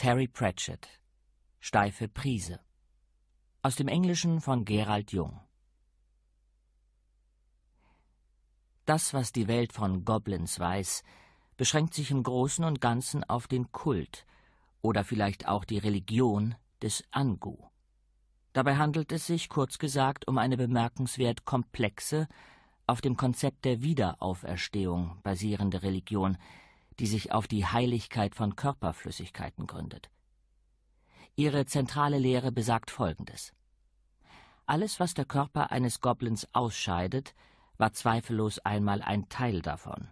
Terry Pratchett Steife Prise aus dem Englischen von Gerald Jung Das, was die Welt von Goblins weiß, beschränkt sich im Großen und Ganzen auf den Kult oder vielleicht auch die Religion des Angu. Dabei handelt es sich, kurz gesagt, um eine bemerkenswert komplexe, auf dem Konzept der Wiederauferstehung basierende Religion, die sich auf die Heiligkeit von Körperflüssigkeiten gründet. Ihre zentrale Lehre besagt Folgendes. Alles, was der Körper eines Goblins ausscheidet, war zweifellos einmal ein Teil davon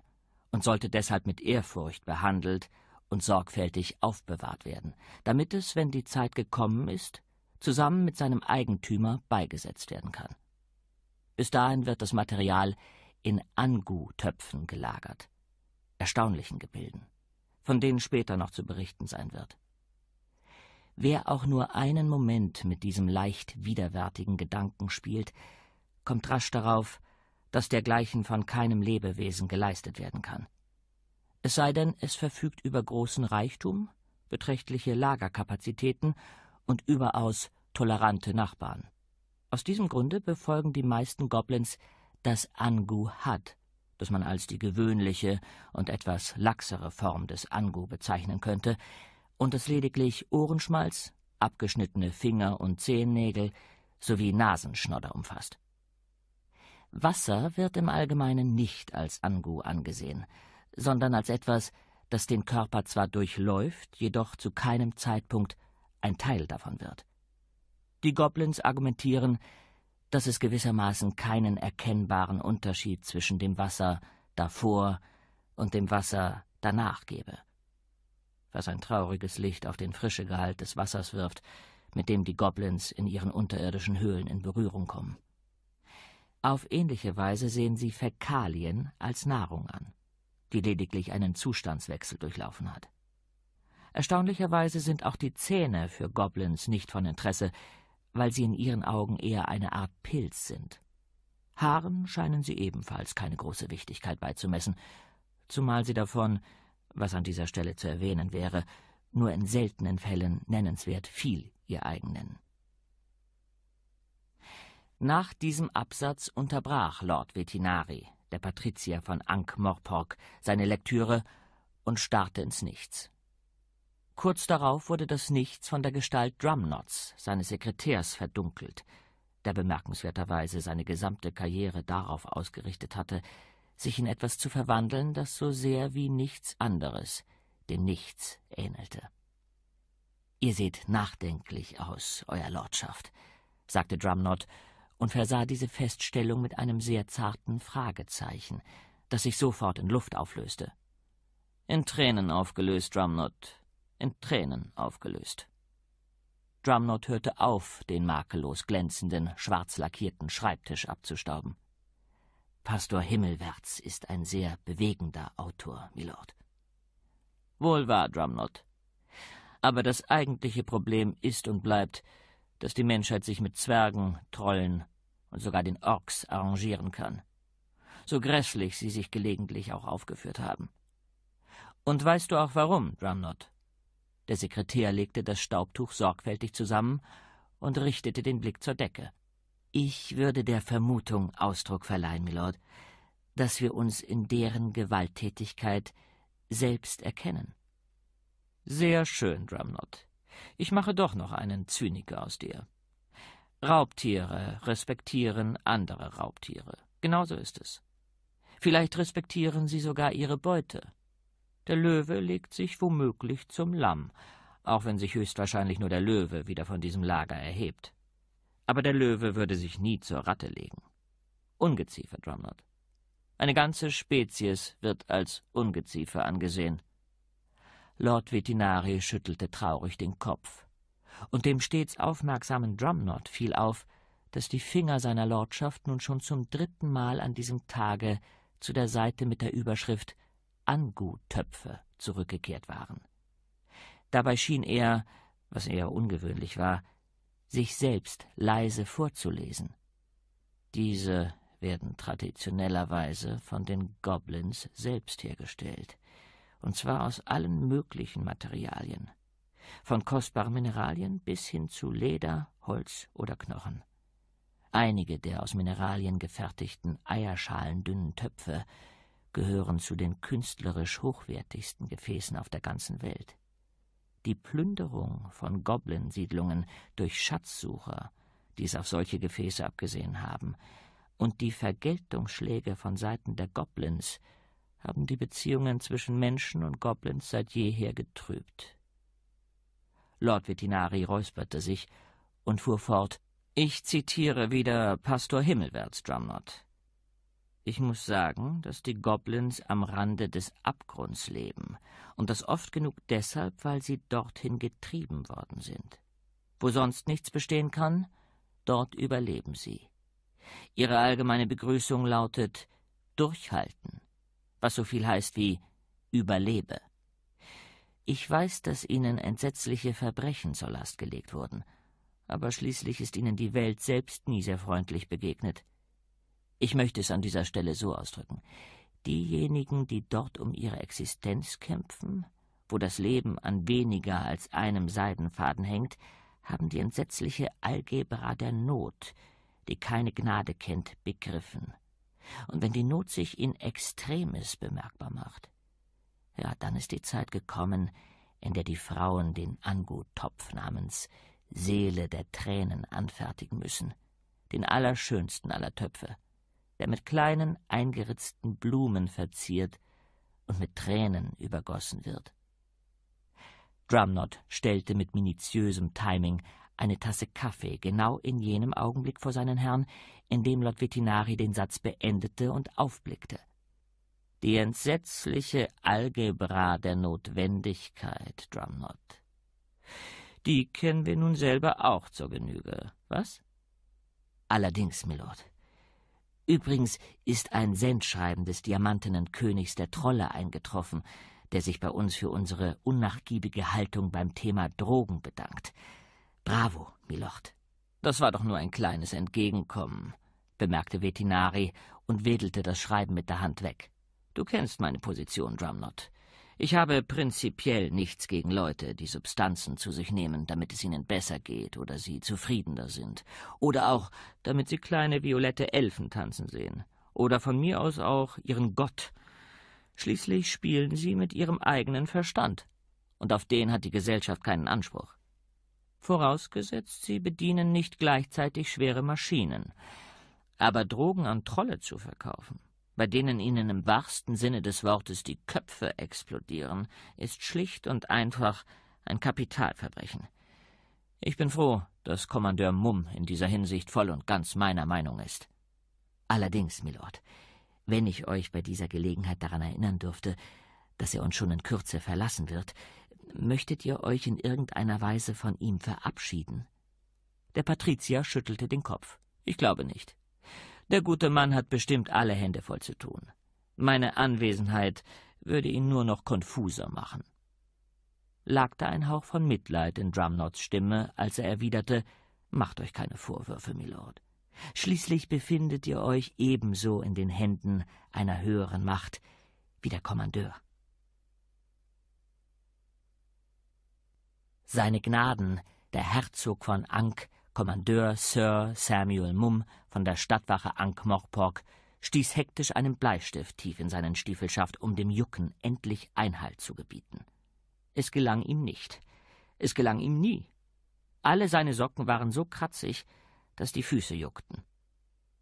und sollte deshalb mit Ehrfurcht behandelt und sorgfältig aufbewahrt werden, damit es, wenn die Zeit gekommen ist, zusammen mit seinem Eigentümer beigesetzt werden kann. Bis dahin wird das Material in Angu-Töpfen gelagert erstaunlichen Gebilden, von denen später noch zu berichten sein wird. Wer auch nur einen Moment mit diesem leicht widerwärtigen Gedanken spielt, kommt rasch darauf, dass dergleichen von keinem Lebewesen geleistet werden kann. Es sei denn, es verfügt über großen Reichtum, beträchtliche Lagerkapazitäten und überaus tolerante Nachbarn. Aus diesem Grunde befolgen die meisten Goblins das Angu Had, das man als die gewöhnliche und etwas laxere Form des Angu bezeichnen könnte, und dass lediglich Ohrenschmalz, abgeschnittene Finger und Zehennägel sowie Nasenschnodder umfasst. Wasser wird im Allgemeinen nicht als Angu angesehen, sondern als etwas, das den Körper zwar durchläuft, jedoch zu keinem Zeitpunkt ein Teil davon wird. Die Goblins argumentieren, dass es gewissermaßen keinen erkennbaren Unterschied zwischen dem Wasser davor und dem Wasser danach gebe, was ein trauriges Licht auf den Gehalt des Wassers wirft, mit dem die Goblins in ihren unterirdischen Höhlen in Berührung kommen. Auf ähnliche Weise sehen sie Fäkalien als Nahrung an, die lediglich einen Zustandswechsel durchlaufen hat. Erstaunlicherweise sind auch die Zähne für Goblins nicht von Interesse, weil sie in ihren Augen eher eine Art Pilz sind. Haaren scheinen sie ebenfalls keine große Wichtigkeit beizumessen, zumal sie davon, was an dieser Stelle zu erwähnen wäre, nur in seltenen Fällen nennenswert viel ihr eigen nennen. Nach diesem Absatz unterbrach Lord Vetinari, der Patrizier von Ankh-Morpork, seine Lektüre und starrte ins Nichts. Kurz darauf wurde das Nichts von der Gestalt Drumnots, seines Sekretärs, verdunkelt, der bemerkenswerterweise seine gesamte Karriere darauf ausgerichtet hatte, sich in etwas zu verwandeln, das so sehr wie nichts anderes dem Nichts ähnelte. Ihr seht nachdenklich aus, Euer Lordschaft, sagte Drumnod und versah diese Feststellung mit einem sehr zarten Fragezeichen, das sich sofort in Luft auflöste. In Tränen aufgelöst, Drumnod, in Tränen aufgelöst. Drumnot hörte auf, den makellos glänzenden, schwarz lackierten Schreibtisch abzustauben. Pastor Himmelwärts ist ein sehr bewegender Autor, Milord. Wohl wahr, Drumnot. Aber das eigentliche Problem ist und bleibt, dass die Menschheit sich mit Zwergen, Trollen und sogar den Orks arrangieren kann. So grässlich sie sich gelegentlich auch aufgeführt haben. Und weißt du auch warum, Drumnot? Der Sekretär legte das Staubtuch sorgfältig zusammen und richtete den Blick zur Decke. Ich würde der Vermutung Ausdruck verleihen, Milord, dass wir uns in deren Gewalttätigkeit selbst erkennen. Sehr schön, Drumnott. Ich mache doch noch einen Zyniker aus dir. Raubtiere respektieren andere Raubtiere. Genauso ist es. Vielleicht respektieren sie sogar ihre Beute. Der Löwe legt sich womöglich zum Lamm, auch wenn sich höchstwahrscheinlich nur der Löwe wieder von diesem Lager erhebt. Aber der Löwe würde sich nie zur Ratte legen. Ungeziefer, Drumnod. Eine ganze Spezies wird als Ungeziefer angesehen. Lord Vetinari schüttelte traurig den Kopf. Und dem stets aufmerksamen Drumnod fiel auf, dass die Finger seiner Lordschaft nun schon zum dritten Mal an diesem Tage zu der Seite mit der Überschrift Angu-Töpfe zurückgekehrt waren. Dabei schien er, was eher ungewöhnlich war, sich selbst leise vorzulesen. Diese werden traditionellerweise von den Goblins selbst hergestellt, und zwar aus allen möglichen Materialien, von kostbaren Mineralien bis hin zu Leder, Holz oder Knochen. Einige der aus Mineralien gefertigten eierschalendünnen Töpfe gehören zu den künstlerisch hochwertigsten Gefäßen auf der ganzen Welt. Die Plünderung von Goblinsiedlungen durch Schatzsucher, die es auf solche Gefäße abgesehen haben, und die Vergeltungsschläge von Seiten der Goblins haben die Beziehungen zwischen Menschen und Goblins seit jeher getrübt. Lord Vetinari räusperte sich und fuhr fort: Ich zitiere wieder Pastor Himmelwärts Drumnott. Ich muss sagen, dass die Goblins am Rande des Abgrunds leben, und das oft genug deshalb, weil sie dorthin getrieben worden sind. Wo sonst nichts bestehen kann, dort überleben sie. Ihre allgemeine Begrüßung lautet Durchhalten, was so viel heißt wie Überlebe. Ich weiß, dass ihnen entsetzliche Verbrechen zur Last gelegt wurden, aber schließlich ist ihnen die Welt selbst nie sehr freundlich begegnet – ich möchte es an dieser Stelle so ausdrücken. Diejenigen, die dort um ihre Existenz kämpfen, wo das Leben an weniger als einem Seidenfaden hängt, haben die entsetzliche Algebra der Not, die keine Gnade kennt, begriffen. Und wenn die Not sich in Extremes bemerkbar macht, ja, dann ist die Zeit gekommen, in der die Frauen den Angu-Topf namens Seele der Tränen anfertigen müssen, den allerschönsten aller Töpfe der mit kleinen, eingeritzten Blumen verziert und mit Tränen übergossen wird. Drumnot stellte mit minutiösem Timing eine Tasse Kaffee genau in jenem Augenblick vor seinen Herrn, in dem Lord Vettinari den Satz beendete und aufblickte. Die entsetzliche Algebra der Notwendigkeit, Drumnot. Die kennen wir nun selber auch zur Genüge, was? Allerdings, Milord. Übrigens ist ein Sendschreiben des diamantenen Königs der Trolle eingetroffen, der sich bei uns für unsere unnachgiebige Haltung beim Thema Drogen bedankt. Bravo, Milord. Das war doch nur ein kleines Entgegenkommen, bemerkte Vetinari und wedelte das Schreiben mit der Hand weg. Du kennst meine Position, Drumnod. Ich habe prinzipiell nichts gegen Leute, die Substanzen zu sich nehmen, damit es ihnen besser geht oder sie zufriedener sind, oder auch damit sie kleine violette Elfen tanzen sehen, oder von mir aus auch ihren Gott. Schließlich spielen sie mit ihrem eigenen Verstand, und auf den hat die Gesellschaft keinen Anspruch. Vorausgesetzt, sie bedienen nicht gleichzeitig schwere Maschinen. Aber Drogen an Trolle zu verkaufen, bei denen ihnen im wahrsten Sinne des Wortes die Köpfe explodieren, ist schlicht und einfach ein Kapitalverbrechen. Ich bin froh, dass Kommandeur Mumm in dieser Hinsicht voll und ganz meiner Meinung ist. Allerdings, Milord, wenn ich euch bei dieser Gelegenheit daran erinnern dürfte, dass er uns schon in Kürze verlassen wird, möchtet ihr euch in irgendeiner Weise von ihm verabschieden? Der Patrizier schüttelte den Kopf. Ich glaube nicht. Der gute Mann hat bestimmt alle Hände voll zu tun. Meine Anwesenheit würde ihn nur noch konfuser machen. Lag da ein Hauch von Mitleid in Drumnots Stimme, als er erwiderte Macht euch keine Vorwürfe, Milord. Schließlich befindet ihr euch ebenso in den Händen einer höheren Macht wie der Kommandeur. Seine Gnaden, der Herzog von Ankh, Kommandeur Sir Samuel Mumm von der Stadtwache Ankh-Morpork stieß hektisch einen Bleistift tief in seinen Stiefelschaft, um dem Jucken endlich Einhalt zu gebieten. Es gelang ihm nicht. Es gelang ihm nie. Alle seine Socken waren so kratzig, dass die Füße juckten.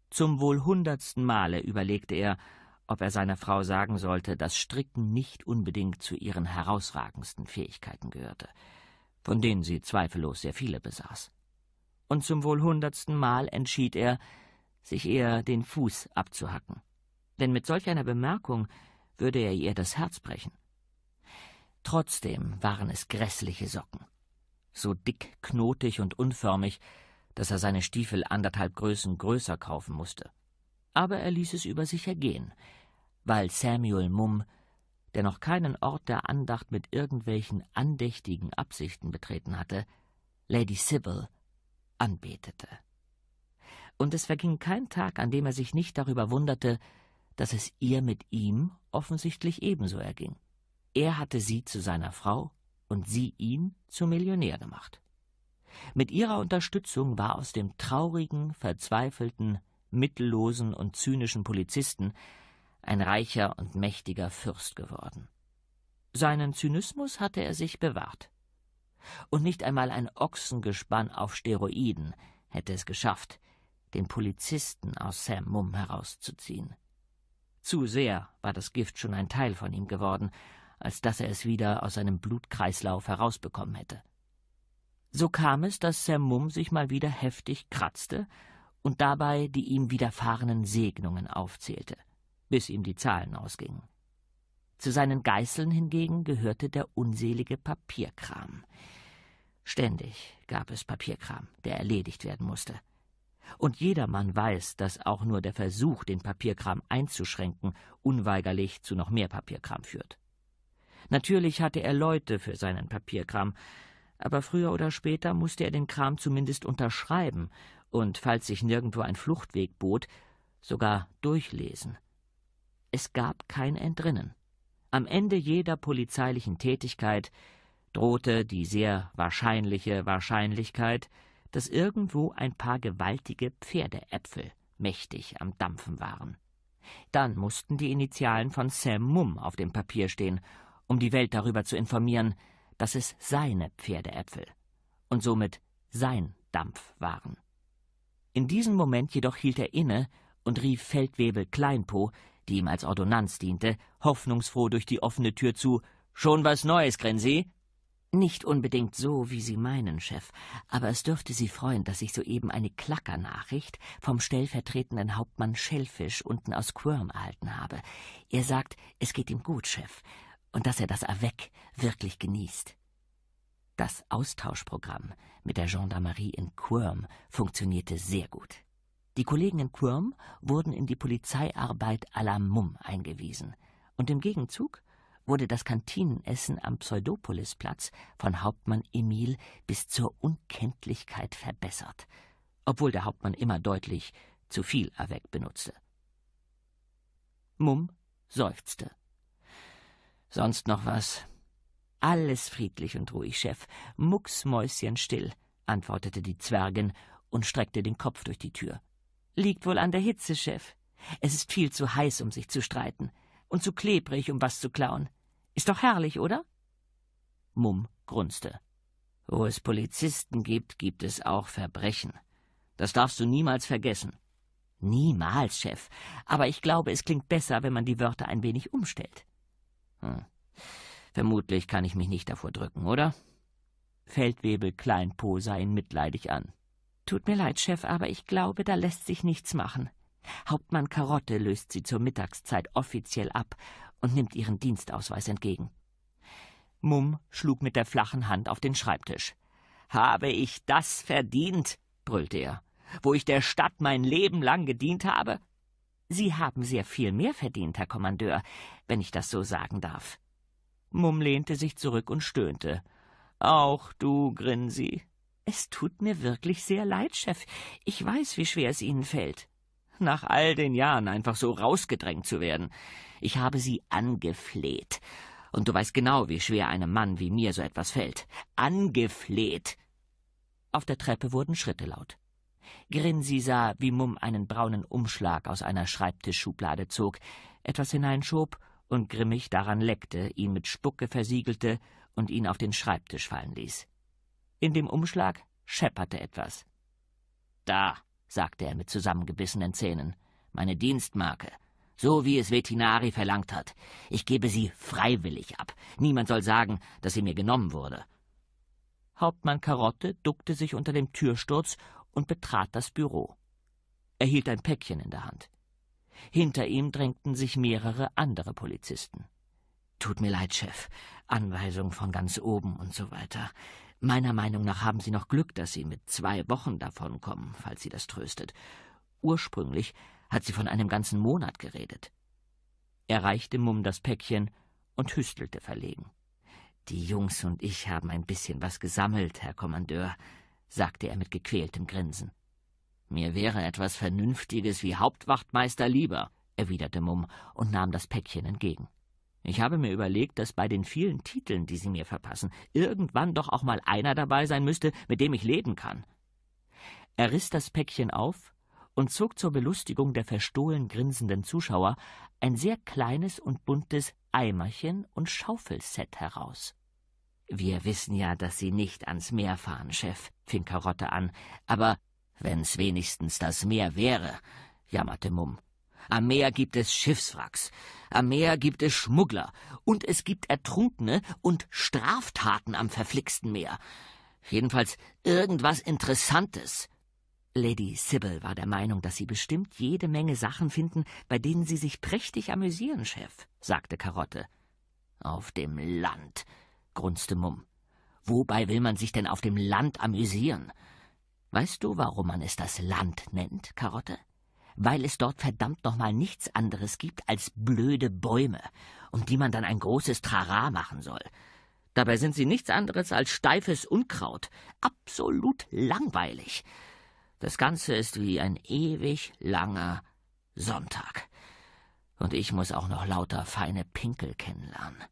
Zum wohl hundertsten Male überlegte er, ob er seiner Frau sagen sollte, dass Stricken nicht unbedingt zu ihren herausragendsten Fähigkeiten gehörte, von denen sie zweifellos sehr viele besaß und zum wohl hundertsten Mal entschied er, sich eher den Fuß abzuhacken. Denn mit solch einer Bemerkung würde er ihr das Herz brechen. Trotzdem waren es grässliche Socken, so dick, knotig und unförmig, dass er seine Stiefel anderthalb Größen größer kaufen musste. Aber er ließ es über sich ergehen, weil Samuel Mumm, der noch keinen Ort der Andacht mit irgendwelchen andächtigen Absichten betreten hatte, Lady Sybil anbetete. Und es verging kein Tag, an dem er sich nicht darüber wunderte, dass es ihr mit ihm offensichtlich ebenso erging. Er hatte sie zu seiner Frau und sie ihn zum Millionär gemacht. Mit ihrer Unterstützung war aus dem traurigen, verzweifelten, mittellosen und zynischen Polizisten ein reicher und mächtiger Fürst geworden. Seinen Zynismus hatte er sich bewahrt. Und nicht einmal ein Ochsengespann auf Steroiden hätte es geschafft, den Polizisten aus Sam Mumm herauszuziehen. Zu sehr war das Gift schon ein Teil von ihm geworden, als dass er es wieder aus seinem Blutkreislauf herausbekommen hätte. So kam es, dass Sam Mumm sich mal wieder heftig kratzte und dabei die ihm widerfahrenen Segnungen aufzählte, bis ihm die Zahlen ausgingen. Zu seinen Geißeln hingegen gehörte der unselige Papierkram. Ständig gab es Papierkram, der erledigt werden musste. Und jedermann weiß, dass auch nur der Versuch, den Papierkram einzuschränken, unweigerlich zu noch mehr Papierkram führt. Natürlich hatte er Leute für seinen Papierkram, aber früher oder später musste er den Kram zumindest unterschreiben und, falls sich nirgendwo ein Fluchtweg bot, sogar durchlesen. Es gab kein Entrinnen. Am Ende jeder polizeilichen Tätigkeit drohte die sehr wahrscheinliche Wahrscheinlichkeit, dass irgendwo ein paar gewaltige Pferdeäpfel mächtig am Dampfen waren. Dann mussten die Initialen von Sam Mumm auf dem Papier stehen, um die Welt darüber zu informieren, dass es seine Pferdeäpfel und somit sein Dampf waren. In diesem Moment jedoch hielt er inne und rief Feldwebel Kleinpo, die ihm als Ordonnanz diente, hoffnungsfroh durch die offene Tür zu Schon was Neues, Grenzi? Nicht unbedingt so, wie Sie meinen, Chef, aber es dürfte Sie freuen, dass ich soeben eine Klackernachricht vom stellvertretenden Hauptmann Schellfisch unten aus Quirm erhalten habe. Er sagt, es geht ihm gut, Chef, und dass er das Avec wirklich genießt. Das Austauschprogramm mit der Gendarmerie in Quirm funktionierte sehr gut. Die Kollegen in Quirm wurden in die Polizeiarbeit à la Mumm eingewiesen. Und im Gegenzug wurde das Kantinenessen am Pseudopolisplatz von Hauptmann Emil bis zur Unkenntlichkeit verbessert, obwohl der Hauptmann immer deutlich zu viel Avec benutzte. Mumm seufzte. Sonst noch was? Alles friedlich und ruhig, Chef. Mucksmäuschen still, antwortete die Zwergin und streckte den Kopf durch die Tür liegt wohl an der Hitze, Chef. Es ist viel zu heiß, um sich zu streiten. Und zu klebrig, um was zu klauen. Ist doch herrlich, oder? Mumm grunzte. Wo es Polizisten gibt, gibt es auch Verbrechen. Das darfst du niemals vergessen. Niemals, Chef. Aber ich glaube, es klingt besser, wenn man die Wörter ein wenig umstellt. Hm. Vermutlich kann ich mich nicht davor drücken, oder? Feldwebel Kleinpo sah ihn mitleidig an. Tut mir leid, Chef, aber ich glaube, da lässt sich nichts machen. Hauptmann Karotte löst sie zur Mittagszeit offiziell ab und nimmt ihren Dienstausweis entgegen. Mumm schlug mit der flachen Hand auf den Schreibtisch. Habe ich das verdient? brüllte er. Wo ich der Stadt mein Leben lang gedient habe? Sie haben sehr viel mehr verdient, Herr Kommandeur, wenn ich das so sagen darf. Mumm lehnte sich zurück und stöhnte. Auch du, Grinsi. Es tut mir wirklich sehr leid, Chef. Ich weiß, wie schwer es Ihnen fällt. Nach all den Jahren einfach so rausgedrängt zu werden. Ich habe Sie angefleht. Und du weißt genau, wie schwer einem Mann wie mir so etwas fällt. Angefleht. Auf der Treppe wurden Schritte laut. Grinsi sah, wie Mumm einen braunen Umschlag aus einer Schreibtischschublade zog, etwas hineinschob und grimmig daran leckte, ihn mit Spucke versiegelte und ihn auf den Schreibtisch fallen ließ. In dem Umschlag schepperte etwas. Da, sagte er mit zusammengebissenen Zähnen, meine Dienstmarke, so wie es Vetinari verlangt hat. Ich gebe sie freiwillig ab. Niemand soll sagen, dass sie mir genommen wurde. Hauptmann Karotte duckte sich unter dem Türsturz und betrat das Büro. Er hielt ein Päckchen in der Hand. Hinter ihm drängten sich mehrere andere Polizisten. Tut mir leid, Chef. Anweisung von ganz oben und so weiter. Meiner Meinung nach haben Sie noch Glück, dass Sie mit zwei Wochen davonkommen, falls Sie das tröstet. Ursprünglich hat sie von einem ganzen Monat geredet. Er reichte Mumm das Päckchen und hüstelte verlegen. Die Jungs und ich haben ein bisschen was gesammelt, Herr Kommandeur, sagte er mit gequältem Grinsen. Mir wäre etwas Vernünftiges wie Hauptwachtmeister lieber, erwiderte Mumm und nahm das Päckchen entgegen. Ich habe mir überlegt, dass bei den vielen Titeln, die Sie mir verpassen, irgendwann doch auch mal einer dabei sein müsste, mit dem ich leben kann. Er riss das Päckchen auf und zog zur Belustigung der verstohlen grinsenden Zuschauer ein sehr kleines und buntes Eimerchen und Schaufelset heraus. Wir wissen ja, dass Sie nicht ans Meer fahren, Chef, fing Karotte an, aber wenn's wenigstens das Meer wäre, jammerte Mumm. Am Meer gibt es Schiffswracks, am Meer gibt es Schmuggler und es gibt Ertrunkene und Straftaten am verflixten Meer. Jedenfalls irgendwas Interessantes. Lady Sybil war der Meinung, dass Sie bestimmt jede Menge Sachen finden, bei denen Sie sich prächtig amüsieren, Chef, sagte Karotte. Auf dem Land, grunzte Mumm. Wobei will man sich denn auf dem Land amüsieren? Weißt du, warum man es das Land nennt, Karotte? weil es dort verdammt nochmal nichts anderes gibt als blöde Bäume, um die man dann ein großes Trara machen soll. Dabei sind sie nichts anderes als steifes Unkraut. Absolut langweilig. Das Ganze ist wie ein ewig langer Sonntag. Und ich muss auch noch lauter feine Pinkel kennenlernen.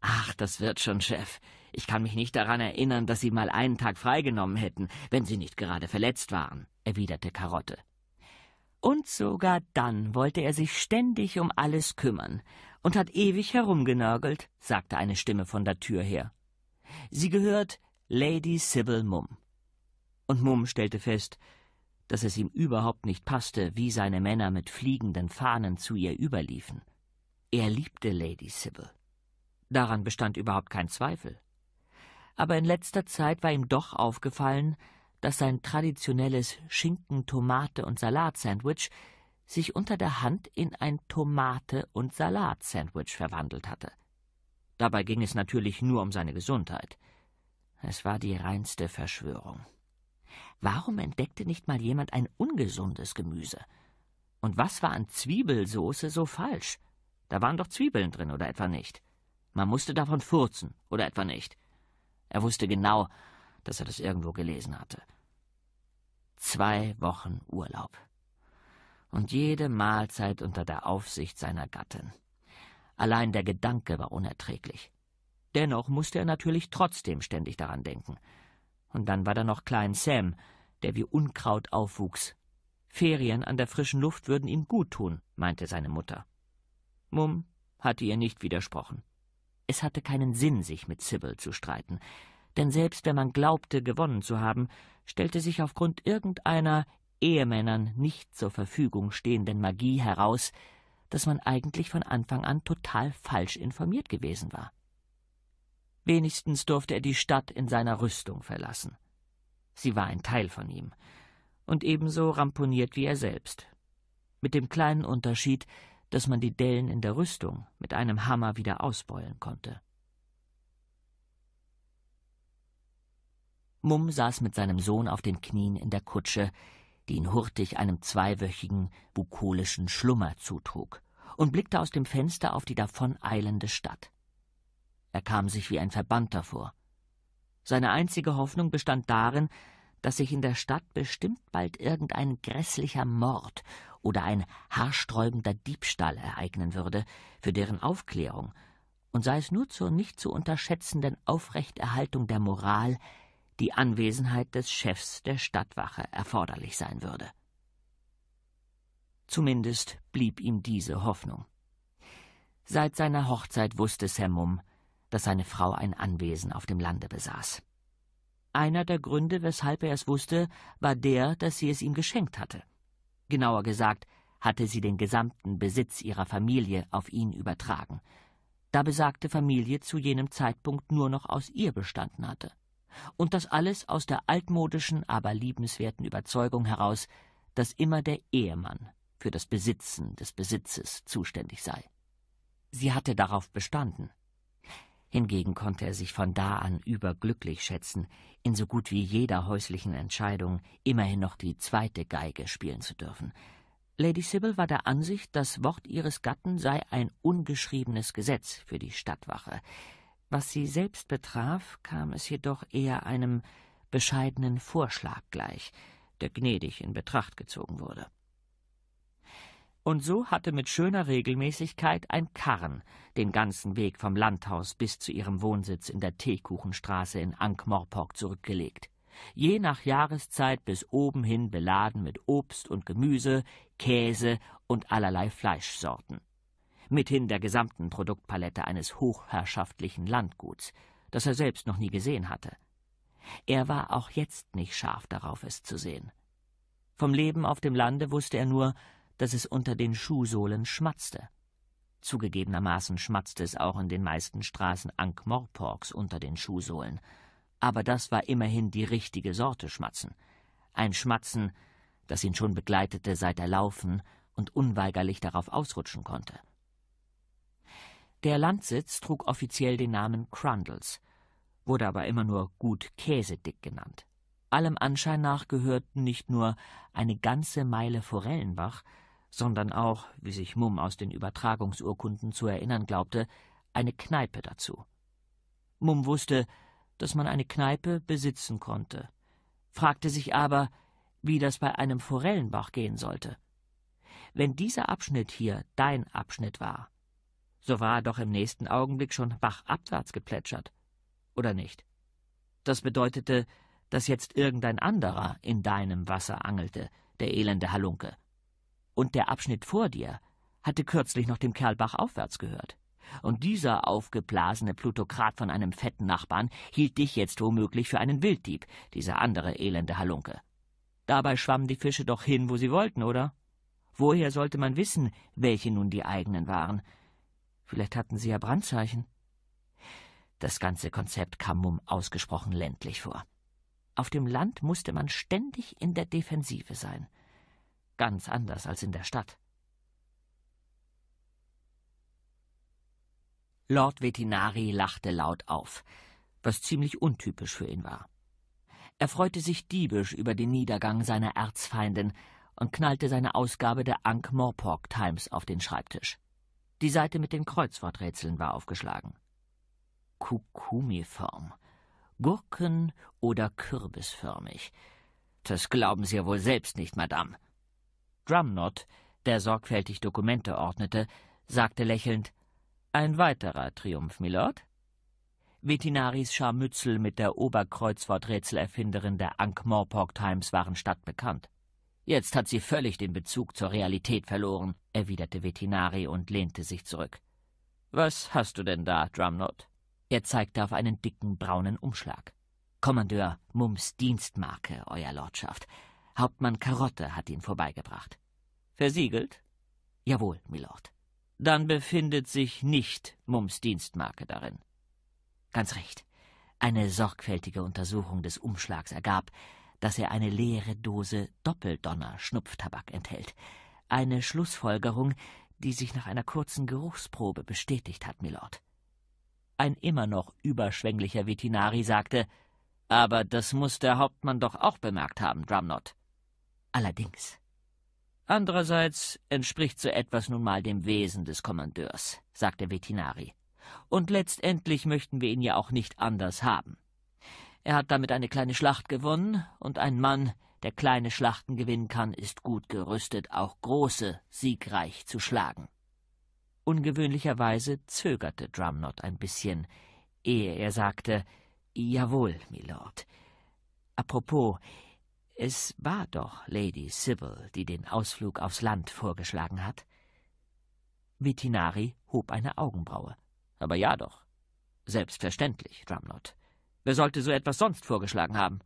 Ach, das wird schon, Chef. Ich kann mich nicht daran erinnern, dass Sie mal einen Tag freigenommen hätten, wenn Sie nicht gerade verletzt waren, erwiderte Karotte. Und sogar dann wollte er sich ständig um alles kümmern und hat ewig herumgenörgelt, sagte eine Stimme von der Tür her. Sie gehört Lady Sybil Mumm. Und Mumm stellte fest, dass es ihm überhaupt nicht passte, wie seine Männer mit fliegenden Fahnen zu ihr überliefen. Er liebte Lady Sybil. Daran bestand überhaupt kein Zweifel. Aber in letzter Zeit war ihm doch aufgefallen, dass sein traditionelles Schinken, Tomate und Salatsandwich sich unter der Hand in ein Tomate- und Salatsandwich verwandelt hatte. Dabei ging es natürlich nur um seine Gesundheit. Es war die reinste Verschwörung. Warum entdeckte nicht mal jemand ein ungesundes Gemüse? Und was war an Zwiebelsoße so falsch? Da waren doch Zwiebeln drin, oder etwa nicht? Man musste davon furzen, oder etwa nicht? Er wusste genau, dass er das irgendwo gelesen hatte. Zwei Wochen Urlaub. Und jede Mahlzeit unter der Aufsicht seiner Gattin. Allein der Gedanke war unerträglich. Dennoch musste er natürlich trotzdem ständig daran denken. Und dann war da noch Klein Sam, der wie Unkraut aufwuchs. Ferien an der frischen Luft würden ihm gut tun, meinte seine Mutter. Mum hatte ihr nicht widersprochen. Es hatte keinen Sinn, sich mit Sybil zu streiten denn selbst wenn man glaubte, gewonnen zu haben, stellte sich aufgrund irgendeiner Ehemännern nicht zur Verfügung stehenden Magie heraus, dass man eigentlich von Anfang an total falsch informiert gewesen war. Wenigstens durfte er die Stadt in seiner Rüstung verlassen. Sie war ein Teil von ihm und ebenso ramponiert wie er selbst. Mit dem kleinen Unterschied, dass man die Dellen in der Rüstung mit einem Hammer wieder ausbeulen konnte. Mumm saß mit seinem Sohn auf den Knien in der Kutsche, die ihn hurtig einem zweiwöchigen bukolischen Schlummer zutrug, und blickte aus dem Fenster auf die davoneilende Stadt. Er kam sich wie ein Verbannter vor. Seine einzige Hoffnung bestand darin, dass sich in der Stadt bestimmt bald irgendein grässlicher Mord oder ein haarsträubender Diebstahl ereignen würde, für deren Aufklärung, und sei es nur zur nicht zu unterschätzenden Aufrechterhaltung der Moral die Anwesenheit des Chefs der Stadtwache erforderlich sein würde. Zumindest blieb ihm diese Hoffnung. Seit seiner Hochzeit wusste Sam Mum, dass seine Frau ein Anwesen auf dem Lande besaß. Einer der Gründe, weshalb er es wusste, war der, dass sie es ihm geschenkt hatte. Genauer gesagt, hatte sie den gesamten Besitz ihrer Familie auf ihn übertragen, da besagte Familie zu jenem Zeitpunkt nur noch aus ihr bestanden hatte. Und das alles aus der altmodischen, aber liebenswerten Überzeugung heraus, dass immer der Ehemann für das Besitzen des Besitzes zuständig sei. Sie hatte darauf bestanden. Hingegen konnte er sich von da an überglücklich schätzen, in so gut wie jeder häuslichen Entscheidung immerhin noch die zweite Geige spielen zu dürfen. Lady Sybil war der Ansicht, das Wort ihres Gatten sei ein ungeschriebenes Gesetz für die Stadtwache. Was sie selbst betraf, kam es jedoch eher einem bescheidenen Vorschlag gleich, der gnädig in Betracht gezogen wurde. Und so hatte mit schöner Regelmäßigkeit ein Karren den ganzen Weg vom Landhaus bis zu ihrem Wohnsitz in der Teekuchenstraße in Ankh-Morpork zurückgelegt je nach Jahreszeit bis oben hin beladen mit Obst und Gemüse, Käse und allerlei Fleischsorten mithin der gesamten Produktpalette eines hochherrschaftlichen Landguts, das er selbst noch nie gesehen hatte. Er war auch jetzt nicht scharf darauf, es zu sehen. Vom Leben auf dem Lande wusste er nur, dass es unter den Schuhsohlen schmatzte. Zugegebenermaßen schmatzte es auch in den meisten Straßen Ankh-Morporks unter den Schuhsohlen. Aber das war immerhin die richtige Sorte Schmatzen. Ein Schmatzen, das ihn schon begleitete, seit er laufen und unweigerlich darauf ausrutschen konnte. Der Landsitz trug offiziell den Namen Crundles, wurde aber immer nur gut käsedick genannt. Allem Anschein nach gehörten nicht nur eine ganze Meile Forellenbach, sondern auch, wie sich Mumm aus den Übertragungsurkunden zu erinnern glaubte, eine Kneipe dazu. Mumm wusste, dass man eine Kneipe besitzen konnte, fragte sich aber, wie das bei einem Forellenbach gehen sollte. Wenn dieser Abschnitt hier dein Abschnitt war, so war er doch im nächsten Augenblick schon bachabwärts geplätschert. Oder nicht? Das bedeutete, dass jetzt irgendein anderer in deinem Wasser angelte, der elende Halunke. Und der Abschnitt vor dir hatte kürzlich noch dem Kerl bachaufwärts gehört. Und dieser aufgeblasene Plutokrat von einem fetten Nachbarn hielt dich jetzt womöglich für einen Wilddieb, dieser andere elende Halunke. Dabei schwammen die Fische doch hin, wo sie wollten, oder? Woher sollte man wissen, welche nun die eigenen waren? Vielleicht hatten sie ja Brandzeichen. Das ganze Konzept kam Mumm ausgesprochen ländlich vor. Auf dem Land musste man ständig in der Defensive sein. Ganz anders als in der Stadt. Lord Vetinari lachte laut auf, was ziemlich untypisch für ihn war. Er freute sich diebisch über den Niedergang seiner Erzfeindin und knallte seine Ausgabe der Ankh-Morpork Times auf den Schreibtisch. Die Seite mit den Kreuzworträtseln war aufgeschlagen. Kukumiform. Gurken- oder kürbisförmig. Das glauben Sie ja wohl selbst nicht, Madame. Drumnod, der sorgfältig Dokumente ordnete, sagte lächelnd: Ein weiterer Triumph, Milord. Vettinaris Scharmützel mit der Oberkreuzworträtselerfinderin der Ankh-Morpork Times waren stadtbekannt. Jetzt hat sie völlig den Bezug zur Realität verloren, erwiderte Vetinari und lehnte sich zurück. Was hast du denn da, Drumnot? Er zeigte auf einen dicken braunen Umschlag. Kommandeur Mums Dienstmarke, Euer Lordschaft. Hauptmann Karotte hat ihn vorbeigebracht. Versiegelt? Jawohl, Milord. Dann befindet sich nicht Mums Dienstmarke darin. Ganz recht. Eine sorgfältige Untersuchung des Umschlags ergab, dass er eine leere Dose Doppeldonner Schnupftabak enthält. Eine Schlussfolgerung, die sich nach einer kurzen Geruchsprobe bestätigt hat, Milord. Ein immer noch überschwänglicher Veterinari sagte, aber das muss der Hauptmann doch auch bemerkt haben, Drumnot. Allerdings. Andererseits entspricht so etwas nun mal dem Wesen des Kommandeurs, sagte Veterinari. Und letztendlich möchten wir ihn ja auch nicht anders haben. Er hat damit eine kleine Schlacht gewonnen, und ein Mann, der kleine Schlachten gewinnen kann, ist gut gerüstet, auch große siegreich zu schlagen. Ungewöhnlicherweise zögerte Drumnot ein bisschen, ehe er sagte Jawohl, Milord. Apropos, es war doch Lady Sybil, die den Ausflug aufs Land vorgeschlagen hat. Vitinari hob eine Augenbraue. Aber ja doch. Selbstverständlich, Drumnot. Wer sollte so etwas sonst vorgeschlagen haben?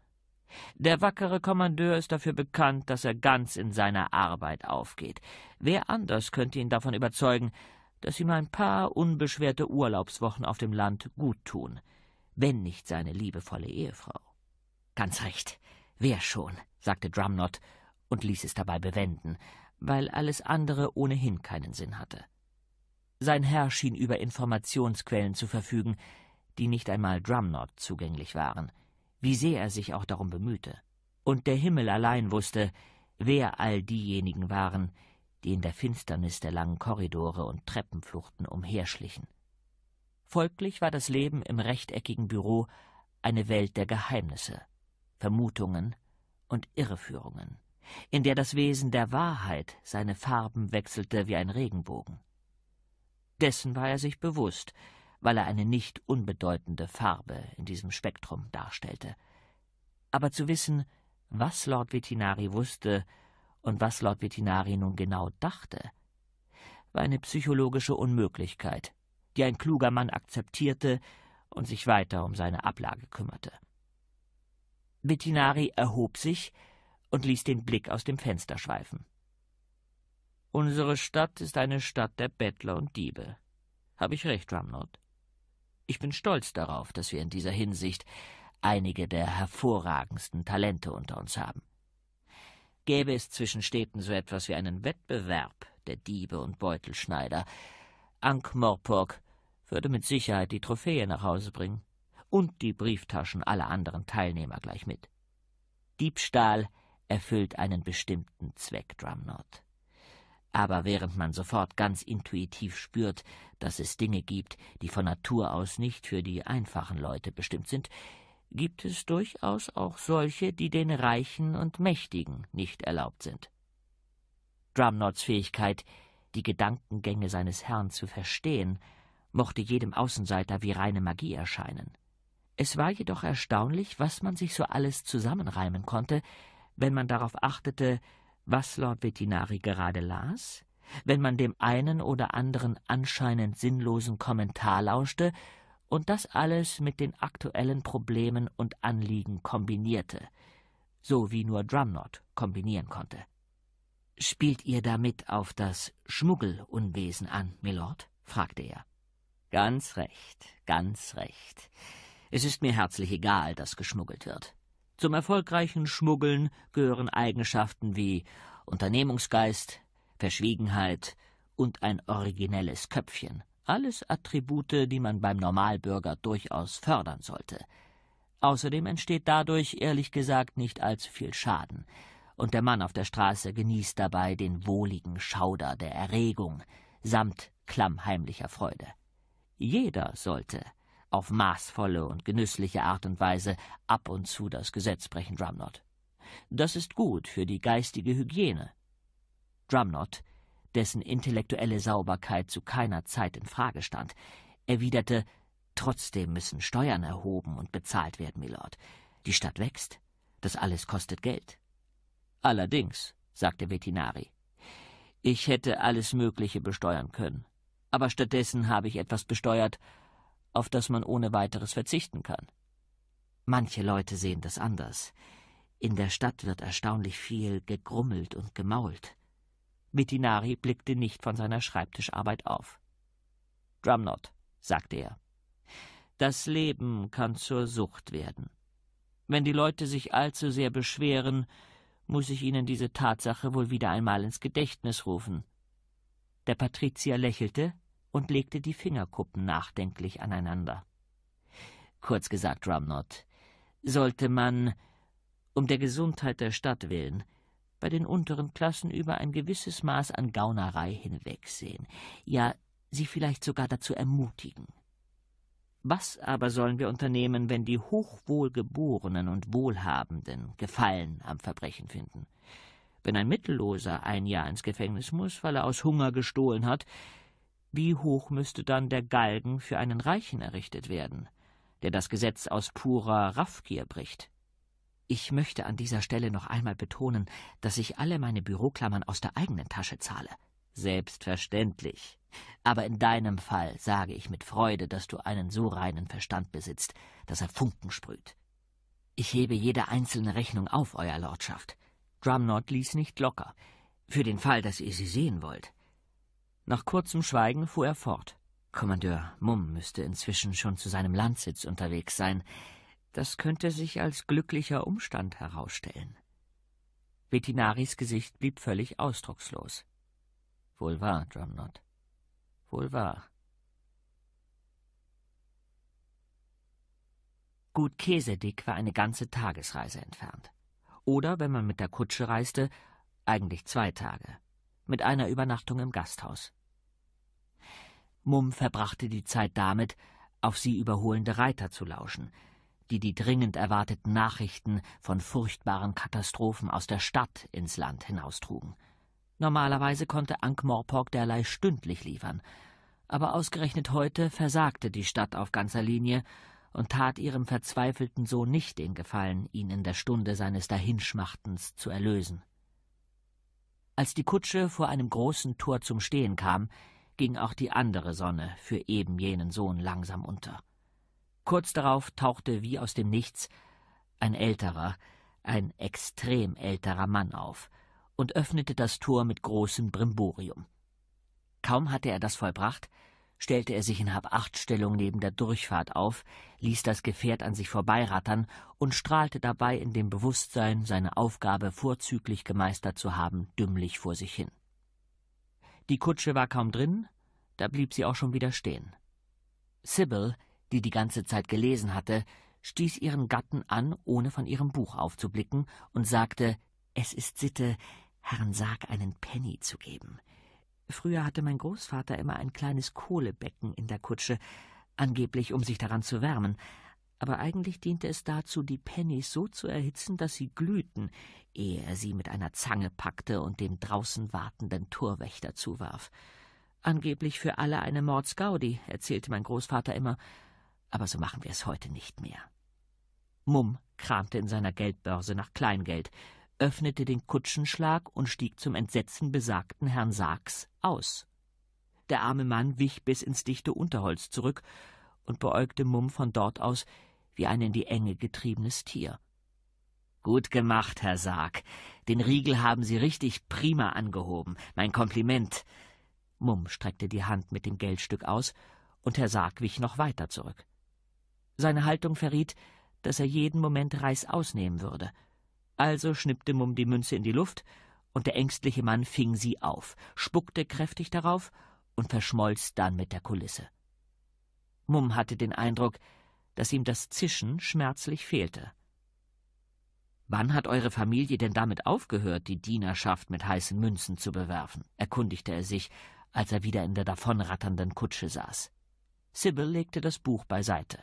Der wackere Kommandeur ist dafür bekannt, dass er ganz in seiner Arbeit aufgeht. Wer anders könnte ihn davon überzeugen, dass ihm ein paar unbeschwerte Urlaubswochen auf dem Land guttun, wenn nicht seine liebevolle Ehefrau? Ganz recht, wer schon, sagte Drumnott und ließ es dabei bewenden, weil alles andere ohnehin keinen Sinn hatte. Sein Herr schien über Informationsquellen zu verfügen, die nicht einmal Drumnod zugänglich waren, wie sehr er sich auch darum bemühte. Und der Himmel allein wusste, wer all diejenigen waren, die in der Finsternis der langen Korridore und Treppenfluchten umherschlichen. Folglich war das Leben im rechteckigen Büro eine Welt der Geheimnisse, Vermutungen und Irreführungen, in der das Wesen der Wahrheit seine Farben wechselte wie ein Regenbogen. Dessen war er sich bewusst, weil er eine nicht unbedeutende Farbe in diesem Spektrum darstellte. Aber zu wissen, was Lord Vetinari wusste und was Lord Vetinari nun genau dachte, war eine psychologische Unmöglichkeit, die ein kluger Mann akzeptierte und sich weiter um seine Ablage kümmerte. Vetinari erhob sich und ließ den Blick aus dem Fenster schweifen. Unsere Stadt ist eine Stadt der Bettler und Diebe. Habe ich recht, Drumnod? Ich bin stolz darauf, dass wir in dieser Hinsicht einige der hervorragendsten Talente unter uns haben. Gäbe es zwischen Städten so etwas wie einen Wettbewerb der Diebe und Beutelschneider, Ankh Morpork würde mit Sicherheit die Trophäe nach Hause bringen und die Brieftaschen aller anderen Teilnehmer gleich mit. Diebstahl erfüllt einen bestimmten Zweck, Drumnot. Aber während man sofort ganz intuitiv spürt, dass es Dinge gibt, die von Natur aus nicht für die einfachen Leute bestimmt sind, gibt es durchaus auch solche, die den Reichen und Mächtigen nicht erlaubt sind. Drumnods Fähigkeit, die Gedankengänge seines Herrn zu verstehen, mochte jedem Außenseiter wie reine Magie erscheinen. Es war jedoch erstaunlich, was man sich so alles zusammenreimen konnte, wenn man darauf achtete, was Lord Vetinari gerade las, wenn man dem einen oder anderen anscheinend sinnlosen Kommentar lauschte und das alles mit den aktuellen Problemen und Anliegen kombinierte, so wie nur Drumnot kombinieren konnte. Spielt ihr damit auf das Schmuggelunwesen an, Milord? fragte er. Ganz recht, ganz recht. Es ist mir herzlich egal, dass geschmuggelt wird. Zum erfolgreichen Schmuggeln gehören Eigenschaften wie Unternehmungsgeist, Verschwiegenheit und ein originelles Köpfchen. Alles Attribute, die man beim Normalbürger durchaus fördern sollte. Außerdem entsteht dadurch, ehrlich gesagt, nicht allzu viel Schaden. Und der Mann auf der Straße genießt dabei den wohligen Schauder der Erregung samt klammheimlicher Freude. Jeder sollte auf maßvolle und genüssliche Art und Weise ab und zu das Gesetz brechen Drumnod. Das ist gut für die geistige Hygiene. Drumnod, dessen intellektuelle Sauberkeit zu keiner Zeit in Frage stand, erwiderte Trotzdem müssen Steuern erhoben und bezahlt werden, Mylord. Die Stadt wächst. Das alles kostet Geld. Allerdings, sagte Vettinari, ich hätte alles Mögliche besteuern können. Aber stattdessen habe ich etwas besteuert, auf das man ohne weiteres verzichten kann. Manche Leute sehen das anders. In der Stadt wird erstaunlich viel gegrummelt und gemault. Bettinari blickte nicht von seiner Schreibtischarbeit auf. Drumnot, sagte er. Das Leben kann zur Sucht werden. Wenn die Leute sich allzu sehr beschweren, muss ich ihnen diese Tatsache wohl wieder einmal ins Gedächtnis rufen. Der Patrizier lächelte und legte die Fingerkuppen nachdenklich aneinander. Kurz gesagt, Rumnott, sollte man, um der Gesundheit der Stadt willen, bei den unteren Klassen über ein gewisses Maß an Gaunerei hinwegsehen, ja sie vielleicht sogar dazu ermutigen. Was aber sollen wir unternehmen, wenn die Hochwohlgeborenen und Wohlhabenden Gefallen am Verbrechen finden? Wenn ein Mittelloser ein Jahr ins Gefängnis muss, weil er aus Hunger gestohlen hat, wie hoch müsste dann der Galgen für einen Reichen errichtet werden, der das Gesetz aus purer Raffgier bricht? Ich möchte an dieser Stelle noch einmal betonen, dass ich alle meine Büroklammern aus der eigenen Tasche zahle. Selbstverständlich. Aber in deinem Fall sage ich mit Freude, dass du einen so reinen Verstand besitzt, dass er Funken sprüht. Ich hebe jede einzelne Rechnung auf, Euer Lordschaft. Drumnod ließ nicht locker. Für den Fall, dass ihr sie sehen wollt. Nach kurzem Schweigen fuhr er fort. Kommandeur Mumm müsste inzwischen schon zu seinem Landsitz unterwegs sein. Das könnte sich als glücklicher Umstand herausstellen. Vettinaris Gesicht blieb völlig ausdruckslos. Wohl wahr, John Wohl wahr. Gut Käsedick war eine ganze Tagesreise entfernt. Oder, wenn man mit der Kutsche reiste, eigentlich zwei Tage. Mit einer Übernachtung im Gasthaus. Mumm verbrachte die Zeit damit, auf sie überholende Reiter zu lauschen, die die dringend erwarteten Nachrichten von furchtbaren Katastrophen aus der Stadt ins Land hinaustrugen. Normalerweise konnte Ankh Morpork derlei stündlich liefern, aber ausgerechnet heute versagte die Stadt auf ganzer Linie und tat ihrem verzweifelten Sohn nicht den Gefallen, ihn in der Stunde seines Dahinschmachtens zu erlösen. Als die Kutsche vor einem großen Tor zum Stehen kam, ging auch die andere Sonne für eben jenen Sohn langsam unter. Kurz darauf tauchte wie aus dem Nichts ein älterer, ein extrem älterer Mann auf und öffnete das Tor mit großem Brimborium. Kaum hatte er das vollbracht, stellte er sich in Hab-Acht-Stellung neben der Durchfahrt auf, ließ das Gefährt an sich vorbeirattern und strahlte dabei in dem Bewusstsein, seine Aufgabe vorzüglich gemeistert zu haben, dümmlich vor sich hin. Die Kutsche war kaum drin, da blieb sie auch schon wieder stehen. Sybil, die die ganze Zeit gelesen hatte, stieß ihren Gatten an, ohne von ihrem Buch aufzublicken, und sagte Es ist Sitte, Herrn Sarg einen Penny zu geben. Früher hatte mein Großvater immer ein kleines Kohlebecken in der Kutsche, angeblich um sich daran zu wärmen, aber eigentlich diente es dazu, die Pennies so zu erhitzen, dass sie glühten, ehe er sie mit einer Zange packte und dem draußen wartenden Torwächter zuwarf. Angeblich für alle eine Mordsgaudi, erzählte mein Großvater immer, aber so machen wir es heute nicht mehr. Mumm kramte in seiner Geldbörse nach Kleingeld, öffnete den Kutschenschlag und stieg zum Entsetzen besagten Herrn Sachs aus. Der arme Mann wich bis ins dichte Unterholz zurück und beäugte Mumm von dort aus, wie ein in die Enge getriebenes Tier. Gut gemacht, Herr Sarg. Den Riegel haben Sie richtig prima angehoben. Mein Kompliment. Mumm streckte die Hand mit dem Geldstück aus, und Herr Sarg wich noch weiter zurück. Seine Haltung verriet, dass er jeden Moment reißaus nehmen würde. Also schnippte Mumm die Münze in die Luft, und der ängstliche Mann fing sie auf, spuckte kräftig darauf und verschmolz dann mit der Kulisse. Mumm hatte den Eindruck, dass ihm das Zischen schmerzlich fehlte. Wann hat eure Familie denn damit aufgehört, die Dienerschaft mit heißen Münzen zu bewerfen? erkundigte er sich, als er wieder in der davonratternden Kutsche saß. Sybil legte das Buch beiseite.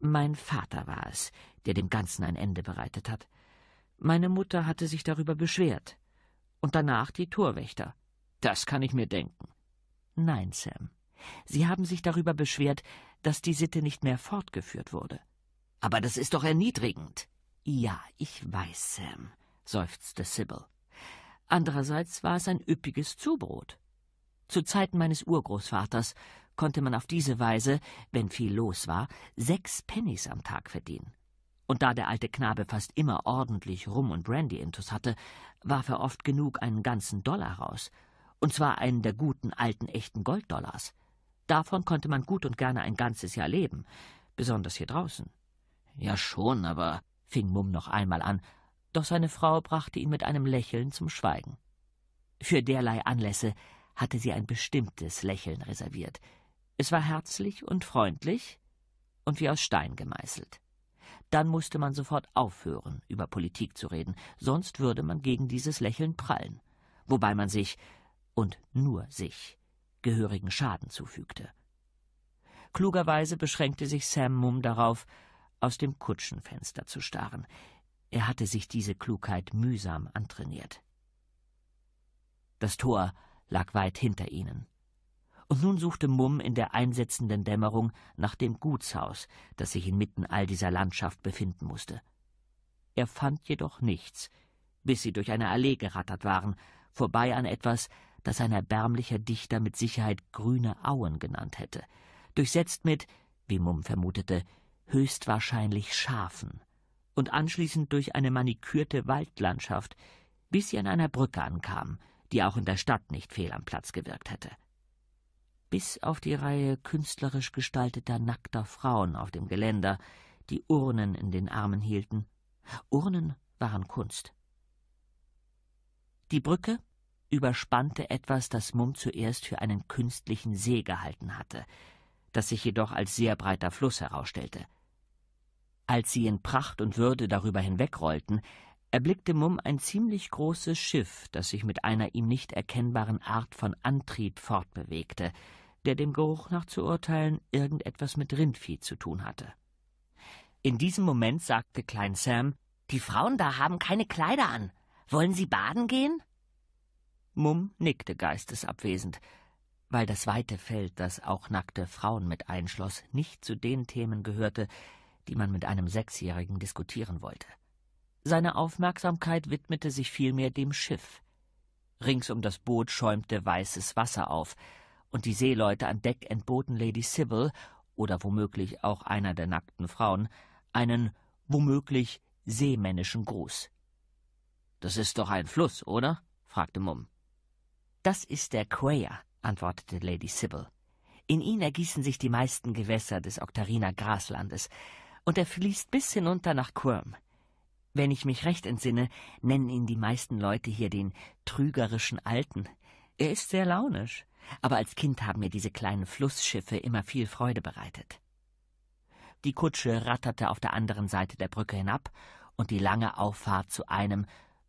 Mein Vater war es, der dem Ganzen ein Ende bereitet hat. Meine Mutter hatte sich darüber beschwert. Und danach die Torwächter. Das kann ich mir denken. Nein, Sam. Sie haben sich darüber beschwert, dass die Sitte nicht mehr fortgeführt wurde. Aber das ist doch erniedrigend. Ja, ich weiß, Sam, seufzte Sybil. Andererseits war es ein üppiges Zubrot. Zu Zeiten meines Urgroßvaters konnte man auf diese Weise, wenn viel los war, sechs Pennies am Tag verdienen. Und da der alte Knabe fast immer ordentlich Rum und Brandy intus hatte, warf er oft genug einen ganzen Dollar raus, und zwar einen der guten alten echten Golddollars. Davon konnte man gut und gerne ein ganzes Jahr leben, besonders hier draußen. Ja schon, aber fing Mumm noch einmal an, doch seine Frau brachte ihn mit einem Lächeln zum Schweigen. Für derlei Anlässe hatte sie ein bestimmtes Lächeln reserviert. Es war herzlich und freundlich und wie aus Stein gemeißelt. Dann musste man sofort aufhören, über Politik zu reden, sonst würde man gegen dieses Lächeln prallen, wobei man sich und nur sich gehörigen Schaden zufügte. Klugerweise beschränkte sich Sam Mum darauf, aus dem Kutschenfenster zu starren. Er hatte sich diese Klugheit mühsam antrainiert. Das Tor lag weit hinter ihnen. Und nun suchte Mumm in der einsetzenden Dämmerung nach dem Gutshaus, das sich inmitten all dieser Landschaft befinden musste. Er fand jedoch nichts, bis sie durch eine Allee gerattert waren, vorbei an etwas, das ein erbärmlicher Dichter mit Sicherheit grüne Auen genannt hätte, durchsetzt mit, wie Mumm vermutete, höchstwahrscheinlich Schafen und anschließend durch eine manikürte Waldlandschaft, bis sie an einer Brücke ankam, die auch in der Stadt nicht fehl am Platz gewirkt hätte. Bis auf die Reihe künstlerisch gestalteter nackter Frauen auf dem Geländer, die Urnen in den Armen hielten. Urnen waren Kunst. Die Brücke, überspannte etwas, das Mumm zuerst für einen künstlichen See gehalten hatte, das sich jedoch als sehr breiter Fluss herausstellte. Als sie in Pracht und Würde darüber hinwegrollten, erblickte Mumm ein ziemlich großes Schiff, das sich mit einer ihm nicht erkennbaren Art von Antrieb fortbewegte, der dem Geruch nach zu urteilen irgendetwas mit Rindvieh zu tun hatte. In diesem Moment sagte Klein Sam, die Frauen da haben keine Kleider an. Wollen Sie baden gehen? Mumm nickte geistesabwesend, weil das weite Feld, das auch nackte Frauen mit einschloss, nicht zu den Themen gehörte, die man mit einem Sechsjährigen diskutieren wollte. Seine Aufmerksamkeit widmete sich vielmehr dem Schiff. Rings um das Boot schäumte weißes Wasser auf, und die Seeleute an Deck entboten Lady Sybil oder womöglich auch einer der nackten Frauen einen womöglich seemännischen Gruß. Das ist doch ein Fluss, oder? fragte Mumm. Das ist der Quella, antwortete Lady Sybil. In ihn ergießen sich die meisten Gewässer des Oktariner Graslandes, und er fließt bis hinunter nach Quirm. Wenn ich mich recht entsinne, nennen ihn die meisten Leute hier den trügerischen Alten. Er ist sehr launisch, aber als Kind haben mir diese kleinen Flussschiffe immer viel Freude bereitet. Die Kutsche ratterte auf der anderen Seite der Brücke hinab, und die lange Auffahrt zu einem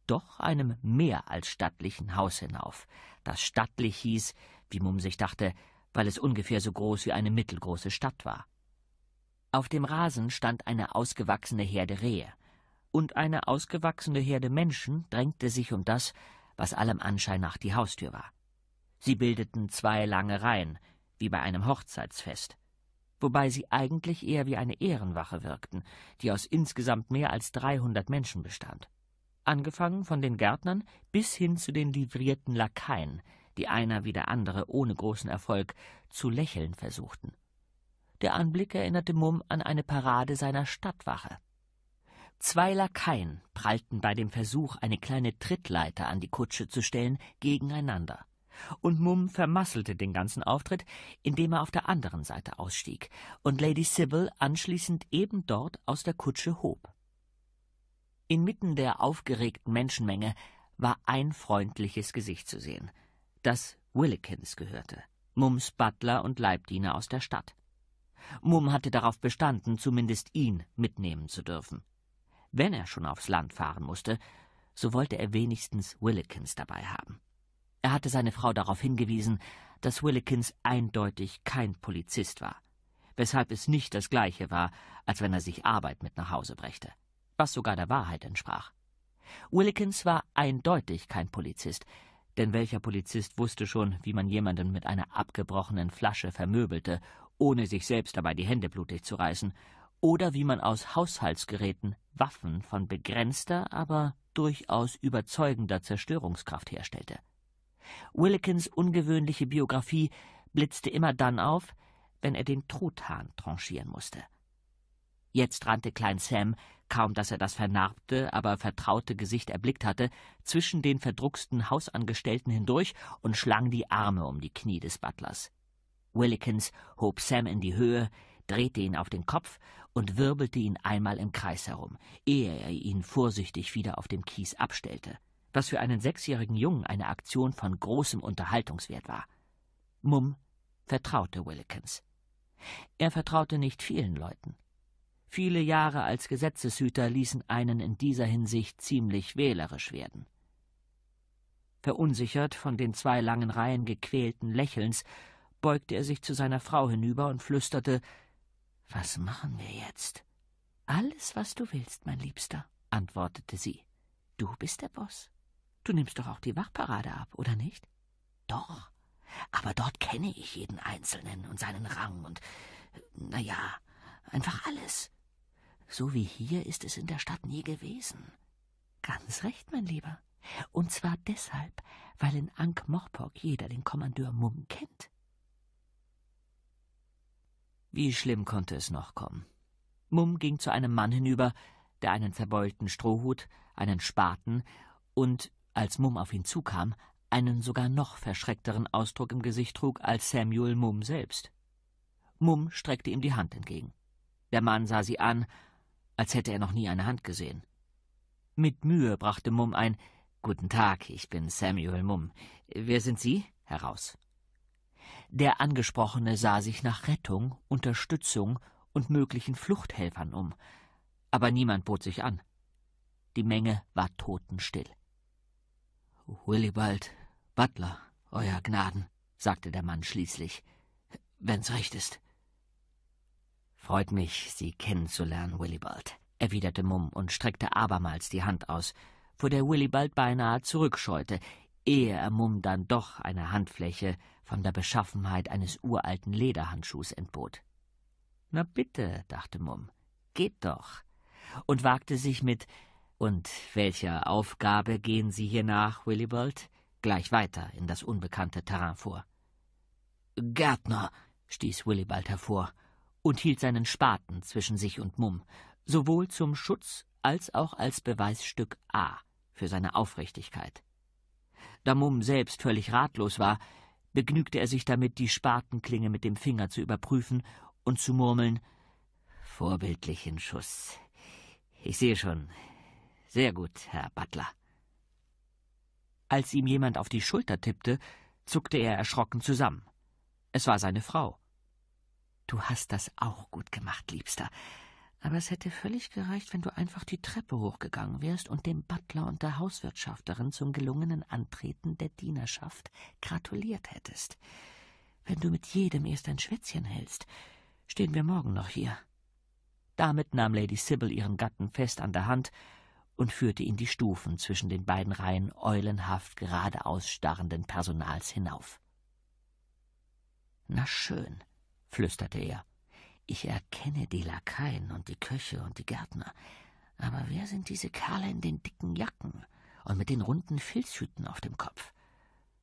doch einem mehr als stattlichen Haus hinauf, das stattlich hieß, wie Mumm sich dachte, weil es ungefähr so groß wie eine mittelgroße Stadt war. Auf dem Rasen stand eine ausgewachsene Herde Rehe, und eine ausgewachsene Herde Menschen drängte sich um das, was allem Anschein nach die Haustür war. Sie bildeten zwei lange Reihen, wie bei einem Hochzeitsfest, wobei sie eigentlich eher wie eine Ehrenwache wirkten, die aus insgesamt mehr als 300 Menschen bestand angefangen von den Gärtnern bis hin zu den livrierten Lakaien, die einer wie der andere ohne großen Erfolg zu lächeln versuchten. Der Anblick erinnerte Mumm an eine Parade seiner Stadtwache. Zwei Lakaien prallten bei dem Versuch, eine kleine Trittleiter an die Kutsche zu stellen, gegeneinander. Und Mumm vermasselte den ganzen Auftritt, indem er auf der anderen Seite ausstieg und Lady Sybil anschließend eben dort aus der Kutsche hob. Inmitten der aufgeregten Menschenmenge war ein freundliches Gesicht zu sehen, das Willikins gehörte, Mums Butler und Leibdiener aus der Stadt. Mumm hatte darauf bestanden, zumindest ihn mitnehmen zu dürfen. Wenn er schon aufs Land fahren musste, so wollte er wenigstens Willikins dabei haben. Er hatte seine Frau darauf hingewiesen, dass Willikins eindeutig kein Polizist war, weshalb es nicht das gleiche war, als wenn er sich Arbeit mit nach Hause brächte was sogar der Wahrheit entsprach. Willikins war eindeutig kein Polizist, denn welcher Polizist wusste schon, wie man jemanden mit einer abgebrochenen Flasche vermöbelte, ohne sich selbst dabei die Hände blutig zu reißen, oder wie man aus Haushaltsgeräten Waffen von begrenzter, aber durchaus überzeugender Zerstörungskraft herstellte. Willikins ungewöhnliche Biografie blitzte immer dann auf, wenn er den Truthahn tranchieren musste. Jetzt rannte Klein Sam kaum dass er das vernarbte, aber vertraute Gesicht erblickt hatte, zwischen den verdrucksten Hausangestellten hindurch und schlang die Arme um die Knie des Butlers. Willikins hob Sam in die Höhe, drehte ihn auf den Kopf und wirbelte ihn einmal im Kreis herum, ehe er ihn vorsichtig wieder auf dem Kies abstellte, was für einen sechsjährigen Jungen eine Aktion von großem Unterhaltungswert war. Mumm vertraute Willikins. Er vertraute nicht vielen Leuten. Viele Jahre als Gesetzeshüter ließen einen in dieser Hinsicht ziemlich wählerisch werden. Verunsichert von den zwei langen Reihen gequälten Lächelns, beugte er sich zu seiner Frau hinüber und flüsterte Was machen wir jetzt? Alles, was du willst, mein Liebster, antwortete sie. Du bist der Boss. Du nimmst doch auch die Wachparade ab, oder nicht? Doch. Aber dort kenne ich jeden Einzelnen und seinen Rang und, na ja, einfach alles. So wie hier ist es in der Stadt nie gewesen. Ganz recht, mein Lieber. Und zwar deshalb, weil in Ankh-Morpork jeder den Kommandeur Mumm kennt. Wie schlimm konnte es noch kommen? Mumm ging zu einem Mann hinüber, der einen verbeulten Strohhut, einen Spaten und, als Mumm auf ihn zukam, einen sogar noch verschreckteren Ausdruck im Gesicht trug als Samuel Mumm selbst. Mumm streckte ihm die Hand entgegen. Der Mann sah sie an als hätte er noch nie eine Hand gesehen. Mit Mühe brachte Mumm ein Guten Tag, ich bin Samuel Mumm. Wer sind Sie? heraus. Der Angesprochene sah sich nach Rettung, Unterstützung und möglichen Fluchthelfern um, aber niemand bot sich an. Die Menge war totenstill. Willibald, Butler, Euer Gnaden, sagte der Mann schließlich, wenn's recht ist. Freut mich, Sie kennenzulernen, Willibald, erwiderte Mumm und streckte abermals die Hand aus, vor der Willibald beinahe zurückscheute, ehe er Mumm dann doch eine Handfläche von der Beschaffenheit eines uralten Lederhandschuhs entbot. Na bitte, dachte Mumm, geht doch, und wagte sich mit Und welcher Aufgabe gehen Sie hier nach, Willibald? gleich weiter in das unbekannte Terrain vor. Gärtner, stieß Willibald hervor, und hielt seinen Spaten zwischen sich und Mumm, sowohl zum Schutz als auch als Beweisstück A für seine Aufrichtigkeit. Da Mumm selbst völlig ratlos war, begnügte er sich damit, die Spatenklinge mit dem Finger zu überprüfen und zu murmeln Vorbildlichen Schuss. Ich sehe schon. Sehr gut, Herr Butler. Als ihm jemand auf die Schulter tippte, zuckte er erschrocken zusammen. Es war seine Frau. Du hast das auch gut gemacht, Liebster. Aber es hätte völlig gereicht, wenn du einfach die Treppe hochgegangen wärst und dem Butler und der Hauswirtschafterin zum gelungenen Antreten der Dienerschaft gratuliert hättest. Wenn du mit jedem erst ein Schwätzchen hältst, stehen wir morgen noch hier. Damit nahm Lady Sybil ihren Gatten fest an der Hand und führte ihn die Stufen zwischen den beiden Reihen eulenhaft geradeaus starrenden Personals hinauf. Na schön, flüsterte er. Ich erkenne die Lakaien und die Köche und die Gärtner. Aber wer sind diese Kerle in den dicken Jacken und mit den runden Filzhüten auf dem Kopf?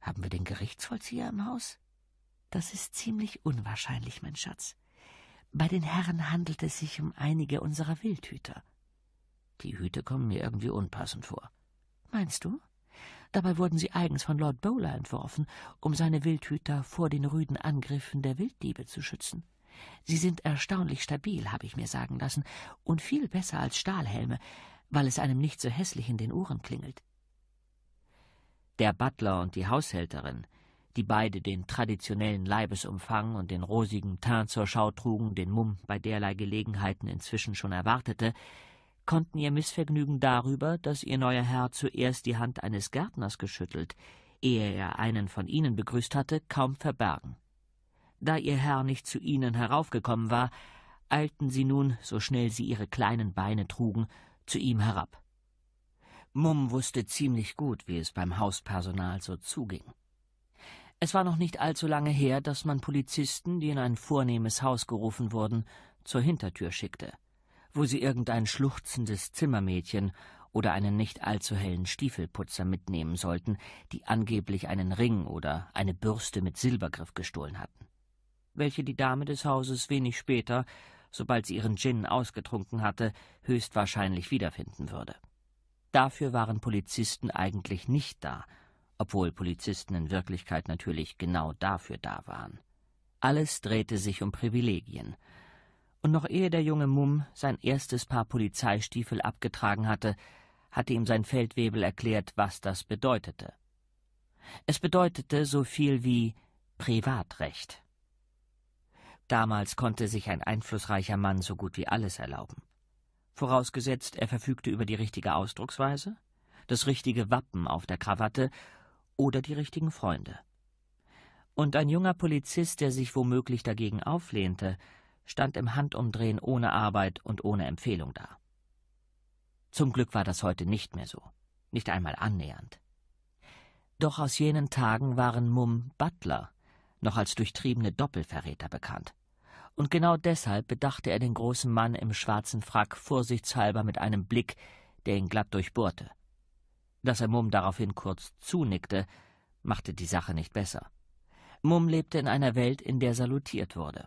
Haben wir den Gerichtsvollzieher im Haus? Das ist ziemlich unwahrscheinlich, mein Schatz. Bei den Herren handelt es sich um einige unserer Wildhüter. Die Hüte kommen mir irgendwie unpassend vor. Meinst du? Dabei wurden sie eigens von Lord Bowler entworfen, um seine Wildhüter vor den rüden Angriffen der Wilddiebe zu schützen. Sie sind erstaunlich stabil, habe ich mir sagen lassen, und viel besser als Stahlhelme, weil es einem nicht so hässlich in den Ohren klingelt. Der Butler und die Haushälterin, die beide den traditionellen Leibesumfang und den rosigen Teint zur Schau trugen, den Mumm bei derlei Gelegenheiten inzwischen schon erwartete, konnten ihr Missvergnügen darüber, dass ihr neuer Herr zuerst die Hand eines Gärtners geschüttelt, ehe er einen von ihnen begrüßt hatte, kaum verbergen. Da ihr Herr nicht zu ihnen heraufgekommen war, eilten sie nun, so schnell sie ihre kleinen Beine trugen, zu ihm herab. Mumm wusste ziemlich gut, wie es beim Hauspersonal so zuging. Es war noch nicht allzu lange her, dass man Polizisten, die in ein vornehmes Haus gerufen wurden, zur Hintertür schickte wo sie irgendein schluchzendes Zimmermädchen oder einen nicht allzu hellen Stiefelputzer mitnehmen sollten, die angeblich einen Ring oder eine Bürste mit Silbergriff gestohlen hatten, welche die Dame des Hauses wenig später, sobald sie ihren Gin ausgetrunken hatte, höchstwahrscheinlich wiederfinden würde. Dafür waren Polizisten eigentlich nicht da, obwohl Polizisten in Wirklichkeit natürlich genau dafür da waren. Alles drehte sich um Privilegien, und noch ehe der junge Mumm sein erstes Paar Polizeistiefel abgetragen hatte, hatte ihm sein Feldwebel erklärt, was das bedeutete. Es bedeutete so viel wie Privatrecht. Damals konnte sich ein einflussreicher Mann so gut wie alles erlauben. Vorausgesetzt, er verfügte über die richtige Ausdrucksweise, das richtige Wappen auf der Krawatte oder die richtigen Freunde. Und ein junger Polizist, der sich womöglich dagegen auflehnte, stand im Handumdrehen ohne Arbeit und ohne Empfehlung da. Zum Glück war das heute nicht mehr so, nicht einmal annähernd. Doch aus jenen Tagen waren Mumm Butler noch als durchtriebene Doppelverräter bekannt. Und genau deshalb bedachte er den großen Mann im schwarzen Frack vorsichtshalber mit einem Blick, der ihn glatt durchbohrte. Dass er Mumm daraufhin kurz zunickte, machte die Sache nicht besser. Mumm lebte in einer Welt, in der salutiert wurde.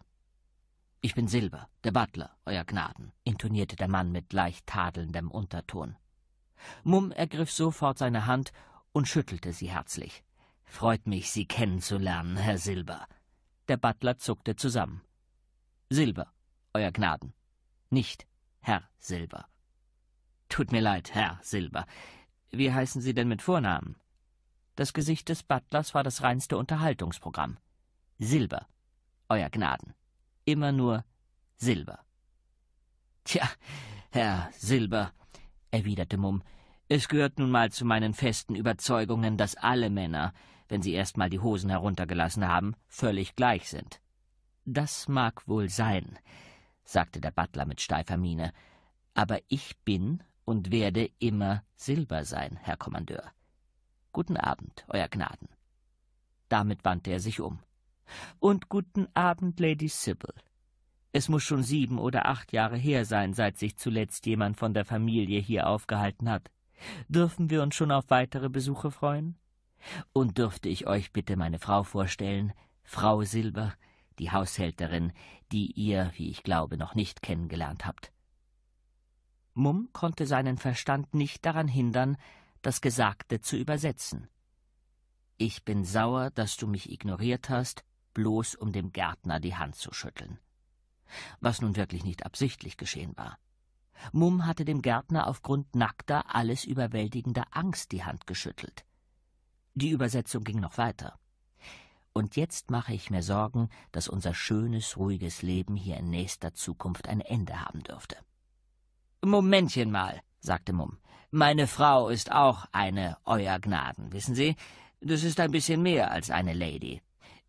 Ich bin Silber, der Butler, Euer Gnaden, intonierte der Mann mit leicht tadelndem Unterton. Mumm ergriff sofort seine Hand und schüttelte sie herzlich. Freut mich, Sie kennenzulernen, Herr Silber. Der Butler zuckte zusammen. Silber, Euer Gnaden, nicht Herr Silber. Tut mir leid, Herr Silber. Wie heißen Sie denn mit Vornamen? Das Gesicht des Butlers war das reinste Unterhaltungsprogramm. Silber, Euer Gnaden immer nur Silber. Tja, Herr Silber, erwiderte Mumm, es gehört nun mal zu meinen festen Überzeugungen, dass alle Männer, wenn sie erst mal die Hosen heruntergelassen haben, völlig gleich sind. Das mag wohl sein, sagte der Butler mit steifer Miene, aber ich bin und werde immer Silber sein, Herr Kommandeur. Guten Abend, Euer Gnaden. Damit wandte er sich um. Und guten Abend, Lady Sybil. Es muss schon sieben oder acht Jahre her sein, seit sich zuletzt jemand von der Familie hier aufgehalten hat. Dürfen wir uns schon auf weitere Besuche freuen? Und dürfte ich euch bitte meine Frau vorstellen, Frau Silber, die Haushälterin, die ihr, wie ich glaube, noch nicht kennengelernt habt. Mumm konnte seinen Verstand nicht daran hindern, das Gesagte zu übersetzen. Ich bin sauer, dass du mich ignoriert hast, bloß um dem Gärtner die Hand zu schütteln. Was nun wirklich nicht absichtlich geschehen war. Mumm hatte dem Gärtner aufgrund nackter, alles überwältigender Angst die Hand geschüttelt. Die Übersetzung ging noch weiter. Und jetzt mache ich mir Sorgen, dass unser schönes, ruhiges Leben hier in nächster Zukunft ein Ende haben dürfte. Momentchen mal, sagte Mumm. Meine Frau ist auch eine Euer Gnaden, wissen Sie? Das ist ein bisschen mehr als eine Lady.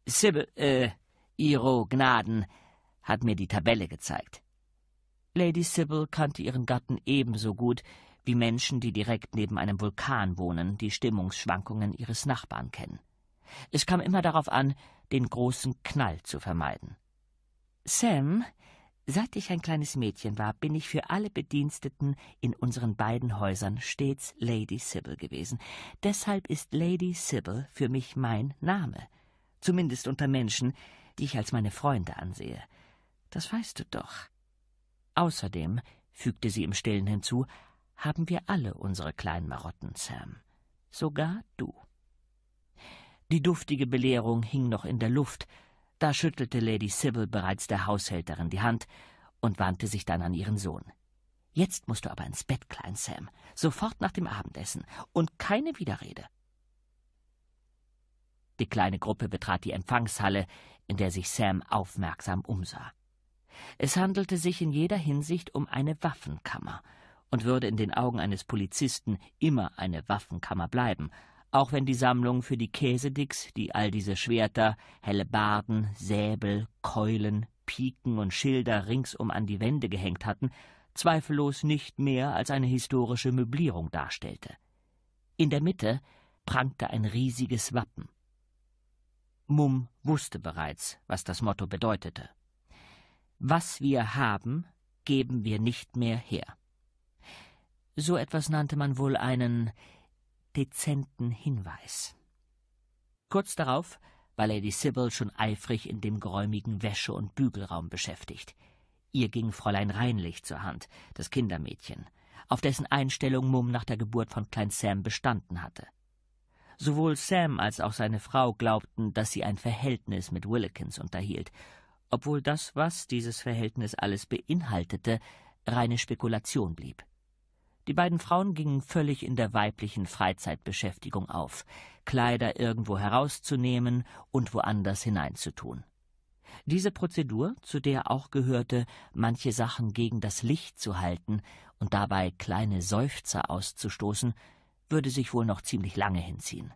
Sibyl, äh, Ihro Gnaden hat mir die Tabelle gezeigt. Lady Sibyl kannte ihren Gatten ebenso gut wie Menschen, die direkt neben einem Vulkan wohnen, die Stimmungsschwankungen ihres Nachbarn kennen. Es kam immer darauf an, den großen Knall zu vermeiden. Sam, seit ich ein kleines Mädchen war, bin ich für alle Bediensteten in unseren beiden Häusern stets Lady Sibyl gewesen. Deshalb ist Lady Sibyl für mich mein Name zumindest unter Menschen, die ich als meine Freunde ansehe. Das weißt du doch. Außerdem, fügte sie im Stillen hinzu, haben wir alle unsere kleinen Marotten, Sam. Sogar du. Die duftige Belehrung hing noch in der Luft, da schüttelte Lady Sybil bereits der Haushälterin die Hand und wandte sich dann an ihren Sohn. Jetzt musst du aber ins Bett, Klein Sam, sofort nach dem Abendessen und keine Widerrede. Die kleine Gruppe betrat die Empfangshalle, in der sich Sam aufmerksam umsah. Es handelte sich in jeder Hinsicht um eine Waffenkammer und würde in den Augen eines Polizisten immer eine Waffenkammer bleiben, auch wenn die Sammlung für die Käsedicks, die all diese Schwerter, Hellebarden, Säbel, Keulen, Piken und Schilder ringsum an die Wände gehängt hatten, zweifellos nicht mehr als eine historische Möblierung darstellte. In der Mitte prangte ein riesiges Wappen, Mumm wusste bereits, was das Motto bedeutete. Was wir haben, geben wir nicht mehr her. So etwas nannte man wohl einen dezenten Hinweis. Kurz darauf war Lady Sybil schon eifrig in dem geräumigen Wäsche- und Bügelraum beschäftigt. Ihr ging Fräulein Reinlich zur Hand, das Kindermädchen, auf dessen Einstellung Mumm nach der Geburt von Klein Sam bestanden hatte. Sowohl Sam als auch seine Frau glaubten, dass sie ein Verhältnis mit Willikins unterhielt, obwohl das, was dieses Verhältnis alles beinhaltete, reine Spekulation blieb. Die beiden Frauen gingen völlig in der weiblichen Freizeitbeschäftigung auf, Kleider irgendwo herauszunehmen und woanders hineinzutun. Diese Prozedur, zu der auch gehörte, manche Sachen gegen das Licht zu halten und dabei kleine Seufzer auszustoßen, würde sich wohl noch ziemlich lange hinziehen.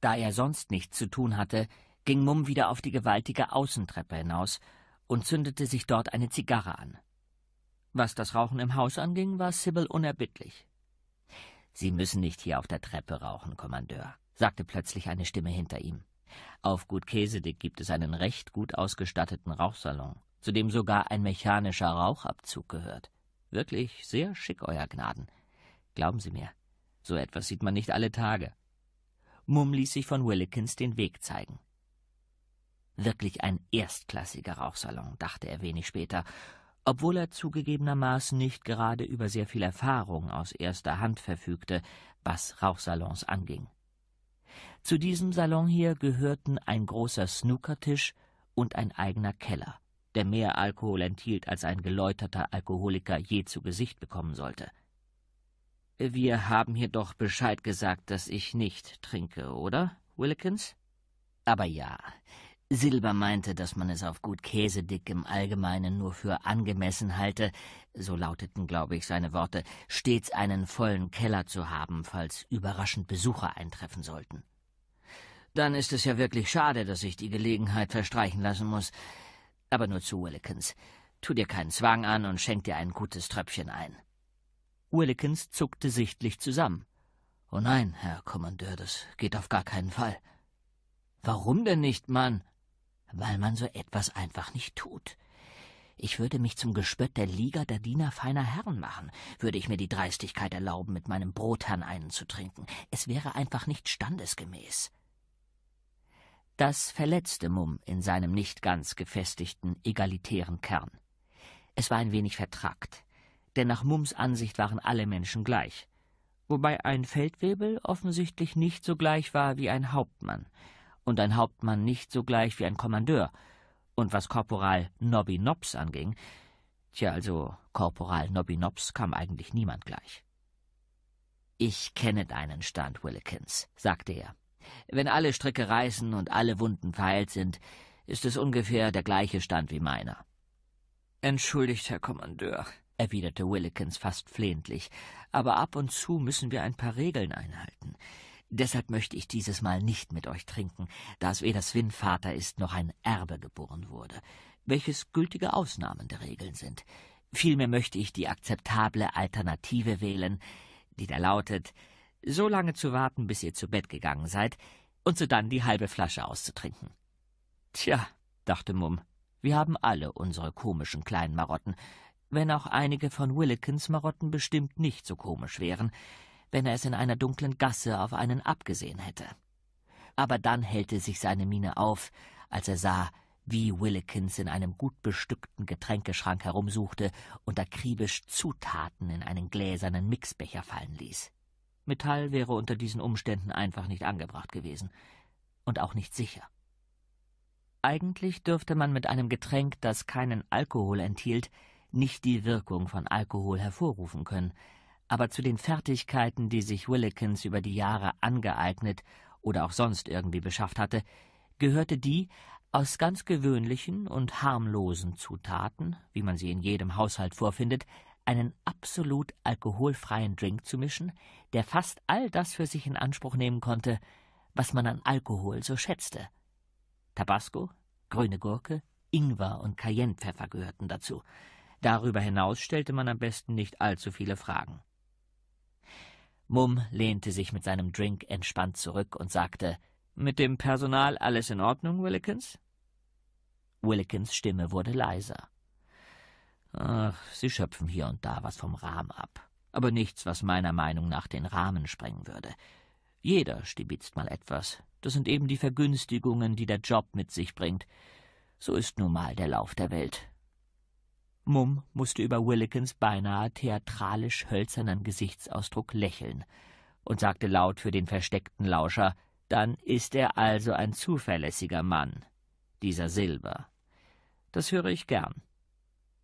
Da er sonst nichts zu tun hatte, ging Mumm wieder auf die gewaltige Außentreppe hinaus und zündete sich dort eine Zigarre an. Was das Rauchen im Haus anging, war Sibyl unerbittlich. Sie müssen nicht hier auf der Treppe rauchen, Kommandeur, sagte plötzlich eine Stimme hinter ihm. Auf Gut Käsedick gibt es einen recht gut ausgestatteten Rauchsalon, zu dem sogar ein mechanischer Rauchabzug gehört. Wirklich sehr schick, Euer Gnaden. Glauben Sie mir, so etwas sieht man nicht alle Tage. Mumm ließ sich von Willikins den Weg zeigen. Wirklich ein erstklassiger Rauchsalon, dachte er wenig später, obwohl er zugegebenermaßen nicht gerade über sehr viel Erfahrung aus erster Hand verfügte, was Rauchsalons anging. Zu diesem Salon hier gehörten ein großer Snookertisch und ein eigener Keller, der mehr Alkohol enthielt, als ein geläuterter Alkoholiker je zu Gesicht bekommen sollte – wir haben hier doch Bescheid gesagt, dass ich nicht trinke, oder, Wilkins? Aber ja, Silber meinte, dass man es auf gut Käsedick im Allgemeinen nur für angemessen halte, so lauteten, glaube ich, seine Worte, stets einen vollen Keller zu haben, falls überraschend Besucher eintreffen sollten. Dann ist es ja wirklich schade, dass ich die Gelegenheit verstreichen lassen muss. Aber nur zu, Willikins. Tu dir keinen Zwang an und schenk dir ein gutes Tröpfchen ein. Willikins zuckte sichtlich zusammen. Oh nein, Herr Kommandeur, das geht auf gar keinen Fall. Warum denn nicht, Mann? Weil man so etwas einfach nicht tut. Ich würde mich zum Gespött der Liga der Diener feiner Herren machen, würde ich mir die Dreistigkeit erlauben, mit meinem Brotherrn einen zu trinken. Es wäre einfach nicht standesgemäß. Das verletzte Mumm in seinem nicht ganz gefestigten, egalitären Kern. Es war ein wenig vertrackt denn nach Mums Ansicht waren alle Menschen gleich, wobei ein Feldwebel offensichtlich nicht so gleich war wie ein Hauptmann und ein Hauptmann nicht so gleich wie ein Kommandeur. Und was Korporal Nobby Nobs anging, tja, also Korporal Nobby Nobs kam eigentlich niemand gleich. Ich kenne deinen Stand, Willikins, sagte er. Wenn alle Stricke reißen und alle Wunden verheilt sind, ist es ungefähr der gleiche Stand wie meiner. Entschuldigt, Herr Kommandeur, erwiderte Willikins fast flehentlich, aber ab und zu müssen wir ein paar Regeln einhalten. Deshalb möchte ich dieses Mal nicht mit euch trinken, da es weder Swin Vater ist noch ein Erbe geboren wurde, welches gültige Ausnahmen der Regeln sind. Vielmehr möchte ich die akzeptable Alternative wählen, die da lautet, so lange zu warten, bis ihr zu Bett gegangen seid, und sodann die halbe Flasche auszutrinken. Tja, dachte Mumm, wir haben alle unsere komischen kleinen Marotten, wenn auch einige von Willikins Marotten bestimmt nicht so komisch wären, wenn er es in einer dunklen Gasse auf einen abgesehen hätte. Aber dann hellte sich seine Miene auf, als er sah, wie Willikins in einem gut bestückten Getränkeschrank herumsuchte und akribisch Zutaten in einen gläsernen Mixbecher fallen ließ. Metall wäre unter diesen Umständen einfach nicht angebracht gewesen und auch nicht sicher. Eigentlich dürfte man mit einem Getränk, das keinen Alkohol enthielt, nicht die Wirkung von Alkohol hervorrufen können, aber zu den Fertigkeiten, die sich Willikins über die Jahre angeeignet oder auch sonst irgendwie beschafft hatte, gehörte die, aus ganz gewöhnlichen und harmlosen Zutaten, wie man sie in jedem Haushalt vorfindet, einen absolut alkoholfreien Drink zu mischen, der fast all das für sich in Anspruch nehmen konnte, was man an Alkohol so schätzte. Tabasco, grüne Gurke, Ingwer und Cayennepfeffer gehörten dazu. Darüber hinaus stellte man am besten nicht allzu viele Fragen. Mumm lehnte sich mit seinem Drink entspannt zurück und sagte Mit dem Personal alles in Ordnung, Willikins? Willikins Stimme wurde leiser. Ach, Sie schöpfen hier und da was vom Rahmen ab, aber nichts, was meiner Meinung nach den Rahmen sprengen würde. Jeder stibitzt mal etwas. Das sind eben die Vergünstigungen, die der Job mit sich bringt. So ist nun mal der Lauf der Welt. Mumm musste über Willikins beinahe theatralisch hölzernen Gesichtsausdruck lächeln und sagte laut für den versteckten Lauscher, dann ist er also ein zuverlässiger Mann, dieser Silber. Das höre ich gern.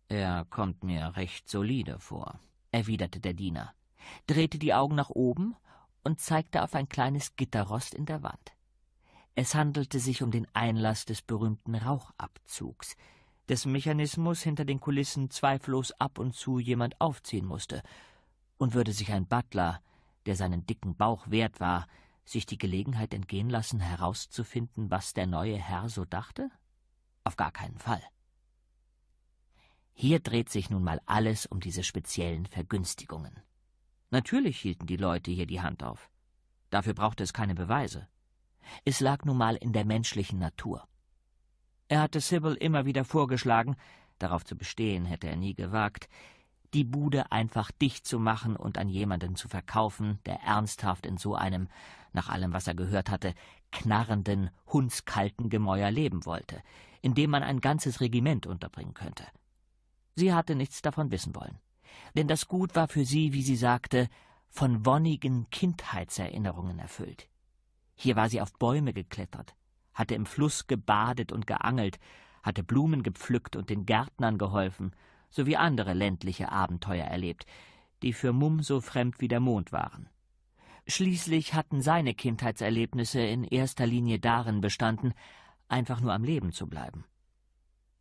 Er kommt mir recht solide vor, erwiderte der Diener, drehte die Augen nach oben und zeigte auf ein kleines Gitterrost in der Wand. Es handelte sich um den Einlass des berühmten Rauchabzugs, dessen Mechanismus hinter den Kulissen zweifellos ab und zu jemand aufziehen musste, und würde sich ein Butler, der seinen dicken Bauch wert war, sich die Gelegenheit entgehen lassen, herauszufinden, was der neue Herr so dachte? Auf gar keinen Fall. Hier dreht sich nun mal alles um diese speziellen Vergünstigungen. Natürlich hielten die Leute hier die Hand auf. Dafür brauchte es keine Beweise. Es lag nun mal in der menschlichen Natur. Er hatte Sybil immer wieder vorgeschlagen, darauf zu bestehen hätte er nie gewagt, die Bude einfach dicht zu machen und an jemanden zu verkaufen, der ernsthaft in so einem, nach allem, was er gehört hatte, knarrenden, hundskalten Gemäuer leben wollte, in dem man ein ganzes Regiment unterbringen könnte. Sie hatte nichts davon wissen wollen, denn das Gut war für sie, wie sie sagte, von wonnigen Kindheitserinnerungen erfüllt. Hier war sie auf Bäume geklettert, hatte im Fluss gebadet und geangelt, hatte Blumen gepflückt und den Gärtnern geholfen, sowie andere ländliche Abenteuer erlebt, die für Mumm so fremd wie der Mond waren. Schließlich hatten seine Kindheitserlebnisse in erster Linie darin bestanden, einfach nur am Leben zu bleiben.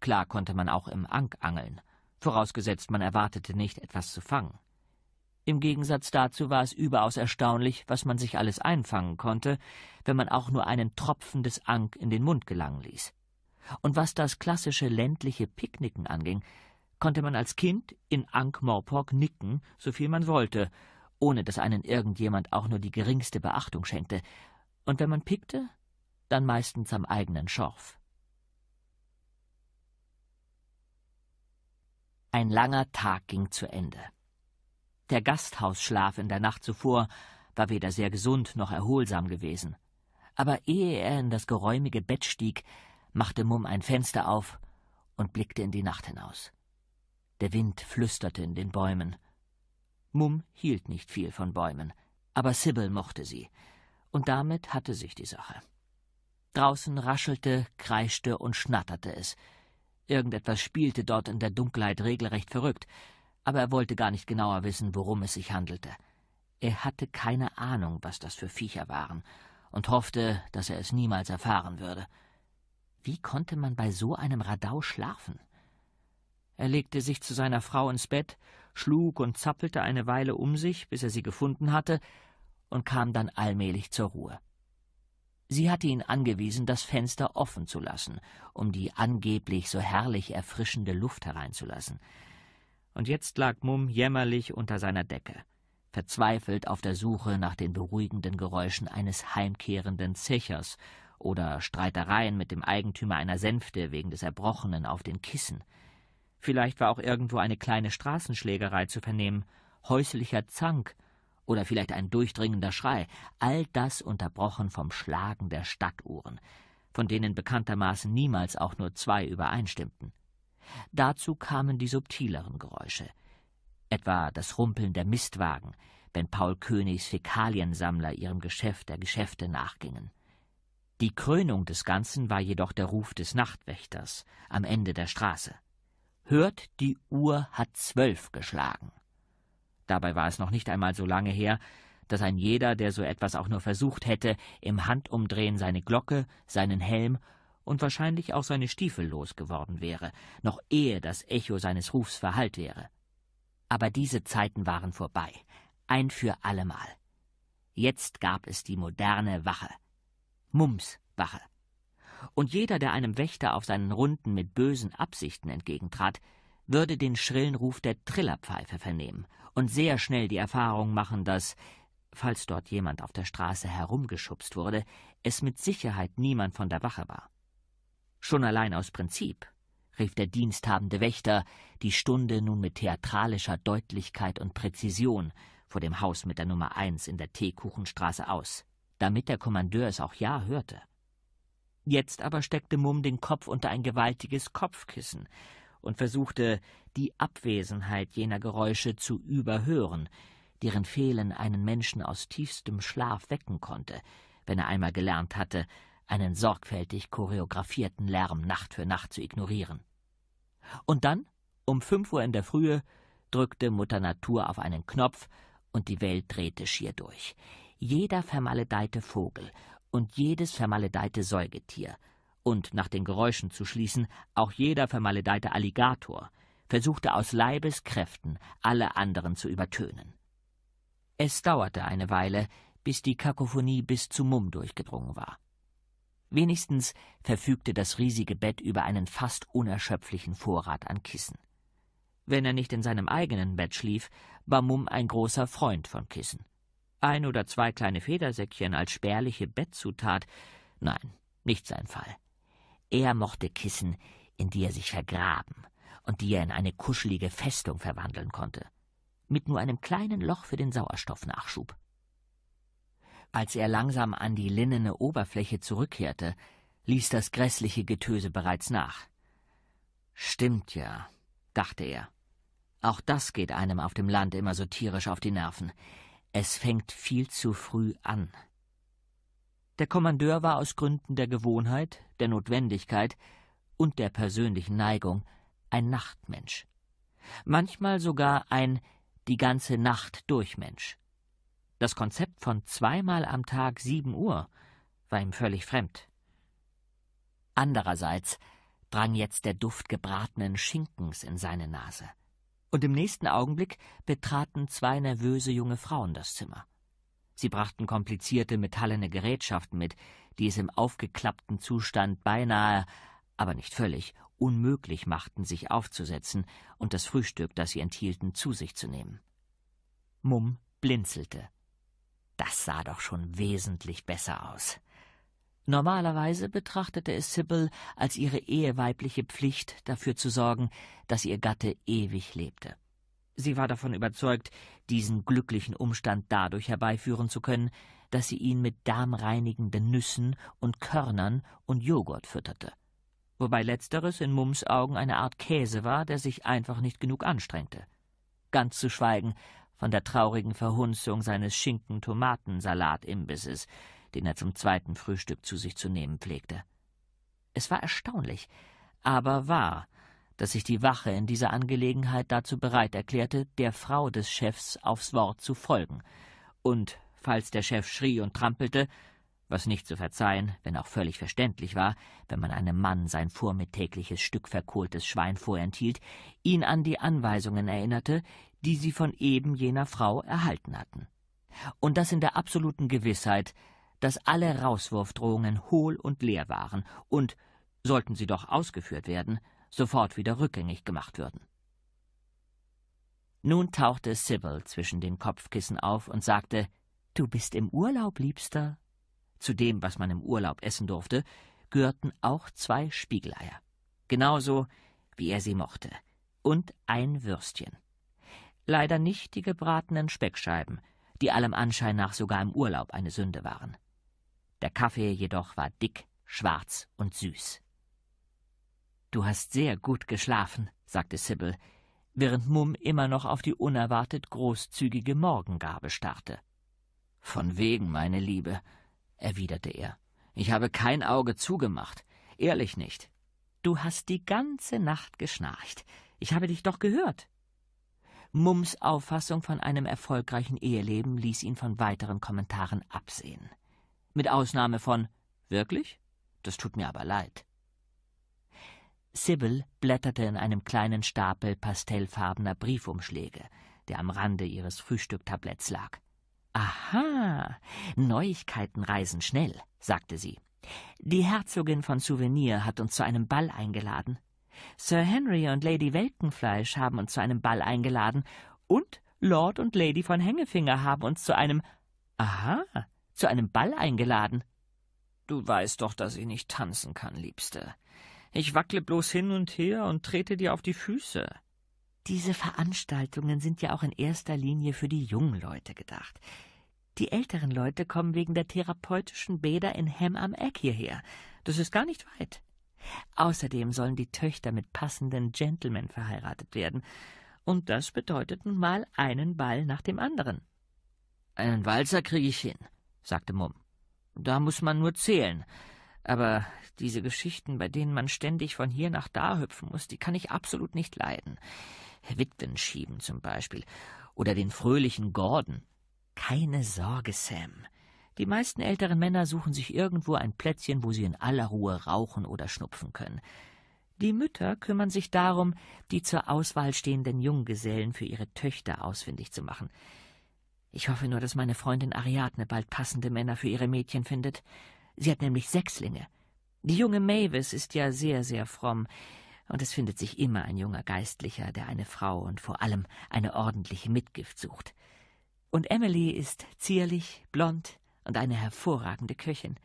Klar konnte man auch im Ank angeln, vorausgesetzt man erwartete nicht, etwas zu fangen. Im Gegensatz dazu war es überaus erstaunlich, was man sich alles einfangen konnte, wenn man auch nur einen Tropfen des Ank in den Mund gelangen ließ. Und was das klassische ländliche Picknicken anging, konnte man als Kind in Ankh Morpork nicken, so viel man wollte, ohne dass einen irgendjemand auch nur die geringste Beachtung schenkte. Und wenn man pickte, dann meistens am eigenen Schorf. Ein langer Tag ging zu Ende. Der Gasthausschlaf in der Nacht zuvor war weder sehr gesund noch erholsam gewesen. Aber ehe er in das geräumige Bett stieg, machte Mumm ein Fenster auf und blickte in die Nacht hinaus. Der Wind flüsterte in den Bäumen. Mumm hielt nicht viel von Bäumen, aber Sibyl mochte sie, und damit hatte sich die Sache. Draußen raschelte, kreischte und schnatterte es. Irgendetwas spielte dort in der Dunkelheit regelrecht verrückt, aber er wollte gar nicht genauer wissen, worum es sich handelte. Er hatte keine Ahnung, was das für Viecher waren, und hoffte, dass er es niemals erfahren würde. Wie konnte man bei so einem Radau schlafen? Er legte sich zu seiner Frau ins Bett, schlug und zappelte eine Weile um sich, bis er sie gefunden hatte, und kam dann allmählich zur Ruhe. Sie hatte ihn angewiesen, das Fenster offen zu lassen, um die angeblich so herrlich erfrischende Luft hereinzulassen und jetzt lag Mumm jämmerlich unter seiner Decke, verzweifelt auf der Suche nach den beruhigenden Geräuschen eines heimkehrenden Zechers oder Streitereien mit dem Eigentümer einer Sänfte wegen des Erbrochenen auf den Kissen. Vielleicht war auch irgendwo eine kleine Straßenschlägerei zu vernehmen, häuslicher Zank oder vielleicht ein durchdringender Schrei, all das unterbrochen vom Schlagen der Stadtuhren, von denen bekanntermaßen niemals auch nur zwei übereinstimmten. Dazu kamen die subtileren Geräusche, etwa das Rumpeln der Mistwagen, wenn Paul Königs Fäkaliensammler ihrem Geschäft der Geschäfte nachgingen. Die Krönung des Ganzen war jedoch der Ruf des Nachtwächters am Ende der Straße. Hört, die Uhr hat zwölf geschlagen. Dabei war es noch nicht einmal so lange her, dass ein jeder, der so etwas auch nur versucht hätte, im Handumdrehen seine Glocke, seinen Helm und wahrscheinlich auch seine Stiefel losgeworden wäre, noch ehe das Echo seines Rufs verhallt wäre. Aber diese Zeiten waren vorbei, ein für allemal. Jetzt gab es die moderne Wache. Mums Wache. Und jeder, der einem Wächter auf seinen Runden mit bösen Absichten entgegentrat, würde den schrillen Ruf der Trillerpfeife vernehmen und sehr schnell die Erfahrung machen, dass, falls dort jemand auf der Straße herumgeschubst wurde, es mit Sicherheit niemand von der Wache war. Schon allein aus Prinzip, rief der diensthabende Wächter, die Stunde nun mit theatralischer Deutlichkeit und Präzision vor dem Haus mit der Nummer eins in der Teekuchenstraße aus, damit der Kommandeur es auch ja hörte. Jetzt aber steckte Mumm den Kopf unter ein gewaltiges Kopfkissen und versuchte, die Abwesenheit jener Geräusche zu überhören, deren Fehlen einen Menschen aus tiefstem Schlaf wecken konnte, wenn er einmal gelernt hatte, einen sorgfältig choreografierten Lärm Nacht für Nacht zu ignorieren. Und dann, um fünf Uhr in der Frühe, drückte Mutter Natur auf einen Knopf und die Welt drehte schier durch. Jeder vermaledeite Vogel und jedes vermaledeite Säugetier und nach den Geräuschen zu schließen, auch jeder vermaledeite Alligator versuchte aus Leibeskräften alle anderen zu übertönen. Es dauerte eine Weile, bis die Kakophonie bis zu Mumm durchgedrungen war. Wenigstens verfügte das riesige Bett über einen fast unerschöpflichen Vorrat an Kissen. Wenn er nicht in seinem eigenen Bett schlief, war Mumm ein großer Freund von Kissen. Ein oder zwei kleine Federsäckchen als spärliche Bettzutat, nein, nicht sein Fall. Er mochte Kissen, in die er sich vergraben und die er in eine kuschelige Festung verwandeln konnte, mit nur einem kleinen Loch für den Sauerstoffnachschub. Als er langsam an die linnene Oberfläche zurückkehrte, ließ das grässliche Getöse bereits nach. Stimmt ja, dachte er. Auch das geht einem auf dem Land immer so tierisch auf die Nerven. Es fängt viel zu früh an. Der Kommandeur war aus Gründen der Gewohnheit, der Notwendigkeit und der persönlichen Neigung ein Nachtmensch. Manchmal sogar ein die ganze Nacht Durchmensch. Das Konzept von zweimal am Tag sieben Uhr war ihm völlig fremd. Andererseits drang jetzt der Duft gebratenen Schinkens in seine Nase. Und im nächsten Augenblick betraten zwei nervöse junge Frauen das Zimmer. Sie brachten komplizierte metallene Gerätschaften mit, die es im aufgeklappten Zustand beinahe, aber nicht völlig, unmöglich machten, sich aufzusetzen und das Frühstück, das sie enthielten, zu sich zu nehmen. Mumm blinzelte das sah doch schon wesentlich besser aus. Normalerweise betrachtete es Sybil als ihre eheweibliche Pflicht, dafür zu sorgen, dass ihr Gatte ewig lebte. Sie war davon überzeugt, diesen glücklichen Umstand dadurch herbeiführen zu können, dass sie ihn mit darmreinigenden Nüssen und Körnern und Joghurt fütterte. Wobei letzteres in Mums Augen eine Art Käse war, der sich einfach nicht genug anstrengte. Ganz zu schweigen von der traurigen Verhunzung seines Schinken-Tomatensalat-Imbisses, den er zum zweiten Frühstück zu sich zu nehmen pflegte. Es war erstaunlich, aber wahr, dass sich die Wache in dieser Angelegenheit dazu bereit erklärte, der Frau des Chefs aufs Wort zu folgen. Und, falls der Chef schrie und trampelte, was nicht zu verzeihen, wenn auch völlig verständlich war, wenn man einem Mann sein vormittägliches Stück verkohltes Schwein vorenthielt, ihn an die Anweisungen erinnerte, die sie von eben jener Frau erhalten hatten. Und das in der absoluten Gewissheit, dass alle Rauswurfdrohungen hohl und leer waren und, sollten sie doch ausgeführt werden, sofort wieder rückgängig gemacht würden. Nun tauchte Sybil zwischen den Kopfkissen auf und sagte Du bist im Urlaub, Liebster. Zu dem, was man im Urlaub essen durfte, gehörten auch zwei Spiegeleier, genauso wie er sie mochte, und ein Würstchen. Leider nicht die gebratenen Speckscheiben, die allem Anschein nach sogar im Urlaub eine Sünde waren. Der Kaffee jedoch war dick, schwarz und süß. Du hast sehr gut geschlafen, sagte Sibyl, während Mumm immer noch auf die unerwartet großzügige Morgengabe starrte. Von wegen, meine Liebe, erwiderte er. Ich habe kein Auge zugemacht, ehrlich nicht. Du hast die ganze Nacht geschnarcht. Ich habe dich doch gehört. Mums Auffassung von einem erfolgreichen Eheleben ließ ihn von weiteren Kommentaren absehen. Mit Ausnahme von Wirklich? Das tut mir aber leid. Sibyl blätterte in einem kleinen Stapel pastellfarbener Briefumschläge, der am Rande ihres Frühstücktabletts lag. Aha, Neuigkeiten reisen schnell, sagte sie. Die Herzogin von Souvenir hat uns zu einem Ball eingeladen. Sir Henry und Lady Welkenfleisch haben uns zu einem Ball eingeladen und Lord und Lady von Hängefinger haben uns zu einem Aha, zu einem Ball eingeladen. Du weißt doch, dass ich nicht tanzen kann, Liebste. Ich wackle bloß hin und her und trete dir auf die Füße. Diese Veranstaltungen sind ja auch in erster Linie für die jungen Leute gedacht. Die älteren Leute kommen wegen der therapeutischen Bäder in Hem am Eck hierher. Das ist gar nicht weit. Außerdem sollen die Töchter mit passenden Gentlemen verheiratet werden. Und das bedeutet nun mal einen Ball nach dem anderen. Einen Walzer kriege ich hin, sagte Mumm. Da muss man nur zählen. Aber diese Geschichten, bei denen man ständig von hier nach da hüpfen muss, die kann ich absolut nicht leiden. Witwen schieben zum Beispiel. Oder den fröhlichen Gordon. Keine Sorge, Sam. Die meisten älteren Männer suchen sich irgendwo ein Plätzchen, wo sie in aller Ruhe rauchen oder schnupfen können. Die Mütter kümmern sich darum, die zur Auswahl stehenden Junggesellen für ihre Töchter ausfindig zu machen. Ich hoffe nur, dass meine Freundin Ariadne bald passende Männer für ihre Mädchen findet. Sie hat nämlich Sechslinge. Die junge Mavis ist ja sehr, sehr fromm, und es findet sich immer ein junger Geistlicher, der eine Frau und vor allem eine ordentliche Mitgift sucht. Und Emily ist zierlich, blond, und eine hervorragende Köchin.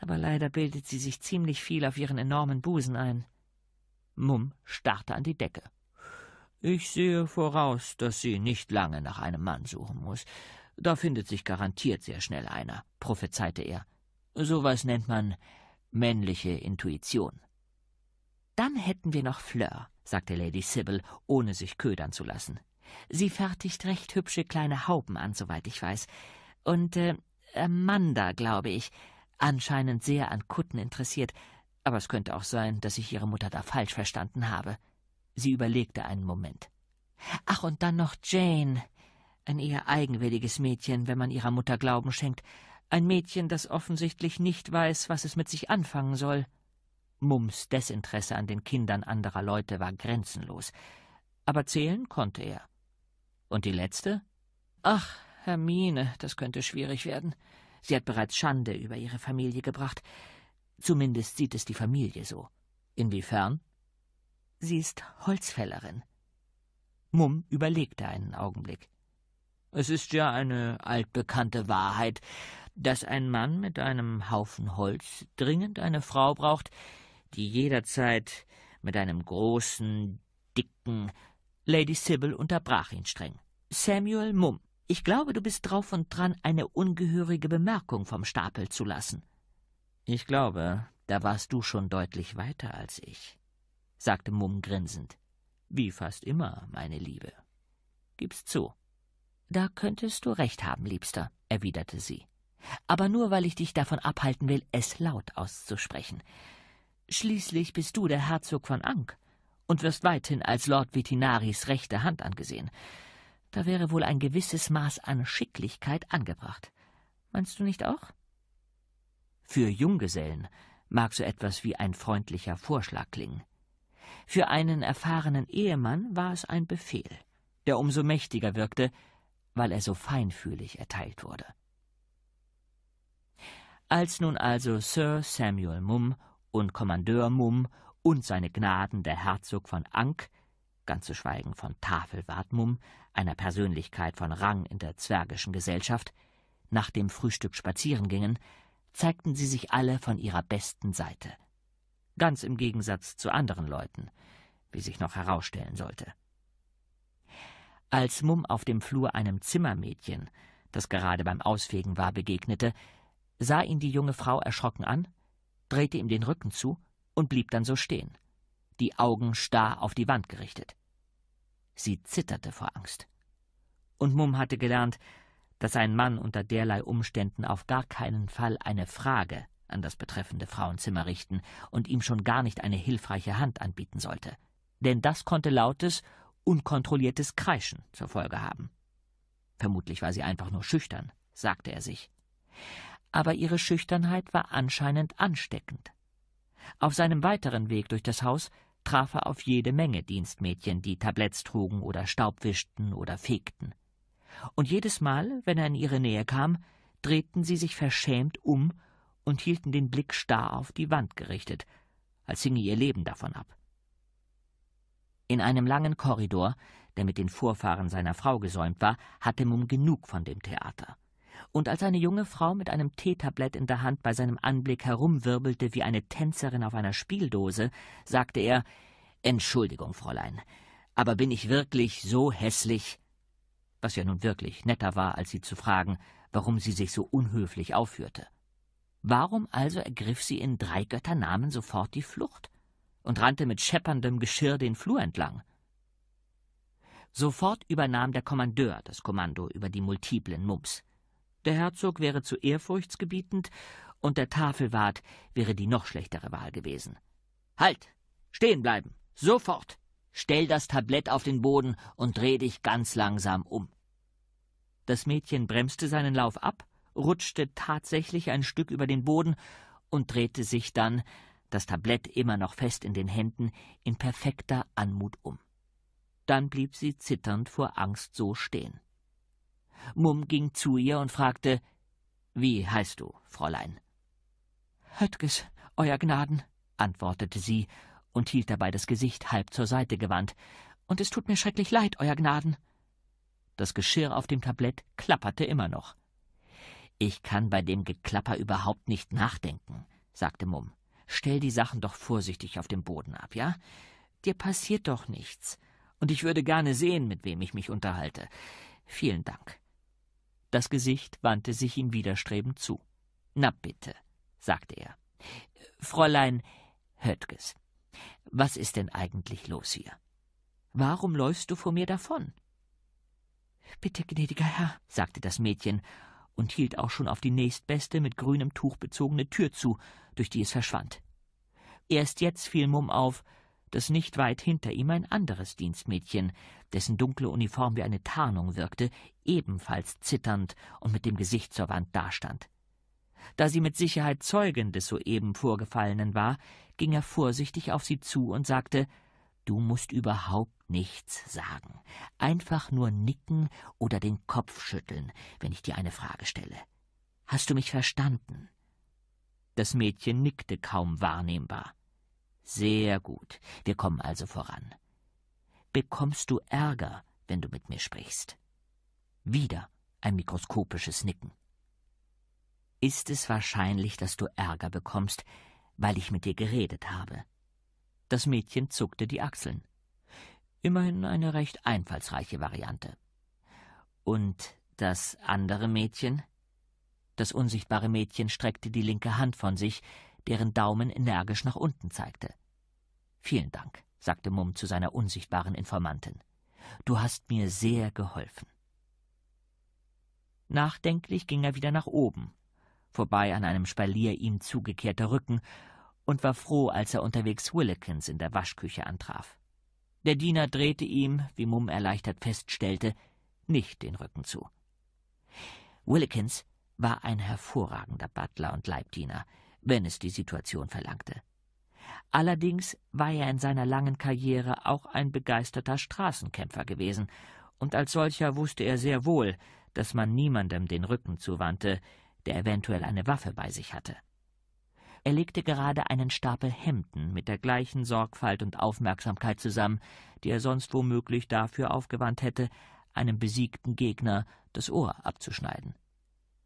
Aber leider bildet sie sich ziemlich viel auf ihren enormen Busen ein. Mumm starrte an die Decke. Ich sehe voraus, dass sie nicht lange nach einem Mann suchen muss. Da findet sich garantiert sehr schnell einer, prophezeite er. Sowas nennt man männliche Intuition. Dann hätten wir noch Fleur, sagte Lady Sybil, ohne sich ködern zu lassen. Sie fertigt recht hübsche kleine Hauben an, soweit ich weiß. Und äh, Amanda, glaube ich, anscheinend sehr an Kutten interessiert, aber es könnte auch sein, dass ich ihre Mutter da falsch verstanden habe. Sie überlegte einen Moment. Ach, und dann noch Jane, ein eher eigenwilliges Mädchen, wenn man ihrer Mutter Glauben schenkt, ein Mädchen, das offensichtlich nicht weiß, was es mit sich anfangen soll. Mums Desinteresse an den Kindern anderer Leute war grenzenlos, aber zählen konnte er. Und die letzte? Ach, Hermine, das könnte schwierig werden. Sie hat bereits Schande über ihre Familie gebracht. Zumindest sieht es die Familie so. Inwiefern? Sie ist Holzfällerin. Mumm überlegte einen Augenblick. Es ist ja eine altbekannte Wahrheit, dass ein Mann mit einem Haufen Holz dringend eine Frau braucht, die jederzeit mit einem großen, dicken. Lady Sybil unterbrach ihn streng. Samuel Mumm ich glaube, du bist drauf und dran, eine ungehörige Bemerkung vom Stapel zu lassen. Ich glaube, da warst du schon deutlich weiter als ich, sagte Mumm grinsend. Wie fast immer, meine Liebe. Gib's zu. Da könntest du recht haben, Liebster, erwiderte sie. Aber nur, weil ich dich davon abhalten will, es laut auszusprechen. Schließlich bist du der Herzog von Ank und wirst weithin als Lord Vitinaris rechte Hand angesehen da wäre wohl ein gewisses Maß an Schicklichkeit angebracht. Meinst du nicht auch? Für Junggesellen mag so etwas wie ein freundlicher Vorschlag klingen. Für einen erfahrenen Ehemann war es ein Befehl, der umso mächtiger wirkte, weil er so feinfühlig erteilt wurde. Als nun also Sir Samuel Mumm und Kommandeur Mumm und seine Gnaden der Herzog von Ankh ganz zu schweigen von Tafelwartmum, einer Persönlichkeit von Rang in der zwergischen Gesellschaft, nach dem Frühstück spazieren gingen, zeigten sie sich alle von ihrer besten Seite. Ganz im Gegensatz zu anderen Leuten, wie sich noch herausstellen sollte. Als Mumm auf dem Flur einem Zimmermädchen, das gerade beim Ausfegen war, begegnete, sah ihn die junge Frau erschrocken an, drehte ihm den Rücken zu und blieb dann so stehen, die Augen starr auf die Wand gerichtet. Sie zitterte vor Angst. Und Mumm hatte gelernt, dass ein Mann unter derlei Umständen auf gar keinen Fall eine Frage an das betreffende Frauenzimmer richten und ihm schon gar nicht eine hilfreiche Hand anbieten sollte. Denn das konnte lautes, unkontrolliertes Kreischen zur Folge haben. Vermutlich war sie einfach nur schüchtern, sagte er sich. Aber ihre Schüchternheit war anscheinend ansteckend. Auf seinem weiteren Weg durch das Haus traf er auf jede Menge Dienstmädchen, die Tabletts trugen oder Staub wischten oder fegten. Und jedes Mal, wenn er in ihre Nähe kam, drehten sie sich verschämt um und hielten den Blick starr auf die Wand gerichtet, als hinge ihr Leben davon ab. In einem langen Korridor, der mit den Vorfahren seiner Frau gesäumt war, hatte Mum genug von dem Theater und als eine junge Frau mit einem Teetablett in der Hand bei seinem Anblick herumwirbelte wie eine Tänzerin auf einer Spieldose, sagte er Entschuldigung, Fräulein, aber bin ich wirklich so hässlich? Was ja nun wirklich netter war, als sie zu fragen, warum sie sich so unhöflich aufführte. Warum also ergriff sie in drei Götternamen sofort die Flucht und rannte mit schepperndem Geschirr den Flur entlang? Sofort übernahm der Kommandeur das Kommando über die multiplen Mumps. Der Herzog wäre zu ehrfurchtsgebietend und der Tafelwart wäre die noch schlechtere Wahl gewesen. Halt! Stehen bleiben! Sofort! Stell das Tablett auf den Boden und dreh dich ganz langsam um. Das Mädchen bremste seinen Lauf ab, rutschte tatsächlich ein Stück über den Boden und drehte sich dann, das Tablett immer noch fest in den Händen, in perfekter Anmut um. Dann blieb sie zitternd vor Angst so stehen. Mumm ging zu ihr und fragte Wie heißt du, Fräulein? Höttges, Euer Gnaden, antwortete sie und hielt dabei das Gesicht halb zur Seite gewandt. Und es tut mir schrecklich leid, Euer Gnaden. Das Geschirr auf dem Tablett klapperte immer noch. Ich kann bei dem Geklapper überhaupt nicht nachdenken, sagte Mumm. Stell die Sachen doch vorsichtig auf dem Boden ab, ja? Dir passiert doch nichts. Und ich würde gerne sehen, mit wem ich mich unterhalte. Vielen Dank. Das Gesicht wandte sich ihm widerstrebend zu. Na bitte, sagte er. Fräulein Höttges, was ist denn eigentlich los hier? Warum läufst du vor mir davon? Bitte, gnädiger Herr, sagte das Mädchen und hielt auch schon auf die nächstbeste mit grünem Tuch bezogene Tür zu, durch die es verschwand. Erst jetzt fiel Mumm auf, dass nicht weit hinter ihm ein anderes Dienstmädchen, dessen dunkle Uniform wie eine Tarnung wirkte, ebenfalls zitternd und mit dem Gesicht zur Wand dastand. Da sie mit Sicherheit Zeugin des soeben Vorgefallenen war, ging er vorsichtig auf sie zu und sagte Du musst überhaupt nichts sagen, einfach nur nicken oder den Kopf schütteln, wenn ich dir eine Frage stelle. Hast du mich verstanden? Das Mädchen nickte kaum wahrnehmbar. Sehr gut. Wir kommen also voran. Bekommst du Ärger, wenn du mit mir sprichst? Wieder ein mikroskopisches Nicken. Ist es wahrscheinlich, dass du Ärger bekommst, weil ich mit dir geredet habe? Das Mädchen zuckte die Achseln. Immerhin eine recht einfallsreiche Variante. Und das andere Mädchen? Das unsichtbare Mädchen streckte die linke Hand von sich, deren Daumen energisch nach unten zeigte. Vielen Dank, sagte Mumm zu seiner unsichtbaren Informantin. Du hast mir sehr geholfen. Nachdenklich ging er wieder nach oben, vorbei an einem Spalier ihm zugekehrter Rücken, und war froh, als er unterwegs Willikins in der Waschküche antraf. Der Diener drehte ihm, wie Mumm erleichtert feststellte, nicht den Rücken zu. Willikins war ein hervorragender Butler und Leibdiener, wenn es die Situation verlangte. Allerdings war er in seiner langen Karriere auch ein begeisterter Straßenkämpfer gewesen, und als solcher wusste er sehr wohl, dass man niemandem den Rücken zuwandte, der eventuell eine Waffe bei sich hatte. Er legte gerade einen Stapel Hemden mit der gleichen Sorgfalt und Aufmerksamkeit zusammen, die er sonst womöglich dafür aufgewandt hätte, einem besiegten Gegner das Ohr abzuschneiden.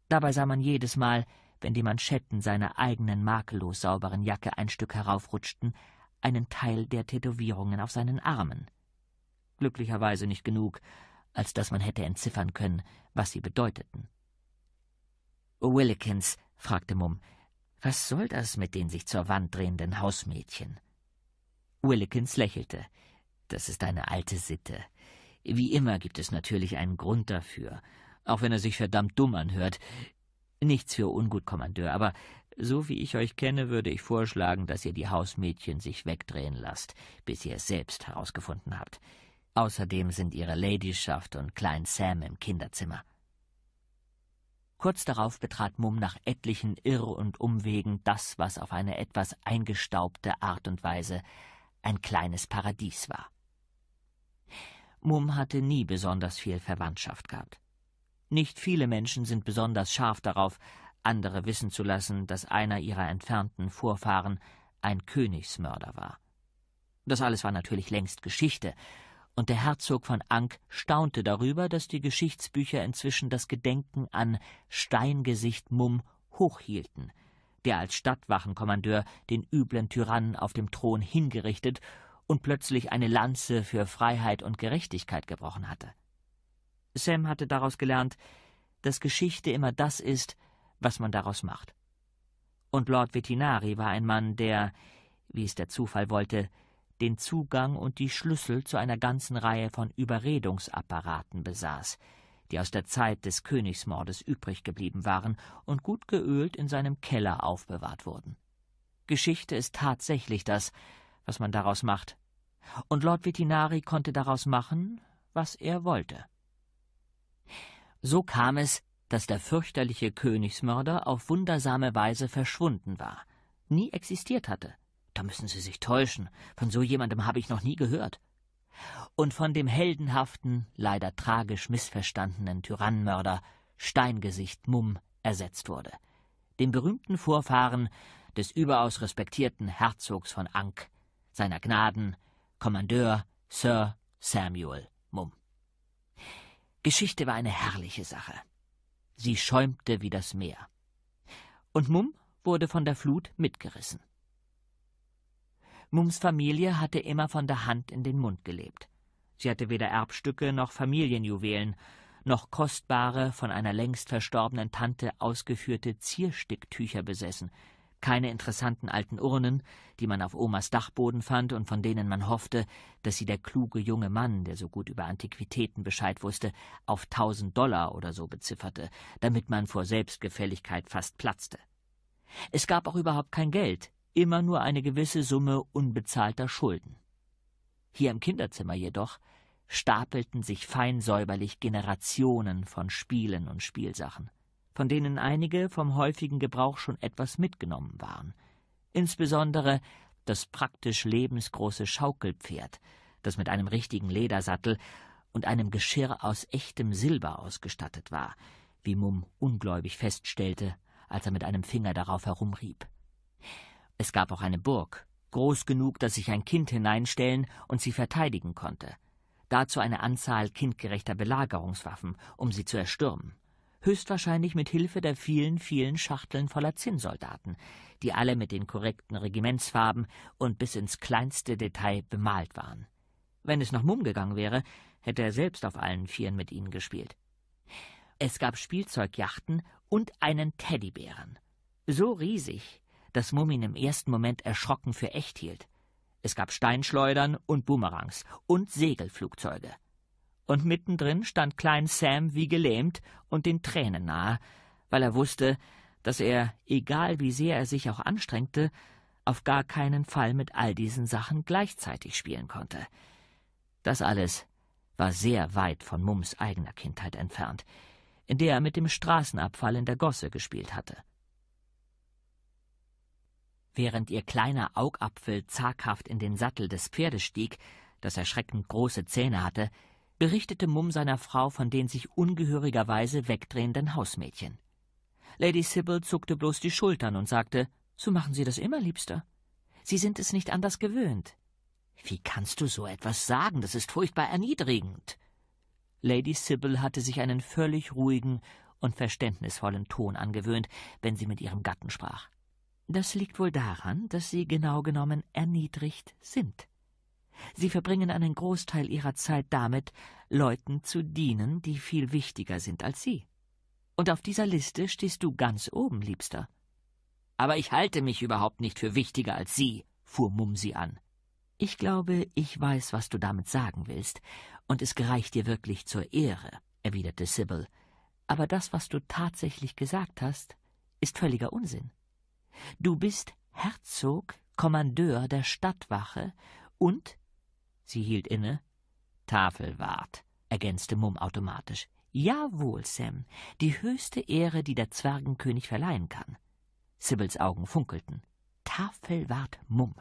Dabei sah man jedes Mal, wenn die Manschetten seiner eigenen makellos sauberen Jacke ein Stück heraufrutschten, einen Teil der Tätowierungen auf seinen Armen. Glücklicherweise nicht genug, als dass man hätte entziffern können, was sie bedeuteten. Willikins, fragte Mumm, was soll das mit den sich zur Wand drehenden Hausmädchen? Willikins lächelte. Das ist eine alte Sitte. Wie immer gibt es natürlich einen Grund dafür, auch wenn er sich verdammt dumm anhört, Nichts für ungut, Kommandeur, aber so wie ich euch kenne, würde ich vorschlagen, dass ihr die Hausmädchen sich wegdrehen lasst, bis ihr es selbst herausgefunden habt. Außerdem sind ihre Ladyschaft und Klein Sam im Kinderzimmer. Kurz darauf betrat Mumm nach etlichen Irr- und Umwegen das, was auf eine etwas eingestaubte Art und Weise ein kleines Paradies war. Mumm hatte nie besonders viel Verwandtschaft gehabt. Nicht viele Menschen sind besonders scharf darauf, andere wissen zu lassen, dass einer ihrer entfernten Vorfahren ein Königsmörder war. Das alles war natürlich längst Geschichte, und der Herzog von Ank staunte darüber, dass die Geschichtsbücher inzwischen das Gedenken an Steingesicht Mumm hochhielten, der als Stadtwachenkommandeur den üblen Tyrannen auf dem Thron hingerichtet und plötzlich eine Lanze für Freiheit und Gerechtigkeit gebrochen hatte. Sam hatte daraus gelernt, dass Geschichte immer das ist, was man daraus macht. Und Lord Vetinari war ein Mann, der, wie es der Zufall wollte, den Zugang und die Schlüssel zu einer ganzen Reihe von Überredungsapparaten besaß, die aus der Zeit des Königsmordes übrig geblieben waren und gut geölt in seinem Keller aufbewahrt wurden. Geschichte ist tatsächlich das, was man daraus macht. Und Lord Vetinari konnte daraus machen, was er wollte. So kam es, dass der fürchterliche Königsmörder auf wundersame Weise verschwunden war, nie existiert hatte. Da müssen Sie sich täuschen, von so jemandem habe ich noch nie gehört. Und von dem heldenhaften, leider tragisch missverstandenen Tyrannenmörder Steingesicht Mumm ersetzt wurde, dem berühmten Vorfahren des überaus respektierten Herzogs von Ank, seiner Gnaden, Kommandeur Sir Samuel Geschichte war eine herrliche Sache. Sie schäumte wie das Meer. Und Mumm wurde von der Flut mitgerissen. Mums Familie hatte immer von der Hand in den Mund gelebt. Sie hatte weder Erbstücke noch Familienjuwelen, noch kostbare, von einer längst verstorbenen Tante ausgeführte Zierstücktücher besessen, keine interessanten alten Urnen, die man auf Omas Dachboden fand und von denen man hoffte, dass sie der kluge junge Mann, der so gut über Antiquitäten Bescheid wusste, auf tausend Dollar oder so bezifferte, damit man vor Selbstgefälligkeit fast platzte. Es gab auch überhaupt kein Geld, immer nur eine gewisse Summe unbezahlter Schulden. Hier im Kinderzimmer jedoch stapelten sich fein säuberlich Generationen von Spielen und Spielsachen von denen einige vom häufigen Gebrauch schon etwas mitgenommen waren. Insbesondere das praktisch lebensgroße Schaukelpferd, das mit einem richtigen Ledersattel und einem Geschirr aus echtem Silber ausgestattet war, wie Mumm ungläubig feststellte, als er mit einem Finger darauf herumrieb. Es gab auch eine Burg, groß genug, dass sich ein Kind hineinstellen und sie verteidigen konnte. Dazu eine Anzahl kindgerechter Belagerungswaffen, um sie zu erstürmen höchstwahrscheinlich mit Hilfe der vielen, vielen Schachteln voller Zinnsoldaten, die alle mit den korrekten Regimentsfarben und bis ins kleinste Detail bemalt waren. Wenn es nach Mumm gegangen wäre, hätte er selbst auf allen Vieren mit ihnen gespielt. Es gab Spielzeugjachten und einen Teddybären. So riesig, dass Mumm ihn im ersten Moment erschrocken für echt hielt. Es gab Steinschleudern und Boomerangs und Segelflugzeuge und mittendrin stand Klein Sam wie gelähmt und den Tränen nahe, weil er wusste, dass er, egal wie sehr er sich auch anstrengte, auf gar keinen Fall mit all diesen Sachen gleichzeitig spielen konnte. Das alles war sehr weit von Mums eigener Kindheit entfernt, in der er mit dem Straßenabfall in der Gosse gespielt hatte. Während ihr kleiner Augapfel zaghaft in den Sattel des Pferdes stieg, das erschreckend große Zähne hatte, berichtete Mumm seiner Frau von den sich ungehörigerweise wegdrehenden Hausmädchen. Lady Sybil zuckte bloß die Schultern und sagte, so machen Sie das immer, Liebster. Sie sind es nicht anders gewöhnt. Wie kannst du so etwas sagen? Das ist furchtbar erniedrigend. Lady Sybil hatte sich einen völlig ruhigen und verständnisvollen Ton angewöhnt, wenn sie mit ihrem Gatten sprach. Das liegt wohl daran, dass sie genau genommen erniedrigt sind. Sie verbringen einen Großteil ihrer Zeit damit, Leuten zu dienen, die viel wichtiger sind als sie. Und auf dieser Liste stehst du ganz oben, Liebster. Aber ich halte mich überhaupt nicht für wichtiger als sie, fuhr Mumsi an. Ich glaube, ich weiß, was du damit sagen willst, und es gereicht dir wirklich zur Ehre, erwiderte Sybil. Aber das, was du tatsächlich gesagt hast, ist völliger Unsinn. Du bist Herzog, Kommandeur der Stadtwache und Sie hielt inne. Tafelwart, ergänzte Mumm automatisch. Jawohl, Sam, die höchste Ehre, die der Zwergenkönig verleihen kann. Sibyls Augen funkelten. Tafelwart Mumm.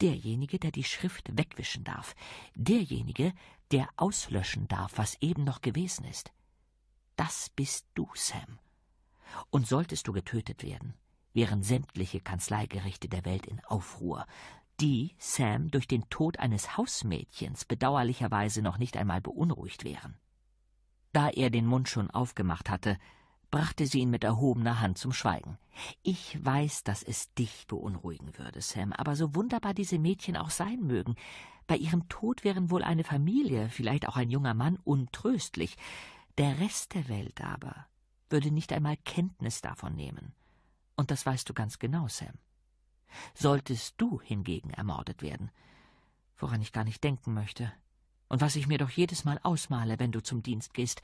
Derjenige, der die Schrift wegwischen darf. Derjenige, der auslöschen darf, was eben noch gewesen ist. Das bist du, Sam. Und solltest du getötet werden, wären sämtliche Kanzleigerichte der Welt in Aufruhr, die Sam durch den Tod eines Hausmädchens bedauerlicherweise noch nicht einmal beunruhigt wären. Da er den Mund schon aufgemacht hatte, brachte sie ihn mit erhobener Hand zum Schweigen. Ich weiß, dass es dich beunruhigen würde, Sam, aber so wunderbar diese Mädchen auch sein mögen, bei ihrem Tod wären wohl eine Familie, vielleicht auch ein junger Mann, untröstlich. Der Rest der Welt aber würde nicht einmal Kenntnis davon nehmen. Und das weißt du ganz genau, Sam solltest du hingegen ermordet werden, woran ich gar nicht denken möchte, und was ich mir doch jedes Mal ausmale, wenn du zum Dienst gehst,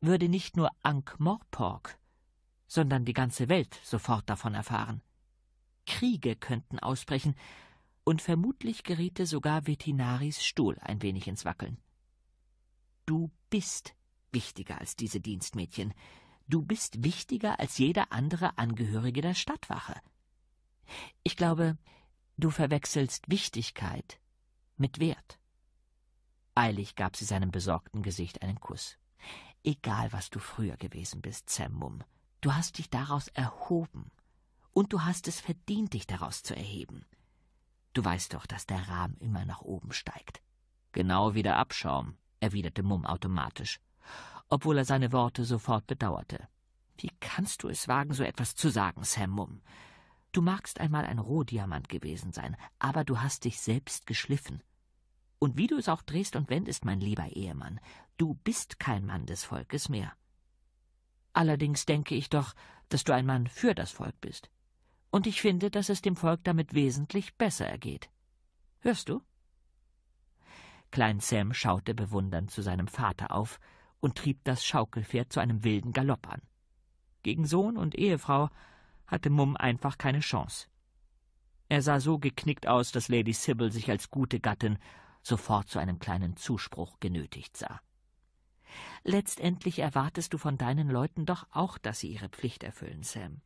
würde nicht nur Ankh Morpork, sondern die ganze Welt sofort davon erfahren. Kriege könnten ausbrechen, und vermutlich geriete sogar Vetinaris Stuhl ein wenig ins Wackeln. Du bist wichtiger als diese Dienstmädchen, du bist wichtiger als jeder andere Angehörige der Stadtwache. Ich glaube, du verwechselst Wichtigkeit mit Wert. Eilig gab sie seinem besorgten Gesicht einen Kuss. Egal, was du früher gewesen bist, Sam Mumm, du hast dich daraus erhoben. Und du hast es verdient, dich daraus zu erheben. Du weißt doch, dass der Rahmen immer nach oben steigt. Genau wie der Abschaum, erwiderte Mumm automatisch, obwohl er seine Worte sofort bedauerte. Wie kannst du es wagen, so etwas zu sagen, Sam Mumm? Du magst einmal ein Rohdiamant gewesen sein, aber du hast dich selbst geschliffen. Und wie du es auch drehst und wendest, mein lieber Ehemann, du bist kein Mann des Volkes mehr. Allerdings denke ich doch, dass du ein Mann für das Volk bist. Und ich finde, dass es dem Volk damit wesentlich besser ergeht. Hörst du? Klein Sam schaute bewundernd zu seinem Vater auf und trieb das Schaukelpferd zu einem wilden Galopp an. Gegen Sohn und Ehefrau hatte Mumm einfach keine Chance. Er sah so geknickt aus, dass Lady Sybil sich als gute Gattin sofort zu einem kleinen Zuspruch genötigt sah. Letztendlich erwartest du von deinen Leuten doch auch, dass sie ihre Pflicht erfüllen, Sam.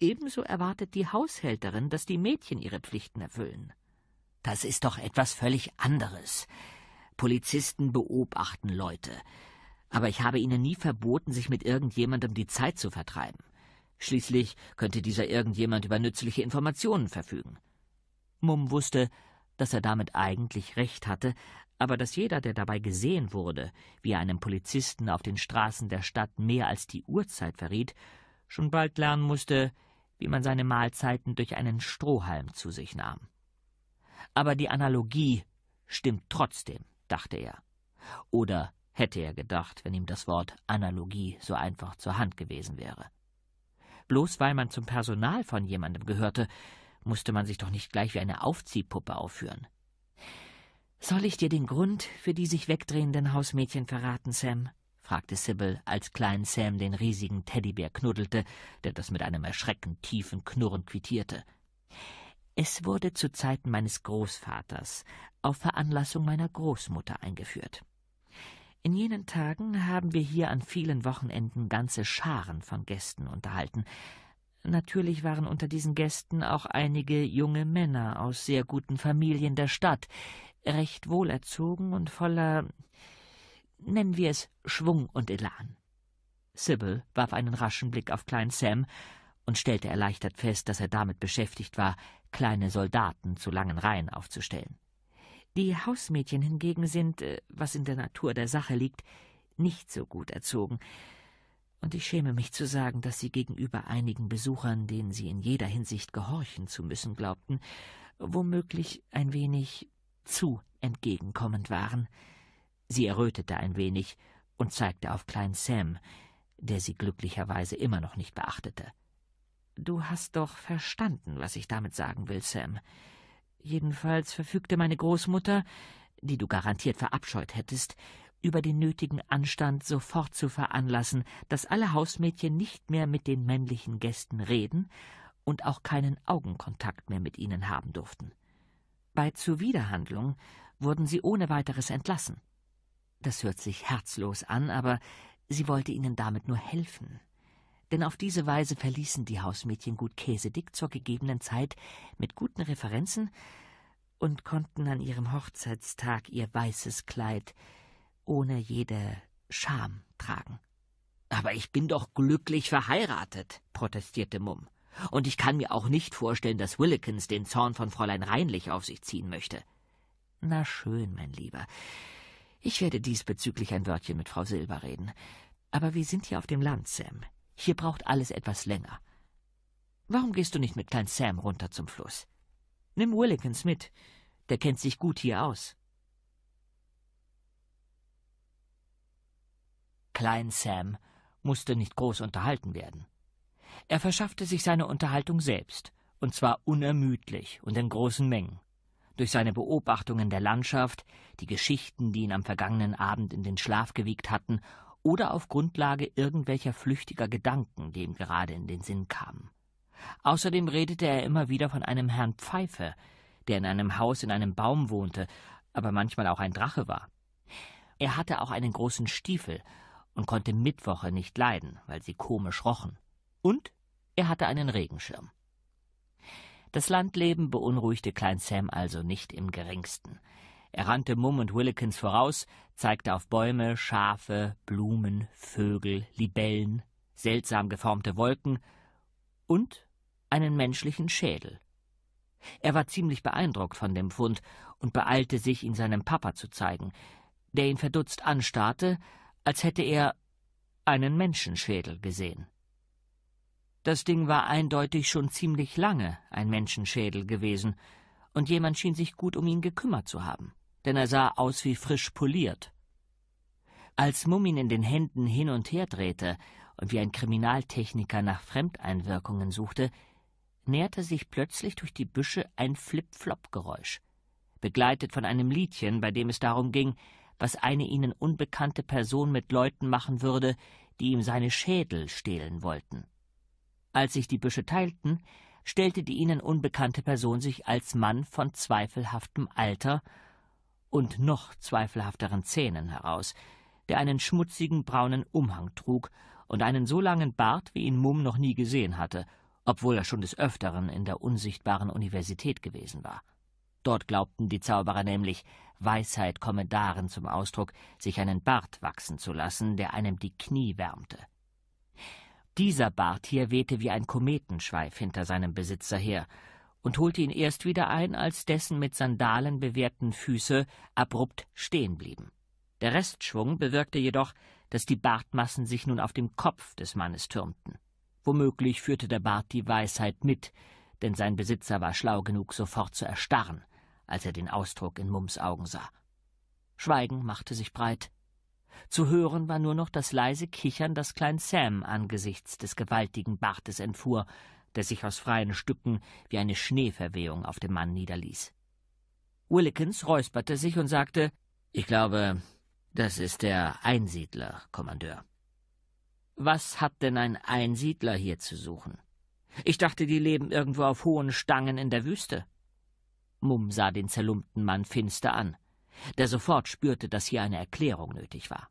Ebenso erwartet die Haushälterin, dass die Mädchen ihre Pflichten erfüllen. Das ist doch etwas völlig anderes. Polizisten beobachten Leute, aber ich habe ihnen nie verboten, sich mit irgendjemandem die Zeit zu vertreiben. Schließlich könnte dieser irgendjemand über nützliche Informationen verfügen. Mumm wusste, dass er damit eigentlich recht hatte, aber dass jeder, der dabei gesehen wurde, wie er einem Polizisten auf den Straßen der Stadt mehr als die Uhrzeit verriet, schon bald lernen musste, wie man seine Mahlzeiten durch einen Strohhalm zu sich nahm. Aber die Analogie stimmt trotzdem, dachte er. Oder hätte er gedacht, wenn ihm das Wort Analogie so einfach zur Hand gewesen wäre. Bloß weil man zum Personal von jemandem gehörte, musste man sich doch nicht gleich wie eine Aufziehpuppe aufführen. Soll ich dir den Grund für die sich wegdrehenden Hausmädchen verraten, Sam? fragte Sibyl, als Klein Sam den riesigen Teddybär knuddelte, der das mit einem erschreckend tiefen Knurren quittierte. Es wurde zu Zeiten meines Großvaters auf Veranlassung meiner Großmutter eingeführt. In jenen Tagen haben wir hier an vielen Wochenenden ganze Scharen von Gästen unterhalten. Natürlich waren unter diesen Gästen auch einige junge Männer aus sehr guten Familien der Stadt, recht wohlerzogen und voller, nennen wir es, Schwung und Elan. Sybil warf einen raschen Blick auf Klein Sam und stellte erleichtert fest, dass er damit beschäftigt war, kleine Soldaten zu langen Reihen aufzustellen. Die Hausmädchen hingegen sind, äh, was in der Natur der Sache liegt, nicht so gut erzogen. Und ich schäme mich zu sagen, dass sie gegenüber einigen Besuchern, denen sie in jeder Hinsicht gehorchen zu müssen glaubten, womöglich ein wenig zu entgegenkommend waren. Sie errötete ein wenig und zeigte auf Klein Sam, der sie glücklicherweise immer noch nicht beachtete. Du hast doch verstanden, was ich damit sagen will, Sam. Jedenfalls verfügte meine Großmutter, die du garantiert verabscheut hättest, über den nötigen Anstand sofort zu veranlassen, dass alle Hausmädchen nicht mehr mit den männlichen Gästen reden und auch keinen Augenkontakt mehr mit ihnen haben durften. Bei Zuwiderhandlung wurden sie ohne weiteres entlassen. Das hört sich herzlos an, aber sie wollte ihnen damit nur helfen denn auf diese Weise verließen die Hausmädchen gut Käsedick zur gegebenen Zeit mit guten Referenzen und konnten an ihrem Hochzeitstag ihr weißes Kleid ohne jede Scham tragen. Aber ich bin doch glücklich verheiratet, protestierte Mumm. Und ich kann mir auch nicht vorstellen, dass Willikins den Zorn von Fräulein Reinlich auf sich ziehen möchte. Na schön, mein Lieber. Ich werde diesbezüglich ein Wörtchen mit Frau Silber reden. Aber wir sind hier auf dem Land, Sam. Hier braucht alles etwas länger. Warum gehst du nicht mit Klein Sam runter zum Fluss? Nimm Willikins mit. Der kennt sich gut hier aus. Klein Sam musste nicht groß unterhalten werden. Er verschaffte sich seine Unterhaltung selbst, und zwar unermüdlich und in großen Mengen. Durch seine Beobachtungen der Landschaft, die Geschichten, die ihn am vergangenen Abend in den Schlaf gewiegt hatten, oder auf Grundlage irgendwelcher flüchtiger Gedanken, die ihm gerade in den Sinn kamen. Außerdem redete er immer wieder von einem Herrn Pfeife, der in einem Haus in einem Baum wohnte, aber manchmal auch ein Drache war. Er hatte auch einen großen Stiefel und konnte Mittwoche nicht leiden, weil sie komisch rochen. Und er hatte einen Regenschirm. Das Landleben beunruhigte Klein Sam also nicht im geringsten. Er rannte Mumm und Willikins voraus, zeigte auf Bäume, Schafe, Blumen, Vögel, Libellen, seltsam geformte Wolken und einen menschlichen Schädel. Er war ziemlich beeindruckt von dem Fund und beeilte sich, ihn seinem Papa zu zeigen, der ihn verdutzt anstarrte, als hätte er einen Menschenschädel gesehen. Das Ding war eindeutig schon ziemlich lange ein Menschenschädel gewesen, und jemand schien sich gut um ihn gekümmert zu haben denn er sah aus wie frisch poliert. Als Mumm ihn in den Händen hin und her drehte und wie ein Kriminaltechniker nach Fremdeinwirkungen suchte, näherte sich plötzlich durch die Büsche ein Flip-Flop-Geräusch, begleitet von einem Liedchen, bei dem es darum ging, was eine ihnen unbekannte Person mit Leuten machen würde, die ihm seine Schädel stehlen wollten. Als sich die Büsche teilten, stellte die ihnen unbekannte Person sich als Mann von zweifelhaftem Alter und noch zweifelhafteren Zähnen heraus, der einen schmutzigen braunen Umhang trug und einen so langen Bart, wie ihn Mumm noch nie gesehen hatte, obwohl er schon des Öfteren in der unsichtbaren Universität gewesen war. Dort glaubten die Zauberer nämlich, Weisheit komme darin zum Ausdruck, sich einen Bart wachsen zu lassen, der einem die Knie wärmte. Dieser Bart hier wehte wie ein Kometenschweif hinter seinem Besitzer her und holte ihn erst wieder ein, als dessen mit Sandalen bewehrten Füße abrupt stehen blieben. Der Restschwung bewirkte jedoch, dass die Bartmassen sich nun auf dem Kopf des Mannes türmten. Womöglich führte der Bart die Weisheit mit, denn sein Besitzer war schlau genug, sofort zu erstarren, als er den Ausdruck in Mums Augen sah. Schweigen machte sich breit. Zu hören war nur noch das leise Kichern, das Klein Sam angesichts des gewaltigen Bartes entfuhr, der sich aus freien Stücken wie eine Schneeverwehung auf dem Mann niederließ. Willikins räusperte sich und sagte, ich glaube, das ist der Einsiedler, Kommandeur. Was hat denn ein Einsiedler hier zu suchen? Ich dachte, die leben irgendwo auf hohen Stangen in der Wüste. Mumm sah den zerlumpten Mann finster an, der sofort spürte, dass hier eine Erklärung nötig war.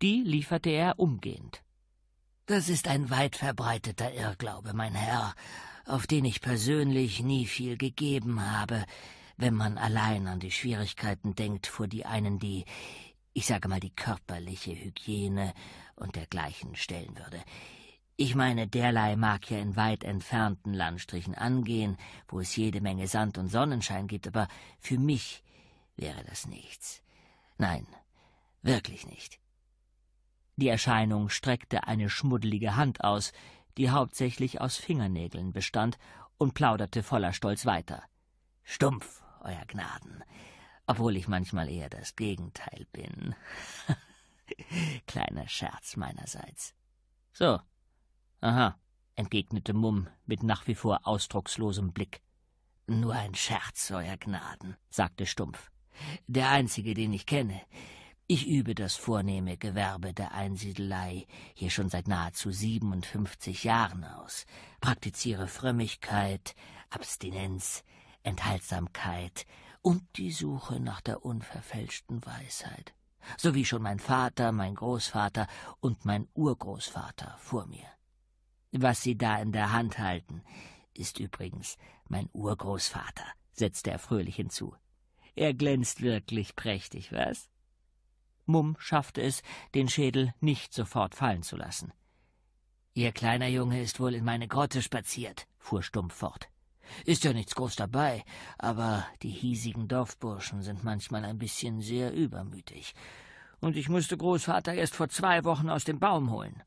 Die lieferte er umgehend. Das ist ein weit verbreiteter Irrglaube, mein Herr, auf den ich persönlich nie viel gegeben habe, wenn man allein an die Schwierigkeiten denkt, vor die einen die, ich sage mal, die körperliche Hygiene und dergleichen stellen würde. Ich meine, derlei mag ja in weit entfernten Landstrichen angehen, wo es jede Menge Sand und Sonnenschein gibt, aber für mich wäre das nichts. Nein, wirklich nicht. Die Erscheinung streckte eine schmuddelige Hand aus, die hauptsächlich aus Fingernägeln bestand, und plauderte voller Stolz weiter. Stumpf, Euer Gnaden, obwohl ich manchmal eher das Gegenteil bin. Kleiner Scherz meinerseits. So. Aha, entgegnete Mumm mit nach wie vor ausdruckslosem Blick. Nur ein Scherz, Euer Gnaden, sagte Stumpf. Der einzige, den ich kenne. Ich übe das vornehme Gewerbe der Einsiedelei hier schon seit nahezu 57 Jahren aus, praktiziere Frömmigkeit, Abstinenz, Enthaltsamkeit und die Suche nach der unverfälschten Weisheit, so wie schon mein Vater, mein Großvater und mein Urgroßvater vor mir. Was Sie da in der Hand halten, ist übrigens mein Urgroßvater, setzte er fröhlich hinzu. Er glänzt wirklich prächtig, was? Mumm schaffte es, den Schädel nicht sofort fallen zu lassen. Ihr kleiner Junge ist wohl in meine Grotte spaziert, fuhr Stumpf fort. Ist ja nichts groß dabei, aber die hiesigen Dorfburschen sind manchmal ein bisschen sehr übermütig. Und ich musste Großvater erst vor zwei Wochen aus dem Baum holen.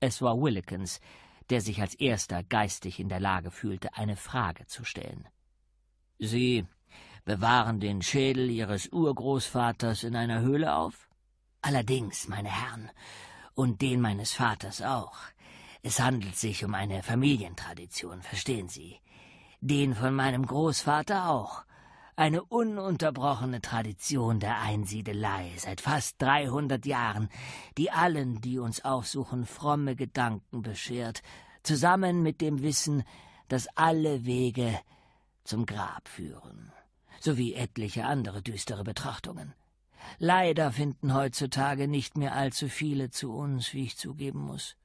Es war Willikins, der sich als erster geistig in der Lage fühlte, eine Frage zu stellen. Sie, bewahren den Schädel ihres Urgroßvaters in einer Höhle auf? Allerdings, meine Herren, und den meines Vaters auch. Es handelt sich um eine Familientradition, verstehen Sie. Den von meinem Großvater auch. Eine ununterbrochene Tradition der Einsiedelei seit fast 300 Jahren, die allen, die uns aufsuchen, fromme Gedanken beschert, zusammen mit dem Wissen, dass alle Wege zum Grab führen sowie etliche andere düstere Betrachtungen. Leider finden heutzutage nicht mehr allzu viele zu uns, wie ich zugeben muss.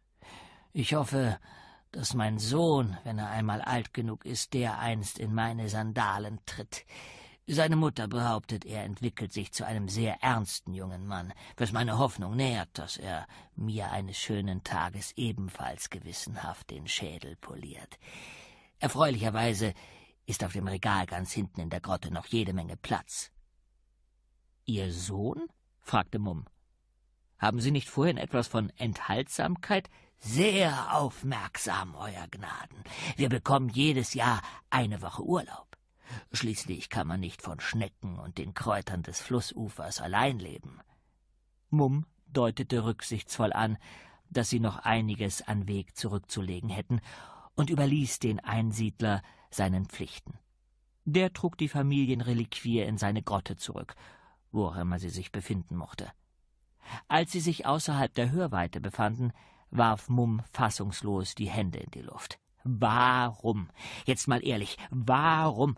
Ich hoffe, dass mein Sohn, wenn er einmal alt genug ist, dereinst in meine Sandalen tritt. Seine Mutter behauptet, er entwickelt sich zu einem sehr ernsten jungen Mann, was meine Hoffnung nährt, dass er mir eines schönen Tages ebenfalls gewissenhaft den Schädel poliert. Erfreulicherweise ist auf dem Regal ganz hinten in der Grotte noch jede Menge Platz. Ihr Sohn? fragte Mumm. Haben Sie nicht vorhin etwas von Enthaltsamkeit? Sehr aufmerksam, Euer Gnaden. Wir bekommen jedes Jahr eine Woche Urlaub. Schließlich kann man nicht von Schnecken und den Kräutern des Flussufers allein leben. Mumm deutete rücksichtsvoll an, dass sie noch einiges an Weg zurückzulegen hätten und überließ den Einsiedler seinen Pflichten. Der trug die Familienreliquie in seine Grotte zurück, wo auch immer sie sich befinden mochte. Als sie sich außerhalb der Hörweite befanden, warf Mumm fassungslos die Hände in die Luft. Warum? Jetzt mal ehrlich, warum?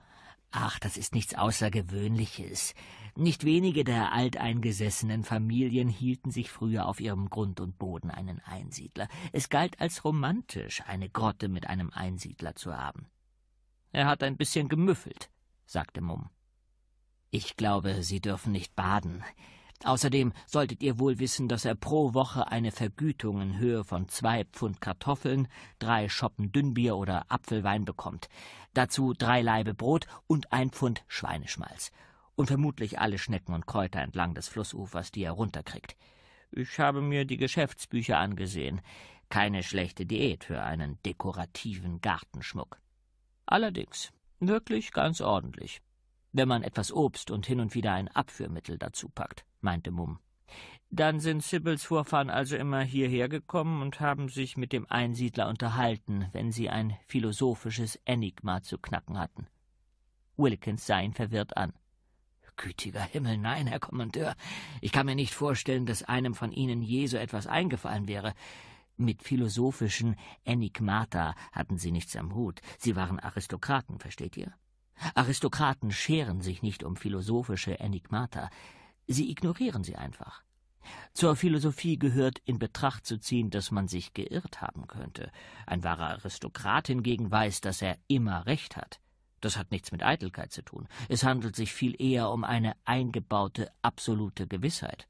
Ach, das ist nichts Außergewöhnliches. Nicht wenige der alteingesessenen Familien hielten sich früher auf ihrem Grund und Boden einen Einsiedler. Es galt als romantisch, eine Grotte mit einem Einsiedler zu haben. Er hat ein bisschen gemüffelt, sagte Mumm. Ich glaube, Sie dürfen nicht baden. Außerdem solltet ihr wohl wissen, dass er pro Woche eine Vergütung in Höhe von zwei Pfund Kartoffeln, drei Schoppen Dünnbier oder Apfelwein bekommt, dazu drei Laibe Brot und ein Pfund Schweineschmalz und vermutlich alle Schnecken und Kräuter entlang des Flussufers, die er runterkriegt. Ich habe mir die Geschäftsbücher angesehen. Keine schlechte Diät für einen dekorativen Gartenschmuck. Allerdings, wirklich ganz ordentlich. Wenn man etwas Obst und hin und wieder ein Abführmittel dazu packt, meinte Mumm. Dann sind Sibyls Vorfahren also immer hierher gekommen und haben sich mit dem Einsiedler unterhalten, wenn sie ein philosophisches Enigma zu knacken hatten. Wilkins sah ihn verwirrt an. Gütiger Himmel, nein, Herr Kommandeur. Ich kann mir nicht vorstellen, dass einem von Ihnen je so etwas eingefallen wäre. Mit philosophischen Enigmata hatten sie nichts am Hut. Sie waren Aristokraten, versteht ihr? Aristokraten scheren sich nicht um philosophische Enigmata. Sie ignorieren sie einfach. Zur Philosophie gehört in Betracht zu ziehen, dass man sich geirrt haben könnte. Ein wahrer Aristokrat hingegen weiß, dass er immer recht hat. Das hat nichts mit Eitelkeit zu tun. Es handelt sich viel eher um eine eingebaute absolute Gewissheit.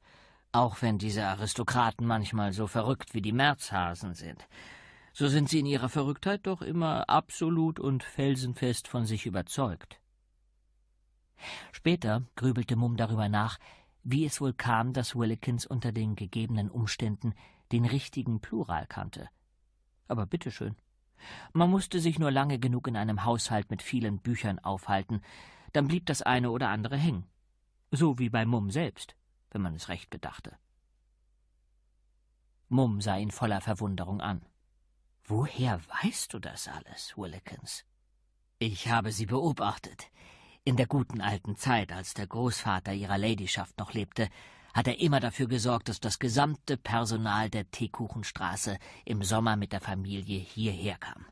Auch wenn diese Aristokraten manchmal so verrückt wie die Märzhasen sind, so sind sie in ihrer Verrücktheit doch immer absolut und felsenfest von sich überzeugt. Später grübelte Mumm darüber nach, wie es wohl kam, dass Willikins unter den gegebenen Umständen den richtigen Plural kannte. Aber bitteschön. Man musste sich nur lange genug in einem Haushalt mit vielen Büchern aufhalten, dann blieb das eine oder andere hängen. So wie bei Mumm selbst wenn man es recht bedachte. Mumm sah ihn voller Verwunderung an. Woher weißt du das alles, Willikins? Ich habe sie beobachtet. In der guten alten Zeit, als der Großvater ihrer Ladyschaft noch lebte, hat er immer dafür gesorgt, dass das gesamte Personal der Teekuchenstraße im Sommer mit der Familie hierher kam.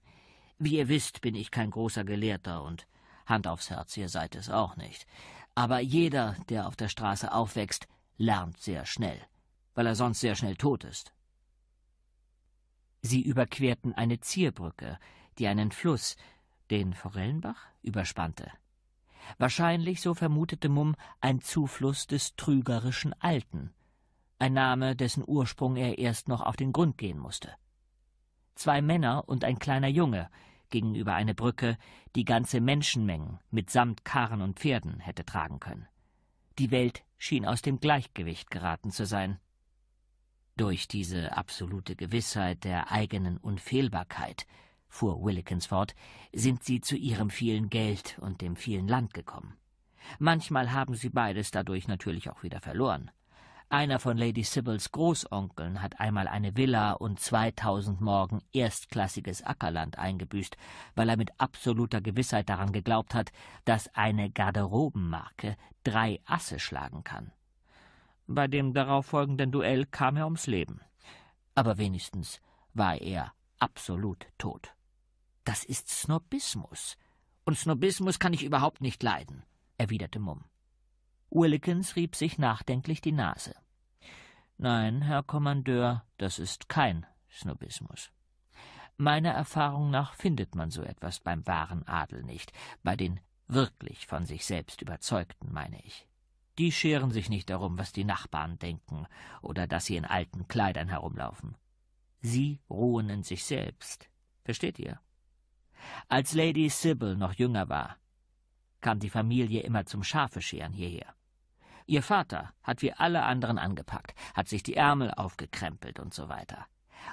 Wie ihr wisst, bin ich kein großer Gelehrter und Hand aufs Herz, ihr seid es auch nicht. Aber jeder, der auf der Straße aufwächst, lernt sehr schnell, weil er sonst sehr schnell tot ist. Sie überquerten eine Zierbrücke, die einen Fluss, den Forellenbach, überspannte. Wahrscheinlich, so vermutete Mumm, ein Zufluss des trügerischen Alten, ein Name, dessen Ursprung er erst noch auf den Grund gehen musste. Zwei Männer und ein kleiner Junge gingen über eine Brücke, die ganze Menschenmengen mitsamt Karren und Pferden hätte tragen können. Die Welt schien aus dem Gleichgewicht geraten zu sein. Durch diese absolute Gewissheit der eigenen Unfehlbarkeit, fuhr Willikins fort, sind sie zu ihrem vielen Geld und dem vielen Land gekommen. Manchmal haben sie beides dadurch natürlich auch wieder verloren. Einer von Lady Sibyls Großonkeln hat einmal eine Villa und 2000 Morgen erstklassiges Ackerland eingebüßt, weil er mit absoluter Gewissheit daran geglaubt hat, dass eine Garderobenmarke drei Asse schlagen kann. Bei dem darauffolgenden Duell kam er ums Leben. Aber wenigstens war er absolut tot. Das ist Snobismus. Und Snobismus kann ich überhaupt nicht leiden, erwiderte Mumm. Willikins rieb sich nachdenklich die Nase. Nein, Herr Kommandeur, das ist kein Snobismus. Meiner Erfahrung nach findet man so etwas beim wahren Adel nicht, bei den wirklich von sich selbst überzeugten, meine ich. Die scheren sich nicht darum, was die Nachbarn denken oder dass sie in alten Kleidern herumlaufen. Sie ruhen in sich selbst. Versteht ihr? Als Lady Sybil noch jünger war, kam die Familie immer zum Schafescheren hierher. Ihr Vater hat wie alle anderen angepackt, hat sich die Ärmel aufgekrempelt und so weiter.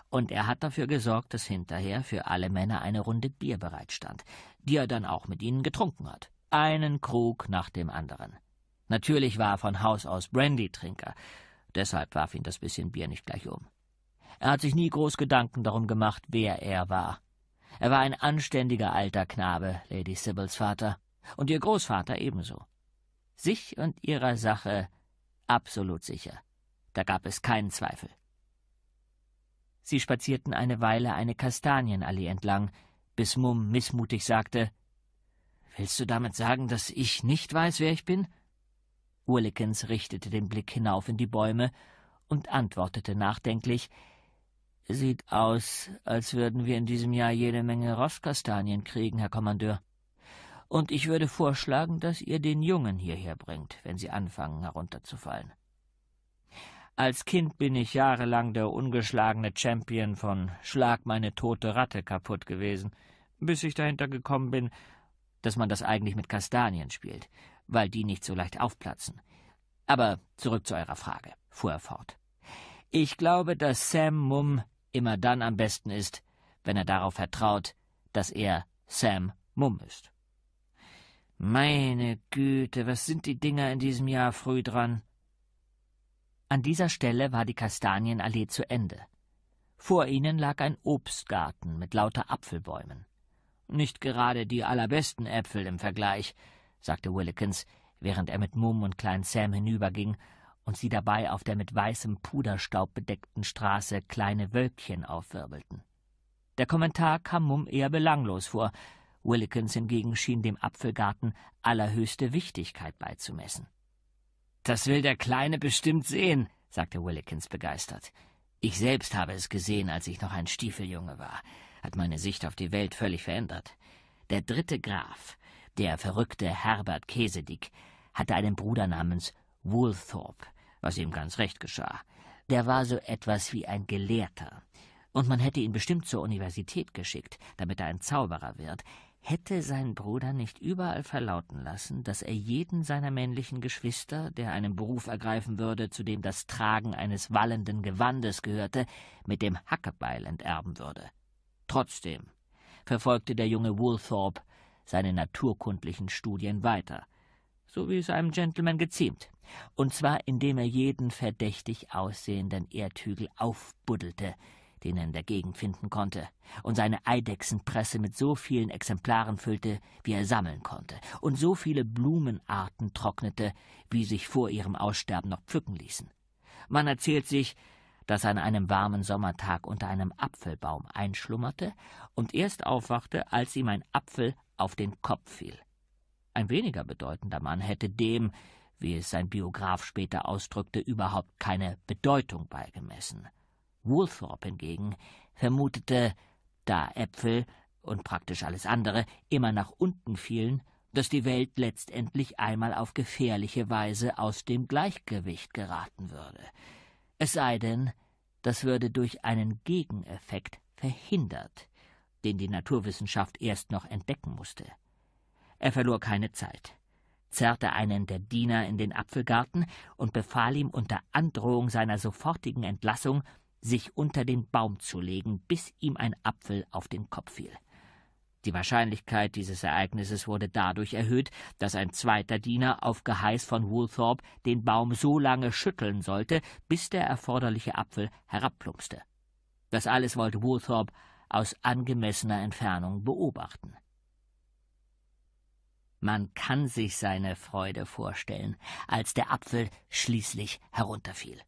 Und er hat dafür gesorgt, dass hinterher für alle Männer eine Runde Bier bereitstand, die er dann auch mit ihnen getrunken hat. Einen Krug nach dem anderen. Natürlich war er von Haus aus Brandy-Trinker. Deshalb warf ihn das bisschen Bier nicht gleich um. Er hat sich nie groß Gedanken darum gemacht, wer er war. Er war ein anständiger alter Knabe, Lady Sibyls Vater, und ihr Großvater ebenso sich und ihrer Sache absolut sicher. Da gab es keinen Zweifel. Sie spazierten eine Weile eine Kastanienallee entlang, bis Mumm missmutig sagte Willst du damit sagen, dass ich nicht weiß, wer ich bin? Urlikens richtete den Blick hinauf in die Bäume und antwortete nachdenklich Sieht aus, als würden wir in diesem Jahr jede Menge Rosskastanien kriegen, Herr Kommandeur und ich würde vorschlagen, dass ihr den Jungen hierher bringt, wenn sie anfangen herunterzufallen. Als Kind bin ich jahrelang der ungeschlagene Champion von Schlag meine tote Ratte kaputt gewesen, bis ich dahinter gekommen bin, dass man das eigentlich mit Kastanien spielt, weil die nicht so leicht aufplatzen. Aber zurück zu eurer Frage, fuhr er fort. Ich glaube, dass Sam Mumm immer dann am besten ist, wenn er darauf vertraut, dass er Sam Mumm ist. Meine Güte, was sind die Dinger in diesem Jahr früh dran? An dieser Stelle war die Kastanienallee zu Ende. Vor ihnen lag ein Obstgarten mit lauter Apfelbäumen. Nicht gerade die allerbesten Äpfel im Vergleich, sagte Willikins, während er mit Mum und Klein Sam hinüberging und sie dabei auf der mit weißem Puderstaub bedeckten Straße kleine Wölkchen aufwirbelten. Der Kommentar kam Mum eher belanglos vor, Willikins hingegen schien dem Apfelgarten allerhöchste Wichtigkeit beizumessen. Das will der Kleine bestimmt sehen, sagte Willikins begeistert. Ich selbst habe es gesehen, als ich noch ein Stiefeljunge war. Hat meine Sicht auf die Welt völlig verändert. Der dritte Graf, der verrückte Herbert Käsedick, hatte einen Bruder namens Woolthorpe, was ihm ganz recht geschah. Der war so etwas wie ein Gelehrter, und man hätte ihn bestimmt zur Universität geschickt, damit er ein Zauberer wird, hätte sein Bruder nicht überall verlauten lassen, dass er jeden seiner männlichen Geschwister, der einen Beruf ergreifen würde, zu dem das Tragen eines wallenden Gewandes gehörte, mit dem Hackebeil enterben würde. Trotzdem verfolgte der junge Woolthorpe seine naturkundlichen Studien weiter, so wie es einem Gentleman geziemt, und zwar indem er jeden verdächtig aussehenden Erdhügel aufbuddelte, den er in der Gegend finden konnte, und seine Eidechsenpresse mit so vielen Exemplaren füllte, wie er sammeln konnte, und so viele Blumenarten trocknete, wie sich vor ihrem Aussterben noch pflücken ließen. Man erzählt sich, dass er an einem warmen Sommertag unter einem Apfelbaum einschlummerte und erst aufwachte, als ihm ein Apfel auf den Kopf fiel. Ein weniger bedeutender Mann hätte dem, wie es sein Biograf später ausdrückte, überhaupt keine Bedeutung beigemessen. Woolthorpe hingegen vermutete, da Äpfel und praktisch alles andere immer nach unten fielen, dass die Welt letztendlich einmal auf gefährliche Weise aus dem Gleichgewicht geraten würde. Es sei denn, das würde durch einen Gegeneffekt verhindert, den die Naturwissenschaft erst noch entdecken musste. Er verlor keine Zeit, zerrte einen der Diener in den Apfelgarten und befahl ihm unter Androhung seiner sofortigen Entlassung, sich unter den Baum zu legen, bis ihm ein Apfel auf den Kopf fiel. Die Wahrscheinlichkeit dieses Ereignisses wurde dadurch erhöht, dass ein zweiter Diener auf Geheiß von Woolthorpe den Baum so lange schütteln sollte, bis der erforderliche Apfel herabplumpste. Das alles wollte Woolthorpe aus angemessener Entfernung beobachten. Man kann sich seine Freude vorstellen, als der Apfel schließlich herunterfiel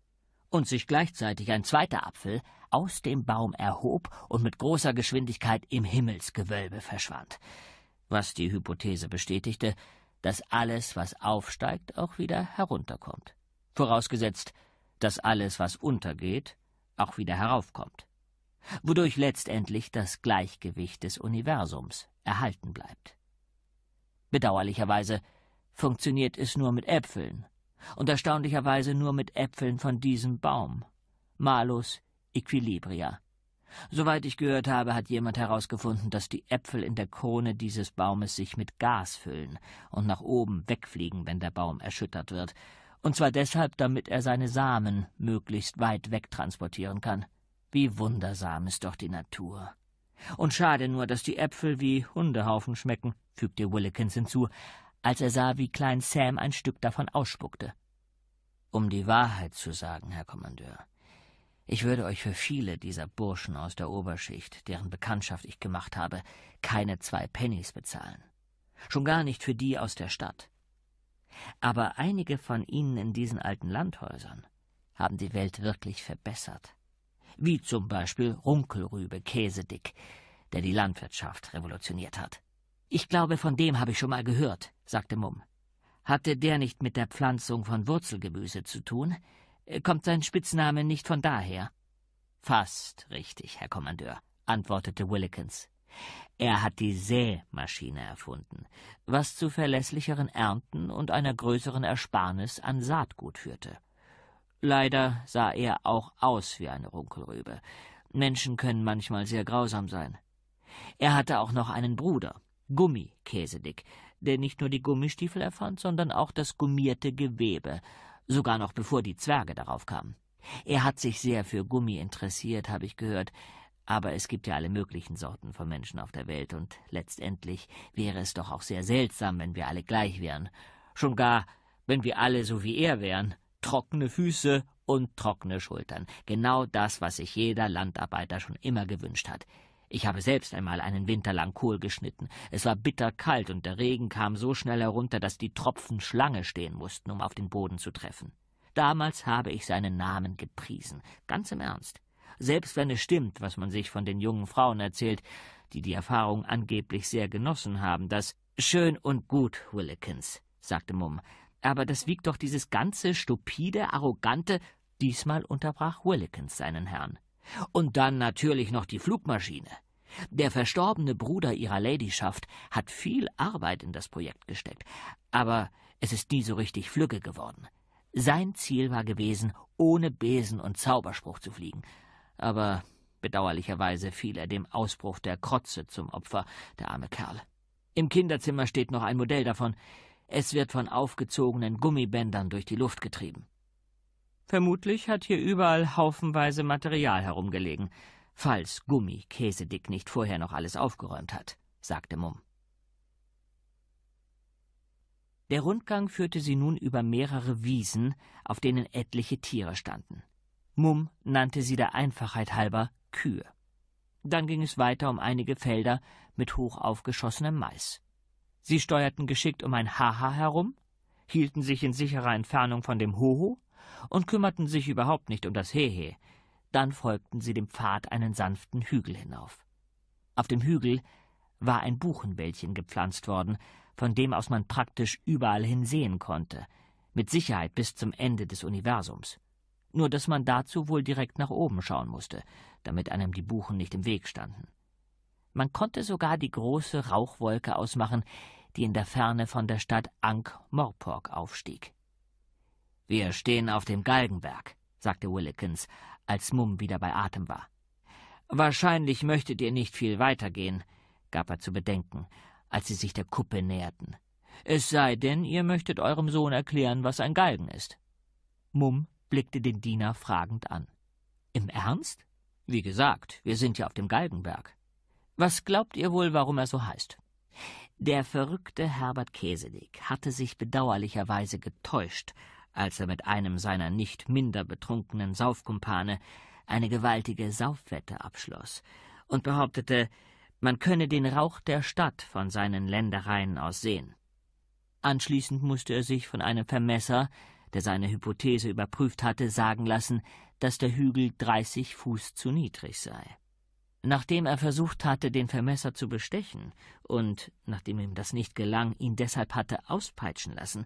und sich gleichzeitig ein zweiter Apfel aus dem Baum erhob und mit großer Geschwindigkeit im Himmelsgewölbe verschwand, was die Hypothese bestätigte, dass alles, was aufsteigt, auch wieder herunterkommt, vorausgesetzt, dass alles, was untergeht, auch wieder heraufkommt, wodurch letztendlich das Gleichgewicht des Universums erhalten bleibt. Bedauerlicherweise funktioniert es nur mit Äpfeln und erstaunlicherweise nur mit Äpfeln von diesem Baum. Malus equilibria. Soweit ich gehört habe, hat jemand herausgefunden, dass die Äpfel in der Krone dieses Baumes sich mit Gas füllen und nach oben wegfliegen, wenn der Baum erschüttert wird, und zwar deshalb, damit er seine Samen möglichst weit wegtransportieren kann. Wie wundersam ist doch die Natur. Und schade nur, dass die Äpfel wie Hundehaufen schmecken, fügte Willikins hinzu, als er sah, wie Klein Sam ein Stück davon ausspuckte. Um die Wahrheit zu sagen, Herr Kommandeur, ich würde euch für viele dieser Burschen aus der Oberschicht, deren Bekanntschaft ich gemacht habe, keine zwei Pennies bezahlen. Schon gar nicht für die aus der Stadt. Aber einige von ihnen in diesen alten Landhäusern haben die Welt wirklich verbessert. Wie zum Beispiel Runkelrübe Käsedick, der die Landwirtschaft revolutioniert hat. Ich glaube, von dem habe ich schon mal gehört, sagte Mumm. Hatte der nicht mit der Pflanzung von Wurzelgemüse zu tun? Äh, kommt sein Spitzname nicht von daher? Fast richtig, Herr Kommandeur, antwortete Willikins. Er hat die Sämaschine erfunden, was zu verlässlicheren Ernten und einer größeren Ersparnis an Saatgut führte. Leider sah er auch aus wie eine Runkelrübe. Menschen können manchmal sehr grausam sein. Er hatte auch noch einen Bruder, Gummikäsedick, der nicht nur die Gummistiefel erfand, sondern auch das gummierte Gewebe, sogar noch bevor die Zwerge darauf kamen. Er hat sich sehr für Gummi interessiert, habe ich gehört, aber es gibt ja alle möglichen Sorten von Menschen auf der Welt, und letztendlich wäre es doch auch sehr seltsam, wenn wir alle gleich wären. Schon gar, wenn wir alle so wie er wären, trockene Füße und trockene Schultern. Genau das, was sich jeder Landarbeiter schon immer gewünscht hat. Ich habe selbst einmal einen Winter lang Kohl geschnitten. Es war bitterkalt und der Regen kam so schnell herunter, dass die Tropfen Schlange stehen mussten, um auf den Boden zu treffen. Damals habe ich seinen Namen gepriesen, ganz im Ernst. Selbst wenn es stimmt, was man sich von den jungen Frauen erzählt, die die Erfahrung angeblich sehr genossen haben, dass schön und gut, Willikins, sagte Mumm, aber das wiegt doch dieses ganze stupide, arrogante. Diesmal unterbrach Willikins seinen Herrn. Und dann natürlich noch die Flugmaschine. Der verstorbene Bruder ihrer Ladyschaft hat viel Arbeit in das Projekt gesteckt, aber es ist nie so richtig flügge geworden. Sein Ziel war gewesen, ohne Besen und Zauberspruch zu fliegen. Aber bedauerlicherweise fiel er dem Ausbruch der Krotze zum Opfer, der arme Kerl. Im Kinderzimmer steht noch ein Modell davon. Es wird von aufgezogenen Gummibändern durch die Luft getrieben. Vermutlich hat hier überall haufenweise Material herumgelegen, falls Gummi Käsedick nicht vorher noch alles aufgeräumt hat, sagte Mumm. Der Rundgang führte sie nun über mehrere Wiesen, auf denen etliche Tiere standen. Mumm nannte sie der Einfachheit halber Kühe. Dann ging es weiter um einige Felder mit hoch aufgeschossenem Mais. Sie steuerten geschickt um ein Haha herum, hielten sich in sicherer Entfernung von dem Hoho und kümmerten sich überhaupt nicht um das Hehe. Dann folgten sie dem Pfad einen sanften Hügel hinauf. Auf dem Hügel war ein Buchenwäldchen gepflanzt worden, von dem aus man praktisch überall hin sehen konnte, mit Sicherheit bis zum Ende des Universums. Nur dass man dazu wohl direkt nach oben schauen musste, damit einem die Buchen nicht im Weg standen. Man konnte sogar die große Rauchwolke ausmachen, die in der Ferne von der Stadt Ankh-Morpork aufstieg. Wir stehen auf dem Galgenberg, sagte Willikins, als Mumm wieder bei Atem war. Wahrscheinlich möchtet ihr nicht viel weitergehen, gab er zu bedenken, als sie sich der Kuppe näherten. Es sei denn, ihr möchtet eurem Sohn erklären, was ein Galgen ist. Mumm blickte den Diener fragend an. Im Ernst? Wie gesagt, wir sind ja auf dem Galgenberg. Was glaubt ihr wohl, warum er so heißt? Der verrückte Herbert Keselig hatte sich bedauerlicherweise getäuscht, als er mit einem seiner nicht minder betrunkenen Saufkumpane eine gewaltige Saufwette abschloss und behauptete, man könne den Rauch der Stadt von seinen Ländereien aus sehen. Anschließend musste er sich von einem Vermesser, der seine Hypothese überprüft hatte, sagen lassen, dass der Hügel 30 Fuß zu niedrig sei. Nachdem er versucht hatte, den Vermesser zu bestechen und, nachdem ihm das nicht gelang, ihn deshalb hatte auspeitschen lassen,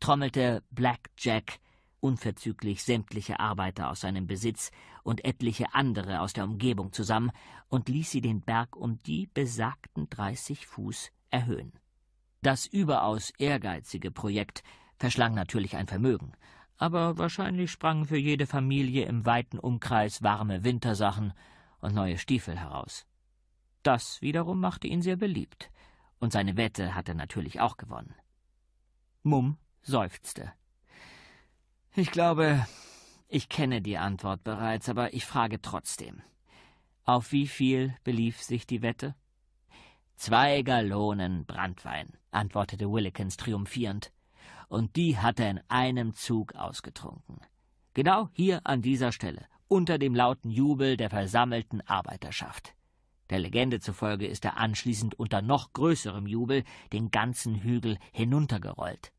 trommelte Black Jack unverzüglich sämtliche Arbeiter aus seinem Besitz und etliche andere aus der Umgebung zusammen und ließ sie den Berg um die besagten dreißig Fuß erhöhen. Das überaus ehrgeizige Projekt verschlang natürlich ein Vermögen, aber wahrscheinlich sprangen für jede Familie im weiten Umkreis warme Wintersachen und neue Stiefel heraus. Das wiederum machte ihn sehr beliebt, und seine Wette hatte natürlich auch gewonnen. Mumm seufzte. Ich glaube, ich kenne die Antwort bereits, aber ich frage trotzdem. Auf wie viel belief sich die Wette? Zwei Gallonen Branntwein, antwortete Willikins triumphierend, und die hat er in einem Zug ausgetrunken. Genau hier an dieser Stelle, unter dem lauten Jubel der versammelten Arbeiterschaft. Der Legende zufolge ist er anschließend unter noch größerem Jubel den ganzen Hügel hinuntergerollt.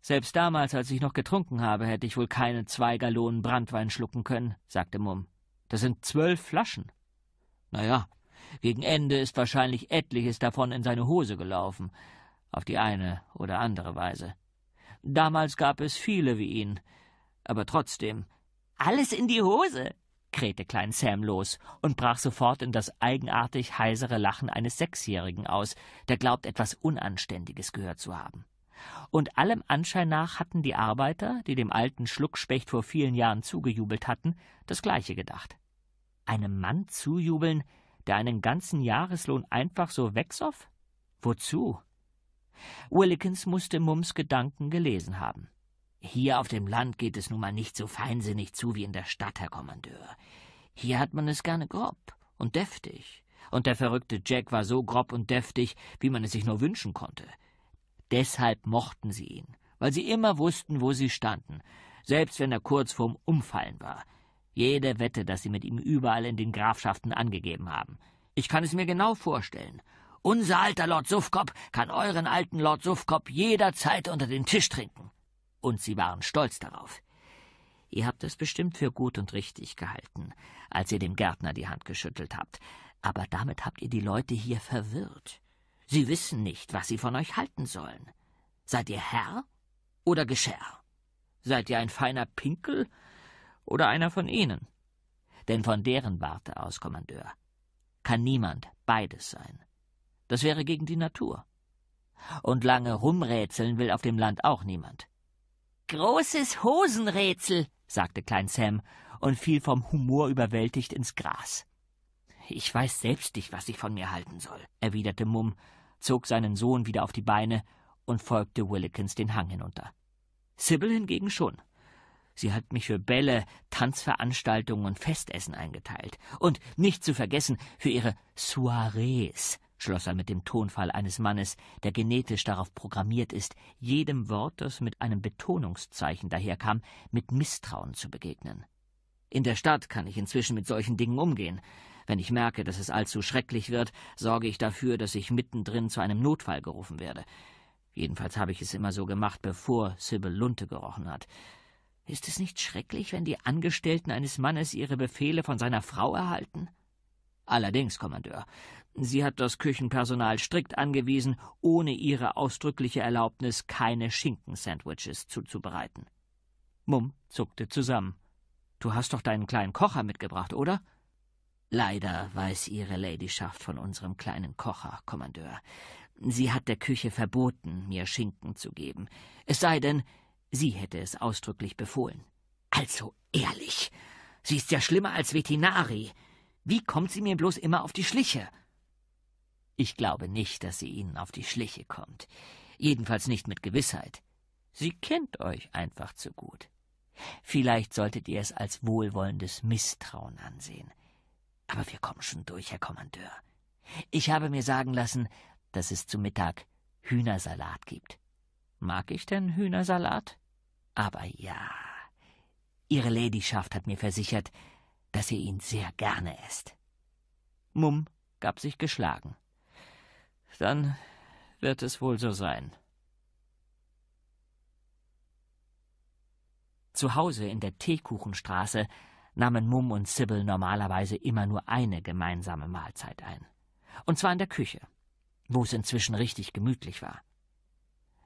Selbst damals, als ich noch getrunken habe, hätte ich wohl keine zwei Gallonen Brandwein schlucken können, sagte Mumm. Das sind zwölf Flaschen. Na ja, gegen Ende ist wahrscheinlich etliches davon in seine Hose gelaufen, auf die eine oder andere Weise. Damals gab es viele wie ihn, aber trotzdem. Alles in die Hose, krähte Klein Sam los und brach sofort in das eigenartig heisere Lachen eines Sechsjährigen aus, der glaubt, etwas Unanständiges gehört zu haben. Und allem Anschein nach hatten die Arbeiter, die dem alten Schluckspecht vor vielen Jahren zugejubelt hatten, das gleiche gedacht. Einem Mann zujubeln, der einen ganzen Jahreslohn einfach so wegsoff? Wozu? Willikins musste Mums Gedanken gelesen haben. Hier auf dem Land geht es nun mal nicht so feinsinnig zu wie in der Stadt, Herr Kommandeur. Hier hat man es gerne grob und deftig. Und der verrückte Jack war so grob und deftig, wie man es sich nur wünschen konnte. Deshalb mochten sie ihn, weil sie immer wussten, wo sie standen, selbst wenn er kurz vorm Umfallen war. Jede Wette, dass sie mit ihm überall in den Grafschaften angegeben haben. Ich kann es mir genau vorstellen. Unser alter Lord Suffkopf kann euren alten Lord Suffkopf jederzeit unter den Tisch trinken. Und sie waren stolz darauf. Ihr habt es bestimmt für gut und richtig gehalten, als ihr dem Gärtner die Hand geschüttelt habt. Aber damit habt ihr die Leute hier verwirrt. Sie wissen nicht, was sie von euch halten sollen. Seid ihr Herr oder Geschirr? Seid ihr ein feiner Pinkel oder einer von ihnen? Denn von deren Warte aus, Kommandeur, kann niemand beides sein. Das wäre gegen die Natur. Und lange rumrätseln will auf dem Land auch niemand. Großes Hosenrätsel, sagte Klein Sam und fiel vom Humor überwältigt ins Gras. Ich weiß selbst nicht, was ich von mir halten soll, erwiderte Mumm zog seinen Sohn wieder auf die Beine und folgte Willikins den Hang hinunter. Sybil hingegen schon. Sie hat mich für Bälle, Tanzveranstaltungen und Festessen eingeteilt. Und nicht zu vergessen für ihre Soirees, schloss er mit dem Tonfall eines Mannes, der genetisch darauf programmiert ist, jedem Wort, das mit einem Betonungszeichen daherkam, mit Misstrauen zu begegnen. In der Stadt kann ich inzwischen mit solchen Dingen umgehen. Wenn ich merke, dass es allzu schrecklich wird, sorge ich dafür, dass ich mittendrin zu einem Notfall gerufen werde. Jedenfalls habe ich es immer so gemacht, bevor Sybil Lunte gerochen hat. Ist es nicht schrecklich, wenn die Angestellten eines Mannes ihre Befehle von seiner Frau erhalten? Allerdings, Kommandeur, sie hat das Küchenpersonal strikt angewiesen, ohne ihre ausdrückliche Erlaubnis keine Schinkensandwiches zuzubereiten. Mumm zuckte zusammen. Du hast doch deinen kleinen Kocher mitgebracht, oder? Leider weiß Ihre Ladyschaft von unserem kleinen Kocher, Kommandeur. Sie hat der Küche verboten, mir Schinken zu geben. Es sei denn, sie hätte es ausdrücklich befohlen. Also ehrlich. Sie ist ja schlimmer als Vetinari. Wie kommt sie mir bloß immer auf die Schliche? Ich glaube nicht, dass sie Ihnen auf die Schliche kommt. Jedenfalls nicht mit Gewissheit. Sie kennt euch einfach zu gut. Vielleicht solltet ihr es als wohlwollendes Misstrauen ansehen. Aber wir kommen schon durch, Herr Kommandeur. Ich habe mir sagen lassen, dass es zu Mittag Hühnersalat gibt. Mag ich denn Hühnersalat? Aber ja. Ihre Ladyschaft hat mir versichert, dass ihr ihn sehr gerne esst. Mumm gab sich geschlagen. Dann wird es wohl so sein. Zu Hause in der Teekuchenstraße nahmen Mum und Sibyl normalerweise immer nur eine gemeinsame Mahlzeit ein. Und zwar in der Küche, wo es inzwischen richtig gemütlich war.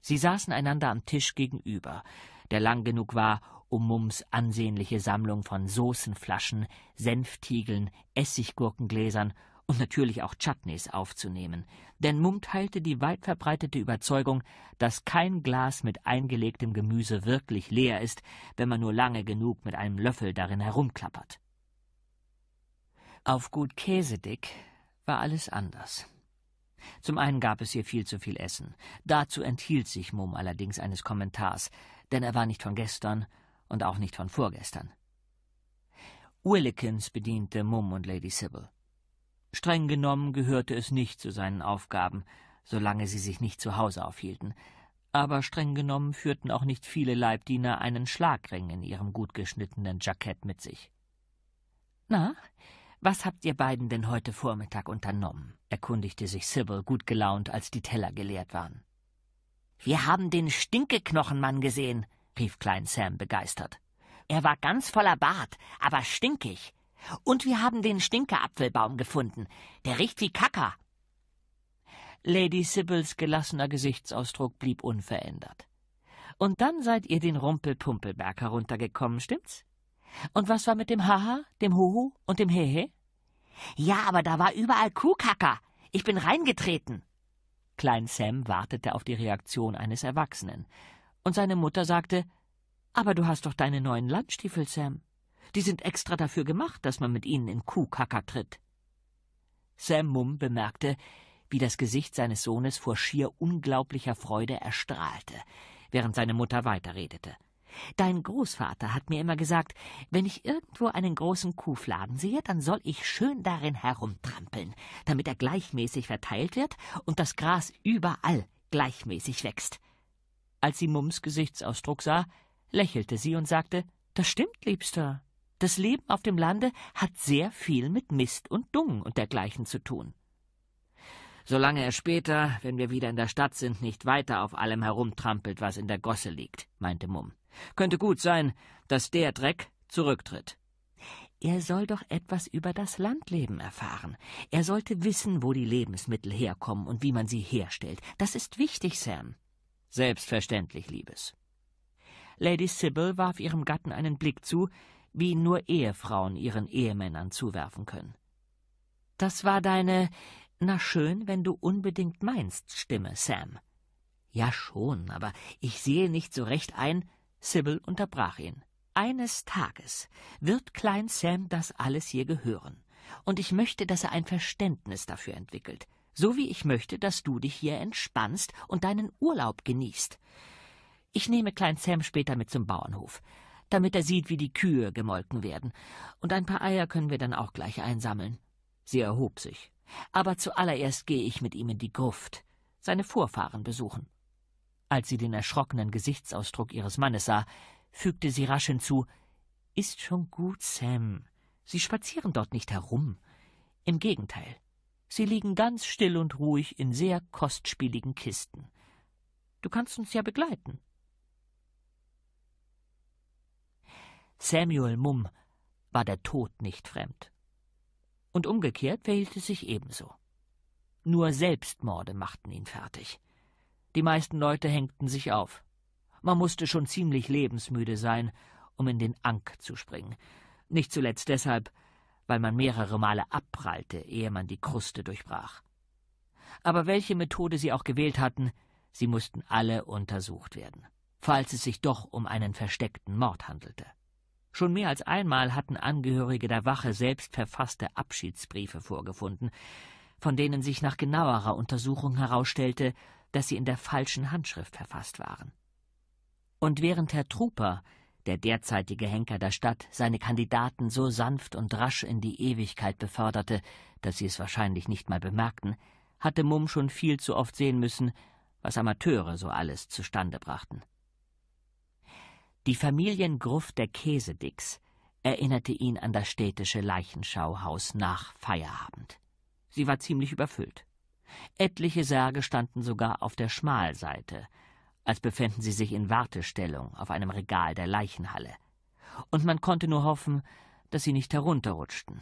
Sie saßen einander am Tisch gegenüber, der lang genug war, um Mums ansehnliche Sammlung von Soßenflaschen, Senftiegeln, Essiggurkengläsern und natürlich auch Chutneys aufzunehmen, denn Mumm teilte die weit verbreitete Überzeugung, dass kein Glas mit eingelegtem Gemüse wirklich leer ist, wenn man nur lange genug mit einem Löffel darin herumklappert. Auf gut Käsedick war alles anders. Zum einen gab es hier viel zu viel Essen. Dazu enthielt sich Mumm allerdings eines Kommentars, denn er war nicht von gestern und auch nicht von vorgestern. Willikins bediente Mumm und Lady Sybil. Streng genommen gehörte es nicht zu seinen Aufgaben, solange sie sich nicht zu Hause aufhielten. Aber streng genommen führten auch nicht viele Leibdiener einen Schlagring in ihrem gut geschnittenen Jackett mit sich. Na, was habt ihr beiden denn heute Vormittag unternommen? erkundigte sich Sybil gut gelaunt, als die Teller geleert waren. Wir haben den Stinkeknochenmann gesehen, rief Klein Sam begeistert. Er war ganz voller Bart, aber stinkig. Und wir haben den Stinkeapfelbaum gefunden. Der riecht wie Kacker. Lady Sibyls gelassener Gesichtsausdruck blieb unverändert. Und dann seid ihr den Rumpelpumpelberg heruntergekommen, stimmt's? Und was war mit dem Haha, dem Huhu und dem Hehe? Ja, aber da war überall Kuhkacker. Ich bin reingetreten. Klein Sam wartete auf die Reaktion eines Erwachsenen. Und seine Mutter sagte: Aber du hast doch deine neuen Landstiefel, Sam. Die sind extra dafür gemacht, dass man mit ihnen in Kuhkacker tritt. Sam Mumm bemerkte, wie das Gesicht seines Sohnes vor schier unglaublicher Freude erstrahlte, während seine Mutter weiterredete. Dein Großvater hat mir immer gesagt, wenn ich irgendwo einen großen Kuhfladen sehe, dann soll ich schön darin herumtrampeln, damit er gleichmäßig verteilt wird und das Gras überall gleichmäßig wächst. Als sie Mums Gesichtsausdruck sah, lächelte sie und sagte, das stimmt, Liebster. Das Leben auf dem Lande hat sehr viel mit Mist und Dung und dergleichen zu tun. Solange er später, wenn wir wieder in der Stadt sind, nicht weiter auf allem herumtrampelt, was in der Gosse liegt, meinte Mumm. Könnte gut sein, dass der Dreck zurücktritt. Er soll doch etwas über das Landleben erfahren. Er sollte wissen, wo die Lebensmittel herkommen und wie man sie herstellt. Das ist wichtig, Sam. Selbstverständlich, Liebes. Lady Sybil warf ihrem Gatten einen Blick zu, wie nur Ehefrauen ihren Ehemännern zuwerfen können. Das war deine Na schön, wenn du unbedingt meinst Stimme, Sam. Ja schon, aber ich sehe nicht so recht ein. Sybil unterbrach ihn. Eines Tages wird Klein Sam das alles hier gehören, und ich möchte, dass er ein Verständnis dafür entwickelt, so wie ich möchte, dass du dich hier entspannst und deinen Urlaub genießt. Ich nehme Klein Sam später mit zum Bauernhof damit er sieht, wie die Kühe gemolken werden. Und ein paar Eier können wir dann auch gleich einsammeln. Sie erhob sich. Aber zuallererst gehe ich mit ihm in die Gruft, seine Vorfahren besuchen. Als sie den erschrockenen Gesichtsausdruck ihres Mannes sah, fügte sie rasch hinzu Ist schon gut, Sam. Sie spazieren dort nicht herum. Im Gegenteil, sie liegen ganz still und ruhig in sehr kostspieligen Kisten. Du kannst uns ja begleiten. Samuel Mumm war der Tod nicht fremd. Und umgekehrt verhielt es sich ebenso. Nur Selbstmorde machten ihn fertig. Die meisten Leute hängten sich auf. Man musste schon ziemlich lebensmüde sein, um in den Ank zu springen. Nicht zuletzt deshalb, weil man mehrere Male abprallte, ehe man die Kruste durchbrach. Aber welche Methode sie auch gewählt hatten, sie mussten alle untersucht werden, falls es sich doch um einen versteckten Mord handelte. Schon mehr als einmal hatten Angehörige der Wache selbst verfasste Abschiedsbriefe vorgefunden, von denen sich nach genauerer Untersuchung herausstellte, dass sie in der falschen Handschrift verfasst waren. Und während Herr Truper, der derzeitige Henker der Stadt, seine Kandidaten so sanft und rasch in die Ewigkeit beförderte, dass sie es wahrscheinlich nicht mal bemerkten, hatte Mumm schon viel zu oft sehen müssen, was Amateure so alles zustande brachten. Die Familiengruft der Käsedicks erinnerte ihn an das städtische Leichenschauhaus nach Feierabend. Sie war ziemlich überfüllt. Etliche Särge standen sogar auf der Schmalseite, als befänden sie sich in Wartestellung auf einem Regal der Leichenhalle. Und man konnte nur hoffen, dass sie nicht herunterrutschten.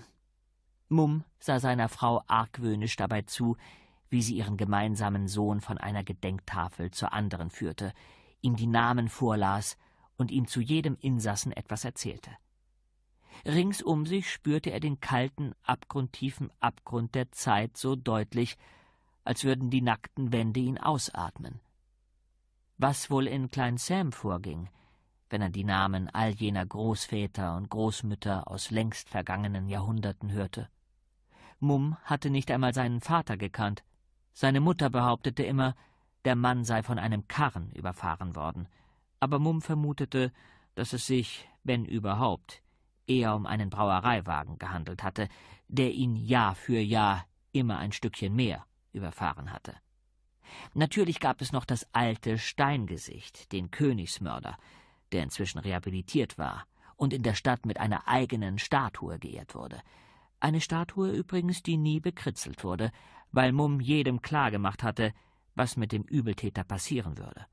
Mumm sah seiner Frau argwöhnisch dabei zu, wie sie ihren gemeinsamen Sohn von einer Gedenktafel zur anderen führte, ihm die Namen vorlas und ihm zu jedem Insassen etwas erzählte. Rings um sich spürte er den kalten, abgrundtiefen Abgrund der Zeit so deutlich, als würden die nackten Wände ihn ausatmen. Was wohl in Klein Sam vorging, wenn er die Namen all jener Großväter und Großmütter aus längst vergangenen Jahrhunderten hörte. Mumm hatte nicht einmal seinen Vater gekannt. Seine Mutter behauptete immer, der Mann sei von einem Karren überfahren worden – aber Mumm vermutete, dass es sich, wenn überhaupt, eher um einen Brauereiwagen gehandelt hatte, der ihn Jahr für Jahr immer ein Stückchen mehr überfahren hatte. Natürlich gab es noch das alte Steingesicht, den Königsmörder, der inzwischen rehabilitiert war und in der Stadt mit einer eigenen Statue geehrt wurde. Eine Statue übrigens, die nie bekritzelt wurde, weil Mumm jedem klargemacht hatte, was mit dem Übeltäter passieren würde.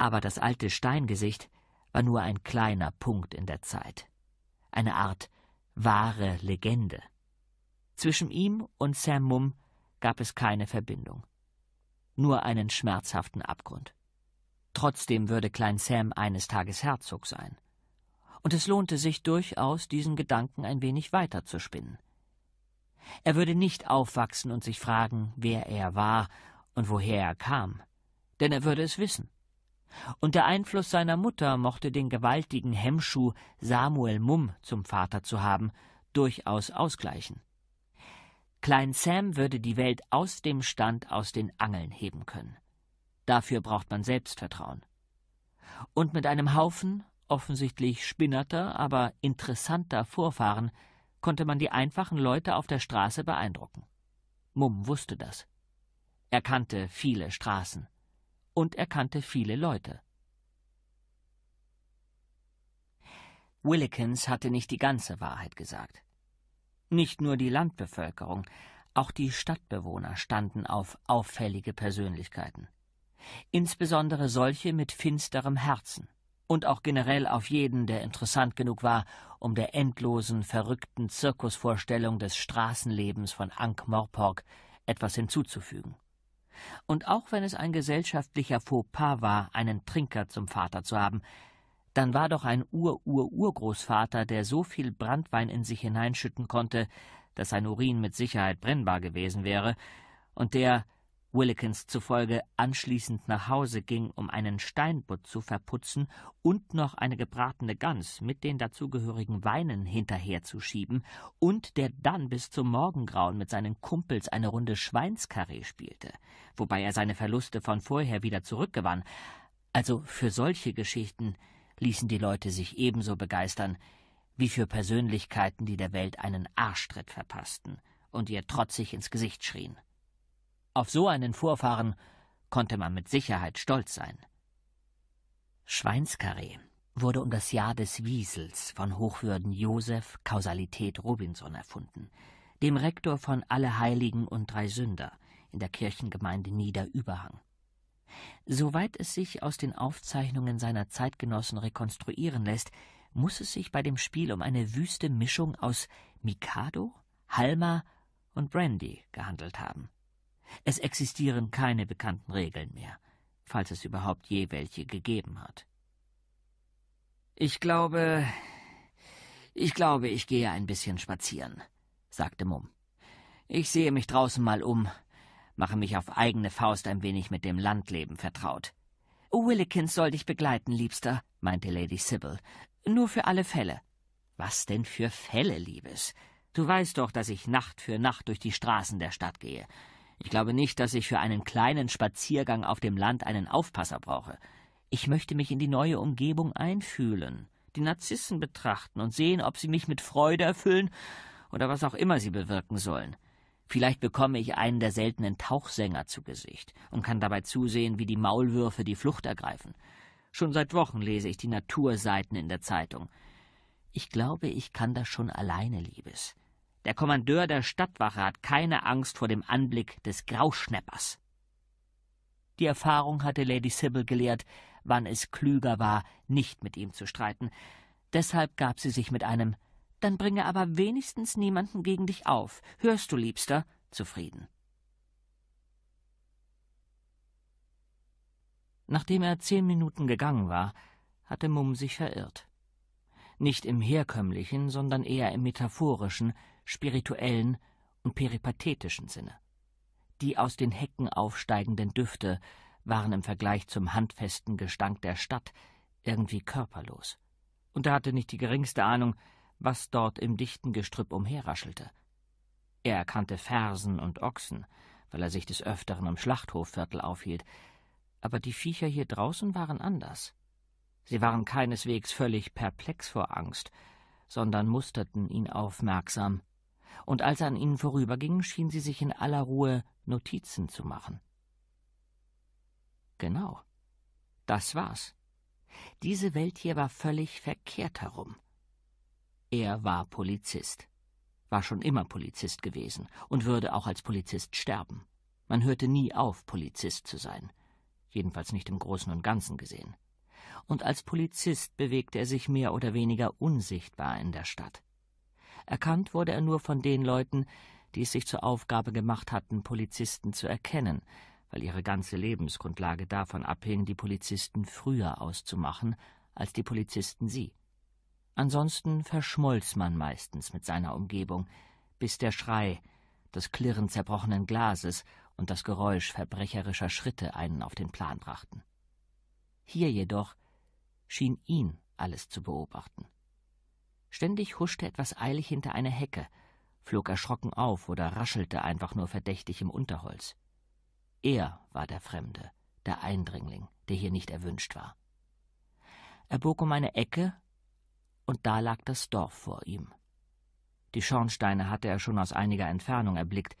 Aber das alte Steingesicht war nur ein kleiner Punkt in der Zeit, eine Art wahre Legende. Zwischen ihm und Sam Mum gab es keine Verbindung, nur einen schmerzhaften Abgrund. Trotzdem würde Klein Sam eines Tages Herzog sein. Und es lohnte sich durchaus, diesen Gedanken ein wenig weiter zu spinnen. Er würde nicht aufwachsen und sich fragen, wer er war und woher er kam, denn er würde es wissen. Und der Einfluss seiner Mutter mochte den gewaltigen Hemmschuh, Samuel Mumm zum Vater zu haben, durchaus ausgleichen. Klein Sam würde die Welt aus dem Stand aus den Angeln heben können. Dafür braucht man Selbstvertrauen. Und mit einem Haufen offensichtlich spinnerter, aber interessanter Vorfahren konnte man die einfachen Leute auf der Straße beeindrucken. Mumm wusste das. Er kannte viele Straßen und er kannte viele Leute. Willikins hatte nicht die ganze Wahrheit gesagt. Nicht nur die Landbevölkerung, auch die Stadtbewohner standen auf auffällige Persönlichkeiten. Insbesondere solche mit finsterem Herzen und auch generell auf jeden, der interessant genug war, um der endlosen, verrückten Zirkusvorstellung des Straßenlebens von Ankh-Morpork etwas hinzuzufügen. Und auch wenn es ein gesellschaftlicher Fauxpas war, einen Trinker zum Vater zu haben, dann war doch ein Ur-Ur-Urgroßvater, der so viel Branntwein in sich hineinschütten konnte, dass sein Urin mit Sicherheit brennbar gewesen wäre, und der, Willikins zufolge anschließend nach Hause ging, um einen Steinbutt zu verputzen und noch eine gebratene Gans mit den dazugehörigen Weinen hinterherzuschieben und der dann bis zum Morgengrauen mit seinen Kumpels eine Runde Schweinskarree spielte, wobei er seine Verluste von vorher wieder zurückgewann. Also für solche Geschichten ließen die Leute sich ebenso begeistern wie für Persönlichkeiten, die der Welt einen Arschtritt verpassten und ihr trotzig ins Gesicht schrien. Auf so einen Vorfahren konnte man mit Sicherheit stolz sein. Schweinskarree wurde um das Jahr des Wiesels von Hochwürden Josef Kausalität Robinson erfunden, dem Rektor von Alle Heiligen und Drei Sünder in der Kirchengemeinde Niederüberhang. Soweit es sich aus den Aufzeichnungen seiner Zeitgenossen rekonstruieren lässt, muss es sich bei dem Spiel um eine wüste Mischung aus Mikado, Halma und Brandy gehandelt haben. Es existieren keine bekannten Regeln mehr, falls es überhaupt je welche gegeben hat. Ich glaube, ich glaube, ich gehe ein bisschen spazieren, sagte Mumm. Ich sehe mich draußen mal um, mache mich auf eigene Faust ein wenig mit dem Landleben vertraut. Willikins soll dich begleiten, Liebster, meinte Lady Sybil. Nur für alle Fälle. Was denn für Fälle, Liebes? Du weißt doch, dass ich Nacht für Nacht durch die Straßen der Stadt gehe. Ich glaube nicht, dass ich für einen kleinen Spaziergang auf dem Land einen Aufpasser brauche. Ich möchte mich in die neue Umgebung einfühlen, die Narzissen betrachten und sehen, ob sie mich mit Freude erfüllen oder was auch immer sie bewirken sollen. Vielleicht bekomme ich einen der seltenen Tauchsänger zu Gesicht und kann dabei zusehen, wie die Maulwürfe die Flucht ergreifen. Schon seit Wochen lese ich die Naturseiten in der Zeitung. Ich glaube, ich kann das schon alleine, Liebes. Der Kommandeur der Stadtwache hat keine Angst vor dem Anblick des Grauschneppers. Die Erfahrung hatte Lady Sybil gelehrt, wann es klüger war, nicht mit ihm zu streiten. Deshalb gab sie sich mit einem Dann bringe aber wenigstens niemanden gegen dich auf, hörst du, Liebster, zufrieden. Nachdem er zehn Minuten gegangen war, hatte Mumm sich verirrt. Nicht im herkömmlichen, sondern eher im metaphorischen, spirituellen und peripathetischen Sinne. Die aus den Hecken aufsteigenden Düfte waren im Vergleich zum handfesten Gestank der Stadt irgendwie körperlos. Und er hatte nicht die geringste Ahnung, was dort im dichten Gestrüpp umherraschelte. Er erkannte Fersen und Ochsen, weil er sich des Öfteren im Schlachthofviertel aufhielt, aber die Viecher hier draußen waren anders. Sie waren keineswegs völlig perplex vor Angst, sondern musterten ihn aufmerksam und als er an ihnen vorüberging, schien sie sich in aller Ruhe Notizen zu machen. Genau, das war's. Diese Welt hier war völlig verkehrt herum. Er war Polizist, war schon immer Polizist gewesen und würde auch als Polizist sterben. Man hörte nie auf, Polizist zu sein, jedenfalls nicht im Großen und Ganzen gesehen. Und als Polizist bewegte er sich mehr oder weniger unsichtbar in der Stadt. Erkannt wurde er nur von den Leuten, die es sich zur Aufgabe gemacht hatten, Polizisten zu erkennen, weil ihre ganze Lebensgrundlage davon abhing, die Polizisten früher auszumachen, als die Polizisten sie. Ansonsten verschmolz man meistens mit seiner Umgebung, bis der Schrei, das Klirren zerbrochenen Glases und das Geräusch verbrecherischer Schritte einen auf den Plan brachten. Hier jedoch schien ihn alles zu beobachten. Ständig huschte etwas eilig hinter eine Hecke, flog erschrocken auf oder raschelte einfach nur verdächtig im Unterholz. Er war der Fremde, der Eindringling, der hier nicht erwünscht war. Er bog um eine Ecke, und da lag das Dorf vor ihm. Die Schornsteine hatte er schon aus einiger Entfernung erblickt,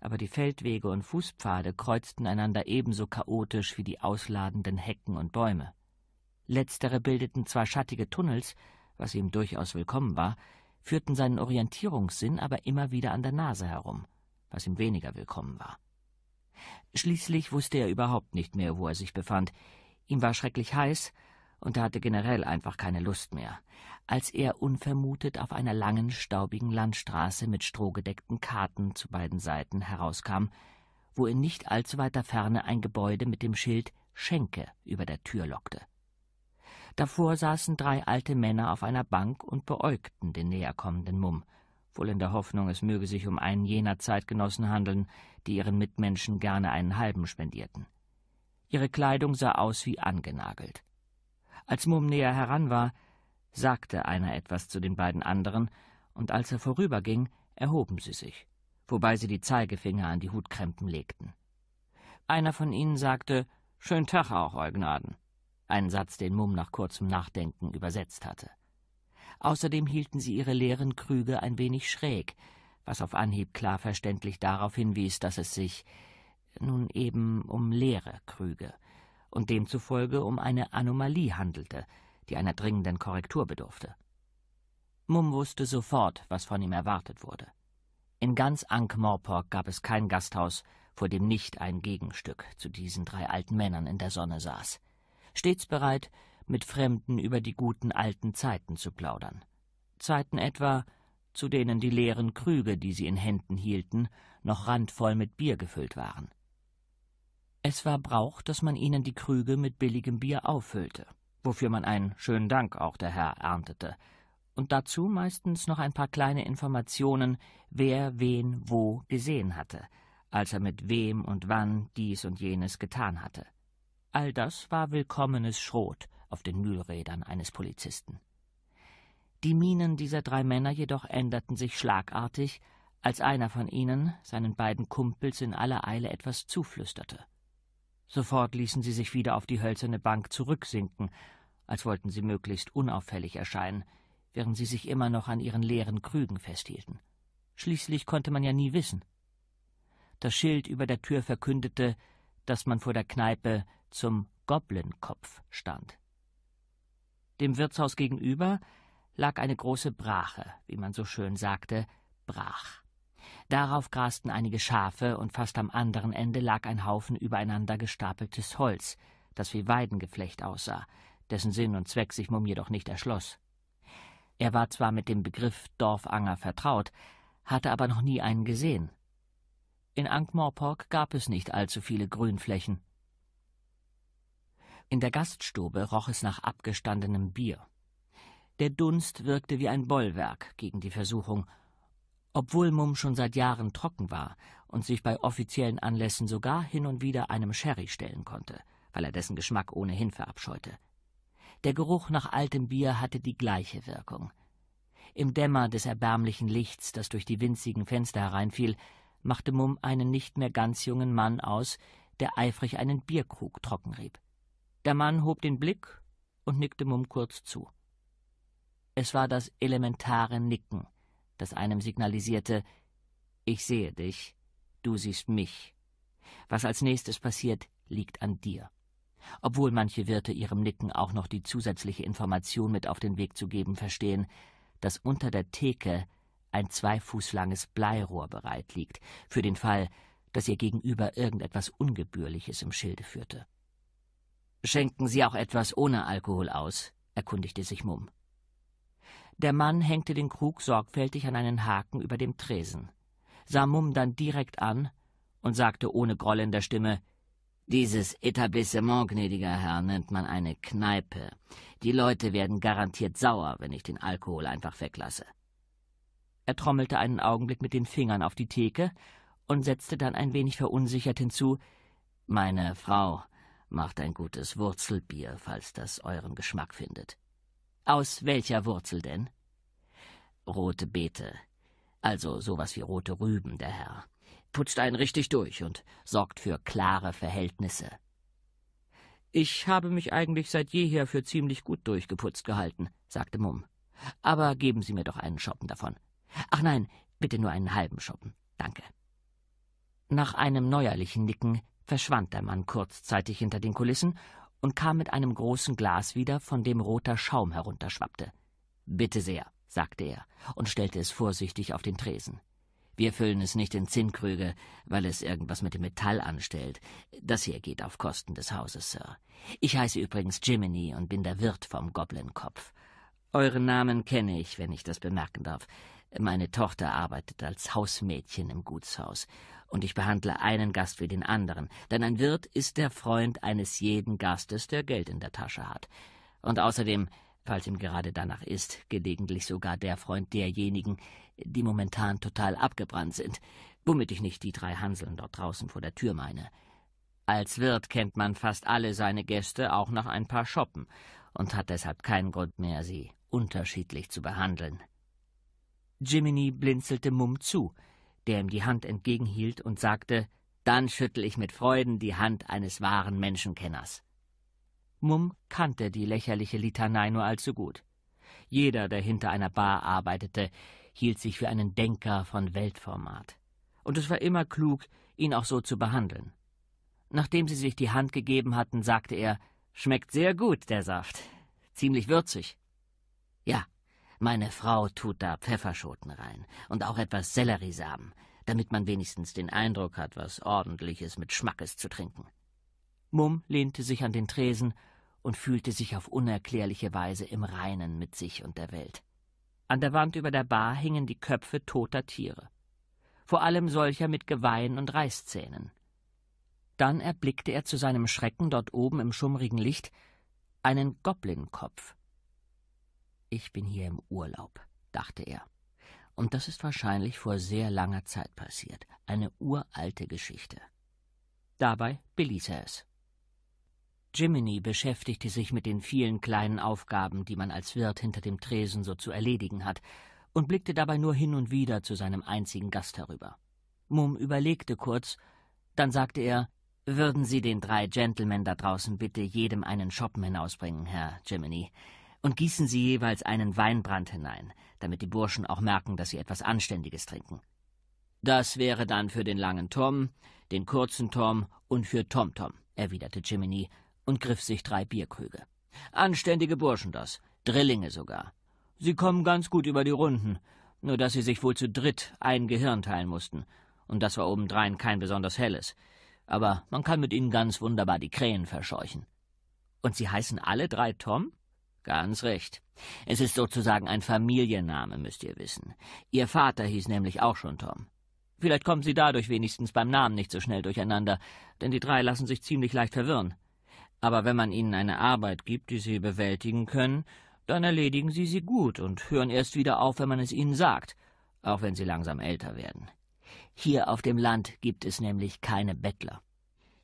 aber die Feldwege und Fußpfade kreuzten einander ebenso chaotisch wie die ausladenden Hecken und Bäume. Letztere bildeten zwar schattige Tunnels, was ihm durchaus willkommen war, führten seinen Orientierungssinn aber immer wieder an der Nase herum, was ihm weniger willkommen war. Schließlich wusste er überhaupt nicht mehr, wo er sich befand. Ihm war schrecklich heiß, und er hatte generell einfach keine Lust mehr, als er unvermutet auf einer langen, staubigen Landstraße mit strohgedeckten Karten zu beiden Seiten herauskam, wo in nicht allzu weiter Ferne ein Gebäude mit dem Schild Schenke über der Tür lockte. Davor saßen drei alte Männer auf einer Bank und beäugten den näherkommenden Mumm, wohl in der Hoffnung, es möge sich um einen jener Zeitgenossen handeln, die ihren Mitmenschen gerne einen halben spendierten. Ihre Kleidung sah aus wie angenagelt. Als Mumm näher heran war, sagte einer etwas zu den beiden anderen, und als er vorüberging, erhoben sie sich, wobei sie die Zeigefinger an die Hutkrempen legten. Einer von ihnen sagte Schönen Tag auch, Eugnaden ein Satz, den Mumm nach kurzem Nachdenken übersetzt hatte. Außerdem hielten sie ihre leeren Krüge ein wenig schräg, was auf Anhieb klar verständlich darauf hinwies, dass es sich nun eben um leere Krüge und demzufolge um eine Anomalie handelte, die einer dringenden Korrektur bedurfte. Mumm wusste sofort, was von ihm erwartet wurde. In ganz Ankh-Morpork gab es kein Gasthaus, vor dem nicht ein Gegenstück zu diesen drei alten Männern in der Sonne saß stets bereit, mit Fremden über die guten alten Zeiten zu plaudern. Zeiten etwa, zu denen die leeren Krüge, die sie in Händen hielten, noch randvoll mit Bier gefüllt waren. Es war Brauch, dass man ihnen die Krüge mit billigem Bier auffüllte, wofür man einen schönen Dank auch der Herr erntete, und dazu meistens noch ein paar kleine Informationen, wer wen wo gesehen hatte, als er mit wem und wann dies und jenes getan hatte. All das war willkommenes Schrot auf den Mühlrädern eines Polizisten. Die Mienen dieser drei Männer jedoch änderten sich schlagartig, als einer von ihnen seinen beiden Kumpels in aller Eile etwas zuflüsterte. Sofort ließen sie sich wieder auf die hölzerne Bank zurücksinken, als wollten sie möglichst unauffällig erscheinen, während sie sich immer noch an ihren leeren Krügen festhielten. Schließlich konnte man ja nie wissen. Das Schild über der Tür verkündete, dass man vor der Kneipe zum Goblinkopf stand. Dem Wirtshaus gegenüber lag eine große Brache, wie man so schön sagte, brach. Darauf grasten einige Schafe und fast am anderen Ende lag ein Haufen übereinander gestapeltes Holz, das wie Weidengeflecht aussah, dessen Sinn und Zweck sich Mum jedoch nicht erschloss. Er war zwar mit dem Begriff Dorfanger vertraut, hatte aber noch nie einen gesehen. In Ankh-Morpork gab es nicht allzu viele Grünflächen. In der Gaststube roch es nach abgestandenem Bier. Der Dunst wirkte wie ein Bollwerk gegen die Versuchung, obwohl Mumm schon seit Jahren trocken war und sich bei offiziellen Anlässen sogar hin und wieder einem Sherry stellen konnte, weil er dessen Geschmack ohnehin verabscheute. Der Geruch nach altem Bier hatte die gleiche Wirkung. Im Dämmer des erbärmlichen Lichts, das durch die winzigen Fenster hereinfiel, machte Mumm einen nicht mehr ganz jungen Mann aus, der eifrig einen Bierkrug trockenrieb. Der Mann hob den Blick und nickte Mumm kurz zu. Es war das elementare Nicken, das einem signalisierte Ich sehe dich, du siehst mich. Was als nächstes passiert, liegt an dir. Obwohl manche Wirte ihrem Nicken auch noch die zusätzliche Information mit auf den Weg zu geben verstehen, dass unter der Theke ein zwei Fuß langes Bleirohr bereit liegt, für den Fall, dass ihr gegenüber irgendetwas Ungebührliches im Schilde führte. Schenken Sie auch etwas ohne Alkohol aus, erkundigte sich Mumm. Der Mann hängte den Krug sorgfältig an einen Haken über dem Tresen, sah Mumm dann direkt an und sagte ohne Groll in der Stimme Dieses Etablissement, gnädiger Herr, nennt man eine Kneipe. Die Leute werden garantiert sauer, wenn ich den Alkohol einfach weglasse. Er trommelte einen Augenblick mit den Fingern auf die Theke und setzte dann ein wenig verunsichert hinzu Meine Frau Macht ein gutes Wurzelbier, falls das euren Geschmack findet. Aus welcher Wurzel denn? Rote Beete. Also sowas wie rote Rüben, der Herr. Putzt einen richtig durch und sorgt für klare Verhältnisse. Ich habe mich eigentlich seit jeher für ziemlich gut durchgeputzt gehalten, sagte Mumm. Aber geben Sie mir doch einen Schoppen davon. Ach nein, bitte nur einen halben Schoppen. Danke. Nach einem neuerlichen Nicken verschwand der Mann kurzzeitig hinter den Kulissen und kam mit einem großen Glas wieder, von dem roter Schaum herunterschwappte. Bitte sehr, sagte er und stellte es vorsichtig auf den Tresen. Wir füllen es nicht in Zinnkrüge, weil es irgendwas mit dem Metall anstellt. Das hier geht auf Kosten des Hauses, Sir. Ich heiße übrigens Jiminy und bin der Wirt vom Goblinkopf. Euren Namen kenne ich, wenn ich das bemerken darf. Meine Tochter arbeitet als Hausmädchen im Gutshaus, und ich behandle einen Gast wie den anderen, denn ein Wirt ist der Freund eines jeden Gastes, der Geld in der Tasche hat. Und außerdem, falls ihm gerade danach ist, gelegentlich sogar der Freund derjenigen, die momentan total abgebrannt sind, womit ich nicht die drei Hanseln dort draußen vor der Tür meine. Als Wirt kennt man fast alle seine Gäste auch nach ein paar Schoppen und hat deshalb keinen Grund mehr, sie unterschiedlich zu behandeln. Jiminy blinzelte Mumm zu, der ihm die Hand entgegenhielt und sagte, dann schüttel ich mit Freuden die Hand eines wahren Menschenkenners. Mumm kannte die lächerliche Litanei nur allzu gut. Jeder, der hinter einer Bar arbeitete, hielt sich für einen Denker von Weltformat. Und es war immer klug, ihn auch so zu behandeln. Nachdem sie sich die Hand gegeben hatten, sagte er, Schmeckt sehr gut, der Saft. Ziemlich würzig. Ja, meine Frau tut da Pfefferschoten rein und auch etwas Selleriesamen, damit man wenigstens den Eindruck hat, was Ordentliches mit Schmackes zu trinken. Mumm lehnte sich an den Tresen und fühlte sich auf unerklärliche Weise im Reinen mit sich und der Welt. An der Wand über der Bar hingen die Köpfe toter Tiere, vor allem solcher mit Geweihen und Reißzähnen. Dann erblickte er zu seinem Schrecken dort oben im schummrigen Licht einen Goblinkopf, ich bin hier im Urlaub, dachte er. Und das ist wahrscheinlich vor sehr langer Zeit passiert, eine uralte Geschichte. Dabei beließ er es. Jiminy beschäftigte sich mit den vielen kleinen Aufgaben, die man als Wirt hinter dem Tresen so zu erledigen hat, und blickte dabei nur hin und wieder zu seinem einzigen Gast herüber. Mum überlegte kurz, dann sagte er Würden Sie den drei Gentlemen da draußen bitte jedem einen Schoppen hinausbringen, Herr Jiminy und gießen sie jeweils einen Weinbrand hinein, damit die Burschen auch merken, dass sie etwas Anständiges trinken. Das wäre dann für den langen Tom, den kurzen Tom und für Tomtom, -Tom, erwiderte Jiminy und griff sich drei Bierkrüge. Anständige Burschen das, Drillinge sogar. Sie kommen ganz gut über die Runden, nur dass sie sich wohl zu dritt ein Gehirn teilen mussten, und das war obendrein kein besonders helles. Aber man kann mit ihnen ganz wunderbar die Krähen verscheuchen. Und sie heißen alle drei Tom? Ganz recht. Es ist sozusagen ein Familienname, müsst ihr wissen. Ihr Vater hieß nämlich auch schon Tom. Vielleicht kommen Sie dadurch wenigstens beim Namen nicht so schnell durcheinander, denn die drei lassen sich ziemlich leicht verwirren. Aber wenn man ihnen eine Arbeit gibt, die sie bewältigen können, dann erledigen sie sie gut und hören erst wieder auf, wenn man es ihnen sagt, auch wenn sie langsam älter werden. Hier auf dem Land gibt es nämlich keine Bettler.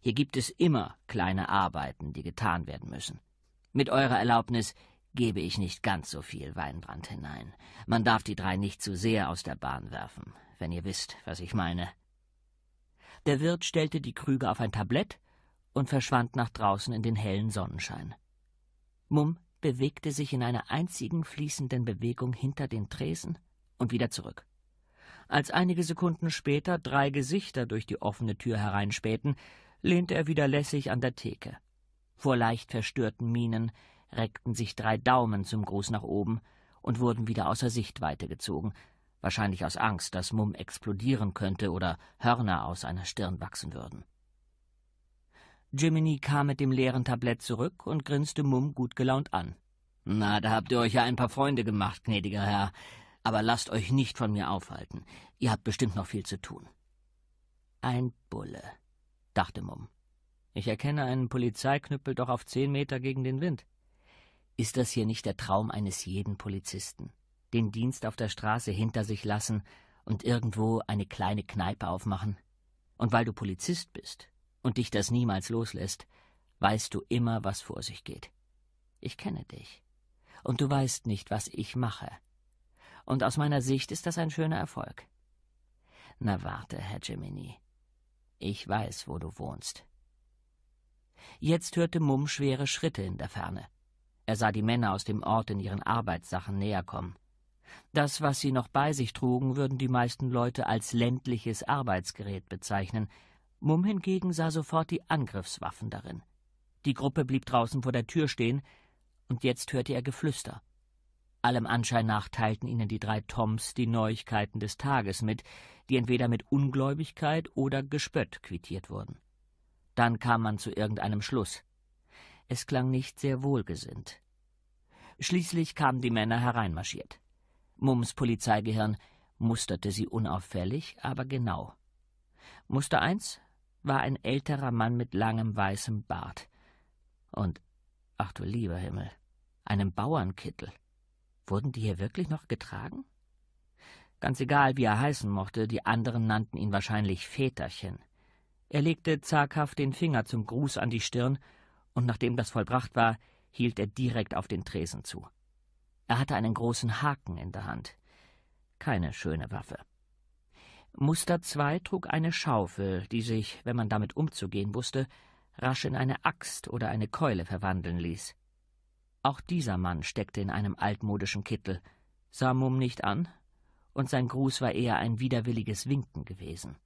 Hier gibt es immer kleine Arbeiten, die getan werden müssen. Mit eurer Erlaubnis gebe ich nicht ganz so viel Weinbrand hinein. Man darf die drei nicht zu sehr aus der Bahn werfen, wenn ihr wisst, was ich meine. Der Wirt stellte die Krüge auf ein Tablett und verschwand nach draußen in den hellen Sonnenschein. Mumm bewegte sich in einer einzigen fließenden Bewegung hinter den Tresen und wieder zurück. Als einige Sekunden später drei Gesichter durch die offene Tür hereinspähten, lehnte er wieder lässig an der Theke. Vor leicht verstörten Mienen reckten sich drei Daumen zum Gruß nach oben und wurden wieder außer Sichtweite gezogen, wahrscheinlich aus Angst, dass Mumm explodieren könnte oder Hörner aus einer Stirn wachsen würden. Jiminy kam mit dem leeren Tablett zurück und grinste Mumm gut gelaunt an. Na, da habt ihr euch ja ein paar Freunde gemacht, gnädiger Herr. Aber lasst euch nicht von mir aufhalten. Ihr habt bestimmt noch viel zu tun. Ein Bulle, dachte Mumm. Ich erkenne einen Polizeiknüppel doch auf zehn Meter gegen den Wind. Ist das hier nicht der Traum eines jeden Polizisten? Den Dienst auf der Straße hinter sich lassen und irgendwo eine kleine Kneipe aufmachen? Und weil du Polizist bist und dich das niemals loslässt, weißt du immer, was vor sich geht. Ich kenne dich. Und du weißt nicht, was ich mache. Und aus meiner Sicht ist das ein schöner Erfolg. Na warte, Herr Gemini. Ich weiß, wo du wohnst. Jetzt hörte Mumm schwere Schritte in der Ferne. Er sah die Männer aus dem Ort in ihren Arbeitssachen näher kommen. Das, was sie noch bei sich trugen, würden die meisten Leute als ländliches Arbeitsgerät bezeichnen. Mumm hingegen sah sofort die Angriffswaffen darin. Die Gruppe blieb draußen vor der Tür stehen, und jetzt hörte er Geflüster. Allem Anschein nach teilten ihnen die drei Toms die Neuigkeiten des Tages mit, die entweder mit Ungläubigkeit oder Gespött quittiert wurden. Dann kam man zu irgendeinem Schluss. Es klang nicht sehr wohlgesinnt. Schließlich kamen die Männer hereinmarschiert. Mums Polizeigehirn musterte sie unauffällig, aber genau. Muster 1 war ein älterer Mann mit langem weißem Bart und, ach du lieber Himmel, einem Bauernkittel. Wurden die hier wirklich noch getragen? Ganz egal, wie er heißen mochte, die anderen nannten ihn wahrscheinlich Väterchen. Er legte zaghaft den Finger zum Gruß an die Stirn und nachdem das vollbracht war, hielt er direkt auf den Tresen zu. Er hatte einen großen Haken in der Hand. Keine schöne Waffe. Muster 2 trug eine Schaufel, die sich, wenn man damit umzugehen wusste, rasch in eine Axt oder eine Keule verwandeln ließ. Auch dieser Mann steckte in einem altmodischen Kittel, sah Mumm nicht an, und sein Gruß war eher ein widerwilliges Winken gewesen.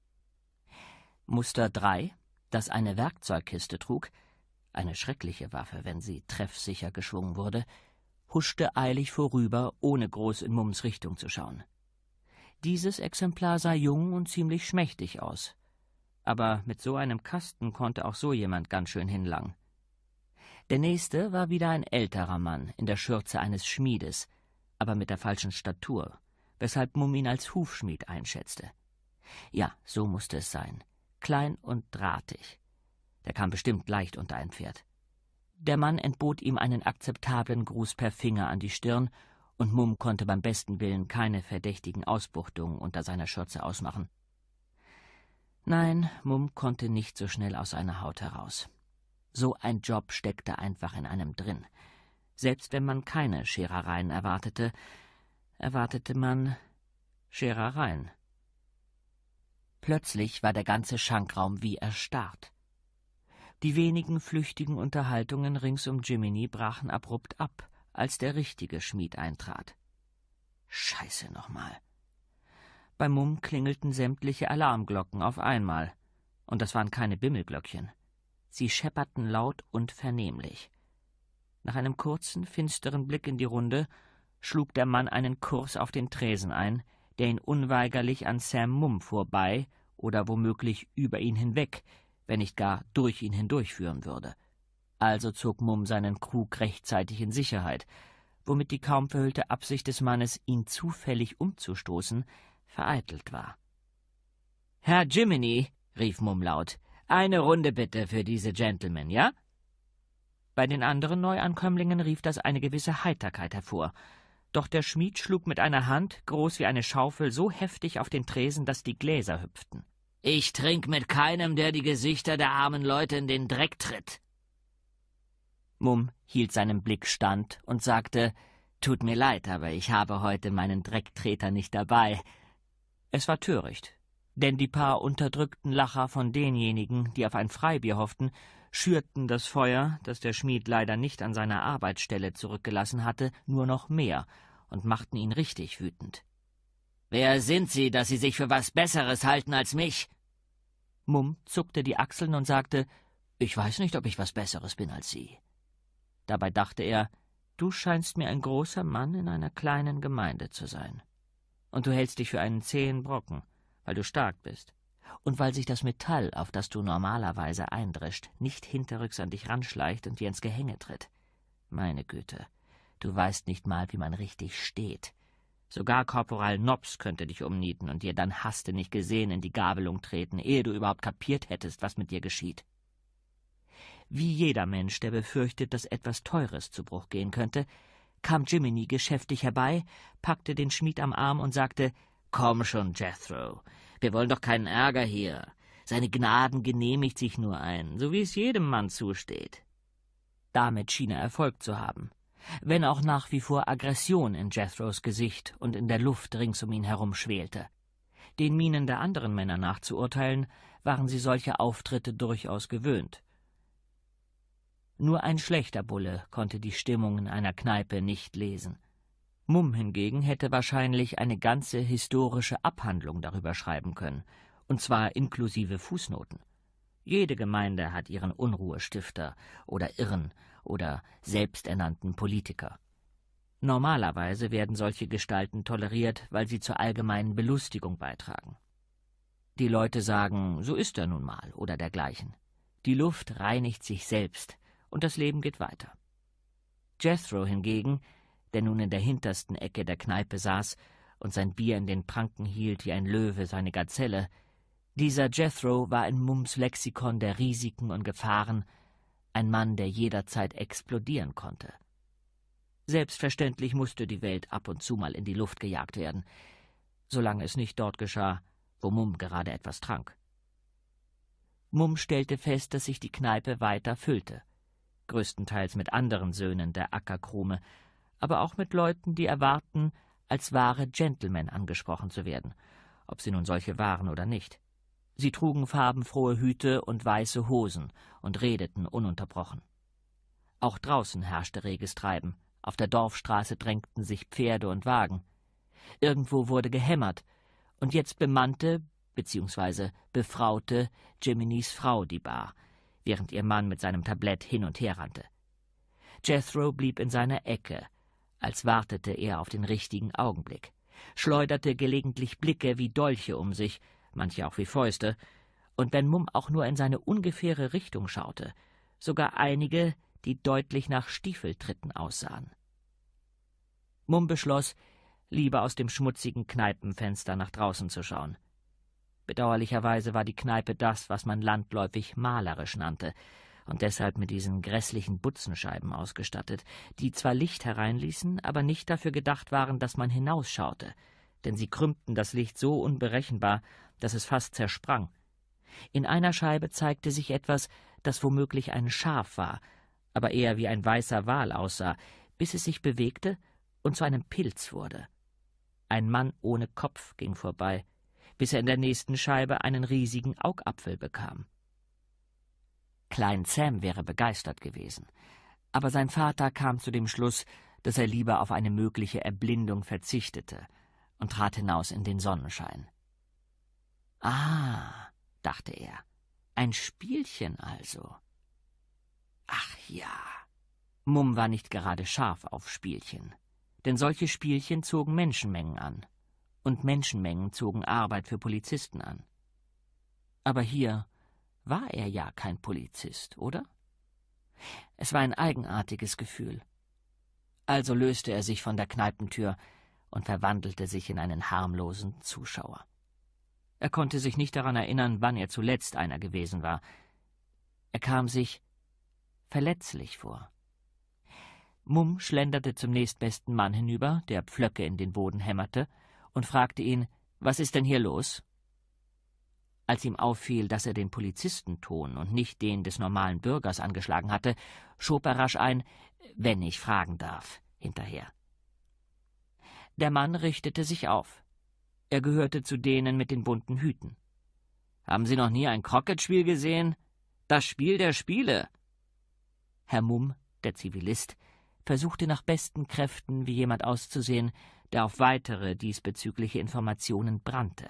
Muster 3, das eine Werkzeugkiste trug, eine schreckliche Waffe, wenn sie treffsicher geschwungen wurde, huschte eilig vorüber, ohne groß in Mums Richtung zu schauen. Dieses Exemplar sah jung und ziemlich schmächtig aus, aber mit so einem Kasten konnte auch so jemand ganz schön hinlangen. Der nächste war wieder ein älterer Mann in der Schürze eines Schmiedes, aber mit der falschen Statur, weshalb Mum ihn als Hufschmied einschätzte. Ja, so musste es sein, klein und drahtig, der kam bestimmt leicht unter ein Pferd. Der Mann entbot ihm einen akzeptablen Gruß per Finger an die Stirn, und Mumm konnte beim besten Willen keine verdächtigen Ausbuchtungen unter seiner Schürze ausmachen. Nein, Mumm konnte nicht so schnell aus seiner Haut heraus. So ein Job steckte einfach in einem drin. Selbst wenn man keine Scherereien erwartete, erwartete man Scherereien. Plötzlich war der ganze Schankraum wie erstarrt. Die wenigen flüchtigen Unterhaltungen rings um Jiminy brachen abrupt ab, als der richtige Schmied eintrat. Scheiße nochmal. Bei Mumm klingelten sämtliche Alarmglocken auf einmal, und das waren keine Bimmelglöckchen. Sie schepperten laut und vernehmlich. Nach einem kurzen, finsteren Blick in die Runde schlug der Mann einen Kurs auf den Tresen ein, der ihn unweigerlich an Sam Mumm vorbei oder womöglich über ihn hinweg wenn nicht gar durch ihn hindurchführen würde. Also zog Mumm seinen Krug rechtzeitig in Sicherheit, womit die kaum verhüllte Absicht des Mannes, ihn zufällig umzustoßen, vereitelt war. Herr Jiminy, rief Mumm laut, eine Runde bitte für diese Gentlemen, ja? Bei den anderen Neuankömmlingen rief das eine gewisse Heiterkeit hervor, doch der Schmied schlug mit einer Hand, groß wie eine Schaufel, so heftig auf den Tresen, dass die Gläser hüpften. Ich trink mit keinem, der die Gesichter der armen Leute in den Dreck tritt. Mumm hielt seinem Blick stand und sagte, Tut mir leid, aber ich habe heute meinen Drecktreter nicht dabei. Es war töricht, denn die paar unterdrückten Lacher von denjenigen, die auf ein Freibier hofften, schürten das Feuer, das der Schmied leider nicht an seiner Arbeitsstelle zurückgelassen hatte, nur noch mehr und machten ihn richtig wütend. Wer sind Sie, dass Sie sich für was Besseres halten als mich? Mumm zuckte die Achseln und sagte, ich weiß nicht, ob ich was Besseres bin als Sie. Dabei dachte er, du scheinst mir ein großer Mann in einer kleinen Gemeinde zu sein. Und du hältst dich für einen zähen Brocken, weil du stark bist. Und weil sich das Metall, auf das du normalerweise eindrescht, nicht hinterrücks an dich ranschleicht und wie ins Gehänge tritt. Meine Güte, du weißt nicht mal, wie man richtig steht. Sogar Korporal Nobs könnte dich umnieten und dir dann haste nicht gesehen in die Gabelung treten, ehe du überhaupt kapiert hättest, was mit dir geschieht. Wie jeder Mensch, der befürchtet, dass etwas Teures zu Bruch gehen könnte, kam Jiminy geschäftig herbei, packte den Schmied am Arm und sagte Komm schon, Jethro, wir wollen doch keinen Ärger hier. Seine Gnaden genehmigt sich nur ein, so wie es jedem Mann zusteht. Damit schien er Erfolg zu haben wenn auch nach wie vor Aggression in Jethros Gesicht und in der Luft rings um ihn herum schwelte. Den Mienen der anderen Männer nachzuurteilen, waren sie solche Auftritte durchaus gewöhnt. Nur ein schlechter Bulle konnte die Stimmung in einer Kneipe nicht lesen. Mumm hingegen hätte wahrscheinlich eine ganze historische Abhandlung darüber schreiben können, und zwar inklusive Fußnoten. Jede Gemeinde hat ihren Unruhestifter oder Irren oder selbsternannten Politiker. Normalerweise werden solche Gestalten toleriert, weil sie zur allgemeinen Belustigung beitragen. Die Leute sagen, so ist er nun mal oder dergleichen. Die Luft reinigt sich selbst und das Leben geht weiter. Jethro hingegen, der nun in der hintersten Ecke der Kneipe saß und sein Bier in den Pranken hielt wie ein Löwe seine Gazelle, dieser Jethro war ein Mums Lexikon der Risiken und Gefahren, ein Mann, der jederzeit explodieren konnte. Selbstverständlich musste die Welt ab und zu mal in die Luft gejagt werden, solange es nicht dort geschah, wo Mumm gerade etwas trank. Mumm stellte fest, dass sich die Kneipe weiter füllte, größtenteils mit anderen Söhnen der Ackerkrume, aber auch mit Leuten, die erwarten, als wahre Gentlemen angesprochen zu werden, ob sie nun solche waren oder nicht. Sie trugen farbenfrohe Hüte und weiße Hosen und redeten ununterbrochen. Auch draußen herrschte reges Treiben. Auf der Dorfstraße drängten sich Pferde und Wagen. Irgendwo wurde gehämmert, und jetzt bemannte bzw. befraute Jiminys Frau die Bar, während ihr Mann mit seinem Tablett hin und her rannte. Jethro blieb in seiner Ecke, als wartete er auf den richtigen Augenblick, schleuderte gelegentlich Blicke wie Dolche um sich manche auch wie Fäuste, und wenn Mumm auch nur in seine ungefähre Richtung schaute, sogar einige, die deutlich nach Stiefeltritten aussahen. Mumm beschloss, lieber aus dem schmutzigen Kneipenfenster nach draußen zu schauen. Bedauerlicherweise war die Kneipe das, was man landläufig malerisch nannte, und deshalb mit diesen grässlichen Butzenscheiben ausgestattet, die zwar Licht hereinließen, aber nicht dafür gedacht waren, dass man hinausschaute – denn sie krümmten das Licht so unberechenbar, dass es fast zersprang. In einer Scheibe zeigte sich etwas, das womöglich ein Schaf war, aber eher wie ein weißer Wal aussah, bis es sich bewegte und zu einem Pilz wurde. Ein Mann ohne Kopf ging vorbei, bis er in der nächsten Scheibe einen riesigen Augapfel bekam. Klein Sam wäre begeistert gewesen, aber sein Vater kam zu dem Schluss, dass er lieber auf eine mögliche Erblindung verzichtete – und trat hinaus in den Sonnenschein. Ah, dachte er, ein Spielchen also. Ach ja. Mumm war nicht gerade scharf auf Spielchen, denn solche Spielchen zogen Menschenmengen an, und Menschenmengen zogen Arbeit für Polizisten an. Aber hier war er ja kein Polizist, oder? Es war ein eigenartiges Gefühl. Also löste er sich von der Kneipentür, und verwandelte sich in einen harmlosen Zuschauer. Er konnte sich nicht daran erinnern, wann er zuletzt einer gewesen war. Er kam sich verletzlich vor. Mumm schlenderte zum nächstbesten Mann hinüber, der Pflöcke in den Boden hämmerte, und fragte ihn, was ist denn hier los? Als ihm auffiel, dass er den Polizistenton und nicht den des normalen Bürgers angeschlagen hatte, schob er rasch ein, wenn ich fragen darf, hinterher. Der Mann richtete sich auf. Er gehörte zu denen mit den bunten Hüten. Haben Sie noch nie ein Crocketspiel gesehen? Das Spiel der Spiele. Herr Mumm, der Zivilist, versuchte nach besten Kräften wie jemand auszusehen, der auf weitere diesbezügliche Informationen brannte.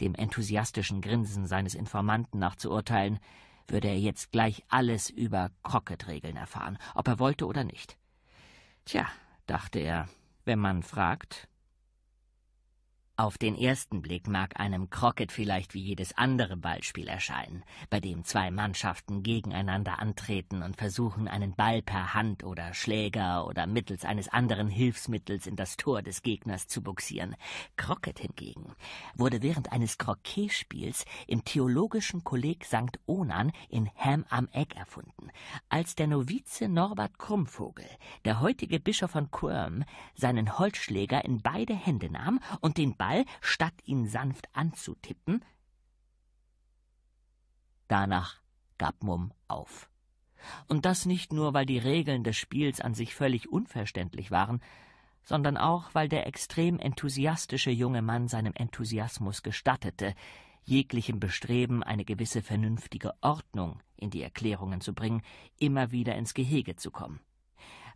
Dem enthusiastischen Grinsen seines Informanten nach zu urteilen, würde er jetzt gleich alles über Crockett-Regeln erfahren, ob er wollte oder nicht. Tja, dachte er, wenn man fragt, auf den ersten Blick mag einem Crockett vielleicht wie jedes andere Ballspiel erscheinen, bei dem zwei Mannschaften gegeneinander antreten und versuchen, einen Ball per Hand oder Schläger oder mittels eines anderen Hilfsmittels in das Tor des Gegners zu buxieren. Crockett hingegen wurde während eines Croquetspiels im theologischen Kolleg St. Onan in Ham am Eck erfunden, als der Novize Norbert Krummvogel, der heutige Bischof von Quirm, seinen Holzschläger in beide Hände nahm und den Ball, statt ihn sanft anzutippen. Danach gab Mumm auf. Und das nicht nur, weil die Regeln des Spiels an sich völlig unverständlich waren, sondern auch, weil der extrem enthusiastische junge Mann seinem Enthusiasmus gestattete, jeglichem Bestreben, eine gewisse vernünftige Ordnung in die Erklärungen zu bringen, immer wieder ins Gehege zu kommen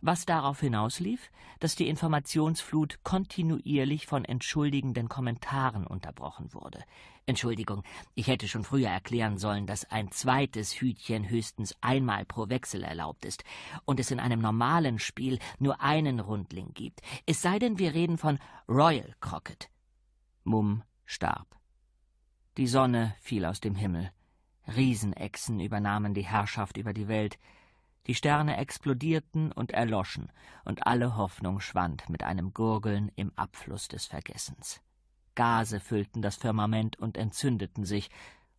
was darauf hinauslief, dass die Informationsflut kontinuierlich von entschuldigenden Kommentaren unterbrochen wurde. Entschuldigung, ich hätte schon früher erklären sollen, dass ein zweites Hütchen höchstens einmal pro Wechsel erlaubt ist und es in einem normalen Spiel nur einen Rundling gibt, es sei denn, wir reden von Royal Crockett. Mumm starb. Die Sonne fiel aus dem Himmel. Riesenechsen übernahmen die Herrschaft über die Welt, die Sterne explodierten und erloschen, und alle Hoffnung schwand mit einem Gurgeln im Abfluss des Vergessens. Gase füllten das Firmament und entzündeten sich,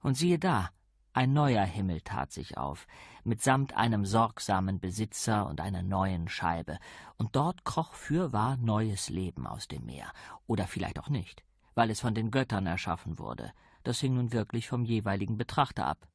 und siehe da, ein neuer Himmel tat sich auf, mitsamt einem sorgsamen Besitzer und einer neuen Scheibe, und dort kroch fürwahr neues Leben aus dem Meer, oder vielleicht auch nicht, weil es von den Göttern erschaffen wurde, das hing nun wirklich vom jeweiligen Betrachter ab.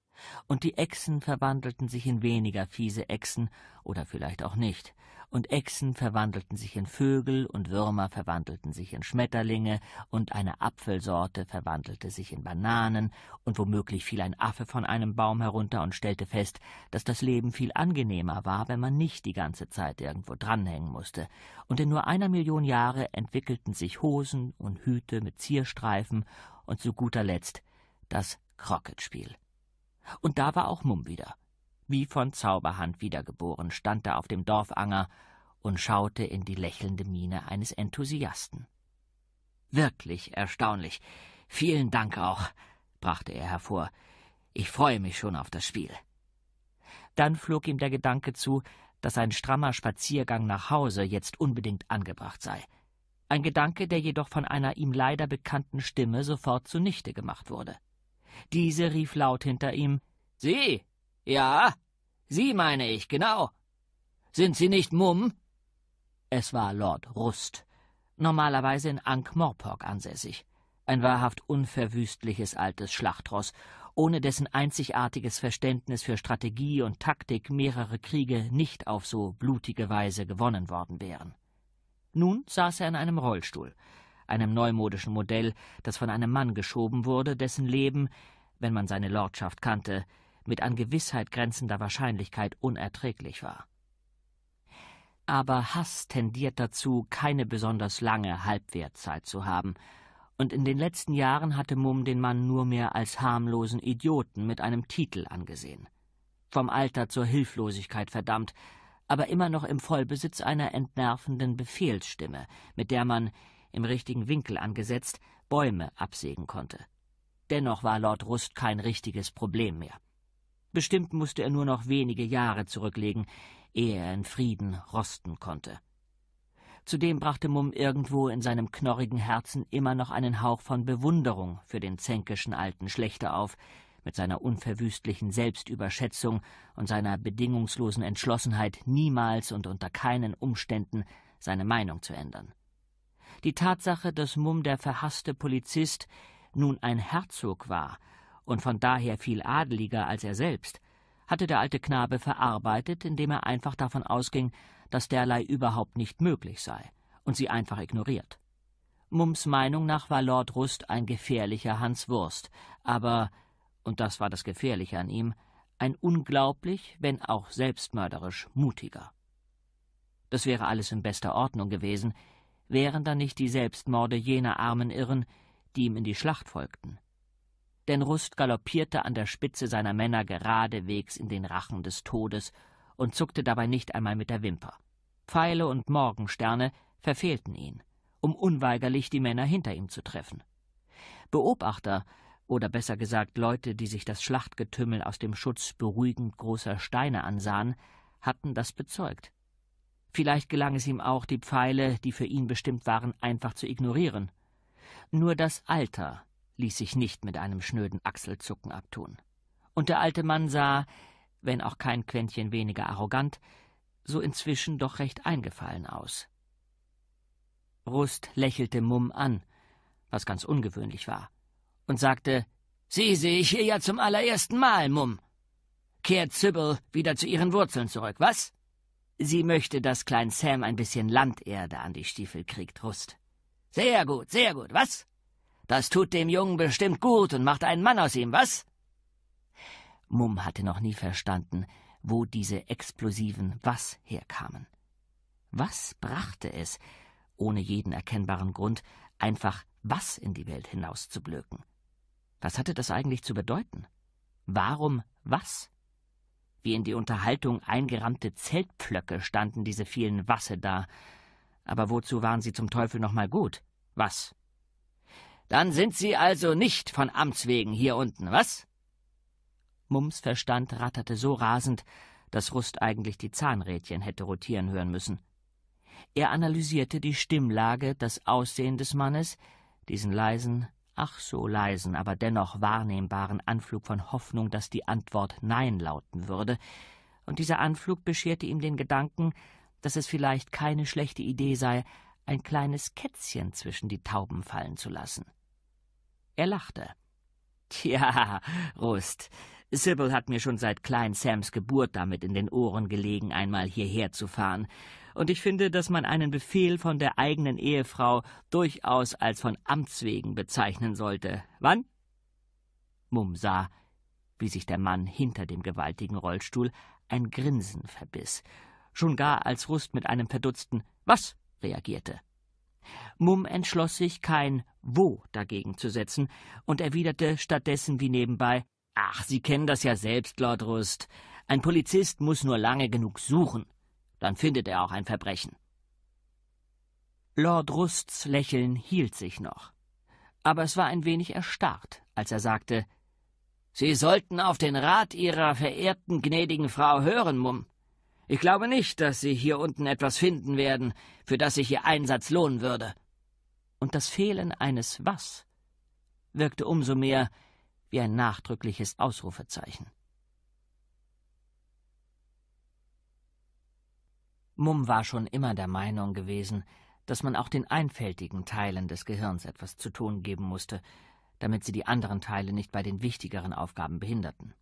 Und die Echsen verwandelten sich in weniger fiese Echsen oder vielleicht auch nicht. Und Echsen verwandelten sich in Vögel und Würmer verwandelten sich in Schmetterlinge und eine Apfelsorte verwandelte sich in Bananen und womöglich fiel ein Affe von einem Baum herunter und stellte fest, dass das Leben viel angenehmer war, wenn man nicht die ganze Zeit irgendwo dranhängen musste. Und in nur einer Million Jahre entwickelten sich Hosen und Hüte mit Zierstreifen und zu guter Letzt das Crocketspiel. Und da war auch Mumm wieder. Wie von Zauberhand wiedergeboren stand er auf dem Dorfanger und schaute in die lächelnde Miene eines Enthusiasten. Wirklich erstaunlich. Vielen Dank auch, brachte er hervor. Ich freue mich schon auf das Spiel. Dann flog ihm der Gedanke zu, dass ein strammer Spaziergang nach Hause jetzt unbedingt angebracht sei. Ein Gedanke, der jedoch von einer ihm leider bekannten Stimme sofort zunichte gemacht wurde. Diese rief laut hinter ihm Sie. Ja. Sie meine ich, genau. Sind Sie nicht Mumm? Es war Lord Rust, normalerweise in Ankh-Morpork ansässig. Ein wahrhaft unverwüstliches altes Schlachtross, ohne dessen einzigartiges Verständnis für Strategie und Taktik mehrere Kriege nicht auf so blutige Weise gewonnen worden wären. Nun saß er in einem Rollstuhl, einem neumodischen Modell, das von einem Mann geschoben wurde, dessen Leben, wenn man seine Lordschaft kannte, mit an Gewissheit grenzender Wahrscheinlichkeit unerträglich war. Aber Hass tendiert dazu, keine besonders lange Halbwertzeit zu haben, und in den letzten Jahren hatte Mumm den Mann nur mehr als harmlosen Idioten mit einem Titel angesehen. Vom Alter zur Hilflosigkeit verdammt, aber immer noch im Vollbesitz einer entnervenden Befehlsstimme, mit der man, im richtigen Winkel angesetzt, Bäume absägen konnte. Dennoch war Lord Rust kein richtiges Problem mehr. Bestimmt musste er nur noch wenige Jahre zurücklegen, ehe er in Frieden rosten konnte. Zudem brachte Mumm irgendwo in seinem knorrigen Herzen immer noch einen Hauch von Bewunderung für den zänkischen alten Schlechter auf, mit seiner unverwüstlichen Selbstüberschätzung und seiner bedingungslosen Entschlossenheit, niemals und unter keinen Umständen seine Meinung zu ändern. Die Tatsache, dass Mumm der verhasste Polizist nun ein Herzog war und von daher viel adeliger als er selbst, hatte der alte Knabe verarbeitet, indem er einfach davon ausging, dass derlei überhaupt nicht möglich sei und sie einfach ignoriert. Mumms Meinung nach war Lord Rust ein gefährlicher Hanswurst, aber, und das war das Gefährliche an ihm, ein unglaublich, wenn auch selbstmörderisch mutiger. Das wäre alles in bester Ordnung gewesen, wären dann nicht die Selbstmorde jener armen Irren, die ihm in die Schlacht folgten. Denn Rust galoppierte an der Spitze seiner Männer geradewegs in den Rachen des Todes und zuckte dabei nicht einmal mit der Wimper. Pfeile und Morgensterne verfehlten ihn, um unweigerlich die Männer hinter ihm zu treffen. Beobachter, oder besser gesagt Leute, die sich das Schlachtgetümmel aus dem Schutz beruhigend großer Steine ansahen, hatten das bezeugt. Vielleicht gelang es ihm auch, die Pfeile, die für ihn bestimmt waren, einfach zu ignorieren. Nur das Alter ließ sich nicht mit einem schnöden Achselzucken abtun. Und der alte Mann sah, wenn auch kein Quäntchen weniger arrogant, so inzwischen doch recht eingefallen aus. Rust lächelte Mumm an, was ganz ungewöhnlich war, und sagte Sie sehe ich hier ja zum allerersten Mal, Mumm. Kehrt Sybil wieder zu ihren Wurzeln zurück, was? Sie möchte, dass Klein Sam ein bisschen Landerde an die Stiefel kriegt, Rust. Sehr gut, sehr gut, was? Das tut dem Jungen bestimmt gut und macht einen Mann aus ihm, was? Mumm hatte noch nie verstanden, wo diese explosiven Was herkamen. Was brachte es, ohne jeden erkennbaren Grund, einfach Was in die Welt hinauszublöken? Was hatte das eigentlich zu bedeuten? Warum Was? Wie in die Unterhaltung eingerammte Zeltpflöcke standen diese vielen Wasse da. Aber wozu waren sie zum Teufel nochmal gut? Was? Dann sind sie also nicht von Amts wegen hier unten, was? Mums Verstand ratterte so rasend, dass Rust eigentlich die Zahnrädchen hätte rotieren hören müssen. Er analysierte die Stimmlage, das Aussehen des Mannes, diesen leisen, ach so leisen, aber dennoch wahrnehmbaren Anflug von Hoffnung, dass die Antwort Nein lauten würde, und dieser Anflug bescherte ihm den Gedanken, dass es vielleicht keine schlechte Idee sei, ein kleines Kätzchen zwischen die Tauben fallen zu lassen. Er lachte. Tja, Rust, Sybil hat mir schon seit Klein Sams Geburt damit in den Ohren gelegen, einmal hierher zu fahren, und ich finde, dass man einen Befehl von der eigenen Ehefrau durchaus als von Amts wegen bezeichnen sollte. Wann? Mumm sah, wie sich der Mann hinter dem gewaltigen Rollstuhl ein Grinsen verbiss. Schon gar als Rust mit einem verdutzten Was reagierte. Mumm entschloss sich, kein Wo dagegen zu setzen und erwiderte stattdessen wie nebenbei Ach, Sie kennen das ja selbst, Lord Rust. Ein Polizist muss nur lange genug suchen dann findet er auch ein Verbrechen. Lord Rusts Lächeln hielt sich noch, aber es war ein wenig erstarrt, als er sagte Sie sollten auf den Rat Ihrer verehrten gnädigen Frau hören, Mumm. Ich glaube nicht, dass Sie hier unten etwas finden werden, für das sich Ihr Einsatz lohnen würde. Und das Fehlen eines Was wirkte umso mehr wie ein nachdrückliches Ausrufezeichen. Mumm war schon immer der Meinung gewesen, dass man auch den einfältigen Teilen des Gehirns etwas zu tun geben musste, damit sie die anderen Teile nicht bei den wichtigeren Aufgaben behinderten.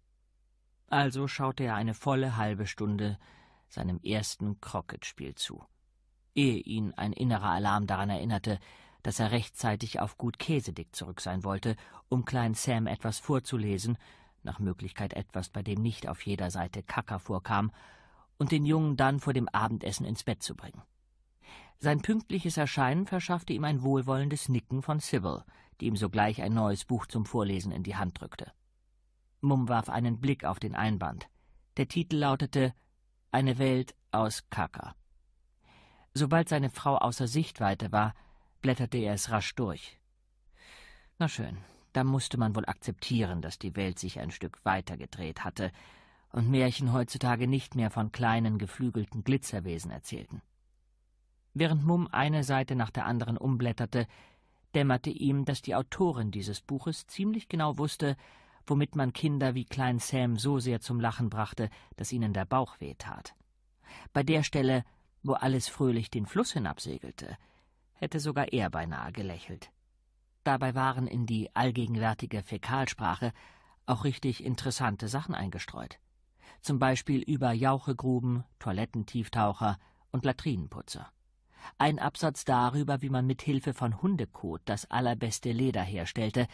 Also schaute er eine volle halbe Stunde seinem ersten Crocketspiel zu, ehe ihn ein innerer Alarm daran erinnerte, dass er rechtzeitig auf gut Käsedick zurück sein wollte, um Klein Sam etwas vorzulesen, nach Möglichkeit etwas, bei dem nicht auf jeder Seite Kacker vorkam, und den Jungen dann vor dem Abendessen ins Bett zu bringen. Sein pünktliches Erscheinen verschaffte ihm ein wohlwollendes Nicken von Sybil, die ihm sogleich ein neues Buch zum Vorlesen in die Hand drückte. Mumm warf einen Blick auf den Einband. Der Titel lautete Eine Welt aus Kaka. Sobald seine Frau außer Sichtweite war, blätterte er es rasch durch. Na schön, da musste man wohl akzeptieren, dass die Welt sich ein Stück weitergedreht hatte, und Märchen heutzutage nicht mehr von kleinen geflügelten Glitzerwesen erzählten. Während Mumm eine Seite nach der anderen umblätterte, dämmerte ihm, dass die Autorin dieses Buches ziemlich genau wusste, womit man Kinder wie Klein Sam so sehr zum Lachen brachte, dass ihnen der Bauch weh tat. Bei der Stelle, wo alles fröhlich den Fluss hinabsegelte, hätte sogar er beinahe gelächelt. Dabei waren in die allgegenwärtige Fäkalsprache auch richtig interessante Sachen eingestreut zum Beispiel über Jauchegruben, Toilettentieftaucher und Latrinenputzer. Ein Absatz darüber, wie man mit Hilfe von Hundekot das allerbeste Leder herstellte,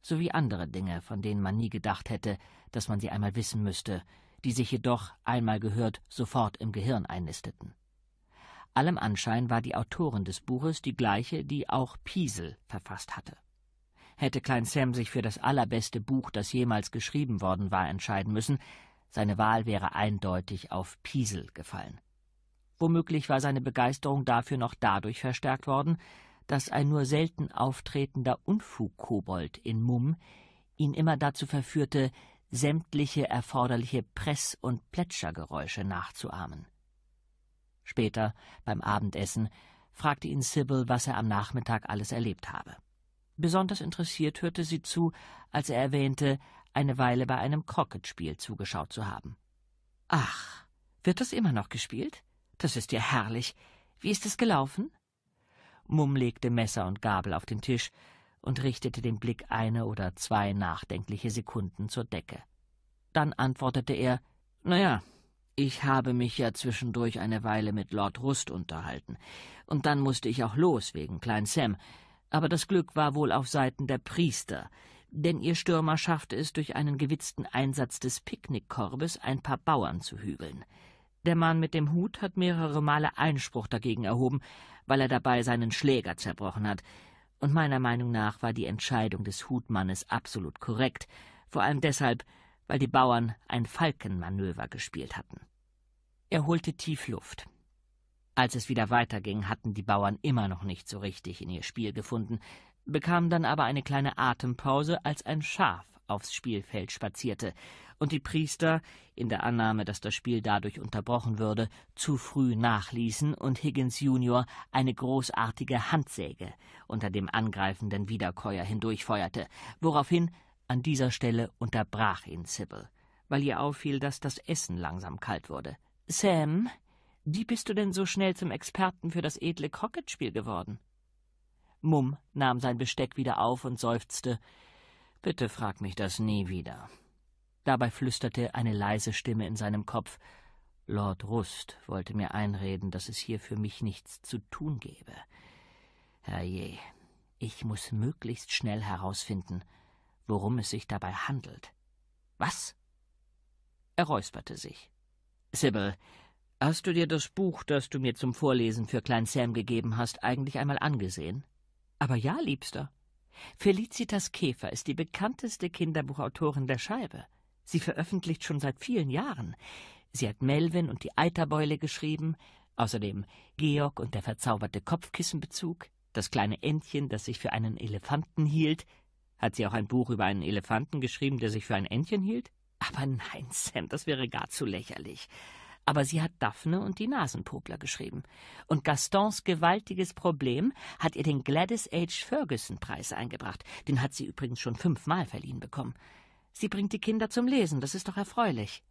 sowie andere Dinge, von denen man nie gedacht hätte, dass man sie einmal wissen müsste, die sich jedoch, einmal gehört, sofort im Gehirn einnisteten. Allem Anschein war die Autorin des Buches die gleiche, die auch Piesel verfasst hatte. Hätte Klein Sam sich für das allerbeste Buch, das jemals geschrieben worden war, entscheiden müssen, seine Wahl wäre eindeutig auf Piesel gefallen. Womöglich war seine Begeisterung dafür noch dadurch verstärkt worden, dass ein nur selten auftretender Unfug-Kobold in Mumm ihn immer dazu verführte, sämtliche erforderliche Press- und Plätschergeräusche nachzuahmen. Später, beim Abendessen, fragte ihn Sybil, was er am Nachmittag alles erlebt habe. Besonders interessiert hörte sie zu, als er erwähnte, eine Weile bei einem Crocketspiel zugeschaut zu haben. Ach, wird das immer noch gespielt? Das ist ja herrlich. Wie ist es gelaufen? Mumm legte Messer und Gabel auf den Tisch und richtete den Blick eine oder zwei nachdenkliche Sekunden zur Decke. Dann antwortete er Na ja, ich habe mich ja zwischendurch eine Weile mit Lord Rust unterhalten, und dann musste ich auch los wegen Klein Sam, aber das Glück war wohl auf Seiten der Priester, denn ihr Stürmer schaffte es durch einen gewitzten Einsatz des Picknickkorbes, ein paar Bauern zu hügeln. Der Mann mit dem Hut hat mehrere Male Einspruch dagegen erhoben, weil er dabei seinen Schläger zerbrochen hat. Und meiner Meinung nach war die Entscheidung des Hutmannes absolut korrekt, vor allem deshalb, weil die Bauern ein Falkenmanöver gespielt hatten. Er holte tief Luft. Als es wieder weiterging, hatten die Bauern immer noch nicht so richtig in ihr Spiel gefunden, bekam dann aber eine kleine Atempause, als ein Schaf aufs Spielfeld spazierte und die Priester, in der Annahme, dass das Spiel dadurch unterbrochen würde, zu früh nachließen und Higgins Junior eine großartige Handsäge unter dem angreifenden Wiederkäuer hindurchfeuerte, woraufhin an dieser Stelle unterbrach ihn Sybil, weil ihr auffiel, dass das Essen langsam kalt wurde. Sam, wie bist du denn so schnell zum Experten für das edle Crocketspiel geworden? Mumm nahm sein Besteck wieder auf und seufzte Bitte frag mich das nie wieder. Dabei flüsterte eine leise Stimme in seinem Kopf Lord Rust wollte mir einreden, dass es hier für mich nichts zu tun gäbe. Herrje, ich muß möglichst schnell herausfinden, worum es sich dabei handelt. Was? Er räusperte sich. Sibyl, hast du dir das Buch, das du mir zum Vorlesen für Klein Sam gegeben hast, eigentlich einmal angesehen? Aber ja, Liebster. Felicitas Käfer ist die bekannteste Kinderbuchautorin der Scheibe. Sie veröffentlicht schon seit vielen Jahren. Sie hat Melvin und die Eiterbeule geschrieben, außerdem Georg und der verzauberte Kopfkissenbezug, das kleine Entchen, das sich für einen Elefanten hielt. Hat sie auch ein Buch über einen Elefanten geschrieben, der sich für ein Entchen hielt? Aber nein, Sam, das wäre gar zu lächerlich aber sie hat Daphne und die Nasenpopler geschrieben. Und Gastons gewaltiges Problem hat ihr den Gladys H. Ferguson Preis eingebracht. Den hat sie übrigens schon fünfmal verliehen bekommen. Sie bringt die Kinder zum Lesen, das ist doch erfreulich.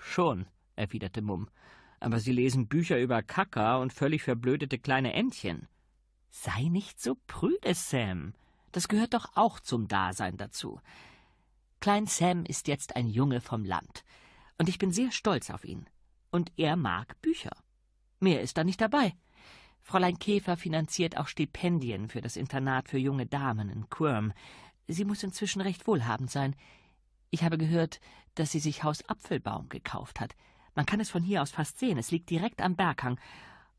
Schon, erwiderte Mumm. Aber sie lesen Bücher über Kacker und völlig verblödete kleine Entchen. Sei nicht so prüde, Sam. Das gehört doch auch zum Dasein dazu. Klein Sam ist jetzt ein Junge vom Land. Und ich bin sehr stolz auf ihn. Und er mag Bücher. Mehr ist da nicht dabei. Fräulein Käfer finanziert auch Stipendien für das Internat für junge Damen in Quirm. Sie muss inzwischen recht wohlhabend sein. Ich habe gehört, dass sie sich Haus Apfelbaum gekauft hat. Man kann es von hier aus fast sehen. Es liegt direkt am Berghang.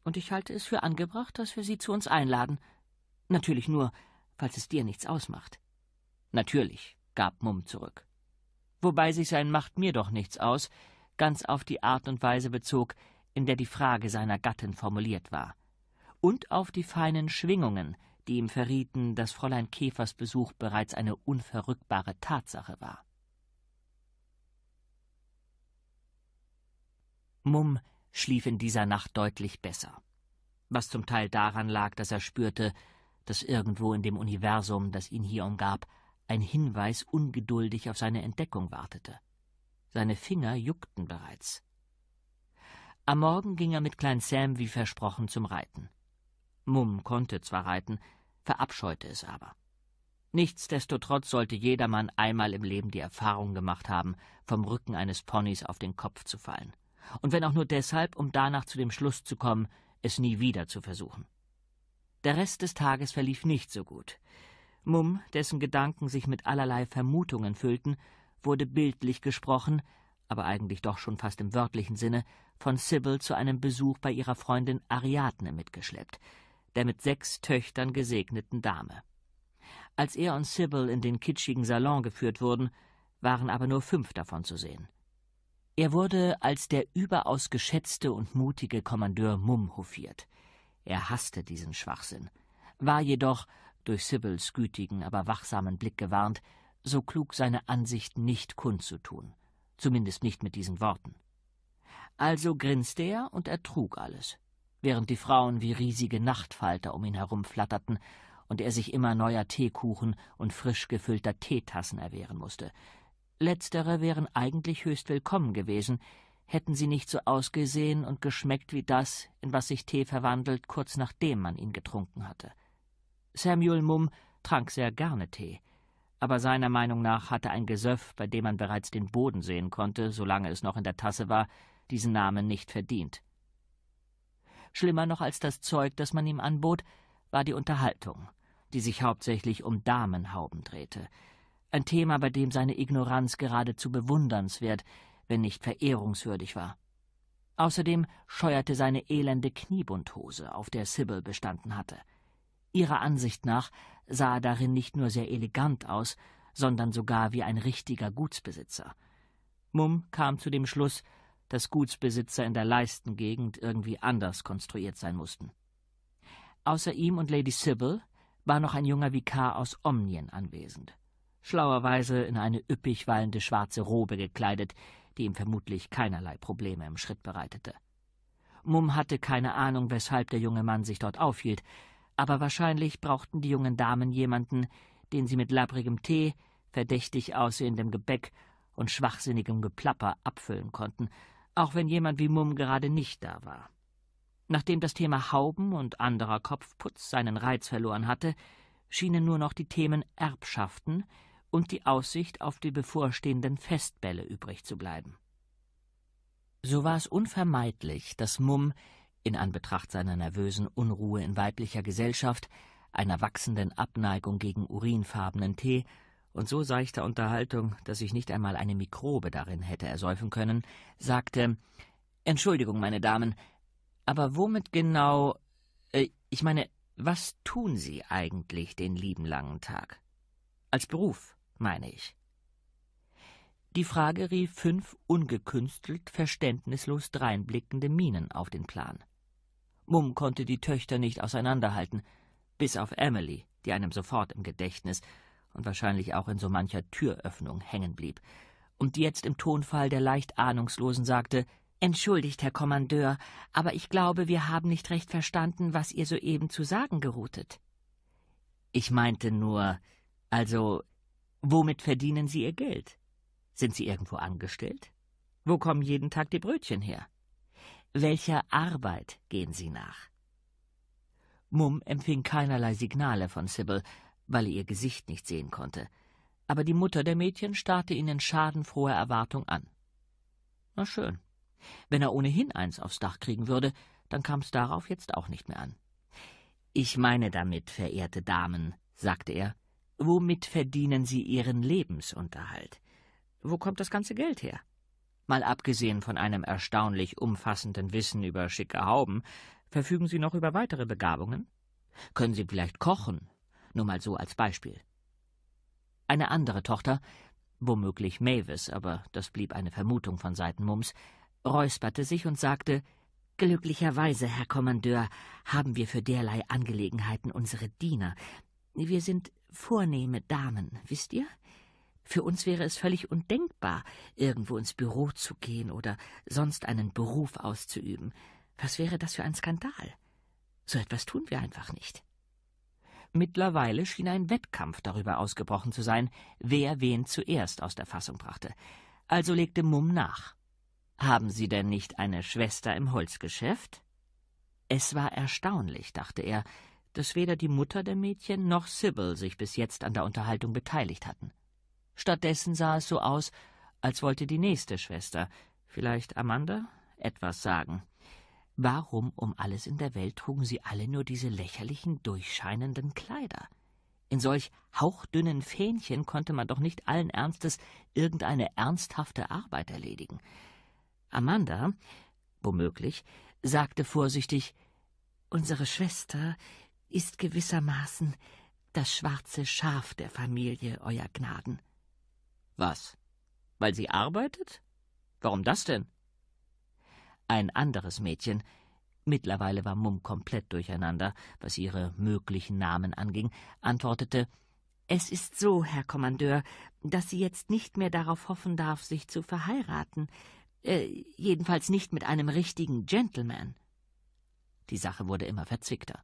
Und ich halte es für angebracht, dass wir sie zu uns einladen. Natürlich nur, falls es dir nichts ausmacht. Natürlich, gab Mumm zurück. Wobei sich sein macht mir doch nichts aus, ganz auf die Art und Weise bezog, in der die Frage seiner Gattin formuliert war, und auf die feinen Schwingungen, die ihm verrieten, dass Fräulein Käfers Besuch bereits eine unverrückbare Tatsache war. Mumm schlief in dieser Nacht deutlich besser, was zum Teil daran lag, dass er spürte, dass irgendwo in dem Universum, das ihn hier umgab, ein Hinweis ungeduldig auf seine Entdeckung wartete. Seine Finger juckten bereits. Am Morgen ging er mit Klein Sam wie versprochen zum Reiten. Mumm konnte zwar reiten, verabscheute es aber. Nichtsdestotrotz sollte jedermann einmal im Leben die Erfahrung gemacht haben, vom Rücken eines Ponys auf den Kopf zu fallen. Und wenn auch nur deshalb, um danach zu dem Schluss zu kommen, es nie wieder zu versuchen. Der Rest des Tages verlief nicht so gut. Mumm, dessen Gedanken sich mit allerlei Vermutungen füllten, wurde bildlich gesprochen, aber eigentlich doch schon fast im wörtlichen Sinne, von Sybil zu einem Besuch bei ihrer Freundin Ariadne mitgeschleppt, der mit sechs Töchtern gesegneten Dame. Als er und Sybil in den kitschigen Salon geführt wurden, waren aber nur fünf davon zu sehen. Er wurde als der überaus geschätzte und mutige Kommandeur Mumm hofiert. Er hasste diesen Schwachsinn, war jedoch, durch Sibyls gütigen, aber wachsamen Blick gewarnt, so klug, seine Ansicht nicht kundzutun, zumindest nicht mit diesen Worten. Also grinste er und ertrug alles, während die Frauen wie riesige Nachtfalter um ihn herum flatterten und er sich immer neuer Teekuchen und frisch gefüllter Teetassen erwehren musste. Letztere wären eigentlich höchst willkommen gewesen, hätten sie nicht so ausgesehen und geschmeckt wie das, in was sich Tee verwandelt, kurz nachdem man ihn getrunken hatte. Samuel Mumm trank sehr gerne Tee, aber seiner Meinung nach hatte ein Gesöff, bei dem man bereits den Boden sehen konnte, solange es noch in der Tasse war, diesen Namen nicht verdient. Schlimmer noch als das Zeug, das man ihm anbot, war die Unterhaltung, die sich hauptsächlich um Damenhauben drehte, ein Thema, bei dem seine Ignoranz geradezu bewundernswert, wenn nicht verehrungswürdig war. Außerdem scheuerte seine elende Kniebundhose, auf der Sybil bestanden hatte – Ihrer Ansicht nach sah er darin nicht nur sehr elegant aus, sondern sogar wie ein richtiger Gutsbesitzer. Mumm kam zu dem Schluss, dass Gutsbesitzer in der Leistengegend irgendwie anders konstruiert sein mussten. Außer ihm und Lady Sybil war noch ein junger Vikar aus Omnien anwesend, schlauerweise in eine üppig wallende schwarze Robe gekleidet, die ihm vermutlich keinerlei Probleme im Schritt bereitete. Mumm hatte keine Ahnung, weshalb der junge Mann sich dort aufhielt, aber wahrscheinlich brauchten die jungen Damen jemanden, den sie mit labbrigem Tee, verdächtig aussehendem Gebäck und schwachsinnigem Geplapper abfüllen konnten, auch wenn jemand wie Mumm gerade nicht da war. Nachdem das Thema Hauben und anderer Kopfputz seinen Reiz verloren hatte, schienen nur noch die Themen Erbschaften und die Aussicht auf die bevorstehenden Festbälle übrig zu bleiben. So war es unvermeidlich, dass Mumm in Anbetracht seiner nervösen Unruhe in weiblicher Gesellschaft, einer wachsenden Abneigung gegen urinfarbenen Tee und so seichter Unterhaltung, dass ich nicht einmal eine Mikrobe darin hätte ersäufen können, sagte Entschuldigung, meine Damen, aber womit genau äh, ich meine, was tun Sie eigentlich den lieben langen Tag? Als Beruf, meine ich. Die Frage rief fünf ungekünstelt, verständnislos dreinblickende Minen auf den Plan. Mumm konnte die Töchter nicht auseinanderhalten, bis auf Emily, die einem sofort im Gedächtnis und wahrscheinlich auch in so mancher Türöffnung hängen blieb, und die jetzt im Tonfall der leicht Ahnungslosen sagte Entschuldigt, Herr Kommandeur, aber ich glaube, wir haben nicht recht verstanden, was ihr soeben zu sagen geruhtet. Ich meinte nur, also, womit verdienen Sie Ihr Geld? Sind Sie irgendwo angestellt? Wo kommen jeden Tag die Brötchen her? Welcher Arbeit gehen Sie nach? Mumm empfing keinerlei Signale von Sybil, weil er ihr Gesicht nicht sehen konnte, aber die Mutter der Mädchen starrte ihn in schadenfroher Erwartung an. Na schön. Wenn er ohnehin eins aufs Dach kriegen würde, dann kam es darauf jetzt auch nicht mehr an. Ich meine damit, verehrte Damen, sagte er, womit verdienen Sie Ihren Lebensunterhalt? Wo kommt das ganze Geld her? Mal abgesehen von einem erstaunlich umfassenden Wissen über schicke Hauben, verfügen Sie noch über weitere Begabungen? Können Sie vielleicht kochen? Nur mal so als Beispiel. Eine andere Tochter, womöglich Mavis, aber das blieb eine Vermutung von Seiten Mums, räusperte sich und sagte Glücklicherweise, Herr Kommandeur, haben wir für derlei Angelegenheiten unsere Diener. Wir sind vornehme Damen, wisst ihr? Für uns wäre es völlig undenkbar, irgendwo ins Büro zu gehen oder sonst einen Beruf auszuüben. Was wäre das für ein Skandal? So etwas tun wir einfach nicht. Mittlerweile schien ein Wettkampf darüber ausgebrochen zu sein, wer wen zuerst aus der Fassung brachte. Also legte Mumm nach. Haben Sie denn nicht eine Schwester im Holzgeschäft? Es war erstaunlich, dachte er, dass weder die Mutter der Mädchen noch Sybil sich bis jetzt an der Unterhaltung beteiligt hatten. Stattdessen sah es so aus, als wollte die nächste Schwester, vielleicht Amanda, etwas sagen. Warum um alles in der Welt trugen sie alle nur diese lächerlichen, durchscheinenden Kleider? In solch hauchdünnen Fähnchen konnte man doch nicht allen Ernstes irgendeine ernsthafte Arbeit erledigen. Amanda, womöglich, sagte vorsichtig Unsere Schwester ist gewissermaßen das schwarze Schaf der Familie, Euer Gnaden. Was? Weil sie arbeitet? Warum das denn? Ein anderes Mädchen, mittlerweile war Mumm komplett durcheinander, was ihre möglichen Namen anging, antwortete Es ist so, Herr Kommandeur, dass sie jetzt nicht mehr darauf hoffen darf, sich zu verheiraten, äh, jedenfalls nicht mit einem richtigen Gentleman. Die Sache wurde immer verzwickter.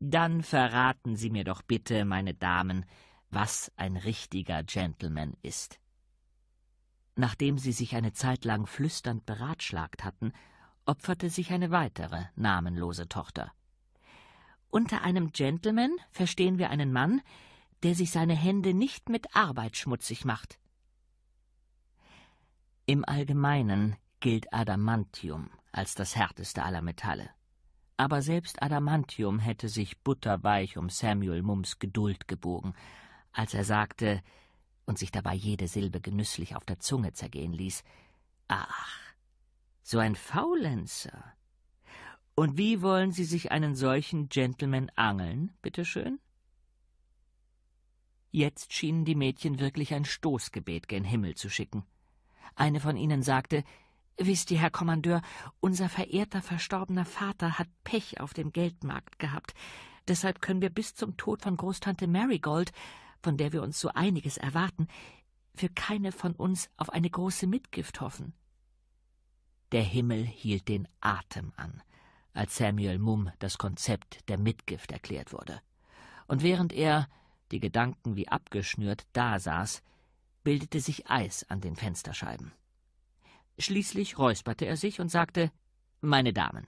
Dann verraten Sie mir doch bitte, meine Damen, was ein richtiger Gentleman ist. Nachdem sie sich eine Zeit lang flüsternd beratschlagt hatten, opferte sich eine weitere namenlose Tochter. Unter einem Gentleman verstehen wir einen Mann, der sich seine Hände nicht mit Arbeit schmutzig macht. Im Allgemeinen gilt Adamantium als das härteste aller Metalle. Aber selbst Adamantium hätte sich butterweich um Samuel Mums Geduld gebogen, als er sagte und sich dabei jede Silbe genüsslich auf der Zunge zergehen ließ Ach, so ein Faulenzer. Und wie wollen Sie sich einen solchen Gentleman angeln, bitteschön? Jetzt schienen die Mädchen wirklich ein Stoßgebet gen Himmel zu schicken. Eine von ihnen sagte Wisst ihr, Herr Kommandeur, unser verehrter verstorbener Vater hat Pech auf dem Geldmarkt gehabt. Deshalb können wir bis zum Tod von Großtante Marigold von der wir uns so einiges erwarten, für keine von uns auf eine große Mitgift hoffen. Der Himmel hielt den Atem an, als Samuel Mumm das Konzept der Mitgift erklärt wurde. Und während er, die Gedanken wie abgeschnürt, dasaß, bildete sich Eis an den Fensterscheiben. Schließlich räusperte er sich und sagte Meine Damen,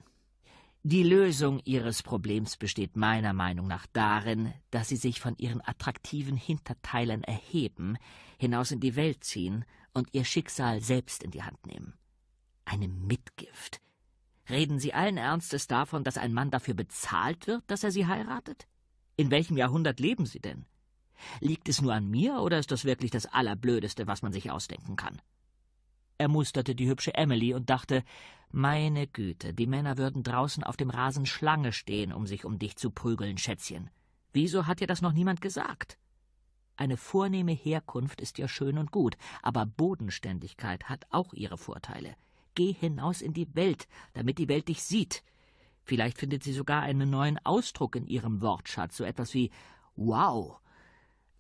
die Lösung ihres Problems besteht meiner Meinung nach darin, dass sie sich von ihren attraktiven Hinterteilen erheben, hinaus in die Welt ziehen und ihr Schicksal selbst in die Hand nehmen. Eine Mitgift. Reden Sie allen Ernstes davon, dass ein Mann dafür bezahlt wird, dass er sie heiratet? In welchem Jahrhundert leben Sie denn? Liegt es nur an mir oder ist das wirklich das Allerblödeste, was man sich ausdenken kann? Er musterte die hübsche Emily und dachte, meine Güte, die Männer würden draußen auf dem Rasen Schlange stehen, um sich um dich zu prügeln, Schätzchen. Wieso hat dir das noch niemand gesagt? Eine vornehme Herkunft ist ja schön und gut, aber Bodenständigkeit hat auch ihre Vorteile. Geh hinaus in die Welt, damit die Welt dich sieht. Vielleicht findet sie sogar einen neuen Ausdruck in ihrem Wortschatz, so etwas wie Wow.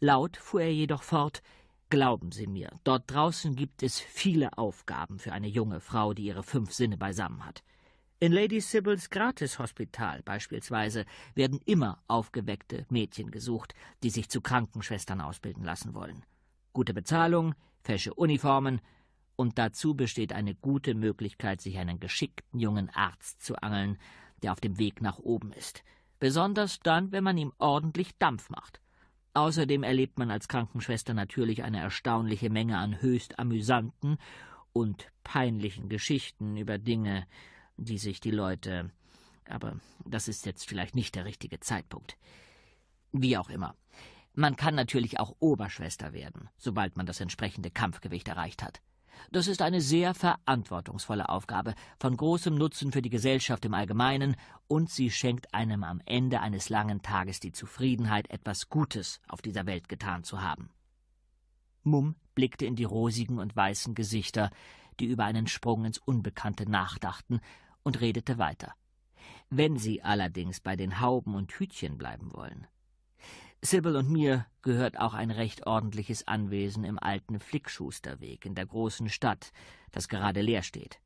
Laut fuhr er jedoch fort, Glauben Sie mir, dort draußen gibt es viele Aufgaben für eine junge Frau, die ihre fünf Sinne beisammen hat. In Lady Sibyls Gratishospital beispielsweise werden immer aufgeweckte Mädchen gesucht, die sich zu Krankenschwestern ausbilden lassen wollen. Gute Bezahlung, fesche Uniformen und dazu besteht eine gute Möglichkeit, sich einen geschickten jungen Arzt zu angeln, der auf dem Weg nach oben ist. Besonders dann, wenn man ihm ordentlich Dampf macht. Außerdem erlebt man als Krankenschwester natürlich eine erstaunliche Menge an höchst amüsanten und peinlichen Geschichten über Dinge, die sich die Leute. Aber das ist jetzt vielleicht nicht der richtige Zeitpunkt. Wie auch immer. Man kann natürlich auch Oberschwester werden, sobald man das entsprechende Kampfgewicht erreicht hat. Das ist eine sehr verantwortungsvolle Aufgabe, von großem Nutzen für die Gesellschaft im Allgemeinen, und sie schenkt einem am Ende eines langen Tages die Zufriedenheit, etwas Gutes auf dieser Welt getan zu haben. Mumm blickte in die rosigen und weißen Gesichter, die über einen Sprung ins Unbekannte nachdachten, und redete weiter. Wenn Sie allerdings bei den Hauben und Hütchen bleiben wollen, Sibyl und mir gehört auch ein recht ordentliches Anwesen im alten Flickschusterweg in der großen Stadt, das gerade leer steht.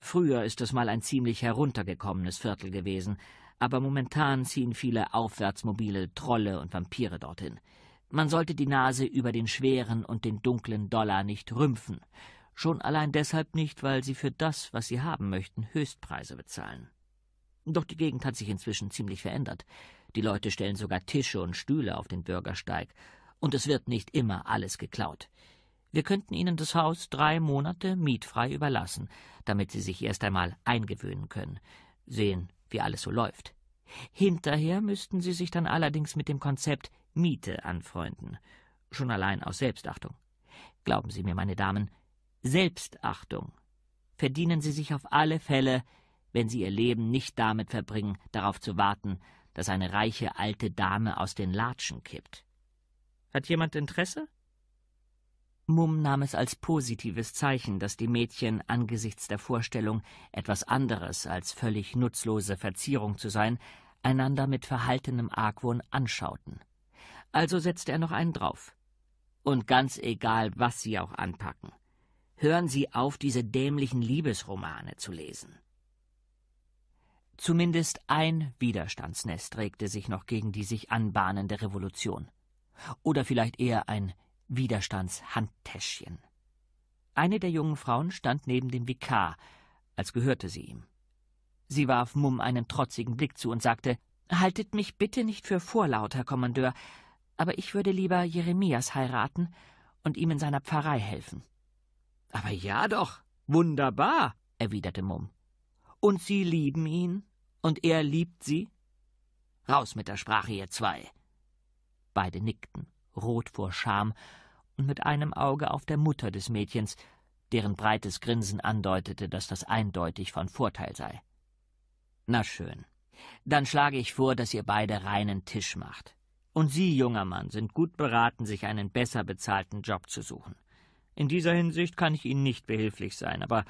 Früher ist es mal ein ziemlich heruntergekommenes Viertel gewesen, aber momentan ziehen viele aufwärtsmobile Trolle und Vampire dorthin. Man sollte die Nase über den schweren und den dunklen Dollar nicht rümpfen, schon allein deshalb nicht, weil sie für das, was sie haben möchten, Höchstpreise bezahlen. Doch die Gegend hat sich inzwischen ziemlich verändert. Die Leute stellen sogar Tische und Stühle auf den Bürgersteig. Und es wird nicht immer alles geklaut. Wir könnten Ihnen das Haus drei Monate mietfrei überlassen, damit Sie sich erst einmal eingewöhnen können, sehen, wie alles so läuft. Hinterher müssten Sie sich dann allerdings mit dem Konzept Miete anfreunden, schon allein aus Selbstachtung. Glauben Sie mir, meine Damen, Selbstachtung verdienen Sie sich auf alle Fälle wenn sie ihr Leben nicht damit verbringen, darauf zu warten, dass eine reiche alte Dame aus den Latschen kippt. Hat jemand Interesse? Mumm nahm es als positives Zeichen, dass die Mädchen angesichts der Vorstellung, etwas anderes als völlig nutzlose Verzierung zu sein, einander mit verhaltenem Argwohn anschauten. Also setzte er noch einen drauf. Und ganz egal, was Sie auch anpacken, hören Sie auf, diese dämlichen Liebesromane zu lesen. Zumindest ein Widerstandsnest regte sich noch gegen die sich anbahnende Revolution. Oder vielleicht eher ein Widerstandshandtäschchen. Eine der jungen Frauen stand neben dem Vikar, als gehörte sie ihm. Sie warf Mumm einen trotzigen Blick zu und sagte: Haltet mich bitte nicht für vorlaut, Herr Kommandeur, aber ich würde lieber Jeremias heiraten und ihm in seiner Pfarrei helfen. Aber ja doch, wunderbar, erwiderte Mumm. Und Sie lieben ihn? Und er liebt sie? Raus mit der Sprache, ihr zwei! Beide nickten, rot vor Scham und mit einem Auge auf der Mutter des Mädchens, deren breites Grinsen andeutete, dass das eindeutig von Vorteil sei. Na schön. Dann schlage ich vor, dass ihr beide reinen Tisch macht. Und Sie, junger Mann, sind gut beraten, sich einen besser bezahlten Job zu suchen. In dieser Hinsicht kann ich Ihnen nicht behilflich sein, aber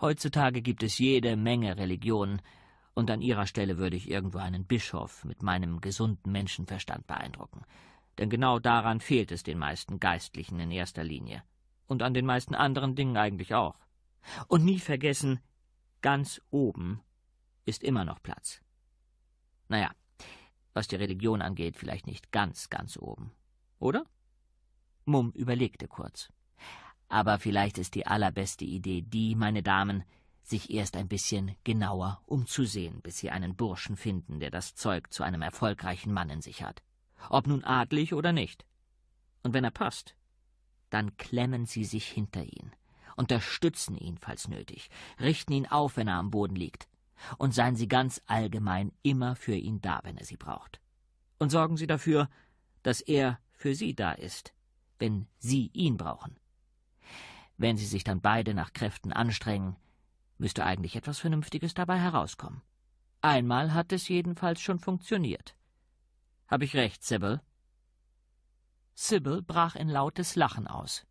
heutzutage gibt es jede Menge Religionen, und an ihrer Stelle würde ich irgendwo einen Bischof mit meinem gesunden Menschenverstand beeindrucken. Denn genau daran fehlt es den meisten Geistlichen in erster Linie. Und an den meisten anderen Dingen eigentlich auch. Und nie vergessen, ganz oben ist immer noch Platz. Naja, was die Religion angeht, vielleicht nicht ganz, ganz oben. Oder? Mumm überlegte kurz. Aber vielleicht ist die allerbeste Idee die, meine Damen, sich erst ein bisschen genauer umzusehen, bis sie einen Burschen finden, der das Zeug zu einem erfolgreichen Mann in sich hat. Ob nun adlig oder nicht. Und wenn er passt, dann klemmen sie sich hinter ihn, unterstützen ihn, falls nötig, richten ihn auf, wenn er am Boden liegt, und seien sie ganz allgemein immer für ihn da, wenn er sie braucht. Und sorgen sie dafür, dass er für sie da ist, wenn sie ihn brauchen. Wenn sie sich dann beide nach Kräften anstrengen, müsste eigentlich etwas Vernünftiges dabei herauskommen. Einmal hat es jedenfalls schon funktioniert. Hab ich recht, Sybil? Sybil brach in lautes Lachen aus.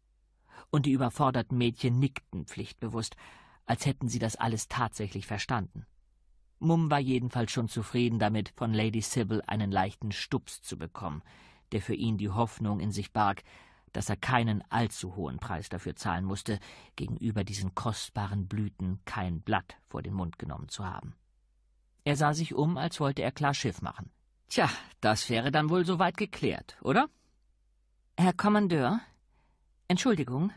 Und die überforderten Mädchen nickten pflichtbewusst, als hätten sie das alles tatsächlich verstanden. Mum war jedenfalls schon zufrieden damit, von Lady Sybil einen leichten Stups zu bekommen, der für ihn die Hoffnung in sich barg, dass er keinen allzu hohen Preis dafür zahlen musste, gegenüber diesen kostbaren Blüten kein Blatt vor den Mund genommen zu haben. Er sah sich um, als wollte er klar Schiff machen. Tja, das wäre dann wohl soweit geklärt, oder? Herr Kommandeur, Entschuldigung.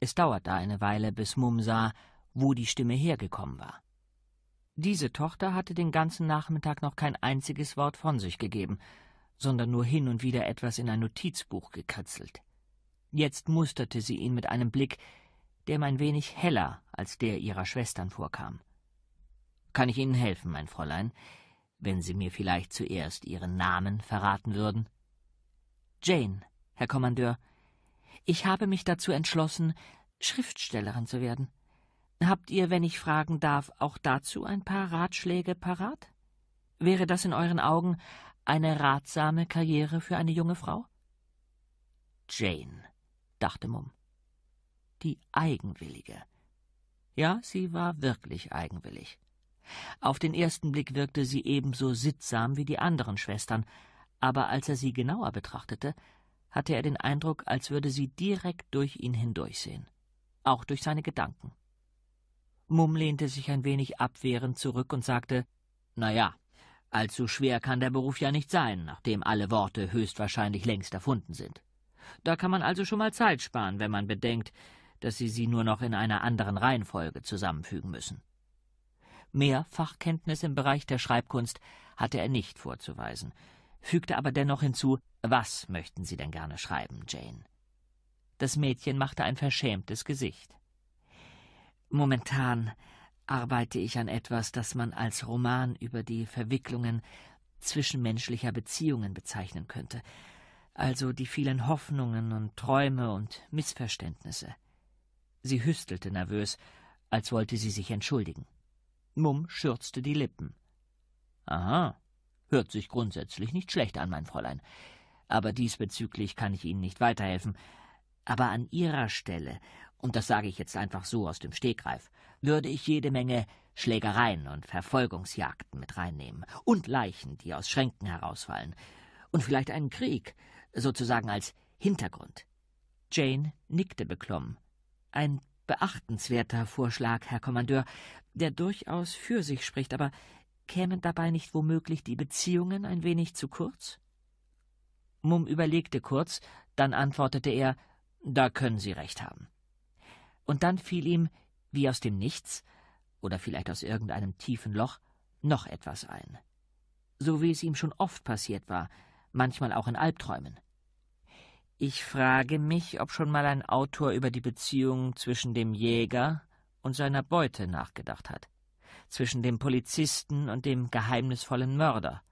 Es dauerte eine Weile, bis Mumm sah, wo die Stimme hergekommen war. Diese Tochter hatte den ganzen Nachmittag noch kein einziges Wort von sich gegeben, sondern nur hin und wieder etwas in ein Notizbuch gekritzelt. Jetzt musterte sie ihn mit einem Blick, der ihm ein wenig heller als der ihrer Schwestern vorkam. Kann ich Ihnen helfen, mein Fräulein, wenn Sie mir vielleicht zuerst Ihren Namen verraten würden? Jane, Herr Kommandeur, ich habe mich dazu entschlossen, Schriftstellerin zu werden. Habt ihr, wenn ich fragen darf, auch dazu ein paar Ratschläge parat? Wäre das in euren Augen eine ratsame Karriere für eine junge Frau? Jane, dachte Mumm. Die Eigenwillige. Ja, sie war wirklich eigenwillig. Auf den ersten Blick wirkte sie ebenso sittsam wie die anderen Schwestern, aber als er sie genauer betrachtete, hatte er den Eindruck, als würde sie direkt durch ihn hindurchsehen, auch durch seine Gedanken. Mumm lehnte sich ein wenig abwehrend zurück und sagte Na ja, Allzu schwer kann der Beruf ja nicht sein, nachdem alle Worte höchstwahrscheinlich längst erfunden sind. Da kann man also schon mal Zeit sparen, wenn man bedenkt, dass sie sie nur noch in einer anderen Reihenfolge zusammenfügen müssen. Mehr Fachkenntnis im Bereich der Schreibkunst hatte er nicht vorzuweisen, fügte aber dennoch hinzu, was möchten Sie denn gerne schreiben, Jane? Das Mädchen machte ein verschämtes Gesicht. Momentan arbeite ich an etwas, das man als Roman über die Verwicklungen zwischenmenschlicher Beziehungen bezeichnen könnte, also die vielen Hoffnungen und Träume und Missverständnisse. Sie hüstelte nervös, als wollte sie sich entschuldigen. Mumm schürzte die Lippen. Aha, hört sich grundsätzlich nicht schlecht an, mein Fräulein. Aber diesbezüglich kann ich Ihnen nicht weiterhelfen. Aber an Ihrer Stelle und das sage ich jetzt einfach so aus dem Stegreif, würde ich jede Menge Schlägereien und Verfolgungsjagden mit reinnehmen und Leichen, die aus Schränken herausfallen und vielleicht einen Krieg, sozusagen als Hintergrund. Jane nickte beklommen. Ein beachtenswerter Vorschlag, Herr Kommandeur, der durchaus für sich spricht, aber kämen dabei nicht womöglich die Beziehungen ein wenig zu kurz? Mumm überlegte kurz, dann antwortete er Da können Sie recht haben und dann fiel ihm, wie aus dem Nichts oder vielleicht aus irgendeinem tiefen Loch, noch etwas ein. So wie es ihm schon oft passiert war, manchmal auch in Albträumen. Ich frage mich, ob schon mal ein Autor über die Beziehung zwischen dem Jäger und seiner Beute nachgedacht hat, zwischen dem Polizisten und dem geheimnisvollen Mörder,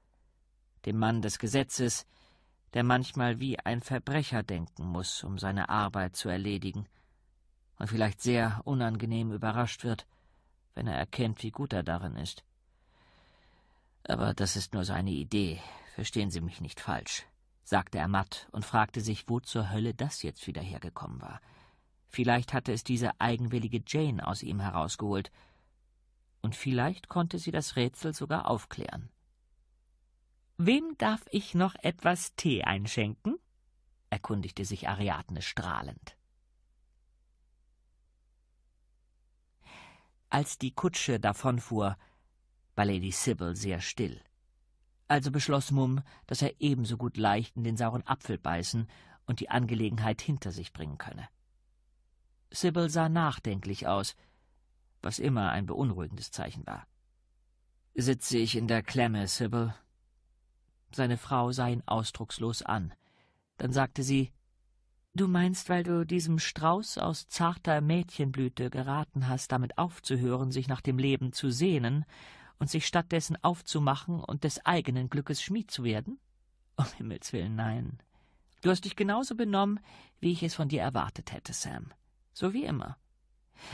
dem Mann des Gesetzes, der manchmal wie ein Verbrecher denken muss, um seine Arbeit zu erledigen, und vielleicht sehr unangenehm überrascht wird, wenn er erkennt, wie gut er darin ist. Aber das ist nur seine Idee, verstehen Sie mich nicht falsch, sagte er matt und fragte sich, wo zur Hölle das jetzt wieder hergekommen war. Vielleicht hatte es diese eigenwillige Jane aus ihm herausgeholt, und vielleicht konnte sie das Rätsel sogar aufklären. Wem darf ich noch etwas Tee einschenken? erkundigte sich Ariadne strahlend. als die Kutsche davonfuhr, war Lady Sybil sehr still. Also beschloss Mumm, dass er ebenso gut leicht in den sauren Apfel beißen und die Angelegenheit hinter sich bringen könne. Sybil sah nachdenklich aus, was immer ein beunruhigendes Zeichen war. Sitze ich in der Klemme, Sybil? Seine Frau sah ihn ausdruckslos an. Dann sagte sie Du meinst, weil du diesem Strauß aus zarter Mädchenblüte geraten hast, damit aufzuhören, sich nach dem Leben zu sehnen und sich stattdessen aufzumachen und des eigenen Glückes Schmied zu werden? Um Himmels willen, nein. Du hast dich genauso benommen, wie ich es von dir erwartet hätte, Sam. So wie immer.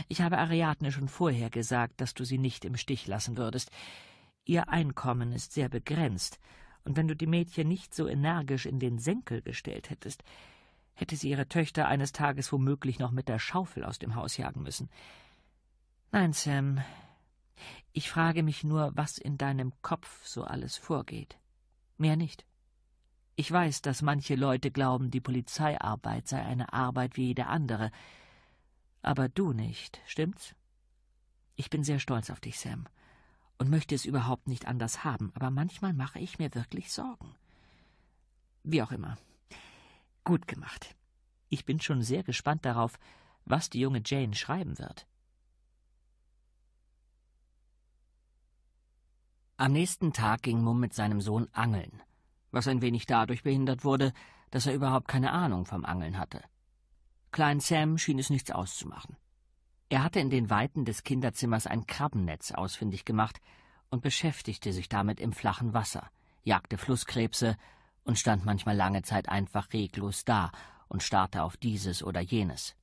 Ich habe Ariadne schon vorher gesagt, dass du sie nicht im Stich lassen würdest. Ihr Einkommen ist sehr begrenzt, und wenn du die Mädchen nicht so energisch in den Senkel gestellt hättest, hätte sie ihre Töchter eines Tages womöglich noch mit der Schaufel aus dem Haus jagen müssen. Nein, Sam, ich frage mich nur, was in deinem Kopf so alles vorgeht. Mehr nicht. Ich weiß, dass manche Leute glauben, die Polizeiarbeit sei eine Arbeit wie jede andere. Aber du nicht, stimmt's? Ich bin sehr stolz auf dich, Sam, und möchte es überhaupt nicht anders haben, aber manchmal mache ich mir wirklich Sorgen. Wie auch immer. Gut gemacht. Ich bin schon sehr gespannt darauf, was die junge Jane schreiben wird. Am nächsten Tag ging Mum mit seinem Sohn angeln, was ein wenig dadurch behindert wurde, dass er überhaupt keine Ahnung vom Angeln hatte. Klein Sam schien es nichts auszumachen. Er hatte in den Weiten des Kinderzimmers ein Krabbennetz ausfindig gemacht und beschäftigte sich damit im flachen Wasser, jagte Flusskrebse, und stand manchmal lange Zeit einfach reglos da und starrte auf dieses oder jenes.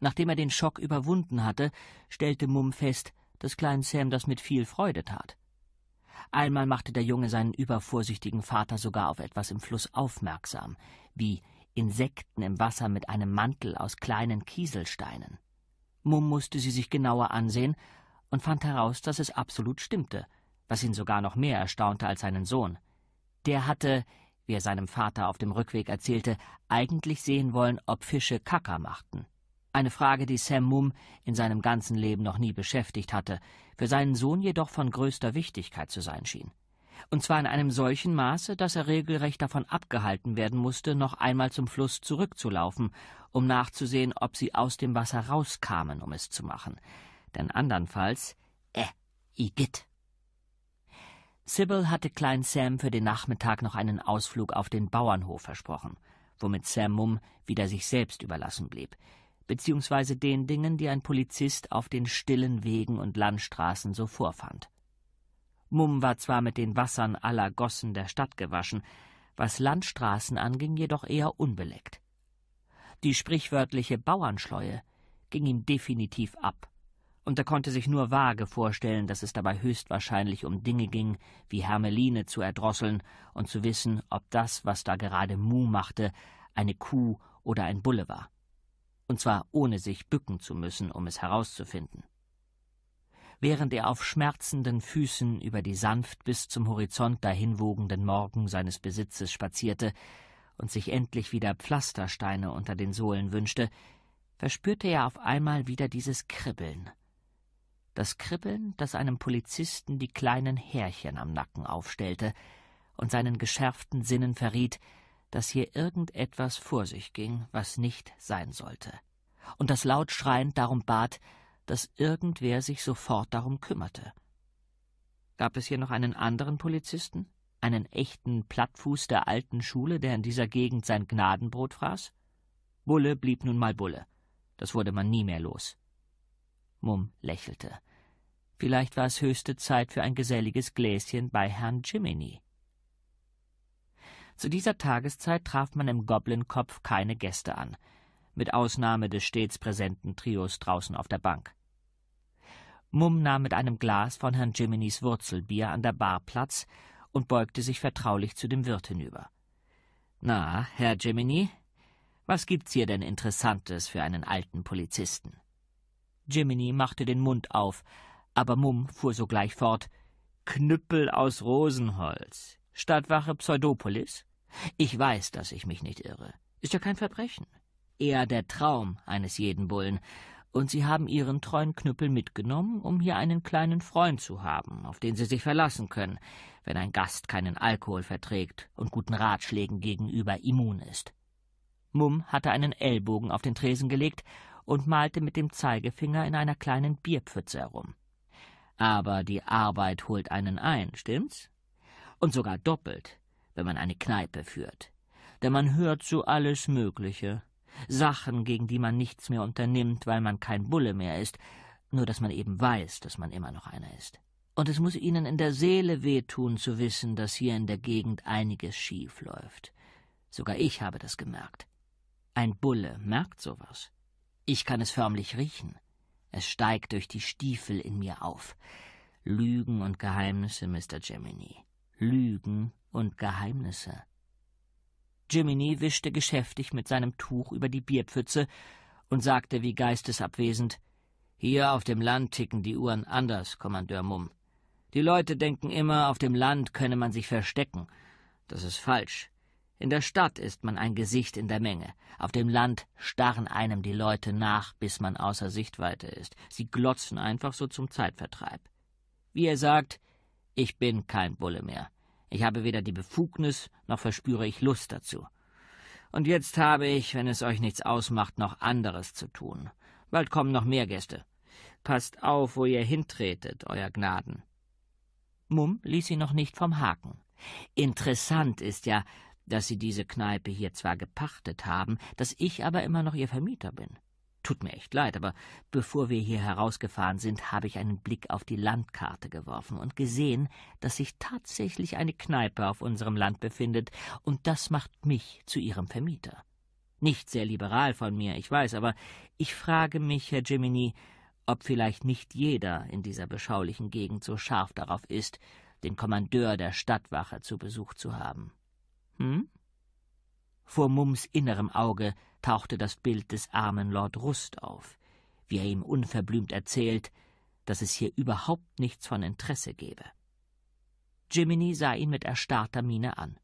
Nachdem er den Schock überwunden hatte, stellte Mumm fest, dass Klein Sam das mit viel Freude tat. Einmal machte der Junge seinen übervorsichtigen Vater sogar auf etwas im Fluss aufmerksam, wie Insekten im Wasser mit einem Mantel aus kleinen Kieselsteinen. Mumm musste sie sich genauer ansehen und fand heraus, dass es absolut stimmte, was ihn sogar noch mehr erstaunte als seinen Sohn. Der hatte wie er seinem Vater auf dem Rückweg erzählte, eigentlich sehen wollen, ob Fische Kacker machten. Eine Frage, die Sam Mum in seinem ganzen Leben noch nie beschäftigt hatte, für seinen Sohn jedoch von größter Wichtigkeit zu sein schien. Und zwar in einem solchen Maße, dass er regelrecht davon abgehalten werden musste, noch einmal zum Fluss zurückzulaufen, um nachzusehen, ob sie aus dem Wasser rauskamen, um es zu machen. Denn andernfalls, äh, Igitt. Sybil hatte Klein Sam für den Nachmittag noch einen Ausflug auf den Bauernhof versprochen, womit Sam Mumm wieder sich selbst überlassen blieb, beziehungsweise den Dingen, die ein Polizist auf den stillen Wegen und Landstraßen so vorfand. Mumm war zwar mit den Wassern aller Gossen der Stadt gewaschen, was Landstraßen anging, jedoch eher unbeleckt. Die sprichwörtliche Bauernschleue ging ihm definitiv ab und er konnte sich nur vage vorstellen, dass es dabei höchstwahrscheinlich um Dinge ging, wie Hermeline zu erdrosseln und zu wissen, ob das, was da gerade Mu machte, eine Kuh oder ein Bulle war. Und zwar ohne sich bücken zu müssen, um es herauszufinden. Während er auf schmerzenden Füßen über die sanft bis zum Horizont dahinwogenden Morgen seines Besitzes spazierte und sich endlich wieder Pflastersteine unter den Sohlen wünschte, verspürte er auf einmal wieder dieses Kribbeln das Kribbeln, das einem Polizisten die kleinen Härchen am Nacken aufstellte und seinen geschärften Sinnen verriet, dass hier irgendetwas vor sich ging, was nicht sein sollte, und das laut schreiend darum bat, dass irgendwer sich sofort darum kümmerte. Gab es hier noch einen anderen Polizisten? Einen echten Plattfuß der alten Schule, der in dieser Gegend sein Gnadenbrot fraß? Bulle blieb nun mal Bulle. Das wurde man nie mehr los. Mumm lächelte. Vielleicht war es höchste Zeit für ein geselliges Gläschen bei Herrn Jiminy. Zu dieser Tageszeit traf man im Goblin-Kopf keine Gäste an, mit Ausnahme des stets präsenten Trios draußen auf der Bank. Mumm nahm mit einem Glas von Herrn Jiminys Wurzelbier an der Bar Platz und beugte sich vertraulich zu dem Wirt hinüber. Na, Herr Jiminy, was gibt's hier denn Interessantes für einen alten Polizisten? Jiminy machte den Mund auf, aber Mumm fuhr sogleich fort. Knüppel aus Rosenholz. Stadtwache Pseudopolis? Ich weiß, dass ich mich nicht irre. Ist ja kein Verbrechen. Eher der Traum eines jeden Bullen. Und Sie haben Ihren treuen Knüppel mitgenommen, um hier einen kleinen Freund zu haben, auf den Sie sich verlassen können, wenn ein Gast keinen Alkohol verträgt und guten Ratschlägen gegenüber immun ist. Mumm hatte einen Ellbogen auf den Tresen gelegt und malte mit dem Zeigefinger in einer kleinen Bierpfütze herum. Aber die Arbeit holt einen ein, stimmt's? Und sogar doppelt, wenn man eine Kneipe führt. Denn man hört so alles Mögliche. Sachen, gegen die man nichts mehr unternimmt, weil man kein Bulle mehr ist, nur dass man eben weiß, dass man immer noch einer ist. Und es muss ihnen in der Seele wehtun zu wissen, dass hier in der Gegend einiges schief läuft. Sogar ich habe das gemerkt. Ein Bulle merkt sowas. Ich kann es förmlich riechen. Es steigt durch die Stiefel in mir auf. Lügen und Geheimnisse, Mr. Gemini. Lügen und Geheimnisse. Jiminy wischte geschäftig mit seinem Tuch über die Bierpfütze und sagte wie geistesabwesend Hier auf dem Land ticken die Uhren anders, Kommandeur Mumm. Die Leute denken immer, auf dem Land könne man sich verstecken. Das ist falsch. In der Stadt ist man ein Gesicht in der Menge. Auf dem Land starren einem die Leute nach, bis man außer Sichtweite ist. Sie glotzen einfach so zum Zeitvertreib. Wie er sagt, ich bin kein Bulle mehr. Ich habe weder die Befugnis, noch verspüre ich Lust dazu. Und jetzt habe ich, wenn es euch nichts ausmacht, noch anderes zu tun. Bald kommen noch mehr Gäste. Passt auf, wo ihr hintretet, euer Gnaden. Mumm ließ sie noch nicht vom Haken. Interessant ist ja, dass Sie diese Kneipe hier zwar gepachtet haben, dass ich aber immer noch Ihr Vermieter bin. Tut mir echt leid, aber bevor wir hier herausgefahren sind, habe ich einen Blick auf die Landkarte geworfen und gesehen, dass sich tatsächlich eine Kneipe auf unserem Land befindet, und das macht mich zu Ihrem Vermieter. Nicht sehr liberal von mir, ich weiß, aber ich frage mich, Herr Jiminy, ob vielleicht nicht jeder in dieser beschaulichen Gegend so scharf darauf ist, den Kommandeur der Stadtwache zu Besuch zu haben. Hm? Vor Mums innerem Auge tauchte das Bild des armen Lord Rust auf, wie er ihm unverblümt erzählt, dass es hier überhaupt nichts von Interesse gebe. Jiminy sah ihn mit erstarrter Miene an.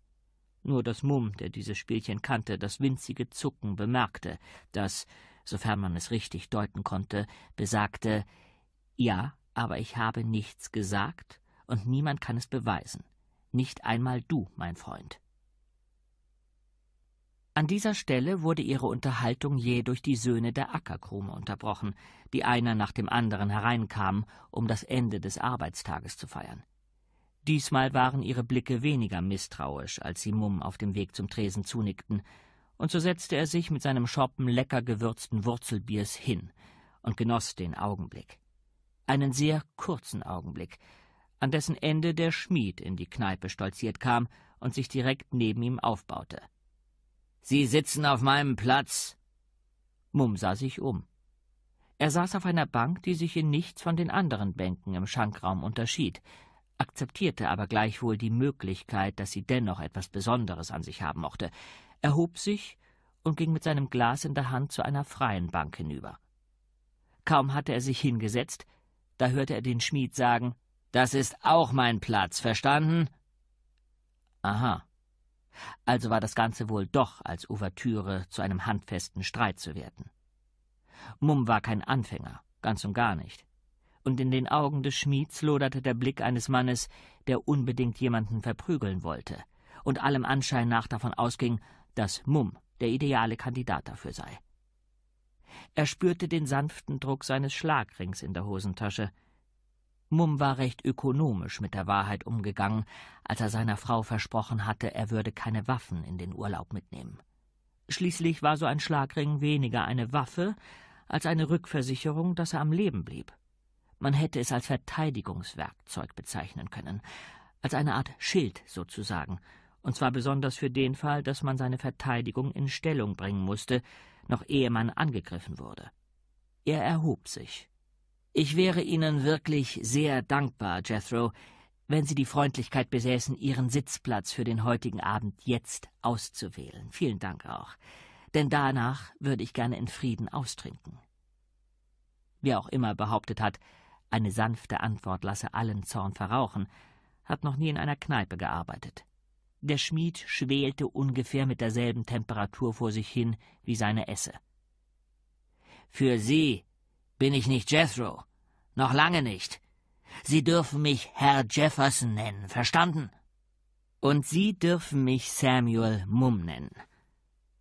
Nur dass Mumm, der dieses Spielchen kannte, das winzige Zucken bemerkte, das, sofern man es richtig deuten konnte, besagte Ja, aber ich habe nichts gesagt, und niemand kann es beweisen, nicht einmal du, mein Freund. An dieser Stelle wurde ihre Unterhaltung jäh durch die Söhne der Ackerkrume unterbrochen, die einer nach dem anderen hereinkamen, um das Ende des Arbeitstages zu feiern. Diesmal waren ihre Blicke weniger misstrauisch, als sie Mumm auf dem Weg zum Tresen zunickten, und so setzte er sich mit seinem Schoppen lecker gewürzten Wurzelbiers hin und genoss den Augenblick. Einen sehr kurzen Augenblick, an dessen Ende der Schmied in die Kneipe stolziert kam und sich direkt neben ihm aufbaute. Sie sitzen auf meinem Platz. Mumm sah sich um. Er saß auf einer Bank, die sich in nichts von den anderen Bänken im Schankraum unterschied, akzeptierte aber gleichwohl die Möglichkeit, dass sie dennoch etwas Besonderes an sich haben mochte, erhob sich und ging mit seinem Glas in der Hand zu einer freien Bank hinüber. Kaum hatte er sich hingesetzt, da hörte er den Schmied sagen Das ist auch mein Platz, verstanden? Aha, also war das Ganze wohl doch als Ouvertüre zu einem handfesten Streit zu werten. Mumm war kein Anfänger, ganz und gar nicht. Und in den Augen des Schmieds loderte der Blick eines Mannes, der unbedingt jemanden verprügeln wollte und allem Anschein nach davon ausging, dass Mumm der ideale Kandidat dafür sei. Er spürte den sanften Druck seines Schlagrings in der Hosentasche, Mumm war recht ökonomisch mit der Wahrheit umgegangen, als er seiner Frau versprochen hatte, er würde keine Waffen in den Urlaub mitnehmen. Schließlich war so ein Schlagring weniger eine Waffe als eine Rückversicherung, dass er am Leben blieb. Man hätte es als Verteidigungswerkzeug bezeichnen können, als eine Art Schild sozusagen, und zwar besonders für den Fall, dass man seine Verteidigung in Stellung bringen musste, noch ehe man angegriffen wurde. Er erhob sich ich wäre Ihnen wirklich sehr dankbar, Jethro, wenn Sie die Freundlichkeit besäßen, Ihren Sitzplatz für den heutigen Abend jetzt auszuwählen. Vielen Dank auch. Denn danach würde ich gerne in Frieden austrinken. Wer auch immer behauptet hat, eine sanfte Antwort lasse allen Zorn verrauchen, hat noch nie in einer Kneipe gearbeitet. Der Schmied schwelte ungefähr mit derselben Temperatur vor sich hin wie seine Esse. Für Sie, bin ich nicht Jethro. Noch lange nicht. Sie dürfen mich Herr Jefferson nennen, verstanden? Und Sie dürfen mich Samuel Mumm nennen.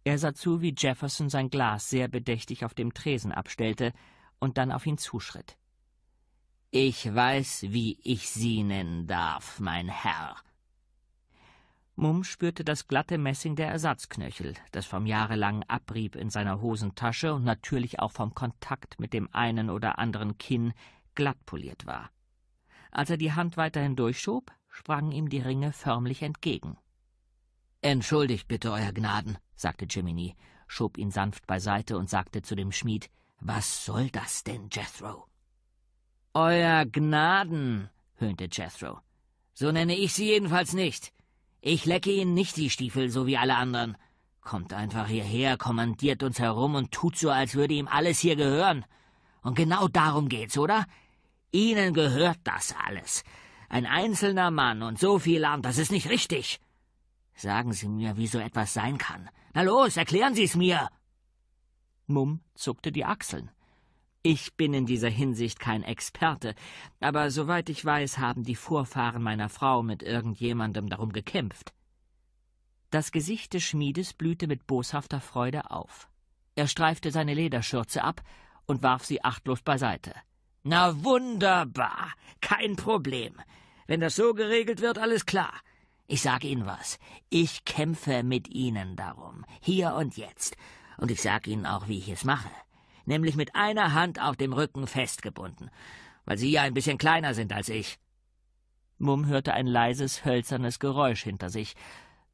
Er sah zu, wie Jefferson sein Glas sehr bedächtig auf dem Tresen abstellte und dann auf ihn zuschritt. Ich weiß, wie ich Sie nennen darf, mein Herr, Mumm spürte das glatte Messing der Ersatzknöchel, das vom jahrelangen Abrieb in seiner Hosentasche und natürlich auch vom Kontakt mit dem einen oder anderen Kinn glatt poliert war. Als er die Hand weiter hindurchschob, sprangen ihm die Ringe förmlich entgegen. Entschuldigt bitte, Euer Gnaden, sagte Jiminy, schob ihn sanft beiseite und sagte zu dem Schmied, was soll das denn, Jethro? Euer Gnaden, höhnte Jethro. So nenne ich sie jedenfalls nicht. Ich lecke Ihnen nicht die Stiefel, so wie alle anderen. Kommt einfach hierher, kommandiert uns herum und tut so, als würde ihm alles hier gehören. Und genau darum geht's, oder? Ihnen gehört das alles. Ein einzelner Mann und so viel Land, das ist nicht richtig. Sagen Sie mir, wie so etwas sein kann. Na los, erklären Sie es mir. Mumm zuckte die Achseln. Ich bin in dieser Hinsicht kein Experte, aber soweit ich weiß, haben die Vorfahren meiner Frau mit irgendjemandem darum gekämpft. Das Gesicht des Schmiedes blühte mit boshafter Freude auf. Er streifte seine Lederschürze ab und warf sie achtlos beiseite. Na wunderbar, kein Problem. Wenn das so geregelt wird, alles klar. Ich sage Ihnen was, ich kämpfe mit Ihnen darum, hier und jetzt, und ich sage Ihnen auch, wie ich es mache nämlich mit einer Hand auf dem Rücken festgebunden, weil Sie ja ein bisschen kleiner sind als ich. Mumm hörte ein leises, hölzernes Geräusch hinter sich.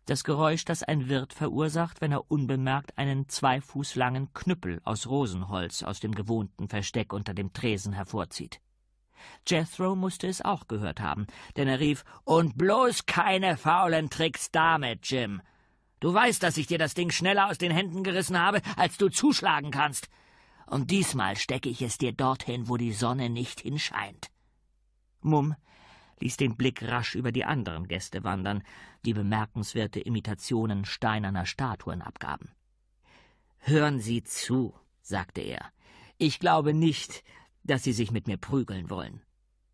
Das Geräusch, das ein Wirt verursacht, wenn er unbemerkt einen zwei Fuß langen Knüppel aus Rosenholz aus dem gewohnten Versteck unter dem Tresen hervorzieht. Jethro mußte es auch gehört haben, denn er rief: Und bloß keine faulen Tricks damit, Jim! Du weißt, dass ich dir das Ding schneller aus den Händen gerissen habe, als du zuschlagen kannst und diesmal stecke ich es dir dorthin, wo die Sonne nicht hinscheint. Mumm ließ den Blick rasch über die anderen Gäste wandern, die bemerkenswerte Imitationen steinerner Statuen abgaben. Hören Sie zu, sagte er. Ich glaube nicht, dass Sie sich mit mir prügeln wollen.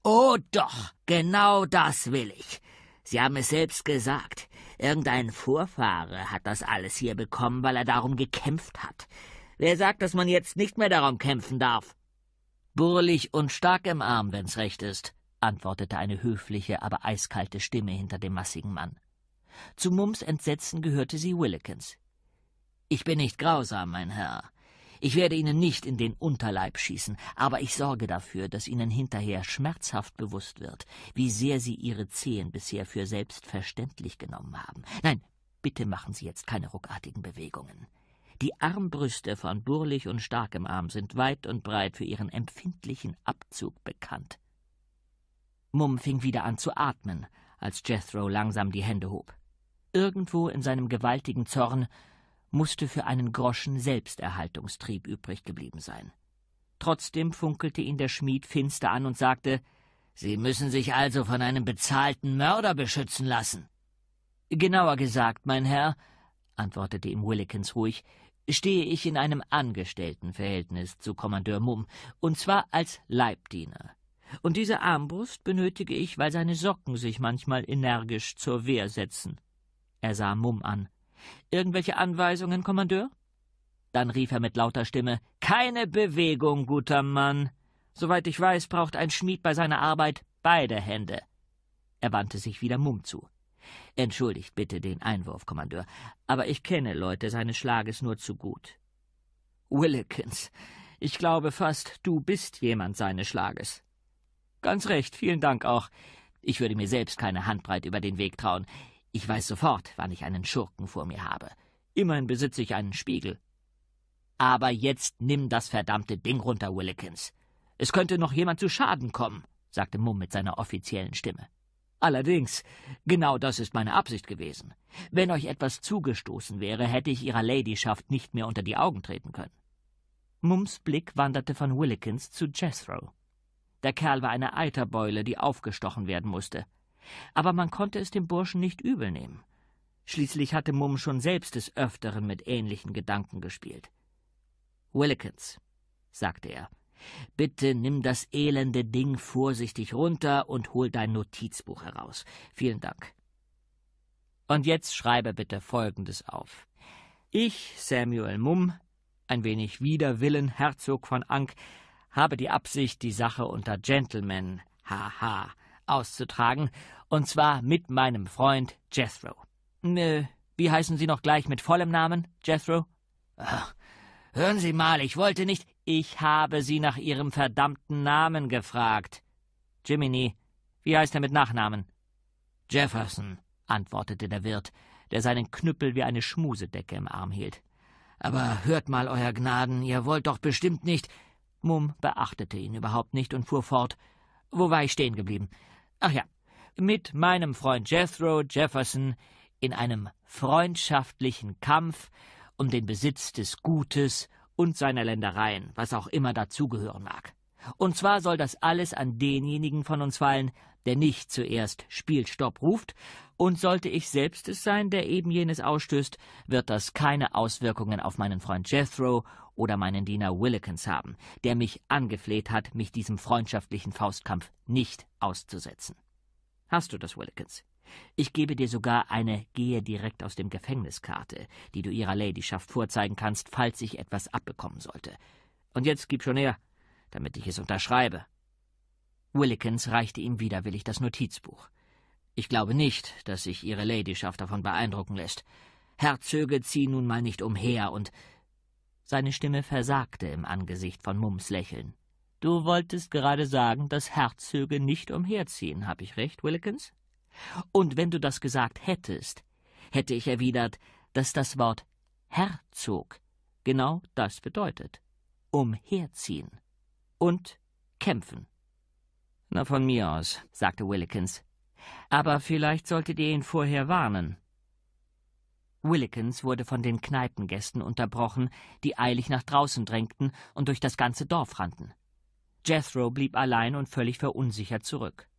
Oh doch, genau das will ich. Sie haben es selbst gesagt. Irgendein Vorfahre hat das alles hier bekommen, weil er darum gekämpft hat. Wer sagt, dass man jetzt nicht mehr darum kämpfen darf? Burlig und stark im Arm, wenn's recht ist, antwortete eine höfliche, aber eiskalte Stimme hinter dem massigen Mann. Zu Mums Entsetzen gehörte sie Willikins. Ich bin nicht grausam, mein Herr. Ich werde Ihnen nicht in den Unterleib schießen, aber ich sorge dafür, dass Ihnen hinterher schmerzhaft bewusst wird, wie sehr Sie Ihre Zehen bisher für selbstverständlich genommen haben. Nein, bitte machen Sie jetzt keine ruckartigen Bewegungen. Die Armbrüste von Burlich und Starkem Arm sind weit und breit für ihren empfindlichen Abzug bekannt. Mumm fing wieder an zu atmen, als Jethro langsam die Hände hob. Irgendwo in seinem gewaltigen Zorn musste für einen Groschen Selbsterhaltungstrieb übrig geblieben sein. Trotzdem funkelte ihn der Schmied finster an und sagte, Sie müssen sich also von einem bezahlten Mörder beschützen lassen. Genauer gesagt, mein Herr, antwortete ihm Willikins ruhig, stehe ich in einem Angestelltenverhältnis zu Kommandeur Mumm, und zwar als Leibdiener. Und diese Armbrust benötige ich, weil seine Socken sich manchmal energisch zur Wehr setzen. Er sah Mumm an. Irgendwelche Anweisungen, Kommandeur? Dann rief er mit lauter Stimme Keine Bewegung, guter Mann. Soweit ich weiß, braucht ein Schmied bei seiner Arbeit beide Hände. Er wandte sich wieder Mumm zu. Entschuldigt bitte den Einwurf, Kommandeur, aber ich kenne Leute seines Schlages nur zu gut. Willikins, ich glaube fast, du bist jemand seines Schlages. Ganz recht, vielen Dank auch. Ich würde mir selbst keine Handbreit über den Weg trauen. Ich weiß sofort, wann ich einen Schurken vor mir habe. Immerhin besitze ich einen Spiegel. Aber jetzt nimm das verdammte Ding runter, Willikins. Es könnte noch jemand zu Schaden kommen, sagte Mumm mit seiner offiziellen Stimme. Allerdings, genau das ist meine Absicht gewesen. Wenn euch etwas zugestoßen wäre, hätte ich ihrer Ladyschaft nicht mehr unter die Augen treten können. Mums Blick wanderte von Willikins zu Jethro. Der Kerl war eine Eiterbeule, die aufgestochen werden musste. Aber man konnte es dem Burschen nicht übel nehmen. Schließlich hatte Mum schon selbst des Öfteren mit ähnlichen Gedanken gespielt. Willikins, sagte er, Bitte nimm das elende Ding vorsichtig runter und hol dein Notizbuch heraus. Vielen Dank. Und jetzt schreibe bitte Folgendes auf. Ich, Samuel Mumm, ein wenig wider Willen Herzog von Ank, habe die Absicht, die Sache unter Gentlemen, haha, auszutragen, und zwar mit meinem Freund Jethro. Nö, wie heißen Sie noch gleich mit vollem Namen, Jethro? Ach, hören Sie mal, ich wollte nicht. Ich habe sie nach ihrem verdammten Namen gefragt. Jiminy, wie heißt er mit Nachnamen? Jefferson, antwortete der Wirt, der seinen Knüppel wie eine Schmusedecke im Arm hielt. Aber hört mal, Euer Gnaden, ihr wollt doch bestimmt nicht. Mumm beachtete ihn überhaupt nicht und fuhr fort. Wo war ich stehen geblieben? Ach ja, mit meinem Freund Jethro Jefferson in einem freundschaftlichen Kampf um den Besitz des Gutes und seiner Ländereien, was auch immer dazugehören mag. Und zwar soll das alles an denjenigen von uns fallen, der nicht zuerst Spielstopp ruft, und sollte ich selbst es sein, der eben jenes ausstößt, wird das keine Auswirkungen auf meinen Freund Jethro oder meinen Diener Willikins haben, der mich angefleht hat, mich diesem freundschaftlichen Faustkampf nicht auszusetzen. Hast du das, Willikins? Ich gebe dir sogar eine Gehe direkt aus dem Gefängniskarte, die du ihrer Ladyschaft vorzeigen kannst, falls ich etwas abbekommen sollte. Und jetzt gib schon her, damit ich es unterschreibe. Willikins reichte ihm widerwillig das Notizbuch. Ich glaube nicht, dass sich ihre Ladyschaft davon beeindrucken lässt. Herzöge ziehen nun mal nicht umher und. Seine Stimme versagte im Angesicht von Mums Lächeln. Du wolltest gerade sagen, dass Herzöge nicht umherziehen, hab ich recht, Willikins? Und wenn du das gesagt hättest, hätte ich erwidert, dass das Wort Herzog genau das bedeutet. Umherziehen und kämpfen. Na, von mir aus, sagte Willikins. Aber vielleicht solltet ihr ihn vorher warnen. Willikins wurde von den Kneipengästen unterbrochen, die eilig nach draußen drängten und durch das ganze Dorf rannten. Jethro blieb allein und völlig verunsichert zurück.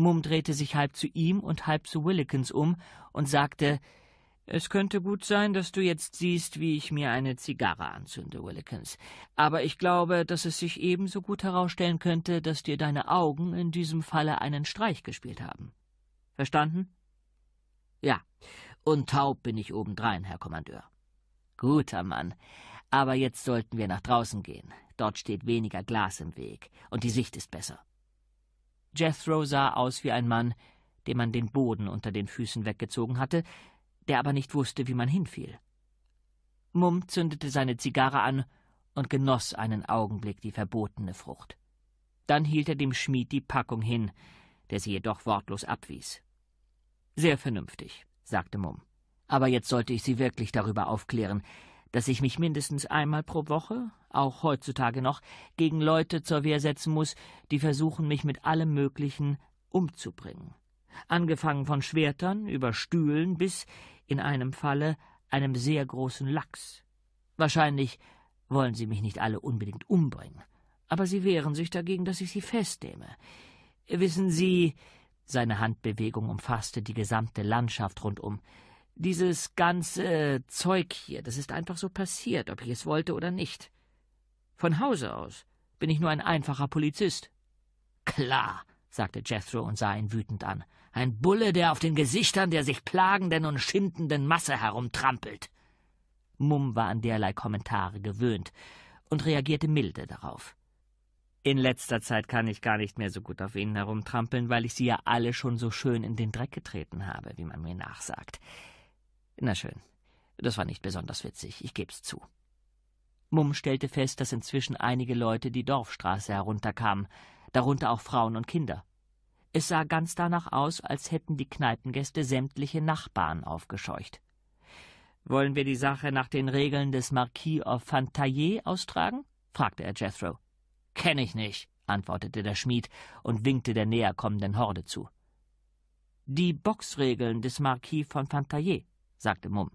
Mumm drehte sich halb zu ihm und halb zu Willikins um und sagte Es könnte gut sein, dass du jetzt siehst, wie ich mir eine Zigarre anzünde, Willikins, aber ich glaube, dass es sich ebenso gut herausstellen könnte, dass dir deine Augen in diesem Falle einen Streich gespielt haben. Verstanden? Ja, und taub bin ich obendrein, Herr Kommandeur. Guter Mann. Aber jetzt sollten wir nach draußen gehen. Dort steht weniger Glas im Weg und die Sicht ist besser. Jethro sah aus wie ein Mann, dem man den Boden unter den Füßen weggezogen hatte, der aber nicht wusste, wie man hinfiel. Mumm zündete seine Zigarre an und genoss einen Augenblick die verbotene Frucht. Dann hielt er dem Schmied die Packung hin, der sie jedoch wortlos abwies. Sehr vernünftig, sagte Mumm. Aber jetzt sollte ich Sie wirklich darüber aufklären, dass ich mich mindestens einmal pro Woche, auch heutzutage noch, gegen Leute zur Wehr setzen muss, die versuchen, mich mit allem Möglichen umzubringen. Angefangen von Schwertern über Stühlen bis, in einem Falle, einem sehr großen Lachs. Wahrscheinlich wollen sie mich nicht alle unbedingt umbringen, aber sie wehren sich dagegen, dass ich sie festnehme. Wissen Sie, seine Handbewegung umfasste die gesamte Landschaft rundum. Dieses ganze Zeug hier, das ist einfach so passiert, ob ich es wollte oder nicht. Von Hause aus bin ich nur ein einfacher Polizist. Klar, sagte Jethro und sah ihn wütend an. Ein Bulle, der auf den Gesichtern der sich plagenden und schindenden Masse herumtrampelt. Mumm war an derlei Kommentare gewöhnt und reagierte milde darauf. In letzter Zeit kann ich gar nicht mehr so gut auf ihnen herumtrampeln, weil ich sie ja alle schon so schön in den Dreck getreten habe, wie man mir nachsagt. Na schön. Das war nicht besonders witzig, ich geb's zu. Mumm stellte fest, dass inzwischen einige Leute die Dorfstraße herunterkamen, darunter auch Frauen und Kinder. Es sah ganz danach aus, als hätten die Kneipengäste sämtliche Nachbarn aufgescheucht. Wollen wir die Sache nach den Regeln des Marquis of Fantaillet austragen? fragte er Jethro. Kenn ich nicht, antwortete der Schmied und winkte der näher kommenden Horde zu. Die Boxregeln des Marquis von Fantaillet, sagte Mumm.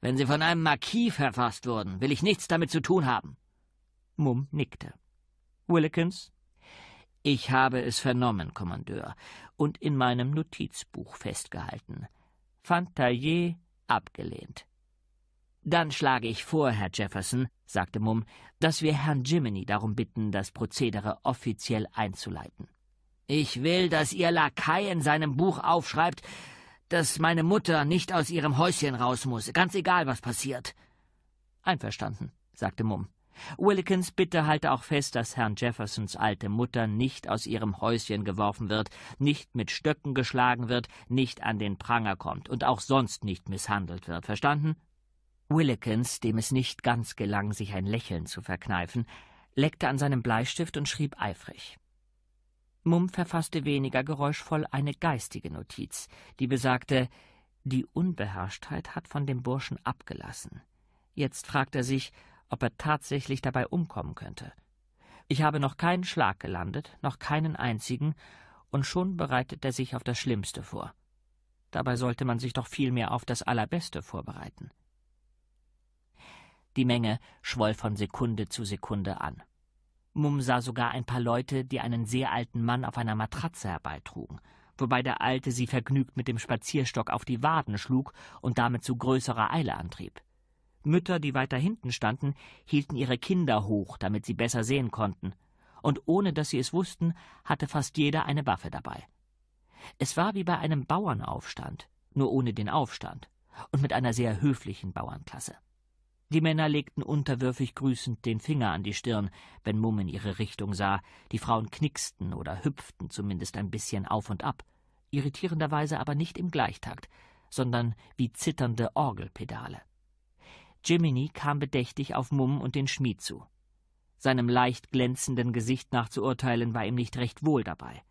Wenn sie von einem Marquis verfasst wurden, will ich nichts damit zu tun haben. Mumm nickte. Willikins? Ich habe es vernommen, Kommandeur, und in meinem Notizbuch festgehalten. Fantaillet abgelehnt. Dann schlage ich vor, Herr Jefferson, sagte Mumm, dass wir Herrn Jiminy darum bitten, das Prozedere offiziell einzuleiten. Ich will, dass Ihr Lakai in seinem Buch aufschreibt, dass meine Mutter nicht aus ihrem Häuschen raus muss, ganz egal, was passiert. Einverstanden, sagte Mumm. Willikins Bitte halte auch fest, dass Herrn Jeffersons alte Mutter nicht aus ihrem Häuschen geworfen wird, nicht mit Stöcken geschlagen wird, nicht an den Pranger kommt und auch sonst nicht misshandelt wird. Verstanden? Willikins, dem es nicht ganz gelang, sich ein Lächeln zu verkneifen, leckte an seinem Bleistift und schrieb eifrig. Mumm verfasste weniger geräuschvoll eine geistige Notiz, die besagte, die Unbeherrschtheit hat von dem Burschen abgelassen. Jetzt fragt er sich, ob er tatsächlich dabei umkommen könnte. Ich habe noch keinen Schlag gelandet, noch keinen einzigen, und schon bereitet er sich auf das Schlimmste vor. Dabei sollte man sich doch vielmehr auf das Allerbeste vorbereiten. Die Menge schwoll von Sekunde zu Sekunde an. Mumm sah sogar ein paar Leute, die einen sehr alten Mann auf einer Matratze herbeitrugen, wobei der Alte sie vergnügt mit dem Spazierstock auf die Waden schlug und damit zu größerer Eile antrieb. Mütter, die weiter hinten standen, hielten ihre Kinder hoch, damit sie besser sehen konnten, und ohne dass sie es wussten, hatte fast jeder eine Waffe dabei. Es war wie bei einem Bauernaufstand, nur ohne den Aufstand und mit einer sehr höflichen Bauernklasse. Die Männer legten unterwürfig grüßend den Finger an die Stirn, wenn Mumm in ihre Richtung sah, die Frauen knicksten oder hüpften zumindest ein bisschen auf und ab, irritierenderweise aber nicht im Gleichtakt, sondern wie zitternde Orgelpedale. Jiminy kam bedächtig auf Mumm und den Schmied zu. Seinem leicht glänzenden Gesicht nach zu urteilen, war ihm nicht recht wohl dabei.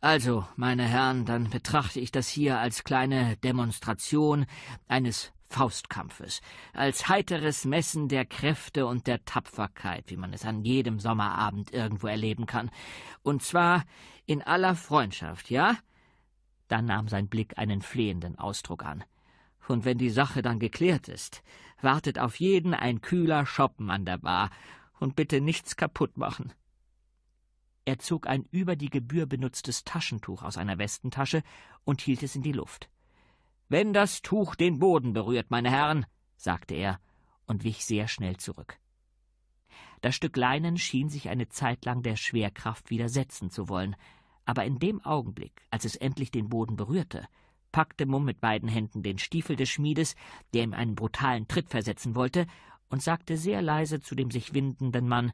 Also, meine Herren, dann betrachte ich das hier als kleine Demonstration eines Faustkampfes, als heiteres Messen der Kräfte und der Tapferkeit, wie man es an jedem Sommerabend irgendwo erleben kann. Und zwar in aller Freundschaft, ja? Da nahm sein Blick einen flehenden Ausdruck an. Und wenn die Sache dann geklärt ist, wartet auf jeden ein kühler Schoppen an der Bar und bitte nichts kaputt machen. Er zog ein über die Gebühr benutztes Taschentuch aus einer Westentasche und hielt es in die Luft. Wenn das Tuch den Boden berührt, meine Herren, sagte er und wich sehr schnell zurück. Das Stück Leinen schien sich eine Zeit lang der Schwerkraft widersetzen zu wollen, aber in dem Augenblick, als es endlich den Boden berührte, packte Mumm mit beiden Händen den Stiefel des Schmiedes, der ihm einen brutalen Tritt versetzen wollte, und sagte sehr leise zu dem sich windenden Mann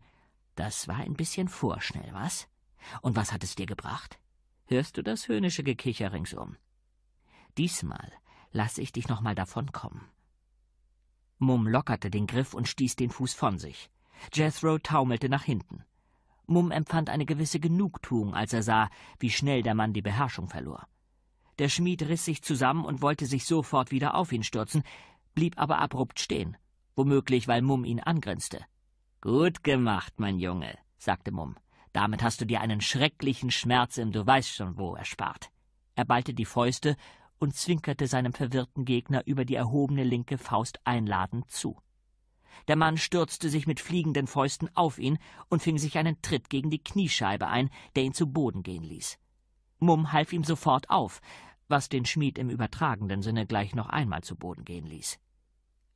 Das war ein bisschen vorschnell, was? Und was hat es dir gebracht? Hörst du das höhnische Gekicher ringsum? Diesmal lasse ich dich nochmal davonkommen. Mumm lockerte den Griff und stieß den Fuß von sich. Jethro taumelte nach hinten. Mumm empfand eine gewisse Genugtuung, als er sah, wie schnell der Mann die Beherrschung verlor. Der Schmied riss sich zusammen und wollte sich sofort wieder auf ihn stürzen, blieb aber abrupt stehen, womöglich weil Mumm ihn angrinste. Gut gemacht, mein Junge, sagte Mumm. Damit hast du dir einen schrecklichen Schmerz im Du weißt schon wo erspart. Er ballte die Fäuste und zwinkerte seinem verwirrten Gegner über die erhobene linke Faust einladend zu. Der Mann stürzte sich mit fliegenden Fäusten auf ihn und fing sich einen Tritt gegen die Kniescheibe ein, der ihn zu Boden gehen ließ. Mumm half ihm sofort auf, was den Schmied im übertragenen Sinne gleich noch einmal zu Boden gehen ließ.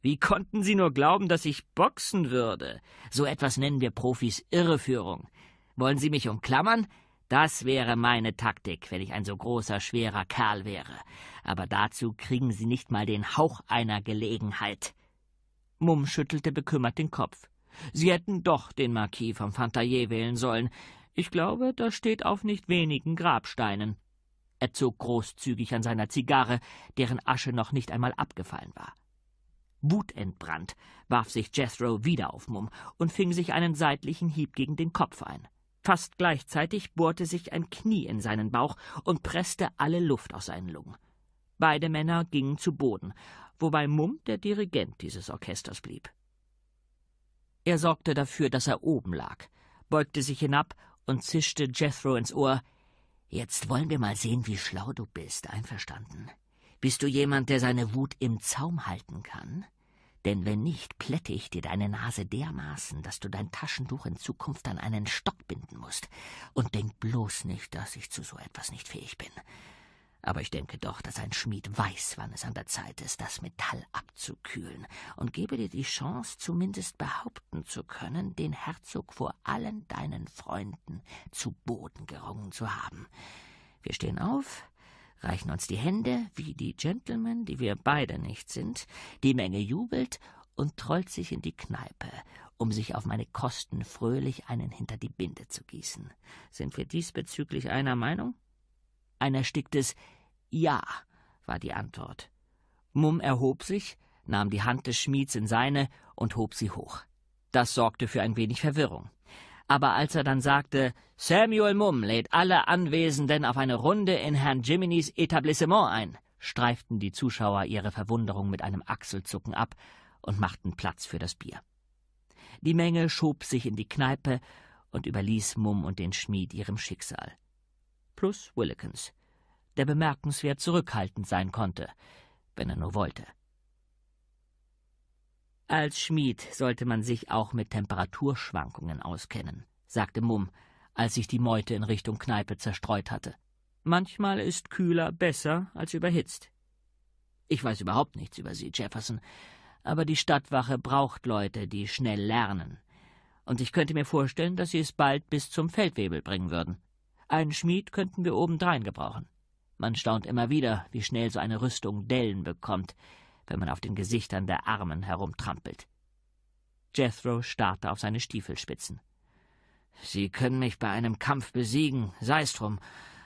Wie konnten Sie nur glauben, dass ich boxen würde? So etwas nennen wir Profis Irreführung. Wollen Sie mich umklammern? Das wäre meine Taktik, wenn ich ein so großer, schwerer Kerl wäre. Aber dazu kriegen Sie nicht mal den Hauch einer Gelegenheit. Mumm schüttelte bekümmert den Kopf. Sie hätten doch den Marquis von Fantayer wählen sollen. Ich glaube, das steht auf nicht wenigen Grabsteinen. Er zog großzügig an seiner Zigarre, deren Asche noch nicht einmal abgefallen war. Wutentbrannt warf sich Jethro wieder auf Mumm und fing sich einen seitlichen Hieb gegen den Kopf ein. Fast gleichzeitig bohrte sich ein Knie in seinen Bauch und presste alle Luft aus seinen Lungen. Beide Männer gingen zu Boden, wobei Mumm der Dirigent dieses Orchesters blieb. Er sorgte dafür, dass er oben lag, beugte sich hinab und zischte Jethro ins Ohr Jetzt wollen wir mal sehen, wie schlau du bist, einverstanden. Bist du jemand, der seine Wut im Zaum halten kann? denn wenn nicht, plätte ich dir deine Nase dermaßen, dass du dein Taschentuch in Zukunft an einen Stock binden musst. Und denk bloß nicht, dass ich zu so etwas nicht fähig bin. Aber ich denke doch, dass ein Schmied weiß, wann es an der Zeit ist, das Metall abzukühlen, und gebe dir die Chance, zumindest behaupten zu können, den Herzog vor allen deinen Freunden zu Boden gerungen zu haben. Wir stehen auf, reichen uns die Hände wie die Gentlemen, die wir beide nicht sind, die Menge jubelt und trollt sich in die Kneipe, um sich auf meine Kosten fröhlich einen hinter die Binde zu gießen. Sind wir diesbezüglich einer Meinung? Ein ersticktes Ja war die Antwort. Mumm erhob sich, nahm die Hand des Schmieds in seine und hob sie hoch. Das sorgte für ein wenig Verwirrung aber als er dann sagte, Samuel Mumm lädt alle Anwesenden auf eine Runde in Herrn Jiminis Etablissement ein, streiften die Zuschauer ihre Verwunderung mit einem Achselzucken ab und machten Platz für das Bier. Die Menge schob sich in die Kneipe und überließ Mumm und den Schmied ihrem Schicksal. Plus Willikins, der bemerkenswert zurückhaltend sein konnte, wenn er nur wollte. Als Schmied sollte man sich auch mit Temperaturschwankungen auskennen, sagte Mumm, als sich die Meute in Richtung Kneipe zerstreut hatte. Manchmal ist kühler besser als überhitzt. Ich weiß überhaupt nichts über sie, Jefferson, aber die Stadtwache braucht Leute, die schnell lernen. Und ich könnte mir vorstellen, dass sie es bald bis zum Feldwebel bringen würden. Einen Schmied könnten wir obendrein gebrauchen. Man staunt immer wieder, wie schnell so eine Rüstung Dellen bekommt, wenn man auf den Gesichtern der Armen herumtrampelt. Jethro starrte auf seine Stiefelspitzen. Sie können mich bei einem Kampf besiegen, sei's drum,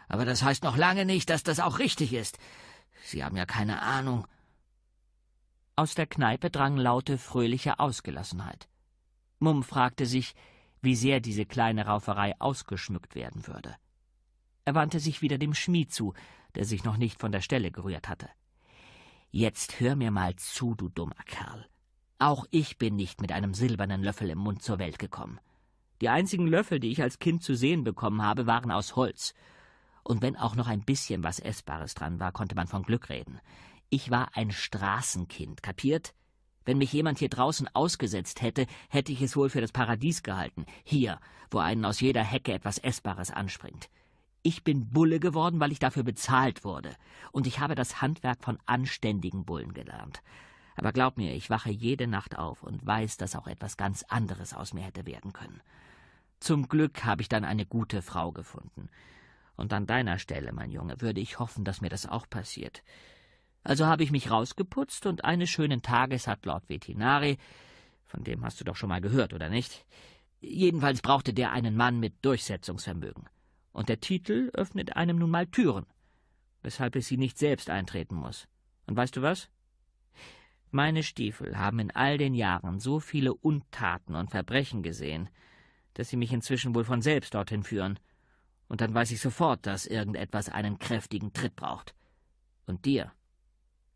aber das heißt noch lange nicht, dass das auch richtig ist. Sie haben ja keine Ahnung. Aus der Kneipe drang laute, fröhliche Ausgelassenheit. Mumm fragte sich, wie sehr diese kleine Rauferei ausgeschmückt werden würde. Er wandte sich wieder dem Schmied zu, der sich noch nicht von der Stelle gerührt hatte. Jetzt hör mir mal zu, du dummer Kerl. Auch ich bin nicht mit einem silbernen Löffel im Mund zur Welt gekommen. Die einzigen Löffel, die ich als Kind zu sehen bekommen habe, waren aus Holz. Und wenn auch noch ein bisschen was Essbares dran war, konnte man von Glück reden. Ich war ein Straßenkind, kapiert? Wenn mich jemand hier draußen ausgesetzt hätte, hätte ich es wohl für das Paradies gehalten, hier, wo einen aus jeder Hecke etwas Essbares anspringt. Ich bin Bulle geworden, weil ich dafür bezahlt wurde. Und ich habe das Handwerk von anständigen Bullen gelernt. Aber glaub mir, ich wache jede Nacht auf und weiß, dass auch etwas ganz anderes aus mir hätte werden können. Zum Glück habe ich dann eine gute Frau gefunden. Und an deiner Stelle, mein Junge, würde ich hoffen, dass mir das auch passiert. Also habe ich mich rausgeputzt und eines schönen Tages hat Lord Vetinari, von dem hast du doch schon mal gehört, oder nicht? Jedenfalls brauchte der einen Mann mit Durchsetzungsvermögen und der Titel öffnet einem nun mal Türen, weshalb es sie nicht selbst eintreten muss. Und weißt du was? Meine Stiefel haben in all den Jahren so viele Untaten und Verbrechen gesehen, dass sie mich inzwischen wohl von selbst dorthin führen. Und dann weiß ich sofort, dass irgendetwas einen kräftigen Tritt braucht. Und dir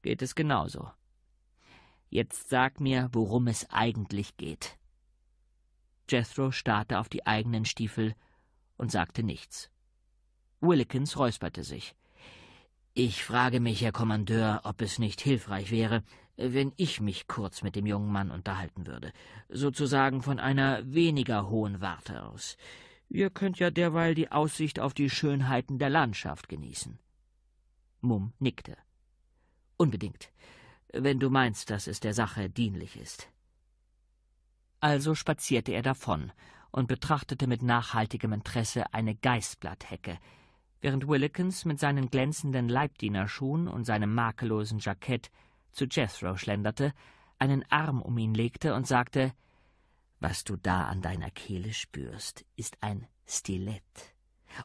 geht es genauso. Jetzt sag mir, worum es eigentlich geht. Jethro starrte auf die eigenen Stiefel und sagte nichts. Willikins räusperte sich. Ich frage mich, Herr Kommandeur, ob es nicht hilfreich wäre, wenn ich mich kurz mit dem jungen Mann unterhalten würde, sozusagen von einer weniger hohen Warte aus. Ihr könnt ja derweil die Aussicht auf die Schönheiten der Landschaft genießen. Mumm nickte. Unbedingt, wenn du meinst, dass es der Sache dienlich ist. Also spazierte er davon, und betrachtete mit nachhaltigem Interesse eine Geißblatthecke, während Willikins mit seinen glänzenden Leibdienerschuhen und seinem makellosen Jackett zu Jethro schlenderte, einen Arm um ihn legte und sagte Was du da an deiner Kehle spürst, ist ein Stilett.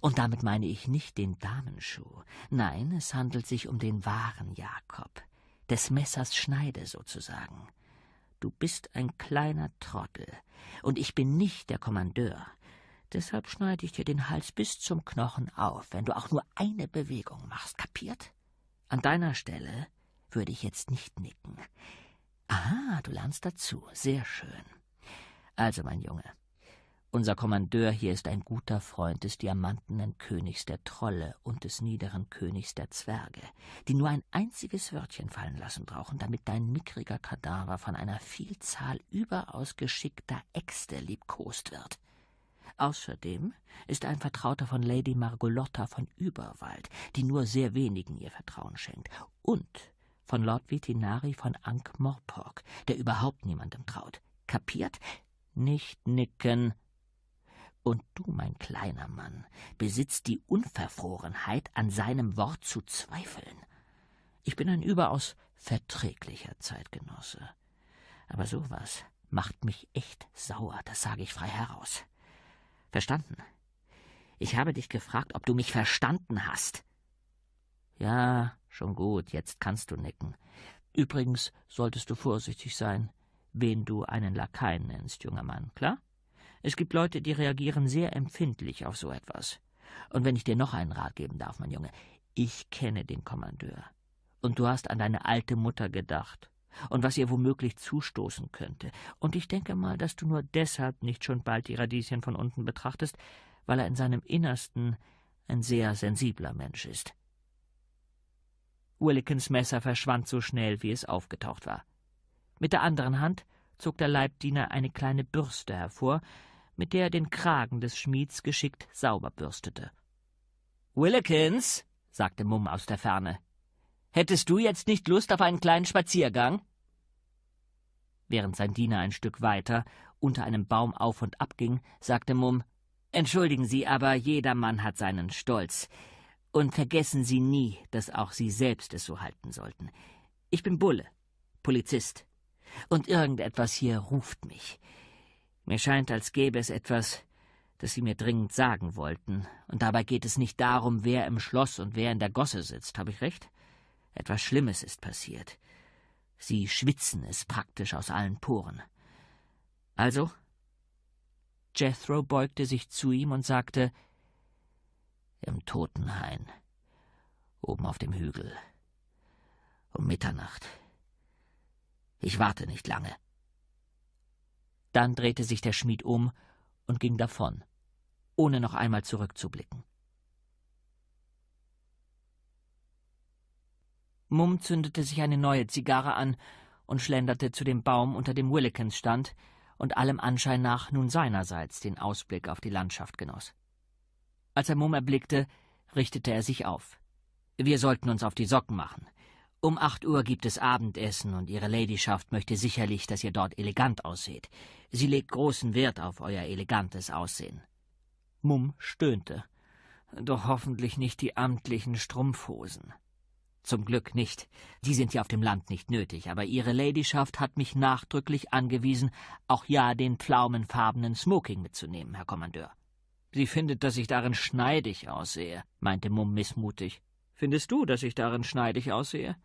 Und damit meine ich nicht den Damenschuh, nein, es handelt sich um den wahren Jakob, des Messers Schneide sozusagen. Du bist ein kleiner Trottel, und ich bin nicht der Kommandeur. Deshalb schneide ich dir den Hals bis zum Knochen auf, wenn du auch nur eine Bewegung machst, kapiert? An deiner Stelle würde ich jetzt nicht nicken. Aha, du lernst dazu. Sehr schön. Also, mein Junge, unser Kommandeur hier ist ein guter Freund des diamantenen Königs der Trolle und des niederen Königs der Zwerge, die nur ein einziges Wörtchen fallen lassen brauchen, damit dein mickriger Kadaver von einer Vielzahl überaus geschickter Äxte liebkost wird. Außerdem ist er ein Vertrauter von Lady Margolotta von Überwald, die nur sehr wenigen ihr Vertrauen schenkt, und von Lord Vitinari von Ankh-Morpork, der überhaupt niemandem traut. Kapiert? Nicht nicken, und du, mein kleiner Mann, besitzt die Unverfrorenheit, an seinem Wort zu zweifeln. Ich bin ein überaus verträglicher Zeitgenosse. Aber sowas macht mich echt sauer, das sage ich frei heraus. Verstanden? Ich habe dich gefragt, ob du mich verstanden hast. Ja, schon gut, jetzt kannst du nicken. Übrigens solltest du vorsichtig sein, wen du einen Lakaien nennst, junger Mann, klar? Es gibt Leute, die reagieren sehr empfindlich auf so etwas. Und wenn ich dir noch einen Rat geben darf, mein Junge, ich kenne den Kommandeur. Und du hast an deine alte Mutter gedacht und was ihr womöglich zustoßen könnte. Und ich denke mal, dass du nur deshalb nicht schon bald die Radieschen von unten betrachtest, weil er in seinem Innersten ein sehr sensibler Mensch ist. Willikins Messer verschwand so schnell, wie es aufgetaucht war. Mit der anderen Hand zog der Leibdiener eine kleine Bürste hervor, mit der er den Kragen des Schmieds geschickt sauber bürstete. Willekins, sagte Mumm aus der Ferne, hättest du jetzt nicht Lust auf einen kleinen Spaziergang? Während sein Diener ein Stück weiter unter einem Baum auf und ab ging, sagte Mumm Entschuldigen Sie, aber jedermann hat seinen Stolz. Und vergessen Sie nie, dass auch Sie selbst es so halten sollten. Ich bin Bulle, Polizist. Und irgendetwas hier ruft mich. Mir scheint, als gäbe es etwas, das Sie mir dringend sagen wollten, und dabei geht es nicht darum, wer im Schloss und wer in der Gosse sitzt, habe ich recht? Etwas Schlimmes ist passiert. Sie schwitzen es praktisch aus allen Poren. Also? Jethro beugte sich zu ihm und sagte Im Totenhain, oben auf dem Hügel, um Mitternacht. Ich warte nicht lange. Dann drehte sich der Schmied um und ging davon, ohne noch einmal zurückzublicken. Mumm zündete sich eine neue Zigarre an und schlenderte zu dem Baum, unter dem Willikens stand und allem Anschein nach nun seinerseits den Ausblick auf die Landschaft genoss. Als er Mumm erblickte, richtete er sich auf. Wir sollten uns auf die Socken machen. Um acht Uhr gibt es Abendessen und Ihre Ladyschaft möchte sicherlich, dass ihr dort elegant ausseht. Sie legt großen Wert auf euer elegantes Aussehen. Mumm stöhnte. Doch hoffentlich nicht die amtlichen Strumpfhosen. Zum Glück nicht. Die sind ja auf dem Land nicht nötig, aber Ihre Ladyschaft hat mich nachdrücklich angewiesen, auch ja den pflaumenfarbenen Smoking mitzunehmen, Herr Kommandeur. Sie findet, dass ich darin schneidig aussehe, meinte Mumm missmutig. Findest du, dass ich darin schneidig aussehe?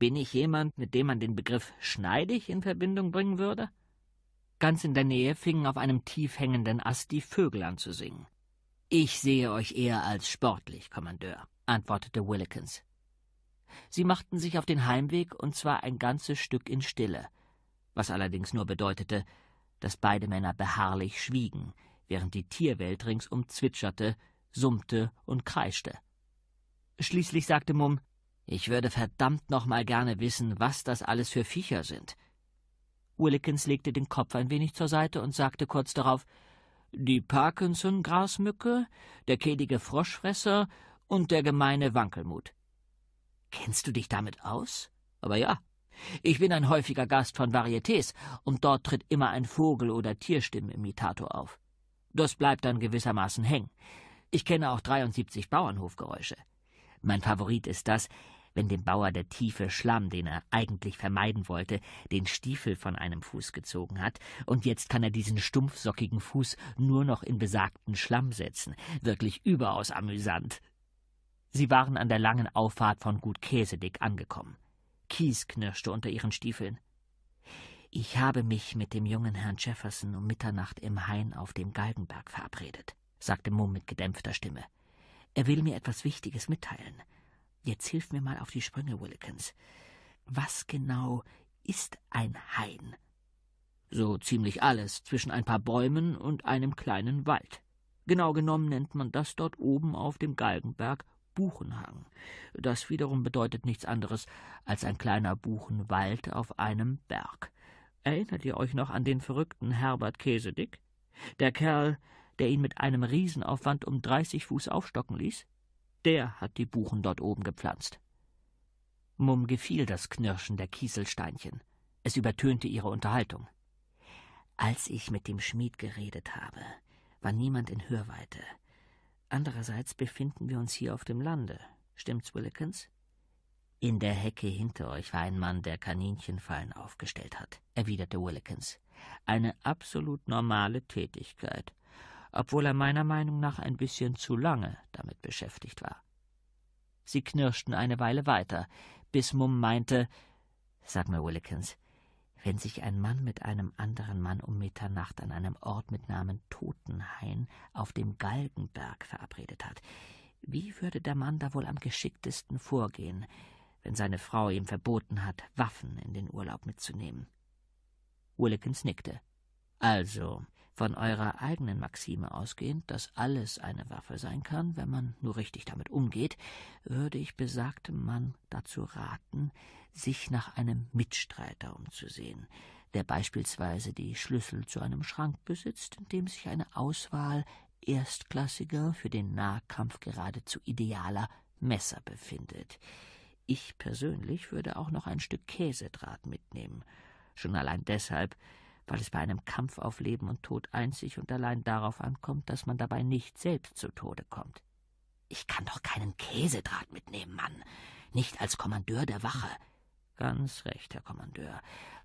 Bin ich jemand, mit dem man den Begriff schneidig in Verbindung bringen würde? Ganz in der Nähe fingen auf einem tief hängenden Ast die Vögel an zu singen. Ich sehe euch eher als sportlich, Kommandeur, antwortete Willikins. Sie machten sich auf den Heimweg und zwar ein ganzes Stück in Stille, was allerdings nur bedeutete, dass beide Männer beharrlich schwiegen, während die Tierwelt ringsum zwitscherte, summte und kreischte. Schließlich sagte Mumm, ich würde verdammt noch mal gerne wissen, was das alles für Viecher sind. Willikins legte den Kopf ein wenig zur Seite und sagte kurz darauf, die Parkinson-Grasmücke, der kehlige Froschfresser und der gemeine Wankelmut. Kennst du dich damit aus? Aber ja. Ich bin ein häufiger Gast von Varietés und dort tritt immer ein Vogel- oder Tierstimmenimitator auf. Das bleibt dann gewissermaßen hängen. Ich kenne auch 73 Bauernhofgeräusche. Mein Favorit ist das, wenn dem Bauer der tiefe Schlamm, den er eigentlich vermeiden wollte, den Stiefel von einem Fuß gezogen hat, und jetzt kann er diesen stumpfsockigen Fuß nur noch in besagten Schlamm setzen. Wirklich überaus amüsant. Sie waren an der langen Auffahrt von Gut Käsedick angekommen. Kies knirschte unter ihren Stiefeln. Ich habe mich mit dem jungen Herrn Jefferson um Mitternacht im Hain auf dem Galgenberg verabredet, sagte Mumm mit gedämpfter Stimme. Er will mir etwas Wichtiges mitteilen. Jetzt hilf mir mal auf die Sprünge, Willikins. Was genau ist ein Hain? So ziemlich alles zwischen ein paar Bäumen und einem kleinen Wald. Genau genommen nennt man das dort oben auf dem Galgenberg Buchenhang. Das wiederum bedeutet nichts anderes als ein kleiner Buchenwald auf einem Berg. Erinnert ihr euch noch an den verrückten Herbert Käsedick? Der Kerl, der ihn mit einem Riesenaufwand um 30 Fuß aufstocken ließ, der hat die Buchen dort oben gepflanzt. Mumm gefiel das Knirschen der Kieselsteinchen. Es übertönte ihre Unterhaltung. Als ich mit dem Schmied geredet habe, war niemand in Hörweite. Andererseits befinden wir uns hier auf dem Lande. Stimmt's, Willikins? In der Hecke hinter euch war ein Mann, der Kaninchenfallen aufgestellt hat, erwiderte Willikins. Eine absolut normale Tätigkeit obwohl er meiner Meinung nach ein bisschen zu lange damit beschäftigt war. Sie knirschten eine Weile weiter, bis Mumm meinte Sag mir, Willikins, wenn sich ein Mann mit einem anderen Mann um Mitternacht an einem Ort mit Namen Totenhain auf dem Galgenberg verabredet hat, wie würde der Mann da wohl am geschicktesten vorgehen, wenn seine Frau ihm verboten hat, Waffen in den Urlaub mitzunehmen? Willikins nickte. Also, von eurer eigenen Maxime ausgehend, dass alles eine Waffe sein kann, wenn man nur richtig damit umgeht, würde ich besagtem Mann dazu raten, sich nach einem Mitstreiter umzusehen, der beispielsweise die Schlüssel zu einem Schrank besitzt, in dem sich eine Auswahl erstklassiger, für den Nahkampf geradezu idealer Messer befindet. Ich persönlich würde auch noch ein Stück Käsedraht mitnehmen, schon allein deshalb, weil es bei einem Kampf auf Leben und Tod einzig und allein darauf ankommt, dass man dabei nicht selbst zu Tode kommt. Ich kann doch keinen Käsedraht mitnehmen, Mann. Nicht als Kommandeur der Wache. Ganz recht, Herr Kommandeur.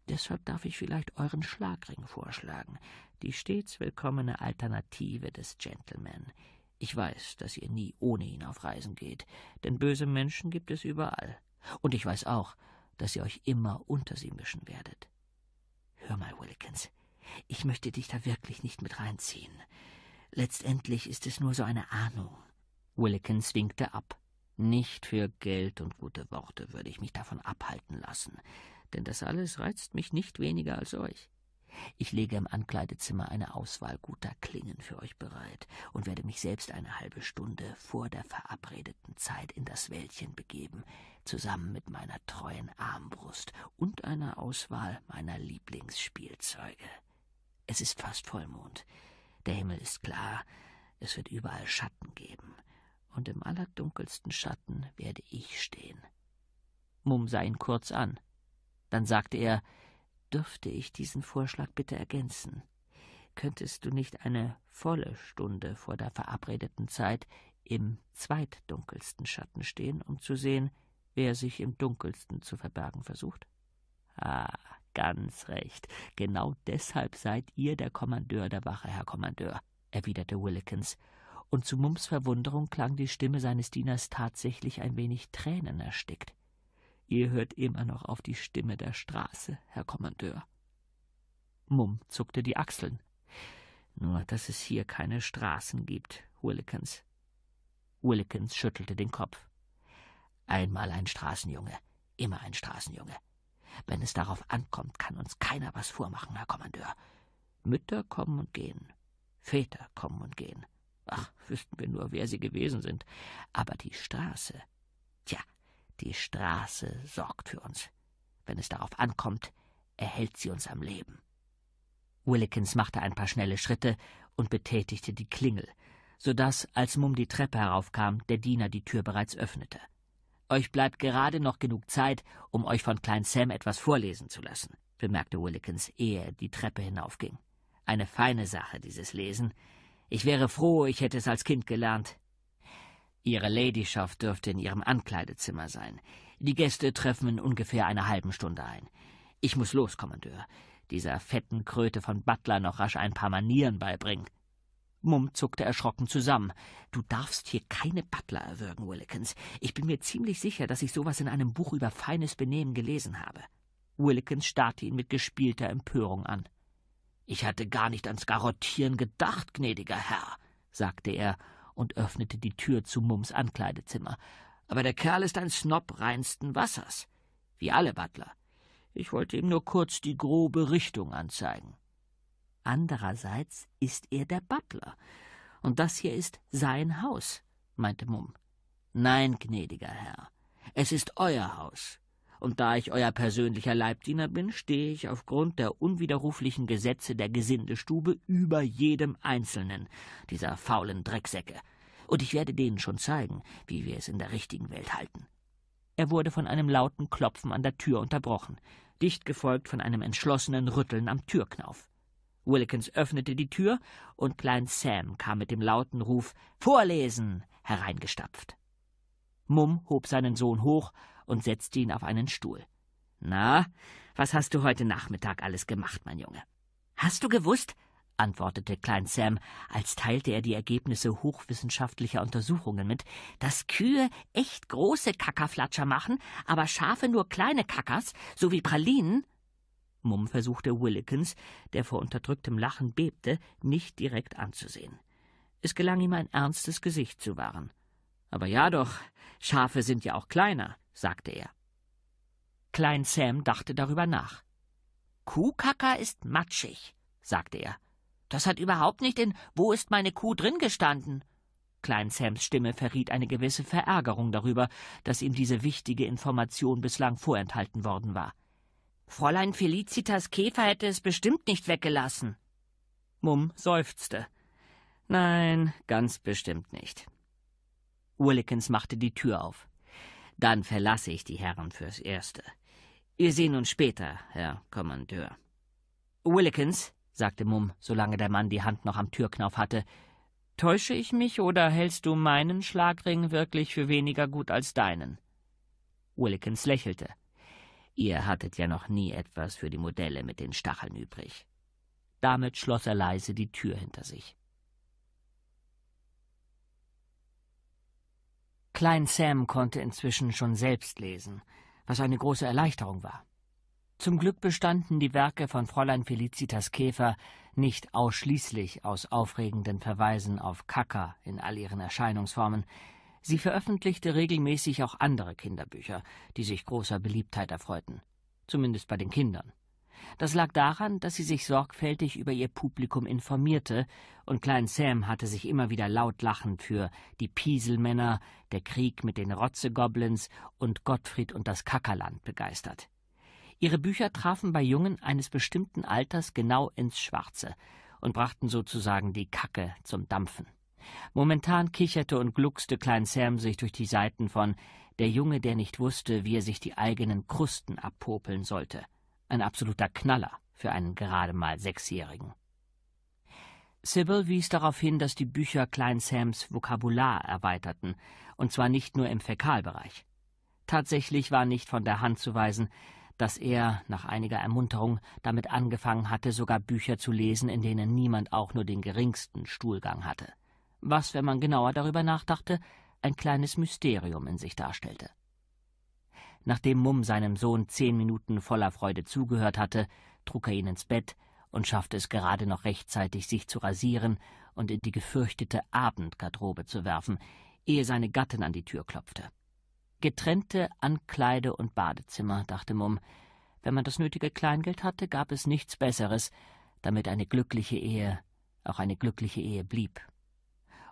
Deshalb darf ich vielleicht euren Schlagring vorschlagen, die stets willkommene Alternative des Gentleman. Ich weiß, dass ihr nie ohne ihn auf Reisen geht, denn böse Menschen gibt es überall. Und ich weiß auch, dass ihr euch immer unter sie mischen werdet. Hör mal, Wilkins, ich möchte dich da wirklich nicht mit reinziehen. Letztendlich ist es nur so eine Ahnung. Wilkins winkte ab. Nicht für Geld und gute Worte würde ich mich davon abhalten lassen, denn das alles reizt mich nicht weniger als euch. Ich lege im Ankleidezimmer eine Auswahl guter Klingen für euch bereit und werde mich selbst eine halbe Stunde vor der verabredeten Zeit in das Wäldchen begeben, zusammen mit meiner treuen Armbrust und einer Auswahl meiner Lieblingsspielzeuge. Es ist fast Vollmond. Der Himmel ist klar, es wird überall Schatten geben, und im allerdunkelsten Schatten werde ich stehen. Mumm sah ihn kurz an. Dann sagte er, Dürfte ich diesen Vorschlag bitte ergänzen? Könntest du nicht eine volle Stunde vor der verabredeten Zeit im zweitdunkelsten Schatten stehen, um zu sehen, wer sich im dunkelsten zu verbergen versucht? Ah, ganz recht. Genau deshalb seid ihr der Kommandeur der Wache, Herr Kommandeur, erwiderte Willikins, und zu Mumps Verwunderung klang die Stimme seines Dieners tatsächlich ein wenig tränenerstickt. Ihr hört immer noch auf die Stimme der Straße, Herr Kommandeur. Mumm zuckte die Achseln. Nur, dass es hier keine Straßen gibt, Willikens. Willikens schüttelte den Kopf. Einmal ein Straßenjunge, immer ein Straßenjunge. Wenn es darauf ankommt, kann uns keiner was vormachen, Herr Kommandeur. Mütter kommen und gehen, Väter kommen und gehen. Ach, wüssten wir nur, wer sie gewesen sind. Aber die Straße. Tja, die Straße sorgt für uns. Wenn es darauf ankommt, erhält sie uns am Leben. Willikins machte ein paar schnelle Schritte und betätigte die Klingel, so dass, als Mum die Treppe heraufkam, der Diener die Tür bereits öffnete. Euch bleibt gerade noch genug Zeit, um euch von Klein Sam etwas vorlesen zu lassen, bemerkte Willikins, ehe er die Treppe hinaufging. Eine feine Sache, dieses Lesen. Ich wäre froh, ich hätte es als Kind gelernt. Ihre Ladyschaft dürfte in Ihrem Ankleidezimmer sein. Die Gäste treffen in ungefähr einer halben Stunde ein. Ich muss los, Kommandeur. Dieser fetten Kröte von Butler noch rasch ein paar Manieren beibringen. Mumm zuckte erschrocken zusammen. Du darfst hier keine Butler erwürgen, Willikins. Ich bin mir ziemlich sicher, dass ich sowas in einem Buch über feines Benehmen gelesen habe. Willikins starrte ihn mit gespielter Empörung an. Ich hatte gar nicht ans Garottieren gedacht, gnädiger Herr, sagte er und öffnete die Tür zu Mums Ankleidezimmer. Aber der Kerl ist ein Snob reinsten Wassers. Wie alle Butler. Ich wollte ihm nur kurz die grobe Richtung anzeigen. Andererseits ist er der Butler. Und das hier ist sein Haus, meinte Mumm. Nein, gnädiger Herr, es ist euer Haus und da ich euer persönlicher Leibdiener bin, stehe ich aufgrund der unwiderruflichen Gesetze der Gesindestube über jedem Einzelnen dieser faulen Drecksäcke. Und ich werde denen schon zeigen, wie wir es in der richtigen Welt halten. Er wurde von einem lauten Klopfen an der Tür unterbrochen, dicht gefolgt von einem entschlossenen Rütteln am Türknauf. Wilkins öffnete die Tür und Klein Sam kam mit dem lauten Ruf Vorlesen hereingestapft. Mumm hob seinen Sohn hoch und setzte ihn auf einen Stuhl. Na, was hast du heute Nachmittag alles gemacht, mein Junge? Hast du gewusst? antwortete Klein Sam, als teilte er die Ergebnisse hochwissenschaftlicher Untersuchungen mit, dass Kühe echt große Kackerflatscher machen, aber Schafe nur kleine Kackers, so wie Pralinen. Mumm versuchte Willikins, der vor unterdrücktem Lachen bebte, nicht direkt anzusehen. Es gelang ihm ein ernstes Gesicht zu wahren. Aber ja doch, Schafe sind ja auch kleiner sagte er. Klein Sam dachte darüber nach. Kuhkacker ist matschig, sagte er. Das hat überhaupt nicht in Wo ist meine Kuh drin gestanden. Klein Sams Stimme verriet eine gewisse Verärgerung darüber, dass ihm diese wichtige Information bislang vorenthalten worden war. Fräulein Felicitas Käfer hätte es bestimmt nicht weggelassen. Mumm seufzte. Nein, ganz bestimmt nicht. Urlikens machte die Tür auf. Dann verlasse ich die Herren fürs Erste. Wir sehen uns später, Herr Kommandeur. Willikins, sagte Mumm, solange der Mann die Hand noch am Türknauf hatte, täusche ich mich oder hältst du meinen Schlagring wirklich für weniger gut als deinen? Willikins lächelte. Ihr hattet ja noch nie etwas für die Modelle mit den Stacheln übrig. Damit schloss er leise die Tür hinter sich. Klein Sam konnte inzwischen schon selbst lesen, was eine große Erleichterung war. Zum Glück bestanden die Werke von Fräulein Felicitas Käfer nicht ausschließlich aus aufregenden Verweisen auf Kaka in all ihren Erscheinungsformen. Sie veröffentlichte regelmäßig auch andere Kinderbücher, die sich großer Beliebtheit erfreuten, zumindest bei den Kindern. Das lag daran, dass sie sich sorgfältig über ihr Publikum informierte, und Klein Sam hatte sich immer wieder laut lachend für die Pieselmänner, der Krieg mit den Rotzegoblins und Gottfried und das Kackerland begeistert. Ihre Bücher trafen bei Jungen eines bestimmten Alters genau ins Schwarze und brachten sozusagen die Kacke zum Dampfen. Momentan kicherte und gluckste Klein Sam sich durch die Seiten von Der Junge, der nicht wusste, wie er sich die eigenen Krusten abpopeln sollte – ein absoluter Knaller für einen gerade mal Sechsjährigen. Sybil wies darauf hin, dass die Bücher Klein Sams Vokabular erweiterten, und zwar nicht nur im Fäkalbereich. Tatsächlich war nicht von der Hand zu weisen, dass er, nach einiger Ermunterung, damit angefangen hatte, sogar Bücher zu lesen, in denen niemand auch nur den geringsten Stuhlgang hatte. Was, wenn man genauer darüber nachdachte, ein kleines Mysterium in sich darstellte. Nachdem Mumm seinem Sohn zehn Minuten voller Freude zugehört hatte, trug er ihn ins Bett und schaffte es gerade noch rechtzeitig, sich zu rasieren und in die gefürchtete Abendgarderobe zu werfen, ehe seine Gattin an die Tür klopfte. Getrennte Ankleide und Badezimmer, dachte Mumm. Wenn man das nötige Kleingeld hatte, gab es nichts Besseres, damit eine glückliche Ehe auch eine glückliche Ehe blieb.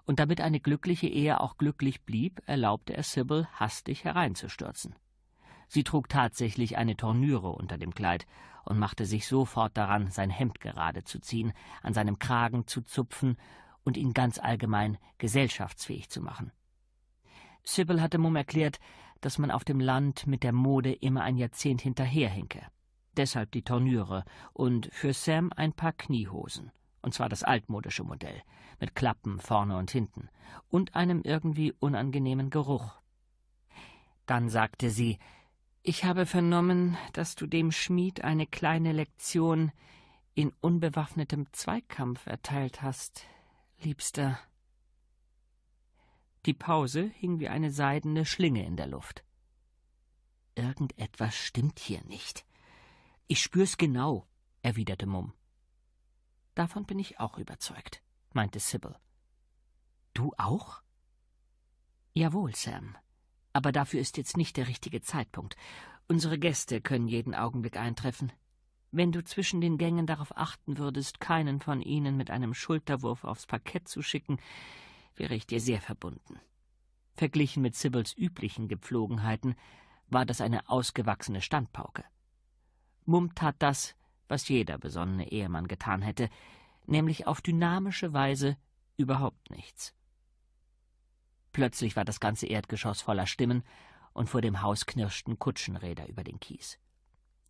Und damit eine glückliche Ehe auch glücklich blieb, erlaubte er Sybil hastig hereinzustürzen. Sie trug tatsächlich eine Tornüre unter dem Kleid und machte sich sofort daran, sein Hemd gerade zu ziehen, an seinem Kragen zu zupfen und ihn ganz allgemein gesellschaftsfähig zu machen. Sybil hatte Mum erklärt, dass man auf dem Land mit der Mode immer ein Jahrzehnt hinterherhinke. Deshalb die Tornüre und für Sam ein paar Kniehosen. Und zwar das altmodische Modell, mit Klappen vorne und hinten und einem irgendwie unangenehmen Geruch. Dann sagte sie, ich habe vernommen, dass du dem Schmied eine kleine Lektion in unbewaffnetem Zweikampf erteilt hast, Liebster. Die Pause hing wie eine seidene Schlinge in der Luft. Irgendetwas stimmt hier nicht. Ich spür's genau, erwiderte Mumm. Davon bin ich auch überzeugt, meinte Sybil. Du auch? Jawohl, Sam. Aber dafür ist jetzt nicht der richtige Zeitpunkt. Unsere Gäste können jeden Augenblick eintreffen. Wenn du zwischen den Gängen darauf achten würdest, keinen von ihnen mit einem Schulterwurf aufs Parkett zu schicken, wäre ich dir sehr verbunden. Verglichen mit Sibyls üblichen Gepflogenheiten war das eine ausgewachsene Standpauke. Mumm tat das, was jeder besonnene Ehemann getan hätte, nämlich auf dynamische Weise überhaupt nichts. Plötzlich war das ganze Erdgeschoss voller Stimmen, und vor dem Haus knirschten Kutschenräder über den Kies.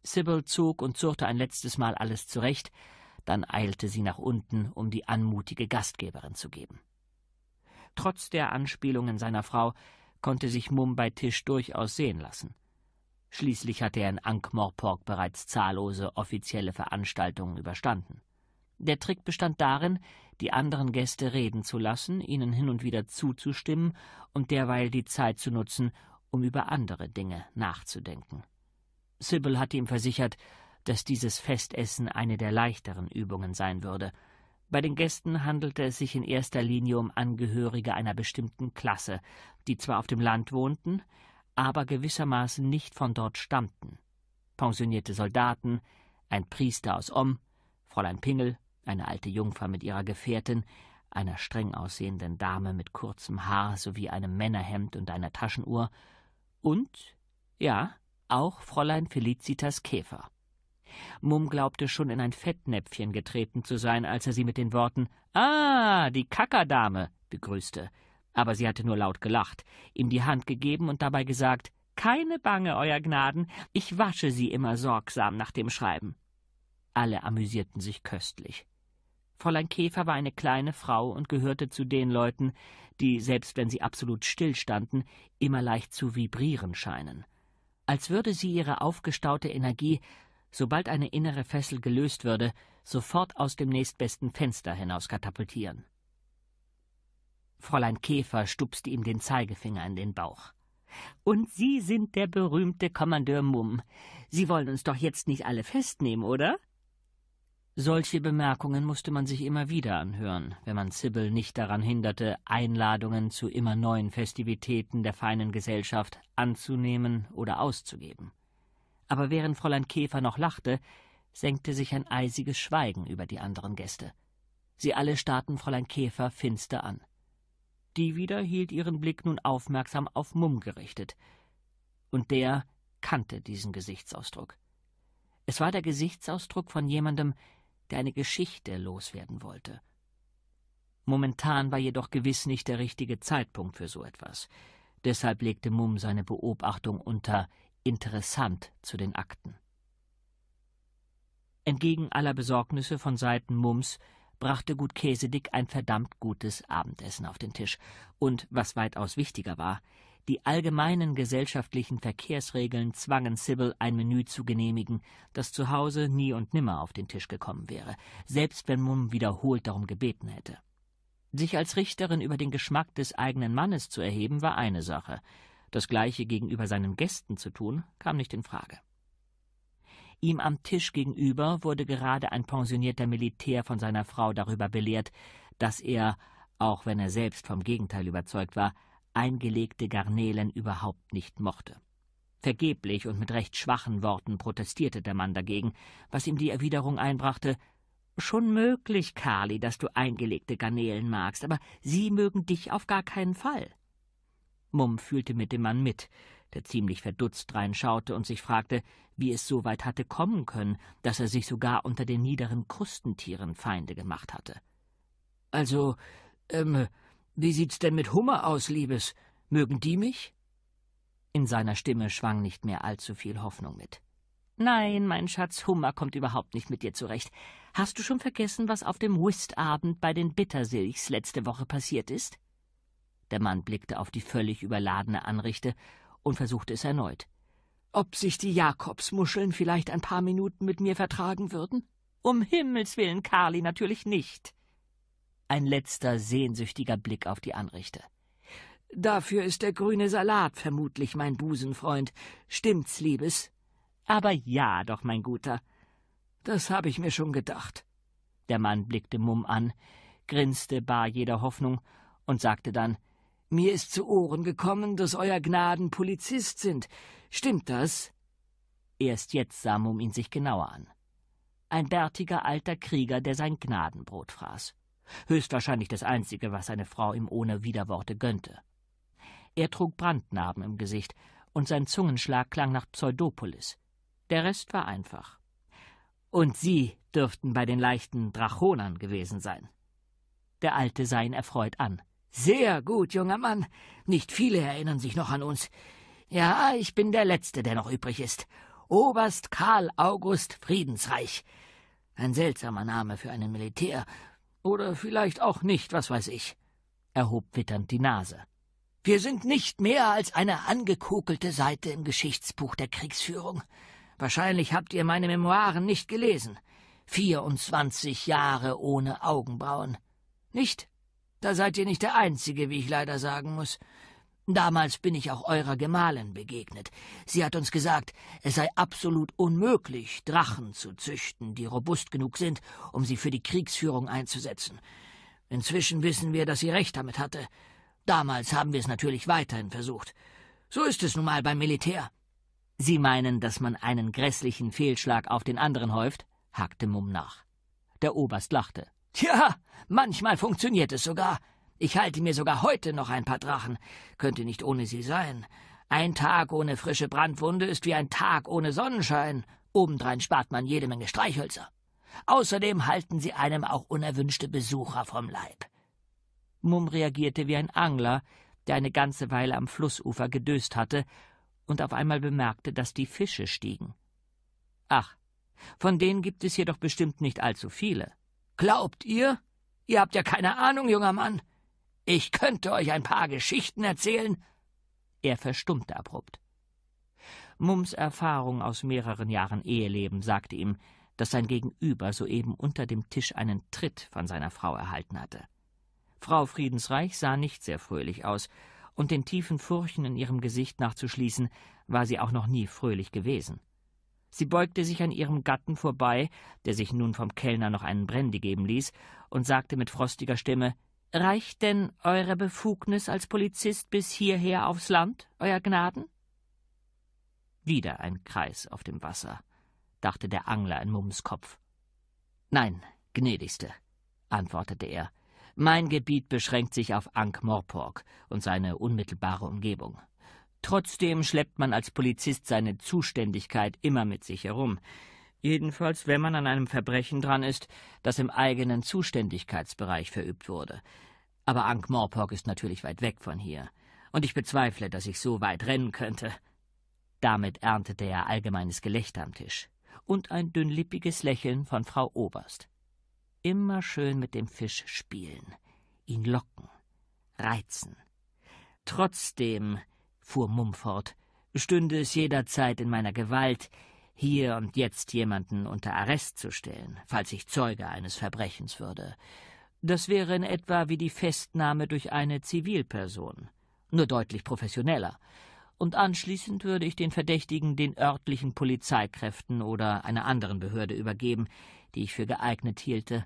Sybil zog und zurrte ein letztes Mal alles zurecht, dann eilte sie nach unten, um die anmutige Gastgeberin zu geben. Trotz der Anspielungen seiner Frau konnte sich Mumm bei Tisch durchaus sehen lassen. Schließlich hatte er in Ankh-Morpork bereits zahllose offizielle Veranstaltungen überstanden. Der Trick bestand darin, die anderen Gäste reden zu lassen, ihnen hin und wieder zuzustimmen und derweil die Zeit zu nutzen, um über andere Dinge nachzudenken. Sybil hatte ihm versichert, dass dieses Festessen eine der leichteren Übungen sein würde. Bei den Gästen handelte es sich in erster Linie um Angehörige einer bestimmten Klasse, die zwar auf dem Land wohnten, aber gewissermaßen nicht von dort stammten. Pensionierte Soldaten, ein Priester aus Om, Fräulein Pingel eine alte Jungfer mit ihrer Gefährtin, einer streng aussehenden Dame mit kurzem Haar sowie einem Männerhemd und einer Taschenuhr und, ja, auch Fräulein Felicitas Käfer. Mumm glaubte schon in ein Fettnäpfchen getreten zu sein, als er sie mit den Worten Ah, die Kackerdame begrüßte. Aber sie hatte nur laut gelacht, ihm die Hand gegeben und dabei gesagt Keine Bange, Euer Gnaden, ich wasche sie immer sorgsam nach dem Schreiben. Alle amüsierten sich köstlich. Fräulein Käfer war eine kleine Frau und gehörte zu den Leuten, die, selbst wenn sie absolut stillstanden, immer leicht zu vibrieren scheinen. Als würde sie ihre aufgestaute Energie, sobald eine innere Fessel gelöst würde, sofort aus dem nächstbesten Fenster hinaus katapultieren. Fräulein Käfer stupste ihm den Zeigefinger in den Bauch. Und Sie sind der berühmte Kommandeur Mumm. Sie wollen uns doch jetzt nicht alle festnehmen, oder? Solche Bemerkungen musste man sich immer wieder anhören, wenn man Sibyl nicht daran hinderte, Einladungen zu immer neuen Festivitäten der feinen Gesellschaft anzunehmen oder auszugeben. Aber während Fräulein Käfer noch lachte, senkte sich ein eisiges Schweigen über die anderen Gäste. Sie alle starrten Fräulein Käfer finster an. Die wieder hielt ihren Blick nun aufmerksam auf Mumm gerichtet. Und der kannte diesen Gesichtsausdruck. Es war der Gesichtsausdruck von jemandem, der eine Geschichte loswerden wollte. Momentan war jedoch gewiss nicht der richtige Zeitpunkt für so etwas. Deshalb legte Mumm seine Beobachtung unter interessant zu den Akten. Entgegen aller Besorgnisse von Seiten Mumms brachte Gut Käsedick ein verdammt gutes Abendessen auf den Tisch und, was weitaus wichtiger war, die allgemeinen gesellschaftlichen Verkehrsregeln zwangen Sybil, ein Menü zu genehmigen, das zu Hause nie und nimmer auf den Tisch gekommen wäre, selbst wenn Mum wiederholt darum gebeten hätte. Sich als Richterin über den Geschmack des eigenen Mannes zu erheben, war eine Sache. Das Gleiche gegenüber seinen Gästen zu tun, kam nicht in Frage. Ihm am Tisch gegenüber wurde gerade ein pensionierter Militär von seiner Frau darüber belehrt, dass er, auch wenn er selbst vom Gegenteil überzeugt war, eingelegte Garnelen überhaupt nicht mochte. Vergeblich und mit recht schwachen Worten protestierte der Mann dagegen, was ihm die Erwiderung einbrachte Schon möglich, Kali, dass du eingelegte Garnelen magst, aber sie mögen dich auf gar keinen Fall. Mumm fühlte mit dem Mann mit, der ziemlich verdutzt reinschaute und sich fragte, wie es so weit hatte kommen können, dass er sich sogar unter den niederen Krustentieren Feinde gemacht hatte. Also, ähm, wie sieht's denn mit Hummer aus, Liebes? Mögen die mich? In seiner Stimme schwang nicht mehr allzu viel Hoffnung mit. Nein, mein Schatz, Hummer kommt überhaupt nicht mit dir zurecht. Hast du schon vergessen, was auf dem Whistabend bei den Bittersilchs letzte Woche passiert ist? Der Mann blickte auf die völlig überladene Anrichte und versuchte es erneut. Ob sich die Jakobsmuscheln vielleicht ein paar Minuten mit mir vertragen würden? Um Himmels willen, Carly, natürlich nicht ein letzter sehnsüchtiger Blick auf die Anrichte. Dafür ist der grüne Salat vermutlich mein Busenfreund. Stimmt's, Liebes? Aber ja, doch, mein Guter. Das habe ich mir schon gedacht. Der Mann blickte Mumm an, grinste bar jeder Hoffnung und sagte dann Mir ist zu Ohren gekommen, dass Euer Gnaden Polizist sind. Stimmt das? Erst jetzt sah Mumm ihn sich genauer an. Ein bärtiger alter Krieger, der sein Gnadenbrot fraß. Höchstwahrscheinlich das einzige, was seine Frau ihm ohne Widerworte gönnte. Er trug Brandnarben im Gesicht und sein Zungenschlag klang nach Pseudopolis. Der Rest war einfach. Und sie dürften bei den leichten Drachonern gewesen sein. Der Alte sah ihn erfreut an. Sehr gut, junger Mann. Nicht viele erinnern sich noch an uns. Ja, ich bin der Letzte, der noch übrig ist. Oberst Karl August Friedensreich. Ein seltsamer Name für einen Militär, oder vielleicht auch nicht, was weiß ich. erhob witternd die Nase. Wir sind nicht mehr als eine angekokelte Seite im Geschichtsbuch der Kriegsführung. Wahrscheinlich habt ihr meine Memoiren nicht gelesen. Vierundzwanzig Jahre ohne Augenbrauen. Nicht? Da seid ihr nicht der Einzige, wie ich leider sagen muss. Damals bin ich auch eurer Gemahlin begegnet. Sie hat uns gesagt, es sei absolut unmöglich, Drachen zu züchten, die robust genug sind, um sie für die Kriegsführung einzusetzen. Inzwischen wissen wir, dass sie recht damit hatte. Damals haben wir es natürlich weiterhin versucht. So ist es nun mal beim Militär. Sie meinen, dass man einen grässlichen Fehlschlag auf den anderen häuft? hakte Mumm nach. Der Oberst lachte. Tja, manchmal funktioniert es sogar. Ich halte mir sogar heute noch ein paar Drachen. Könnte nicht ohne sie sein. Ein Tag ohne frische Brandwunde ist wie ein Tag ohne Sonnenschein. Obendrein spart man jede Menge Streichhölzer. Außerdem halten sie einem auch unerwünschte Besucher vom Leib. Mumm reagierte wie ein Angler, der eine ganze Weile am Flussufer gedöst hatte und auf einmal bemerkte, dass die Fische stiegen. Ach, von denen gibt es hier doch bestimmt nicht allzu viele. Glaubt ihr? Ihr habt ja keine Ahnung, junger Mann. Ich könnte euch ein paar Geschichten erzählen. Er verstummte abrupt. Mums Erfahrung aus mehreren Jahren Eheleben sagte ihm, dass sein Gegenüber soeben unter dem Tisch einen Tritt von seiner Frau erhalten hatte. Frau Friedensreich sah nicht sehr fröhlich aus, und den tiefen Furchen in ihrem Gesicht nachzuschließen, war sie auch noch nie fröhlich gewesen. Sie beugte sich an ihrem Gatten vorbei, der sich nun vom Kellner noch einen Brandy geben ließ, und sagte mit frostiger Stimme Reicht denn eure Befugnis als Polizist bis hierher aufs Land, Euer Gnaden? Wieder ein Kreis auf dem Wasser, dachte der Angler in Mummskopf. Nein, gnädigste, antwortete er. Mein Gebiet beschränkt sich auf Ankh-Morpork und seine unmittelbare Umgebung. Trotzdem schleppt man als Polizist seine Zuständigkeit immer mit sich herum. Jedenfalls, wenn man an einem Verbrechen dran ist, das im eigenen Zuständigkeitsbereich verübt wurde. Aber Ankh Morpork ist natürlich weit weg von hier. Und ich bezweifle, dass ich so weit rennen könnte. Damit erntete er allgemeines Gelächter am Tisch und ein dünnlippiges Lächeln von Frau Oberst. Immer schön mit dem Fisch spielen, ihn locken, reizen. Trotzdem, fuhr Mumford, stünde es jederzeit in meiner Gewalt, hier und jetzt jemanden unter Arrest zu stellen, falls ich Zeuge eines Verbrechens würde. Das wäre in etwa wie die Festnahme durch eine Zivilperson, nur deutlich professioneller. Und anschließend würde ich den Verdächtigen den örtlichen Polizeikräften oder einer anderen Behörde übergeben, die ich für geeignet hielte.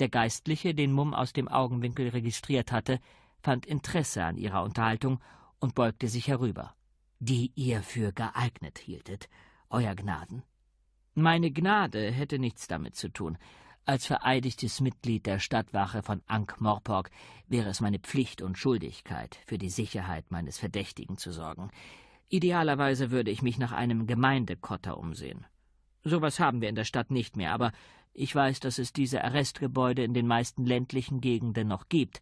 Der Geistliche, den Mumm aus dem Augenwinkel registriert hatte, fand Interesse an ihrer Unterhaltung und beugte sich herüber. Die ihr für geeignet hieltet, euer Gnaden. Meine Gnade hätte nichts damit zu tun. Als vereidigtes Mitglied der Stadtwache von Ankh-Morpork wäre es meine Pflicht und Schuldigkeit, für die Sicherheit meines Verdächtigen zu sorgen. Idealerweise würde ich mich nach einem Gemeindekotter umsehen. Sowas haben wir in der Stadt nicht mehr, aber ich weiß, dass es diese Arrestgebäude in den meisten ländlichen Gegenden noch gibt,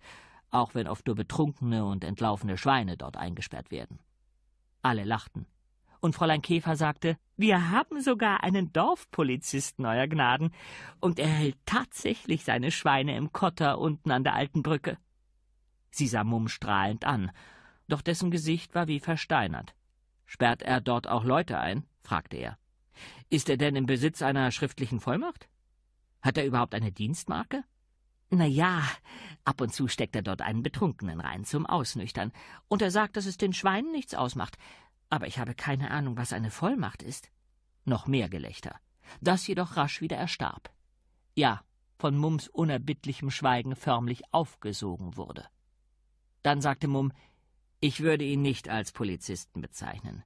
auch wenn oft nur betrunkene und entlaufene Schweine dort eingesperrt werden. Alle lachten und Fräulein Käfer sagte, wir haben sogar einen Dorfpolizisten, Euer Gnaden, und er hält tatsächlich seine Schweine im Kotter unten an der alten Brücke. Sie sah Mumm strahlend an, doch dessen Gesicht war wie versteinert. Sperrt er dort auch Leute ein? fragte er. Ist er denn im Besitz einer schriftlichen Vollmacht? Hat er überhaupt eine Dienstmarke? Na ja, ab und zu steckt er dort einen Betrunkenen rein zum Ausnüchtern. Und er sagt, dass es den Schweinen nichts ausmacht. Aber ich habe keine Ahnung, was eine Vollmacht ist. Noch mehr Gelächter. Das jedoch rasch wieder erstarb. Ja, von Mums unerbittlichem Schweigen förmlich aufgesogen wurde. Dann sagte Mumm, ich würde ihn nicht als Polizisten bezeichnen.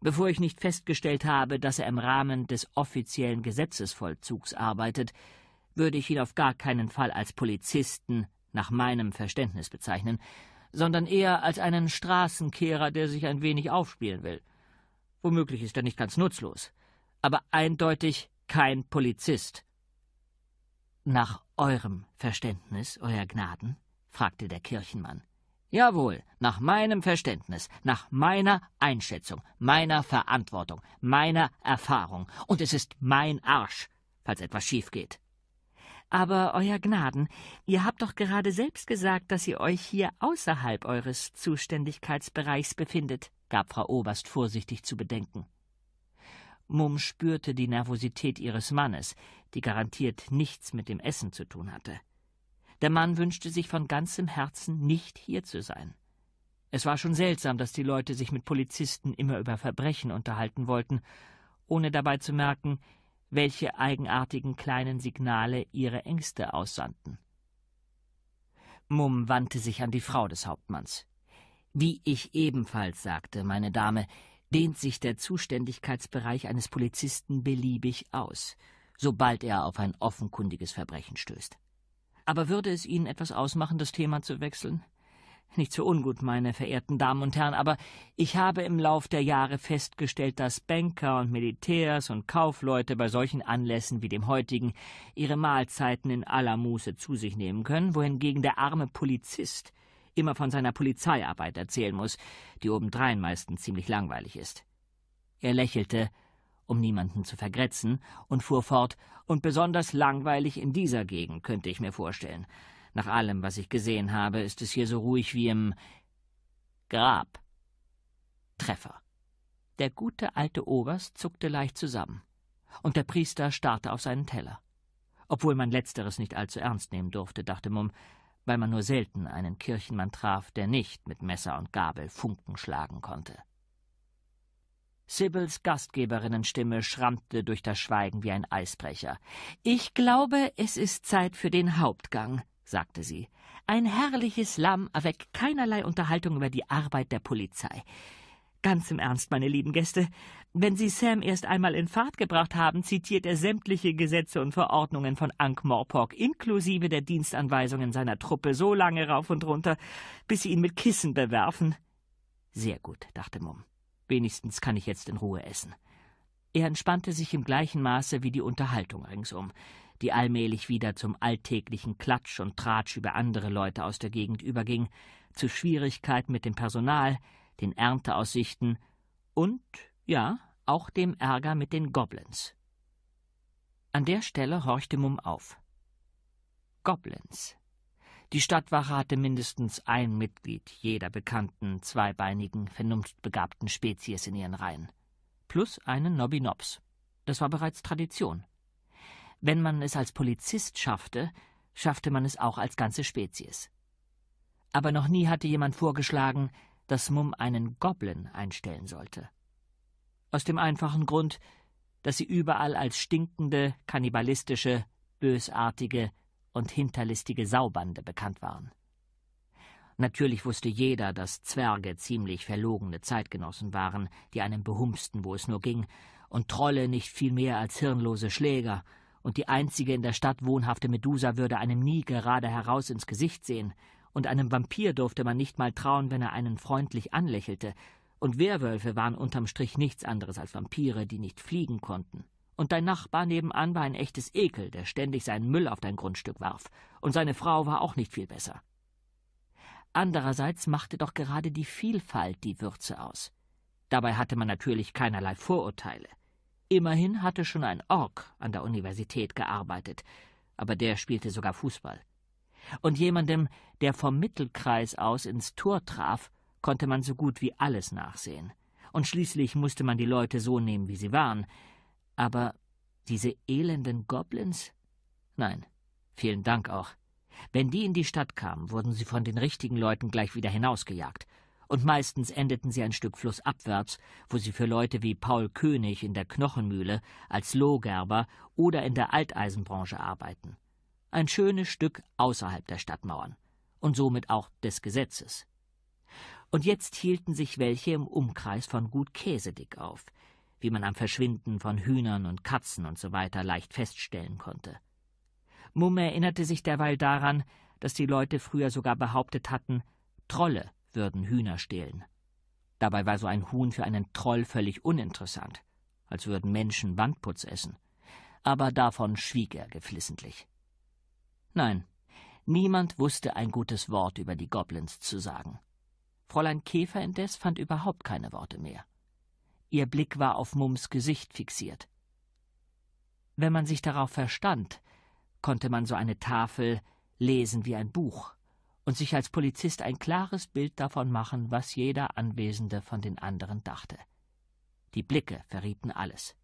Bevor ich nicht festgestellt habe, dass er im Rahmen des offiziellen Gesetzesvollzugs arbeitet, würde ich ihn auf gar keinen Fall als Polizisten nach meinem Verständnis bezeichnen, sondern eher als einen Straßenkehrer, der sich ein wenig aufspielen will. Womöglich ist er nicht ganz nutzlos, aber eindeutig kein Polizist. Nach eurem Verständnis, Euer Gnaden? fragte der Kirchenmann. Jawohl, nach meinem Verständnis, nach meiner Einschätzung, meiner Verantwortung, meiner Erfahrung. Und es ist mein Arsch, falls etwas schief geht. Aber, Euer Gnaden, ihr habt doch gerade selbst gesagt, dass ihr euch hier außerhalb eures Zuständigkeitsbereichs befindet, gab Frau Oberst vorsichtig zu bedenken. Mumm spürte die Nervosität ihres Mannes, die garantiert nichts mit dem Essen zu tun hatte. Der Mann wünschte sich von ganzem Herzen, nicht hier zu sein. Es war schon seltsam, dass die Leute sich mit Polizisten immer über Verbrechen unterhalten wollten, ohne dabei zu merken, welche eigenartigen kleinen Signale ihre Ängste aussandten. Mumm wandte sich an die Frau des Hauptmanns. Wie ich ebenfalls sagte, meine Dame, dehnt sich der Zuständigkeitsbereich eines Polizisten beliebig aus, sobald er auf ein offenkundiges Verbrechen stößt. Aber würde es Ihnen etwas ausmachen, das Thema zu wechseln? Nicht so ungut, meine verehrten Damen und Herren, aber ich habe im Lauf der Jahre festgestellt, dass Banker und Militärs und Kaufleute bei solchen Anlässen wie dem heutigen ihre Mahlzeiten in aller Muße zu sich nehmen können, wohingegen der arme Polizist immer von seiner Polizeiarbeit erzählen muss, die obendrein meistens ziemlich langweilig ist. Er lächelte, um niemanden zu vergrätzen, und fuhr fort, und besonders langweilig in dieser Gegend, könnte ich mir vorstellen. Nach allem, was ich gesehen habe, ist es hier so ruhig wie im Grab. Treffer. Der gute alte Oberst zuckte leicht zusammen, und der Priester starrte auf seinen Teller. Obwohl man letzteres nicht allzu ernst nehmen durfte, dachte Mumm, weil man nur selten einen Kirchenmann traf, der nicht mit Messer und Gabel Funken schlagen konnte. Sibyls Gastgeberinnenstimme schrammte durch das Schweigen wie ein Eisbrecher. Ich glaube, es ist Zeit für den Hauptgang sagte sie. Ein herrliches Lamm erweckt keinerlei Unterhaltung über die Arbeit der Polizei. Ganz im Ernst, meine lieben Gäste, wenn Sie Sam erst einmal in Fahrt gebracht haben, zitiert er sämtliche Gesetze und Verordnungen von Ankh Morpork, inklusive der Dienstanweisungen seiner Truppe, so lange rauf und runter, bis sie ihn mit Kissen bewerfen. Sehr gut, dachte Mumm. Wenigstens kann ich jetzt in Ruhe essen. Er entspannte sich im gleichen Maße wie die Unterhaltung ringsum die allmählich wieder zum alltäglichen Klatsch und Tratsch über andere Leute aus der Gegend überging, zu Schwierigkeiten mit dem Personal, den Ernteaussichten und, ja, auch dem Ärger mit den Goblins. An der Stelle horchte Mumm auf. Goblins. Die Stadtwache hatte mindestens ein Mitglied jeder bekannten, zweibeinigen, vernunftbegabten Spezies in ihren Reihen. Plus einen Nobby Nobs. Das war bereits Tradition. Wenn man es als Polizist schaffte, schaffte man es auch als ganze Spezies. Aber noch nie hatte jemand vorgeschlagen, dass Mumm einen Goblin einstellen sollte. Aus dem einfachen Grund, dass sie überall als stinkende, kannibalistische, bösartige und hinterlistige Saubande bekannt waren. Natürlich wusste jeder, dass Zwerge ziemlich verlogene Zeitgenossen waren, die einem behumsten, wo es nur ging, und Trolle nicht viel mehr als hirnlose Schläger, und die einzige in der Stadt wohnhafte Medusa würde einem nie gerade heraus ins Gesicht sehen, und einem Vampir durfte man nicht mal trauen, wenn er einen freundlich anlächelte, und Werwölfe waren unterm Strich nichts anderes als Vampire, die nicht fliegen konnten. Und dein Nachbar nebenan war ein echtes Ekel, der ständig seinen Müll auf dein Grundstück warf, und seine Frau war auch nicht viel besser. Andererseits machte doch gerade die Vielfalt die Würze aus. Dabei hatte man natürlich keinerlei Vorurteile. Immerhin hatte schon ein Ork an der Universität gearbeitet, aber der spielte sogar Fußball. Und jemandem, der vom Mittelkreis aus ins Tor traf, konnte man so gut wie alles nachsehen. Und schließlich musste man die Leute so nehmen, wie sie waren. Aber diese elenden Goblins? Nein, vielen Dank auch. Wenn die in die Stadt kamen, wurden sie von den richtigen Leuten gleich wieder hinausgejagt und meistens endeten sie ein Stück flussabwärts, wo sie für Leute wie Paul König in der Knochenmühle als Lohgerber oder in der Alteisenbranche arbeiten. Ein schönes Stück außerhalb der Stadtmauern und somit auch des Gesetzes. Und jetzt hielten sich welche im Umkreis von gut Käsedick auf, wie man am Verschwinden von Hühnern und Katzen usw. so leicht feststellen konnte. Mumm erinnerte sich derweil daran, dass die Leute früher sogar behauptet hatten, Trolle würden Hühner stehlen. Dabei war so ein Huhn für einen Troll völlig uninteressant, als würden Menschen Wandputz essen. Aber davon schwieg er geflissentlich. Nein, niemand wusste ein gutes Wort über die Goblins zu sagen. Fräulein Käfer indes fand überhaupt keine Worte mehr. Ihr Blick war auf Mums Gesicht fixiert. Wenn man sich darauf verstand, konnte man so eine Tafel lesen wie ein Buch und sich als Polizist ein klares Bild davon machen, was jeder Anwesende von den anderen dachte. Die Blicke verrieten alles.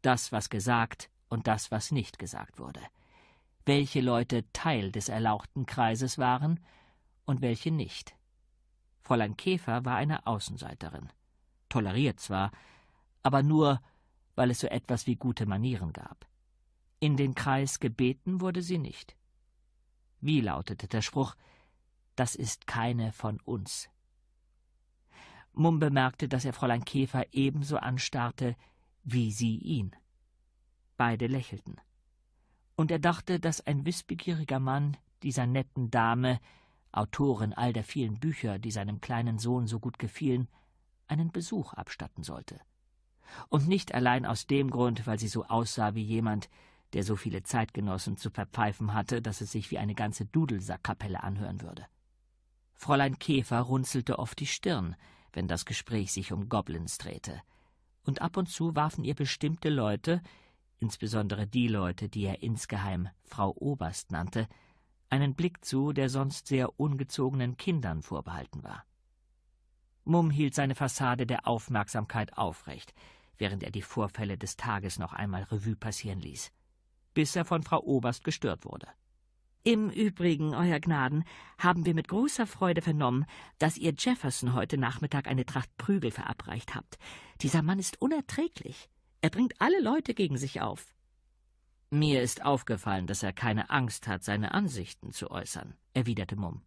Das, was gesagt und das, was nicht gesagt wurde. Welche Leute Teil des erlauchten Kreises waren und welche nicht. Fräulein Käfer war eine Außenseiterin. Toleriert zwar, aber nur, weil es so etwas wie gute Manieren gab. In den Kreis gebeten wurde sie nicht. Wie lautete der Spruch, das ist keine von uns. Mumm bemerkte, dass er Fräulein Käfer ebenso anstarrte wie sie ihn. Beide lächelten. Und er dachte, dass ein wissbegieriger Mann dieser netten Dame, Autorin all der vielen Bücher, die seinem kleinen Sohn so gut gefielen, einen Besuch abstatten sollte. Und nicht allein aus dem Grund, weil sie so aussah wie jemand, der so viele Zeitgenossen zu verpfeifen hatte, dass es sich wie eine ganze Dudelsackkapelle anhören würde. Fräulein Käfer runzelte oft die Stirn, wenn das Gespräch sich um Goblins drehte, und ab und zu warfen ihr bestimmte Leute, insbesondere die Leute, die er insgeheim Frau Oberst nannte, einen Blick zu, der sonst sehr ungezogenen Kindern vorbehalten war. Mumm hielt seine Fassade der Aufmerksamkeit aufrecht, während er die Vorfälle des Tages noch einmal Revue passieren ließ, bis er von Frau Oberst gestört wurde. Im Übrigen, Euer Gnaden, haben wir mit großer Freude vernommen, dass ihr Jefferson heute Nachmittag eine Tracht Prügel verabreicht habt. Dieser Mann ist unerträglich. Er bringt alle Leute gegen sich auf. Mir ist aufgefallen, dass er keine Angst hat, seine Ansichten zu äußern, erwiderte Mumm.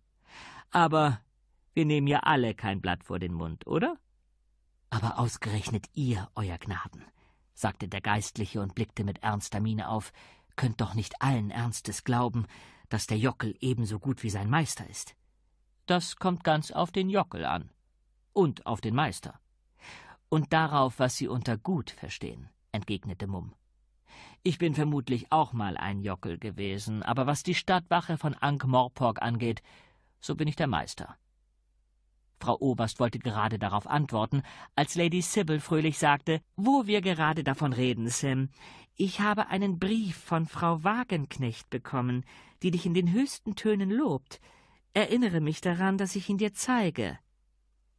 Aber wir nehmen ja alle kein Blatt vor den Mund, oder? Aber ausgerechnet ihr, Euer Gnaden, sagte der Geistliche und blickte mit ernster Miene auf, könnt doch nicht allen Ernstes glauben, dass der Jockel ebenso gut wie sein Meister ist. Das kommt ganz auf den Jockel an. Und auf den Meister. Und darauf, was Sie unter gut verstehen, entgegnete Mumm. Ich bin vermutlich auch mal ein Jockel gewesen, aber was die Stadtwache von Ankh-Morpork angeht, so bin ich der Meister. Frau Oberst wollte gerade darauf antworten, als Lady Sibyl fröhlich sagte, wo wir gerade davon reden, Sim. Ich habe einen Brief von Frau Wagenknecht bekommen, die dich in den höchsten Tönen lobt. Erinnere mich daran, dass ich ihn dir zeige.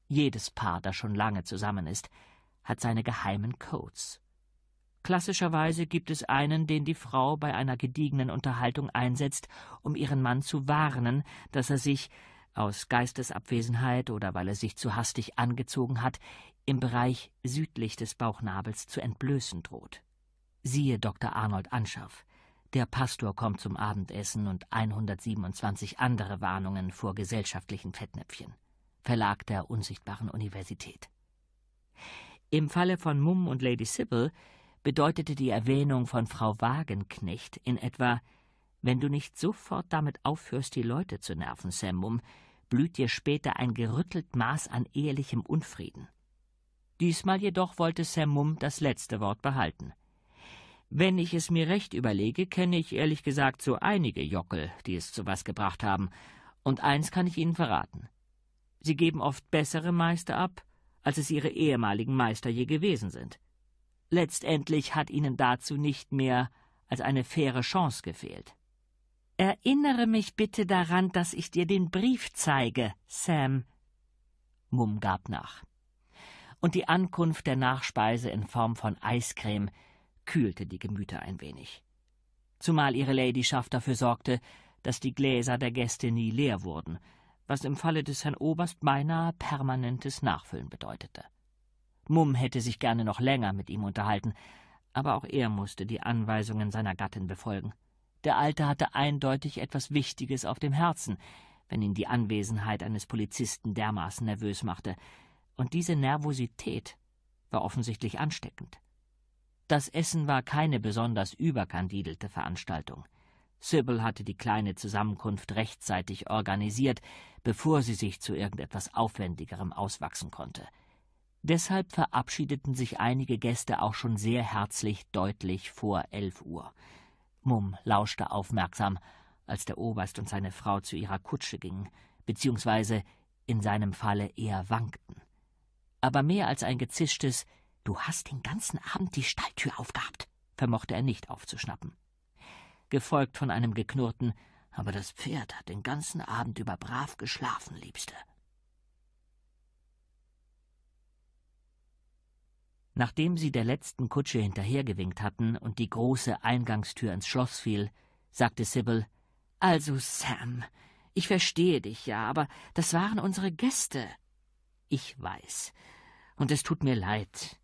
Jedes Paar, das schon lange zusammen ist, hat seine geheimen Codes. Klassischerweise gibt es einen, den die Frau bei einer gediegenen Unterhaltung einsetzt, um ihren Mann zu warnen, dass er sich aus Geistesabwesenheit oder weil er sich zu hastig angezogen hat, im Bereich südlich des Bauchnabels zu entblößen droht. Siehe Dr. Arnold Anschaff. Der Pastor kommt zum Abendessen und 127 andere Warnungen vor gesellschaftlichen Fettnäpfchen. Verlag der unsichtbaren Universität. Im Falle von Mumm und Lady Sybil bedeutete die Erwähnung von Frau Wagenknecht in etwa, wenn du nicht sofort damit aufhörst, die Leute zu nerven, Sam Mumm, blüht dir später ein gerüttelt Maß an ehelichem Unfrieden. Diesmal jedoch wollte Sam Mumm das letzte Wort behalten. Wenn ich es mir recht überlege, kenne ich ehrlich gesagt so einige Jockel, die es zu was gebracht haben, und eins kann ich Ihnen verraten. Sie geben oft bessere Meister ab, als es ihre ehemaligen Meister je gewesen sind. Letztendlich hat ihnen dazu nicht mehr als eine faire Chance gefehlt. Erinnere mich bitte daran, dass ich dir den Brief zeige, Sam. Mumm gab nach. Und die Ankunft der Nachspeise in Form von Eiscreme kühlte die Gemüter ein wenig. Zumal ihre Ladyschaft dafür sorgte, dass die Gläser der Gäste nie leer wurden, was im Falle des Herrn Oberst beinahe permanentes Nachfüllen bedeutete. Mumm hätte sich gerne noch länger mit ihm unterhalten, aber auch er musste die Anweisungen seiner Gattin befolgen. Der Alte hatte eindeutig etwas Wichtiges auf dem Herzen, wenn ihn die Anwesenheit eines Polizisten dermaßen nervös machte, und diese Nervosität war offensichtlich ansteckend. Das Essen war keine besonders überkandidelte Veranstaltung. Sybil hatte die kleine Zusammenkunft rechtzeitig organisiert, bevor sie sich zu irgendetwas Aufwendigerem auswachsen konnte. Deshalb verabschiedeten sich einige Gäste auch schon sehr herzlich deutlich vor elf Uhr. Mumm lauschte aufmerksam, als der Oberst und seine Frau zu ihrer Kutsche gingen, beziehungsweise in seinem Falle eher wankten. Aber mehr als ein gezischtes Du hast den ganzen Abend die Stalltür aufgehabt, vermochte er nicht aufzuschnappen. Gefolgt von einem geknurrten Aber das Pferd hat den ganzen Abend über brav geschlafen, Liebste. Nachdem sie der letzten Kutsche hinterhergewinkt hatten und die große Eingangstür ins Schloss fiel, sagte Sibyl Also, Sam, ich verstehe dich ja, aber das waren unsere Gäste. Ich weiß. Und es tut mir leid.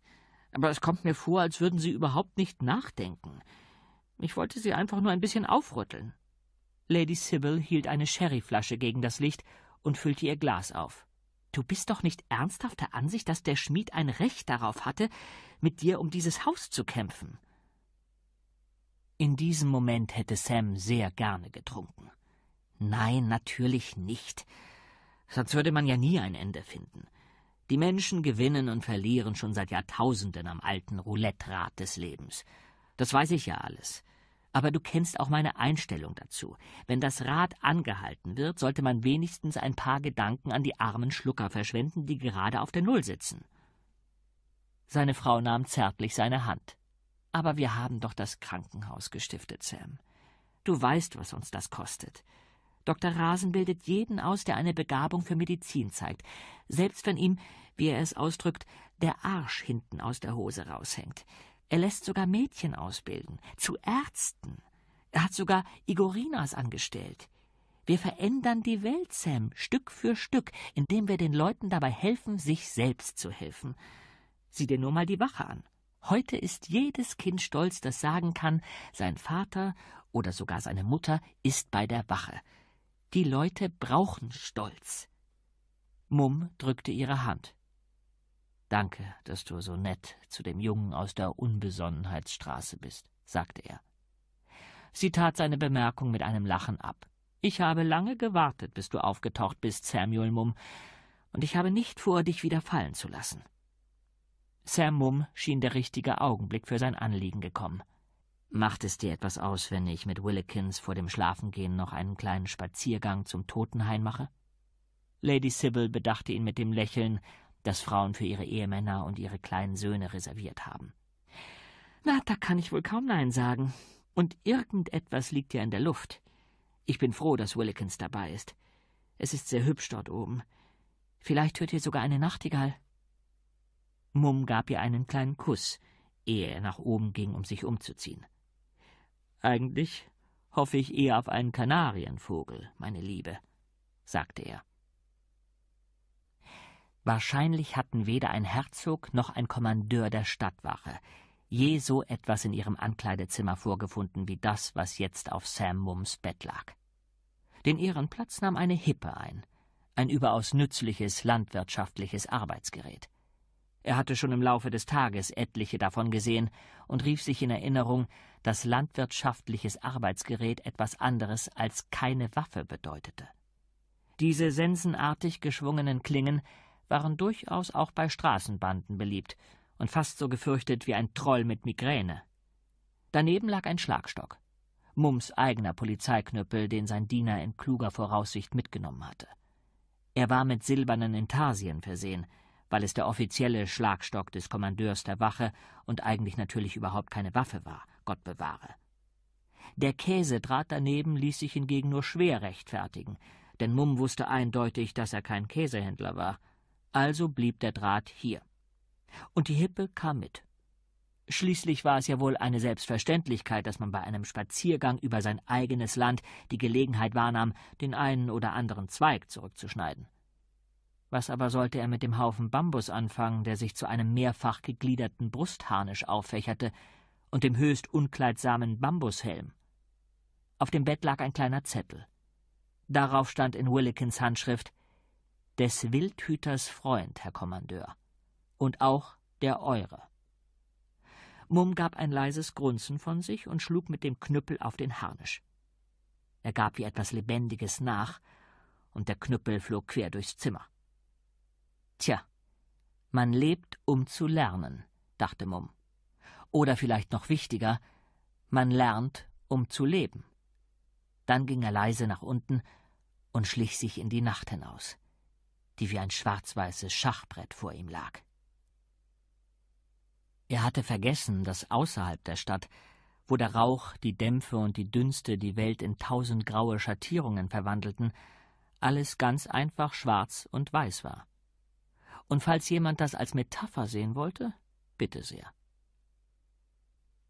Aber es kommt mir vor, als würden Sie überhaupt nicht nachdenken. Ich wollte Sie einfach nur ein bisschen aufrütteln. Lady Sibyl hielt eine Sherryflasche gegen das Licht und füllte ihr Glas auf. Du bist doch nicht ernsthaft der Ansicht, dass der Schmied ein Recht darauf hatte, mit dir um dieses Haus zu kämpfen. In diesem Moment hätte Sam sehr gerne getrunken. Nein, natürlich nicht. Sonst würde man ja nie ein Ende finden. Die Menschen gewinnen und verlieren schon seit Jahrtausenden am alten Roulette-Rad des Lebens. Das weiß ich ja alles. Aber du kennst auch meine Einstellung dazu. Wenn das Rad angehalten wird, sollte man wenigstens ein paar Gedanken an die armen Schlucker verschwenden, die gerade auf der Null sitzen. Seine Frau nahm zärtlich seine Hand. Aber wir haben doch das Krankenhaus gestiftet, Sam. Du weißt, was uns das kostet. Dr. Rasen bildet jeden aus, der eine Begabung für Medizin zeigt, selbst wenn ihm, wie er es ausdrückt, der Arsch hinten aus der Hose raushängt. Er lässt sogar Mädchen ausbilden, zu Ärzten. Er hat sogar Igorinas angestellt. Wir verändern die Welt, Sam, Stück für Stück, indem wir den Leuten dabei helfen, sich selbst zu helfen. Sieh dir nur mal die Wache an. Heute ist jedes Kind stolz, das sagen kann, sein Vater oder sogar seine Mutter ist bei der Wache. Die Leute brauchen Stolz. Mumm drückte ihre Hand. Danke, dass du so nett zu dem Jungen aus der Unbesonnenheitsstraße bist, sagte er. Sie tat seine Bemerkung mit einem Lachen ab. Ich habe lange gewartet, bis du aufgetaucht bist, Samuel Mumm, und ich habe nicht vor, dich wieder fallen zu lassen. Sam Mumm schien der richtige Augenblick für sein Anliegen gekommen. Macht es dir etwas aus, wenn ich mit Willikins vor dem Schlafengehen noch einen kleinen Spaziergang zum Totenhain mache? Lady Sybil bedachte ihn mit dem Lächeln, das Frauen für ihre Ehemänner und ihre kleinen Söhne reserviert haben. Na, da kann ich wohl kaum Nein sagen. Und irgendetwas liegt ja in der Luft. Ich bin froh, dass Willikins dabei ist. Es ist sehr hübsch dort oben. Vielleicht hört ihr sogar eine Nachtigall. Mumm gab ihr einen kleinen Kuss, ehe er nach oben ging, um sich umzuziehen. Eigentlich hoffe ich eher auf einen Kanarienvogel, meine Liebe, sagte er. Wahrscheinlich hatten weder ein Herzog noch ein Kommandeur der Stadtwache je so etwas in ihrem Ankleidezimmer vorgefunden wie das, was jetzt auf Sam Mums Bett lag. Den Ehrenplatz nahm eine Hippe ein, ein überaus nützliches landwirtschaftliches Arbeitsgerät. Er hatte schon im Laufe des Tages etliche davon gesehen und rief sich in Erinnerung, dass landwirtschaftliches Arbeitsgerät etwas anderes als keine Waffe bedeutete. Diese sensenartig geschwungenen Klingen waren durchaus auch bei Straßenbanden beliebt und fast so gefürchtet wie ein Troll mit Migräne. Daneben lag ein Schlagstock, Mums eigener Polizeiknüppel, den sein Diener in kluger Voraussicht mitgenommen hatte. Er war mit silbernen Intarsien versehen, weil es der offizielle Schlagstock des Kommandeurs der Wache und eigentlich natürlich überhaupt keine Waffe war, Gott bewahre. Der Käsedraht daneben ließ sich hingegen nur schwer rechtfertigen, denn Mumm wusste eindeutig, dass er kein Käsehändler war – also blieb der Draht hier. Und die Hippe kam mit. Schließlich war es ja wohl eine Selbstverständlichkeit, dass man bei einem Spaziergang über sein eigenes Land die Gelegenheit wahrnahm, den einen oder anderen Zweig zurückzuschneiden. Was aber sollte er mit dem Haufen Bambus anfangen, der sich zu einem mehrfach gegliederten Brustharnisch auffächerte und dem höchst unkleidsamen Bambushelm? Auf dem Bett lag ein kleiner Zettel. Darauf stand in Willikins Handschrift des Wildhüters Freund, Herr Kommandeur, und auch der eure. Mumm gab ein leises Grunzen von sich und schlug mit dem Knüppel auf den Harnisch. Er gab wie etwas Lebendiges nach, und der Knüppel flog quer durchs Zimmer. Tja, man lebt, um zu lernen, dachte Mumm. Oder vielleicht noch wichtiger, man lernt, um zu leben. Dann ging er leise nach unten und schlich sich in die Nacht hinaus die wie ein schwarz-weißes Schachbrett vor ihm lag. Er hatte vergessen, dass außerhalb der Stadt, wo der Rauch, die Dämpfe und die Dünste die Welt in tausend graue Schattierungen verwandelten, alles ganz einfach schwarz und weiß war. Und falls jemand das als Metapher sehen wollte, bitte sehr.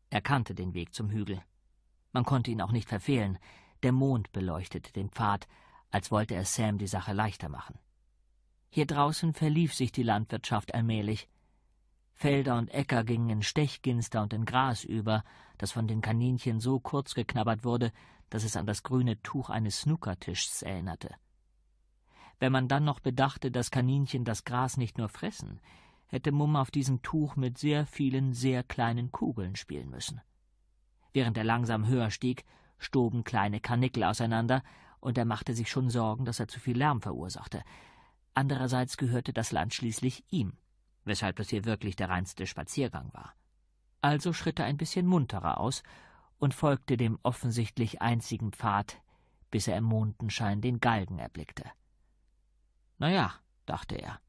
Er kannte den Weg zum Hügel. Man konnte ihn auch nicht verfehlen. Der Mond beleuchtete den Pfad, als wollte er Sam die Sache leichter machen. Hier draußen verlief sich die Landwirtschaft allmählich. Felder und Äcker gingen in Stechginster und in Gras über, das von den Kaninchen so kurz geknabbert wurde, dass es an das grüne Tuch eines Snookertischs erinnerte. Wenn man dann noch bedachte, dass Kaninchen das Gras nicht nur fressen, hätte Mumm auf diesem Tuch mit sehr vielen sehr kleinen Kugeln spielen müssen. Während er langsam höher stieg, stoben kleine Karnickel auseinander, und er machte sich schon Sorgen, dass er zu viel Lärm verursachte, Andererseits gehörte das Land schließlich ihm, weshalb das hier wirklich der reinste Spaziergang war. Also schritt er ein bisschen munterer aus und folgte dem offensichtlich einzigen Pfad, bis er im Mondenschein den Galgen erblickte. Na ja, dachte er.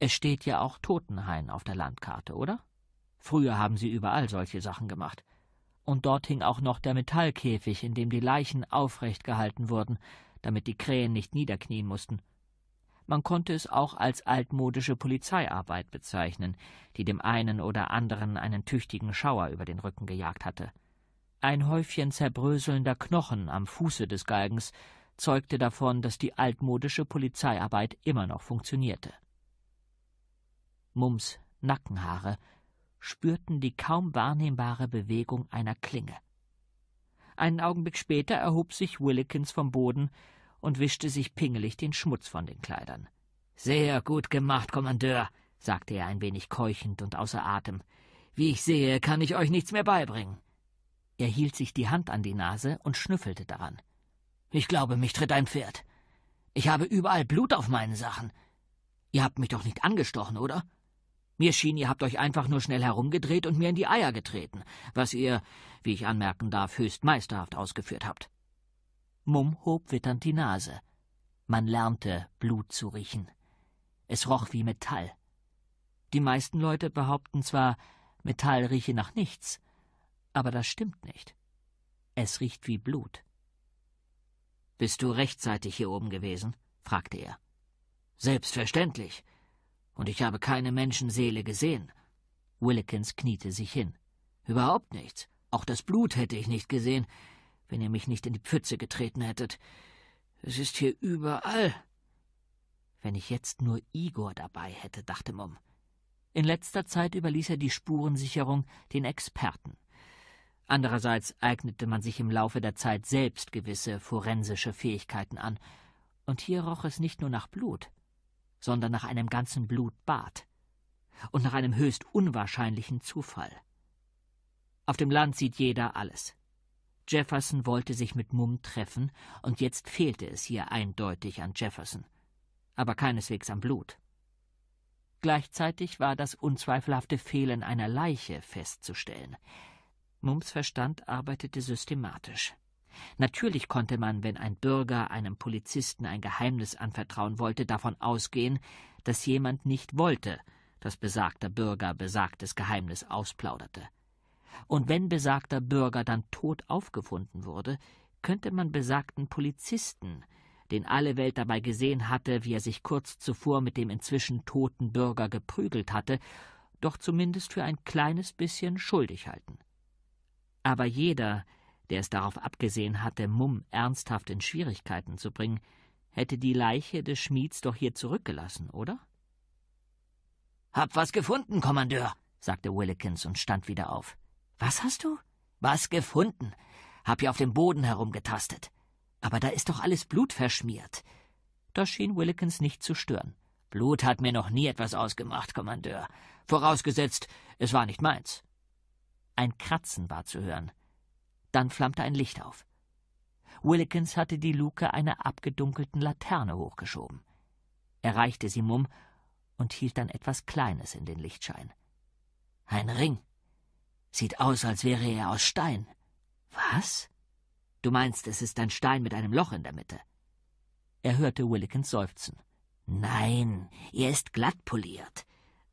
Es steht ja auch Totenhain auf der Landkarte, oder? Früher haben sie überall solche Sachen gemacht. Und dort hing auch noch der Metallkäfig, in dem die Leichen aufrecht gehalten wurden, damit die Krähen nicht niederknien mussten. Man konnte es auch als altmodische Polizeiarbeit bezeichnen, die dem einen oder anderen einen tüchtigen Schauer über den Rücken gejagt hatte. Ein Häufchen zerbröselnder Knochen am Fuße des Galgens zeugte davon, dass die altmodische Polizeiarbeit immer noch funktionierte. Mums Nackenhaare spürten die kaum wahrnehmbare Bewegung einer Klinge. Einen Augenblick später erhob sich Willikins vom Boden, und wischte sich pingelig den Schmutz von den Kleidern. Sehr gut gemacht, Kommandeur, sagte er ein wenig keuchend und außer Atem. Wie ich sehe, kann ich euch nichts mehr beibringen. Er hielt sich die Hand an die Nase und schnüffelte daran. Ich glaube, mich tritt ein Pferd. Ich habe überall Blut auf meinen Sachen. Ihr habt mich doch nicht angestochen, oder? Mir schien, ihr habt euch einfach nur schnell herumgedreht und mir in die Eier getreten, was ihr, wie ich anmerken darf, höchst meisterhaft ausgeführt habt. Mumm hob witternd die Nase. Man lernte, Blut zu riechen. Es roch wie Metall. Die meisten Leute behaupten zwar, Metall rieche nach nichts, aber das stimmt nicht. Es riecht wie Blut. Bist du rechtzeitig hier oben gewesen? fragte er. Selbstverständlich. Und ich habe keine Menschenseele gesehen. Willikins kniete sich hin. Überhaupt nichts. Auch das Blut hätte ich nicht gesehen, wenn ihr mich nicht in die Pfütze getreten hättet. Es ist hier überall. Wenn ich jetzt nur Igor dabei hätte, dachte Mumm. In letzter Zeit überließ er die Spurensicherung den Experten. Andererseits eignete man sich im Laufe der Zeit selbst gewisse forensische Fähigkeiten an. Und hier roch es nicht nur nach Blut, sondern nach einem ganzen Blutbad. Und nach einem höchst unwahrscheinlichen Zufall. Auf dem Land sieht jeder alles. Jefferson wollte sich mit Mumm treffen, und jetzt fehlte es hier eindeutig an Jefferson, aber keineswegs am Blut. Gleichzeitig war das unzweifelhafte Fehlen einer Leiche festzustellen. Mumms Verstand arbeitete systematisch. Natürlich konnte man, wenn ein Bürger einem Polizisten ein Geheimnis anvertrauen wollte, davon ausgehen, dass jemand nicht wollte, dass besagter Bürger besagtes Geheimnis ausplauderte und wenn besagter Bürger dann tot aufgefunden wurde, könnte man besagten Polizisten, den alle Welt dabei gesehen hatte, wie er sich kurz zuvor mit dem inzwischen toten Bürger geprügelt hatte, doch zumindest für ein kleines bisschen schuldig halten. Aber jeder, der es darauf abgesehen hatte, Mumm ernsthaft in Schwierigkeiten zu bringen, hätte die Leiche des Schmieds doch hier zurückgelassen, oder? Hab was gefunden, Kommandeur, sagte Willikins und stand wieder auf. Was hast du? Was gefunden. Hab hier auf dem Boden herumgetastet. Aber da ist doch alles Blut verschmiert. Das schien Willikins nicht zu stören. Blut hat mir noch nie etwas ausgemacht, Kommandeur. Vorausgesetzt, es war nicht meins. Ein Kratzen war zu hören. Dann flammte ein Licht auf. Willikins hatte die Luke einer abgedunkelten Laterne hochgeschoben. Er reichte sie Mumm und hielt dann etwas Kleines in den Lichtschein. Ein Ring. Sieht aus, als wäre er aus Stein. Was? Du meinst, es ist ein Stein mit einem Loch in der Mitte. Er hörte Willikins seufzen. Nein, er ist glatt poliert.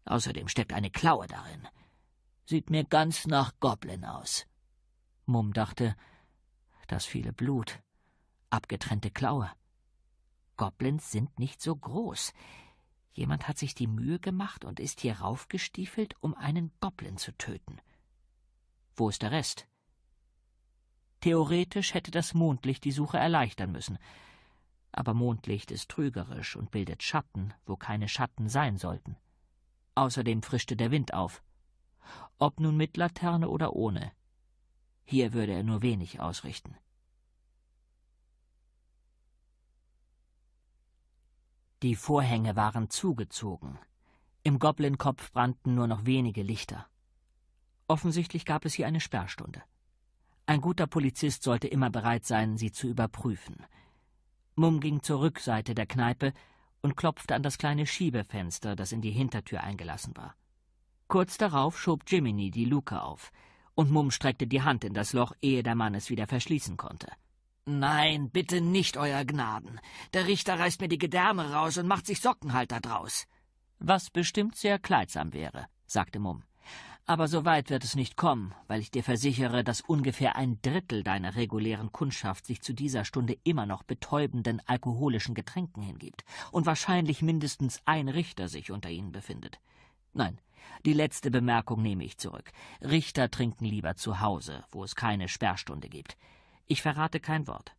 Außerdem steckt eine Klaue darin. Sieht mir ganz nach Goblin aus. Mumm dachte, das viele Blut, abgetrennte Klaue. Goblins sind nicht so groß. Jemand hat sich die Mühe gemacht und ist hier raufgestiefelt, um einen Goblin zu töten. Wo ist der Rest? Theoretisch hätte das Mondlicht die Suche erleichtern müssen. Aber Mondlicht ist trügerisch und bildet Schatten, wo keine Schatten sein sollten. Außerdem frischte der Wind auf. Ob nun mit Laterne oder ohne, hier würde er nur wenig ausrichten. Die Vorhänge waren zugezogen. Im Goblinkopf brannten nur noch wenige Lichter. Offensichtlich gab es hier eine Sperrstunde. Ein guter Polizist sollte immer bereit sein, sie zu überprüfen. Mumm ging zur Rückseite der Kneipe und klopfte an das kleine Schiebefenster, das in die Hintertür eingelassen war. Kurz darauf schob Jiminy die Luke auf, und Mumm streckte die Hand in das Loch, ehe der Mann es wieder verschließen konnte. Nein, bitte nicht, Euer Gnaden. Der Richter reißt mir die Gedärme raus und macht sich Sockenhalter draus. Was bestimmt sehr kleidsam wäre, sagte Mumm. Aber so weit wird es nicht kommen, weil ich dir versichere, dass ungefähr ein Drittel deiner regulären Kundschaft sich zu dieser Stunde immer noch betäubenden alkoholischen Getränken hingibt und wahrscheinlich mindestens ein Richter sich unter ihnen befindet. Nein, die letzte Bemerkung nehme ich zurück. Richter trinken lieber zu Hause, wo es keine Sperrstunde gibt. Ich verrate kein Wort.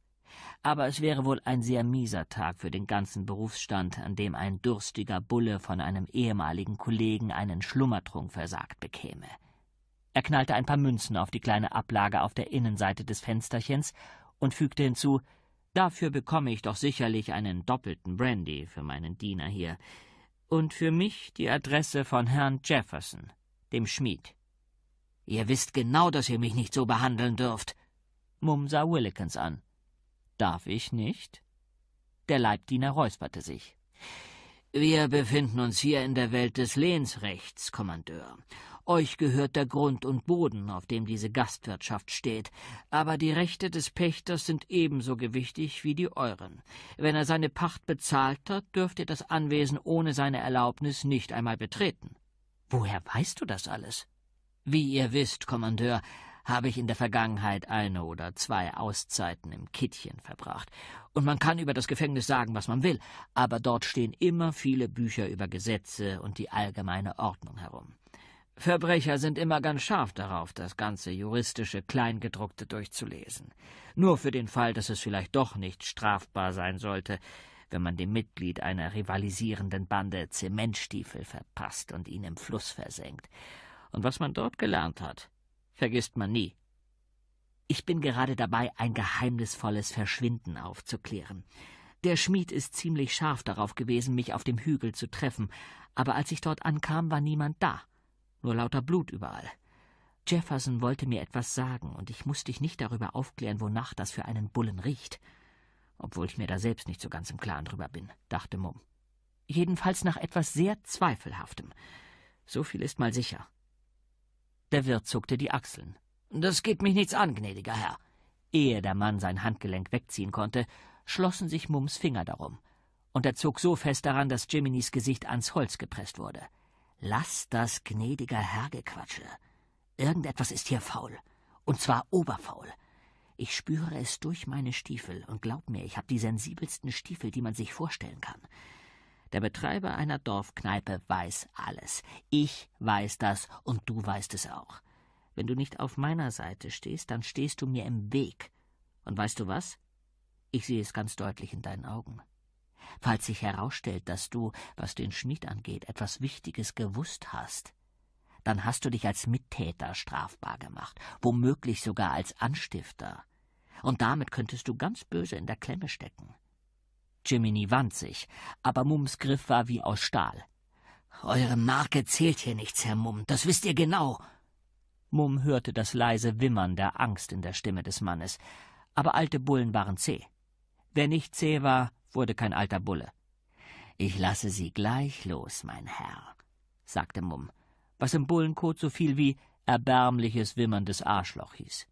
Aber es wäre wohl ein sehr mieser Tag für den ganzen Berufsstand, an dem ein durstiger Bulle von einem ehemaligen Kollegen einen Schlummertrunk versagt bekäme. Er knallte ein paar Münzen auf die kleine Ablage auf der Innenseite des Fensterchens und fügte hinzu Dafür bekomme ich doch sicherlich einen doppelten Brandy für meinen Diener hier. Und für mich die Adresse von Herrn Jefferson, dem Schmied. Ihr wisst genau, dass ihr mich nicht so behandeln dürft, sah Willikins an. Darf ich nicht? Der Leibdiener räusperte sich. Wir befinden uns hier in der Welt des Lehnsrechts, Kommandeur. Euch gehört der Grund und Boden, auf dem diese Gastwirtschaft steht, aber die Rechte des Pächters sind ebenso gewichtig wie die euren. Wenn er seine Pacht bezahlt hat, dürft ihr das Anwesen ohne seine Erlaubnis nicht einmal betreten. Woher weißt du das alles? Wie ihr wisst, Kommandeur, habe ich in der Vergangenheit eine oder zwei Auszeiten im Kittchen verbracht. Und man kann über das Gefängnis sagen, was man will, aber dort stehen immer viele Bücher über Gesetze und die allgemeine Ordnung herum. Verbrecher sind immer ganz scharf darauf, das ganze juristische Kleingedruckte durchzulesen. Nur für den Fall, dass es vielleicht doch nicht strafbar sein sollte, wenn man dem Mitglied einer rivalisierenden Bande Zementstiefel verpasst und ihn im Fluss versenkt. Und was man dort gelernt hat, vergisst man nie. Ich bin gerade dabei, ein geheimnisvolles Verschwinden aufzuklären. Der Schmied ist ziemlich scharf darauf gewesen, mich auf dem Hügel zu treffen, aber als ich dort ankam, war niemand da, nur lauter Blut überall. Jefferson wollte mir etwas sagen, und ich musste dich nicht darüber aufklären, wonach das für einen Bullen riecht. Obwohl ich mir da selbst nicht so ganz im Klaren drüber bin, dachte Mumm. Jedenfalls nach etwas sehr Zweifelhaftem. So viel ist mal sicher. Der Wirt zuckte die Achseln. Das geht mich nichts an, gnädiger Herr. Ehe der Mann sein Handgelenk wegziehen konnte, schlossen sich Mums Finger darum, und er zog so fest daran, dass Jiminis Gesicht ans Holz gepresst wurde. Lass das gnädiger Herr gequatsche. Irgendetwas ist hier faul, und zwar oberfaul. Ich spüre es durch meine Stiefel, und glaub mir, ich habe die sensibelsten Stiefel, die man sich vorstellen kann. Der Betreiber einer Dorfkneipe weiß alles. Ich weiß das und du weißt es auch. Wenn du nicht auf meiner Seite stehst, dann stehst du mir im Weg. Und weißt du was? Ich sehe es ganz deutlich in deinen Augen. Falls sich herausstellt, dass du, was den Schmied angeht, etwas Wichtiges gewusst hast, dann hast du dich als Mittäter strafbar gemacht, womöglich sogar als Anstifter. Und damit könntest du ganz böse in der Klemme stecken. Jiminy sich, aber Mums Griff war wie aus Stahl. Eure Marke zählt hier nichts, Herr Mumm, das wisst ihr genau. Mumm hörte das leise Wimmern der Angst in der Stimme des Mannes, aber alte Bullen waren zäh. Wer nicht zäh war, wurde kein alter Bulle. Ich lasse Sie gleich los, mein Herr, sagte Mumm, was im Bullenkot so viel wie erbärmliches Wimmern des Arschloch hieß.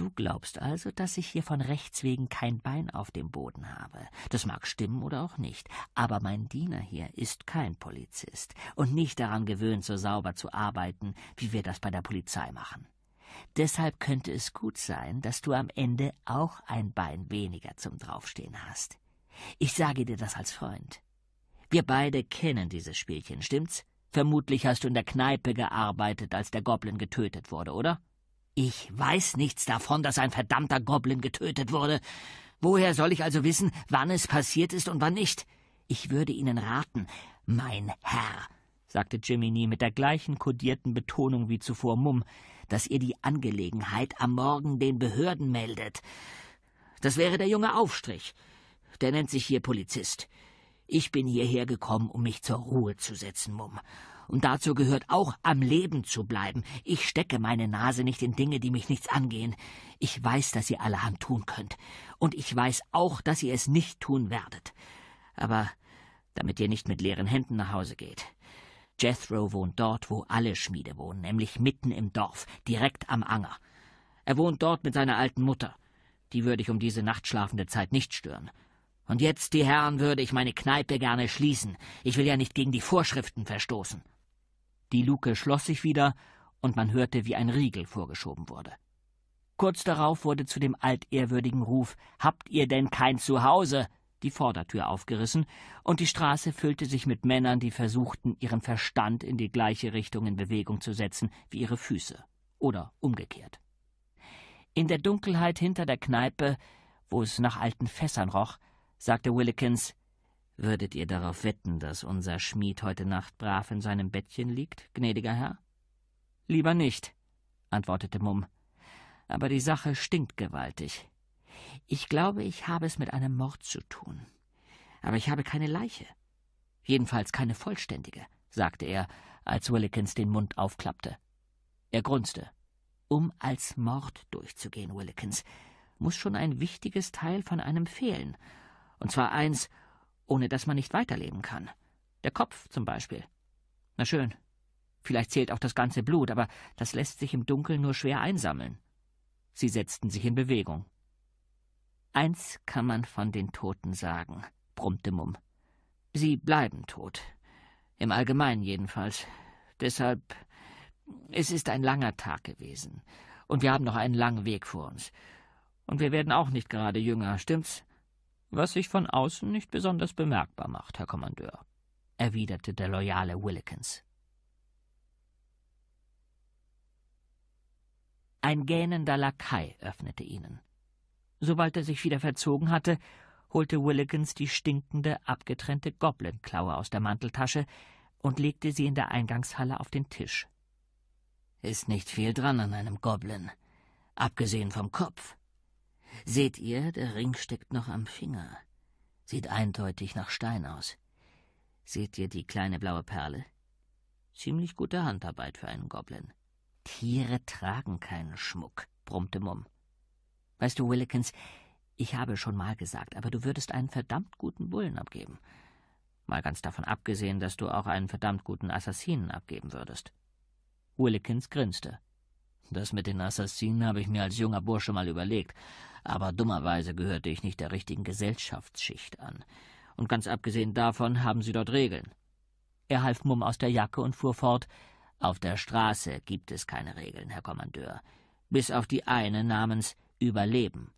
Du glaubst also, dass ich hier von Rechts wegen kein Bein auf dem Boden habe. Das mag stimmen oder auch nicht, aber mein Diener hier ist kein Polizist und nicht daran gewöhnt, so sauber zu arbeiten, wie wir das bei der Polizei machen. Deshalb könnte es gut sein, dass du am Ende auch ein Bein weniger zum Draufstehen hast. Ich sage dir das als Freund. Wir beide kennen dieses Spielchen, stimmt's? Vermutlich hast du in der Kneipe gearbeitet, als der Goblin getötet wurde, oder? Ich weiß nichts davon, dass ein verdammter Goblin getötet wurde. Woher soll ich also wissen, wann es passiert ist und wann nicht? Ich würde Ihnen raten, mein Herr, sagte Jiminy mit der gleichen kodierten Betonung wie zuvor Mumm, dass ihr die Angelegenheit am Morgen den Behörden meldet. Das wäre der junge Aufstrich. Der nennt sich hier Polizist. Ich bin hierher gekommen, um mich zur Ruhe zu setzen, Mumm, und dazu gehört auch, am Leben zu bleiben. Ich stecke meine Nase nicht in Dinge, die mich nichts angehen. Ich weiß, dass ihr allerhand tun könnt. Und ich weiß auch, dass ihr es nicht tun werdet. Aber damit ihr nicht mit leeren Händen nach Hause geht. Jethro wohnt dort, wo alle Schmiede wohnen, nämlich mitten im Dorf, direkt am Anger. Er wohnt dort mit seiner alten Mutter. Die würde ich um diese nachtschlafende Zeit nicht stören. Und jetzt, die Herren, würde ich meine Kneipe gerne schließen. Ich will ja nicht gegen die Vorschriften verstoßen. Die Luke schloss sich wieder, und man hörte, wie ein Riegel vorgeschoben wurde. Kurz darauf wurde zu dem altehrwürdigen Ruf Habt ihr denn kein Zuhause? die Vordertür aufgerissen, und die Straße füllte sich mit Männern, die versuchten, ihren Verstand in die gleiche Richtung in Bewegung zu setzen wie ihre Füße oder umgekehrt. In der Dunkelheit hinter der Kneipe, wo es nach alten Fässern roch, sagte Willikins Würdet ihr darauf wetten, dass unser Schmied heute Nacht brav in seinem Bettchen liegt, gnädiger Herr? Lieber nicht, antwortete Mumm. Aber die Sache stinkt gewaltig. Ich glaube, ich habe es mit einem Mord zu tun. Aber ich habe keine Leiche. Jedenfalls keine vollständige, sagte er, als Willikins den Mund aufklappte. Er grunzte. Um als Mord durchzugehen, Willikins, muss schon ein wichtiges Teil von einem fehlen. Und zwar eins, ohne das man nicht weiterleben kann. Der Kopf zum Beispiel. Na schön, vielleicht zählt auch das ganze Blut, aber das lässt sich im Dunkeln nur schwer einsammeln. Sie setzten sich in Bewegung. Eins kann man von den Toten sagen, brummte Mumm. Sie bleiben tot. Im Allgemeinen jedenfalls. Deshalb. Es ist ein langer Tag gewesen. Und wir haben noch einen langen Weg vor uns. Und wir werden auch nicht gerade jünger, stimmt's? Was sich von außen nicht besonders bemerkbar macht, Herr Kommandeur, erwiderte der loyale Willikins. Ein gähnender Lakai öffnete ihnen. Sobald er sich wieder verzogen hatte, holte Willikins die stinkende, abgetrennte Goblinklaue aus der Manteltasche und legte sie in der Eingangshalle auf den Tisch. Ist nicht viel dran an einem Goblin, abgesehen vom Kopf, Seht ihr, der Ring steckt noch am Finger. Sieht eindeutig nach Stein aus. Seht ihr die kleine blaue Perle? Ziemlich gute Handarbeit für einen Goblin. Tiere tragen keinen Schmuck, brummte Mumm. Weißt du, Willikins, ich habe schon mal gesagt, aber du würdest einen verdammt guten Bullen abgeben. Mal ganz davon abgesehen, dass du auch einen verdammt guten Assassinen abgeben würdest. Willikins grinste. Das mit den Assassinen habe ich mir als junger Bursche mal überlegt, aber dummerweise gehörte ich nicht der richtigen Gesellschaftsschicht an. Und ganz abgesehen davon haben sie dort Regeln. Er half Mumm aus der Jacke und fuhr fort Auf der Straße gibt es keine Regeln, Herr Kommandeur, bis auf die eine namens Überleben.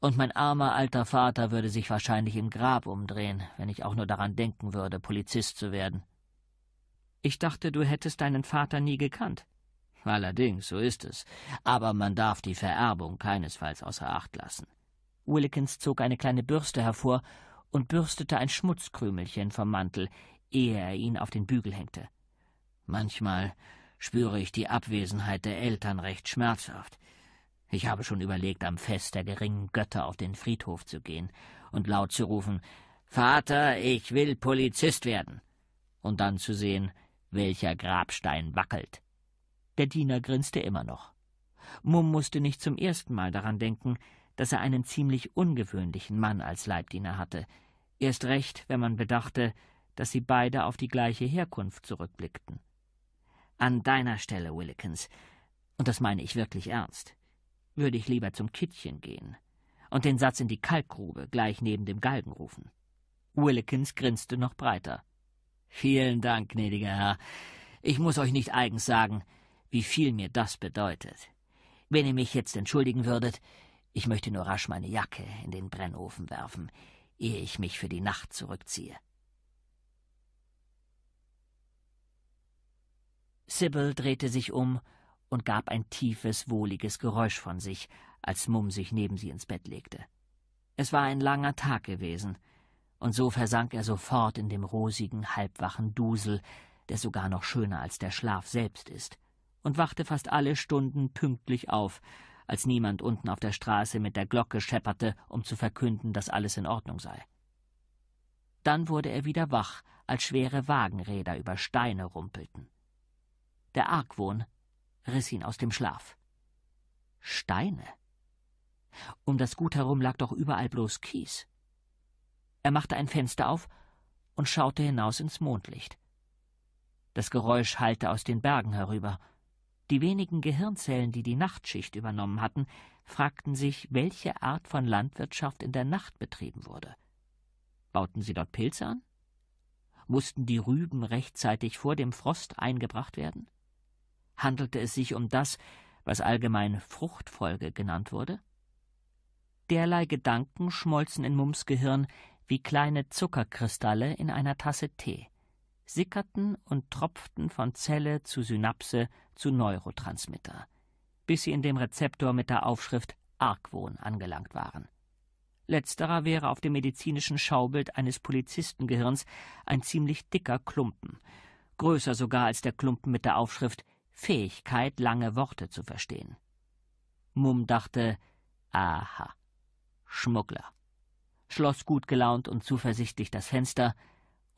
Und mein armer alter Vater würde sich wahrscheinlich im Grab umdrehen, wenn ich auch nur daran denken würde, Polizist zu werden. Ich dachte, du hättest deinen Vater nie gekannt. Allerdings, so ist es. Aber man darf die Vererbung keinesfalls außer Acht lassen. Willikins zog eine kleine Bürste hervor und bürstete ein Schmutzkrümelchen vom Mantel, ehe er ihn auf den Bügel hängte. Manchmal spüre ich die Abwesenheit der Eltern recht schmerzhaft. Ich habe schon überlegt, am Fest der geringen Götter auf den Friedhof zu gehen und laut zu rufen Vater, ich will Polizist werden. und dann zu sehen, welcher Grabstein wackelt. Der Diener grinste immer noch. Mumm musste nicht zum ersten Mal daran denken, dass er einen ziemlich ungewöhnlichen Mann als Leibdiener hatte, erst recht, wenn man bedachte, dass sie beide auf die gleiche Herkunft zurückblickten. An deiner Stelle, Willikins, und das meine ich wirklich ernst, würde ich lieber zum Kittchen gehen und den Satz in die Kalkgrube gleich neben dem Galgen rufen. Willikins grinste noch breiter. Vielen Dank, gnädiger Herr. Ich muss euch nicht eigens sagen, wie viel mir das bedeutet. Wenn ihr mich jetzt entschuldigen würdet, ich möchte nur rasch meine Jacke in den Brennofen werfen, ehe ich mich für die Nacht zurückziehe. Sibyl drehte sich um und gab ein tiefes, wohliges Geräusch von sich, als Mumm sich neben sie ins Bett legte. Es war ein langer Tag gewesen, und so versank er sofort in dem rosigen, halbwachen Dusel, der sogar noch schöner als der Schlaf selbst ist und wachte fast alle Stunden pünktlich auf, als niemand unten auf der Straße mit der Glocke schepperte, um zu verkünden, dass alles in Ordnung sei. Dann wurde er wieder wach, als schwere Wagenräder über Steine rumpelten. Der Argwohn riss ihn aus dem Schlaf. Steine? Um das Gut herum lag doch überall bloß Kies. Er machte ein Fenster auf und schaute hinaus ins Mondlicht. Das Geräusch hallte aus den Bergen herüber. Die wenigen Gehirnzellen, die die Nachtschicht übernommen hatten, fragten sich, welche Art von Landwirtschaft in der Nacht betrieben wurde. Bauten sie dort Pilze an? Mussten die Rüben rechtzeitig vor dem Frost eingebracht werden? Handelte es sich um das, was allgemein Fruchtfolge genannt wurde? Derlei Gedanken schmolzen in Mums Gehirn wie kleine Zuckerkristalle in einer Tasse Tee sickerten und tropften von Zelle zu Synapse zu Neurotransmitter, bis sie in dem Rezeptor mit der Aufschrift Argwohn angelangt waren. Letzterer wäre auf dem medizinischen Schaubild eines Polizistengehirns ein ziemlich dicker Klumpen, größer sogar als der Klumpen mit der Aufschrift Fähigkeit, lange Worte zu verstehen. Mumm dachte, aha, Schmuggler, schloss gut gelaunt und zuversichtlich das Fenster,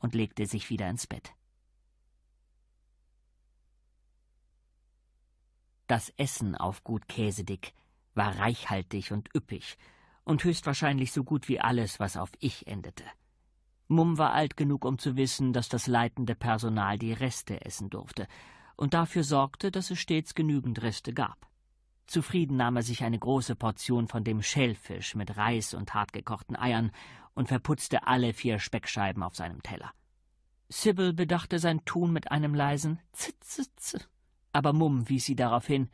und legte sich wieder ins Bett. Das Essen auf Gut Käsedick war reichhaltig und üppig und höchstwahrscheinlich so gut wie alles, was auf ich endete. Mumm war alt genug, um zu wissen, dass das leitende Personal die Reste essen durfte und dafür sorgte, dass es stets genügend Reste gab. Zufrieden nahm er sich eine große Portion von dem Schellfisch mit Reis und hartgekochten Eiern und verputzte alle vier Speckscheiben auf seinem Teller. Sybil bedachte sein Tun mit einem leisen Zitzitz, aber Mumm wies sie darauf hin,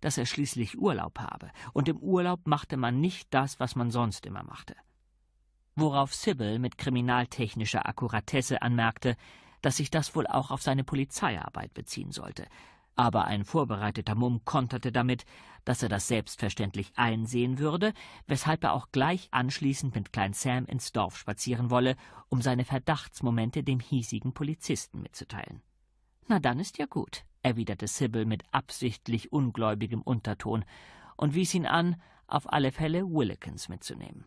dass er schließlich Urlaub habe, und im Urlaub machte man nicht das, was man sonst immer machte. Worauf Sybil mit kriminaltechnischer Akkuratesse anmerkte, dass sich das wohl auch auf seine Polizeiarbeit beziehen sollte, aber ein vorbereiteter Mumm konterte damit, dass er das selbstverständlich einsehen würde, weshalb er auch gleich anschließend mit Klein Sam ins Dorf spazieren wolle, um seine Verdachtsmomente dem hiesigen Polizisten mitzuteilen. Na dann ist ja gut, erwiderte Sybil mit absichtlich ungläubigem Unterton und wies ihn an, auf alle Fälle Willikins mitzunehmen.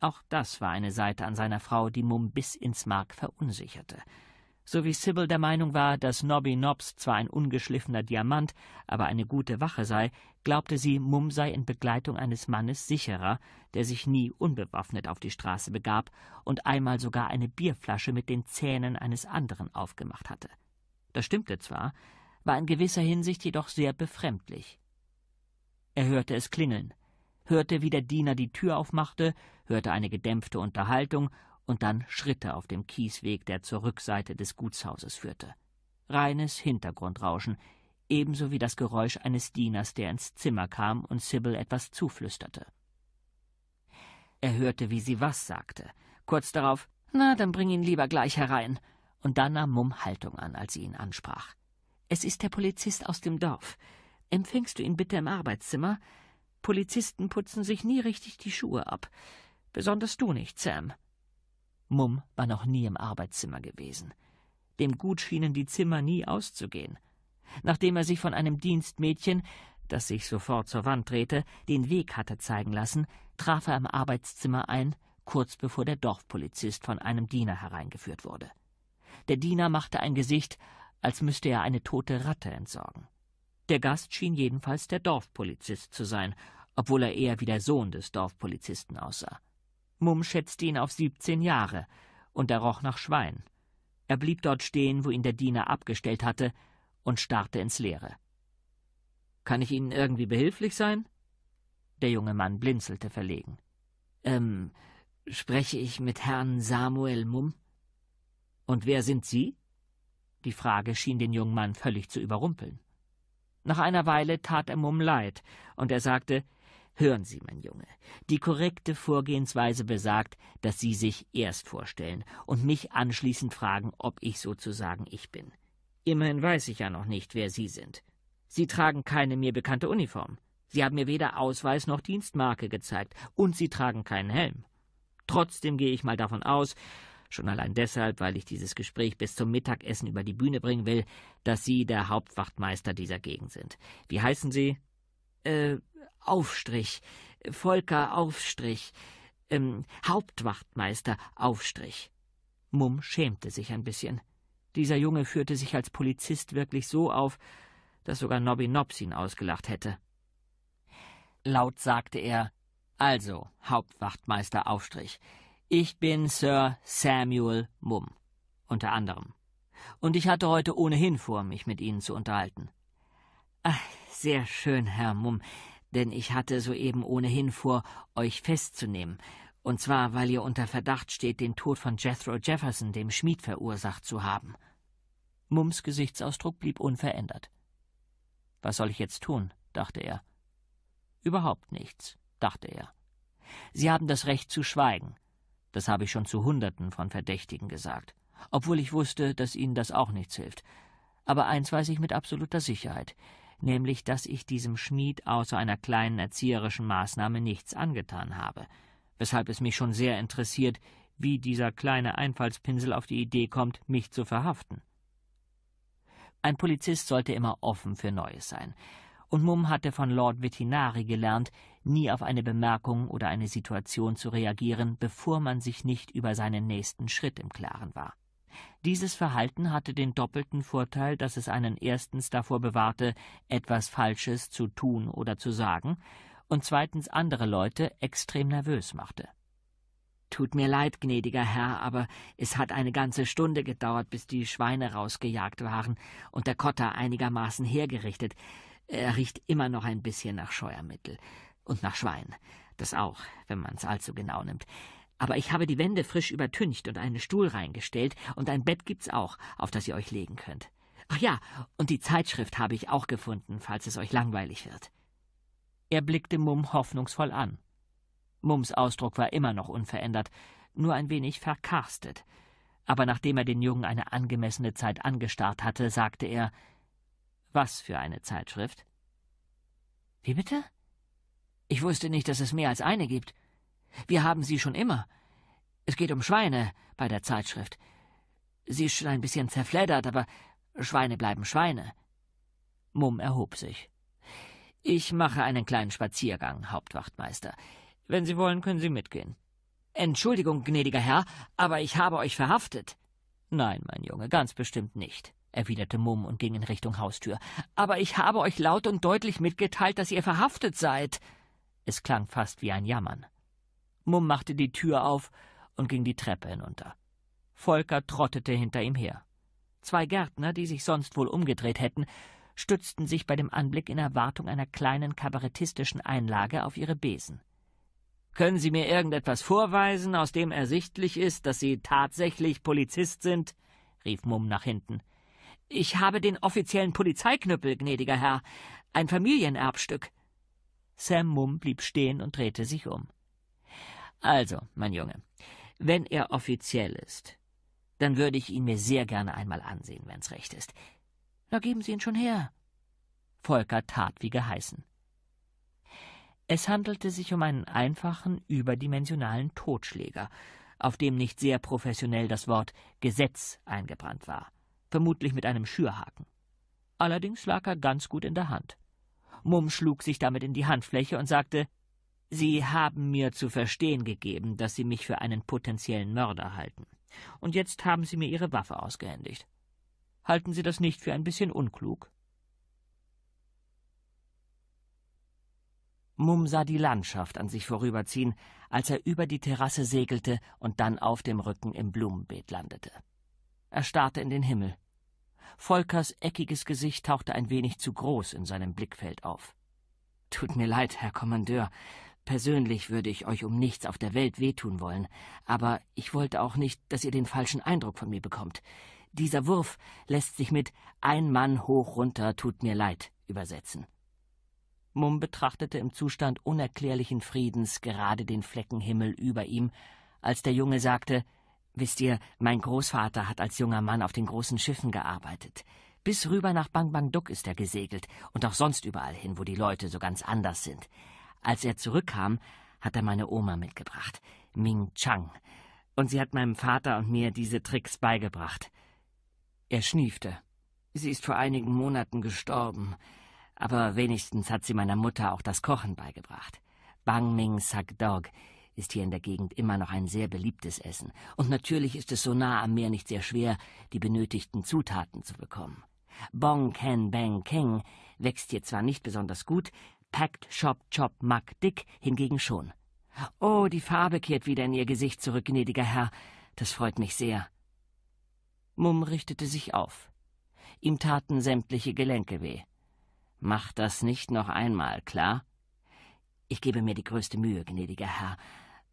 Auch das war eine Seite an seiner Frau, die Mum bis ins Mark verunsicherte – so wie Sybil der Meinung war, dass Nobby Nobs zwar ein ungeschliffener Diamant, aber eine gute Wache sei, glaubte sie, Mum sei in Begleitung eines Mannes sicherer, der sich nie unbewaffnet auf die Straße begab und einmal sogar eine Bierflasche mit den Zähnen eines anderen aufgemacht hatte. Das stimmte zwar, war in gewisser Hinsicht jedoch sehr befremdlich. Er hörte es klingeln, hörte, wie der Diener die Tür aufmachte, hörte eine gedämpfte Unterhaltung und dann Schritte auf dem Kiesweg, der zur Rückseite des Gutshauses führte. Reines Hintergrundrauschen, ebenso wie das Geräusch eines Dieners, der ins Zimmer kam und Sybil etwas zuflüsterte. Er hörte, wie sie was sagte. Kurz darauf, na, dann bring ihn lieber gleich herein. Und dann nahm Mumm Haltung an, als sie ihn ansprach. Es ist der Polizist aus dem Dorf. Empfängst du ihn bitte im Arbeitszimmer? Polizisten putzen sich nie richtig die Schuhe ab. Besonders du nicht, Sam. Mumm war noch nie im Arbeitszimmer gewesen. Dem Gut schienen die Zimmer nie auszugehen. Nachdem er sich von einem Dienstmädchen, das sich sofort zur Wand drehte, den Weg hatte zeigen lassen, traf er im Arbeitszimmer ein, kurz bevor der Dorfpolizist von einem Diener hereingeführt wurde. Der Diener machte ein Gesicht, als müsste er eine tote Ratte entsorgen. Der Gast schien jedenfalls der Dorfpolizist zu sein, obwohl er eher wie der Sohn des Dorfpolizisten aussah. Mumm schätzte ihn auf 17 Jahre und er roch nach Schwein. Er blieb dort stehen, wo ihn der Diener abgestellt hatte, und starrte ins Leere. Kann ich Ihnen irgendwie behilflich sein? Der junge Mann blinzelte verlegen. Ähm, spreche ich mit Herrn Samuel Mumm? Und wer sind Sie? Die Frage schien den jungen Mann völlig zu überrumpeln. Nach einer Weile tat er Mumm leid, und er sagte, Hören Sie, mein Junge, die korrekte Vorgehensweise besagt, dass Sie sich erst vorstellen und mich anschließend fragen, ob ich sozusagen ich bin. Immerhin weiß ich ja noch nicht, wer Sie sind. Sie tragen keine mir bekannte Uniform. Sie haben mir weder Ausweis noch Dienstmarke gezeigt und Sie tragen keinen Helm. Trotzdem gehe ich mal davon aus, schon allein deshalb, weil ich dieses Gespräch bis zum Mittagessen über die Bühne bringen will, dass Sie der Hauptwachtmeister dieser Gegend sind. Wie heißen Sie? Äh, Aufstrich, Volker Aufstrich, ähm, Hauptwachtmeister Aufstrich. Mumm schämte sich ein bisschen. Dieser Junge führte sich als Polizist wirklich so auf, dass sogar Nobby Nobs ihn ausgelacht hätte. Laut sagte er, also, Hauptwachtmeister Aufstrich, ich bin Sir Samuel Mumm, unter anderem. Und ich hatte heute ohnehin vor, mich mit Ihnen zu unterhalten. Ach, sehr schön, Herr Mumm denn ich hatte soeben ohnehin vor, euch festzunehmen, und zwar, weil ihr unter Verdacht steht, den Tod von Jethro Jefferson, dem Schmied, verursacht zu haben. Mums Gesichtsausdruck blieb unverändert. Was soll ich jetzt tun? dachte er. Überhaupt nichts, dachte er. Sie haben das Recht zu schweigen. Das habe ich schon zu Hunderten von Verdächtigen gesagt, obwohl ich wusste, dass Ihnen das auch nichts hilft. Aber eins weiß ich mit absoluter Sicherheit nämlich dass ich diesem Schmied außer einer kleinen erzieherischen Maßnahme nichts angetan habe, weshalb es mich schon sehr interessiert, wie dieser kleine Einfallspinsel auf die Idee kommt, mich zu verhaften. Ein Polizist sollte immer offen für Neues sein, und Mumm hatte von Lord Vitinari gelernt, nie auf eine Bemerkung oder eine Situation zu reagieren, bevor man sich nicht über seinen nächsten Schritt im Klaren war. Dieses Verhalten hatte den doppelten Vorteil, dass es einen erstens davor bewahrte, etwas Falsches zu tun oder zu sagen, und zweitens andere Leute extrem nervös machte. Tut mir leid, gnädiger Herr, aber es hat eine ganze Stunde gedauert, bis die Schweine rausgejagt waren und der Kotter einigermaßen hergerichtet. Er riecht immer noch ein bisschen nach Scheuermittel und nach Schwein. Das auch, wenn man's allzu genau nimmt. Aber ich habe die Wände frisch übertüncht und einen Stuhl reingestellt, und ein Bett gibt's auch, auf das ihr euch legen könnt. Ach ja, und die Zeitschrift habe ich auch gefunden, falls es euch langweilig wird. Er blickte Mumm hoffnungsvoll an. Mumms Ausdruck war immer noch unverändert, nur ein wenig verkarstet. Aber nachdem er den Jungen eine angemessene Zeit angestarrt hatte, sagte er Was für eine Zeitschrift? Wie bitte? Ich wusste nicht, dass es mehr als eine gibt. Wir haben sie schon immer. Es geht um Schweine bei der Zeitschrift. Sie ist schon ein bisschen zerfleddert, aber Schweine bleiben Schweine. Mumm erhob sich. Ich mache einen kleinen Spaziergang, Hauptwachtmeister. Wenn Sie wollen, können Sie mitgehen. Entschuldigung, gnädiger Herr, aber ich habe euch verhaftet. Nein, mein Junge, ganz bestimmt nicht, erwiderte Mumm und ging in Richtung Haustür. Aber ich habe euch laut und deutlich mitgeteilt, dass ihr verhaftet seid. Es klang fast wie ein Jammern. Mumm machte die Tür auf und ging die Treppe hinunter. Volker trottete hinter ihm her. Zwei Gärtner, die sich sonst wohl umgedreht hätten, stützten sich bei dem Anblick in Erwartung einer kleinen kabarettistischen Einlage auf ihre Besen. Können Sie mir irgendetwas vorweisen, aus dem ersichtlich ist, dass Sie tatsächlich Polizist sind? rief Mumm nach hinten. Ich habe den offiziellen Polizeiknüppel, gnädiger Herr. Ein Familienerbstück. Sam Mumm blieb stehen und drehte sich um. Also, mein Junge, wenn er offiziell ist, dann würde ich ihn mir sehr gerne einmal ansehen, wenn's recht ist. Na, geben Sie ihn schon her. Volker tat wie geheißen. Es handelte sich um einen einfachen, überdimensionalen Totschläger, auf dem nicht sehr professionell das Wort Gesetz eingebrannt war, vermutlich mit einem Schürhaken. Allerdings lag er ganz gut in der Hand. Mumm schlug sich damit in die Handfläche und sagte Sie haben mir zu verstehen gegeben, dass Sie mich für einen potenziellen Mörder halten. Und jetzt haben Sie mir Ihre Waffe ausgehändigt. Halten Sie das nicht für ein bisschen unklug? Mumm sah die Landschaft an sich vorüberziehen, als er über die Terrasse segelte und dann auf dem Rücken im Blumenbeet landete. Er starrte in den Himmel. Volkers eckiges Gesicht tauchte ein wenig zu groß in seinem Blickfeld auf. Tut mir leid, Herr Kommandeur, Persönlich würde ich euch um nichts auf der Welt wehtun wollen, aber ich wollte auch nicht, dass ihr den falschen Eindruck von mir bekommt. Dieser Wurf lässt sich mit Ein Mann hoch runter tut mir leid übersetzen. Mumm betrachtete im Zustand unerklärlichen Friedens gerade den Fleckenhimmel über ihm, als der Junge sagte Wisst ihr, mein Großvater hat als junger Mann auf den großen Schiffen gearbeitet. Bis rüber nach Bangbangduk ist er gesegelt und auch sonst überall hin, wo die Leute so ganz anders sind. Als er zurückkam, hat er meine Oma mitgebracht, Ming Chang, und sie hat meinem Vater und mir diese Tricks beigebracht. Er schniefte. Sie ist vor einigen Monaten gestorben, aber wenigstens hat sie meiner Mutter auch das Kochen beigebracht. Bang Ming Sak Dog ist hier in der Gegend immer noch ein sehr beliebtes Essen, und natürlich ist es so nah am Meer nicht sehr schwer, die benötigten Zutaten zu bekommen. Bong Ken Bang Keng wächst hier zwar nicht besonders gut, Packt Chop Chop Mack Dick hingegen schon. Oh, die Farbe kehrt wieder in ihr Gesicht zurück, gnädiger Herr. Das freut mich sehr. Mumm richtete sich auf. Ihm taten sämtliche Gelenke weh. Mach das nicht noch einmal, klar? Ich gebe mir die größte Mühe, gnädiger Herr.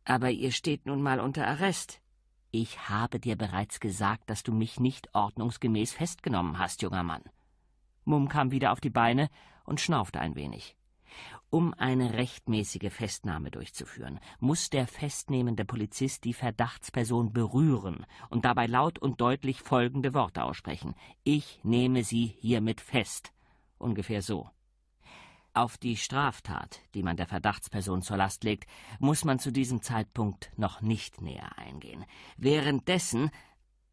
Aber ihr steht nun mal unter Arrest. Ich habe dir bereits gesagt, dass du mich nicht ordnungsgemäß festgenommen hast, junger Mann. Mumm kam wieder auf die Beine und schnaufte ein wenig. Um eine rechtmäßige Festnahme durchzuführen, muss der festnehmende Polizist die Verdachtsperson berühren und dabei laut und deutlich folgende Worte aussprechen. Ich nehme Sie hiermit fest. Ungefähr so. Auf die Straftat, die man der Verdachtsperson zur Last legt, muss man zu diesem Zeitpunkt noch nicht näher eingehen. Währenddessen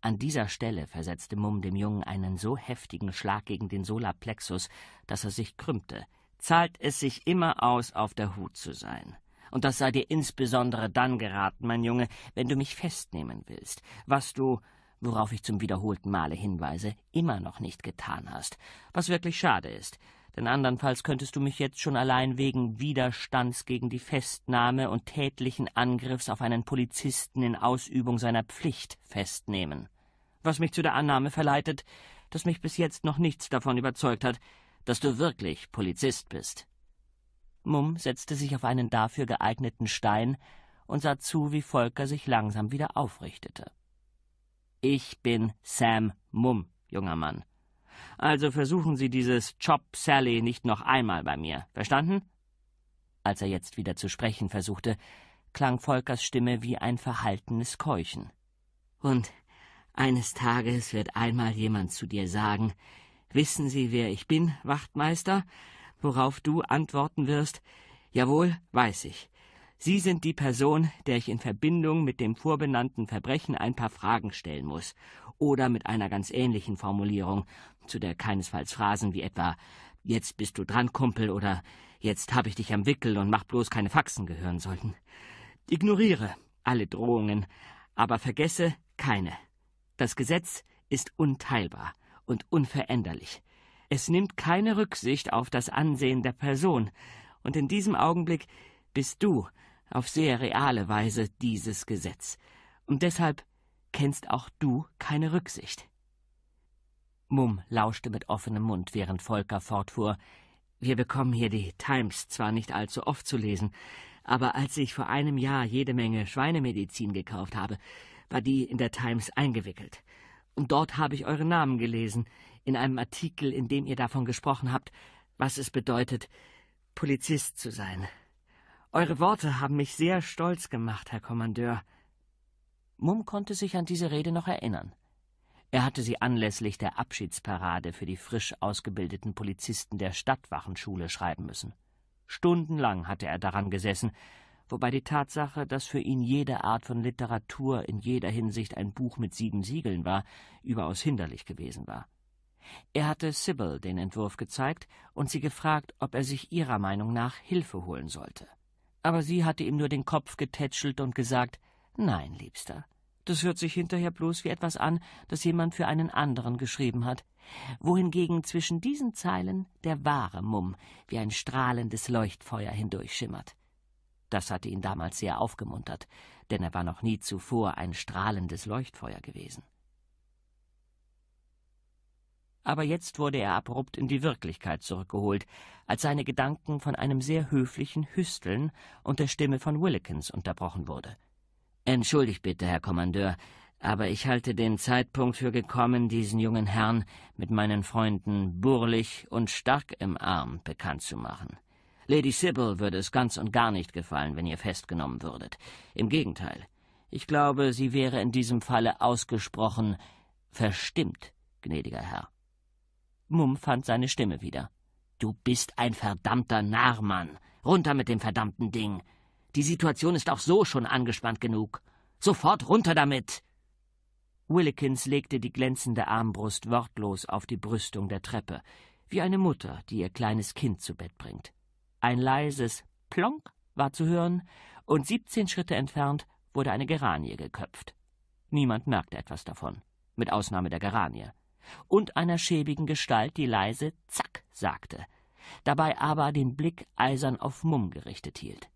an dieser Stelle versetzte Mumm dem Jungen einen so heftigen Schlag gegen den Solarplexus, dass er sich krümmte zahlt es sich immer aus, auf der Hut zu sein. Und das sei dir insbesondere dann geraten, mein Junge, wenn du mich festnehmen willst, was du, worauf ich zum wiederholten Male hinweise, immer noch nicht getan hast, was wirklich schade ist, denn andernfalls könntest du mich jetzt schon allein wegen Widerstands gegen die Festnahme und tätlichen Angriffs auf einen Polizisten in Ausübung seiner Pflicht festnehmen. Was mich zu der Annahme verleitet, dass mich bis jetzt noch nichts davon überzeugt hat, dass du wirklich Polizist bist. Mumm setzte sich auf einen dafür geeigneten Stein und sah zu, wie Volker sich langsam wieder aufrichtete. Ich bin Sam Mumm, junger Mann. Also versuchen Sie dieses Chop Sally nicht noch einmal bei mir, verstanden? Als er jetzt wieder zu sprechen versuchte, klang Volkers Stimme wie ein verhaltenes Keuchen. Und eines Tages wird einmal jemand zu dir sagen, Wissen Sie, wer ich bin, Wachtmeister? Worauf du antworten wirst, jawohl, weiß ich. Sie sind die Person, der ich in Verbindung mit dem vorbenannten Verbrechen ein paar Fragen stellen muss. Oder mit einer ganz ähnlichen Formulierung, zu der keinesfalls Phrasen wie etwa Jetzt bist du dran, Kumpel, oder Jetzt hab ich dich am Wickel und mach bloß keine Faxen gehören sollten. Ignoriere alle Drohungen, aber vergesse keine. Das Gesetz ist unteilbar und unveränderlich. Es nimmt keine Rücksicht auf das Ansehen der Person, und in diesem Augenblick bist du auf sehr reale Weise dieses Gesetz, und deshalb kennst auch du keine Rücksicht. Mumm lauschte mit offenem Mund, während Volker fortfuhr. Wir bekommen hier die Times zwar nicht allzu oft zu lesen, aber als ich vor einem Jahr jede Menge Schweinemedizin gekauft habe, war die in der Times eingewickelt. Und dort habe ich euren Namen gelesen, in einem Artikel, in dem ihr davon gesprochen habt, was es bedeutet, Polizist zu sein. Eure Worte haben mich sehr stolz gemacht, Herr Kommandeur. Mumm konnte sich an diese Rede noch erinnern. Er hatte sie anlässlich der Abschiedsparade für die frisch ausgebildeten Polizisten der Stadtwachenschule schreiben müssen. Stundenlang hatte er daran gesessen, wobei die Tatsache, dass für ihn jede Art von Literatur in jeder Hinsicht ein Buch mit sieben Siegeln war, überaus hinderlich gewesen war. Er hatte Sybil den Entwurf gezeigt und sie gefragt, ob er sich ihrer Meinung nach Hilfe holen sollte. Aber sie hatte ihm nur den Kopf getätschelt und gesagt Nein, Liebster. Das hört sich hinterher bloß wie etwas an, das jemand für einen anderen geschrieben hat, wohingegen zwischen diesen Zeilen der wahre Mumm wie ein strahlendes Leuchtfeuer hindurchschimmert. Das hatte ihn damals sehr aufgemuntert, denn er war noch nie zuvor ein strahlendes Leuchtfeuer gewesen. Aber jetzt wurde er abrupt in die Wirklichkeit zurückgeholt, als seine Gedanken von einem sehr höflichen Hüsteln und der Stimme von Willikins unterbrochen wurde. Entschuldigt bitte, Herr Kommandeur, aber ich halte den Zeitpunkt für gekommen, diesen jungen Herrn mit meinen Freunden Burlich und Stark im Arm bekannt zu machen. Lady Sybil würde es ganz und gar nicht gefallen, wenn ihr festgenommen würdet. Im Gegenteil. Ich glaube, sie wäre in diesem Falle ausgesprochen verstimmt, gnädiger Herr. Mumm fand seine Stimme wieder. Du bist ein verdammter Narrmann. Runter mit dem verdammten Ding. Die Situation ist auch so schon angespannt genug. Sofort runter damit. Willikins legte die glänzende Armbrust wortlos auf die Brüstung der Treppe, wie eine Mutter, die ihr kleines Kind zu Bett bringt. Ein leises Plonk war zu hören, und 17 Schritte entfernt wurde eine Geranie geköpft. Niemand merkte etwas davon, mit Ausnahme der Geranie. Und einer schäbigen Gestalt, die leise Zack sagte, dabei aber den Blick eisern auf Mumm gerichtet hielt.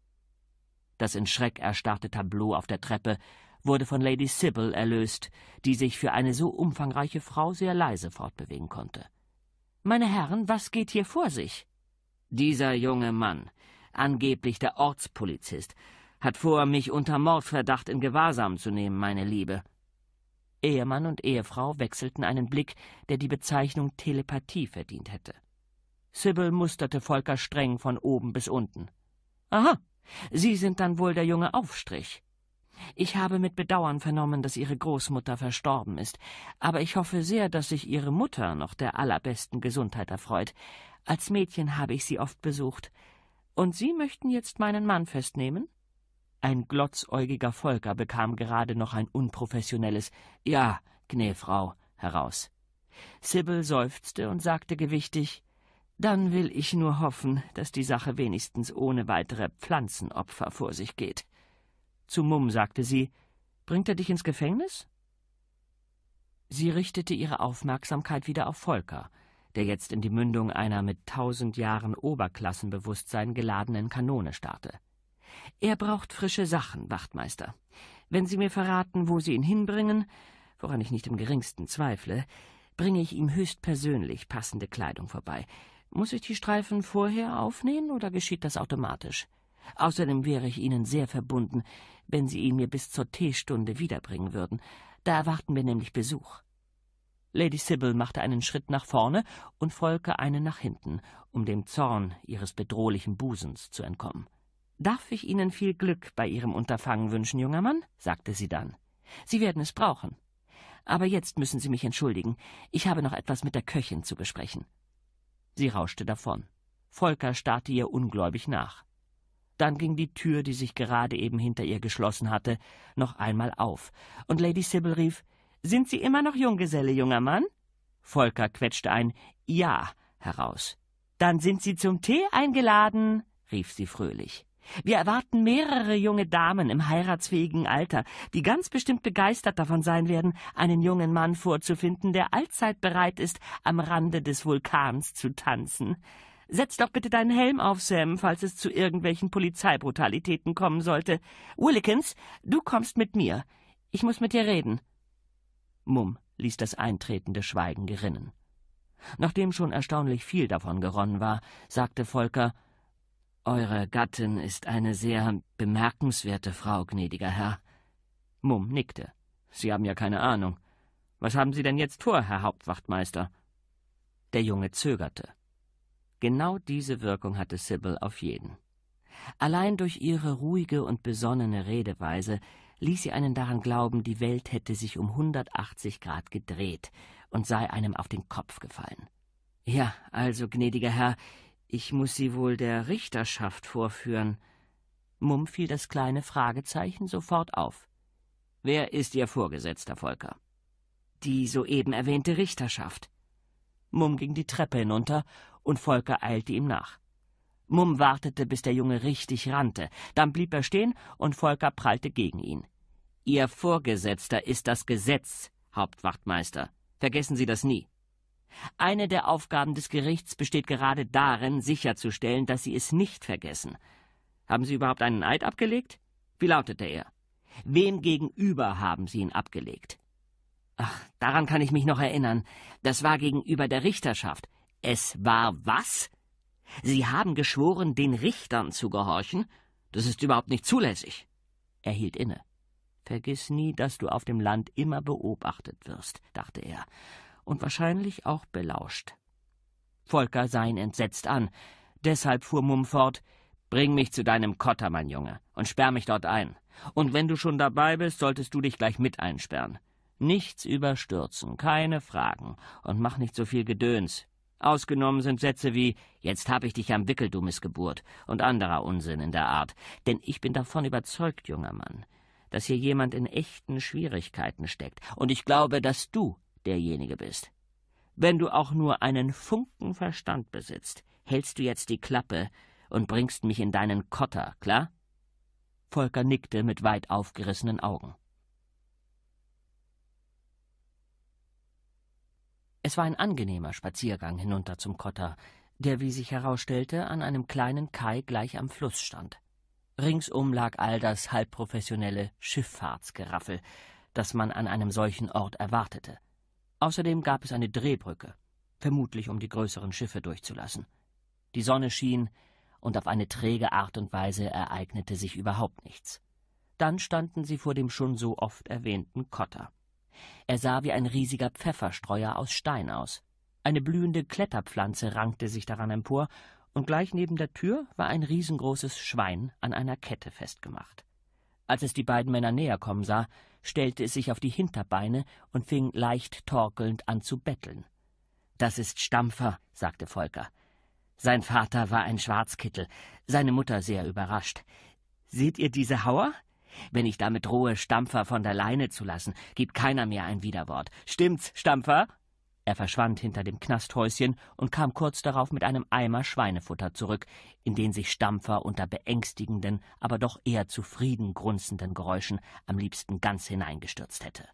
Das in Schreck erstarrte Tableau auf der Treppe wurde von Lady Sybil erlöst, die sich für eine so umfangreiche Frau sehr leise fortbewegen konnte. Meine Herren, was geht hier vor sich? Dieser junge Mann, angeblich der Ortspolizist, hat vor, mich unter Mordverdacht in Gewahrsam zu nehmen, meine Liebe. Ehemann und Ehefrau wechselten einen Blick, der die Bezeichnung Telepathie verdient hätte. Sybil musterte Volker streng von oben bis unten. Aha, Sie sind dann wohl der junge Aufstrich. Ich habe mit Bedauern vernommen, dass Ihre Großmutter verstorben ist, aber ich hoffe sehr, dass sich Ihre Mutter noch der allerbesten Gesundheit erfreut. Als Mädchen habe ich sie oft besucht. Und Sie möchten jetzt meinen Mann festnehmen? Ein glotzäugiger Volker bekam gerade noch ein unprofessionelles Ja, Gnäfrau, heraus. Sibyl seufzte und sagte gewichtig Dann will ich nur hoffen, dass die Sache wenigstens ohne weitere Pflanzenopfer vor sich geht. Zu Mumm sagte sie Bringt er dich ins Gefängnis? Sie richtete ihre Aufmerksamkeit wieder auf Volker, der jetzt in die Mündung einer mit tausend Jahren Oberklassenbewusstsein geladenen Kanone starrte. Er braucht frische Sachen, Wachtmeister. Wenn Sie mir verraten, wo Sie ihn hinbringen, woran ich nicht im geringsten zweifle, bringe ich ihm höchstpersönlich passende Kleidung vorbei. Muss ich die Streifen vorher aufnähen oder geschieht das automatisch? Außerdem wäre ich Ihnen sehr verbunden, wenn Sie ihn mir bis zur Teestunde wiederbringen würden. Da erwarten wir nämlich Besuch. Lady Sybil machte einen Schritt nach vorne und Volker einen nach hinten, um dem Zorn ihres bedrohlichen Busens zu entkommen. Darf ich Ihnen viel Glück bei Ihrem Unterfangen wünschen, junger Mann? sagte sie dann. Sie werden es brauchen. Aber jetzt müssen Sie mich entschuldigen. Ich habe noch etwas mit der Köchin zu besprechen. Sie rauschte davon. Volker starrte ihr ungläubig nach. Dann ging die Tür, die sich gerade eben hinter ihr geschlossen hatte, noch einmal auf, und Lady Sybil rief sind Sie immer noch Junggeselle, junger Mann? Volker quetschte ein Ja heraus. Dann sind Sie zum Tee eingeladen, rief sie fröhlich. Wir erwarten mehrere junge Damen im heiratsfähigen Alter, die ganz bestimmt begeistert davon sein werden, einen jungen Mann vorzufinden, der allzeit bereit ist, am Rande des Vulkans zu tanzen. Setz doch bitte deinen Helm auf, Sam, falls es zu irgendwelchen Polizeibrutalitäten kommen sollte. Willikins, du kommst mit mir. Ich muss mit dir reden. Mumm ließ das eintretende Schweigen gerinnen. Nachdem schon erstaunlich viel davon geronnen war, sagte Volker Eure Gattin ist eine sehr bemerkenswerte Frau, gnädiger Herr. Mumm nickte. Sie haben ja keine Ahnung. Was haben Sie denn jetzt vor, Herr Hauptwachtmeister? Der Junge zögerte. Genau diese Wirkung hatte Sybil auf jeden. Allein durch ihre ruhige und besonnene Redeweise ließ sie einen daran glauben, die Welt hätte sich um 180 Grad gedreht und sei einem auf den Kopf gefallen. Ja, also, gnädiger Herr, ich muss Sie wohl der Richterschaft vorführen. Mumm fiel das kleine Fragezeichen sofort auf. Wer ist Ihr Vorgesetzter, Volker? Die soeben erwähnte Richterschaft. Mumm ging die Treppe hinunter und Volker eilte ihm nach. Mumm wartete, bis der Junge richtig rannte. Dann blieb er stehen und Volker prallte gegen ihn. Ihr Vorgesetzter ist das Gesetz, Hauptwachtmeister. Vergessen Sie das nie. Eine der Aufgaben des Gerichts besteht gerade darin, sicherzustellen, dass Sie es nicht vergessen. Haben Sie überhaupt einen Eid abgelegt? Wie lautete er? Wem gegenüber haben Sie ihn abgelegt? Ach, daran kann ich mich noch erinnern. Das war gegenüber der Richterschaft. Es war was? Sie haben geschworen, den Richtern zu gehorchen. Das ist überhaupt nicht zulässig. Er hielt inne. Vergiss nie, dass du auf dem Land immer beobachtet wirst, dachte er, und wahrscheinlich auch belauscht. Volker sah ihn entsetzt an. Deshalb fuhr Mumm fort: Bring mich zu deinem Kotter, mein Junge, und sperr mich dort ein. Und wenn du schon dabei bist, solltest du dich gleich mit einsperren. Nichts überstürzen, keine Fragen, und mach nicht so viel Gedöns. Ausgenommen sind Sätze wie Jetzt hab ich dich am Wickel, du Missgeburt und anderer Unsinn in der Art, denn ich bin davon überzeugt, junger Mann, dass hier jemand in echten Schwierigkeiten steckt, und ich glaube, dass du derjenige bist. Wenn du auch nur einen Funken Verstand besitzt, hältst du jetzt die Klappe und bringst mich in deinen Kotter, klar? Volker nickte mit weit aufgerissenen Augen. Es war ein angenehmer Spaziergang hinunter zum Kotter, der, wie sich herausstellte, an einem kleinen Kai gleich am Fluss stand. Ringsum lag all das halbprofessionelle Schifffahrtsgeraffel, das man an einem solchen Ort erwartete. Außerdem gab es eine Drehbrücke, vermutlich um die größeren Schiffe durchzulassen. Die Sonne schien, und auf eine träge Art und Weise ereignete sich überhaupt nichts. Dann standen sie vor dem schon so oft erwähnten Kotter. Er sah wie ein riesiger Pfefferstreuer aus Stein aus. Eine blühende Kletterpflanze rankte sich daran empor, und gleich neben der Tür war ein riesengroßes Schwein an einer Kette festgemacht. Als es die beiden Männer näher kommen sah, stellte es sich auf die Hinterbeine und fing leicht torkelnd an zu betteln. Das ist Stampfer, sagte Volker. Sein Vater war ein Schwarzkittel, seine Mutter sehr überrascht. Seht ihr diese Hauer? Wenn ich damit drohe, Stampfer von der Leine zu lassen, gibt keiner mehr ein Widerwort. Stimmt's, Stampfer? Er verschwand hinter dem Knasthäuschen und kam kurz darauf mit einem Eimer Schweinefutter zurück, in den sich Stampfer unter beängstigenden, aber doch eher zufrieden grunzenden Geräuschen am liebsten ganz hineingestürzt hätte.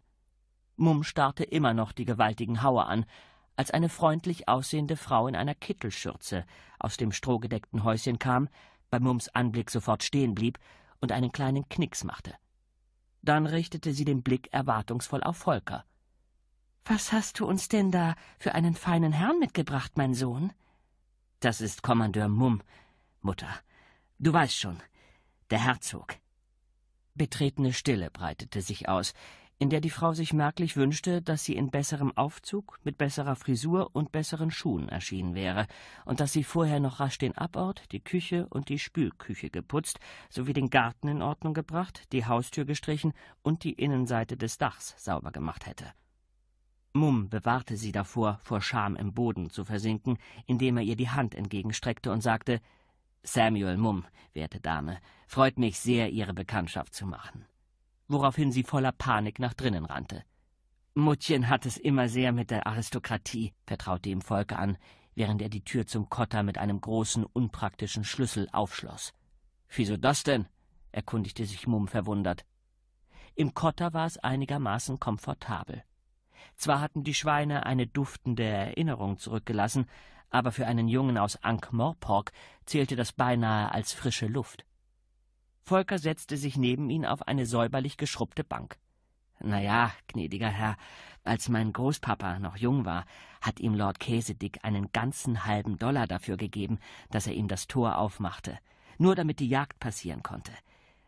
Mumm starrte immer noch die gewaltigen Hauer an, als eine freundlich aussehende Frau in einer Kittelschürze aus dem strohgedeckten Häuschen kam, bei Mumms Anblick sofort stehen blieb und einen kleinen Knicks machte. Dann richtete sie den Blick erwartungsvoll auf Volker. Was hast du uns denn da für einen feinen Herrn mitgebracht, mein Sohn? Das ist Kommandeur Mumm, Mutter. Du weißt schon, der Herzog. Betretene Stille breitete sich aus, in der die Frau sich merklich wünschte, dass sie in besserem Aufzug, mit besserer Frisur und besseren Schuhen erschienen wäre und dass sie vorher noch rasch den Abort, die Küche und die Spülküche geputzt, sowie den Garten in Ordnung gebracht, die Haustür gestrichen und die Innenseite des Dachs sauber gemacht hätte. Mumm bewahrte sie davor, vor Scham im Boden zu versinken, indem er ihr die Hand entgegenstreckte und sagte Samuel Mumm, werte Dame, freut mich sehr, Ihre Bekanntschaft zu machen woraufhin sie voller Panik nach drinnen rannte. Muttchen hat es immer sehr mit der Aristokratie, vertraute ihm Volker an, während er die Tür zum Kotter mit einem großen, unpraktischen Schlüssel aufschloss. Wieso das denn? erkundigte sich Mumm verwundert. Im Kotter war es einigermaßen komfortabel. Zwar hatten die Schweine eine duftende Erinnerung zurückgelassen, aber für einen Jungen aus Ankh-Morpork zählte das beinahe als frische Luft. Volker setzte sich neben ihn auf eine säuberlich geschrubbte Bank. Na ja, gnädiger Herr, als mein Großpapa noch jung war, hat ihm Lord Käsedick einen ganzen halben Dollar dafür gegeben, dass er ihm das Tor aufmachte, nur damit die Jagd passieren konnte.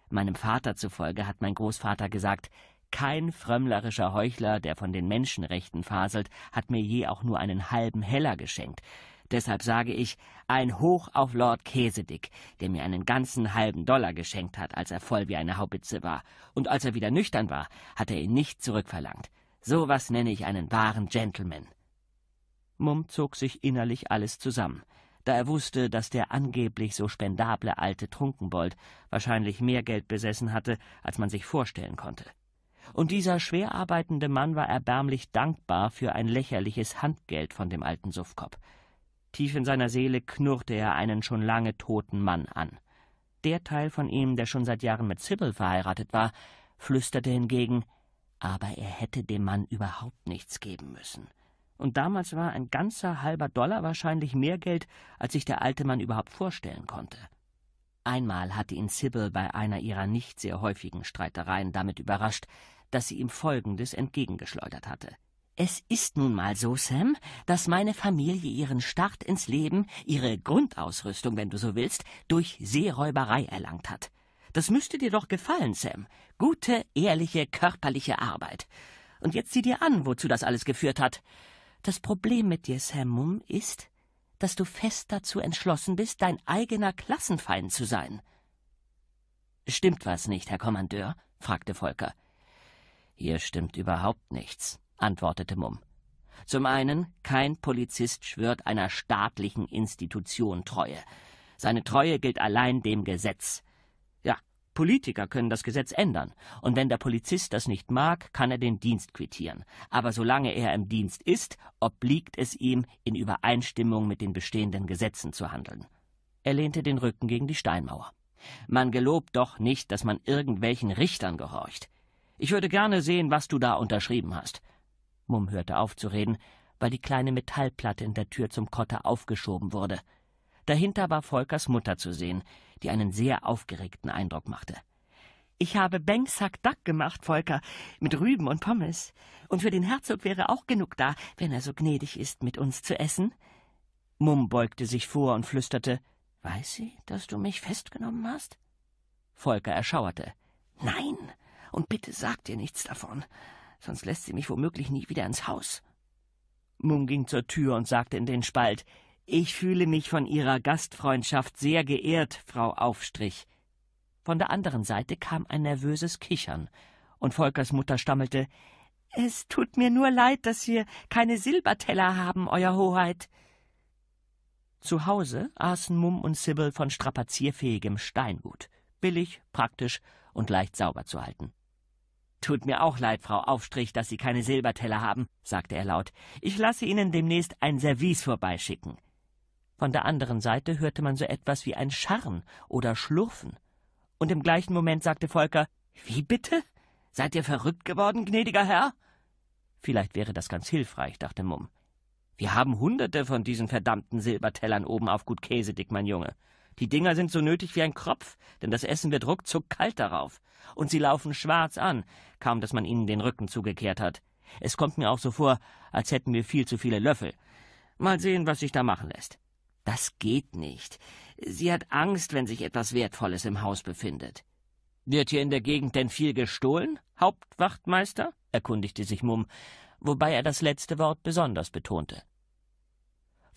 Meinem Vater zufolge hat mein Großvater gesagt, kein frömmlerischer Heuchler, der von den Menschenrechten faselt, hat mir je auch nur einen halben Heller geschenkt. Deshalb sage ich ein Hoch auf Lord Käsedick, der mir einen ganzen halben Dollar geschenkt hat, als er voll wie eine Haubitze war. Und als er wieder nüchtern war, hat er ihn nicht zurückverlangt. So was nenne ich einen wahren Gentleman. Mumm zog sich innerlich alles zusammen, da er wusste, dass der angeblich so spendable alte Trunkenbold wahrscheinlich mehr Geld besessen hatte, als man sich vorstellen konnte. Und dieser schwer arbeitende Mann war erbärmlich dankbar für ein lächerliches Handgeld von dem alten Suffkopf. Tief in seiner Seele knurrte er einen schon lange toten Mann an. Der Teil von ihm, der schon seit Jahren mit Sybil verheiratet war, flüsterte hingegen, aber er hätte dem Mann überhaupt nichts geben müssen. Und damals war ein ganzer halber Dollar wahrscheinlich mehr Geld, als sich der alte Mann überhaupt vorstellen konnte. Einmal hatte ihn Sybil bei einer ihrer nicht sehr häufigen Streitereien damit überrascht, dass sie ihm Folgendes entgegengeschleudert hatte. Es ist nun mal so, Sam, dass meine Familie ihren Start ins Leben, ihre Grundausrüstung, wenn du so willst, durch Seeräuberei erlangt hat. Das müsste dir doch gefallen, Sam. Gute, ehrliche, körperliche Arbeit. Und jetzt sieh dir an, wozu das alles geführt hat. Das Problem mit dir, Sam Mum, ist, dass du fest dazu entschlossen bist, dein eigener Klassenfeind zu sein. Stimmt was nicht, Herr Kommandeur? fragte Volker. Hier stimmt überhaupt nichts, antwortete Mumm. Zum einen, kein Polizist schwört einer staatlichen Institution Treue. Seine Treue gilt allein dem Gesetz. Ja, Politiker können das Gesetz ändern, und wenn der Polizist das nicht mag, kann er den Dienst quittieren. Aber solange er im Dienst ist, obliegt es ihm, in Übereinstimmung mit den bestehenden Gesetzen zu handeln. Er lehnte den Rücken gegen die Steinmauer. Man gelobt doch nicht, dass man irgendwelchen Richtern gehorcht. Ich würde gerne sehen, was du da unterschrieben hast. Mumm hörte auf zu reden, weil die kleine Metallplatte in der Tür zum Kotter aufgeschoben wurde. Dahinter war Volkers Mutter zu sehen, die einen sehr aufgeregten Eindruck machte. Ich habe Bengsack Duck gemacht, Volker, mit Rüben und Pommes. Und für den Herzog wäre auch genug da, wenn er so gnädig ist, mit uns zu essen. Mumm beugte sich vor und flüsterte, Weiß sie, dass du mich festgenommen hast? Volker erschauerte. Nein, und bitte sag dir nichts davon sonst lässt sie mich womöglich nie wieder ins Haus. Mum ging zur Tür und sagte in den Spalt Ich fühle mich von Ihrer Gastfreundschaft sehr geehrt, Frau Aufstrich. Von der anderen Seite kam ein nervöses Kichern, und Volkers Mutter stammelte Es tut mir nur leid, dass wir keine Silberteller haben, Euer Hoheit. Zu Hause aßen Mum und Sibyl von strapazierfähigem Steingut, billig, praktisch und leicht sauber zu halten. Tut mir auch leid, Frau Aufstrich, dass Sie keine Silberteller haben, sagte er laut. Ich lasse Ihnen demnächst ein Service vorbeischicken. Von der anderen Seite hörte man so etwas wie ein Scharren oder Schlurfen. Und im gleichen Moment sagte Volker Wie bitte? Seid ihr verrückt geworden, gnädiger Herr? Vielleicht wäre das ganz hilfreich, dachte Mumm. Wir haben hunderte von diesen verdammten Silbertellern oben auf Gut Käsedick, mein Junge. Die Dinger sind so nötig wie ein Kropf, denn das Essen wird ruckzuck kalt darauf. Und sie laufen schwarz an, kaum dass man ihnen den Rücken zugekehrt hat. Es kommt mir auch so vor, als hätten wir viel zu viele Löffel. Mal sehen, was sich da machen lässt. Das geht nicht. Sie hat Angst, wenn sich etwas Wertvolles im Haus befindet. Wird hier in der Gegend denn viel gestohlen, Hauptwachtmeister? erkundigte sich Mumm, wobei er das letzte Wort besonders betonte.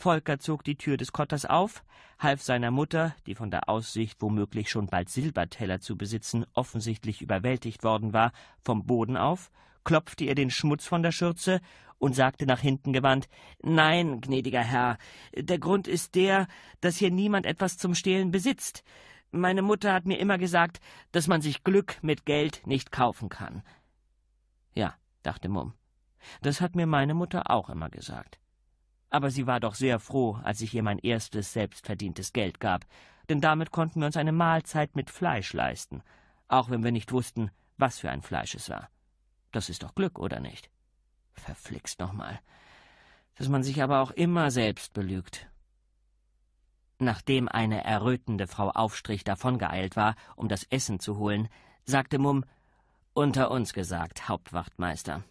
Volker zog die Tür des Kotters auf, half seiner Mutter, die von der Aussicht, womöglich schon bald Silberteller zu besitzen, offensichtlich überwältigt worden war, vom Boden auf, klopfte ihr den Schmutz von der Schürze und sagte nach hinten gewandt Nein, gnädiger Herr, der Grund ist der, dass hier niemand etwas zum Stehlen besitzt. Meine Mutter hat mir immer gesagt, dass man sich Glück mit Geld nicht kaufen kann. Ja, dachte Mumm, das hat mir meine Mutter auch immer gesagt aber sie war doch sehr froh, als ich ihr mein erstes selbstverdientes Geld gab, denn damit konnten wir uns eine Mahlzeit mit Fleisch leisten, auch wenn wir nicht wussten, was für ein Fleisch es war. Das ist doch Glück, oder nicht? Verflixt nochmal. Dass man sich aber auch immer selbst belügt. Nachdem eine errötende Frau Aufstrich davongeeilt war, um das Essen zu holen, sagte Mumm, unter uns gesagt, Hauptwachtmeister.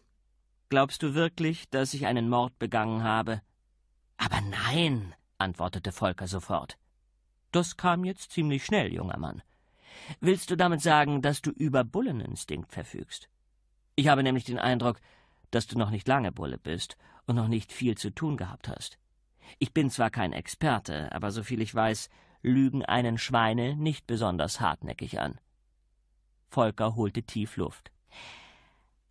Glaubst du wirklich, dass ich einen Mord begangen habe? Aber nein, antwortete Volker sofort. Das kam jetzt ziemlich schnell, junger Mann. Willst du damit sagen, dass du über Bulleninstinkt verfügst? Ich habe nämlich den Eindruck, dass du noch nicht lange Bulle bist und noch nicht viel zu tun gehabt hast. Ich bin zwar kein Experte, aber soviel ich weiß, lügen einen Schweine nicht besonders hartnäckig an. Volker holte tief Luft.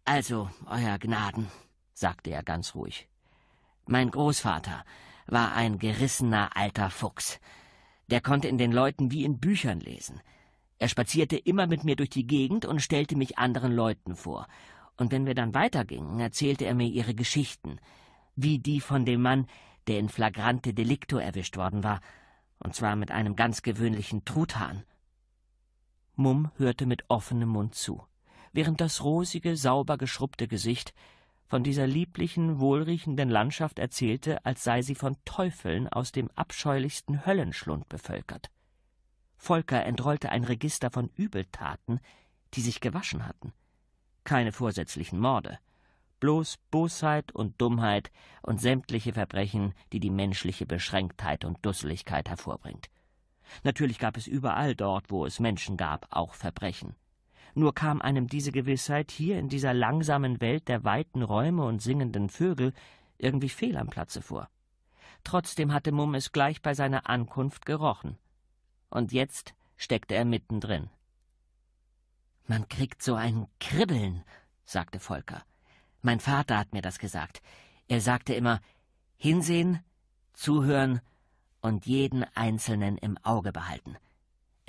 Also, Euer Gnaden, sagte er ganz ruhig, mein Großvater war ein gerissener alter Fuchs. Der konnte in den Leuten wie in Büchern lesen. Er spazierte immer mit mir durch die Gegend und stellte mich anderen Leuten vor. Und wenn wir dann weitergingen, erzählte er mir ihre Geschichten, wie die von dem Mann, der in flagrante delicto erwischt worden war, und zwar mit einem ganz gewöhnlichen Truthahn. Mumm hörte mit offenem Mund zu, während das rosige, sauber geschrubbte Gesicht von dieser lieblichen, wohlriechenden Landschaft erzählte, als sei sie von Teufeln aus dem abscheulichsten Höllenschlund bevölkert. Volker entrollte ein Register von Übeltaten, die sich gewaschen hatten. Keine vorsätzlichen Morde, bloß Bosheit und Dummheit und sämtliche Verbrechen, die die menschliche Beschränktheit und Dusseligkeit hervorbringt. Natürlich gab es überall dort, wo es Menschen gab, auch Verbrechen. Nur kam einem diese Gewissheit hier in dieser langsamen Welt der weiten Räume und singenden Vögel irgendwie fehl am Platze vor. Trotzdem hatte Mumm es gleich bei seiner Ankunft gerochen. Und jetzt steckte er mittendrin. Man kriegt so ein Kribbeln, sagte Volker. Mein Vater hat mir das gesagt. Er sagte immer hinsehen, zuhören und jeden Einzelnen im Auge behalten.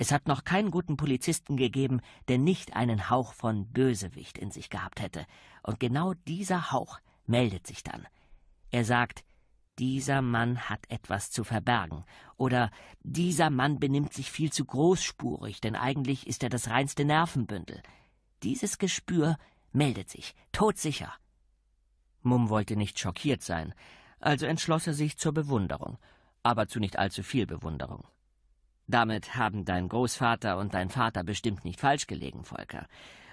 Es hat noch keinen guten Polizisten gegeben, der nicht einen Hauch von Bösewicht in sich gehabt hätte. Und genau dieser Hauch meldet sich dann. Er sagt, dieser Mann hat etwas zu verbergen. Oder dieser Mann benimmt sich viel zu großspurig, denn eigentlich ist er das reinste Nervenbündel. Dieses Gespür meldet sich, todsicher. Mumm wollte nicht schockiert sein, also entschloss er sich zur Bewunderung, aber zu nicht allzu viel Bewunderung. Damit haben dein Großvater und dein Vater bestimmt nicht falsch gelegen, Volker.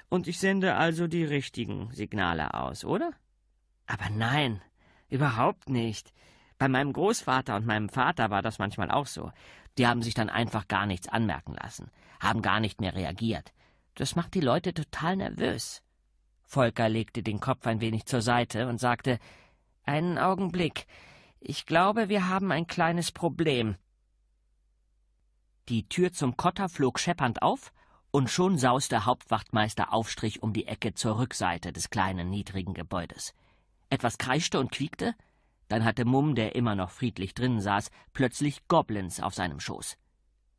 Und ich sende also die richtigen Signale aus, oder? Aber nein, überhaupt nicht. Bei meinem Großvater und meinem Vater war das manchmal auch so. Die haben sich dann einfach gar nichts anmerken lassen, haben gar nicht mehr reagiert. Das macht die Leute total nervös. Volker legte den Kopf ein wenig zur Seite und sagte Einen Augenblick. Ich glaube, wir haben ein kleines Problem. Die Tür zum Kotter flog scheppernd auf, und schon sauste Hauptwachtmeister Aufstrich um die Ecke zur Rückseite des kleinen, niedrigen Gebäudes. Etwas kreischte und quiekte, dann hatte Mumm, der immer noch friedlich drinnen saß, plötzlich Goblins auf seinem Schoß.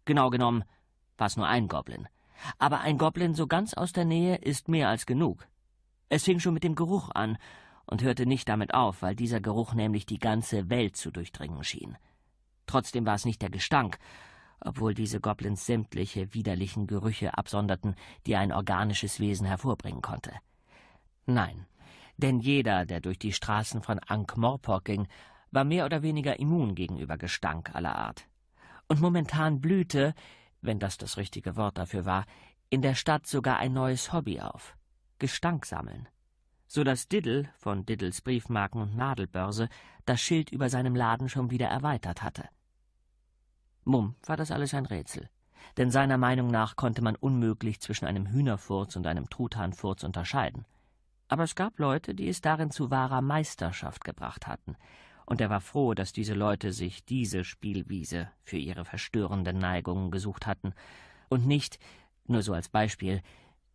Genau genommen war es nur ein Goblin. Aber ein Goblin so ganz aus der Nähe ist mehr als genug. Es fing schon mit dem Geruch an und hörte nicht damit auf, weil dieser Geruch nämlich die ganze Welt zu durchdringen schien. Trotzdem war es nicht der Gestank, obwohl diese Goblins sämtliche widerlichen Gerüche absonderten, die ein organisches Wesen hervorbringen konnte. Nein, denn jeder, der durch die Straßen von Ankh-Morpork ging, war mehr oder weniger immun gegenüber Gestank aller Art. Und momentan blühte, wenn das das richtige Wort dafür war, in der Stadt sogar ein neues Hobby auf: Gestank sammeln. So dass Diddle von Diddles Briefmarken und Nadelbörse das Schild über seinem Laden schon wieder erweitert hatte. Mumm war das alles ein Rätsel. Denn seiner Meinung nach konnte man unmöglich zwischen einem Hühnerfurz und einem Truthahnfurz unterscheiden. Aber es gab Leute, die es darin zu wahrer Meisterschaft gebracht hatten, und er war froh, dass diese Leute sich diese Spielwiese für ihre verstörenden Neigungen gesucht hatten und nicht, nur so als Beispiel,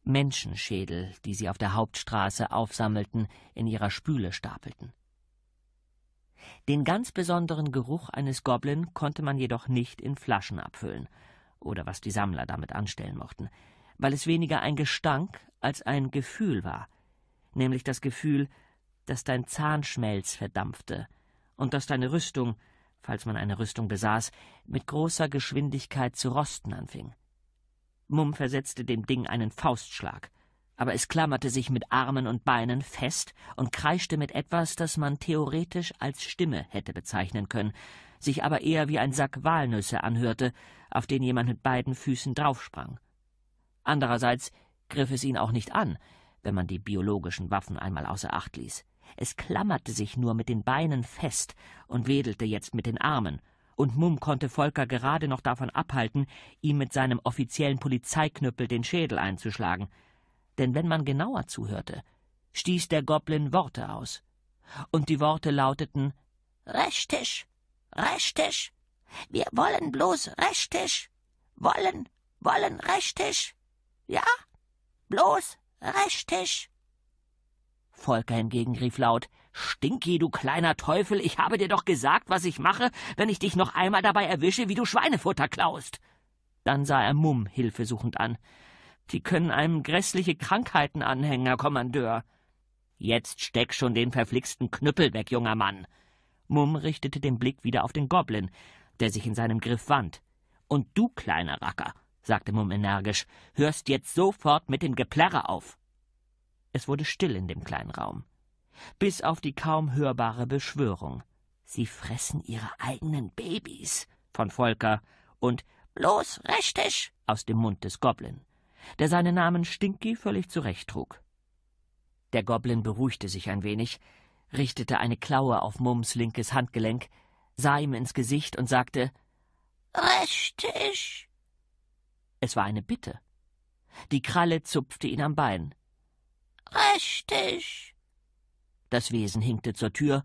Menschenschädel, die sie auf der Hauptstraße aufsammelten, in ihrer Spüle stapelten. Den ganz besonderen Geruch eines Goblin konnte man jedoch nicht in Flaschen abfüllen, oder was die Sammler damit anstellen mochten, weil es weniger ein Gestank als ein Gefühl war, nämlich das Gefühl, dass dein Zahnschmelz verdampfte und dass deine Rüstung, falls man eine Rüstung besaß, mit großer Geschwindigkeit zu rosten anfing. Mumm versetzte dem Ding einen Faustschlag – aber es klammerte sich mit Armen und Beinen fest und kreischte mit etwas, das man theoretisch als Stimme hätte bezeichnen können, sich aber eher wie ein Sack Walnüsse anhörte, auf den jemand mit beiden Füßen draufsprang. Andererseits griff es ihn auch nicht an, wenn man die biologischen Waffen einmal außer Acht ließ. Es klammerte sich nur mit den Beinen fest und wedelte jetzt mit den Armen, und Mumm konnte Volker gerade noch davon abhalten, ihm mit seinem offiziellen Polizeiknüppel den Schädel einzuschlagen – denn wenn man genauer zuhörte, stieß der Goblin Worte aus. Und die Worte lauteten Rechtisch, rechtisch, wir wollen bloß rechtisch, wollen, wollen rechtisch, ja, bloß rechtisch. Volker hingegen rief laut Stinki, du kleiner Teufel, ich habe dir doch gesagt, was ich mache, wenn ich dich noch einmal dabei erwische, wie du Schweinefutter klaust. Dann sah er Mumm hilfesuchend an. Die können einem grässliche Krankheiten anhängen, Herr Kommandeur. Jetzt steck schon den verflixten Knüppel weg, junger Mann. Mumm richtete den Blick wieder auf den Goblin, der sich in seinem Griff wand. Und du, kleiner Racker, sagte Mumm energisch, hörst jetzt sofort mit dem Geplärre auf. Es wurde still in dem kleinen Raum. Bis auf die kaum hörbare Beschwörung. Sie fressen ihre eigenen Babys von Volker und bloß rechtig aus dem Mund des Goblins der seinen Namen Stinky völlig zurecht trug. Der Goblin beruhigte sich ein wenig, richtete eine Klaue auf Mums linkes Handgelenk, sah ihm ins Gesicht und sagte Richtig. Es war eine Bitte. Die Kralle zupfte ihn am Bein. Richtig. Das Wesen hinkte zur Tür,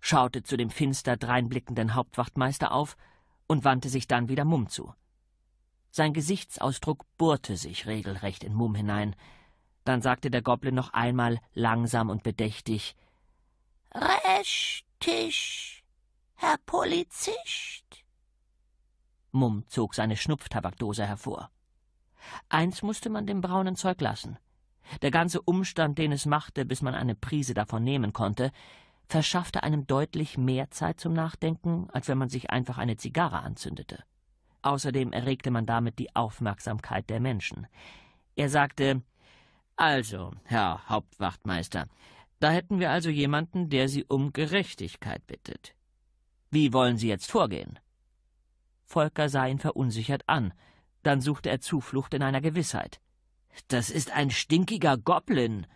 schaute zu dem finster dreinblickenden Hauptwachtmeister auf und wandte sich dann wieder Mumm zu. Sein Gesichtsausdruck bohrte sich regelrecht in Mumm hinein. Dann sagte der Goblin noch einmal langsam und bedächtig Rechtisch, Herr Polizist. Mumm zog seine Schnupftabakdose hervor. Eins musste man dem braunen Zeug lassen. Der ganze Umstand, den es machte, bis man eine Prise davon nehmen konnte, verschaffte einem deutlich mehr Zeit zum Nachdenken, als wenn man sich einfach eine Zigarre anzündete. Außerdem erregte man damit die Aufmerksamkeit der Menschen. Er sagte Also, Herr Hauptwachtmeister, da hätten wir also jemanden, der Sie um Gerechtigkeit bittet. Wie wollen Sie jetzt vorgehen? Volker sah ihn verunsichert an, dann suchte er Zuflucht in einer Gewissheit. Das ist ein stinkiger Goblin.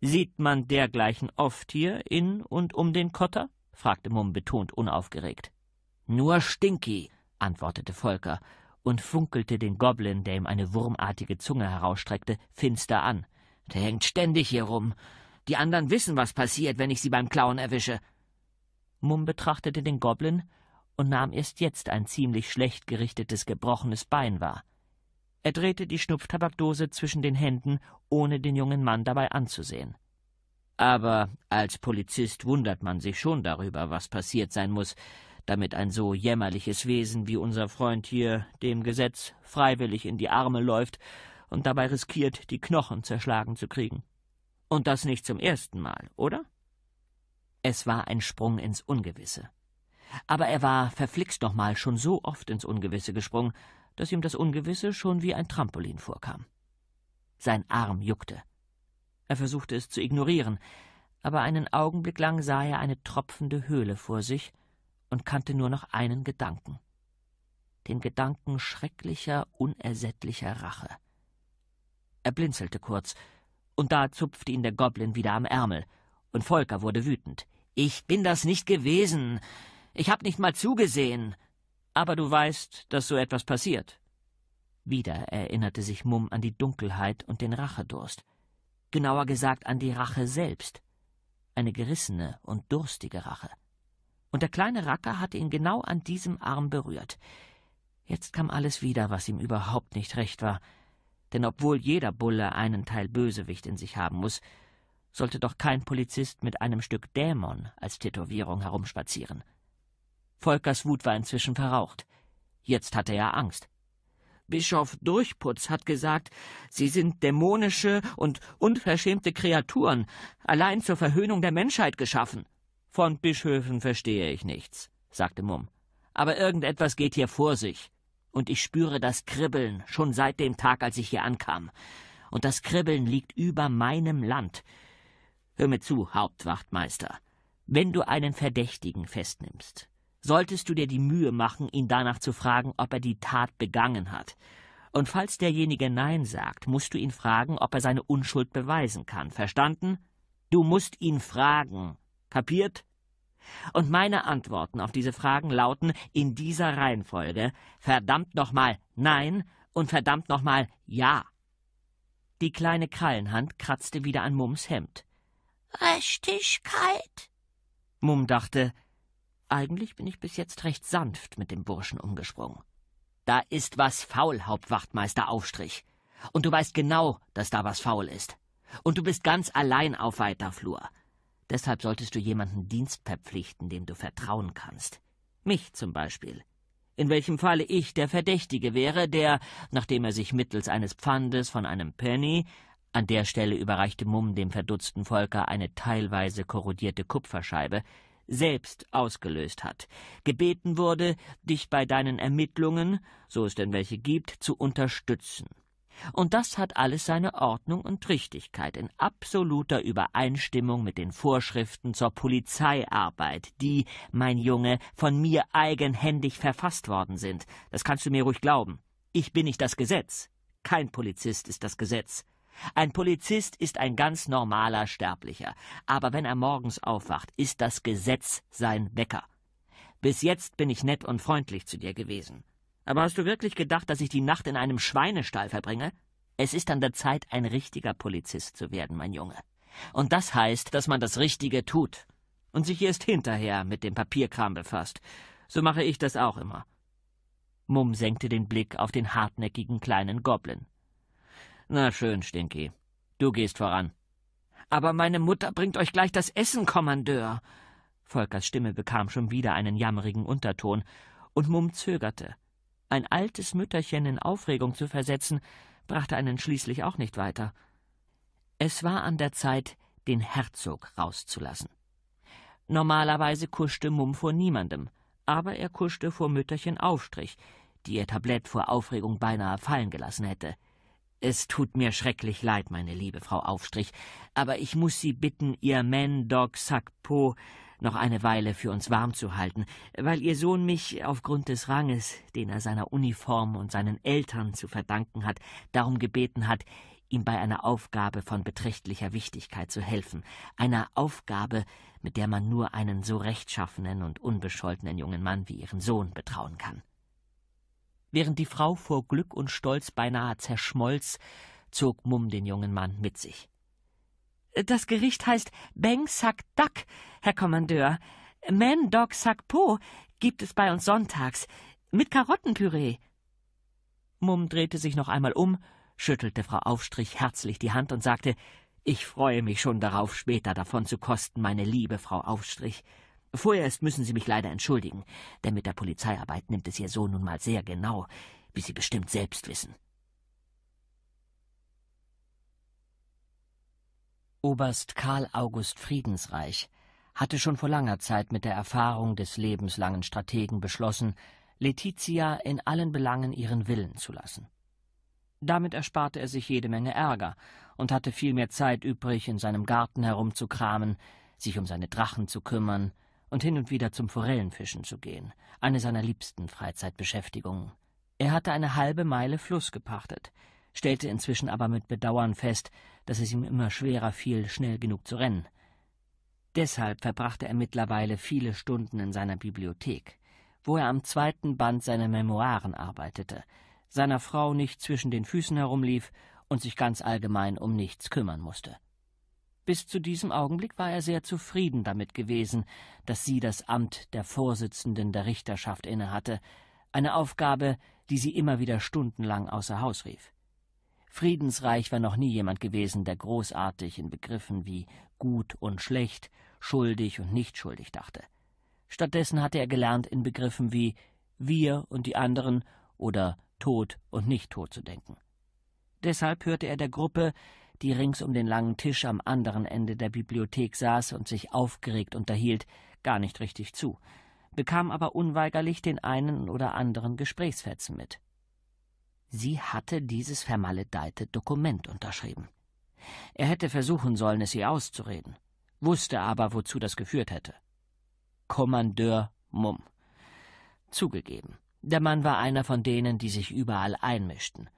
Sieht man dergleichen oft hier in und um den Kotter? fragte Mumm betont unaufgeregt. Nur Stinky, antwortete Volker und funkelte den Goblin, der ihm eine wurmartige Zunge herausstreckte, finster an. Der hängt ständig hier rum. Die anderen wissen, was passiert, wenn ich sie beim Klauen erwische. Mumm betrachtete den Goblin und nahm erst jetzt ein ziemlich schlecht gerichtetes gebrochenes Bein wahr. Er drehte die Schnupftabakdose zwischen den Händen, ohne den jungen Mann dabei anzusehen. Aber als Polizist wundert man sich schon darüber, was passiert sein muss, damit ein so jämmerliches Wesen wie unser Freund hier dem Gesetz freiwillig in die Arme läuft und dabei riskiert, die Knochen zerschlagen zu kriegen. Und das nicht zum ersten Mal, oder? Es war ein Sprung ins Ungewisse. Aber er war verflixt nochmal schon so oft ins Ungewisse gesprungen, dass ihm das Ungewisse schon wie ein Trampolin vorkam. Sein Arm juckte. Er versuchte es zu ignorieren, aber einen Augenblick lang sah er eine tropfende Höhle vor sich und kannte nur noch einen Gedanken. Den Gedanken schrecklicher, unersättlicher Rache. Er blinzelte kurz, und da zupfte ihn der Goblin wieder am Ärmel, und Volker wurde wütend. Ich bin das nicht gewesen. Ich hab nicht mal zugesehen. Aber du weißt, dass so etwas passiert. Wieder erinnerte sich Mumm an die Dunkelheit und den Rachedurst. Genauer gesagt an die Rache selbst. Eine gerissene und durstige Rache und der kleine Racker hatte ihn genau an diesem Arm berührt. Jetzt kam alles wieder, was ihm überhaupt nicht recht war, denn obwohl jeder Bulle einen Teil Bösewicht in sich haben muss, sollte doch kein Polizist mit einem Stück Dämon als Tätowierung herumspazieren. Volkers Wut war inzwischen verraucht. Jetzt hatte er Angst. Bischof Durchputz hat gesagt, sie sind dämonische und unverschämte Kreaturen, allein zur Verhöhnung der Menschheit geschaffen. Von Bischöfen verstehe ich nichts, sagte Mumm. Aber irgendetwas geht hier vor sich. Und ich spüre das Kribbeln schon seit dem Tag, als ich hier ankam. Und das Kribbeln liegt über meinem Land. Hör mir zu, Hauptwachtmeister. Wenn du einen Verdächtigen festnimmst, solltest du dir die Mühe machen, ihn danach zu fragen, ob er die Tat begangen hat. Und falls derjenige Nein sagt, musst du ihn fragen, ob er seine Unschuld beweisen kann. Verstanden? Du musst ihn fragen. Kapiert? Und meine Antworten auf diese Fragen lauten in dieser Reihenfolge verdammt nochmal Nein und verdammt nochmal Ja. Die kleine Krallenhand kratzte wieder an Mums Hemd. Richtig kalt? Mum dachte, eigentlich bin ich bis jetzt recht sanft mit dem Burschen umgesprungen. Da ist was faul, Hauptwachtmeister Aufstrich. Und du weißt genau, dass da was faul ist. Und du bist ganz allein auf weiter Flur. Deshalb solltest du jemanden Dienst verpflichten, dem du vertrauen kannst. Mich zum Beispiel. In welchem Falle ich der Verdächtige wäre, der, nachdem er sich mittels eines Pfandes von einem Penny, an der Stelle überreichte Mumm dem verdutzten Volker eine teilweise korrodierte Kupferscheibe, selbst ausgelöst hat, gebeten wurde, dich bei deinen Ermittlungen, so es denn welche gibt, zu unterstützen. Und das hat alles seine Ordnung und Richtigkeit in absoluter Übereinstimmung mit den Vorschriften zur Polizeiarbeit, die, mein Junge, von mir eigenhändig verfasst worden sind. Das kannst du mir ruhig glauben. Ich bin nicht das Gesetz. Kein Polizist ist das Gesetz. Ein Polizist ist ein ganz normaler Sterblicher, aber wenn er morgens aufwacht, ist das Gesetz sein Wecker. Bis jetzt bin ich nett und freundlich zu dir gewesen. Aber hast du wirklich gedacht, dass ich die Nacht in einem Schweinestall verbringe? Es ist an der Zeit, ein richtiger Polizist zu werden, mein Junge. Und das heißt, dass man das Richtige tut und sich erst hinterher mit dem Papierkram befasst. So mache ich das auch immer. Mumm senkte den Blick auf den hartnäckigen kleinen Goblin. Na schön, Stinky. Du gehst voran. Aber meine Mutter bringt euch gleich das Essen, Kommandeur. Volkers Stimme bekam schon wieder einen jammerigen Unterton, und Mumm zögerte. Ein altes Mütterchen in Aufregung zu versetzen, brachte einen schließlich auch nicht weiter. Es war an der Zeit, den Herzog rauszulassen. Normalerweise kuschte Mumm vor niemandem, aber er kuschte vor Mütterchen Aufstrich, die ihr Tablett vor Aufregung beinahe fallen gelassen hätte. Es tut mir schrecklich leid, meine liebe Frau Aufstrich, aber ich muss Sie bitten, Ihr man Dog Sack Po noch eine Weile für uns warm zu halten, weil ihr Sohn mich aufgrund des Ranges, den er seiner Uniform und seinen Eltern zu verdanken hat, darum gebeten hat, ihm bei einer Aufgabe von beträchtlicher Wichtigkeit zu helfen, einer Aufgabe, mit der man nur einen so rechtschaffenen und unbescholtenen jungen Mann wie ihren Sohn betrauen kann. Während die Frau vor Glück und Stolz beinahe zerschmolz, zog Mumm den jungen Mann mit sich. Das Gericht heißt Beng Sak Dak, Herr Kommandeur. Men Dok Sak Po gibt es bei uns sonntags. Mit Karottenpüree. Mumm drehte sich noch einmal um, schüttelte Frau Aufstrich herzlich die Hand und sagte, ich freue mich schon darauf, später davon zu kosten, meine liebe Frau Aufstrich. Vorerst müssen Sie mich leider entschuldigen, denn mit der Polizeiarbeit nimmt es ihr Sohn nun mal sehr genau, wie Sie bestimmt selbst wissen. Oberst Karl August Friedensreich hatte schon vor langer Zeit mit der Erfahrung des lebenslangen Strategen beschlossen, Letizia in allen Belangen ihren Willen zu lassen. Damit ersparte er sich jede Menge Ärger und hatte viel mehr Zeit übrig, in seinem Garten herumzukramen, sich um seine Drachen zu kümmern und hin und wieder zum Forellenfischen zu gehen, eine seiner liebsten Freizeitbeschäftigungen. Er hatte eine halbe Meile Fluss gepachtet, stellte inzwischen aber mit Bedauern fest, dass es ihm immer schwerer fiel, schnell genug zu rennen. Deshalb verbrachte er mittlerweile viele Stunden in seiner Bibliothek, wo er am zweiten Band seiner Memoiren arbeitete, seiner Frau nicht zwischen den Füßen herumlief und sich ganz allgemein um nichts kümmern musste. Bis zu diesem Augenblick war er sehr zufrieden damit gewesen, dass sie das Amt der Vorsitzenden der Richterschaft innehatte, eine Aufgabe, die sie immer wieder stundenlang außer Haus rief. Friedensreich war noch nie jemand gewesen, der großartig in Begriffen wie gut und schlecht, schuldig und nicht schuldig dachte. Stattdessen hatte er gelernt, in Begriffen wie wir und die anderen oder tot und nicht tot zu denken. Deshalb hörte er der Gruppe, die rings um den langen Tisch am anderen Ende der Bibliothek saß und sich aufgeregt unterhielt, gar nicht richtig zu, bekam aber unweigerlich den einen oder anderen Gesprächsfetzen mit. Sie hatte dieses vermaledeite Dokument unterschrieben. Er hätte versuchen sollen, es ihr auszureden, wusste aber, wozu das geführt hätte. Kommandeur Mumm. Zugegeben, der Mann war einer von denen, die sich überall einmischten.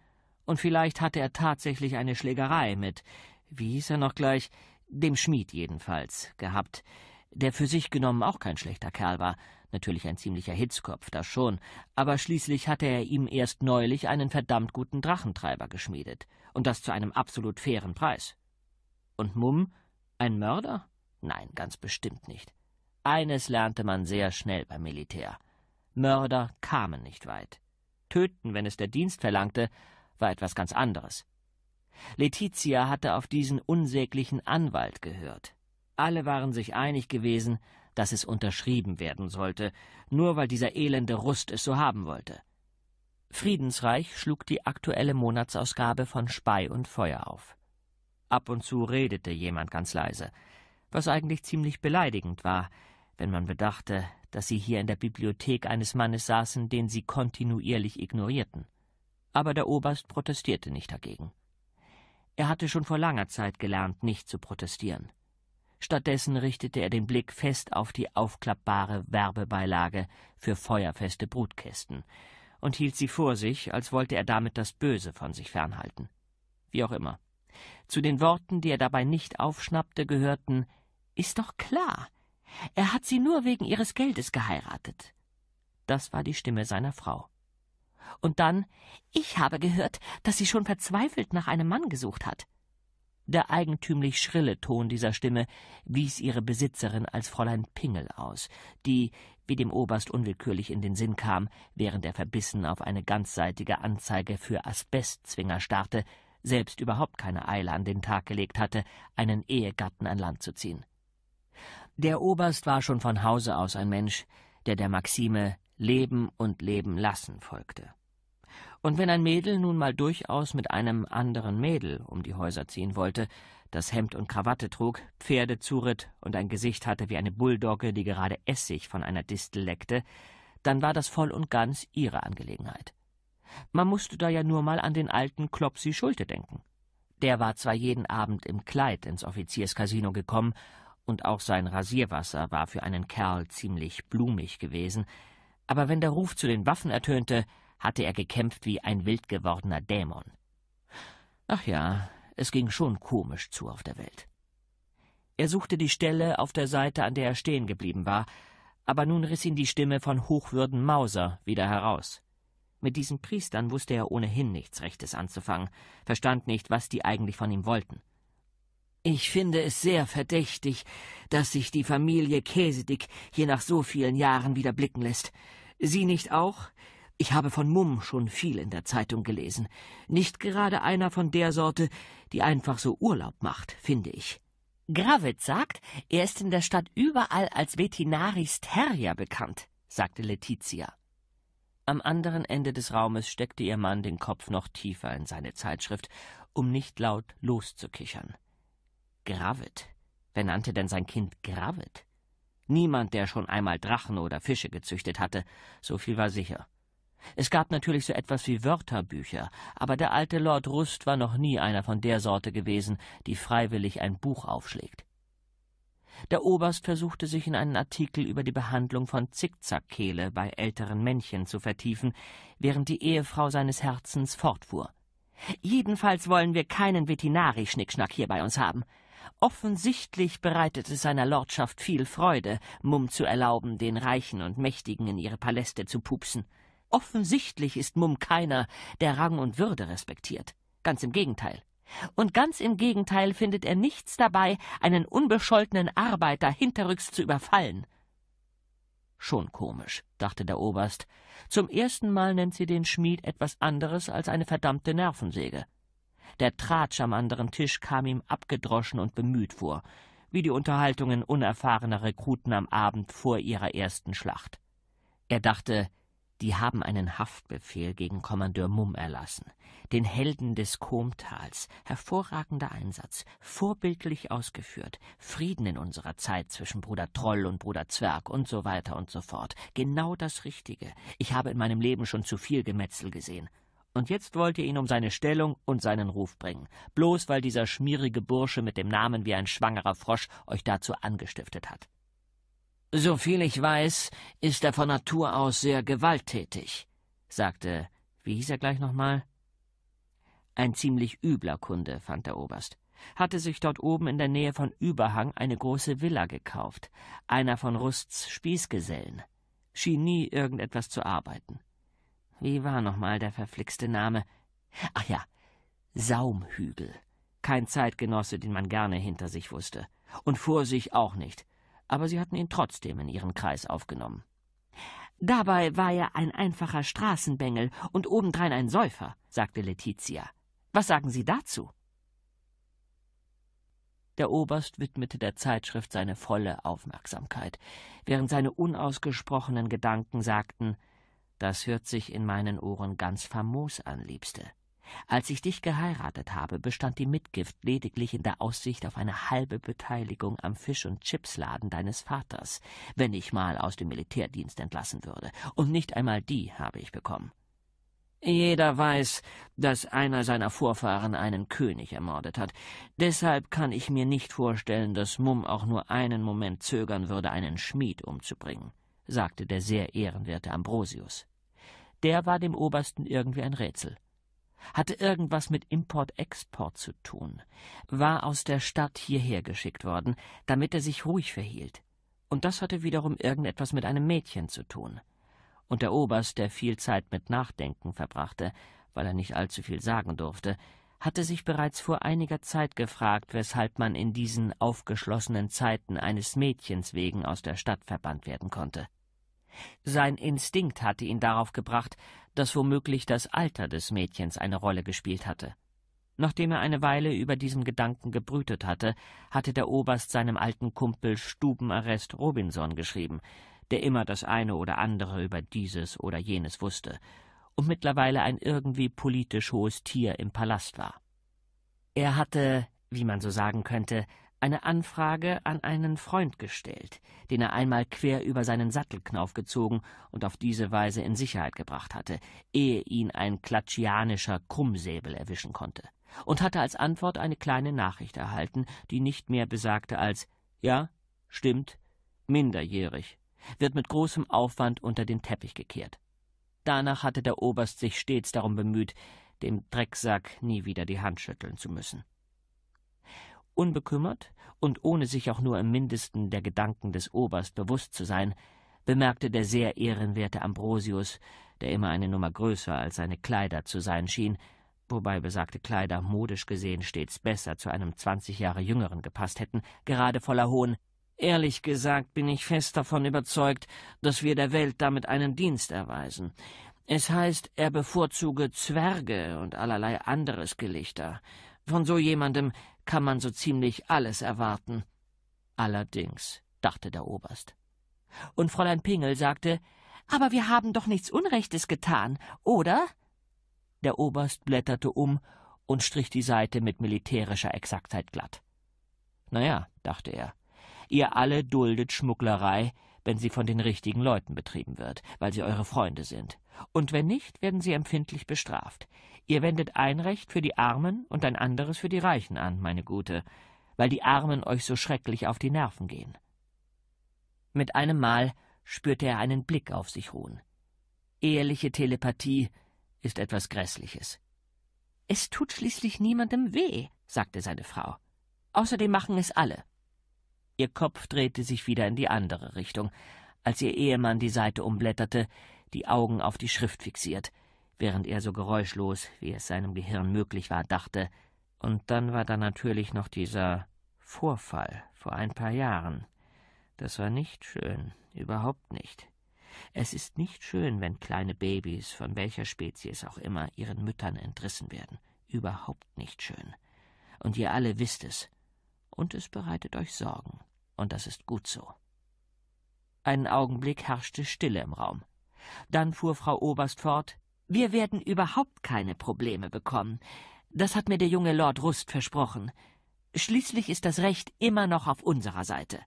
Und vielleicht hatte er tatsächlich eine Schlägerei mit, wie hieß er noch gleich, dem Schmied jedenfalls, gehabt, der für sich genommen auch kein schlechter Kerl war, natürlich ein ziemlicher Hitzkopf, das schon, aber schließlich hatte er ihm erst neulich einen verdammt guten Drachentreiber geschmiedet, und das zu einem absolut fairen Preis. Und Mumm, ein Mörder? Nein, ganz bestimmt nicht. Eines lernte man sehr schnell beim Militär. Mörder kamen nicht weit. Töten, wenn es der Dienst verlangte, war etwas ganz anderes. Letizia hatte auf diesen unsäglichen Anwalt gehört, alle waren sich einig gewesen, dass es unterschrieben werden sollte, nur weil dieser elende Rust es so haben wollte. Friedensreich schlug die aktuelle Monatsausgabe von Spei und Feuer auf. Ab und zu redete jemand ganz leise, was eigentlich ziemlich beleidigend war, wenn man bedachte, dass sie hier in der Bibliothek eines Mannes saßen, den sie kontinuierlich ignorierten. Aber der Oberst protestierte nicht dagegen. Er hatte schon vor langer Zeit gelernt, nicht zu protestieren. Stattdessen richtete er den Blick fest auf die aufklappbare Werbebeilage für feuerfeste Brutkästen und hielt sie vor sich, als wollte er damit das Böse von sich fernhalten. Wie auch immer. Zu den Worten, die er dabei nicht aufschnappte, gehörten Ist doch klar. Er hat sie nur wegen ihres Geldes geheiratet. Das war die Stimme seiner Frau. Und dann Ich habe gehört, dass sie schon verzweifelt nach einem Mann gesucht hat. Der eigentümlich schrille Ton dieser Stimme wies ihre Besitzerin als Fräulein Pingel aus, die, wie dem Oberst unwillkürlich in den Sinn kam, während er verbissen auf eine ganzseitige Anzeige für Asbestzwinger starrte, selbst überhaupt keine Eile an den Tag gelegt hatte, einen Ehegatten an Land zu ziehen. Der Oberst war schon von Hause aus ein Mensch, der der Maxime Leben und Leben lassen folgte. Und wenn ein Mädel nun mal durchaus mit einem anderen Mädel um die Häuser ziehen wollte, das Hemd und Krawatte trug, Pferde zuritt und ein Gesicht hatte wie eine Bulldogge, die gerade Essig von einer Distel leckte, dann war das voll und ganz ihre Angelegenheit. Man musste da ja nur mal an den alten Klopsi Schulte denken. Der war zwar jeden Abend im Kleid ins Offizierscasino gekommen, und auch sein Rasierwasser war für einen Kerl ziemlich blumig gewesen, aber wenn der Ruf zu den Waffen ertönte, hatte er gekämpft wie ein wild gewordener Dämon. Ach ja, es ging schon komisch zu auf der Welt. Er suchte die Stelle auf der Seite, an der er stehen geblieben war, aber nun riss ihn die Stimme von Hochwürden Mauser wieder heraus. Mit diesen Priestern wusste er ohnehin nichts Rechtes anzufangen, verstand nicht, was die eigentlich von ihm wollten. Ich finde es sehr verdächtig, dass sich die Familie Käsedick hier nach so vielen Jahren wieder blicken lässt. Sie nicht auch? Ich habe von Mumm schon viel in der Zeitung gelesen. Nicht gerade einer von der Sorte, die einfach so Urlaub macht, finde ich. Gravitz sagt, er ist in der Stadt überall als Vetinaris Terrier bekannt, sagte Letizia. Am anderen Ende des Raumes steckte ihr Mann den Kopf noch tiefer in seine Zeitschrift, um nicht laut loszukichern. Gravit. Wer nannte denn sein Kind Gravit? Niemand, der schon einmal Drachen oder Fische gezüchtet hatte, so viel war sicher. Es gab natürlich so etwas wie Wörterbücher, aber der alte Lord Rust war noch nie einer von der Sorte gewesen, die freiwillig ein Buch aufschlägt. Der Oberst versuchte sich in einen Artikel über die Behandlung von Zickzackkehle bei älteren Männchen zu vertiefen, während die Ehefrau seines Herzens fortfuhr. Jedenfalls wollen wir keinen vetinari schnickschnack hier bei uns haben. Offensichtlich bereitet es seiner Lordschaft viel Freude, Mumm zu erlauben, den Reichen und Mächtigen in ihre Paläste zu pupsen. Offensichtlich ist Mumm keiner, der Rang und Würde respektiert. Ganz im Gegenteil. Und ganz im Gegenteil findet er nichts dabei, einen unbescholtenen Arbeiter hinterrücks zu überfallen. Schon komisch, dachte der Oberst. Zum ersten Mal nennt sie den Schmied etwas anderes als eine verdammte Nervensäge. Der Tratsch am anderen Tisch kam ihm abgedroschen und bemüht vor, wie die Unterhaltungen unerfahrener Rekruten am Abend vor ihrer ersten Schlacht. Er dachte, die haben einen Haftbefehl gegen Kommandeur Mumm erlassen. Den Helden des Komtals. Hervorragender Einsatz. Vorbildlich ausgeführt. Frieden in unserer Zeit zwischen Bruder Troll und Bruder Zwerg und so weiter und so fort. Genau das Richtige. Ich habe in meinem Leben schon zu viel Gemetzel gesehen. Und jetzt wollt ihr ihn um seine Stellung und seinen Ruf bringen. Bloß weil dieser schmierige Bursche mit dem Namen wie ein schwangerer Frosch euch dazu angestiftet hat. Soviel ich weiß, ist er von Natur aus sehr gewalttätig, sagte, wie hieß er gleich nochmal? Ein ziemlich übler Kunde, fand der Oberst. Hatte sich dort oben in der Nähe von Überhang eine große Villa gekauft, einer von Rusts Spießgesellen. Schien nie irgendetwas zu arbeiten. Wie war nochmal der verflixte Name? Ach ja, Saumhügel. Kein Zeitgenosse, den man gerne hinter sich wusste. Und vor sich auch nicht aber sie hatten ihn trotzdem in ihren Kreis aufgenommen. Dabei war er ein einfacher Straßenbengel und obendrein ein Säufer, sagte Letizia. Was sagen Sie dazu? Der Oberst widmete der Zeitschrift seine volle Aufmerksamkeit, während seine unausgesprochenen Gedanken sagten, das hört sich in meinen Ohren ganz famos an, Liebste. Als ich dich geheiratet habe, bestand die Mitgift lediglich in der Aussicht auf eine halbe Beteiligung am Fisch- und Chipsladen deines Vaters, wenn ich mal aus dem Militärdienst entlassen würde. Und nicht einmal die habe ich bekommen. Jeder weiß, dass einer seiner Vorfahren einen König ermordet hat. Deshalb kann ich mir nicht vorstellen, dass Mumm auch nur einen Moment zögern würde, einen Schmied umzubringen, sagte der sehr ehrenwerte Ambrosius. Der war dem Obersten irgendwie ein Rätsel hatte irgendwas mit Import-Export zu tun, war aus der Stadt hierher geschickt worden, damit er sich ruhig verhielt. Und das hatte wiederum irgendetwas mit einem Mädchen zu tun. Und der Oberst, der viel Zeit mit Nachdenken verbrachte, weil er nicht allzu viel sagen durfte, hatte sich bereits vor einiger Zeit gefragt, weshalb man in diesen aufgeschlossenen Zeiten eines Mädchens wegen aus der Stadt verbannt werden konnte. Sein Instinkt hatte ihn darauf gebracht, dass womöglich das Alter des Mädchens eine Rolle gespielt hatte. Nachdem er eine Weile über diesen Gedanken gebrütet hatte, hatte der Oberst seinem alten Kumpel Stubenarrest Robinson geschrieben, der immer das eine oder andere über dieses oder jenes wusste und mittlerweile ein irgendwie politisch hohes Tier im Palast war. Er hatte, wie man so sagen könnte, eine Anfrage an einen Freund gestellt, den er einmal quer über seinen Sattelknauf gezogen und auf diese Weise in Sicherheit gebracht hatte, ehe ihn ein klatschianischer Krummsäbel erwischen konnte, und hatte als Antwort eine kleine Nachricht erhalten, die nicht mehr besagte als Ja, stimmt, minderjährig, wird mit großem Aufwand unter den Teppich gekehrt. Danach hatte der Oberst sich stets darum bemüht, dem Drecksack nie wieder die Hand schütteln zu müssen. Unbekümmert und ohne sich auch nur im mindesten der Gedanken des Oberst bewusst zu sein, bemerkte der sehr ehrenwerte Ambrosius, der immer eine Nummer größer als seine Kleider zu sein schien, wobei besagte Kleider modisch gesehen stets besser zu einem zwanzig Jahre jüngeren gepasst hätten, gerade voller Hohn. Ehrlich gesagt bin ich fest davon überzeugt, dass wir der Welt damit einen Dienst erweisen. Es heißt, er bevorzuge Zwerge und allerlei anderes Gelichter. Von so jemandem kann man so ziemlich alles erwarten. Allerdings, dachte der Oberst. Und Fräulein Pingel sagte, aber wir haben doch nichts Unrechtes getan, oder? Der Oberst blätterte um und strich die Seite mit militärischer Exaktheit glatt. Na ja, dachte er, ihr alle duldet Schmugglerei, wenn sie von den richtigen Leuten betrieben wird, weil sie eure Freunde sind und wenn nicht, werden sie empfindlich bestraft. Ihr wendet ein Recht für die Armen und ein anderes für die Reichen an, meine Gute, weil die Armen euch so schrecklich auf die Nerven gehen. Mit einem Mal spürte er einen Blick auf sich ruhen. Ehrliche Telepathie ist etwas Grässliches. Es tut schließlich niemandem weh, sagte seine Frau. Außerdem machen es alle. Ihr Kopf drehte sich wieder in die andere Richtung, als ihr Ehemann die Seite umblätterte, die Augen auf die Schrift fixiert, während er so geräuschlos, wie es seinem Gehirn möglich war, dachte. Und dann war da natürlich noch dieser Vorfall vor ein paar Jahren. Das war nicht schön, überhaupt nicht. Es ist nicht schön, wenn kleine Babys, von welcher Spezies auch immer, ihren Müttern entrissen werden. Überhaupt nicht schön. Und ihr alle wisst es. Und es bereitet euch Sorgen. Und das ist gut so. Einen Augenblick herrschte Stille im Raum. Dann fuhr Frau Oberst fort Wir werden überhaupt keine Probleme bekommen. Das hat mir der junge Lord Rust versprochen. Schließlich ist das Recht immer noch auf unserer Seite.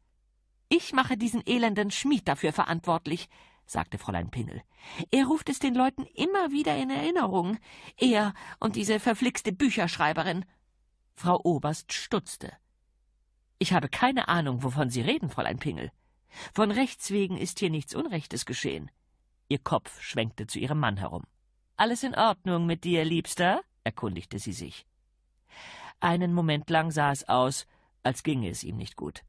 Ich mache diesen elenden Schmied dafür verantwortlich, sagte Fräulein Pinnel. Er ruft es den Leuten immer wieder in Erinnerung. Er und diese verflixte Bücherschreiberin. Frau Oberst stutzte. Ich habe keine Ahnung, wovon Sie reden, Fräulein Pingel. Von Rechts wegen ist hier nichts Unrechtes geschehen. Ihr Kopf schwenkte zu ihrem Mann herum. Alles in Ordnung mit dir, Liebster? erkundigte sie sich. Einen Moment lang sah es aus, als ginge es ihm nicht gut.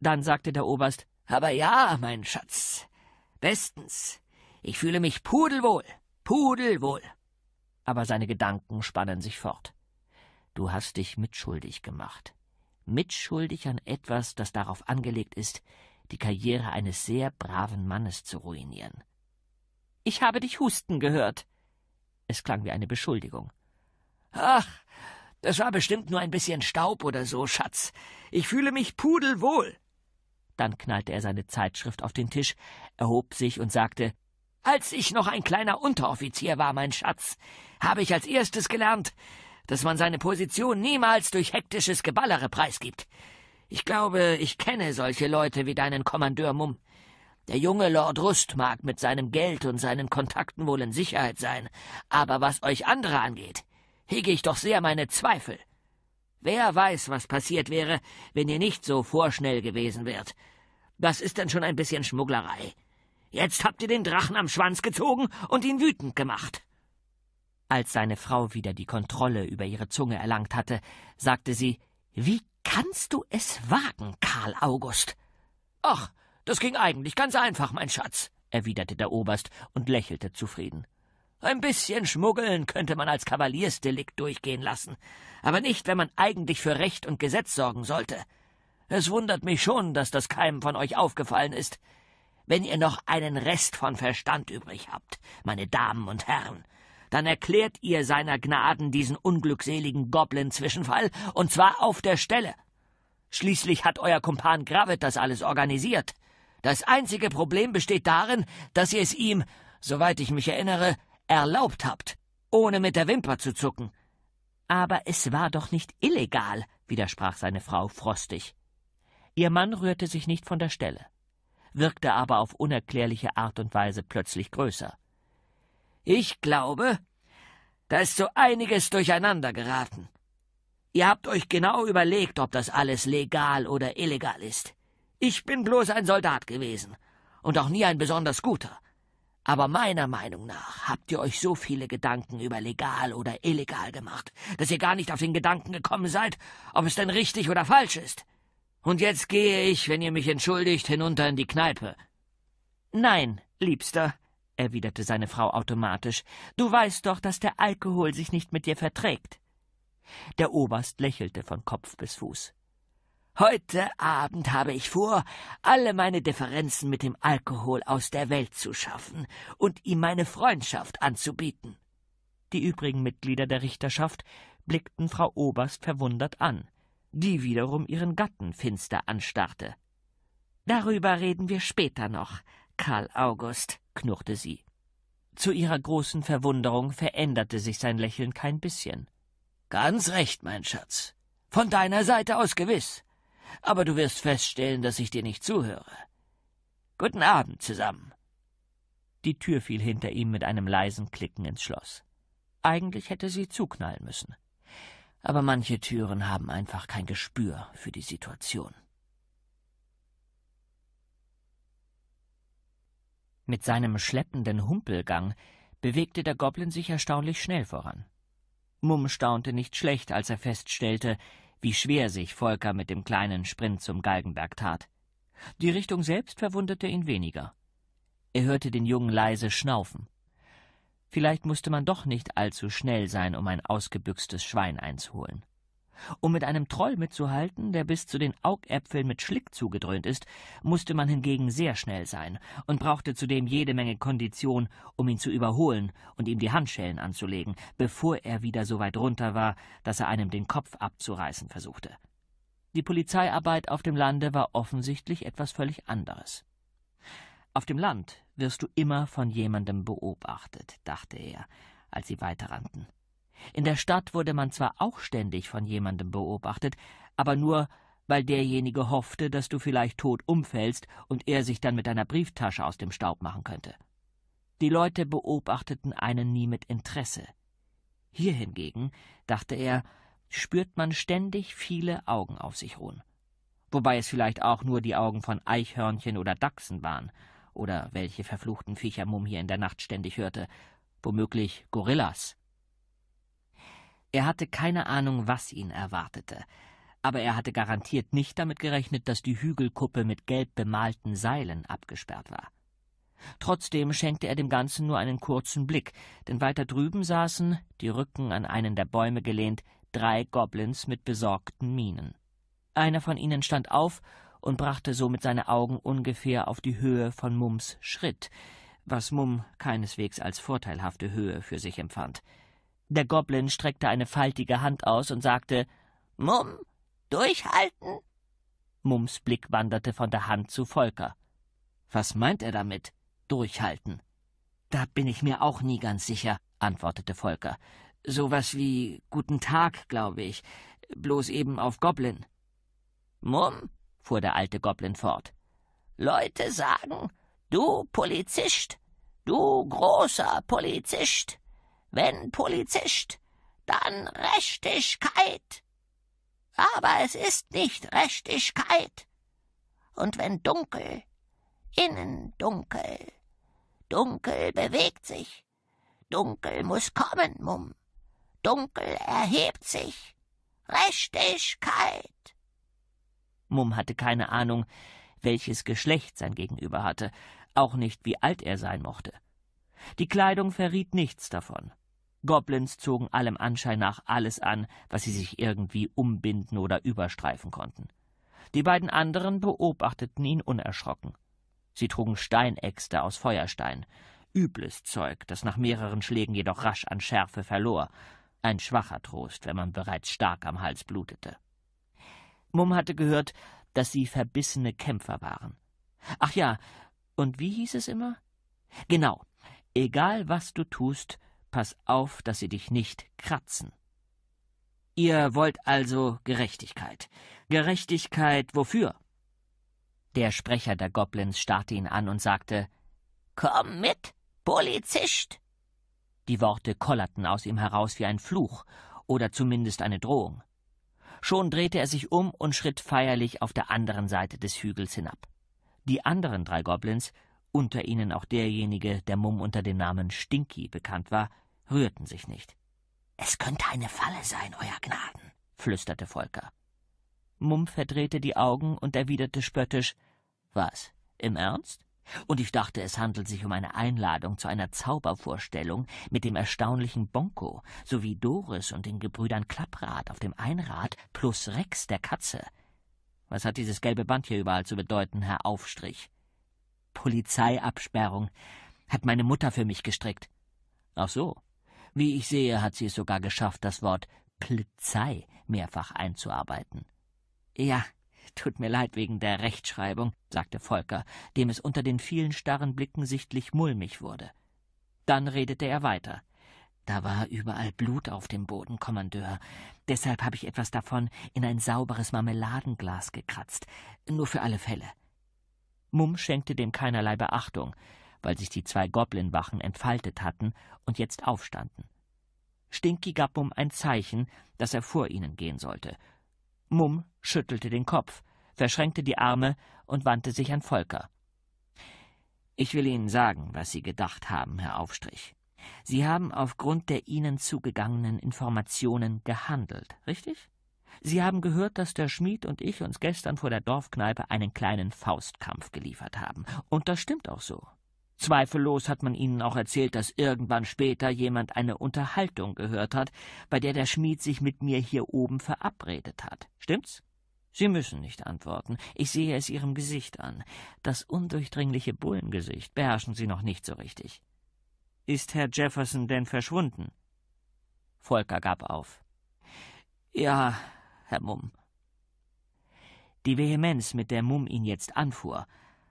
Dann sagte der Oberst Aber ja, mein Schatz. Bestens. Ich fühle mich pudelwohl, pudelwohl. Aber seine Gedanken spannen sich fort. Du hast dich mitschuldig gemacht. Mitschuldig an etwas, das darauf angelegt ist, die Karriere eines sehr braven Mannes zu ruinieren. Ich habe dich husten gehört. Es klang wie eine Beschuldigung. Ach, das war bestimmt nur ein bisschen Staub oder so, Schatz. Ich fühle mich pudelwohl. Dann knallte er seine Zeitschrift auf den Tisch, erhob sich und sagte Als ich noch ein kleiner Unteroffizier war, mein Schatz, habe ich als erstes gelernt, dass man seine Position niemals durch hektisches Geballere preisgibt. Ich glaube, ich kenne solche Leute wie deinen Kommandeur Mumm. Der junge Lord Rust mag mit seinem Geld und seinen Kontakten wohl in Sicherheit sein, aber was euch andere angeht, hege ich doch sehr meine Zweifel. Wer weiß, was passiert wäre, wenn ihr nicht so vorschnell gewesen wärt. Das ist dann schon ein bisschen Schmugglerei. Jetzt habt ihr den Drachen am Schwanz gezogen und ihn wütend gemacht. Als seine Frau wieder die Kontrolle über ihre Zunge erlangt hatte, sagte sie Wie kannst du es wagen, Karl August? Och, das ging eigentlich ganz einfach, mein Schatz, erwiderte der Oberst und lächelte zufrieden. Ein bisschen Schmuggeln könnte man als Kavaliersdelikt durchgehen lassen, aber nicht, wenn man eigentlich für Recht und Gesetz sorgen sollte. Es wundert mich schon, dass das keinem von euch aufgefallen ist. Wenn ihr noch einen Rest von Verstand übrig habt, meine Damen und Herren, dann erklärt ihr seiner Gnaden diesen unglückseligen Goblin-Zwischenfall, und zwar auf der Stelle. Schließlich hat euer Kumpan Gravit das alles organisiert. Das einzige Problem besteht darin, dass ihr es ihm, soweit ich mich erinnere, erlaubt habt, ohne mit der Wimper zu zucken. Aber es war doch nicht illegal, widersprach seine Frau frostig. Ihr Mann rührte sich nicht von der Stelle, wirkte aber auf unerklärliche Art und Weise plötzlich größer. Ich glaube, da ist so einiges durcheinander geraten. Ihr habt euch genau überlegt, ob das alles legal oder illegal ist. Ich bin bloß ein Soldat gewesen und auch nie ein besonders guter. Aber meiner Meinung nach habt ihr euch so viele Gedanken über legal oder illegal gemacht, dass ihr gar nicht auf den Gedanken gekommen seid, ob es denn richtig oder falsch ist. Und jetzt gehe ich, wenn ihr mich entschuldigt, hinunter in die Kneipe. Nein, Liebster, erwiderte seine Frau automatisch, du weißt doch, dass der Alkohol sich nicht mit dir verträgt. Der Oberst lächelte von Kopf bis Fuß. Heute Abend habe ich vor, alle meine Differenzen mit dem Alkohol aus der Welt zu schaffen und ihm meine Freundschaft anzubieten. Die übrigen Mitglieder der Richterschaft blickten Frau Oberst verwundert an, die wiederum ihren Gatten finster anstarrte. Darüber reden wir später noch, Karl August, knurrte sie. Zu ihrer großen Verwunderung veränderte sich sein Lächeln kein bisschen. Ganz recht, mein Schatz. Von deiner Seite aus gewiss aber du wirst feststellen, dass ich dir nicht zuhöre. Guten Abend zusammen. Die Tür fiel hinter ihm mit einem leisen Klicken ins Schloss. Eigentlich hätte sie zuknallen müssen. Aber manche Türen haben einfach kein Gespür für die Situation. Mit seinem schleppenden Humpelgang bewegte der Goblin sich erstaunlich schnell voran. Mumm staunte nicht schlecht, als er feststellte, wie schwer sich Volker mit dem kleinen Sprint zum Galgenberg tat. Die Richtung selbst verwunderte ihn weniger. Er hörte den Jungen leise schnaufen. Vielleicht musste man doch nicht allzu schnell sein, um ein ausgebüxtes Schwein einzuholen. Um mit einem Troll mitzuhalten, der bis zu den Augäpfeln mit Schlick zugedröhnt ist, musste man hingegen sehr schnell sein und brauchte zudem jede Menge Kondition, um ihn zu überholen und ihm die Handschellen anzulegen, bevor er wieder so weit runter war, dass er einem den Kopf abzureißen versuchte. Die Polizeiarbeit auf dem Lande war offensichtlich etwas völlig anderes. Auf dem Land wirst du immer von jemandem beobachtet, dachte er, als sie weiterrannten. In der Stadt wurde man zwar auch ständig von jemandem beobachtet, aber nur, weil derjenige hoffte, dass du vielleicht tot umfällst und er sich dann mit deiner Brieftasche aus dem Staub machen könnte. Die Leute beobachteten einen nie mit Interesse. Hier hingegen, dachte er, spürt man ständig viele Augen auf sich ruhen. Wobei es vielleicht auch nur die Augen von Eichhörnchen oder Dachsen waren, oder welche verfluchten Viecher Mum hier in der Nacht ständig hörte, womöglich Gorillas. Er hatte keine Ahnung, was ihn erwartete, aber er hatte garantiert nicht damit gerechnet, dass die Hügelkuppe mit gelb bemalten Seilen abgesperrt war. Trotzdem schenkte er dem Ganzen nur einen kurzen Blick, denn weiter drüben saßen, die Rücken an einen der Bäume gelehnt, drei Goblins mit besorgten Mienen. Einer von ihnen stand auf und brachte somit seine Augen ungefähr auf die Höhe von Mums Schritt, was Mumm keineswegs als vorteilhafte Höhe für sich empfand. Der Goblin streckte eine faltige Hand aus und sagte Mumm, durchhalten. Mumms Blick wanderte von der Hand zu Volker. Was meint er damit? Durchhalten. Da bin ich mir auch nie ganz sicher, antwortete Volker. Sowas wie Guten Tag, glaube ich, bloß eben auf Goblin. Mumm, fuhr der alte Goblin fort. Leute sagen, du Polizist, du großer Polizist, wenn Polizist, dann Rechtigkeit. Aber es ist nicht Rechtigkeit. Und wenn dunkel, innen dunkel, dunkel bewegt sich, dunkel muss kommen, Mumm, dunkel erhebt sich, Rechtigkeit. Mumm hatte keine Ahnung, welches Geschlecht sein Gegenüber hatte, auch nicht, wie alt er sein mochte. Die Kleidung verriet nichts davon. Goblins zogen allem Anschein nach alles an, was sie sich irgendwie umbinden oder überstreifen konnten. Die beiden anderen beobachteten ihn unerschrocken. Sie trugen Steinäxte aus Feuerstein, übles Zeug, das nach mehreren Schlägen jedoch rasch an Schärfe verlor, ein schwacher Trost, wenn man bereits stark am Hals blutete. Mumm hatte gehört, dass sie verbissene Kämpfer waren. Ach ja, und wie hieß es immer? Genau, egal was du tust, pass auf, dass sie dich nicht kratzen. Ihr wollt also Gerechtigkeit. Gerechtigkeit wofür? Der Sprecher der Goblins starrte ihn an und sagte Komm mit, Polizist. Die Worte kollerten aus ihm heraus wie ein Fluch oder zumindest eine Drohung. Schon drehte er sich um und schritt feierlich auf der anderen Seite des Hügels hinab. Die anderen drei Goblins unter ihnen auch derjenige, der Mumm unter dem Namen Stinky bekannt war, rührten sich nicht. Es könnte eine Falle sein, Euer Gnaden, flüsterte Volker. Mumm verdrehte die Augen und erwiderte spöttisch Was, im Ernst? Und ich dachte, es handelt sich um eine Einladung zu einer Zaubervorstellung mit dem erstaunlichen Bonko sowie Doris und den Gebrüdern Klapprad auf dem Einrad plus Rex der Katze. Was hat dieses gelbe Band hier überall zu bedeuten, Herr Aufstrich? Polizeiabsperrung. Hat meine Mutter für mich gestrickt. Ach so. Wie ich sehe, hat sie es sogar geschafft, das Wort Polizei mehrfach einzuarbeiten. Ja, tut mir leid wegen der Rechtschreibung, sagte Volker, dem es unter den vielen starren Blicken sichtlich mulmig wurde. Dann redete er weiter. Da war überall Blut auf dem Boden, Kommandeur. Deshalb habe ich etwas davon in ein sauberes Marmeladenglas gekratzt. Nur für alle Fälle. Mumm schenkte dem keinerlei Beachtung, weil sich die zwei Goblinwachen entfaltet hatten und jetzt aufstanden. Stinky gab Mumm ein Zeichen, dass er vor ihnen gehen sollte. Mumm schüttelte den Kopf, verschränkte die Arme und wandte sich an Volker. Ich will Ihnen sagen, was Sie gedacht haben, Herr Aufstrich. Sie haben aufgrund der Ihnen zugegangenen Informationen gehandelt, richtig? Sie haben gehört, dass der Schmied und ich uns gestern vor der Dorfkneipe einen kleinen Faustkampf geliefert haben. Und das stimmt auch so. Zweifellos hat man ihnen auch erzählt, dass irgendwann später jemand eine Unterhaltung gehört hat, bei der der Schmied sich mit mir hier oben verabredet hat. Stimmt's? Sie müssen nicht antworten. Ich sehe es Ihrem Gesicht an. Das undurchdringliche Bullengesicht beherrschen Sie noch nicht so richtig. Ist Herr Jefferson denn verschwunden? Volker gab auf. Ja, Herr Mumm. Die Vehemenz, mit der Mumm ihn jetzt anfuhr,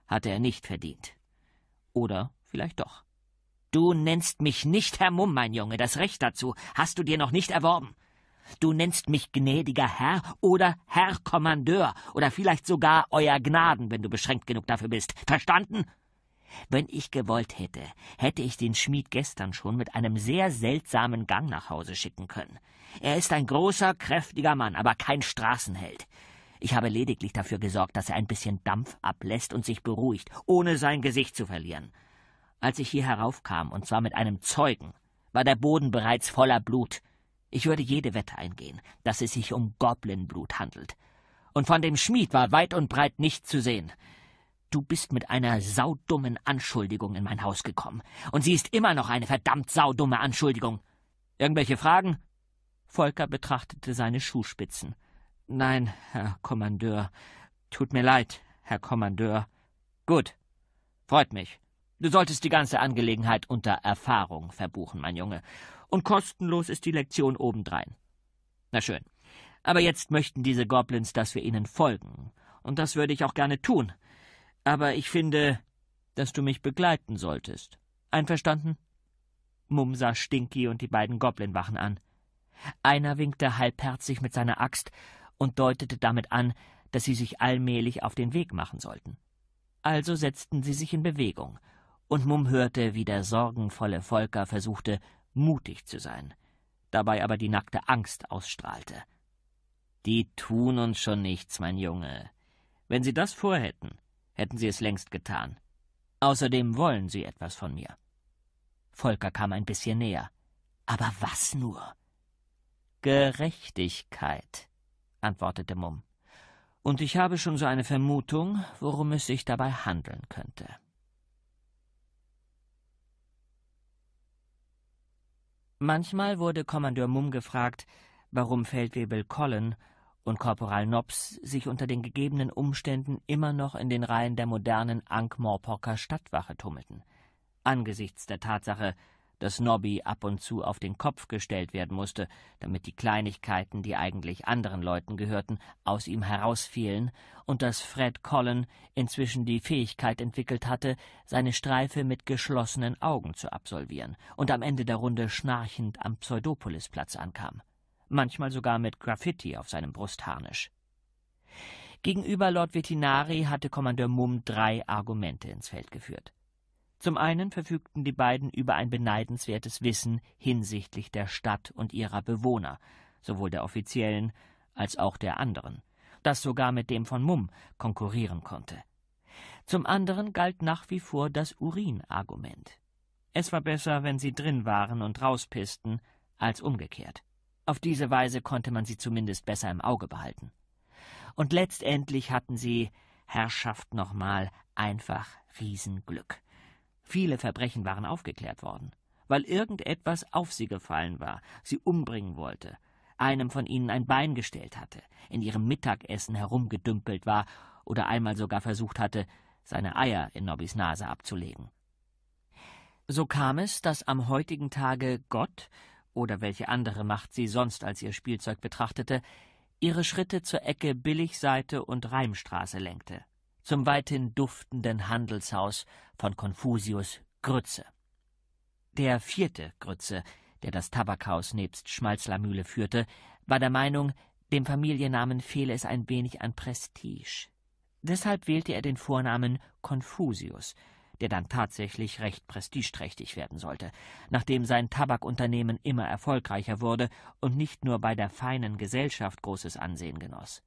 hatte er nicht verdient. Oder vielleicht doch. Du nennst mich nicht Herr Mumm, mein Junge, das Recht dazu hast du dir noch nicht erworben. Du nennst mich gnädiger Herr oder Herr Kommandeur oder vielleicht sogar Euer Gnaden, wenn du beschränkt genug dafür bist. Verstanden? Wenn ich gewollt hätte, hätte ich den Schmied gestern schon mit einem sehr seltsamen Gang nach Hause schicken können. Er ist ein großer, kräftiger Mann, aber kein Straßenheld. Ich habe lediglich dafür gesorgt, dass er ein bisschen Dampf ablässt und sich beruhigt, ohne sein Gesicht zu verlieren. Als ich hier heraufkam, und zwar mit einem Zeugen, war der Boden bereits voller Blut. Ich würde jede Wette eingehen, dass es sich um Goblinblut handelt. Und von dem Schmied war weit und breit nichts zu sehen. Du bist mit einer saudummen Anschuldigung in mein Haus gekommen. Und sie ist immer noch eine verdammt saudumme Anschuldigung. Irgendwelche Fragen? Volker betrachtete seine Schuhspitzen. Nein, Herr Kommandeur. Tut mir leid, Herr Kommandeur. Gut. Freut mich. Du solltest die ganze Angelegenheit unter Erfahrung verbuchen, mein Junge. Und kostenlos ist die Lektion obendrein. Na schön. Aber jetzt möchten diese Goblins, dass wir ihnen folgen. Und das würde ich auch gerne tun. Aber ich finde, dass du mich begleiten solltest. Einverstanden? Mum sah Stinky und die beiden Goblinwachen an. Einer winkte halbherzig mit seiner Axt und deutete damit an, dass sie sich allmählich auf den Weg machen sollten. Also setzten sie sich in Bewegung, und Mum hörte, wie der sorgenvolle Volker versuchte, mutig zu sein, dabei aber die nackte Angst ausstrahlte. Die tun uns schon nichts, mein Junge. Wenn sie das vorhätten, hätten sie es längst getan. Außerdem wollen sie etwas von mir. Volker kam ein bisschen näher. Aber was nur? Gerechtigkeit, antwortete Mumm. Und ich habe schon so eine Vermutung, worum es sich dabei handeln könnte. Manchmal wurde Kommandeur Mumm gefragt, warum Feldwebel Colin und Korporal Nobs sich unter den gegebenen Umständen immer noch in den Reihen der modernen Ankh-Morporker Stadtwache tummelten. Angesichts der Tatsache, dass Nobby ab und zu auf den Kopf gestellt werden musste, damit die Kleinigkeiten, die eigentlich anderen Leuten gehörten, aus ihm herausfielen, und dass Fred Collin inzwischen die Fähigkeit entwickelt hatte, seine Streife mit geschlossenen Augen zu absolvieren und am Ende der Runde schnarchend am Pseudopolisplatz ankam manchmal sogar mit Graffiti auf seinem Brustharnisch. Gegenüber Lord Vetinari hatte Kommandeur Mumm drei Argumente ins Feld geführt. Zum einen verfügten die beiden über ein beneidenswertes Wissen hinsichtlich der Stadt und ihrer Bewohner, sowohl der offiziellen als auch der anderen, das sogar mit dem von Mumm konkurrieren konnte. Zum anderen galt nach wie vor das Urin-Argument. Es war besser, wenn sie drin waren und rauspisten, als umgekehrt. Auf diese Weise konnte man sie zumindest besser im Auge behalten. Und letztendlich hatten sie, Herrschaft nochmal, einfach Riesenglück. Viele Verbrechen waren aufgeklärt worden, weil irgendetwas auf sie gefallen war, sie umbringen wollte, einem von ihnen ein Bein gestellt hatte, in ihrem Mittagessen herumgedümpelt war oder einmal sogar versucht hatte, seine Eier in Nobbys Nase abzulegen. So kam es, dass am heutigen Tage Gott oder welche andere Macht sie sonst als ihr Spielzeug betrachtete, ihre Schritte zur Ecke Billigseite und Reimstraße lenkte, zum weithin duftenden Handelshaus von Konfusius Grütze. Der vierte Grütze, der das Tabakhaus nebst Schmalzlermühle führte, war der Meinung, dem Familiennamen fehle es ein wenig an Prestige. Deshalb wählte er den Vornamen Konfusius, der dann tatsächlich recht prestigeträchtig werden sollte, nachdem sein Tabakunternehmen immer erfolgreicher wurde und nicht nur bei der feinen Gesellschaft großes Ansehen genoss.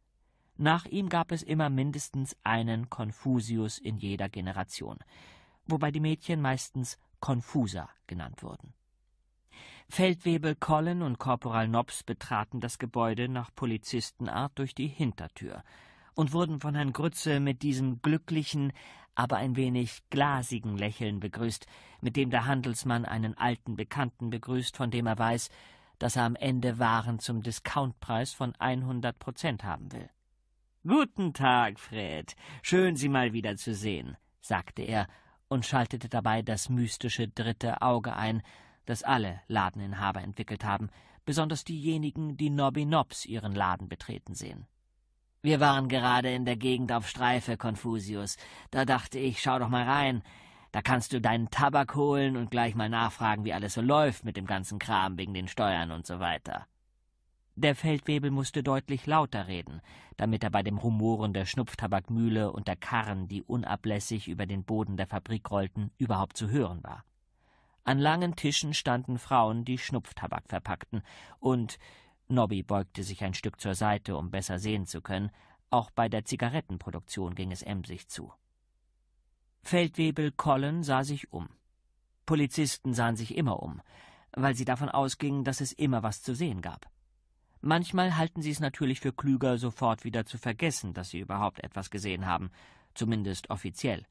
Nach ihm gab es immer mindestens einen Konfusius in jeder Generation, wobei die Mädchen meistens Konfusa genannt wurden. Feldwebel Collen und Korporal Nobs betraten das Gebäude nach Polizistenart durch die Hintertür und wurden von Herrn Grütze mit diesem glücklichen, aber ein wenig glasigen Lächeln begrüßt, mit dem der Handelsmann einen alten Bekannten begrüßt, von dem er weiß, dass er am Ende Waren zum Discountpreis von 100 Prozent haben will. Guten Tag, Fred. Schön, Sie mal wieder zu sehen, sagte er und schaltete dabei das mystische dritte Auge ein, das alle Ladeninhaber entwickelt haben, besonders diejenigen, die Nobby Nobs ihren Laden betreten sehen. Wir waren gerade in der Gegend auf Streife, Konfusius. Da dachte ich, schau doch mal rein. Da kannst du deinen Tabak holen und gleich mal nachfragen, wie alles so läuft mit dem ganzen Kram wegen den Steuern und so weiter. Der Feldwebel musste deutlich lauter reden, damit er bei dem Rumoren der Schnupftabakmühle und der Karren, die unablässig über den Boden der Fabrik rollten, überhaupt zu hören war. An langen Tischen standen Frauen, die Schnupftabak verpackten, und Nobby beugte sich ein Stück zur Seite, um besser sehen zu können. Auch bei der Zigarettenproduktion ging es emsig zu. Feldwebel Colin sah sich um. Polizisten sahen sich immer um, weil sie davon ausgingen, dass es immer was zu sehen gab. Manchmal halten sie es natürlich für klüger, sofort wieder zu vergessen, dass sie überhaupt etwas gesehen haben, zumindest offiziell.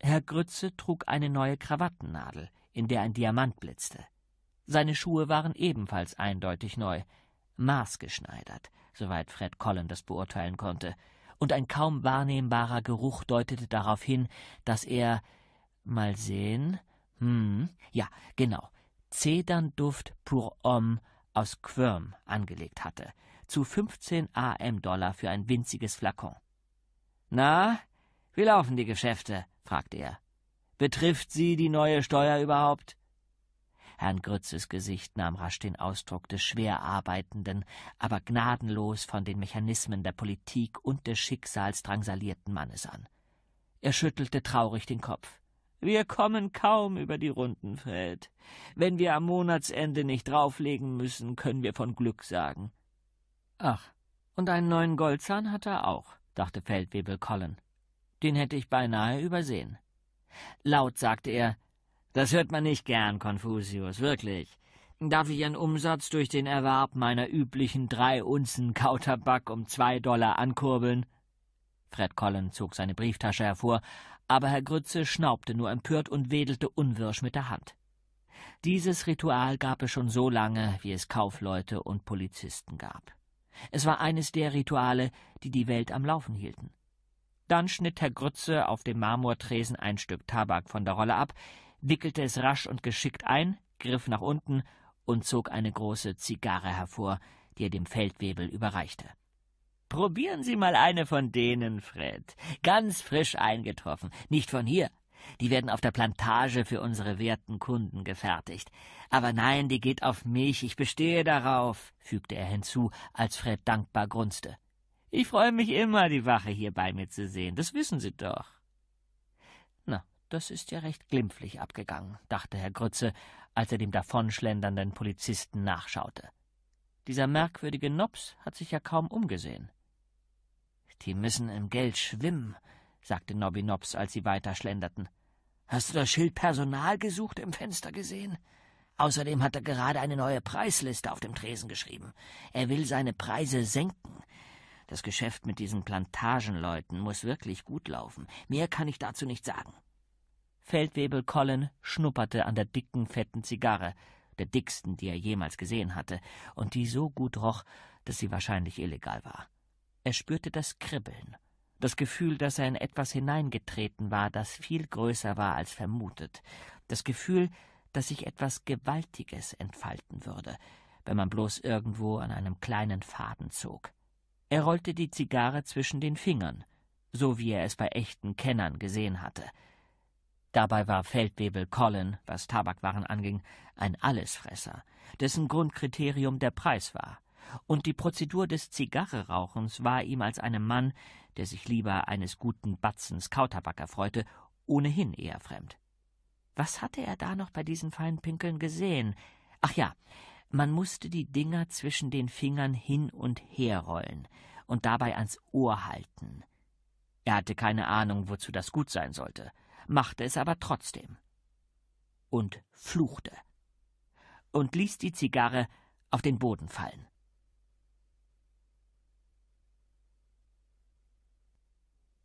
Herr Grütze trug eine neue Krawattennadel, in der ein Diamant blitzte. Seine Schuhe waren ebenfalls eindeutig neu, maßgeschneidert, soweit Fred Collin das beurteilen konnte, und ein kaum wahrnehmbarer Geruch deutete darauf hin, dass er mal sehen, hm, ja, genau, Zedernduft pour homme aus Quirm angelegt hatte, zu 15 AM-Dollar für ein winziges Flakon. Na, wie laufen die Geschäfte? fragte er. Betrifft Sie die neue Steuer überhaupt? Herrn Grützes Gesicht nahm rasch den Ausdruck des schwer arbeitenden, aber gnadenlos von den Mechanismen der Politik und des Schicksals drangsalierten Mannes an. Er schüttelte traurig den Kopf. Wir kommen kaum über die Runden, Fred. Wenn wir am Monatsende nicht drauflegen müssen, können wir von Glück sagen. Ach, und einen neuen Goldzahn hat er auch, dachte Feldwebel Colin. Den hätte ich beinahe übersehen. Laut sagte er, das hört man nicht gern, Konfuzius, wirklich. Darf ich Ihren Umsatz durch den Erwerb meiner üblichen drei Unzen Kautabak um zwei Dollar ankurbeln? Fred Collin zog seine Brieftasche hervor, aber Herr Grütze schnaubte nur empört und wedelte unwirsch mit der Hand. Dieses Ritual gab es schon so lange, wie es Kaufleute und Polizisten gab. Es war eines der Rituale, die die Welt am Laufen hielten. Dann schnitt Herr Grütze auf dem Marmortresen ein Stück Tabak von der Rolle ab, wickelte es rasch und geschickt ein, griff nach unten und zog eine große Zigarre hervor, die er dem Feldwebel überreichte. Probieren Sie mal eine von denen, Fred. Ganz frisch eingetroffen, nicht von hier. Die werden auf der Plantage für unsere werten Kunden gefertigt. Aber nein, die geht auf mich, ich bestehe darauf, fügte er hinzu, als Fred dankbar grunzte. Ich freue mich immer, die Wache hier bei mir zu sehen, das wissen Sie doch. Das ist ja recht glimpflich abgegangen, dachte Herr Grütze, als er dem davonschlendernden Polizisten nachschaute. Dieser merkwürdige Nops hat sich ja kaum umgesehen. Die müssen im Geld schwimmen, sagte Nobby Nops, als sie weiter schlenderten. Hast du das Schild Personal gesucht im Fenster gesehen? Außerdem hat er gerade eine neue Preisliste auf dem Tresen geschrieben. Er will seine Preise senken. Das Geschäft mit diesen Plantagenleuten muss wirklich gut laufen. Mehr kann ich dazu nicht sagen. Feldwebel Colin schnupperte an der dicken, fetten Zigarre, der dicksten, die er jemals gesehen hatte, und die so gut roch, dass sie wahrscheinlich illegal war. Er spürte das Kribbeln, das Gefühl, dass er in etwas hineingetreten war, das viel größer war als vermutet, das Gefühl, dass sich etwas Gewaltiges entfalten würde, wenn man bloß irgendwo an einem kleinen Faden zog. Er rollte die Zigarre zwischen den Fingern, so wie er es bei echten Kennern gesehen hatte. Dabei war Feldwebel Colin, was Tabakwaren anging, ein Allesfresser, dessen Grundkriterium der Preis war. Und die Prozedur des Zigarrerauchens war ihm als einem Mann, der sich lieber eines guten Batzens Kautabak erfreute, ohnehin eher fremd. Was hatte er da noch bei diesen feinen Pinkeln gesehen? Ach ja, man musste die Dinger zwischen den Fingern hin und her rollen und dabei ans Ohr halten. Er hatte keine Ahnung, wozu das gut sein sollte – machte es aber trotzdem und fluchte und ließ die Zigarre auf den Boden fallen.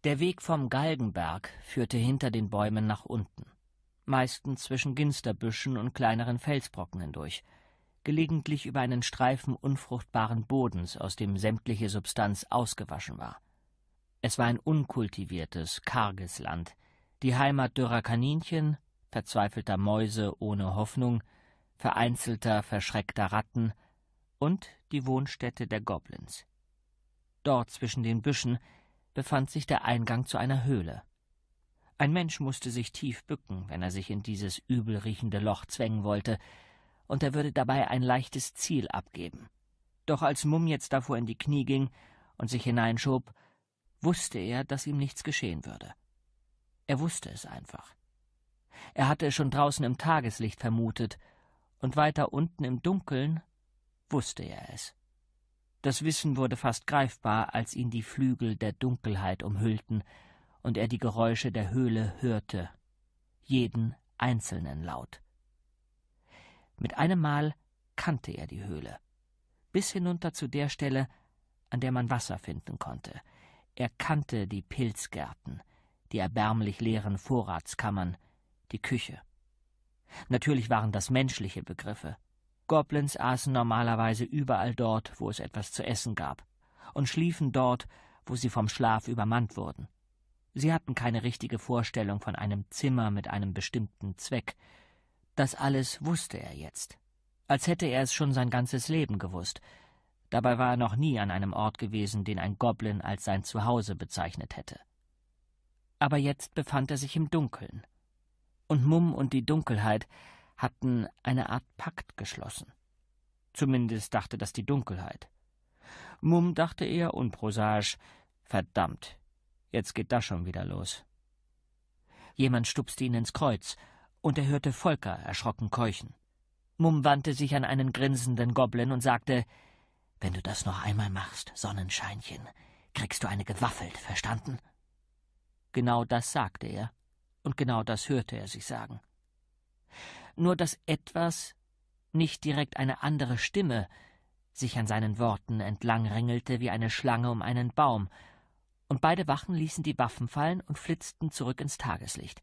Der Weg vom Galgenberg führte hinter den Bäumen nach unten, meistens zwischen Ginsterbüschen und kleineren Felsbrocken hindurch, gelegentlich über einen Streifen unfruchtbaren Bodens, aus dem sämtliche Substanz ausgewaschen war. Es war ein unkultiviertes, karges Land, die Heimat dürrer Kaninchen, verzweifelter Mäuse ohne Hoffnung, vereinzelter, verschreckter Ratten und die Wohnstätte der Goblins. Dort zwischen den Büschen befand sich der Eingang zu einer Höhle. Ein Mensch musste sich tief bücken, wenn er sich in dieses übelriechende Loch zwängen wollte, und er würde dabei ein leichtes Ziel abgeben. Doch als Mumm jetzt davor in die Knie ging und sich hineinschob, wusste er, dass ihm nichts geschehen würde. Er wusste es einfach. Er hatte es schon draußen im Tageslicht vermutet, und weiter unten im Dunkeln wusste er es. Das Wissen wurde fast greifbar, als ihn die Flügel der Dunkelheit umhüllten und er die Geräusche der Höhle hörte, jeden einzelnen Laut. Mit einem Mal kannte er die Höhle, bis hinunter zu der Stelle, an der man Wasser finden konnte. Er kannte die Pilzgärten, die erbärmlich leeren Vorratskammern, die Küche. Natürlich waren das menschliche Begriffe. Goblins aßen normalerweise überall dort, wo es etwas zu essen gab, und schliefen dort, wo sie vom Schlaf übermannt wurden. Sie hatten keine richtige Vorstellung von einem Zimmer mit einem bestimmten Zweck. Das alles wusste er jetzt, als hätte er es schon sein ganzes Leben gewusst. Dabei war er noch nie an einem Ort gewesen, den ein Goblin als sein Zuhause bezeichnet hätte aber jetzt befand er sich im Dunkeln. Und Mumm und die Dunkelheit hatten eine Art Pakt geschlossen. Zumindest dachte das die Dunkelheit. Mumm dachte eher unprosaisch. Verdammt, jetzt geht das schon wieder los. Jemand stupste ihn ins Kreuz, und er hörte Volker erschrocken keuchen. Mumm wandte sich an einen grinsenden Goblin und sagte Wenn du das noch einmal machst, Sonnenscheinchen, kriegst du eine gewaffelt, verstanden? Genau das sagte er, und genau das hörte er sich sagen. Nur dass etwas, nicht direkt eine andere Stimme, sich an seinen Worten entlangringelte wie eine Schlange um einen Baum, und beide Wachen ließen die Waffen fallen und flitzten zurück ins Tageslicht.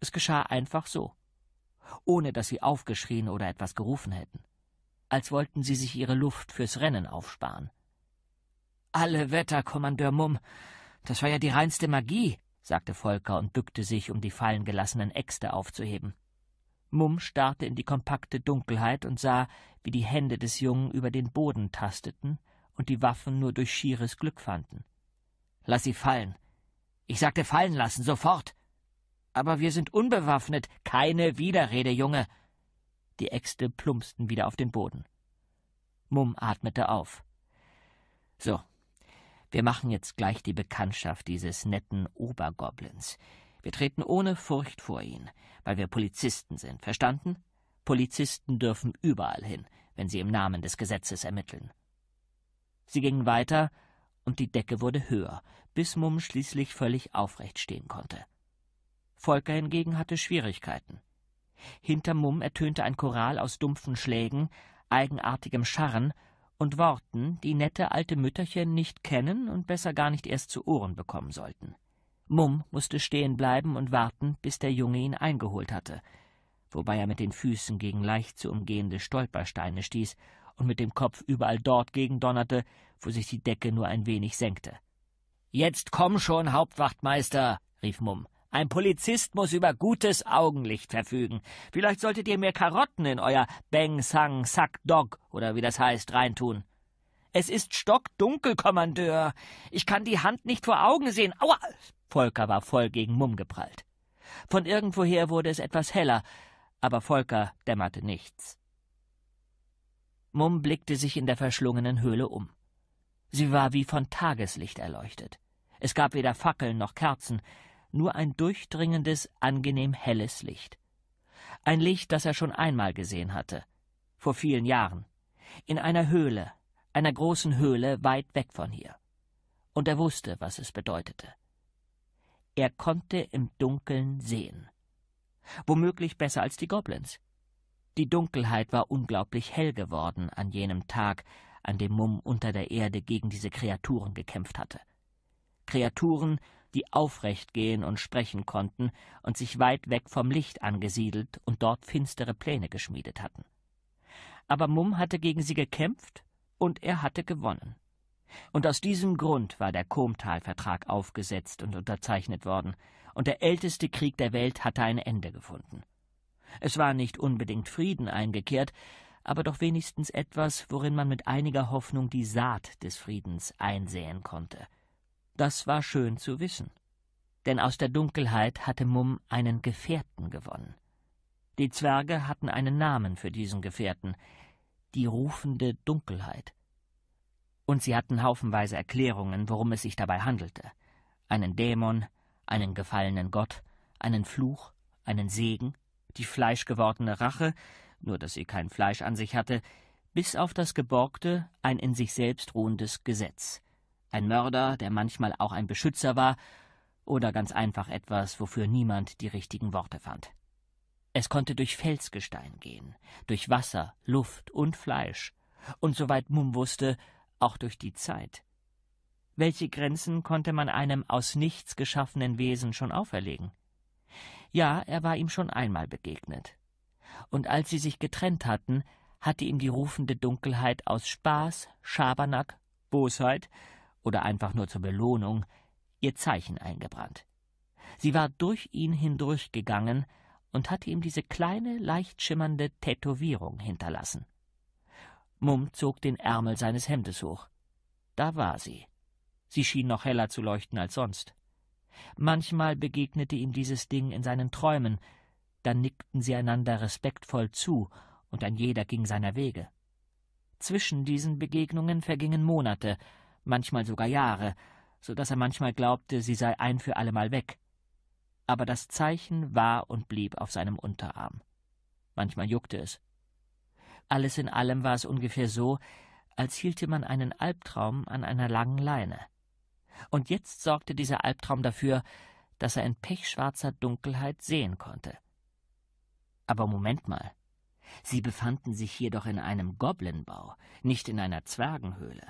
Es geschah einfach so, ohne dass sie aufgeschrien oder etwas gerufen hätten, als wollten sie sich ihre Luft fürs Rennen aufsparen. Alle Wetter, Kommandeur Mumm, das war ja die reinste Magie, sagte Volker und bückte sich, um die fallen gelassenen Äxte aufzuheben. Mumm starrte in die kompakte Dunkelheit und sah, wie die Hände des Jungen über den Boden tasteten und die Waffen nur durch schieres Glück fanden. Lass sie fallen. Ich sagte fallen lassen, sofort. Aber wir sind unbewaffnet. Keine Widerrede, Junge. Die Äxte plumpsten wieder auf den Boden. Mumm atmete auf. So, wir machen jetzt gleich die Bekanntschaft dieses netten Obergoblins. Wir treten ohne Furcht vor ihn, weil wir Polizisten sind, verstanden? Polizisten dürfen überall hin, wenn sie im Namen des Gesetzes ermitteln. Sie gingen weiter, und die Decke wurde höher, bis Mumm schließlich völlig aufrecht stehen konnte. Volker hingegen hatte Schwierigkeiten. Hinter Mumm ertönte ein Choral aus dumpfen Schlägen, eigenartigem Scharren und Worten, die nette alte Mütterchen nicht kennen und besser gar nicht erst zu Ohren bekommen sollten. Mumm musste stehen bleiben und warten, bis der Junge ihn eingeholt hatte, wobei er mit den Füßen gegen leicht zu umgehende Stolpersteine stieß und mit dem Kopf überall dort gegen donnerte, wo sich die Decke nur ein wenig senkte. Jetzt komm schon, Hauptwachtmeister, rief Mumm. Ein Polizist muss über gutes Augenlicht verfügen. Vielleicht solltet ihr mehr Karotten in euer Bang Sang Sack Dog oder wie das heißt reintun. Es ist stockdunkel, Kommandeur. Ich kann die Hand nicht vor Augen sehen. Aua! Volker war voll gegen Mumm geprallt. Von irgendwoher wurde es etwas heller, aber Volker dämmerte nichts. Mumm blickte sich in der verschlungenen Höhle um. Sie war wie von Tageslicht erleuchtet. Es gab weder Fackeln noch Kerzen, nur ein durchdringendes, angenehm helles Licht. Ein Licht, das er schon einmal gesehen hatte, vor vielen Jahren, in einer Höhle, einer großen Höhle weit weg von hier. Und er wusste, was es bedeutete. Er konnte im Dunkeln sehen. Womöglich besser als die Goblins. Die Dunkelheit war unglaublich hell geworden an jenem Tag, an dem Mumm unter der Erde gegen diese Kreaturen gekämpft hatte. Kreaturen, die aufrecht gehen und sprechen konnten und sich weit weg vom Licht angesiedelt und dort finstere Pläne geschmiedet hatten. Aber Mumm hatte gegen sie gekämpft und er hatte gewonnen. Und aus diesem Grund war der Komtal-Vertrag aufgesetzt und unterzeichnet worden, und der älteste Krieg der Welt hatte ein Ende gefunden. Es war nicht unbedingt Frieden eingekehrt, aber doch wenigstens etwas, worin man mit einiger Hoffnung die Saat des Friedens einsäen konnte. Das war schön zu wissen, denn aus der Dunkelheit hatte Mumm einen Gefährten gewonnen. Die Zwerge hatten einen Namen für diesen Gefährten, die rufende Dunkelheit. Und sie hatten haufenweise Erklärungen, worum es sich dabei handelte. Einen Dämon, einen gefallenen Gott, einen Fluch, einen Segen, die fleischgewordene Rache, nur dass sie kein Fleisch an sich hatte, bis auf das geborgte, ein in sich selbst ruhendes Gesetz ein Mörder, der manchmal auch ein Beschützer war, oder ganz einfach etwas, wofür niemand die richtigen Worte fand. Es konnte durch Felsgestein gehen, durch Wasser, Luft und Fleisch, und soweit Mum wusste, auch durch die Zeit. Welche Grenzen konnte man einem aus nichts geschaffenen Wesen schon auferlegen? Ja, er war ihm schon einmal begegnet. Und als sie sich getrennt hatten, hatte ihm die rufende Dunkelheit aus Spaß, Schabernack, Bosheit oder einfach nur zur Belohnung ihr Zeichen eingebrannt. Sie war durch ihn hindurchgegangen und hatte ihm diese kleine, leicht schimmernde Tätowierung hinterlassen. Mumm zog den Ärmel seines Hemdes hoch. Da war sie. Sie schien noch heller zu leuchten als sonst. Manchmal begegnete ihm dieses Ding in seinen Träumen, dann nickten sie einander respektvoll zu, und ein jeder ging seiner Wege. Zwischen diesen Begegnungen vergingen Monate, manchmal sogar Jahre, so dass er manchmal glaubte, sie sei ein für allemal weg. Aber das Zeichen war und blieb auf seinem Unterarm. Manchmal juckte es. Alles in allem war es ungefähr so, als hielte man einen Albtraum an einer langen Leine. Und jetzt sorgte dieser Albtraum dafür, dass er in pechschwarzer Dunkelheit sehen konnte. Aber Moment mal. Sie befanden sich hier doch in einem Goblinbau, nicht in einer Zwergenhöhle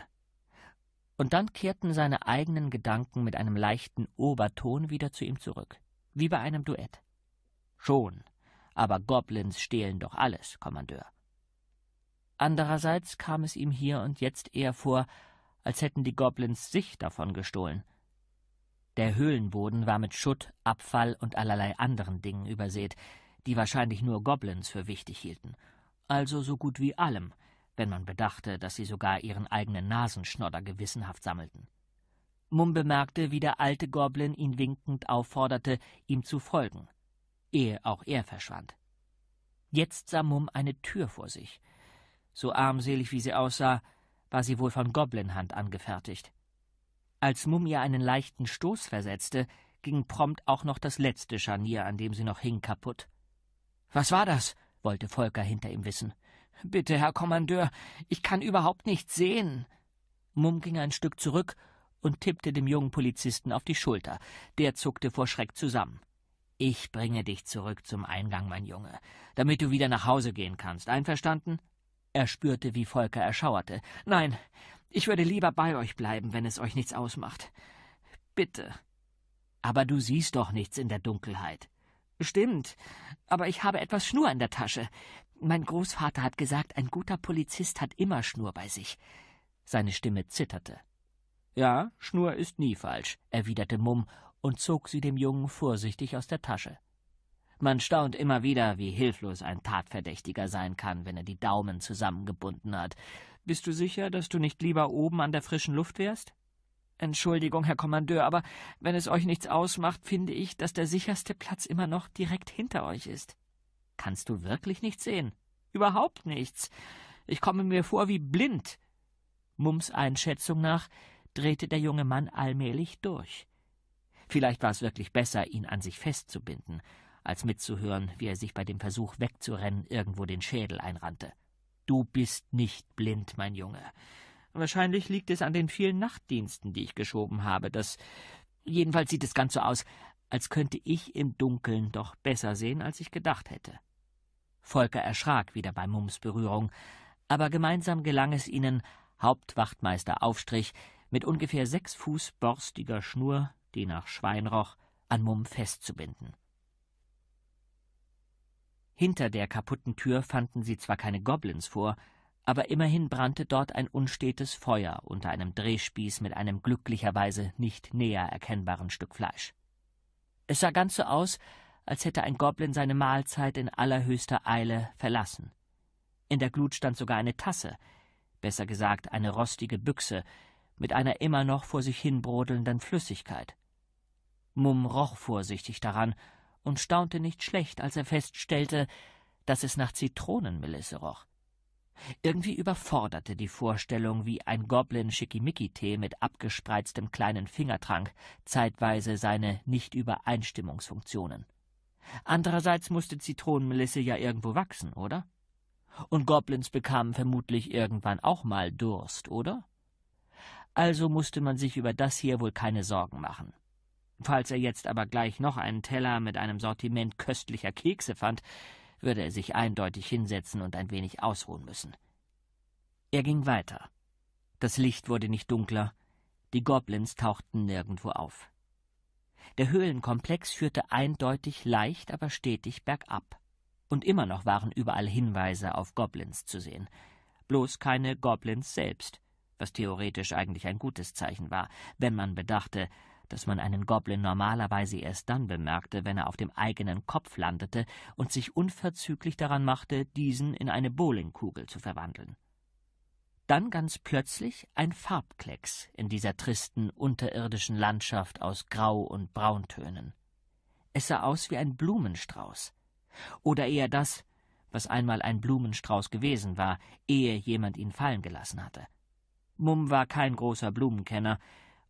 und dann kehrten seine eigenen Gedanken mit einem leichten Oberton wieder zu ihm zurück, wie bei einem Duett. Schon, aber Goblins stehlen doch alles, Kommandeur. Andererseits kam es ihm hier und jetzt eher vor, als hätten die Goblins sich davon gestohlen. Der Höhlenboden war mit Schutt, Abfall und allerlei anderen Dingen übersät, die wahrscheinlich nur Goblins für wichtig hielten, also so gut wie allem, wenn man bedachte, dass sie sogar ihren eigenen Nasenschnodder gewissenhaft sammelten. Mum bemerkte, wie der alte Goblin ihn winkend aufforderte, ihm zu folgen, ehe auch er verschwand. Jetzt sah Mum eine Tür vor sich. So armselig wie sie aussah, war sie wohl von Goblinhand angefertigt. Als Mum ihr einen leichten Stoß versetzte, ging prompt auch noch das letzte Scharnier, an dem sie noch hing, kaputt. Was war das? wollte Volker hinter ihm wissen. Bitte, Herr Kommandeur, ich kann überhaupt nichts sehen. Mumm ging ein Stück zurück und tippte dem jungen Polizisten auf die Schulter. Der zuckte vor Schreck zusammen. Ich bringe dich zurück zum Eingang, mein Junge, damit du wieder nach Hause gehen kannst. Einverstanden? Er spürte, wie Volker erschauerte. Nein, ich würde lieber bei euch bleiben, wenn es euch nichts ausmacht. Bitte. Aber du siehst doch nichts in der Dunkelheit. Stimmt, aber ich habe etwas Schnur in der Tasche. Mein Großvater hat gesagt, ein guter Polizist hat immer Schnur bei sich. Seine Stimme zitterte. Ja, Schnur ist nie falsch, erwiderte Mumm und zog sie dem Jungen vorsichtig aus der Tasche. Man staunt immer wieder, wie hilflos ein Tatverdächtiger sein kann, wenn er die Daumen zusammengebunden hat. Bist du sicher, dass du nicht lieber oben an der frischen Luft wärst? Entschuldigung, Herr Kommandeur, aber wenn es euch nichts ausmacht, finde ich, dass der sicherste Platz immer noch direkt hinter euch ist. Kannst du wirklich nichts sehen? Überhaupt nichts. Ich komme mir vor wie blind. Mums Einschätzung nach drehte der junge Mann allmählich durch. Vielleicht war es wirklich besser, ihn an sich festzubinden, als mitzuhören, wie er sich bei dem Versuch wegzurennen irgendwo den Schädel einrannte. Du bist nicht blind, mein Junge. Wahrscheinlich liegt es an den vielen Nachtdiensten, die ich geschoben habe. Das jedenfalls sieht es ganz so aus, als könnte ich im Dunkeln doch besser sehen, als ich gedacht hätte. Volker erschrak wieder bei Mums Berührung, aber gemeinsam gelang es ihnen, Hauptwachtmeister Aufstrich mit ungefähr sechs Fuß borstiger Schnur, die nach Schwein roch, an Mumm festzubinden. Hinter der kaputten Tür fanden sie zwar keine Goblins vor, aber immerhin brannte dort ein unstetes Feuer unter einem Drehspieß mit einem glücklicherweise nicht näher erkennbaren Stück Fleisch. Es sah ganz so aus, als hätte ein Goblin seine Mahlzeit in allerhöchster Eile verlassen. In der Glut stand sogar eine Tasse, besser gesagt eine rostige Büchse, mit einer immer noch vor sich hin brodelnden Flüssigkeit. Mumm roch vorsichtig daran und staunte nicht schlecht, als er feststellte, dass es nach Zitronenmelisse roch. Irgendwie überforderte die Vorstellung, wie ein Goblin Schickimicki-Tee mit abgespreiztem kleinen Finger trank, zeitweise seine Nichtübereinstimmungsfunktionen. Andererseits musste Zitronenmelisse ja irgendwo wachsen, oder? Und Goblins bekamen vermutlich irgendwann auch mal Durst, oder? Also musste man sich über das hier wohl keine Sorgen machen. Falls er jetzt aber gleich noch einen Teller mit einem Sortiment köstlicher Kekse fand, würde er sich eindeutig hinsetzen und ein wenig ausruhen müssen. Er ging weiter. Das Licht wurde nicht dunkler, die Goblins tauchten nirgendwo auf. Der Höhlenkomplex führte eindeutig leicht, aber stetig bergab. Und immer noch waren überall Hinweise auf Goblins zu sehen. Bloß keine Goblins selbst, was theoretisch eigentlich ein gutes Zeichen war, wenn man bedachte, dass man einen Goblin normalerweise erst dann bemerkte, wenn er auf dem eigenen Kopf landete und sich unverzüglich daran machte, diesen in eine Bowlingkugel zu verwandeln. Dann ganz plötzlich ein Farbklecks in dieser tristen unterirdischen Landschaft aus Grau- und Brauntönen. Es sah aus wie ein Blumenstrauß. Oder eher das, was einmal ein Blumenstrauß gewesen war, ehe jemand ihn fallen gelassen hatte. Mumm war kein großer Blumenkenner,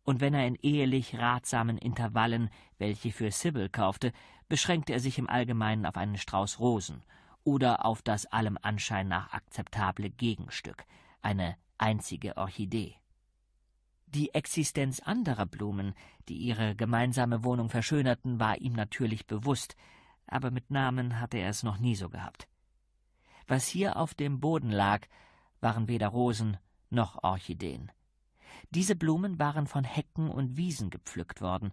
und wenn er in ehelich ratsamen Intervallen welche für Sibyl kaufte, beschränkte er sich im Allgemeinen auf einen Strauß Rosen oder auf das allem Anschein nach akzeptable Gegenstück, eine einzige Orchidee. Die Existenz anderer Blumen, die ihre gemeinsame Wohnung verschönerten, war ihm natürlich bewusst, aber mit Namen hatte er es noch nie so gehabt. Was hier auf dem Boden lag, waren weder Rosen noch Orchideen. Diese Blumen waren von Hecken und Wiesen gepflückt worden,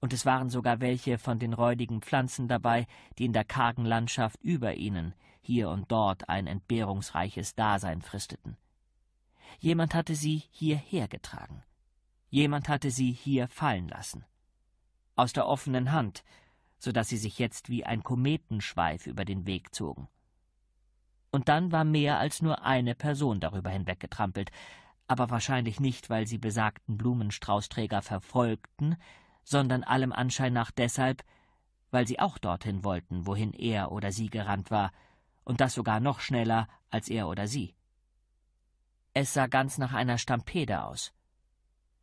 und es waren sogar welche von den räudigen Pflanzen dabei, die in der kargen Landschaft über ihnen hier und dort ein entbehrungsreiches Dasein fristeten. Jemand hatte sie hierher getragen. Jemand hatte sie hier fallen lassen. Aus der offenen Hand, so dass sie sich jetzt wie ein Kometenschweif über den Weg zogen. Und dann war mehr als nur eine Person darüber hinweggetrampelt, aber wahrscheinlich nicht, weil sie besagten Blumenstraußträger verfolgten, sondern allem Anschein nach deshalb, weil sie auch dorthin wollten, wohin er oder sie gerannt war, und das sogar noch schneller als er oder sie. Es sah ganz nach einer Stampede aus.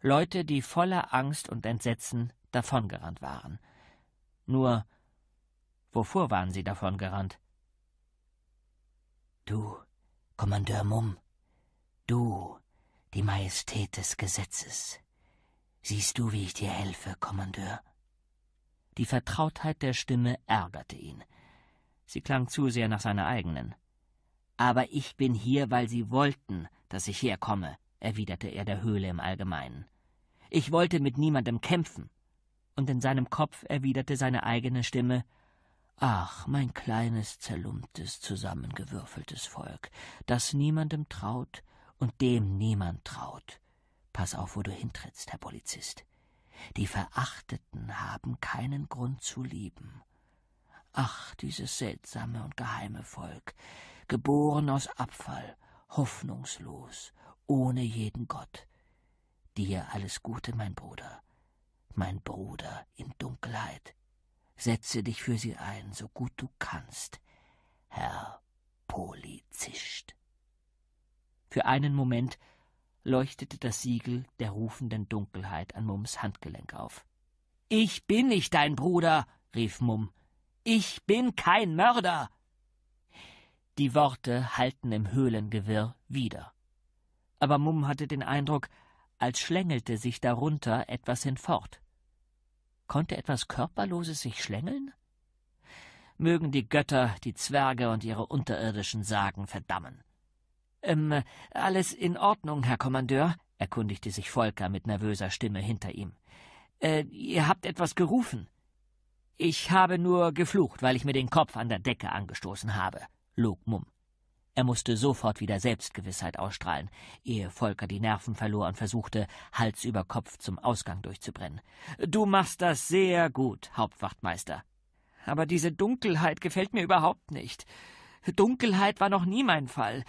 Leute, die voller Angst und Entsetzen davongerannt waren. Nur, wovor waren sie davongerannt? Du, Kommandeur Mumm, du, die Majestät des Gesetzes. Siehst du, wie ich dir helfe, Kommandeur? Die Vertrautheit der Stimme ärgerte ihn. Sie klang zu sehr nach seiner eigenen. Aber ich bin hier, weil sie wollten, dass ich herkomme, erwiderte er der Höhle im Allgemeinen. Ich wollte mit niemandem kämpfen. Und in seinem Kopf erwiderte seine eigene Stimme Ach, mein kleines, zerlumptes, zusammengewürfeltes Volk, das niemandem traut, und dem niemand traut. Pass auf, wo du hintrittst, Herr Polizist. Die Verachteten haben keinen Grund zu lieben. Ach, dieses seltsame und geheime Volk, geboren aus Abfall, hoffnungslos, ohne jeden Gott. Dir alles Gute, mein Bruder, mein Bruder in Dunkelheit. Setze dich für sie ein, so gut du kannst, Herr Polizist. Für einen Moment leuchtete das Siegel der rufenden Dunkelheit an Mums Handgelenk auf. Ich bin nicht dein Bruder, rief Mumm. Ich bin kein Mörder. Die Worte hallten im Höhlengewirr wieder. Aber Mumm hatte den Eindruck, als schlängelte sich darunter etwas hinfort. Konnte etwas Körperloses sich schlängeln? Mögen die Götter die Zwerge und ihre unterirdischen Sagen verdammen. Ähm, alles in Ordnung, Herr Kommandeur? erkundigte sich Volker mit nervöser Stimme hinter ihm. Äh, ihr habt etwas gerufen. Ich habe nur geflucht, weil ich mir den Kopf an der Decke angestoßen habe, log Mumm. Er musste sofort wieder Selbstgewissheit ausstrahlen, ehe Volker die Nerven verlor und versuchte, Hals über Kopf zum Ausgang durchzubrennen. Du machst das sehr gut, Hauptwachtmeister. Aber diese Dunkelheit gefällt mir überhaupt nicht. Dunkelheit war noch nie mein Fall.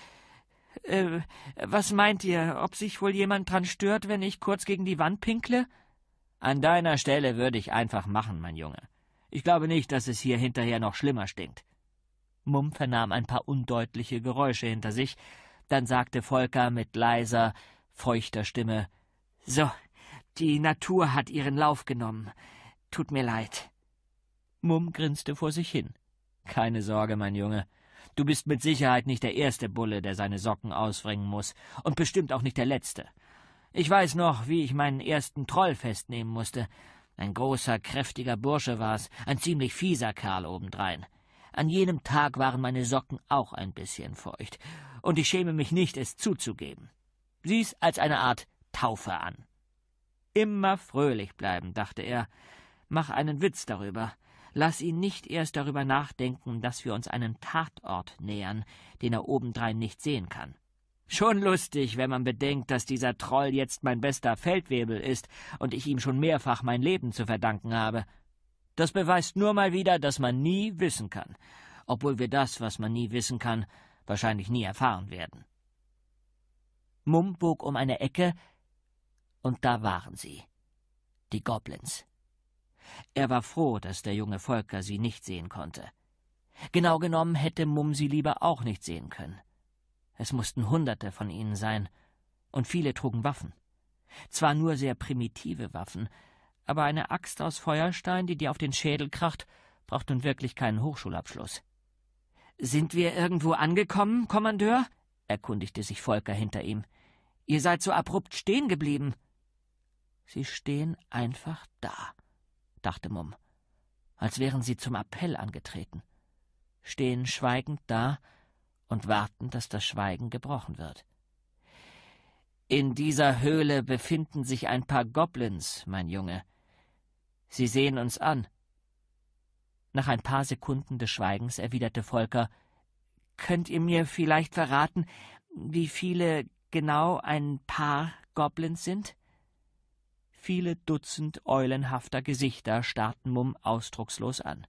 Äh, was meint ihr, ob sich wohl jemand dran stört, wenn ich kurz gegen die Wand pinkle? An deiner Stelle würde ich einfach machen, mein Junge. Ich glaube nicht, dass es hier hinterher noch schlimmer stinkt. Mumm vernahm ein paar undeutliche Geräusche hinter sich, dann sagte Volker mit leiser, feuchter Stimme So, die Natur hat ihren Lauf genommen. Tut mir leid. Mumm grinste vor sich hin. Keine Sorge, mein Junge. Du bist mit Sicherheit nicht der erste Bulle, der seine Socken auswringen muss, und bestimmt auch nicht der letzte. Ich weiß noch, wie ich meinen ersten Troll festnehmen musste. Ein großer, kräftiger Bursche war's, ein ziemlich fieser Kerl obendrein. An jenem Tag waren meine Socken auch ein bisschen feucht, und ich schäme mich nicht, es zuzugeben. Sieh's als eine Art Taufe an. Immer fröhlich bleiben, dachte er. Mach einen Witz darüber. Lass ihn nicht erst darüber nachdenken, dass wir uns einem Tatort nähern, den er obendrein nicht sehen kann. Schon lustig, wenn man bedenkt, dass dieser Troll jetzt mein bester Feldwebel ist und ich ihm schon mehrfach mein Leben zu verdanken habe. Das beweist nur mal wieder, dass man nie wissen kann, obwohl wir das, was man nie wissen kann, wahrscheinlich nie erfahren werden. Mumm bog um eine Ecke, und da waren sie, die Goblins. Er war froh, dass der junge Volker sie nicht sehen konnte. Genau genommen hätte Mumm sie lieber auch nicht sehen können. Es mussten Hunderte von ihnen sein, und viele trugen Waffen. Zwar nur sehr primitive Waffen, aber eine Axt aus Feuerstein, die dir auf den Schädel kracht, braucht nun wirklich keinen Hochschulabschluss. Sind wir irgendwo angekommen, Kommandeur? erkundigte sich Volker hinter ihm. Ihr seid so abrupt stehen geblieben. Sie stehen einfach da dachte Mumm, als wären sie zum Appell angetreten, stehen schweigend da und warten, dass das Schweigen gebrochen wird. In dieser Höhle befinden sich ein paar Goblins, mein Junge. Sie sehen uns an. Nach ein paar Sekunden des Schweigens erwiderte Volker Könnt ihr mir vielleicht verraten, wie viele genau ein paar Goblins sind? Viele Dutzend eulenhafter Gesichter starrten Mumm ausdruckslos an.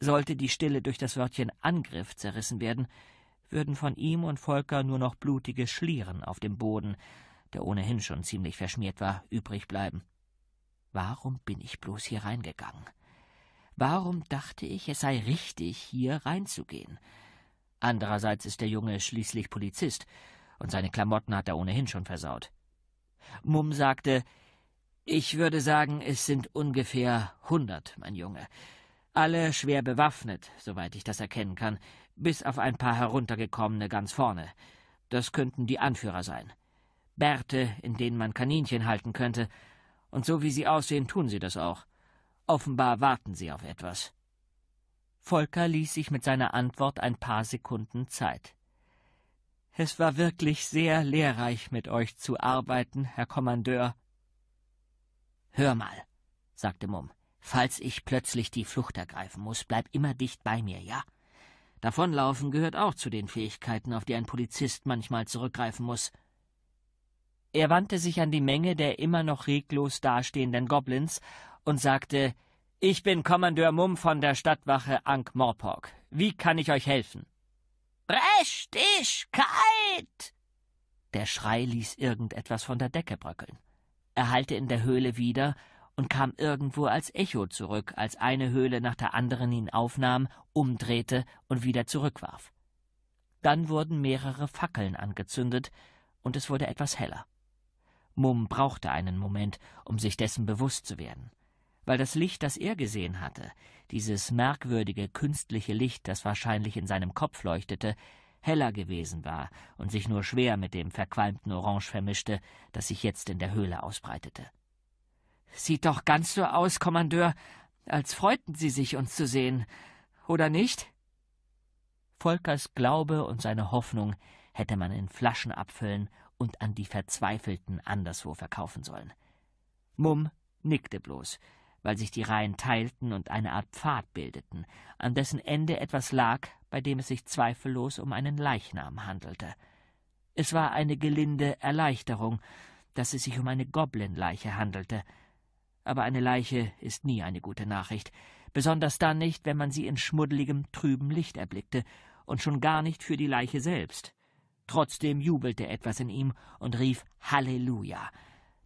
Sollte die Stille durch das Wörtchen Angriff zerrissen werden, würden von ihm und Volker nur noch blutige Schlieren auf dem Boden, der ohnehin schon ziemlich verschmiert war, übrig bleiben. Warum bin ich bloß hier reingegangen? Warum dachte ich, es sei richtig, hier reinzugehen? Andererseits ist der Junge schließlich Polizist, und seine Klamotten hat er ohnehin schon versaut. Mumm sagte, ich würde sagen, es sind ungefähr hundert, mein Junge. Alle schwer bewaffnet, soweit ich das erkennen kann, bis auf ein paar heruntergekommene ganz vorne. Das könnten die Anführer sein. Bärte, in denen man Kaninchen halten könnte, und so wie sie aussehen, tun sie das auch. Offenbar warten sie auf etwas. Volker ließ sich mit seiner Antwort ein paar Sekunden Zeit. Es war wirklich sehr lehrreich, mit euch zu arbeiten, Herr Kommandeur. Hör mal, sagte Mumm, falls ich plötzlich die Flucht ergreifen muss, bleib immer dicht bei mir, ja? Davonlaufen gehört auch zu den Fähigkeiten, auf die ein Polizist manchmal zurückgreifen muss. Er wandte sich an die Menge der immer noch reglos dastehenden Goblins und sagte Ich bin Kommandeur Mumm von der Stadtwache Ankh Morpork. Wie kann ich euch helfen? Gerechtigkeit! Der Schrei ließ irgendetwas von der Decke bröckeln. Er hallte in der Höhle wieder und kam irgendwo als Echo zurück, als eine Höhle nach der anderen ihn aufnahm, umdrehte und wieder zurückwarf. Dann wurden mehrere Fackeln angezündet, und es wurde etwas heller. Mumm brauchte einen Moment, um sich dessen bewusst zu werden weil das Licht, das er gesehen hatte, dieses merkwürdige künstliche Licht, das wahrscheinlich in seinem Kopf leuchtete, heller gewesen war und sich nur schwer mit dem verqualmten Orange vermischte, das sich jetzt in der Höhle ausbreitete. Sieht doch ganz so aus, Kommandeur, als freuten Sie sich, uns zu sehen, oder nicht? Volkers Glaube und seine Hoffnung hätte man in Flaschen abfüllen und an die Verzweifelten anderswo verkaufen sollen. Mumm nickte bloß, weil sich die Reihen teilten und eine Art Pfad bildeten, an dessen Ende etwas lag, bei dem es sich zweifellos um einen Leichnam handelte. Es war eine gelinde Erleichterung, dass es sich um eine Goblinleiche handelte. Aber eine Leiche ist nie eine gute Nachricht, besonders dann nicht, wenn man sie in schmuddeligem, trüben Licht erblickte, und schon gar nicht für die Leiche selbst. Trotzdem jubelte etwas in ihm und rief Halleluja,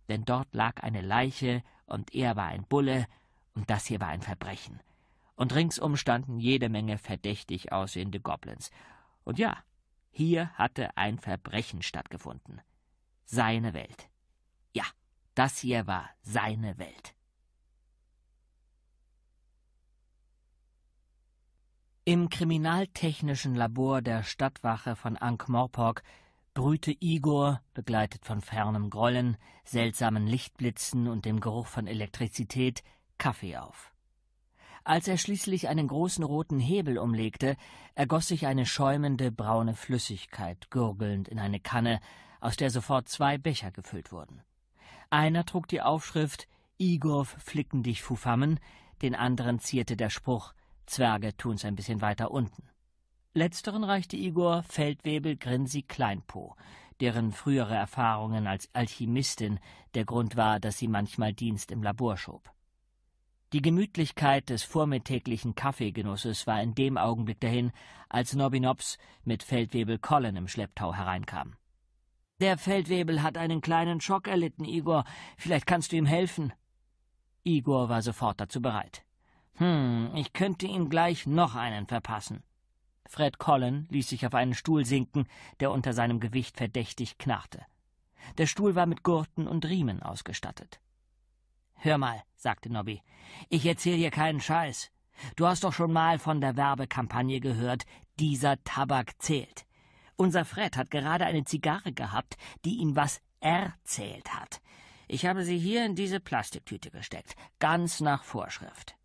denn dort lag eine Leiche und er war ein Bulle, und das hier war ein Verbrechen. Und ringsum standen jede Menge verdächtig aussehende Goblins. Und ja, hier hatte ein Verbrechen stattgefunden. Seine Welt. Ja, das hier war seine Welt. Im kriminaltechnischen Labor der Stadtwache von Ankh-Morpork brühte Igor, begleitet von fernem Grollen, seltsamen Lichtblitzen und dem Geruch von Elektrizität, Kaffee auf. Als er schließlich einen großen roten Hebel umlegte, ergoss sich eine schäumende braune Flüssigkeit gurgelnd in eine Kanne, aus der sofort zwei Becher gefüllt wurden. Einer trug die Aufschrift Igor flicken dich Fufammen, den anderen zierte der Spruch Zwerge tun's ein bisschen weiter unten. Letzteren reichte Igor Feldwebel Grinsi Kleinpo, deren frühere Erfahrungen als Alchemistin der Grund war, dass sie manchmal Dienst im Labor schob. Die Gemütlichkeit des vormittäglichen Kaffeegenusses war in dem Augenblick dahin, als Nobbinops mit Feldwebel Colin im Schlepptau hereinkam. Der Feldwebel hat einen kleinen Schock erlitten, Igor. Vielleicht kannst du ihm helfen. Igor war sofort dazu bereit. Hm, ich könnte ihm gleich noch einen verpassen. Fred Collin ließ sich auf einen Stuhl sinken, der unter seinem Gewicht verdächtig knarrte. Der Stuhl war mit Gurten und Riemen ausgestattet. Hör mal, sagte Nobby, ich erzähl dir keinen Scheiß. Du hast doch schon mal von der Werbekampagne gehört, dieser Tabak zählt. Unser Fred hat gerade eine Zigarre gehabt, die ihm was erzählt hat. Ich habe sie hier in diese Plastiktüte gesteckt, ganz nach Vorschrift.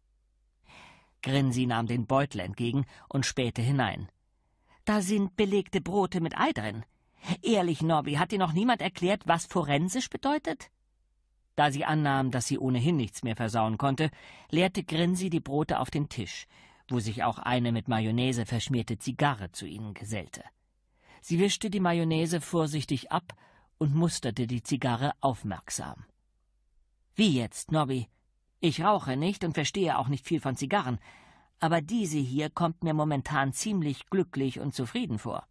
Grinsi nahm den Beutel entgegen und spähte hinein. Da sind belegte Brote mit Ei drin. Ehrlich, Norbi, hat dir noch niemand erklärt, was forensisch bedeutet? Da sie annahm, dass sie ohnehin nichts mehr versauen konnte, leerte Grinsi die Brote auf den Tisch, wo sich auch eine mit Mayonnaise verschmierte Zigarre zu ihnen gesellte. Sie wischte die Mayonnaise vorsichtig ab und musterte die Zigarre aufmerksam. Wie jetzt, Nobby? Ich rauche nicht und verstehe auch nicht viel von Zigarren, aber diese hier kommt mir momentan ziemlich glücklich und zufrieden vor.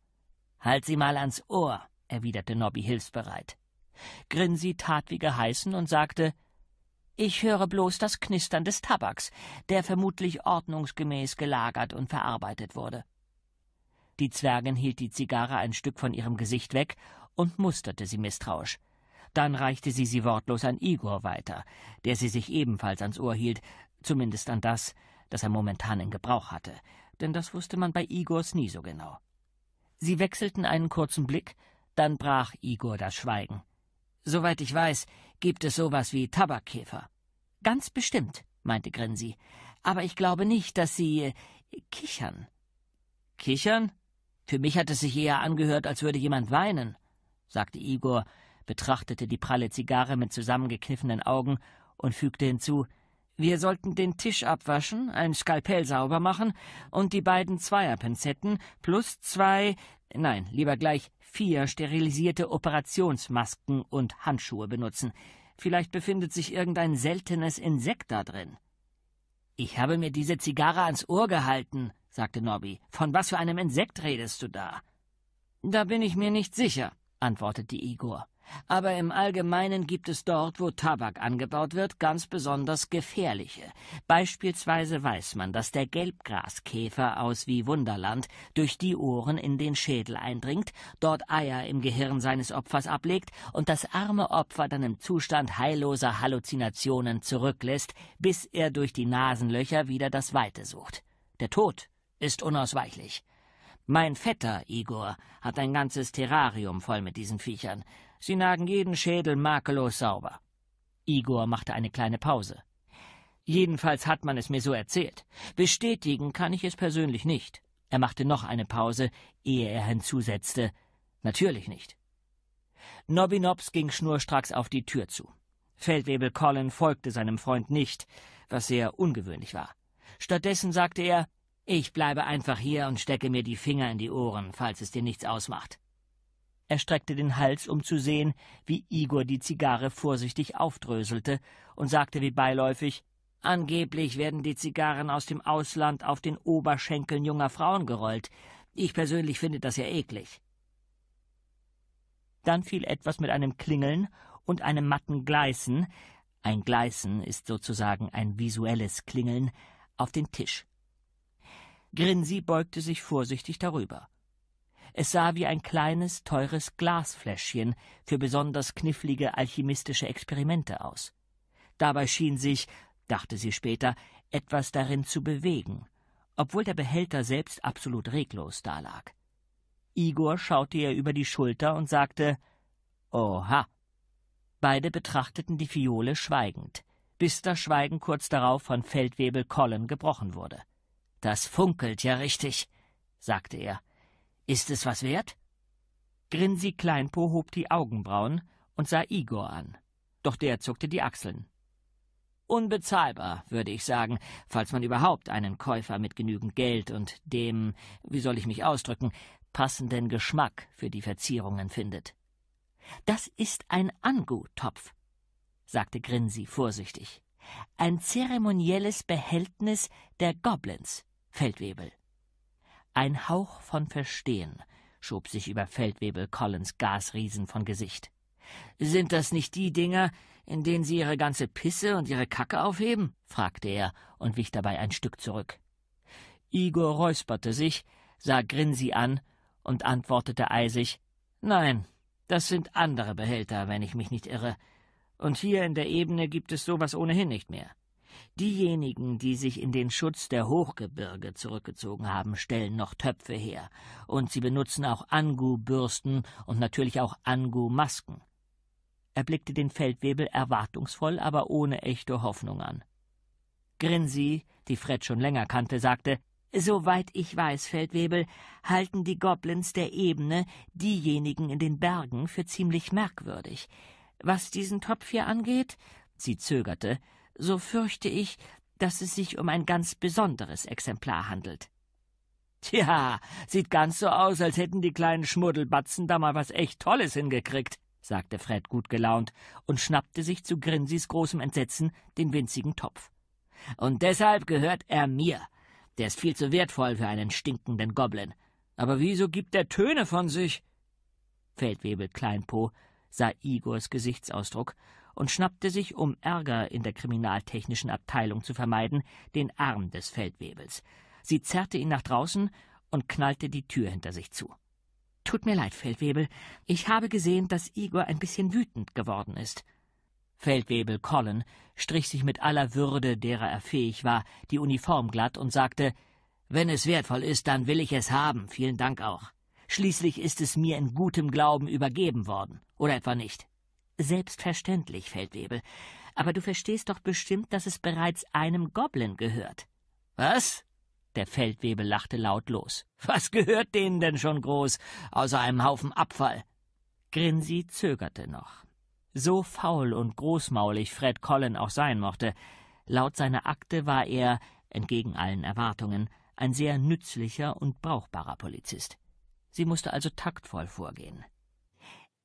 Halt sie mal ans Ohr, erwiderte Nobby hilfsbereit. Grinsi tat wie geheißen und sagte Ich höre bloß das Knistern des Tabaks, der vermutlich ordnungsgemäß gelagert und verarbeitet wurde. Die Zwergin hielt die Zigarre ein Stück von ihrem Gesicht weg und musterte sie misstrauisch. Dann reichte sie sie wortlos an Igor weiter, der sie sich ebenfalls ans Ohr hielt, zumindest an das, das er momentan in Gebrauch hatte, denn das wusste man bei Igors nie so genau. Sie wechselten einen kurzen Blick, dann brach Igor das Schweigen. Soweit ich weiß, gibt es sowas wie Tabakkäfer. Ganz bestimmt, meinte Grinsi. Aber ich glaube nicht, dass sie äh, kichern. Kichern? Für mich hat es sich eher angehört, als würde jemand weinen, sagte Igor, betrachtete die pralle Zigarre mit zusammengekniffenen Augen und fügte hinzu Wir sollten den Tisch abwaschen, ein Skalpell sauber machen und die beiden Zweierpinzetten plus zwei, nein, lieber gleich vier sterilisierte Operationsmasken und Handschuhe benutzen. Vielleicht befindet sich irgendein seltenes Insekt da drin. Ich habe mir diese Zigarre ans Ohr gehalten, sagte Nobby. Von was für einem Insekt redest du da? Da bin ich mir nicht sicher, antwortete Igor aber im Allgemeinen gibt es dort, wo Tabak angebaut wird, ganz besonders gefährliche. Beispielsweise weiß man, dass der Gelbgraskäfer aus wie Wunderland durch die Ohren in den Schädel eindringt, dort Eier im Gehirn seines Opfers ablegt und das arme Opfer dann im Zustand heilloser Halluzinationen zurücklässt, bis er durch die Nasenlöcher wieder das Weite sucht. Der Tod ist unausweichlich. Mein Vetter Igor hat ein ganzes Terrarium voll mit diesen Viechern. Sie nagen jeden Schädel makellos sauber. Igor machte eine kleine Pause. Jedenfalls hat man es mir so erzählt. Bestätigen kann ich es persönlich nicht. Er machte noch eine Pause, ehe er hinzusetzte. Natürlich nicht. Nobinops ging schnurstracks auf die Tür zu. Feldwebel Colin folgte seinem Freund nicht, was sehr ungewöhnlich war. Stattdessen sagte er, ich bleibe einfach hier und stecke mir die Finger in die Ohren, falls es dir nichts ausmacht. Er streckte den Hals, um zu sehen, wie Igor die Zigarre vorsichtig aufdröselte und sagte wie beiläufig Angeblich werden die Zigarren aus dem Ausland auf den Oberschenkeln junger Frauen gerollt. Ich persönlich finde das ja eklig. Dann fiel etwas mit einem Klingeln und einem matten Gleißen ein Gleißen ist sozusagen ein visuelles Klingeln auf den Tisch. Grinsi beugte sich vorsichtig darüber. Es sah wie ein kleines, teures Glasfläschchen für besonders knifflige alchemistische Experimente aus. Dabei schien sich, dachte sie später, etwas darin zu bewegen, obwohl der Behälter selbst absolut reglos dalag. Igor schaute ihr über die Schulter und sagte Oha. Beide betrachteten die Fiole schweigend, bis das Schweigen kurz darauf von Feldwebel Colin gebrochen wurde. Das funkelt ja richtig, sagte er. Ist es was wert? Grinsi Kleinpo hob die Augenbrauen und sah Igor an. Doch der zuckte die Achseln. Unbezahlbar, würde ich sagen, falls man überhaupt einen Käufer mit genügend Geld und dem, wie soll ich mich ausdrücken, passenden Geschmack für die Verzierungen findet. Das ist ein Angu-Topf, sagte Grinsi vorsichtig. Ein zeremonielles Behältnis der Goblins, Feldwebel. Ein Hauch von Verstehen schob sich über Feldwebel Collins Gasriesen von Gesicht. Sind das nicht die Dinger, in denen Sie Ihre ganze Pisse und Ihre Kacke aufheben? fragte er und wich dabei ein Stück zurück. Igor räusperte sich, sah Grinsi an und antwortete eisig Nein, das sind andere Behälter, wenn ich mich nicht irre. Und hier in der Ebene gibt es sowas ohnehin nicht mehr. Diejenigen, die sich in den Schutz der Hochgebirge zurückgezogen haben, stellen noch Töpfe her. Und sie benutzen auch Angu-Bürsten und natürlich auch Angu-Masken. Er blickte den Feldwebel erwartungsvoll, aber ohne echte Hoffnung an. Grinsi, die Fred schon länger kannte, sagte, Soweit ich weiß, Feldwebel, halten die Goblins der Ebene diejenigen in den Bergen für ziemlich merkwürdig. Was diesen Topf hier angeht, sie zögerte, so fürchte ich, dass es sich um ein ganz besonderes Exemplar handelt. Tja, sieht ganz so aus, als hätten die kleinen Schmuddelbatzen da mal was echt Tolles hingekriegt, sagte Fred gut gelaunt und schnappte sich zu Grinsis großem Entsetzen den winzigen Topf. Und deshalb gehört er mir. Der ist viel zu wertvoll für einen stinkenden Goblin. Aber wieso gibt er Töne von sich? Feldwebel Kleinpo sah Igors Gesichtsausdruck und schnappte sich, um Ärger in der kriminaltechnischen Abteilung zu vermeiden, den Arm des Feldwebels. Sie zerrte ihn nach draußen und knallte die Tür hinter sich zu. Tut mir leid, Feldwebel, ich habe gesehen, dass Igor ein bisschen wütend geworden ist. Feldwebel Colin strich sich mit aller Würde, derer er fähig war, die Uniform glatt und sagte Wenn es wertvoll ist, dann will ich es haben, vielen Dank auch. Schließlich ist es mir in gutem Glauben übergeben worden, oder etwa nicht? Selbstverständlich, Feldwebel. Aber du verstehst doch bestimmt, dass es bereits einem Goblin gehört. Was? Der Feldwebel lachte lautlos. Was gehört denen denn schon groß, außer einem Haufen Abfall? Grinsi zögerte noch. So faul und großmaulig Fred Collin auch sein mochte, laut seiner Akte war er, entgegen allen Erwartungen, ein sehr nützlicher und brauchbarer Polizist. Sie musste also taktvoll vorgehen.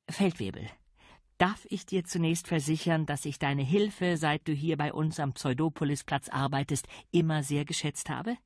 Feldwebel, darf ich dir zunächst versichern, dass ich deine Hilfe, seit du hier bei uns am Pseudopolisplatz arbeitest, immer sehr geschätzt habe?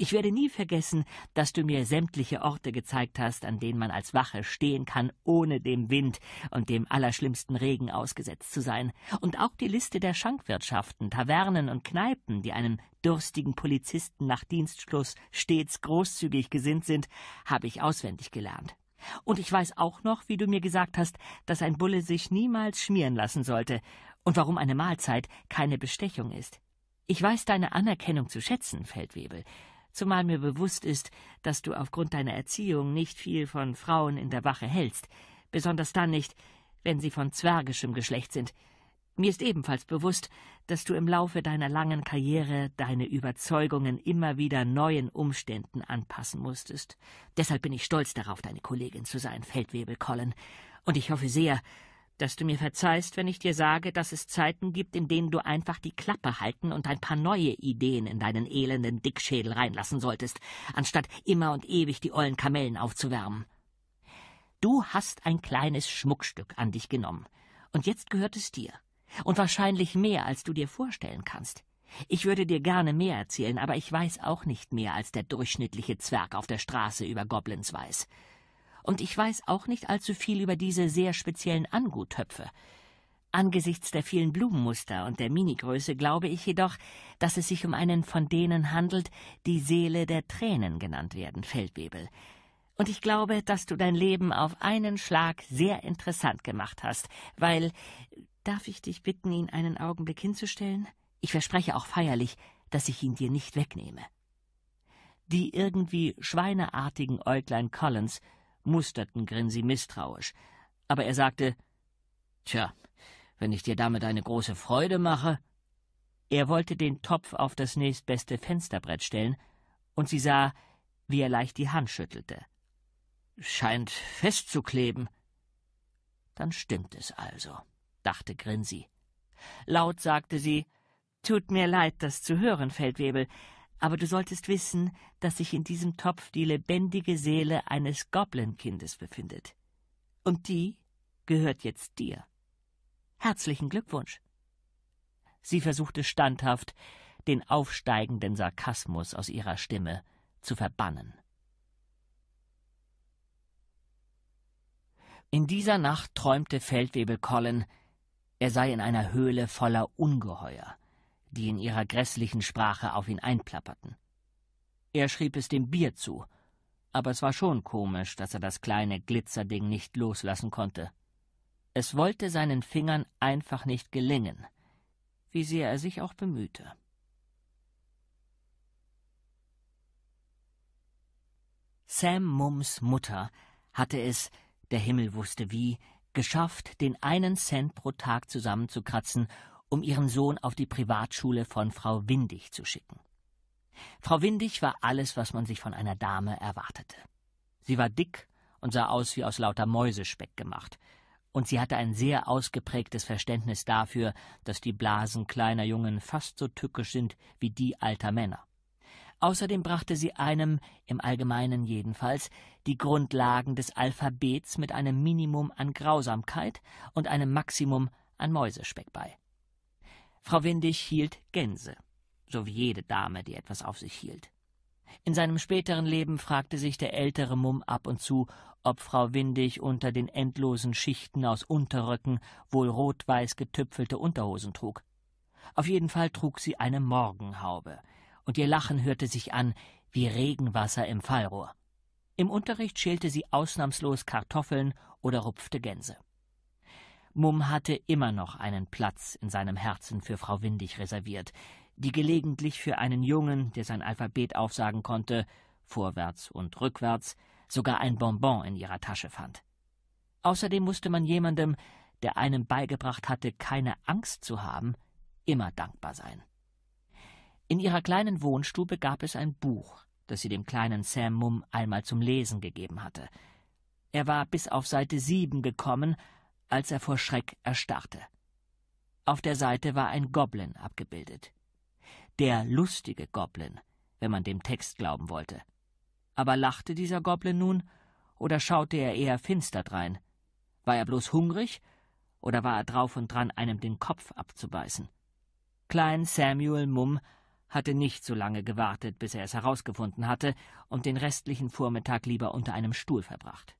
Ich werde nie vergessen, dass du mir sämtliche Orte gezeigt hast, an denen man als Wache stehen kann, ohne dem Wind und dem allerschlimmsten Regen ausgesetzt zu sein, und auch die Liste der Schankwirtschaften, Tavernen und Kneipen, die einem durstigen Polizisten nach Dienstschluss stets großzügig gesinnt sind, habe ich auswendig gelernt. Und ich weiß auch noch, wie du mir gesagt hast, dass ein Bulle sich niemals schmieren lassen sollte und warum eine Mahlzeit keine Bestechung ist. Ich weiß deine Anerkennung zu schätzen, Feldwebel, zumal mir bewusst ist, dass du aufgrund deiner Erziehung nicht viel von Frauen in der Wache hältst, besonders dann nicht, wenn sie von zwergischem Geschlecht sind. Mir ist ebenfalls bewusst, dass du im Laufe deiner langen Karriere deine Überzeugungen immer wieder neuen Umständen anpassen musstest. Deshalb bin ich stolz darauf, deine Kollegin zu sein, Feldwebel Colin. Und ich hoffe sehr, dass du mir verzeihst, wenn ich dir sage, dass es Zeiten gibt, in denen du einfach die Klappe halten und ein paar neue Ideen in deinen elenden Dickschädel reinlassen solltest, anstatt immer und ewig die ollen Kamellen aufzuwärmen. Du hast ein kleines Schmuckstück an dich genommen, und jetzt gehört es dir. Und wahrscheinlich mehr, als du dir vorstellen kannst. Ich würde dir gerne mehr erzählen, aber ich weiß auch nicht mehr, als der durchschnittliche Zwerg auf der Straße über Goblins weiß. Und ich weiß auch nicht allzu viel über diese sehr speziellen Anguttöpfe. Angesichts der vielen Blumenmuster und der Minigröße glaube ich jedoch, dass es sich um einen von denen handelt, die Seele der Tränen genannt werden, Feldwebel. Und ich glaube, dass du dein Leben auf einen Schlag sehr interessant gemacht hast, weil Darf ich dich bitten, ihn einen Augenblick hinzustellen? Ich verspreche auch feierlich, dass ich ihn dir nicht wegnehme. Die irgendwie schweineartigen Äuglein Collins musterten Grinsey misstrauisch, aber er sagte Tja, wenn ich dir damit eine große Freude mache. Er wollte den Topf auf das nächstbeste Fensterbrett stellen, und sie sah, wie er leicht die Hand schüttelte. Scheint festzukleben. Dann stimmt es also dachte Grinsi. Laut sagte sie Tut mir leid, das zu hören, Feldwebel, aber du solltest wissen, dass sich in diesem Topf die lebendige Seele eines Goblinkindes befindet. Und die gehört jetzt dir. Herzlichen Glückwunsch. Sie versuchte standhaft, den aufsteigenden Sarkasmus aus ihrer Stimme zu verbannen. In dieser Nacht träumte Feldwebel Colin, er sei in einer Höhle voller Ungeheuer, die in ihrer grässlichen Sprache auf ihn einplapperten. Er schrieb es dem Bier zu, aber es war schon komisch, dass er das kleine Glitzerding nicht loslassen konnte. Es wollte seinen Fingern einfach nicht gelingen, wie sehr er sich auch bemühte. Sam Mums Mutter hatte es, der Himmel wusste wie, geschafft, den einen Cent pro Tag zusammenzukratzen, um ihren Sohn auf die Privatschule von Frau Windig zu schicken. Frau Windig war alles, was man sich von einer Dame erwartete. Sie war dick und sah aus wie aus lauter Mäusespeck gemacht, und sie hatte ein sehr ausgeprägtes Verständnis dafür, dass die Blasen kleiner Jungen fast so tückisch sind wie die alter Männer. Außerdem brachte sie einem, im Allgemeinen jedenfalls, die Grundlagen des Alphabets mit einem Minimum an Grausamkeit und einem Maximum an Mäusespeck bei. Frau Windig hielt Gänse, so wie jede Dame, die etwas auf sich hielt. In seinem späteren Leben fragte sich der ältere Mumm ab und zu, ob Frau Windig unter den endlosen Schichten aus Unterröcken wohl rot-weiß getüpfelte Unterhosen trug. Auf jeden Fall trug sie eine Morgenhaube, und ihr Lachen hörte sich an wie Regenwasser im Fallrohr. Im Unterricht schälte sie ausnahmslos Kartoffeln oder rupfte Gänse. Mumm hatte immer noch einen Platz in seinem Herzen für Frau Windig reserviert, die gelegentlich für einen Jungen, der sein Alphabet aufsagen konnte, vorwärts und rückwärts, sogar ein Bonbon in ihrer Tasche fand. Außerdem musste man jemandem, der einem beigebracht hatte, keine Angst zu haben, immer dankbar sein. In ihrer kleinen Wohnstube gab es ein Buch, das sie dem kleinen Sam Mumm einmal zum Lesen gegeben hatte. Er war bis auf Seite sieben gekommen, als er vor Schreck erstarrte. Auf der Seite war ein Goblin abgebildet. Der lustige Goblin, wenn man dem Text glauben wollte. Aber lachte dieser Goblin nun, oder schaute er eher finster drein? War er bloß hungrig, oder war er drauf und dran, einem den Kopf abzubeißen? Klein Samuel Mumm hatte nicht so lange gewartet, bis er es herausgefunden hatte, und den restlichen Vormittag lieber unter einem Stuhl verbracht.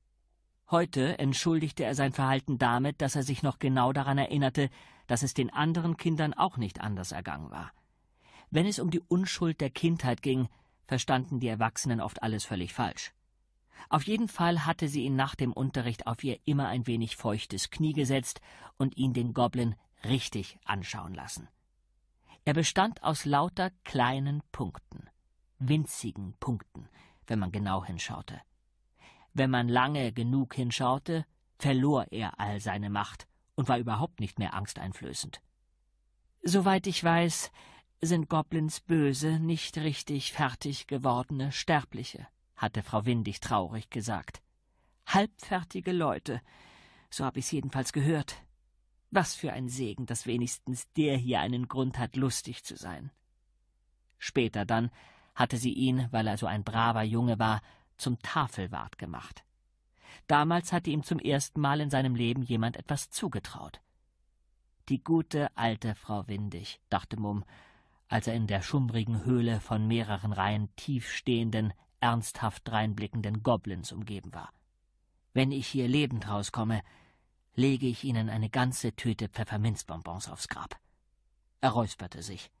Heute entschuldigte er sein Verhalten damit, dass er sich noch genau daran erinnerte, dass es den anderen Kindern auch nicht anders ergangen war. Wenn es um die Unschuld der Kindheit ging, verstanden die Erwachsenen oft alles völlig falsch. Auf jeden Fall hatte sie ihn nach dem Unterricht auf ihr immer ein wenig feuchtes Knie gesetzt und ihn den Goblin richtig anschauen lassen. Er bestand aus lauter kleinen Punkten, winzigen Punkten, wenn man genau hinschaute. Wenn man lange genug hinschaute, verlor er all seine Macht und war überhaupt nicht mehr angsteinflößend. Soweit ich weiß, sind Goblins böse, nicht richtig fertig gewordene Sterbliche, hatte Frau Windig traurig gesagt. Halbfertige Leute, so habe ich's jedenfalls gehört. Was für ein Segen, dass wenigstens der hier einen Grund hat, lustig zu sein. Später dann hatte sie ihn, weil er so ein braver Junge war, zum Tafelwart gemacht. Damals hatte ihm zum ersten Mal in seinem Leben jemand etwas zugetraut. Die gute alte Frau Windig, dachte Mumm, als er in der schummrigen Höhle von mehreren Reihen tiefstehenden, ernsthaft dreinblickenden Goblins umgeben war. Wenn ich hier lebend rauskomme, lege ich Ihnen eine ganze Tüte Pfefferminzbonbons aufs Grab. Er räusperte sich.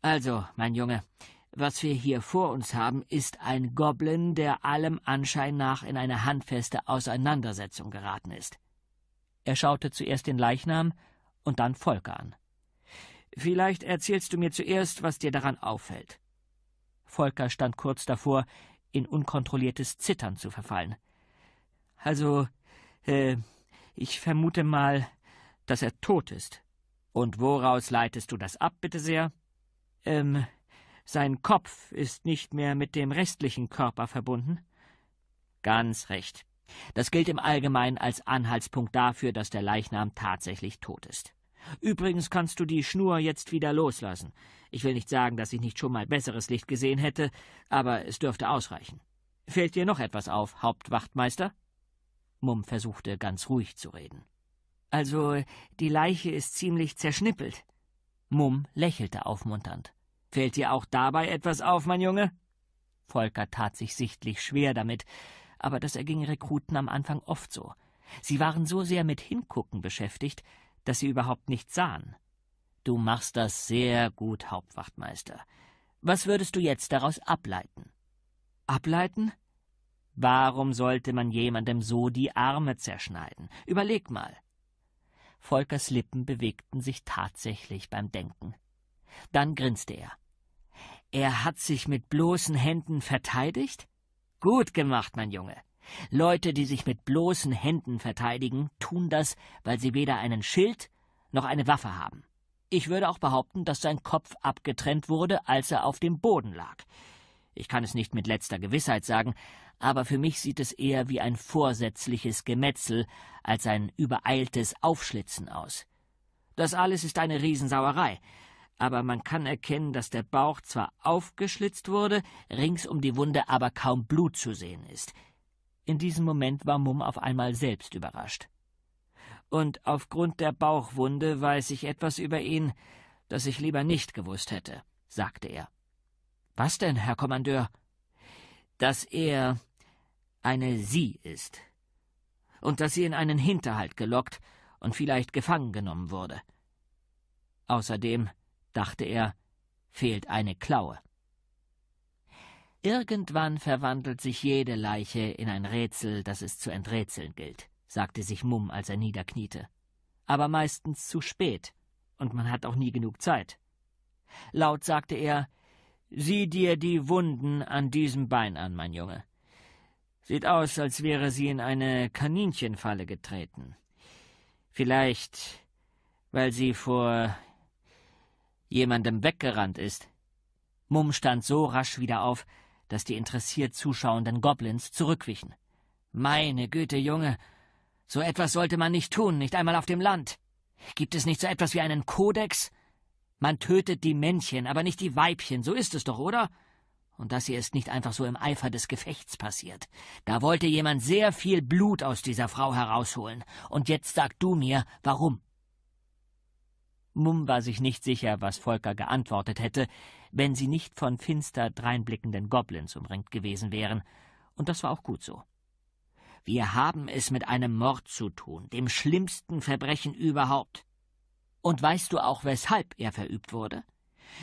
Also, mein Junge, was wir hier vor uns haben, ist ein Goblin, der allem Anschein nach in eine handfeste Auseinandersetzung geraten ist. Er schaute zuerst den Leichnam und dann Volker an. Vielleicht erzählst du mir zuerst, was dir daran auffällt. Volker stand kurz davor, in unkontrolliertes Zittern zu verfallen. Also, äh, ich vermute mal, dass er tot ist. Und woraus leitest du das ab, bitte sehr? Ähm, sein Kopf ist nicht mehr mit dem restlichen Körper verbunden. Ganz recht. Das gilt im Allgemeinen als Anhaltspunkt dafür, dass der Leichnam tatsächlich tot ist. Übrigens kannst du die Schnur jetzt wieder loslassen. Ich will nicht sagen, dass ich nicht schon mal besseres Licht gesehen hätte, aber es dürfte ausreichen. Fällt dir noch etwas auf, Hauptwachtmeister? Mumm versuchte ganz ruhig zu reden. Also, die Leiche ist ziemlich zerschnippelt. Mumm lächelte aufmunternd. Fällt dir auch dabei etwas auf, mein Junge? Volker tat sich sichtlich schwer damit, aber das erging Rekruten am Anfang oft so. Sie waren so sehr mit Hingucken beschäftigt, dass sie überhaupt nichts sahen. Du machst das sehr gut, Hauptwachtmeister. Was würdest du jetzt daraus ableiten? Ableiten? Warum sollte man jemandem so die Arme zerschneiden? Überleg mal. Volkers Lippen bewegten sich tatsächlich beim Denken. Dann grinste er. Er hat sich mit bloßen Händen verteidigt? Gut gemacht, mein Junge. Leute, die sich mit bloßen Händen verteidigen, tun das, weil sie weder einen Schild noch eine Waffe haben. Ich würde auch behaupten, dass sein Kopf abgetrennt wurde, als er auf dem Boden lag. Ich kann es nicht mit letzter Gewissheit sagen, aber für mich sieht es eher wie ein vorsätzliches Gemetzel als ein übereiltes Aufschlitzen aus. Das alles ist eine Riesensauerei, aber man kann erkennen, dass der Bauch zwar aufgeschlitzt wurde, rings um die Wunde aber kaum Blut zu sehen ist. In diesem Moment war Mumm auf einmal selbst überrascht. Und aufgrund der Bauchwunde weiß ich etwas über ihn, das ich lieber nicht gewusst hätte, sagte er. Was denn, Herr Kommandeur? Dass er eine Sie ist. Und dass sie in einen Hinterhalt gelockt und vielleicht gefangen genommen wurde. Außerdem, dachte er, fehlt eine Klaue. Irgendwann verwandelt sich jede Leiche in ein Rätsel, das es zu enträtseln gilt, sagte sich Mumm, als er niederkniete. Aber meistens zu spät, und man hat auch nie genug Zeit. Laut sagte er, Sieh dir die Wunden an diesem Bein an, mein Junge. Sieht aus, als wäre sie in eine Kaninchenfalle getreten. Vielleicht, weil sie vor jemandem weggerannt ist. Mumm stand so rasch wieder auf, dass die interessiert zuschauenden Goblins zurückwichen. Meine Güte, Junge, so etwas sollte man nicht tun, nicht einmal auf dem Land. Gibt es nicht so etwas wie einen Kodex? Man tötet die Männchen, aber nicht die Weibchen, so ist es doch, oder? Und das hier ist nicht einfach so im Eifer des Gefechts passiert. Da wollte jemand sehr viel Blut aus dieser Frau herausholen. Und jetzt sag du mir, warum? Mumm war sich nicht sicher, was Volker geantwortet hätte, wenn sie nicht von finster dreinblickenden Goblins umringt gewesen wären. Und das war auch gut so. Wir haben es mit einem Mord zu tun, dem schlimmsten Verbrechen überhaupt. Und weißt du auch, weshalb er verübt wurde?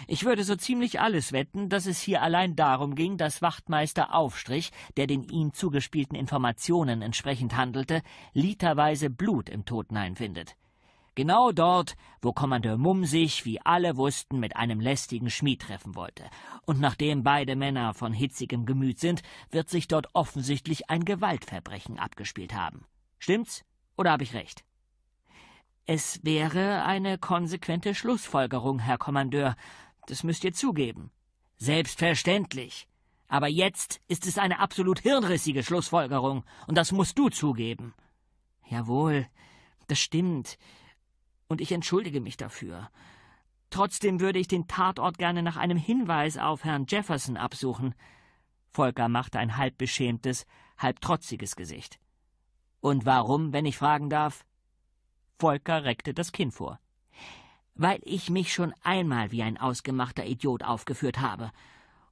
Ich würde so ziemlich alles wetten, dass es hier allein darum ging, dass Wachtmeister Aufstrich, der den ihm zugespielten Informationen entsprechend handelte, literweise Blut im Totenheim findet. Genau dort, wo Kommandeur Mumm sich, wie alle wussten, mit einem lästigen Schmied treffen wollte. Und nachdem beide Männer von hitzigem Gemüt sind, wird sich dort offensichtlich ein Gewaltverbrechen abgespielt haben. Stimmt's? Oder habe ich recht? Es wäre eine konsequente Schlussfolgerung, Herr Kommandeur. Das müsst ihr zugeben. Selbstverständlich. Aber jetzt ist es eine absolut hirnrissige Schlussfolgerung, und das musst du zugeben. Jawohl, das stimmt. Und ich entschuldige mich dafür. Trotzdem würde ich den Tatort gerne nach einem Hinweis auf Herrn Jefferson absuchen. Volker machte ein halb beschämtes, halb trotziges Gesicht. Und warum, wenn ich fragen darf? Volker reckte das Kinn vor. Weil ich mich schon einmal wie ein ausgemachter Idiot aufgeführt habe.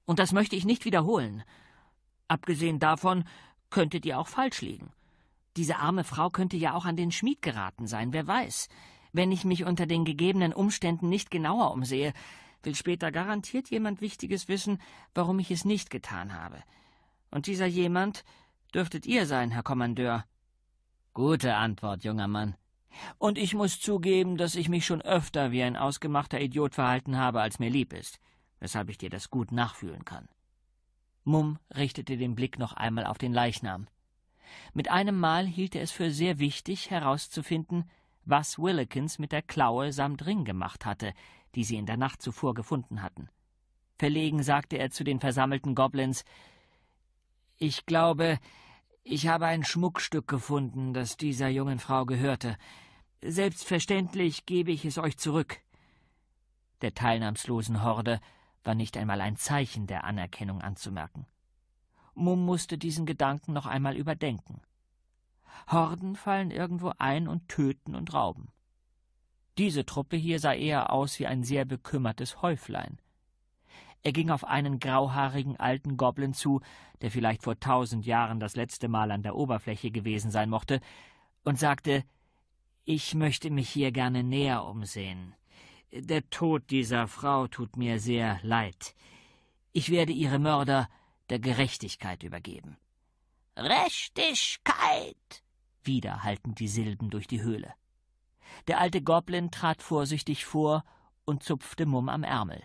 Und das möchte ich nicht wiederholen. Abgesehen davon könntet ihr auch falsch liegen. Diese arme Frau könnte ja auch an den Schmied geraten sein, wer weiß. Wenn ich mich unter den gegebenen Umständen nicht genauer umsehe, will später garantiert jemand Wichtiges wissen, warum ich es nicht getan habe. Und dieser jemand dürftet ihr sein, Herr Kommandeur. Gute Antwort, junger Mann. Und ich muss zugeben, dass ich mich schon öfter wie ein ausgemachter Idiot verhalten habe, als mir lieb ist, weshalb ich dir das gut nachfühlen kann. Mumm richtete den Blick noch einmal auf den Leichnam. Mit einem Mal hielt er es für sehr wichtig, herauszufinden, was Willikins mit der Klaue samt Ring gemacht hatte, die sie in der Nacht zuvor gefunden hatten. Verlegen sagte er zu den versammelten Goblins Ich glaube, ich habe ein Schmuckstück gefunden, das dieser jungen Frau gehörte. Selbstverständlich gebe ich es euch zurück. Der teilnahmslosen Horde war nicht einmal ein Zeichen der Anerkennung anzumerken. Mumm musste diesen Gedanken noch einmal überdenken. Horden fallen irgendwo ein und töten und rauben. Diese Truppe hier sah eher aus wie ein sehr bekümmertes Häuflein. Er ging auf einen grauhaarigen alten Goblin zu, der vielleicht vor tausend Jahren das letzte Mal an der Oberfläche gewesen sein mochte, und sagte ich möchte mich hier gerne näher umsehen. Der Tod dieser Frau tut mir sehr leid. Ich werde ihre Mörder der Gerechtigkeit übergeben. Rechtigkeit! Wieder halten die Silben durch die Höhle. Der alte Goblin trat vorsichtig vor und zupfte Mumm am Ärmel.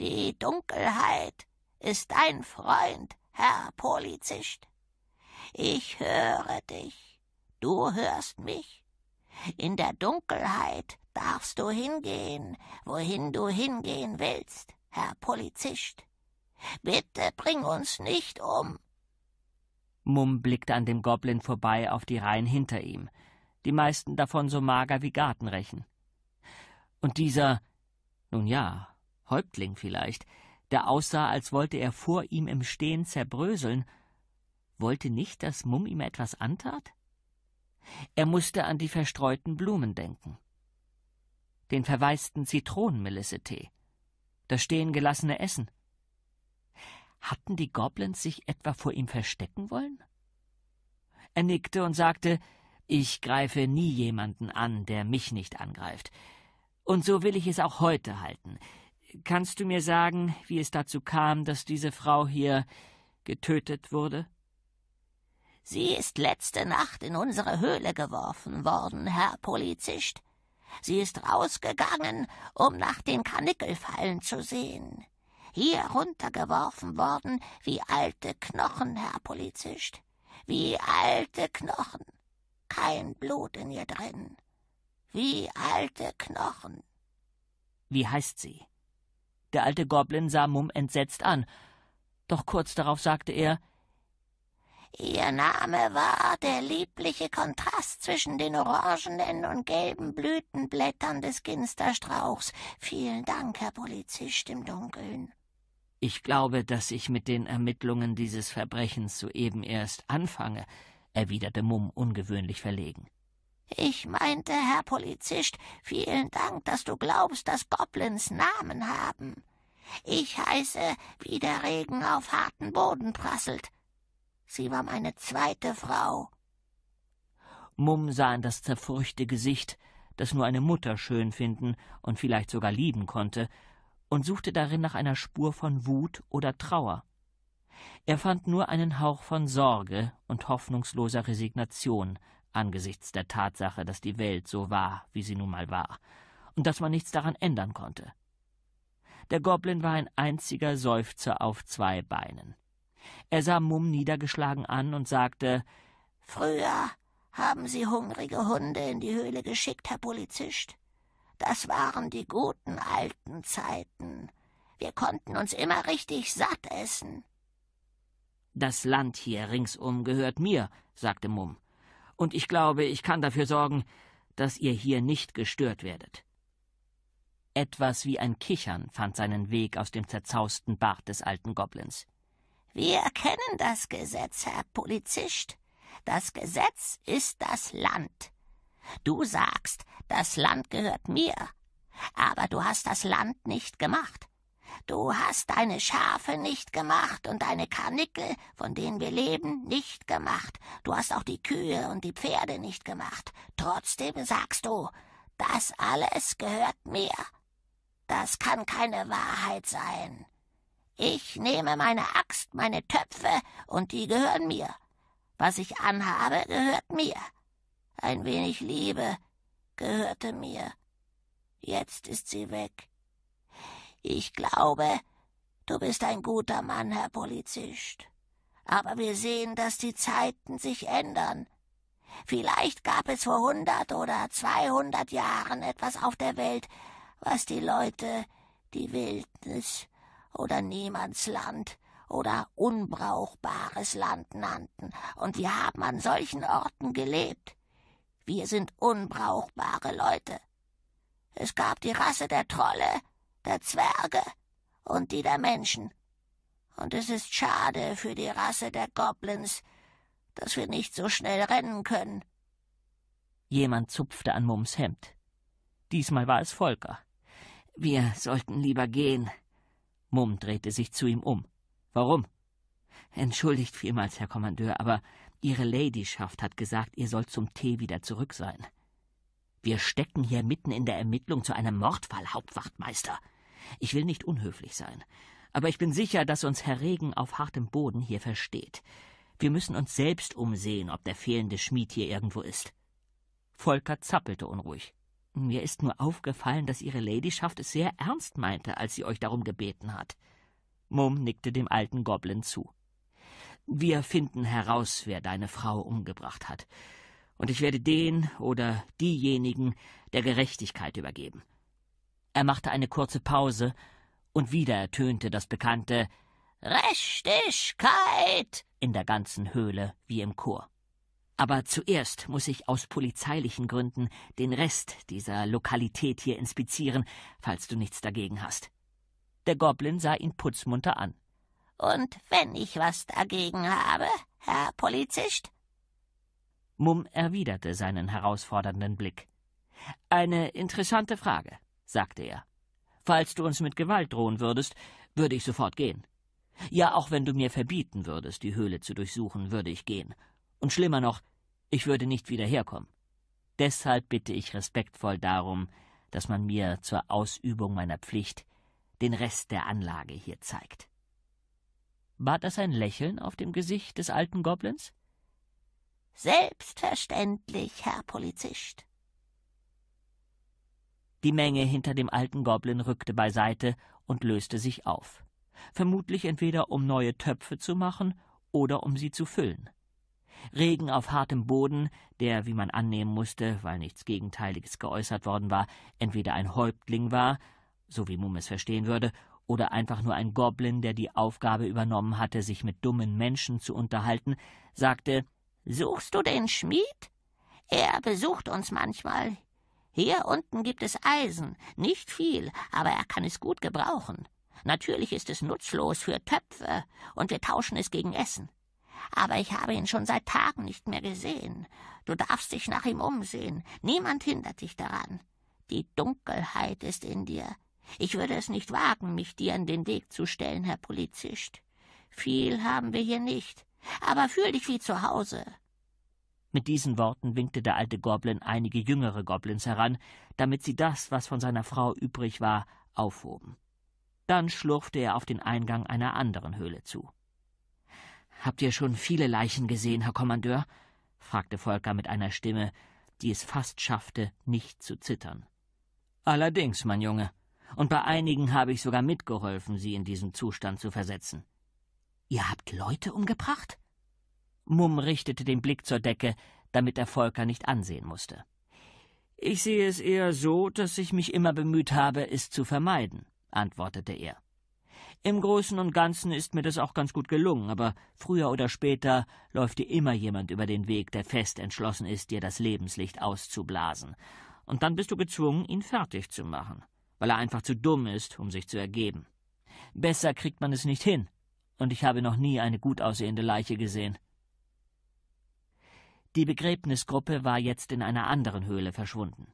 Die Dunkelheit ist dein Freund, Herr Polizist. Ich höre dich. Du hörst mich. In der Dunkelheit darfst du hingehen, wohin du hingehen willst, Herr Polizist. Bitte bring uns nicht um. Mumm blickte an dem Goblin vorbei auf die Reihen hinter ihm, die meisten davon so mager wie Gartenrechen. Und dieser, nun ja, Häuptling vielleicht, der aussah, als wollte er vor ihm im Stehen zerbröseln, wollte nicht, dass Mumm ihm etwas antat? Er musste an die verstreuten Blumen denken. Den verwaisten Zitronenmelisse-Tee. Das stehen gelassene Essen. Hatten die Goblins sich etwa vor ihm verstecken wollen? Er nickte und sagte, ich greife nie jemanden an, der mich nicht angreift. Und so will ich es auch heute halten. Kannst du mir sagen, wie es dazu kam, dass diese Frau hier getötet wurde? Sie ist letzte Nacht in unsere Höhle geworfen worden, Herr Polizist. Sie ist rausgegangen, um nach den Kanickelfallen zu sehen. Hier runtergeworfen worden wie alte Knochen, Herr Polizist. Wie alte Knochen. Kein Blut in ihr drin. Wie alte Knochen. Wie heißt sie? Der alte Goblin sah Mumm entsetzt an. Doch kurz darauf sagte er, Ihr Name war der liebliche Kontrast zwischen den orangenen und gelben Blütenblättern des Ginsterstrauchs. Vielen Dank, Herr Polizist im Dunkeln. Ich glaube, dass ich mit den Ermittlungen dieses Verbrechens soeben erst anfange, erwiderte Mumm ungewöhnlich verlegen. Ich meinte, Herr Polizist, vielen Dank, dass du glaubst, dass Goblins Namen haben. Ich heiße, wie der Regen auf harten Boden prasselt. Sie war meine zweite Frau. Mumm sah in das zerfurchte Gesicht, das nur eine Mutter schön finden und vielleicht sogar lieben konnte, und suchte darin nach einer Spur von Wut oder Trauer. Er fand nur einen Hauch von Sorge und hoffnungsloser Resignation angesichts der Tatsache, dass die Welt so war, wie sie nun mal war, und dass man nichts daran ändern konnte. Der Goblin war ein einziger Seufzer auf zwei Beinen. Er sah Mumm niedergeschlagen an und sagte Früher haben Sie hungrige Hunde in die Höhle geschickt, Herr Polizist. Das waren die guten alten Zeiten. Wir konnten uns immer richtig satt essen. Das Land hier ringsum gehört mir, sagte Mumm, und ich glaube, ich kann dafür sorgen, dass ihr hier nicht gestört werdet. Etwas wie ein Kichern fand seinen Weg aus dem zerzausten Bart des alten Goblins. Wir kennen das Gesetz, Herr Polizist. Das Gesetz ist das Land. Du sagst, das Land gehört mir. Aber du hast das Land nicht gemacht. Du hast deine Schafe nicht gemacht und deine Karnickel, von denen wir leben, nicht gemacht. Du hast auch die Kühe und die Pferde nicht gemacht. Trotzdem sagst du, das alles gehört mir. Das kann keine Wahrheit sein. Ich nehme meine Axt, meine Töpfe, und die gehören mir. Was ich anhabe, gehört mir. Ein wenig Liebe gehörte mir. Jetzt ist sie weg. Ich glaube, du bist ein guter Mann, Herr Polizist. Aber wir sehen, dass die Zeiten sich ändern. Vielleicht gab es vor hundert oder zweihundert Jahren etwas auf der Welt, was die Leute die Wildnis oder Niemandsland oder unbrauchbares Land nannten, und wir haben an solchen Orten gelebt. Wir sind unbrauchbare Leute. Es gab die Rasse der Trolle, der Zwerge und die der Menschen. Und es ist schade für die Rasse der Goblins, dass wir nicht so schnell rennen können. Jemand zupfte an Mums Hemd. Diesmal war es Volker. Wir sollten lieber gehen, Mumm drehte sich zu ihm um. Warum? Entschuldigt vielmals, Herr Kommandeur, aber Ihre Ladyschaft hat gesagt, ihr sollt zum Tee wieder zurück sein. Wir stecken hier mitten in der Ermittlung zu einem Mordfall, Hauptwachtmeister. Ich will nicht unhöflich sein, aber ich bin sicher, dass uns Herr Regen auf hartem Boden hier versteht. Wir müssen uns selbst umsehen, ob der fehlende Schmied hier irgendwo ist. Volker zappelte unruhig. Mir ist nur aufgefallen, dass Ihre Ladyschaft es sehr ernst meinte, als sie euch darum gebeten hat. Mumm nickte dem alten Goblin zu. Wir finden heraus, wer deine Frau umgebracht hat, und ich werde den oder diejenigen der Gerechtigkeit übergeben. Er machte eine kurze Pause, und wieder ertönte das bekannte Rechtigkeit in der ganzen Höhle wie im Chor. Aber zuerst muss ich aus polizeilichen Gründen den Rest dieser Lokalität hier inspizieren, falls du nichts dagegen hast. Der Goblin sah ihn putzmunter an. Und wenn ich was dagegen habe, Herr Polizist? Mumm erwiderte seinen herausfordernden Blick. Eine interessante Frage, sagte er. Falls du uns mit Gewalt drohen würdest, würde ich sofort gehen. Ja, auch wenn du mir verbieten würdest, die Höhle zu durchsuchen, würde ich gehen. Und schlimmer noch, ich würde nicht wieder herkommen. Deshalb bitte ich respektvoll darum, dass man mir zur Ausübung meiner Pflicht den Rest der Anlage hier zeigt. War das ein Lächeln auf dem Gesicht des alten Goblins? Selbstverständlich, Herr Polizist. Die Menge hinter dem alten Goblin rückte beiseite und löste sich auf, vermutlich entweder um neue Töpfe zu machen oder um sie zu füllen. Regen auf hartem Boden, der, wie man annehmen musste, weil nichts Gegenteiliges geäußert worden war, entweder ein Häuptling war, so wie Mum es verstehen würde, oder einfach nur ein Goblin, der die Aufgabe übernommen hatte, sich mit dummen Menschen zu unterhalten, sagte Suchst du den Schmied? Er besucht uns manchmal. Hier unten gibt es Eisen, nicht viel, aber er kann es gut gebrauchen. Natürlich ist es nutzlos für Töpfe, und wir tauschen es gegen Essen aber ich habe ihn schon seit Tagen nicht mehr gesehen. Du darfst dich nach ihm umsehen. Niemand hindert dich daran. Die Dunkelheit ist in dir. Ich würde es nicht wagen, mich dir in den Weg zu stellen, Herr Polizist. Viel haben wir hier nicht, aber fühl dich wie zu Hause. Mit diesen Worten winkte der alte Goblin einige jüngere Goblins heran, damit sie das, was von seiner Frau übrig war, aufhoben. Dann schlurfte er auf den Eingang einer anderen Höhle zu. Habt ihr schon viele Leichen gesehen, Herr Kommandeur? fragte Volker mit einer Stimme, die es fast schaffte, nicht zu zittern. Allerdings, mein Junge. Und bei einigen habe ich sogar mitgeholfen, sie in diesen Zustand zu versetzen. Ihr habt Leute umgebracht? Mumm richtete den Blick zur Decke, damit er Volker nicht ansehen musste. Ich sehe es eher so, dass ich mich immer bemüht habe, es zu vermeiden, antwortete er. Im Großen und Ganzen ist mir das auch ganz gut gelungen, aber früher oder später läuft dir immer jemand über den Weg, der fest entschlossen ist, dir das Lebenslicht auszublasen. Und dann bist du gezwungen, ihn fertig zu machen, weil er einfach zu dumm ist, um sich zu ergeben. Besser kriegt man es nicht hin, und ich habe noch nie eine gut aussehende Leiche gesehen. Die Begräbnisgruppe war jetzt in einer anderen Höhle verschwunden.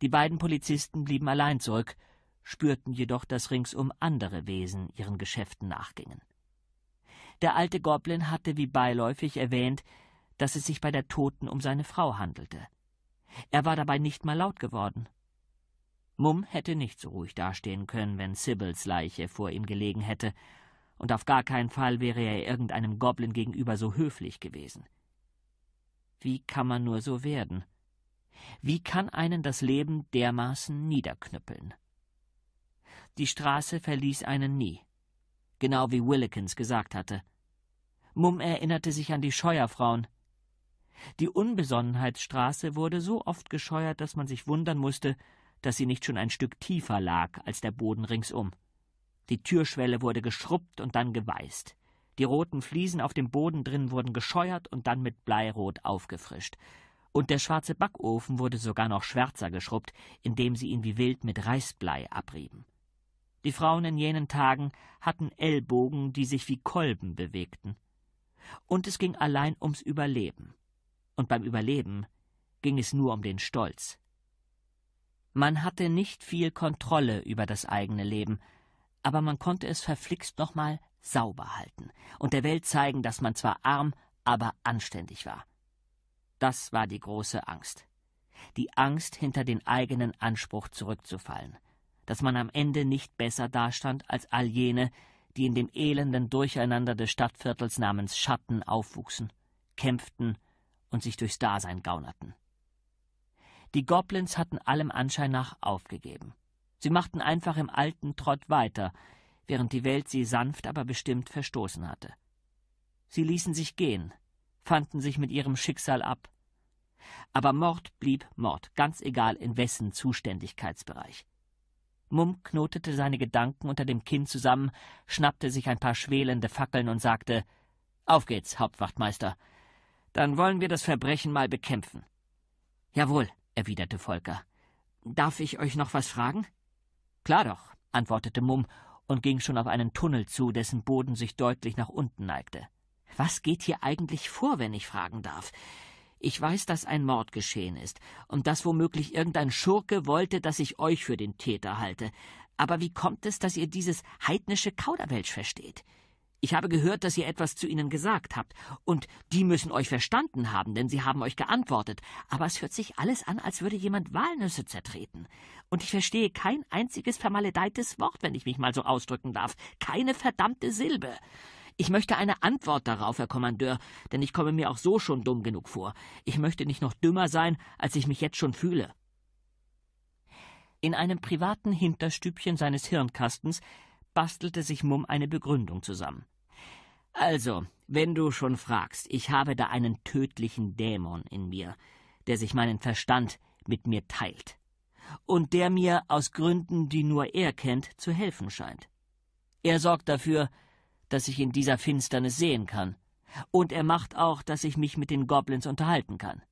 Die beiden Polizisten blieben allein zurück, spürten jedoch, dass ringsum andere Wesen ihren Geschäften nachgingen. Der alte Goblin hatte wie beiläufig erwähnt, dass es sich bei der Toten um seine Frau handelte. Er war dabei nicht mal laut geworden. Mumm hätte nicht so ruhig dastehen können, wenn Sibyls Leiche vor ihm gelegen hätte, und auf gar keinen Fall wäre er irgendeinem Goblin gegenüber so höflich gewesen. Wie kann man nur so werden? Wie kann einen das Leben dermaßen niederknüppeln? Die Straße verließ einen nie. Genau wie Willikins gesagt hatte. Mumm erinnerte sich an die Scheuerfrauen. Die Unbesonnenheitsstraße wurde so oft gescheuert, dass man sich wundern musste, dass sie nicht schon ein Stück tiefer lag als der Boden ringsum. Die Türschwelle wurde geschrubbt und dann geweißt. Die roten Fliesen auf dem Boden drin wurden gescheuert und dann mit Bleirot aufgefrischt. Und der schwarze Backofen wurde sogar noch schwärzer geschrubbt, indem sie ihn wie wild mit Reisblei abrieben. Die Frauen in jenen Tagen hatten Ellbogen, die sich wie Kolben bewegten. Und es ging allein ums Überleben. Und beim Überleben ging es nur um den Stolz. Man hatte nicht viel Kontrolle über das eigene Leben, aber man konnte es verflixt nochmal sauber halten und der Welt zeigen, dass man zwar arm, aber anständig war. Das war die große Angst. Die Angst, hinter den eigenen Anspruch zurückzufallen, dass man am Ende nicht besser dastand als all jene, die in dem elenden Durcheinander des Stadtviertels namens Schatten aufwuchsen, kämpften und sich durchs Dasein gaunerten. Die Goblins hatten allem Anschein nach aufgegeben. Sie machten einfach im alten Trott weiter, während die Welt sie sanft aber bestimmt verstoßen hatte. Sie ließen sich gehen, fanden sich mit ihrem Schicksal ab. Aber Mord blieb Mord, ganz egal in wessen Zuständigkeitsbereich. Mumm knotete seine Gedanken unter dem Kinn zusammen, schnappte sich ein paar schwelende Fackeln und sagte Auf geht's, Hauptwachtmeister. Dann wollen wir das Verbrechen mal bekämpfen. Jawohl, erwiderte Volker. Darf ich euch noch was fragen? Klar doch, antwortete Mumm und ging schon auf einen Tunnel zu, dessen Boden sich deutlich nach unten neigte. Was geht hier eigentlich vor, wenn ich fragen darf? Ich weiß, dass ein Mord geschehen ist und dass womöglich irgendein Schurke wollte, dass ich euch für den Täter halte. Aber wie kommt es, dass ihr dieses heidnische Kauderwelsch versteht? Ich habe gehört, dass ihr etwas zu ihnen gesagt habt, und die müssen euch verstanden haben, denn sie haben euch geantwortet, aber es hört sich alles an, als würde jemand Walnüsse zertreten. Und ich verstehe kein einziges vermaledeites Wort, wenn ich mich mal so ausdrücken darf, keine verdammte Silbe. Ich möchte eine Antwort darauf, Herr Kommandeur, denn ich komme mir auch so schon dumm genug vor. Ich möchte nicht noch dümmer sein, als ich mich jetzt schon fühle. In einem privaten Hinterstübchen seines Hirnkastens bastelte sich Mumm eine Begründung zusammen. Also, wenn du schon fragst, ich habe da einen tödlichen Dämon in mir, der sich meinen Verstand mit mir teilt und der mir aus Gründen, die nur er kennt, zu helfen scheint. Er sorgt dafür, dass ich in dieser Finsternis sehen kann. Und er macht auch, dass ich mich mit den Goblins unterhalten kann.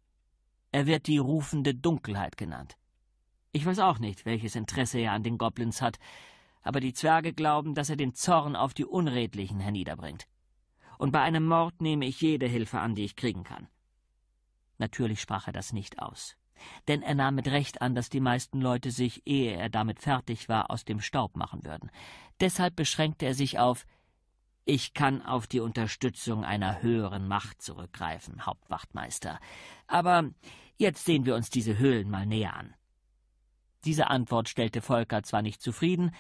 Er wird die rufende Dunkelheit genannt. Ich weiß auch nicht, welches Interesse er an den Goblins hat, aber die Zwerge glauben, dass er den Zorn auf die Unredlichen herniederbringt. Und bei einem Mord nehme ich jede Hilfe an, die ich kriegen kann. Natürlich sprach er das nicht aus, denn er nahm mit Recht an, dass die meisten Leute sich, ehe er damit fertig war, aus dem Staub machen würden. Deshalb beschränkte er sich auf ich kann auf die Unterstützung einer höheren Macht zurückgreifen, Hauptwachtmeister. Aber jetzt sehen wir uns diese Höhlen mal näher an. Diese Antwort stellte Volker zwar nicht zufrieden,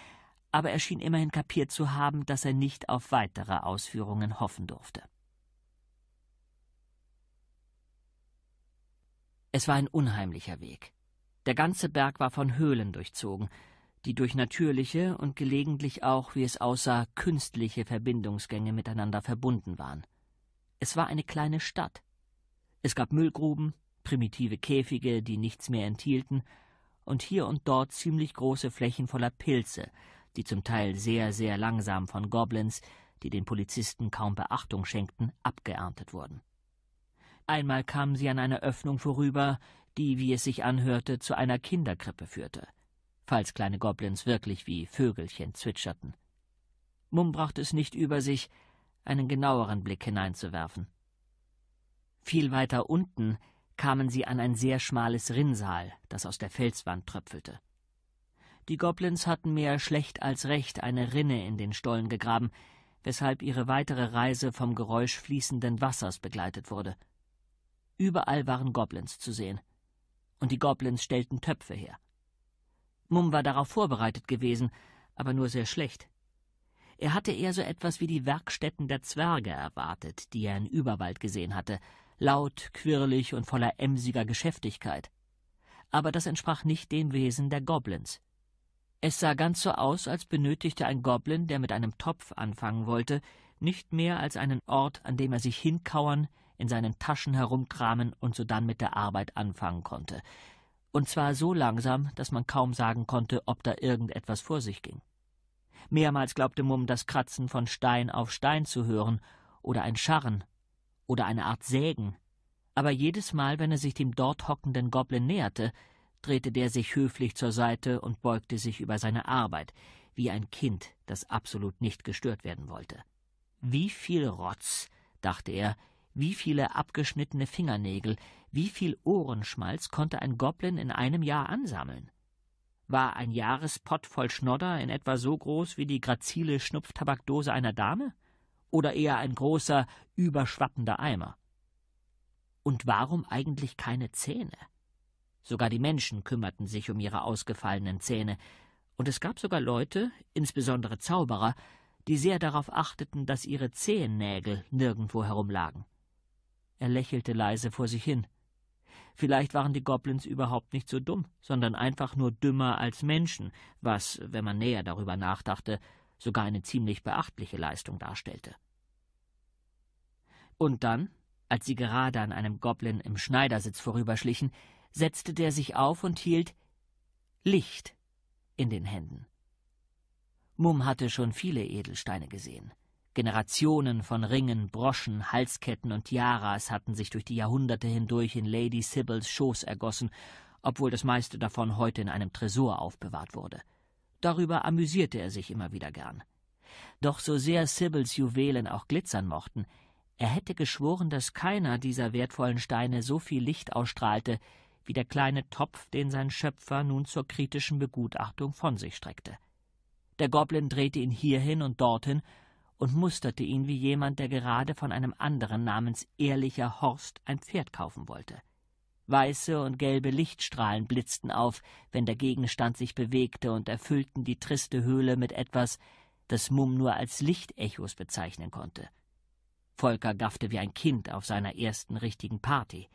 aber er schien immerhin kapiert zu haben, dass er nicht auf weitere Ausführungen hoffen durfte. Es war ein unheimlicher Weg. Der ganze Berg war von Höhlen durchzogen, die durch natürliche und gelegentlich auch, wie es aussah, künstliche Verbindungsgänge miteinander verbunden waren. Es war eine kleine Stadt. Es gab Müllgruben, primitive Käfige, die nichts mehr enthielten, und hier und dort ziemlich große Flächen voller Pilze, die zum Teil sehr, sehr langsam von Goblins, die den Polizisten kaum Beachtung schenkten, abgeerntet wurden. Einmal kamen sie an einer Öffnung vorüber, die, wie es sich anhörte, zu einer Kinderkrippe führte falls kleine Goblins wirklich wie Vögelchen zwitscherten. Mum brachte es nicht über sich, einen genaueren Blick hineinzuwerfen. Viel weiter unten kamen sie an ein sehr schmales Rinnsal, das aus der Felswand tröpfelte. Die Goblins hatten mehr schlecht als recht eine Rinne in den Stollen gegraben, weshalb ihre weitere Reise vom Geräusch fließenden Wassers begleitet wurde. Überall waren Goblins zu sehen, und die Goblins stellten Töpfe her. Mum war darauf vorbereitet gewesen, aber nur sehr schlecht. Er hatte eher so etwas wie die Werkstätten der Zwerge erwartet, die er in Überwald gesehen hatte, laut, quirlig und voller emsiger Geschäftigkeit. Aber das entsprach nicht dem Wesen der Goblins. Es sah ganz so aus, als benötigte ein Goblin, der mit einem Topf anfangen wollte, nicht mehr als einen Ort, an dem er sich hinkauern, in seinen Taschen herumkramen und sodann mit der Arbeit anfangen konnte. Und zwar so langsam, dass man kaum sagen konnte, ob da irgendetwas vor sich ging. Mehrmals glaubte Mumm, das Kratzen von Stein auf Stein zu hören oder ein Scharren oder eine Art Sägen. Aber jedes Mal, wenn er sich dem dort hockenden Goblin näherte, drehte der sich höflich zur Seite und beugte sich über seine Arbeit, wie ein Kind, das absolut nicht gestört werden wollte. Wie viel Rotz, dachte er, wie viele abgeschnittene Fingernägel, wie viel Ohrenschmalz konnte ein Goblin in einem Jahr ansammeln? War ein Jahrespott voll Schnodder in etwa so groß wie die grazile Schnupftabakdose einer Dame? Oder eher ein großer, überschwappender Eimer? Und warum eigentlich keine Zähne? Sogar die Menschen kümmerten sich um ihre ausgefallenen Zähne, und es gab sogar Leute, insbesondere Zauberer, die sehr darauf achteten, dass ihre Zehennägel nirgendwo herumlagen. Er lächelte leise vor sich hin. Vielleicht waren die Goblins überhaupt nicht so dumm, sondern einfach nur dümmer als Menschen, was, wenn man näher darüber nachdachte, sogar eine ziemlich beachtliche Leistung darstellte. Und dann, als sie gerade an einem Goblin im Schneidersitz vorüberschlichen, setzte der sich auf und hielt Licht in den Händen. Mum hatte schon viele Edelsteine gesehen. Generationen von Ringen, Broschen, Halsketten und Tiaras hatten sich durch die Jahrhunderte hindurch in Lady Sibyls Schoß ergossen, obwohl das meiste davon heute in einem Tresor aufbewahrt wurde. Darüber amüsierte er sich immer wieder gern. Doch so sehr Sibyls Juwelen auch glitzern mochten, er hätte geschworen, dass keiner dieser wertvollen Steine so viel Licht ausstrahlte, wie der kleine Topf, den sein Schöpfer nun zur kritischen Begutachtung von sich streckte. Der Goblin drehte ihn hierhin und dorthin und musterte ihn wie jemand, der gerade von einem anderen namens Ehrlicher Horst ein Pferd kaufen wollte. Weiße und gelbe Lichtstrahlen blitzten auf, wenn der Gegenstand sich bewegte und erfüllten die triste Höhle mit etwas, das Mumm nur als Lichtechos bezeichnen konnte. Volker gaffte wie ein Kind auf seiner ersten richtigen Party.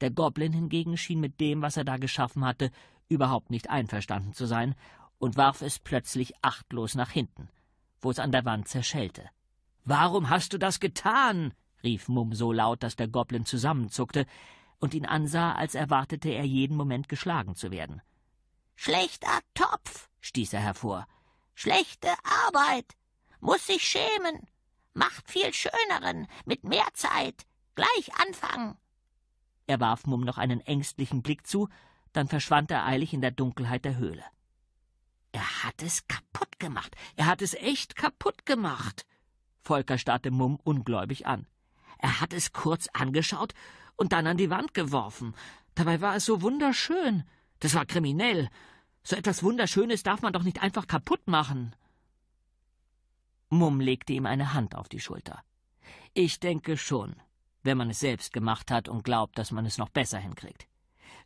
Der Goblin hingegen schien mit dem, was er da geschaffen hatte, überhaupt nicht einverstanden zu sein und warf es plötzlich achtlos nach hinten wo es an der Wand zerschellte. Warum hast du das getan? rief Mumm so laut, dass der Goblin zusammenzuckte und ihn ansah, als erwartete er jeden Moment geschlagen zu werden. Schlechter Topf, stieß er hervor. Schlechte Arbeit. Muss sich schämen. Macht viel schöneren, mit mehr Zeit. Gleich anfangen. Er warf Mumm noch einen ängstlichen Blick zu, dann verschwand er eilig in der Dunkelheit der Höhle. Er hat es kaputt gemacht. Er hat es echt kaputt gemacht. Volker starrte Mumm ungläubig an. Er hat es kurz angeschaut und dann an die Wand geworfen. Dabei war es so wunderschön. Das war kriminell. So etwas Wunderschönes darf man doch nicht einfach kaputt machen. Mumm legte ihm eine Hand auf die Schulter. Ich denke schon, wenn man es selbst gemacht hat und glaubt, dass man es noch besser hinkriegt.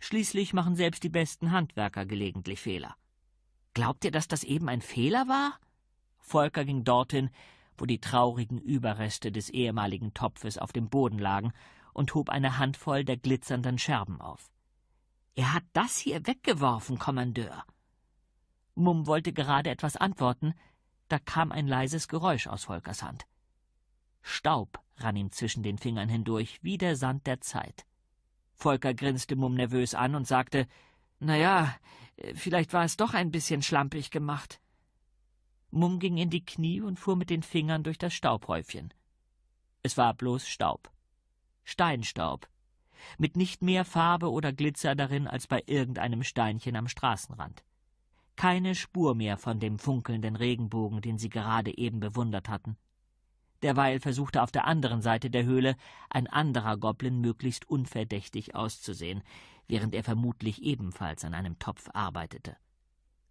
Schließlich machen selbst die besten Handwerker gelegentlich Fehler. Glaubt ihr, dass das eben ein Fehler war? Volker ging dorthin, wo die traurigen Überreste des ehemaligen Topfes auf dem Boden lagen, und hob eine Handvoll der glitzernden Scherben auf. Er hat das hier weggeworfen, Kommandeur. Mumm wollte gerade etwas antworten, da kam ein leises Geräusch aus Volkers Hand. Staub rann ihm zwischen den Fingern hindurch, wie der Sand der Zeit. Volker grinste Mumm nervös an und sagte, Na ja, äh, vielleicht war es doch ein bisschen schlampig gemacht. Mumm ging in die Knie und fuhr mit den Fingern durch das Staubhäufchen. Es war bloß Staub. Steinstaub. Mit nicht mehr Farbe oder Glitzer darin als bei irgendeinem Steinchen am Straßenrand. Keine Spur mehr von dem funkelnden Regenbogen, den sie gerade eben bewundert hatten. Derweil versuchte auf der anderen Seite der Höhle ein anderer Goblin möglichst unverdächtig auszusehen, während er vermutlich ebenfalls an einem Topf arbeitete.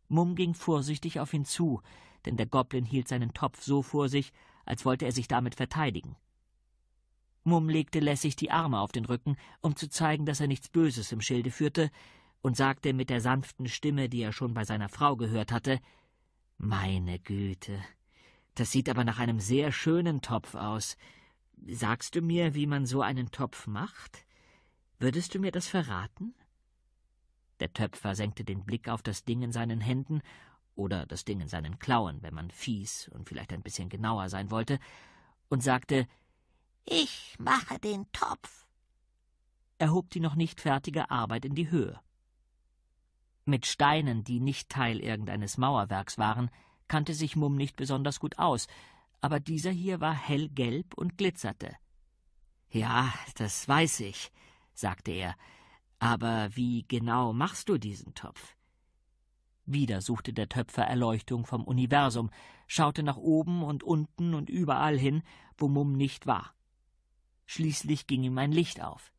Mumm ging vorsichtig auf ihn zu, denn der Goblin hielt seinen Topf so vor sich, als wollte er sich damit verteidigen. Mumm legte lässig die Arme auf den Rücken, um zu zeigen, dass er nichts Böses im Schilde führte, und sagte mit der sanften Stimme, die er schon bei seiner Frau gehört hatte Meine Güte, das sieht aber nach einem sehr schönen Topf aus. Sagst du mir, wie man so einen Topf macht? Würdest du mir das verraten? Der Töpfer senkte den Blick auf das Ding in seinen Händen oder das Ding in seinen Klauen, wenn man fies und vielleicht ein bisschen genauer sein wollte, und sagte Ich mache den Topf. Er hob die noch nicht fertige Arbeit in die Höhe. Mit Steinen, die nicht Teil irgendeines Mauerwerks waren, kannte sich Mumm nicht besonders gut aus, aber dieser hier war hellgelb und glitzerte. Ja, das weiß ich, sagte er, aber wie genau machst du diesen Topf? Wieder suchte der Töpfer Erleuchtung vom Universum, schaute nach oben und unten und überall hin, wo Mumm nicht war. Schließlich ging ihm ein Licht auf.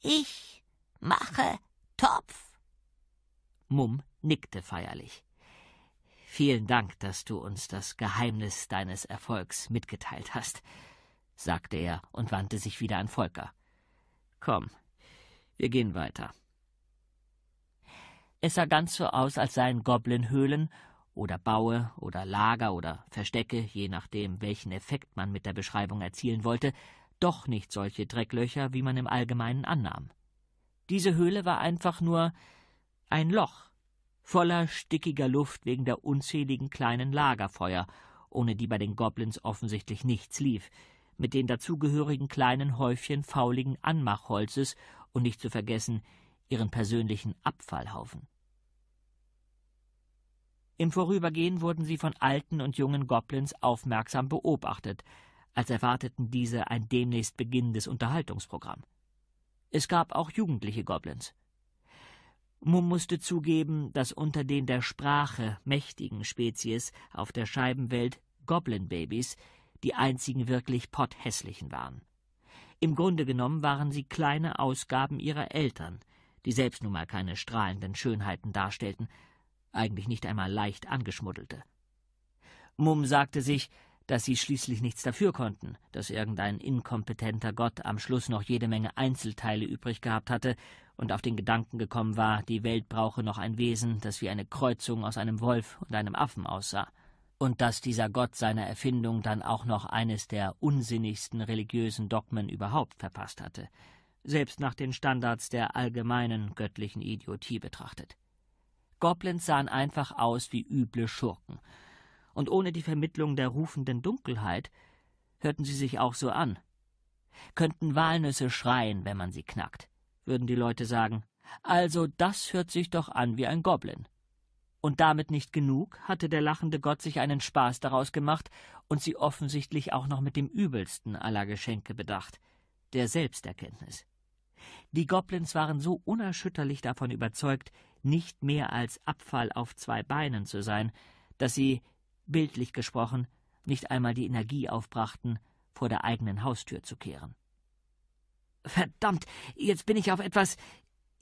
Ich mache Topf. Mumm nickte feierlich. Vielen Dank, dass du uns das Geheimnis deines Erfolgs mitgeteilt hast, sagte er und wandte sich wieder an Volker. Komm, wir gehen weiter. Es sah ganz so aus, als seien Goblinhöhlen oder Baue oder Lager oder Verstecke, je nachdem, welchen Effekt man mit der Beschreibung erzielen wollte, doch nicht solche Drecklöcher, wie man im Allgemeinen annahm. Diese Höhle war einfach nur ein Loch, voller stickiger Luft wegen der unzähligen kleinen Lagerfeuer, ohne die bei den Goblins offensichtlich nichts lief, mit den dazugehörigen kleinen Häufchen fauligen Anmachholzes und nicht zu vergessen ihren persönlichen Abfallhaufen. Im Vorübergehen wurden sie von alten und jungen Goblins aufmerksam beobachtet, als erwarteten diese ein demnächst beginnendes Unterhaltungsprogramm. Es gab auch jugendliche Goblins. Mumm musste zugeben, dass unter den der Sprache mächtigen Spezies auf der Scheibenwelt Goblin-Babys die einzigen wirklich potthässlichen waren. Im Grunde genommen waren sie kleine Ausgaben ihrer Eltern, die selbst nun mal keine strahlenden Schönheiten darstellten, eigentlich nicht einmal leicht angeschmuddelte. Mumm sagte sich, dass sie schließlich nichts dafür konnten, dass irgendein inkompetenter Gott am Schluss noch jede Menge Einzelteile übrig gehabt hatte und auf den Gedanken gekommen war, die Welt brauche noch ein Wesen, das wie eine Kreuzung aus einem Wolf und einem Affen aussah, und dass dieser Gott seiner Erfindung dann auch noch eines der unsinnigsten religiösen Dogmen überhaupt verpasst hatte, selbst nach den Standards der allgemeinen göttlichen Idiotie betrachtet. Goblins sahen einfach aus wie üble Schurken, und ohne die Vermittlung der rufenden Dunkelheit hörten sie sich auch so an, könnten Walnüsse schreien, wenn man sie knackt würden die Leute sagen. Also das hört sich doch an wie ein Goblin. Und damit nicht genug, hatte der lachende Gott sich einen Spaß daraus gemacht und sie offensichtlich auch noch mit dem übelsten aller Geschenke bedacht, der Selbsterkenntnis. Die Goblins waren so unerschütterlich davon überzeugt, nicht mehr als Abfall auf zwei Beinen zu sein, dass sie, bildlich gesprochen, nicht einmal die Energie aufbrachten, vor der eigenen Haustür zu kehren. Verdammt, jetzt bin ich auf etwas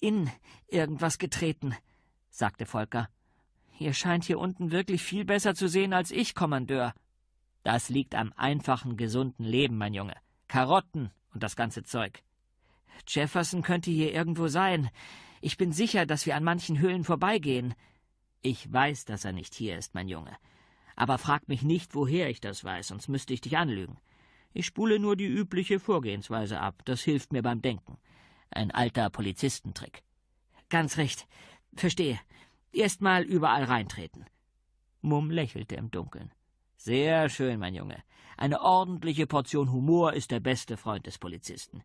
in irgendwas getreten, sagte Volker. Ihr scheint hier unten wirklich viel besser zu sehen als ich, Kommandeur. Das liegt am einfachen, gesunden Leben, mein Junge. Karotten und das ganze Zeug. Jefferson könnte hier irgendwo sein. Ich bin sicher, dass wir an manchen Höhlen vorbeigehen. Ich weiß, dass er nicht hier ist, mein Junge. Aber frag mich nicht, woher ich das weiß, sonst müsste ich dich anlügen. Ich spule nur die übliche Vorgehensweise ab. Das hilft mir beim Denken. Ein alter Polizistentrick. Ganz recht. Verstehe. Erstmal überall reintreten. Mumm lächelte im Dunkeln. Sehr schön, mein Junge. Eine ordentliche Portion Humor ist der beste Freund des Polizisten.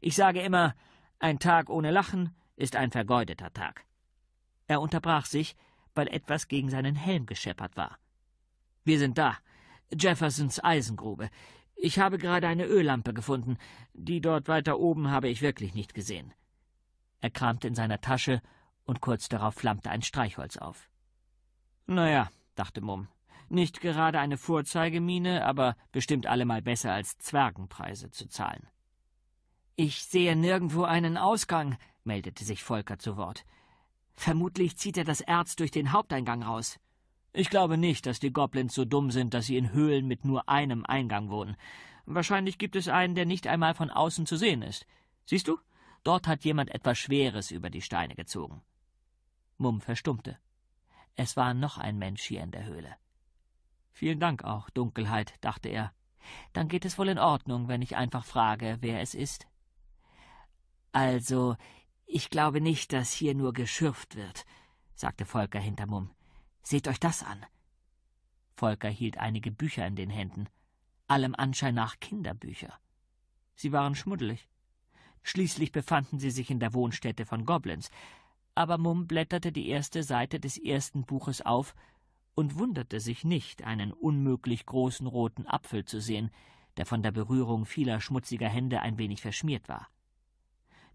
Ich sage immer, ein Tag ohne Lachen ist ein vergeudeter Tag. Er unterbrach sich, weil etwas gegen seinen Helm gescheppert war. Wir sind da. Jeffersons Eisengrube. Ich habe gerade eine Öllampe gefunden. Die dort weiter oben habe ich wirklich nicht gesehen. Er kramte in seiner Tasche und kurz darauf flammte ein Streichholz auf. Naja, dachte Mumm. Nicht gerade eine Vorzeigemine, aber bestimmt allemal besser als Zwergenpreise zu zahlen. Ich sehe nirgendwo einen Ausgang, meldete sich Volker zu Wort. Vermutlich zieht er das Erz durch den Haupteingang raus. Ich glaube nicht, dass die Goblins so dumm sind, dass sie in Höhlen mit nur einem Eingang wohnen. Wahrscheinlich gibt es einen, der nicht einmal von außen zu sehen ist. Siehst du? Dort hat jemand etwas Schweres über die Steine gezogen. Mumm verstummte. Es war noch ein Mensch hier in der Höhle. Vielen Dank auch, Dunkelheit, dachte er. Dann geht es wohl in Ordnung, wenn ich einfach frage, wer es ist. Also, ich glaube nicht, dass hier nur geschürft wird, sagte Volker hinter Mumm. Seht euch das an. Volker hielt einige Bücher in den Händen, allem Anschein nach Kinderbücher. Sie waren schmuddelig. Schließlich befanden sie sich in der Wohnstätte von Goblins, aber Mumm blätterte die erste Seite des ersten Buches auf und wunderte sich nicht, einen unmöglich großen roten Apfel zu sehen, der von der Berührung vieler schmutziger Hände ein wenig verschmiert war.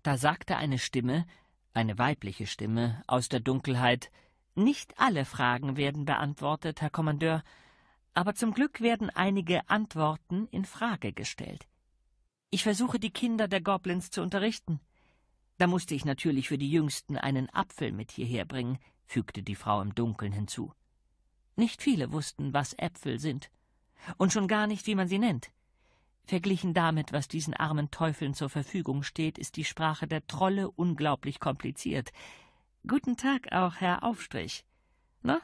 Da sagte eine Stimme, eine weibliche Stimme, aus der Dunkelheit nicht alle Fragen werden beantwortet, Herr Kommandeur, aber zum Glück werden einige Antworten in Frage gestellt. Ich versuche, die Kinder der Goblins zu unterrichten. Da musste ich natürlich für die Jüngsten einen Apfel mit hierher bringen, fügte die Frau im Dunkeln hinzu. Nicht viele wussten, was Äpfel sind, und schon gar nicht, wie man sie nennt. Verglichen damit, was diesen armen Teufeln zur Verfügung steht, ist die Sprache der Trolle unglaublich kompliziert. Guten Tag auch, Herr Aufstrich. Na, ne?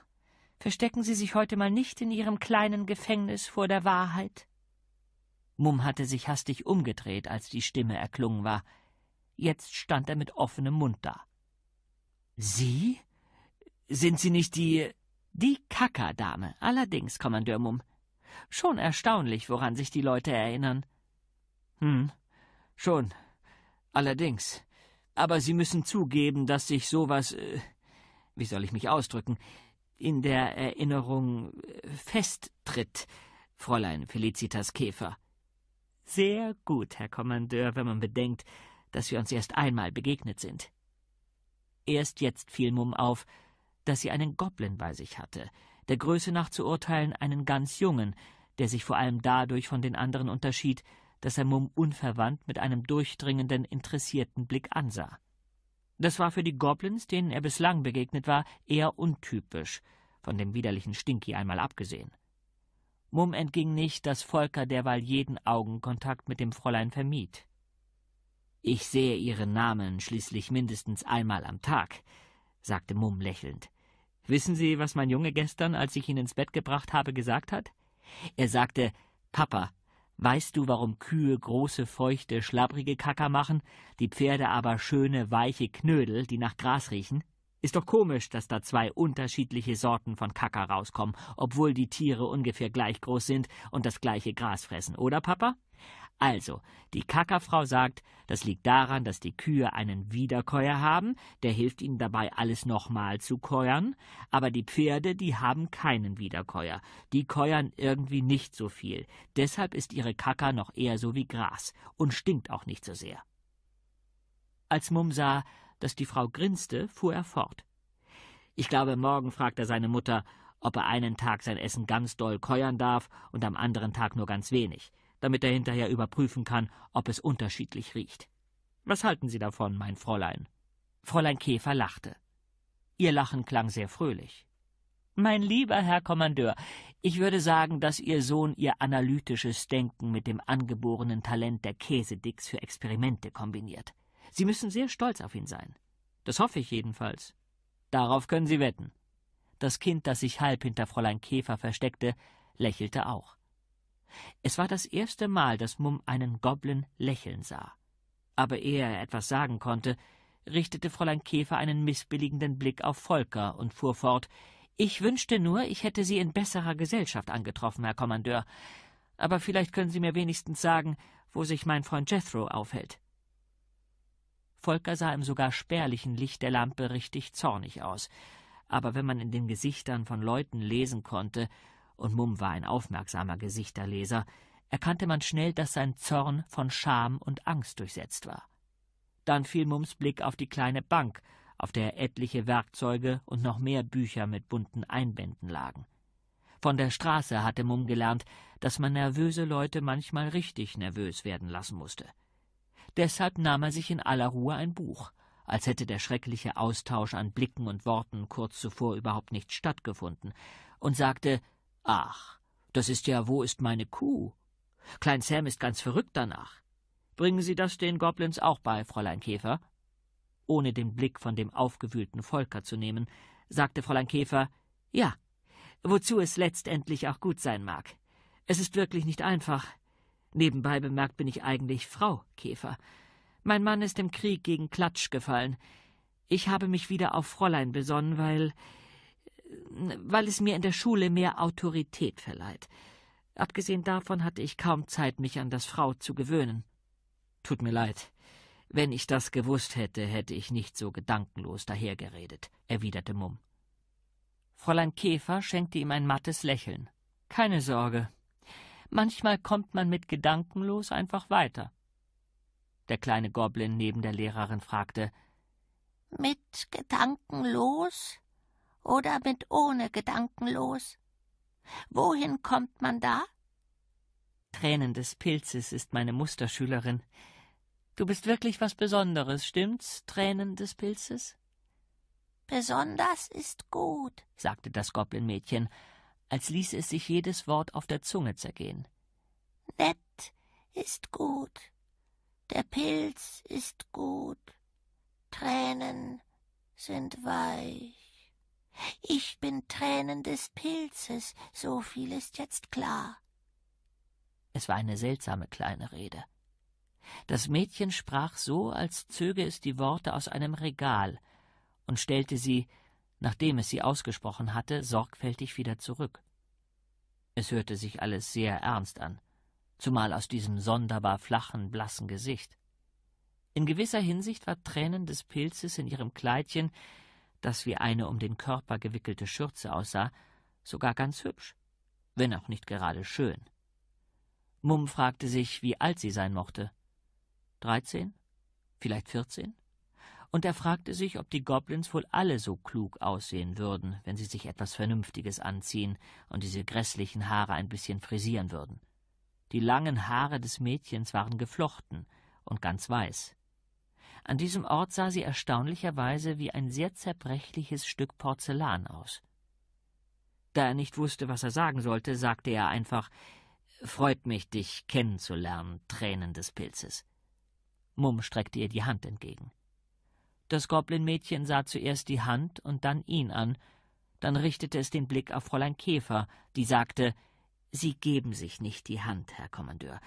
verstecken Sie sich heute mal nicht in Ihrem kleinen Gefängnis vor der Wahrheit? Mumm hatte sich hastig umgedreht, als die Stimme erklungen war. Jetzt stand er mit offenem Mund da. Sie? Sind Sie nicht die. Die Kackerdame, allerdings, Kommandeur Mumm. Schon erstaunlich, woran sich die Leute erinnern. Hm, schon. Allerdings aber Sie müssen zugeben, dass sich sowas, äh, wie soll ich mich ausdrücken, in der Erinnerung äh, festtritt, Fräulein Felicitas Käfer. Sehr gut, Herr Kommandeur, wenn man bedenkt, dass wir uns erst einmal begegnet sind. Erst jetzt fiel Mumm auf, dass sie einen Goblin bei sich hatte, der Größe nach zu urteilen einen ganz jungen, der sich vor allem dadurch von den anderen unterschied, das er Mumm unverwandt mit einem durchdringenden, interessierten Blick ansah. Das war für die Goblins, denen er bislang begegnet war, eher untypisch, von dem widerlichen Stinky einmal abgesehen. Mumm entging nicht, dass Volker derweil jeden Augenkontakt mit dem Fräulein vermied. Ich sehe Ihren Namen schließlich mindestens einmal am Tag, sagte Mumm lächelnd. Wissen Sie, was mein Junge gestern, als ich ihn ins Bett gebracht habe, gesagt hat? Er sagte, Papa, Weißt du, warum Kühe große, feuchte, schlapprige Kacker machen, die Pferde aber schöne, weiche Knödel, die nach Gras riechen? Ist doch komisch, dass da zwei unterschiedliche Sorten von Kacker rauskommen, obwohl die Tiere ungefähr gleich groß sind und das gleiche Gras fressen, oder Papa? Also, die Kackerfrau sagt, das liegt daran, dass die Kühe einen Wiederkäuer haben, der hilft ihnen dabei, alles nochmal zu käuern, aber die Pferde, die haben keinen Wiederkäuer, die käuern irgendwie nicht so viel, deshalb ist ihre Kacker noch eher so wie Gras und stinkt auch nicht so sehr. Als Mumm sah, dass die Frau grinste, fuhr er fort. Ich glaube, morgen fragt er seine Mutter, ob er einen Tag sein Essen ganz doll käuern darf und am anderen Tag nur ganz wenig damit er hinterher überprüfen kann, ob es unterschiedlich riecht. Was halten Sie davon, mein Fräulein? Fräulein Käfer lachte. Ihr Lachen klang sehr fröhlich. Mein lieber Herr Kommandeur, ich würde sagen, dass Ihr Sohn Ihr analytisches Denken mit dem angeborenen Talent der Käsedicks für Experimente kombiniert. Sie müssen sehr stolz auf ihn sein. Das hoffe ich jedenfalls. Darauf können Sie wetten. Das Kind, das sich halb hinter Fräulein Käfer versteckte, lächelte auch. Es war das erste Mal, dass Mumm einen Goblin lächeln sah. Aber ehe er etwas sagen konnte, richtete Fräulein Käfer einen missbilligenden Blick auf Volker und fuhr fort Ich wünschte nur, ich hätte Sie in besserer Gesellschaft angetroffen, Herr Kommandeur. Aber vielleicht können Sie mir wenigstens sagen, wo sich mein Freund Jethro aufhält. Volker sah im sogar spärlichen Licht der Lampe richtig zornig aus, aber wenn man in den Gesichtern von Leuten lesen konnte, und Mumm war ein aufmerksamer Gesichterleser, erkannte man schnell, dass sein Zorn von Scham und Angst durchsetzt war. Dann fiel Mumms Blick auf die kleine Bank, auf der etliche Werkzeuge und noch mehr Bücher mit bunten Einbänden lagen. Von der Straße hatte Mumm gelernt, dass man nervöse Leute manchmal richtig nervös werden lassen musste. Deshalb nahm er sich in aller Ruhe ein Buch, als hätte der schreckliche Austausch an Blicken und Worten kurz zuvor überhaupt nicht stattgefunden, und sagte Ach, das ist ja, wo ist meine Kuh? Klein Sam ist ganz verrückt danach. Bringen Sie das den Goblins auch bei, Fräulein Käfer? Ohne den Blick von dem aufgewühlten Volker zu nehmen, sagte Fräulein Käfer, ja, wozu es letztendlich auch gut sein mag. Es ist wirklich nicht einfach. Nebenbei bemerkt bin ich eigentlich Frau Käfer. Mein Mann ist im Krieg gegen Klatsch gefallen. Ich habe mich wieder auf Fräulein besonnen, weil weil es mir in der Schule mehr Autorität verleiht. Abgesehen davon hatte ich kaum Zeit, mich an das Frau zu gewöhnen. Tut mir leid. Wenn ich das gewusst hätte, hätte ich nicht so gedankenlos dahergeredet, erwiderte Mumm. Fräulein Käfer schenkte ihm ein mattes Lächeln. Keine Sorge. Manchmal kommt man mit gedankenlos einfach weiter. Der kleine Goblin neben der Lehrerin fragte: Mit gedankenlos? oder mit ohne Gedanken los? Wohin kommt man da? Tränen des Pilzes ist meine Musterschülerin. Du bist wirklich was Besonderes, stimmt's, Tränen des Pilzes? Besonders ist gut, sagte das Goblinmädchen, als ließe es sich jedes Wort auf der Zunge zergehen. Nett ist gut, der Pilz ist gut, Tränen sind weich. Ich bin Tränen des Pilzes, so viel ist jetzt klar. Es war eine seltsame kleine Rede. Das Mädchen sprach so, als zöge es die Worte aus einem Regal und stellte sie, nachdem es sie ausgesprochen hatte, sorgfältig wieder zurück. Es hörte sich alles sehr ernst an, zumal aus diesem sonderbar flachen, blassen Gesicht. In gewisser Hinsicht war Tränen des Pilzes in ihrem Kleidchen das wie eine um den Körper gewickelte Schürze aussah, sogar ganz hübsch, wenn auch nicht gerade schön. Mumm fragte sich, wie alt sie sein mochte. Dreizehn? Vielleicht vierzehn? Und er fragte sich, ob die Goblins wohl alle so klug aussehen würden, wenn sie sich etwas Vernünftiges anziehen und diese grässlichen Haare ein bisschen frisieren würden. Die langen Haare des Mädchens waren geflochten und ganz weiß. An diesem Ort sah sie erstaunlicherweise wie ein sehr zerbrechliches Stück Porzellan aus. Da er nicht wusste, was er sagen sollte, sagte er einfach Freut mich, dich kennenzulernen, Tränen des Pilzes. Mumm streckte ihr die Hand entgegen. Das Goblin-Mädchen sah zuerst die Hand und dann ihn an, dann richtete es den Blick auf Fräulein Käfer, die sagte Sie geben sich nicht die Hand, Herr Kommandeur.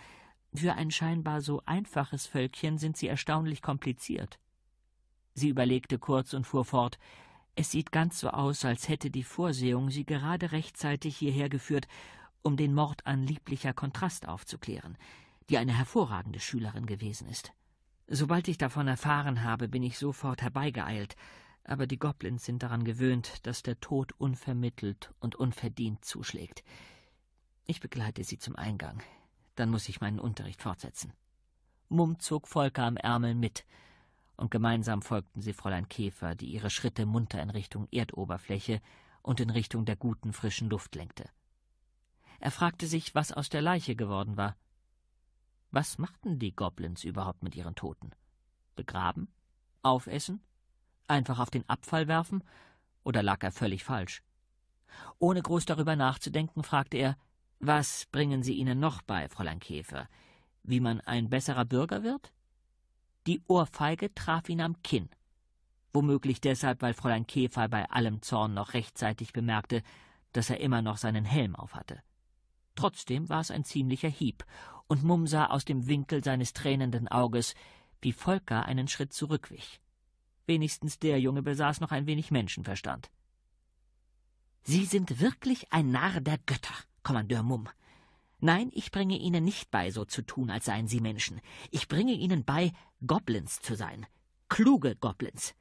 Für ein scheinbar so einfaches Völkchen sind sie erstaunlich kompliziert. Sie überlegte kurz und fuhr fort. Es sieht ganz so aus, als hätte die Vorsehung sie gerade rechtzeitig hierher geführt, um den Mord an lieblicher Kontrast aufzuklären, die eine hervorragende Schülerin gewesen ist. Sobald ich davon erfahren habe, bin ich sofort herbeigeeilt, aber die Goblins sind daran gewöhnt, dass der Tod unvermittelt und unverdient zuschlägt. Ich begleite sie zum Eingang dann muss ich meinen Unterricht fortsetzen. Mumm zog Volker am Ärmel mit, und gemeinsam folgten sie Fräulein Käfer, die ihre Schritte munter in Richtung Erdoberfläche und in Richtung der guten frischen Luft lenkte. Er fragte sich, was aus der Leiche geworden war. Was machten die Goblins überhaupt mit ihren Toten? Begraben? Aufessen? Einfach auf den Abfall werfen? Oder lag er völlig falsch? Ohne groß darüber nachzudenken, fragte er, was bringen Sie ihnen noch bei, Fräulein Käfer? Wie man ein besserer Bürger wird? Die Ohrfeige traf ihn am Kinn. Womöglich deshalb, weil Fräulein Käfer bei allem Zorn noch rechtzeitig bemerkte, dass er immer noch seinen Helm aufhatte. Trotzdem war es ein ziemlicher Hieb, und Mumm sah aus dem Winkel seines tränenden Auges, wie Volker einen Schritt zurückwich. Wenigstens der Junge besaß noch ein wenig Menschenverstand. Sie sind wirklich ein Narr der Götter, Kommandeur Mumm. Nein, ich bringe Ihnen nicht bei, so zu tun, als seien Sie Menschen. Ich bringe Ihnen bei, Goblins zu sein. Kluge Goblins.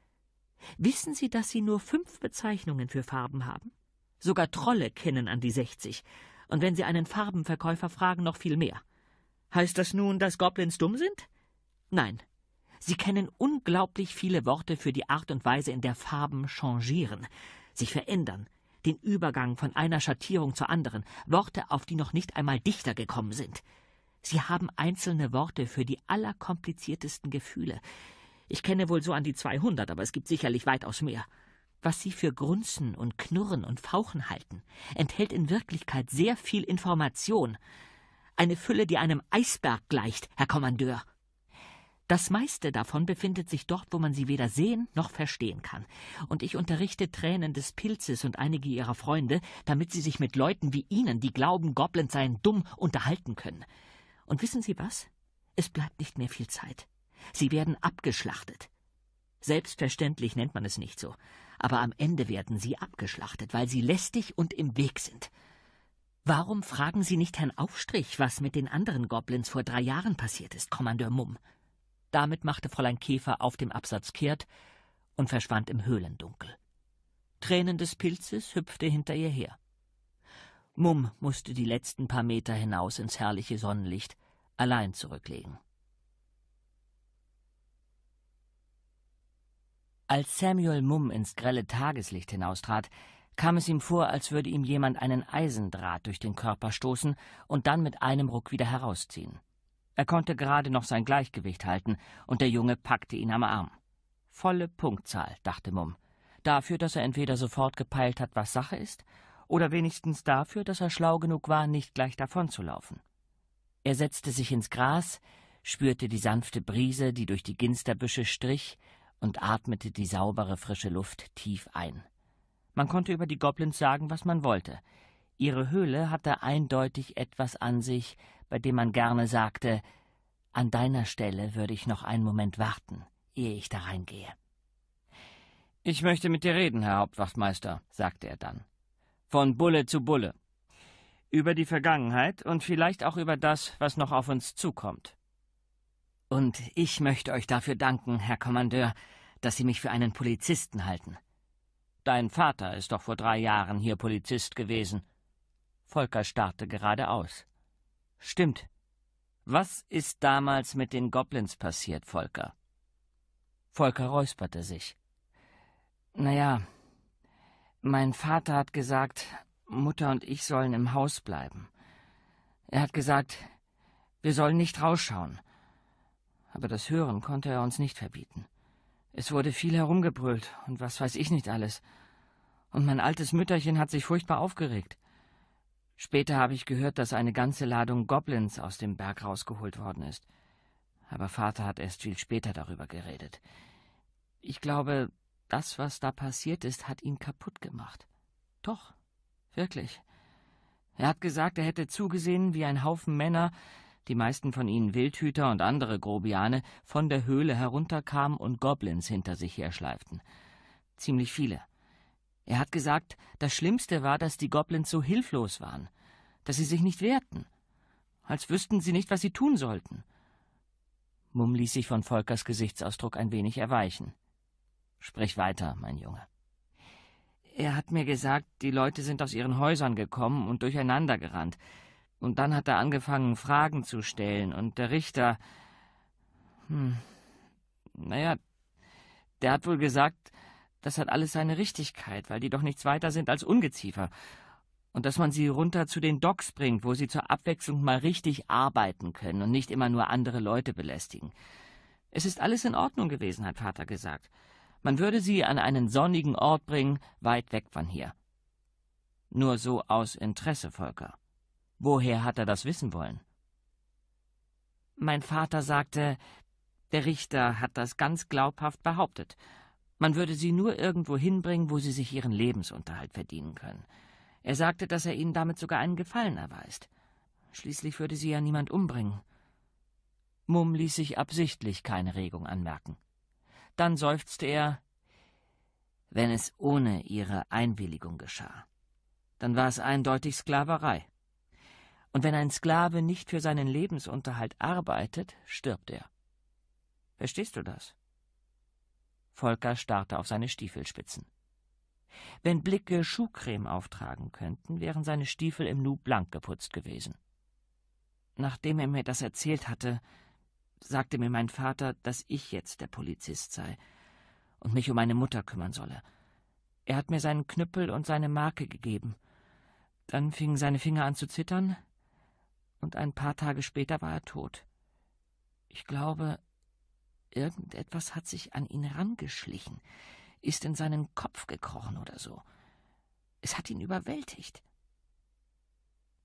Wissen Sie, dass Sie nur fünf Bezeichnungen für Farben haben? Sogar Trolle kennen an die sechzig. Und wenn Sie einen Farbenverkäufer fragen, noch viel mehr. Heißt das nun, dass Goblins dumm sind? Nein. Sie kennen unglaublich viele Worte für die Art und Weise, in der Farben changieren, sich verändern, den Übergang von einer Schattierung zur anderen, Worte, auf die noch nicht einmal Dichter gekommen sind. Sie haben einzelne Worte für die allerkompliziertesten Gefühle. Ich kenne wohl so an die 200, aber es gibt sicherlich weitaus mehr. Was Sie für Grunzen und Knurren und Fauchen halten, enthält in Wirklichkeit sehr viel Information. Eine Fülle, die einem Eisberg gleicht, Herr Kommandeur. Das meiste davon befindet sich dort, wo man sie weder sehen noch verstehen kann. Und ich unterrichte Tränen des Pilzes und einige ihrer Freunde, damit sie sich mit Leuten wie Ihnen, die glauben, Goblins seien dumm, unterhalten können. Und wissen Sie was? Es bleibt nicht mehr viel Zeit. Sie werden abgeschlachtet. Selbstverständlich nennt man es nicht so, aber am Ende werden sie abgeschlachtet, weil sie lästig und im Weg sind. Warum fragen Sie nicht Herrn Aufstrich, was mit den anderen Goblins vor drei Jahren passiert ist, Kommandeur Mumm? Damit machte Fräulein Käfer auf dem Absatz kehrt und verschwand im Höhlendunkel. Tränen des Pilzes hüpfte hinter ihr her. Mumm musste die letzten paar Meter hinaus ins herrliche Sonnenlicht allein zurücklegen. Als Samuel Mumm ins grelle Tageslicht hinaustrat, kam es ihm vor, als würde ihm jemand einen Eisendraht durch den Körper stoßen und dann mit einem Ruck wieder herausziehen. Er konnte gerade noch sein Gleichgewicht halten, und der Junge packte ihn am Arm. Volle Punktzahl, dachte Mumm. Dafür, dass er entweder sofort gepeilt hat, was Sache ist, oder wenigstens dafür, dass er schlau genug war, nicht gleich davonzulaufen. Er setzte sich ins Gras, spürte die sanfte Brise, die durch die Ginsterbüsche strich, und atmete die saubere, frische Luft tief ein. Man konnte über die Goblins sagen, was man wollte. Ihre Höhle hatte eindeutig etwas an sich, bei dem man gerne sagte, an deiner Stelle würde ich noch einen Moment warten, ehe ich da reingehe. Ich möchte mit dir reden, Herr Hauptwachtmeister, sagte er dann. Von Bulle zu Bulle. Über die Vergangenheit und vielleicht auch über das, was noch auf uns zukommt. Und ich möchte euch dafür danken, Herr Kommandeur, dass Sie mich für einen Polizisten halten. Dein Vater ist doch vor drei Jahren hier Polizist gewesen. Volker starrte geradeaus. Stimmt. Was ist damals mit den Goblins passiert, Volker? Volker räusperte sich. Naja, mein Vater hat gesagt, Mutter und ich sollen im Haus bleiben. Er hat gesagt, wir sollen nicht rausschauen. Aber das Hören konnte er uns nicht verbieten. Es wurde viel herumgebrüllt und was weiß ich nicht alles. Und mein altes Mütterchen hat sich furchtbar aufgeregt. Später habe ich gehört, dass eine ganze Ladung Goblins aus dem Berg rausgeholt worden ist. Aber Vater hat erst viel später darüber geredet. Ich glaube, das, was da passiert ist, hat ihn kaputt gemacht. Doch, wirklich. Er hat gesagt, er hätte zugesehen, wie ein Haufen Männer, die meisten von ihnen Wildhüter und andere Grobiane, von der Höhle herunterkamen und Goblins hinter sich herschleiften. Ziemlich viele. Er hat gesagt, das Schlimmste war, dass die Goblins so hilflos waren, dass sie sich nicht wehrten, als wüssten sie nicht, was sie tun sollten. Mumm ließ sich von Volkers Gesichtsausdruck ein wenig erweichen. Sprich weiter, mein Junge. Er hat mir gesagt, die Leute sind aus ihren Häusern gekommen und durcheinander gerannt. Und dann hat er angefangen, Fragen zu stellen, und der Richter. Hm. Naja, der hat wohl gesagt, das hat alles seine Richtigkeit, weil die doch nichts weiter sind als Ungeziefer. Und dass man sie runter zu den Docks bringt, wo sie zur Abwechslung mal richtig arbeiten können und nicht immer nur andere Leute belästigen. Es ist alles in Ordnung gewesen, hat Vater gesagt. Man würde sie an einen sonnigen Ort bringen, weit weg von hier. Nur so aus Interesse, Volker. Woher hat er das wissen wollen? Mein Vater sagte, der Richter hat das ganz glaubhaft behauptet, man würde sie nur irgendwo hinbringen, wo sie sich ihren Lebensunterhalt verdienen können. Er sagte, dass er ihnen damit sogar einen Gefallen erweist. Schließlich würde sie ja niemand umbringen. Mumm ließ sich absichtlich keine Regung anmerken. Dann seufzte er, wenn es ohne ihre Einwilligung geschah. Dann war es eindeutig Sklaverei. Und wenn ein Sklave nicht für seinen Lebensunterhalt arbeitet, stirbt er. Verstehst du das? Volker starrte auf seine Stiefelspitzen. Wenn Blicke Schuhcreme auftragen könnten, wären seine Stiefel im Nu blank geputzt gewesen. Nachdem er mir das erzählt hatte, sagte mir mein Vater, dass ich jetzt der Polizist sei und mich um meine Mutter kümmern solle. Er hat mir seinen Knüppel und seine Marke gegeben. Dann fingen seine Finger an zu zittern, und ein paar Tage später war er tot. Ich glaube, Irgendetwas hat sich an ihn rangeschlichen, ist in seinen Kopf gekrochen oder so. Es hat ihn überwältigt.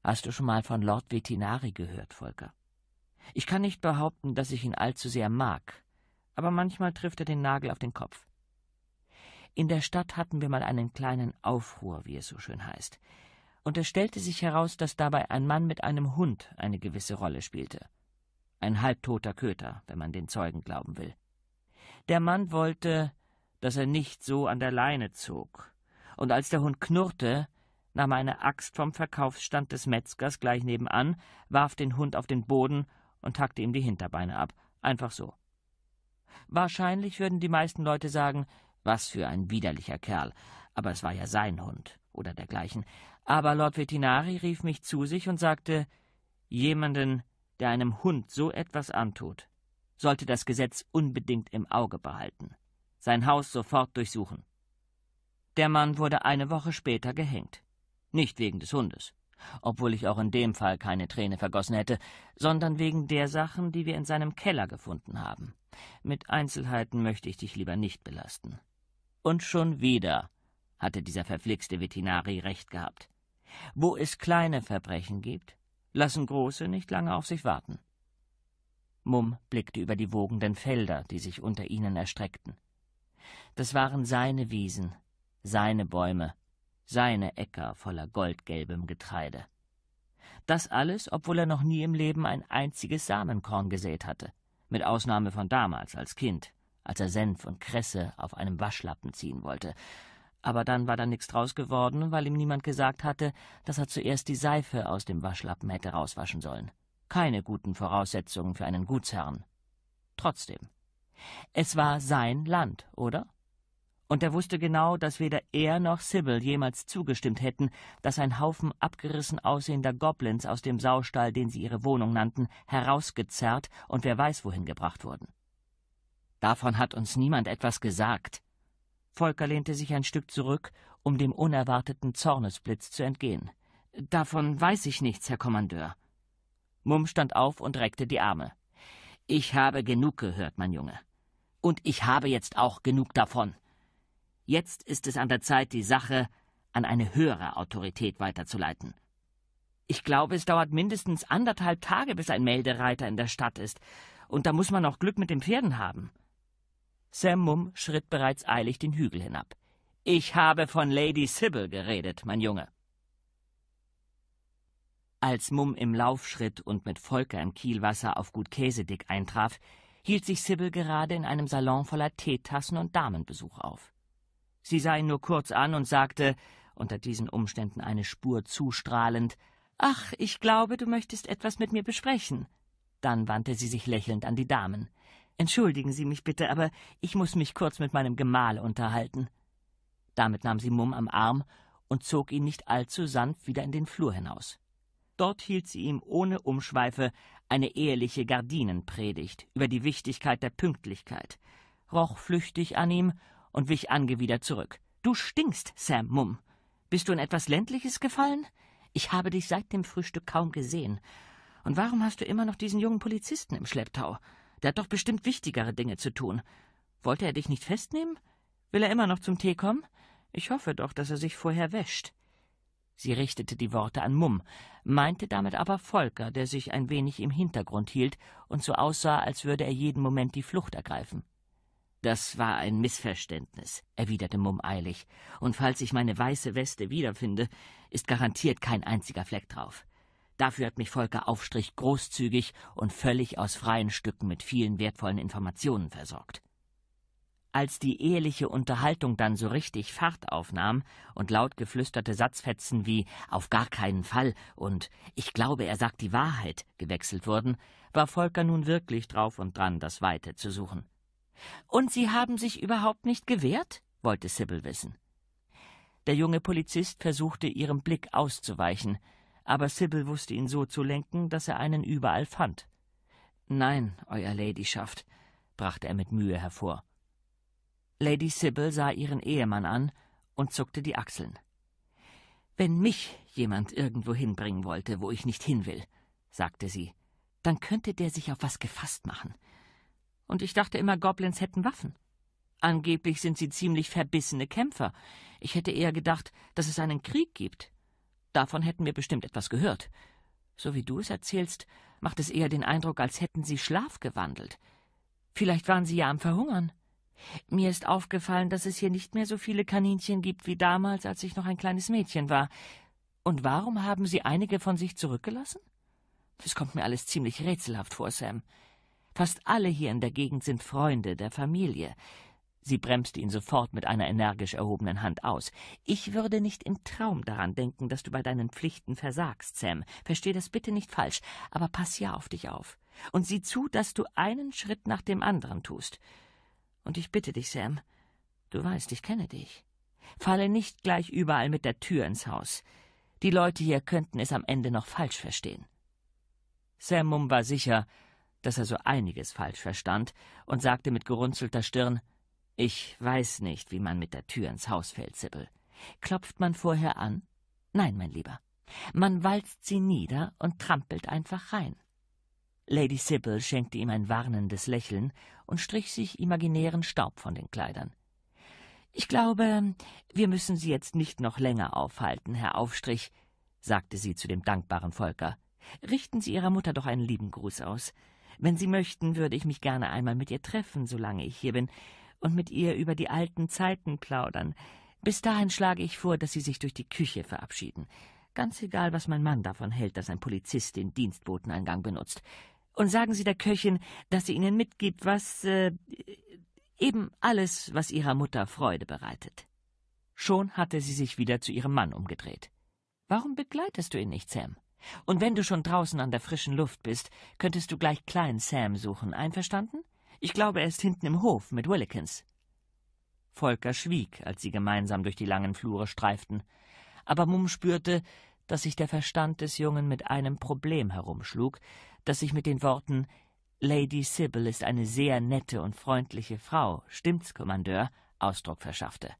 Hast du schon mal von Lord Vetinari gehört, Volker? Ich kann nicht behaupten, dass ich ihn allzu sehr mag, aber manchmal trifft er den Nagel auf den Kopf. In der Stadt hatten wir mal einen kleinen Aufruhr, wie es so schön heißt, und es stellte sich heraus, dass dabei ein Mann mit einem Hund eine gewisse Rolle spielte. Ein halbtoter Köter, wenn man den Zeugen glauben will. Der Mann wollte, dass er nicht so an der Leine zog. Und als der Hund knurrte, nahm er eine Axt vom Verkaufsstand des Metzgers gleich nebenan, warf den Hund auf den Boden und hackte ihm die Hinterbeine ab. Einfach so. Wahrscheinlich würden die meisten Leute sagen, was für ein widerlicher Kerl. Aber es war ja sein Hund oder dergleichen. Aber Lord Vetinari rief mich zu sich und sagte, jemanden, der einem Hund so etwas antut, sollte das Gesetz unbedingt im Auge behalten, sein Haus sofort durchsuchen. Der Mann wurde eine Woche später gehängt. Nicht wegen des Hundes, obwohl ich auch in dem Fall keine Träne vergossen hätte, sondern wegen der Sachen, die wir in seinem Keller gefunden haben. Mit Einzelheiten möchte ich dich lieber nicht belasten. Und schon wieder hatte dieser verflixte Veterinari recht gehabt. Wo es kleine Verbrechen gibt, lassen große nicht lange auf sich warten. Mumm blickte über die wogenden Felder, die sich unter ihnen erstreckten. Das waren seine Wiesen, seine Bäume, seine Äcker voller goldgelbem Getreide. Das alles, obwohl er noch nie im Leben ein einziges Samenkorn gesät hatte, mit Ausnahme von damals als Kind, als er Senf und Kresse auf einem Waschlappen ziehen wollte, aber dann war da nichts draus geworden, weil ihm niemand gesagt hatte, dass er zuerst die Seife aus dem Waschlappen hätte rauswaschen sollen. Keine guten Voraussetzungen für einen Gutsherrn. Trotzdem. Es war sein Land, oder? Und er wusste genau, dass weder er noch Sybil jemals zugestimmt hätten, dass ein Haufen abgerissen aussehender Goblins aus dem Saustall, den sie ihre Wohnung nannten, herausgezerrt und wer weiß wohin gebracht wurden. Davon hat uns niemand etwas gesagt, Volker lehnte sich ein Stück zurück, um dem unerwarteten Zornesblitz zu entgehen. Davon weiß ich nichts, Herr Kommandeur. Mumm stand auf und reckte die Arme. Ich habe genug gehört, mein Junge. Und ich habe jetzt auch genug davon. Jetzt ist es an der Zeit, die Sache an eine höhere Autorität weiterzuleiten. Ich glaube, es dauert mindestens anderthalb Tage, bis ein Meldereiter in der Stadt ist, und da muss man auch Glück mit den Pferden haben. Sam Mumm schritt bereits eilig den Hügel hinab. Ich habe von Lady Sibyl geredet, mein Junge. Als Mumm im Laufschritt und mit Volker im Kielwasser auf Gut Käsedick eintraf, hielt sich Sibyl gerade in einem Salon voller Teetassen und Damenbesuch auf. Sie sah ihn nur kurz an und sagte, unter diesen Umständen eine Spur zustrahlend, Ach, ich glaube, du möchtest etwas mit mir besprechen. Dann wandte sie sich lächelnd an die Damen. Entschuldigen Sie mich bitte, aber ich muss mich kurz mit meinem Gemahl unterhalten. Damit nahm sie Mumm am Arm und zog ihn nicht allzu sanft wieder in den Flur hinaus. Dort hielt sie ihm ohne Umschweife eine eheliche Gardinenpredigt über die Wichtigkeit der Pünktlichkeit, roch flüchtig an ihm und wich angewidert zurück. Du stinkst, Sam Mumm. Bist du in etwas Ländliches gefallen? Ich habe dich seit dem Frühstück kaum gesehen. Und warum hast du immer noch diesen jungen Polizisten im Schlepptau? Der hat doch bestimmt wichtigere Dinge zu tun. Wollte er dich nicht festnehmen? Will er immer noch zum Tee kommen? Ich hoffe doch, dass er sich vorher wäscht. Sie richtete die Worte an Mumm, meinte damit aber Volker, der sich ein wenig im Hintergrund hielt und so aussah, als würde er jeden Moment die Flucht ergreifen. Das war ein Missverständnis, erwiderte Mumm eilig, und falls ich meine weiße Weste wiederfinde, ist garantiert kein einziger Fleck drauf. Dafür hat mich Volker Aufstrich großzügig und völlig aus freien Stücken mit vielen wertvollen Informationen versorgt. Als die eheliche Unterhaltung dann so richtig Fahrt aufnahm und laut geflüsterte Satzfetzen wie auf gar keinen Fall und ich glaube, er sagt die Wahrheit gewechselt wurden, war Volker nun wirklich drauf und dran, das Weite zu suchen. Und Sie haben sich überhaupt nicht gewehrt? wollte Sibyl wissen. Der junge Polizist versuchte, ihrem Blick auszuweichen – aber Sybil wusste ihn so zu lenken, dass er einen überall fand. Nein, Euer Ladyschaft, brachte er mit Mühe hervor. Lady Sybil sah ihren Ehemann an und zuckte die Achseln. Wenn mich jemand irgendwo hinbringen wollte, wo ich nicht hin will, sagte sie, dann könnte der sich auf was gefasst machen. Und ich dachte immer, Goblins hätten Waffen. Angeblich sind sie ziemlich verbissene Kämpfer. Ich hätte eher gedacht, dass es einen Krieg gibt. Davon hätten wir bestimmt etwas gehört. So wie du es erzählst, macht es eher den Eindruck, als hätten sie Schlaf gewandelt. Vielleicht waren sie ja am Verhungern. Mir ist aufgefallen, dass es hier nicht mehr so viele Kaninchen gibt wie damals, als ich noch ein kleines Mädchen war. Und warum haben Sie einige von sich zurückgelassen? Das kommt mir alles ziemlich rätselhaft vor, Sam. Fast alle hier in der Gegend sind Freunde der Familie. Sie bremste ihn sofort mit einer energisch erhobenen Hand aus. Ich würde nicht im Traum daran denken, dass du bei deinen Pflichten versagst, Sam. Versteh das bitte nicht falsch, aber pass ja auf dich auf. Und sieh zu, dass du einen Schritt nach dem anderen tust. Und ich bitte dich, Sam, du weißt, ich kenne dich. Falle nicht gleich überall mit der Tür ins Haus. Die Leute hier könnten es am Ende noch falsch verstehen. Sam Mum war sicher, dass er so einiges falsch verstand und sagte mit gerunzelter Stirn, ich weiß nicht, wie man mit der Tür ins Haus fällt, Sibyl. Klopft man vorher an? Nein, mein Lieber. Man walzt sie nieder und trampelt einfach rein. Lady Sibyl schenkte ihm ein warnendes Lächeln und strich sich imaginären Staub von den Kleidern. Ich glaube, wir müssen Sie jetzt nicht noch länger aufhalten, Herr Aufstrich, sagte sie zu dem dankbaren Volker. Richten Sie Ihrer Mutter doch einen lieben Gruß aus. Wenn Sie möchten, würde ich mich gerne einmal mit ihr treffen, solange ich hier bin und mit ihr über die alten Zeiten plaudern. Bis dahin schlage ich vor, dass Sie sich durch die Küche verabschieden. Ganz egal, was mein Mann davon hält, dass ein Polizist den Dienstboteneingang benutzt. Und sagen Sie der Köchin, dass sie Ihnen mitgibt, was äh, eben alles, was Ihrer Mutter Freude bereitet. Schon hatte sie sich wieder zu ihrem Mann umgedreht. Warum begleitest du ihn nicht, Sam? Und wenn du schon draußen an der frischen Luft bist, könntest du gleich Klein Sam suchen, einverstanden? Ich glaube, er ist hinten im Hof mit Willikins. Volker schwieg, als sie gemeinsam durch die langen Flure streiften, aber Mumm spürte, dass sich der Verstand des Jungen mit einem Problem herumschlug, das sich mit den Worten Lady Sybil ist eine sehr nette und freundliche Frau, stimmt's, Kommandeur, Ausdruck verschaffte.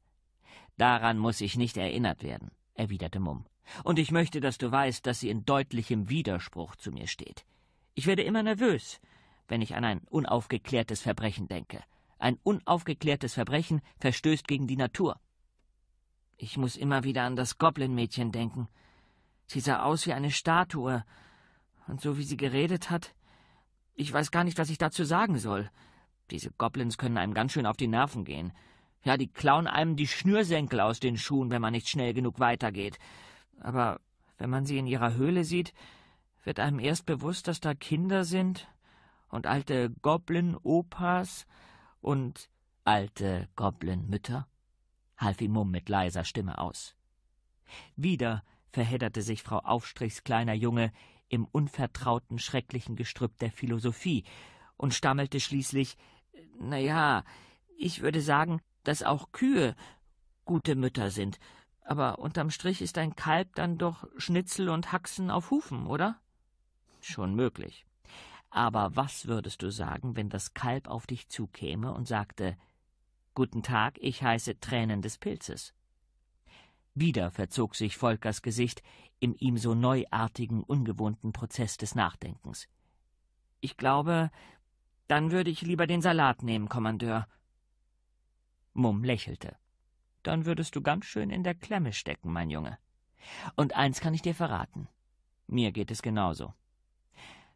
Daran muss ich nicht erinnert werden, erwiderte Mumm. Und ich möchte, dass du weißt, dass sie in deutlichem Widerspruch zu mir steht. Ich werde immer nervös, wenn ich an ein unaufgeklärtes Verbrechen denke. Ein unaufgeklärtes Verbrechen verstößt gegen die Natur. Ich muss immer wieder an das Goblin-Mädchen denken. Sie sah aus wie eine Statue, und so wie sie geredet hat, ich weiß gar nicht, was ich dazu sagen soll. Diese Goblins können einem ganz schön auf die Nerven gehen. Ja, die klauen einem die Schnürsenkel aus den Schuhen, wenn man nicht schnell genug weitergeht. Aber wenn man sie in ihrer Höhle sieht, wird einem erst bewusst, dass da Kinder sind, und alte Goblin-Opas und alte Goblin-Mütter? half ihm Mumm mit leiser Stimme aus. Wieder verhedderte sich Frau Aufstrichs kleiner Junge im unvertrauten, schrecklichen Gestrüpp der Philosophie und stammelte schließlich, na ja, ich würde sagen, dass auch Kühe gute Mütter sind, aber unterm Strich ist ein Kalb dann doch Schnitzel und Haxen auf Hufen, oder? Schon möglich. Aber was würdest du sagen, wenn das Kalb auf dich zukäme und sagte Guten Tag, ich heiße Tränen des Pilzes? Wieder verzog sich Volkers Gesicht im ihm so neuartigen, ungewohnten Prozess des Nachdenkens. Ich glaube, dann würde ich lieber den Salat nehmen, Kommandeur. Mumm lächelte. Dann würdest du ganz schön in der Klemme stecken, mein Junge. Und eins kann ich dir verraten. Mir geht es genauso.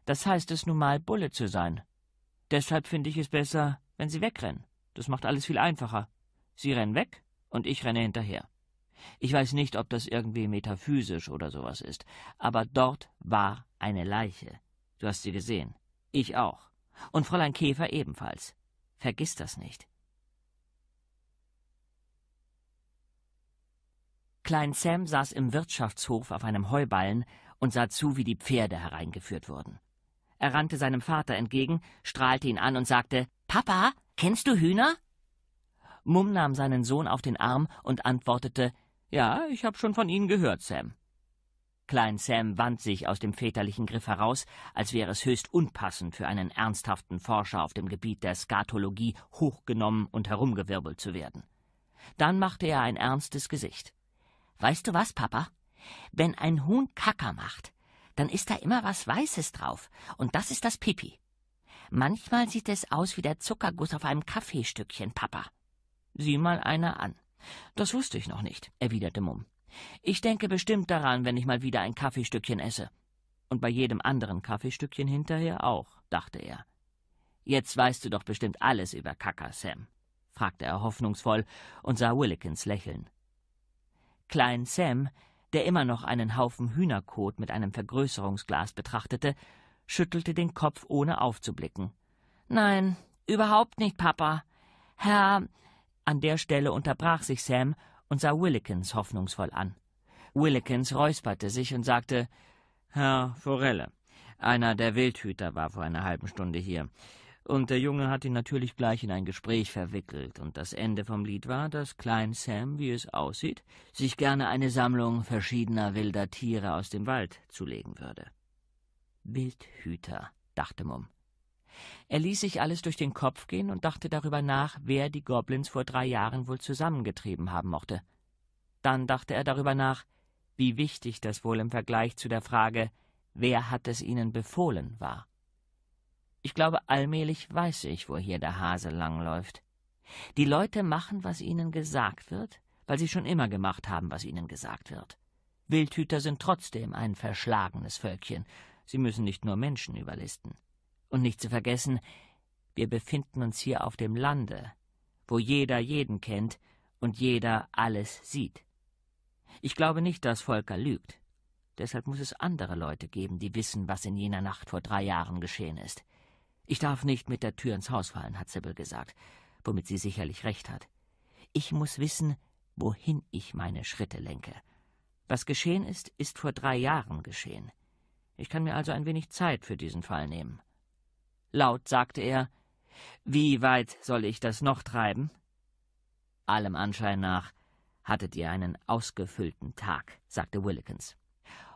Das heißt es nun mal, Bulle zu sein. Deshalb finde ich es besser, wenn sie wegrennen. Das macht alles viel einfacher. Sie rennen weg und ich renne hinterher. Ich weiß nicht, ob das irgendwie metaphysisch oder sowas ist, aber dort war eine Leiche. Du hast sie gesehen. Ich auch. Und Fräulein Käfer ebenfalls. Vergiss das nicht. Klein Sam saß im Wirtschaftshof auf einem Heuballen und sah zu, wie die Pferde hereingeführt wurden. Er rannte seinem Vater entgegen, strahlte ihn an und sagte Papa, kennst du Hühner? Mumm nahm seinen Sohn auf den Arm und antwortete Ja, ich habe schon von ihnen gehört, Sam. Klein Sam wand sich aus dem väterlichen Griff heraus, als wäre es höchst unpassend für einen ernsthaften Forscher auf dem Gebiet der Skatologie hochgenommen und herumgewirbelt zu werden. Dann machte er ein ernstes Gesicht. Weißt du was, Papa? Wenn ein Huhn Kacker macht, dann ist da immer was Weißes drauf, und das ist das Pipi. Manchmal sieht es aus wie der Zuckerguss auf einem Kaffeestückchen, Papa. Sieh mal einer an. Das wusste ich noch nicht, erwiderte Mumm. Ich denke bestimmt daran, wenn ich mal wieder ein Kaffeestückchen esse. Und bei jedem anderen Kaffeestückchen hinterher auch, dachte er. Jetzt weißt du doch bestimmt alles über Kaka, Sam, fragte er hoffnungsvoll und sah Willikins lächeln. Klein Sam der immer noch einen Haufen Hühnerkot mit einem Vergrößerungsglas betrachtete, schüttelte den Kopf, ohne aufzublicken. Nein, überhaupt nicht, Papa. Herr. An der Stelle unterbrach sich Sam und sah Willikins hoffnungsvoll an. Willikins räusperte sich und sagte Herr Forelle, einer der Wildhüter war vor einer halben Stunde hier und der Junge hat ihn natürlich gleich in ein Gespräch verwickelt, und das Ende vom Lied war, dass Klein Sam, wie es aussieht, sich gerne eine Sammlung verschiedener wilder Tiere aus dem Wald zulegen würde. Wildhüter, dachte Mumm. Er ließ sich alles durch den Kopf gehen und dachte darüber nach, wer die Goblins vor drei Jahren wohl zusammengetrieben haben mochte. Dann dachte er darüber nach, wie wichtig das wohl im Vergleich zu der Frage, wer hat es ihnen befohlen war. Ich glaube, allmählich weiß ich, wo hier der Hase langläuft. Die Leute machen, was ihnen gesagt wird, weil sie schon immer gemacht haben, was ihnen gesagt wird. Wildhüter sind trotzdem ein verschlagenes Völkchen. Sie müssen nicht nur Menschen überlisten. Und nicht zu vergessen, wir befinden uns hier auf dem Lande, wo jeder jeden kennt und jeder alles sieht. Ich glaube nicht, dass Volker lügt. Deshalb muss es andere Leute geben, die wissen, was in jener Nacht vor drei Jahren geschehen ist. Ich darf nicht mit der Tür ins Haus fallen, hat Sibyl gesagt, womit sie sicherlich recht hat. Ich muss wissen, wohin ich meine Schritte lenke. Was geschehen ist, ist vor drei Jahren geschehen. Ich kann mir also ein wenig Zeit für diesen Fall nehmen. Laut sagte er, wie weit soll ich das noch treiben? Allem Anschein nach hattet ihr einen ausgefüllten Tag, sagte Willikins.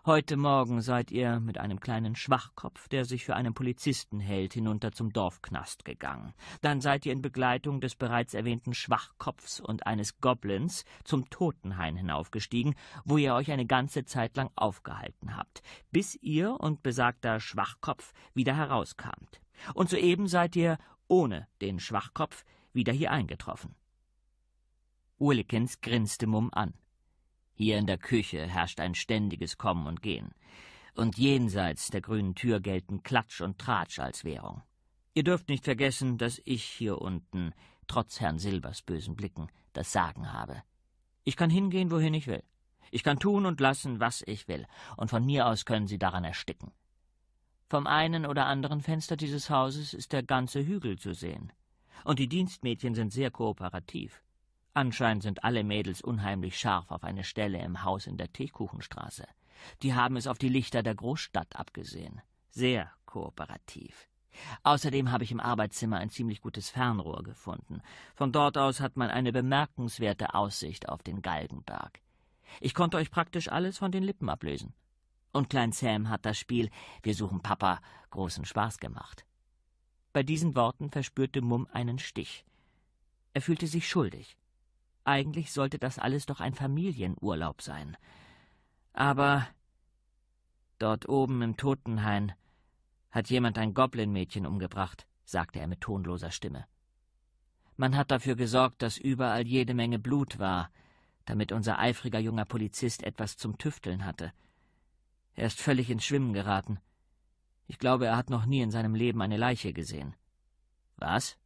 Heute Morgen seid ihr mit einem kleinen Schwachkopf, der sich für einen Polizisten hält, hinunter zum Dorfknast gegangen. Dann seid ihr in Begleitung des bereits erwähnten Schwachkopfs und eines Goblins zum Totenhain hinaufgestiegen, wo ihr euch eine ganze Zeit lang aufgehalten habt, bis ihr und besagter Schwachkopf wieder herauskamt. Und soeben seid ihr ohne den Schwachkopf wieder hier eingetroffen. Willikins grinste Mumm an. Hier in der Küche herrscht ein ständiges Kommen und Gehen. Und jenseits der grünen Tür gelten Klatsch und Tratsch als Währung. Ihr dürft nicht vergessen, dass ich hier unten, trotz Herrn Silbers bösen Blicken, das Sagen habe. Ich kann hingehen, wohin ich will. Ich kann tun und lassen, was ich will, und von mir aus können Sie daran ersticken. Vom einen oder anderen Fenster dieses Hauses ist der ganze Hügel zu sehen. Und die Dienstmädchen sind sehr kooperativ. Anscheinend sind alle Mädels unheimlich scharf auf eine Stelle im Haus in der Teekuchenstraße. Die haben es auf die Lichter der Großstadt abgesehen. Sehr kooperativ. Außerdem habe ich im Arbeitszimmer ein ziemlich gutes Fernrohr gefunden. Von dort aus hat man eine bemerkenswerte Aussicht auf den Galgenberg. Ich konnte euch praktisch alles von den Lippen ablösen. Und Klein Sam hat das Spiel Wir suchen Papa großen Spaß gemacht. Bei diesen Worten verspürte Mumm einen Stich. Er fühlte sich schuldig. Eigentlich sollte das alles doch ein Familienurlaub sein. Aber dort oben im Totenhain hat jemand ein Goblin-Mädchen umgebracht, sagte er mit tonloser Stimme. Man hat dafür gesorgt, dass überall jede Menge Blut war, damit unser eifriger junger Polizist etwas zum Tüfteln hatte. Er ist völlig ins Schwimmen geraten. Ich glaube, er hat noch nie in seinem Leben eine Leiche gesehen. Was?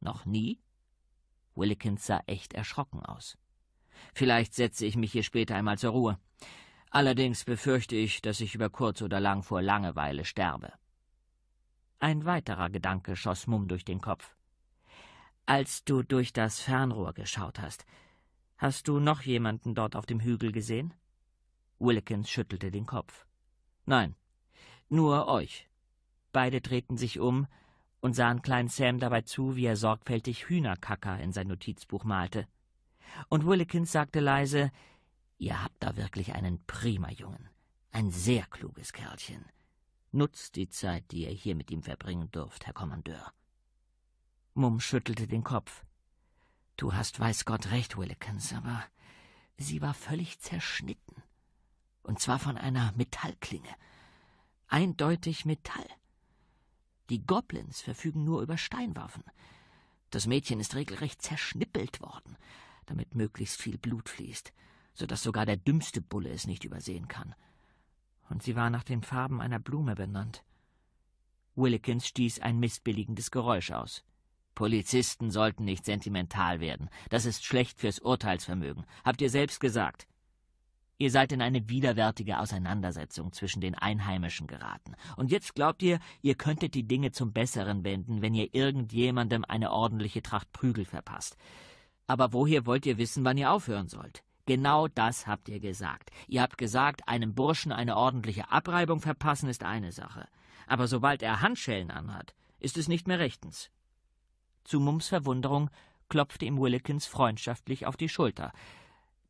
Noch nie? Willikins sah echt erschrocken aus. Vielleicht setze ich mich hier später einmal zur Ruhe. Allerdings befürchte ich, dass ich über kurz oder lang vor Langeweile sterbe. Ein weiterer Gedanke schoss Mumm durch den Kopf. Als du durch das Fernrohr geschaut hast, hast du noch jemanden dort auf dem Hügel gesehen? Willikins schüttelte den Kopf. Nein, nur euch. Beide drehten sich um, und sahen Klein Sam dabei zu, wie er sorgfältig Hühnerkacker in sein Notizbuch malte. Und Willikins sagte leise, Ihr habt da wirklich einen prima Jungen, ein sehr kluges Kerlchen. Nutzt die Zeit, die ihr hier mit ihm verbringen dürft, Herr Kommandeur. Mumm schüttelte den Kopf. Du hast weiß Gott recht, Willikins, aber sie war völlig zerschnitten. Und zwar von einer Metallklinge. Eindeutig Metall. Die Goblins verfügen nur über Steinwaffen. Das Mädchen ist regelrecht zerschnippelt worden, damit möglichst viel Blut fließt, so dass sogar der dümmste Bulle es nicht übersehen kann. Und sie war nach den Farben einer Blume benannt. Willikins stieß ein missbilligendes Geräusch aus. Polizisten sollten nicht sentimental werden. Das ist schlecht fürs Urteilsvermögen. Habt ihr selbst gesagt. Ihr seid in eine widerwärtige Auseinandersetzung zwischen den Einheimischen geraten. Und jetzt glaubt ihr, ihr könntet die Dinge zum Besseren wenden, wenn ihr irgendjemandem eine ordentliche Tracht Prügel verpasst. Aber woher wollt ihr wissen, wann ihr aufhören sollt? Genau das habt ihr gesagt. Ihr habt gesagt, einem Burschen eine ordentliche Abreibung verpassen ist eine Sache. Aber sobald er Handschellen anhat, ist es nicht mehr rechtens. Zu Mums Verwunderung klopfte ihm Willikins freundschaftlich auf die Schulter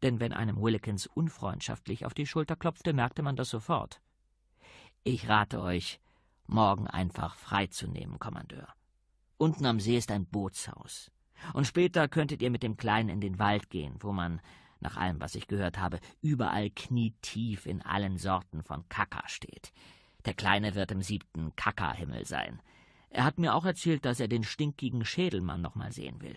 denn wenn einem Willikins unfreundschaftlich auf die Schulter klopfte, merkte man das sofort. Ich rate euch, morgen einfach freizunehmen, Kommandeur. Unten am See ist ein Bootshaus. Und später könntet ihr mit dem Kleinen in den Wald gehen, wo man, nach allem, was ich gehört habe, überall knietief in allen Sorten von Kaka steht. Der Kleine wird im siebten Kaka-Himmel sein. Er hat mir auch erzählt, dass er den stinkigen Schädelmann nochmal sehen will.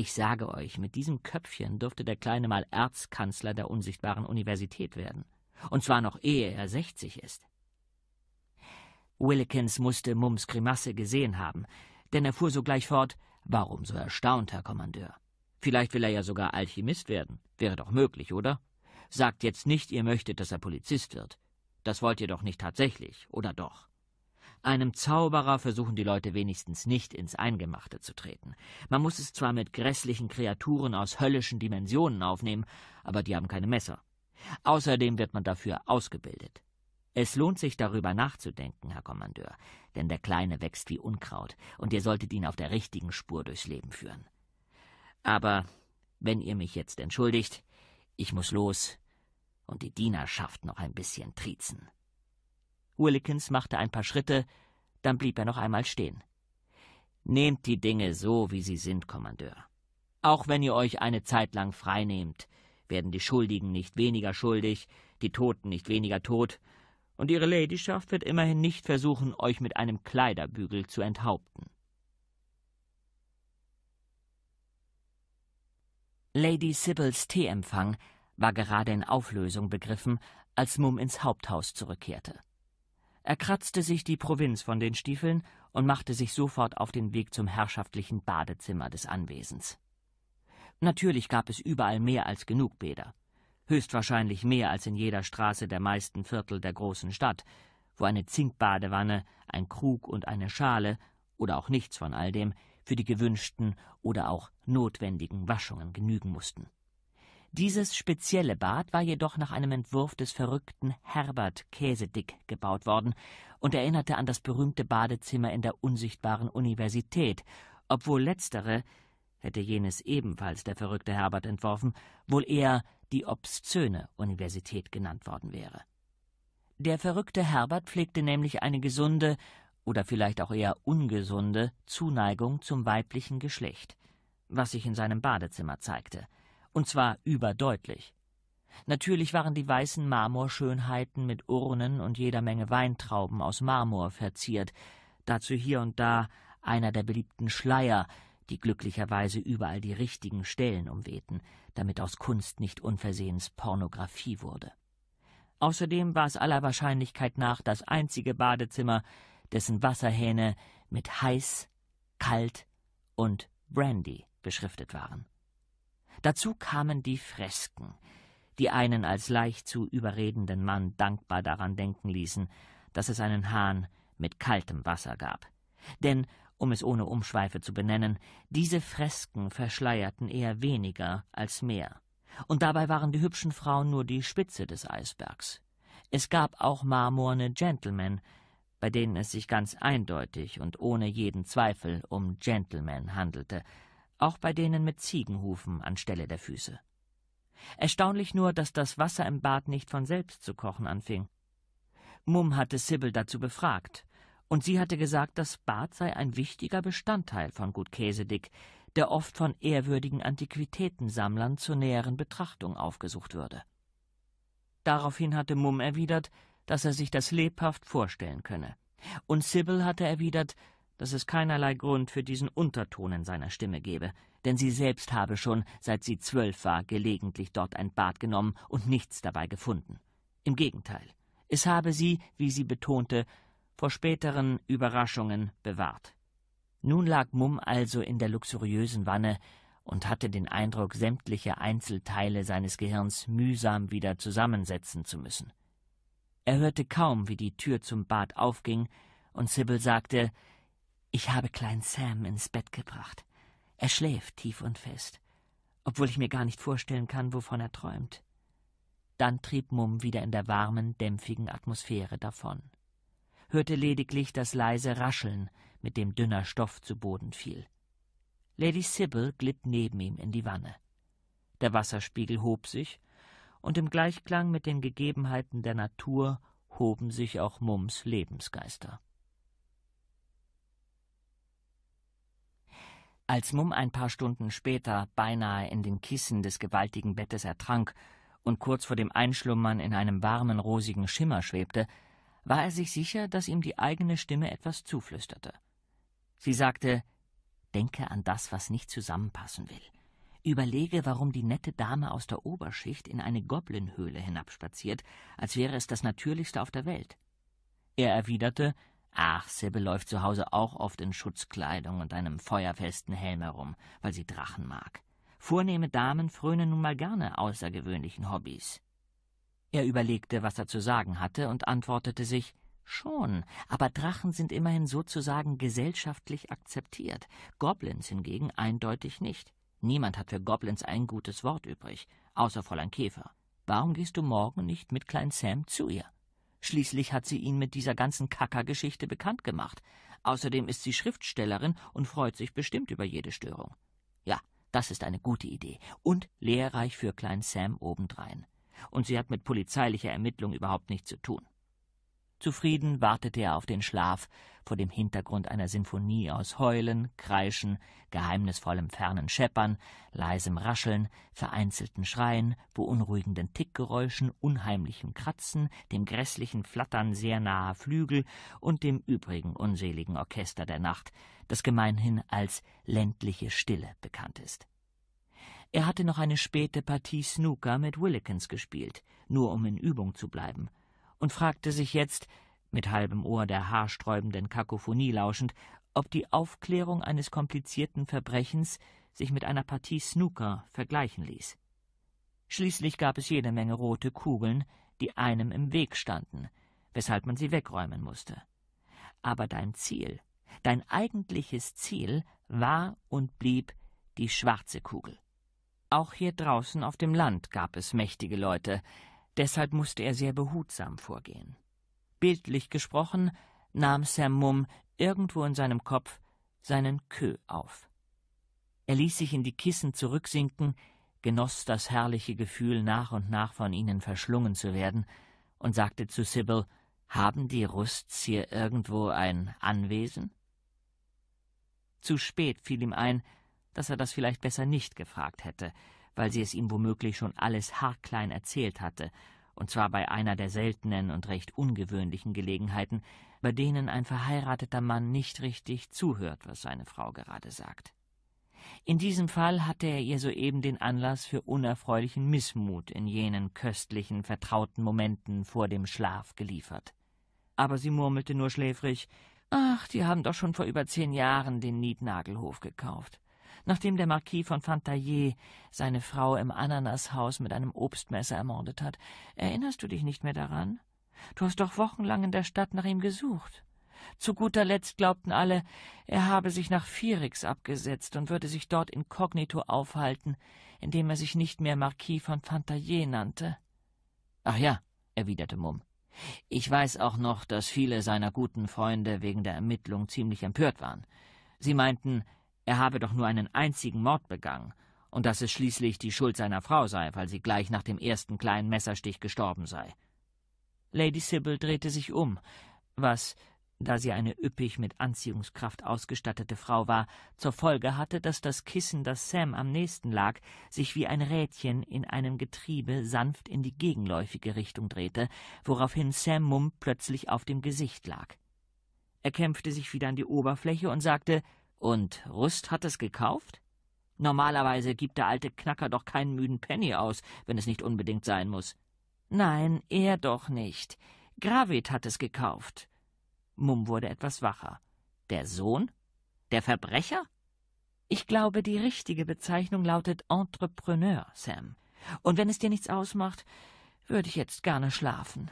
Ich sage euch, mit diesem Köpfchen dürfte der Kleine mal Erzkanzler der unsichtbaren Universität werden. Und zwar noch ehe er 60 ist. Willikins musste Mums Grimasse gesehen haben, denn er fuhr sogleich fort: Warum so erstaunt, Herr Kommandeur? Vielleicht will er ja sogar Alchemist werden. Wäre doch möglich, oder? Sagt jetzt nicht, ihr möchtet, dass er Polizist wird. Das wollt ihr doch nicht tatsächlich, oder doch? Einem Zauberer versuchen die Leute wenigstens nicht ins Eingemachte zu treten. Man muss es zwar mit grässlichen Kreaturen aus höllischen Dimensionen aufnehmen, aber die haben keine Messer. Außerdem wird man dafür ausgebildet. Es lohnt sich darüber nachzudenken, Herr Kommandeur, denn der Kleine wächst wie Unkraut, und ihr solltet ihn auf der richtigen Spur durchs Leben führen. Aber wenn ihr mich jetzt entschuldigt, ich muss los und die Dienerschaft noch ein bisschen triezen. Urlikens machte ein paar Schritte, dann blieb er noch einmal stehen. Nehmt die Dinge so, wie sie sind, Kommandeur. Auch wenn ihr euch eine Zeit lang freinehmt, werden die Schuldigen nicht weniger schuldig, die Toten nicht weniger tot, und ihre Ladyschaft wird immerhin nicht versuchen, euch mit einem Kleiderbügel zu enthaupten. Lady Sibyls Teeempfang war gerade in Auflösung begriffen, als Mum ins Haupthaus zurückkehrte. Er kratzte sich die Provinz von den Stiefeln und machte sich sofort auf den Weg zum herrschaftlichen Badezimmer des Anwesens. Natürlich gab es überall mehr als genug Bäder, höchstwahrscheinlich mehr als in jeder Straße der meisten Viertel der großen Stadt, wo eine Zinkbadewanne, ein Krug und eine Schale oder auch nichts von all dem für die gewünschten oder auch notwendigen Waschungen genügen mussten. Dieses spezielle Bad war jedoch nach einem Entwurf des verrückten Herbert Käsedick gebaut worden und erinnerte an das berühmte Badezimmer in der unsichtbaren Universität, obwohl letztere, hätte jenes ebenfalls der verrückte Herbert entworfen, wohl eher die obszöne Universität genannt worden wäre. Der verrückte Herbert pflegte nämlich eine gesunde oder vielleicht auch eher ungesunde Zuneigung zum weiblichen Geschlecht, was sich in seinem Badezimmer zeigte – und zwar überdeutlich. Natürlich waren die weißen Marmorschönheiten mit Urnen und jeder Menge Weintrauben aus Marmor verziert, dazu hier und da einer der beliebten Schleier, die glücklicherweise überall die richtigen Stellen umwehten, damit aus Kunst nicht unversehens Pornografie wurde. Außerdem war es aller Wahrscheinlichkeit nach das einzige Badezimmer, dessen Wasserhähne mit heiß, kalt und Brandy beschriftet waren. Dazu kamen die Fresken, die einen als leicht zu überredenden Mann dankbar daran denken ließen, dass es einen Hahn mit kaltem Wasser gab. Denn, um es ohne Umschweife zu benennen, diese Fresken verschleierten eher weniger als mehr. Und dabei waren die hübschen Frauen nur die Spitze des Eisbergs. Es gab auch marmorne Gentlemen, bei denen es sich ganz eindeutig und ohne jeden Zweifel um Gentlemen handelte, auch bei denen mit Ziegenhufen anstelle der Füße. Erstaunlich nur, dass das Wasser im Bad nicht von selbst zu kochen anfing. Mumm hatte Sibyl dazu befragt, und sie hatte gesagt, das Bad sei ein wichtiger Bestandteil von Gut Käsedick, der oft von ehrwürdigen Antiquitätensammlern zur näheren Betrachtung aufgesucht würde. Daraufhin hatte Mumm erwidert, dass er sich das lebhaft vorstellen könne, und Sibyl hatte erwidert, dass es keinerlei Grund für diesen Unterton in seiner Stimme gebe, denn sie selbst habe schon, seit sie zwölf war, gelegentlich dort ein Bad genommen und nichts dabei gefunden. Im Gegenteil, es habe sie, wie sie betonte, vor späteren Überraschungen bewahrt. Nun lag Mumm also in der luxuriösen Wanne und hatte den Eindruck, sämtliche Einzelteile seines Gehirns mühsam wieder zusammensetzen zu müssen. Er hörte kaum, wie die Tür zum Bad aufging, und Sibyl sagte, ich habe Klein Sam ins Bett gebracht. Er schläft tief und fest, obwohl ich mir gar nicht vorstellen kann, wovon er träumt. Dann trieb Mumm wieder in der warmen, dämpfigen Atmosphäre davon, hörte lediglich das leise Rascheln, mit dem dünner Stoff zu Boden fiel. Lady Sybil glitt neben ihm in die Wanne. Der Wasserspiegel hob sich, und im Gleichklang mit den Gegebenheiten der Natur hoben sich auch Mums Lebensgeister. Als Mumm ein paar Stunden später beinahe in den Kissen des gewaltigen Bettes ertrank und kurz vor dem Einschlummern in einem warmen, rosigen Schimmer schwebte, war er sich sicher, dass ihm die eigene Stimme etwas zuflüsterte. Sie sagte Denke an das, was nicht zusammenpassen will. Überlege, warum die nette Dame aus der Oberschicht in eine Goblinhöhle hinabspaziert, als wäre es das Natürlichste auf der Welt. Er erwiderte Ach, Sibyl läuft zu Hause auch oft in Schutzkleidung und einem feuerfesten Helm herum, weil sie Drachen mag. Vornehme Damen frönen nun mal gerne außergewöhnlichen Hobbys. Er überlegte, was er zu sagen hatte, und antwortete sich Schon, aber Drachen sind immerhin sozusagen gesellschaftlich akzeptiert, Goblins hingegen eindeutig nicht. Niemand hat für Goblins ein gutes Wort übrig, außer Fräulein Käfer. Warum gehst du morgen nicht mit Klein Sam zu ihr? Schließlich hat sie ihn mit dieser ganzen Kackergeschichte bekannt gemacht. Außerdem ist sie Schriftstellerin und freut sich bestimmt über jede Störung. Ja, das ist eine gute Idee und lehrreich für kleinen Sam obendrein. Und sie hat mit polizeilicher Ermittlung überhaupt nichts zu tun. Zufrieden wartete er auf den Schlaf, vor dem Hintergrund einer Sinfonie aus Heulen, Kreischen, geheimnisvollem fernen Scheppern, leisem Rascheln, vereinzelten Schreien, beunruhigenden Tickgeräuschen, unheimlichem Kratzen, dem grässlichen Flattern sehr naher Flügel und dem übrigen unseligen Orchester der Nacht, das gemeinhin als ländliche Stille bekannt ist. Er hatte noch eine späte Partie Snooker mit Willikins gespielt, nur um in Übung zu bleiben, und fragte sich jetzt, mit halbem Ohr der haarsträubenden Kakophonie lauschend, ob die Aufklärung eines komplizierten Verbrechens sich mit einer Partie Snooker vergleichen ließ. Schließlich gab es jede Menge rote Kugeln, die einem im Weg standen, weshalb man sie wegräumen musste. Aber dein Ziel, dein eigentliches Ziel war und blieb die schwarze Kugel. Auch hier draußen auf dem Land gab es mächtige Leute, deshalb musste er sehr behutsam vorgehen. Bildlich gesprochen nahm Sam Mumm irgendwo in seinem Kopf seinen Kö auf. Er ließ sich in die Kissen zurücksinken, genoss das herrliche Gefühl, nach und nach von ihnen verschlungen zu werden, und sagte zu Sibyl, haben die Rusts hier irgendwo ein Anwesen? Zu spät fiel ihm ein, dass er das vielleicht besser nicht gefragt hätte, weil sie es ihm womöglich schon alles haarklein erzählt hatte und zwar bei einer der seltenen und recht ungewöhnlichen Gelegenheiten, bei denen ein verheirateter Mann nicht richtig zuhört, was seine Frau gerade sagt. In diesem Fall hatte er ihr soeben den Anlass für unerfreulichen Missmut in jenen köstlichen, vertrauten Momenten vor dem Schlaf geliefert. Aber sie murmelte nur schläfrig Ach, die haben doch schon vor über zehn Jahren den Niednagelhof gekauft nachdem der Marquis von Fantaillet seine Frau im Ananashaus mit einem Obstmesser ermordet hat. Erinnerst du dich nicht mehr daran? Du hast doch wochenlang in der Stadt nach ihm gesucht. Zu guter Letzt glaubten alle, er habe sich nach Firix abgesetzt und würde sich dort inkognito aufhalten, indem er sich nicht mehr Marquis von Fantaillet nannte. Ach ja, erwiderte Mumm. Ich weiß auch noch, dass viele seiner guten Freunde wegen der Ermittlung ziemlich empört waren. Sie meinten, er habe doch nur einen einzigen Mord begangen und dass es schließlich die Schuld seiner Frau sei, weil sie gleich nach dem ersten kleinen Messerstich gestorben sei. Lady Sybil drehte sich um, was, da sie eine üppig mit Anziehungskraft ausgestattete Frau war, zur Folge hatte, dass das Kissen, das Sam am nächsten lag, sich wie ein Rädchen in einem Getriebe sanft in die gegenläufige Richtung drehte, woraufhin Sam Mumm plötzlich auf dem Gesicht lag. Er kämpfte sich wieder an die Oberfläche und sagte und Rust hat es gekauft? Normalerweise gibt der alte Knacker doch keinen müden Penny aus, wenn es nicht unbedingt sein muss. Nein, er doch nicht. Gravit hat es gekauft. Mumm wurde etwas wacher. Der Sohn? Der Verbrecher? Ich glaube, die richtige Bezeichnung lautet Entrepreneur, Sam. Und wenn es dir nichts ausmacht, würde ich jetzt gerne schlafen.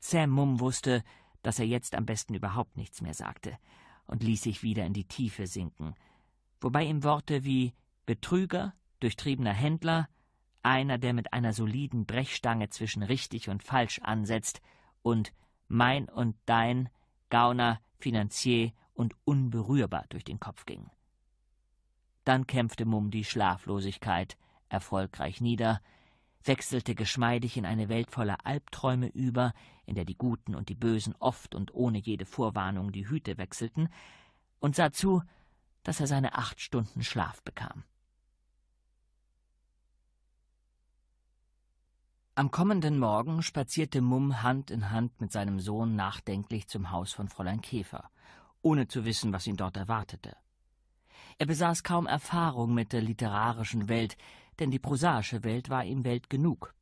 Sam Mumm wusste, dass er jetzt am besten überhaupt nichts mehr sagte und ließ sich wieder in die Tiefe sinken, wobei ihm Worte wie Betrüger, durchtriebener Händler, einer, der mit einer soliden Brechstange zwischen richtig und falsch ansetzt, und mein und dein, Gauner, Finanzier und unberührbar durch den Kopf gingen. Dann kämpfte Mum die Schlaflosigkeit erfolgreich nieder, wechselte geschmeidig in eine Welt voller Albträume über, in der die Guten und die Bösen oft und ohne jede Vorwarnung die Hüte wechselten, und sah zu, dass er seine acht Stunden Schlaf bekam. Am kommenden Morgen spazierte Mumm Hand in Hand mit seinem Sohn nachdenklich zum Haus von Fräulein Käfer, ohne zu wissen, was ihn dort erwartete. Er besaß kaum Erfahrung mit der literarischen Welt, denn die prosaische Welt war ihm Welt genug.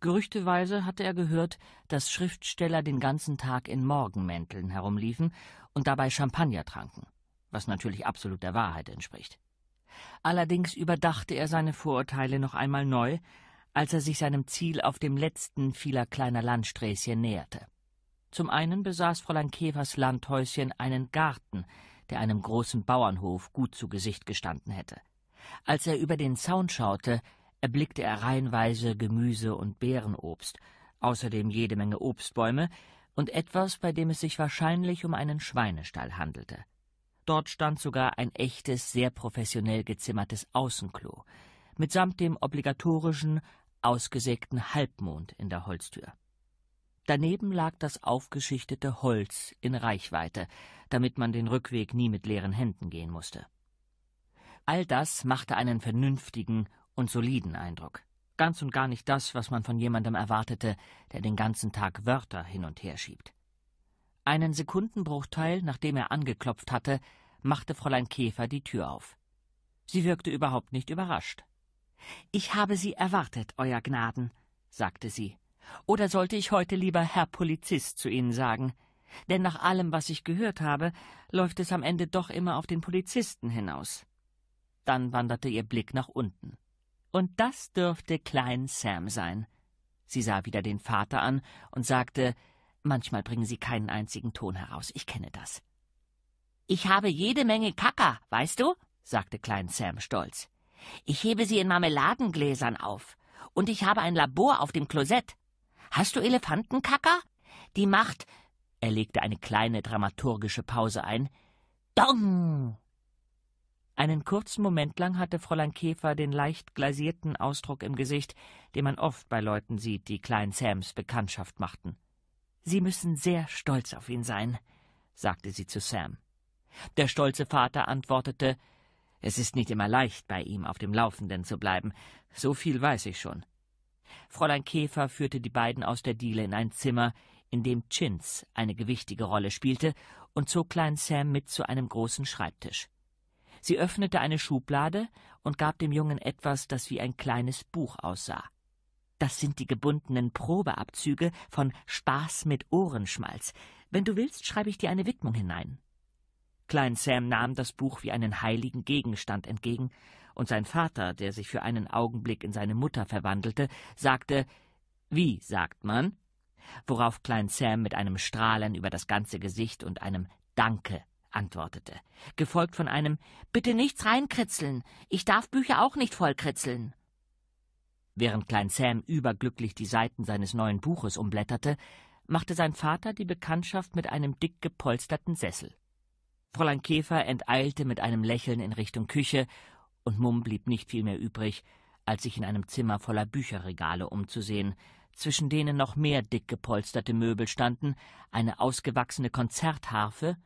Gerüchteweise hatte er gehört, dass Schriftsteller den ganzen Tag in Morgenmänteln herumliefen und dabei Champagner tranken, was natürlich absolut der Wahrheit entspricht. Allerdings überdachte er seine Vorurteile noch einmal neu, als er sich seinem Ziel auf dem letzten vieler kleiner Landsträßchen näherte. Zum einen besaß Fräulein Käfers Landhäuschen einen Garten, der einem großen Bauernhof gut zu Gesicht gestanden hätte. Als er über den Zaun schaute, erblickte er reihenweise Gemüse und Beerenobst, außerdem jede Menge Obstbäume und etwas, bei dem es sich wahrscheinlich um einen Schweinestall handelte. Dort stand sogar ein echtes, sehr professionell gezimmertes Außenklo, mitsamt dem obligatorischen, ausgesägten Halbmond in der Holztür. Daneben lag das aufgeschichtete Holz in Reichweite, damit man den Rückweg nie mit leeren Händen gehen musste. All das machte einen vernünftigen und soliden Eindruck. Ganz und gar nicht das, was man von jemandem erwartete, der den ganzen Tag Wörter hin und her schiebt. Einen Sekundenbruchteil, nachdem er angeklopft hatte, machte Fräulein Käfer die Tür auf. Sie wirkte überhaupt nicht überrascht. Ich habe Sie erwartet, Euer Gnaden, sagte sie. Oder sollte ich heute lieber Herr Polizist zu Ihnen sagen? Denn nach allem, was ich gehört habe, läuft es am Ende doch immer auf den Polizisten hinaus dann wanderte ihr Blick nach unten. Und das dürfte Klein Sam sein. Sie sah wieder den Vater an und sagte Manchmal bringen sie keinen einzigen Ton heraus, ich kenne das. Ich habe jede Menge Kacker, weißt du? sagte Klein Sam stolz. Ich hebe sie in Marmeladengläsern auf. Und ich habe ein Labor auf dem Klosett. Hast du Elefantenkacker? Die macht. Er legte eine kleine dramaturgische Pause ein. Dong! Einen kurzen Moment lang hatte Fräulein Käfer den leicht glasierten Ausdruck im Gesicht, den man oft bei Leuten sieht, die Klein Sams Bekanntschaft machten. Sie müssen sehr stolz auf ihn sein, sagte sie zu Sam. Der stolze Vater antwortete Es ist nicht immer leicht, bei ihm auf dem Laufenden zu bleiben, so viel weiß ich schon. Fräulein Käfer führte die beiden aus der Diele in ein Zimmer, in dem Chintz eine gewichtige Rolle spielte, und zog Klein Sam mit zu einem großen Schreibtisch. Sie öffnete eine Schublade und gab dem Jungen etwas, das wie ein kleines Buch aussah. Das sind die gebundenen Probeabzüge von Spaß mit Ohrenschmalz. Wenn du willst, schreibe ich dir eine Widmung hinein. Klein Sam nahm das Buch wie einen heiligen Gegenstand entgegen, und sein Vater, der sich für einen Augenblick in seine Mutter verwandelte, sagte Wie sagt man? worauf Klein Sam mit einem Strahlen über das ganze Gesicht und einem Danke antwortete, gefolgt von einem Bitte nichts reinkritzeln, ich darf Bücher auch nicht vollkritzeln. Während Klein Sam überglücklich die Seiten seines neuen Buches umblätterte, machte sein Vater die Bekanntschaft mit einem dick gepolsterten Sessel. Fräulein Käfer enteilte mit einem Lächeln in Richtung Küche, und Mumm blieb nicht viel mehr übrig, als sich in einem Zimmer voller Bücherregale umzusehen, zwischen denen noch mehr dick gepolsterte Möbel standen, eine ausgewachsene Konzertharfe,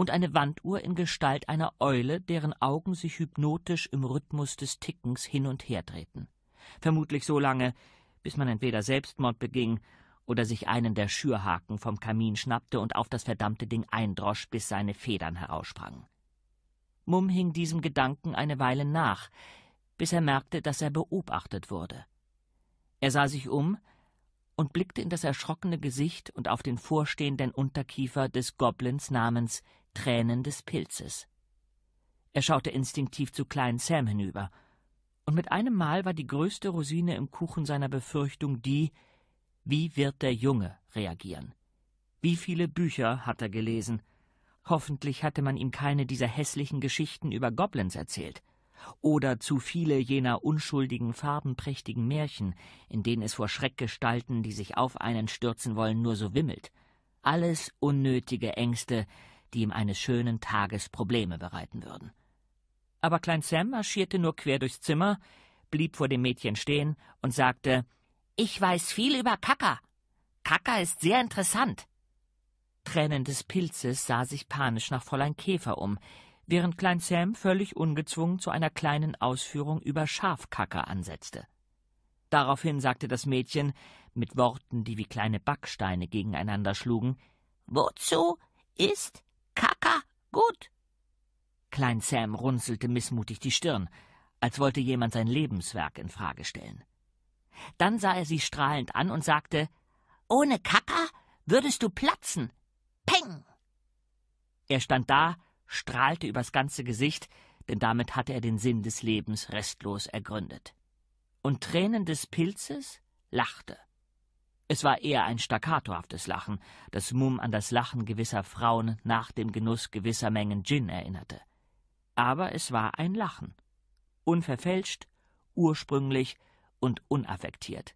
und eine Wanduhr in Gestalt einer Eule, deren Augen sich hypnotisch im Rhythmus des Tickens hin und her drehten. Vermutlich so lange, bis man entweder Selbstmord beging oder sich einen der Schürhaken vom Kamin schnappte und auf das verdammte Ding eindrosch, bis seine Federn heraussprangen. Mumm hing diesem Gedanken eine Weile nach, bis er merkte, dass er beobachtet wurde. Er sah sich um und blickte in das erschrockene Gesicht und auf den vorstehenden Unterkiefer des Goblins namens Tränen des Pilzes. Er schaute instinktiv zu kleinen Sam hinüber, und mit einem Mal war die größte Rosine im Kuchen seiner Befürchtung die, wie wird der Junge reagieren? Wie viele Bücher hat er gelesen? Hoffentlich hatte man ihm keine dieser hässlichen Geschichten über Goblins erzählt oder zu viele jener unschuldigen, farbenprächtigen Märchen, in denen es vor Schreckgestalten, die sich auf einen stürzen wollen, nur so wimmelt. Alles unnötige Ängste, die ihm eines schönen Tages Probleme bereiten würden. Aber Klein Sam marschierte nur quer durchs Zimmer, blieb vor dem Mädchen stehen und sagte Ich weiß viel über Kaka. Kaka ist sehr interessant. Tränen des Pilzes sah sich panisch nach Fräulein Käfer um, während Klein Sam völlig ungezwungen zu einer kleinen Ausführung über Schafkacker ansetzte. Daraufhin sagte das Mädchen, mit Worten, die wie kleine Backsteine gegeneinander schlugen, Wozu ist Gut. Klein Sam runzelte missmutig die Stirn, als wollte jemand sein Lebenswerk in Frage stellen. Dann sah er sie strahlend an und sagte: Ohne Kaka würdest du platzen. Peng! Er stand da, strahlte übers ganze Gesicht, denn damit hatte er den Sinn des Lebens restlos ergründet. Und Tränen des Pilzes lachte. Es war eher ein staccatohaftes Lachen, das Mum an das Lachen gewisser Frauen nach dem Genuss gewisser Mengen Gin erinnerte. Aber es war ein Lachen. Unverfälscht, ursprünglich und unaffektiert.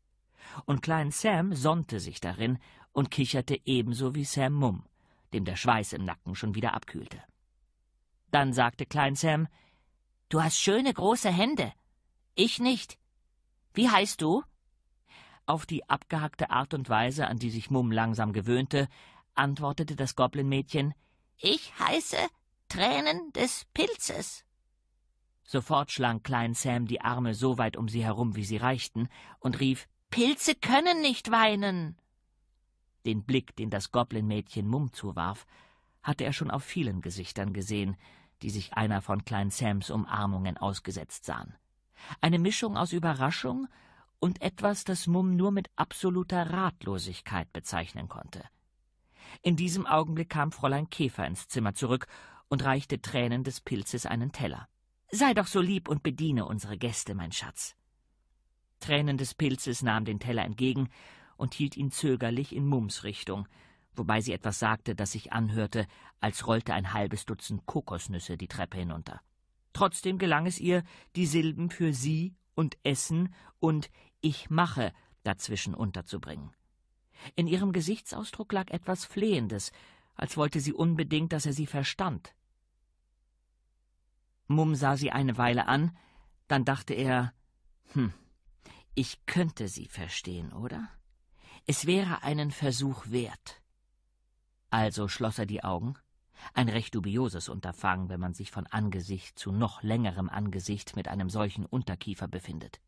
Und Klein Sam sonnte sich darin und kicherte ebenso wie Sam Mum, dem der Schweiß im Nacken schon wieder abkühlte. Dann sagte Klein Sam: Du hast schöne große Hände. Ich nicht. Wie heißt du? Auf die abgehackte Art und Weise, an die sich Mumm langsam gewöhnte, antwortete das Goblinmädchen: Ich heiße Tränen des Pilzes. Sofort schlang Klein Sam die Arme so weit um sie herum, wie sie reichten, und rief Pilze können nicht weinen. Den Blick, den das Goblinmädchen Mumm zuwarf, hatte er schon auf vielen Gesichtern gesehen, die sich einer von Klein Sams Umarmungen ausgesetzt sahen. Eine Mischung aus Überraschung und etwas, das Mumm nur mit absoluter Ratlosigkeit bezeichnen konnte. In diesem Augenblick kam Fräulein Käfer ins Zimmer zurück und reichte Tränen des Pilzes einen Teller. Sei doch so lieb und bediene unsere Gäste, mein Schatz. Tränen des Pilzes nahm den Teller entgegen und hielt ihn zögerlich in Mumms Richtung, wobei sie etwas sagte, das sich anhörte, als rollte ein halbes Dutzend Kokosnüsse die Treppe hinunter. Trotzdem gelang es ihr, die Silben für sie und Essen und ich mache dazwischen unterzubringen. In ihrem Gesichtsausdruck lag etwas Flehendes, als wollte sie unbedingt, dass er sie verstand. Mumm sah sie eine Weile an, dann dachte er, hm, ich könnte sie verstehen, oder? Es wäre einen Versuch wert. Also schloss er die Augen. Ein recht dubioses Unterfangen, wenn man sich von Angesicht zu noch längerem Angesicht mit einem solchen Unterkiefer befindet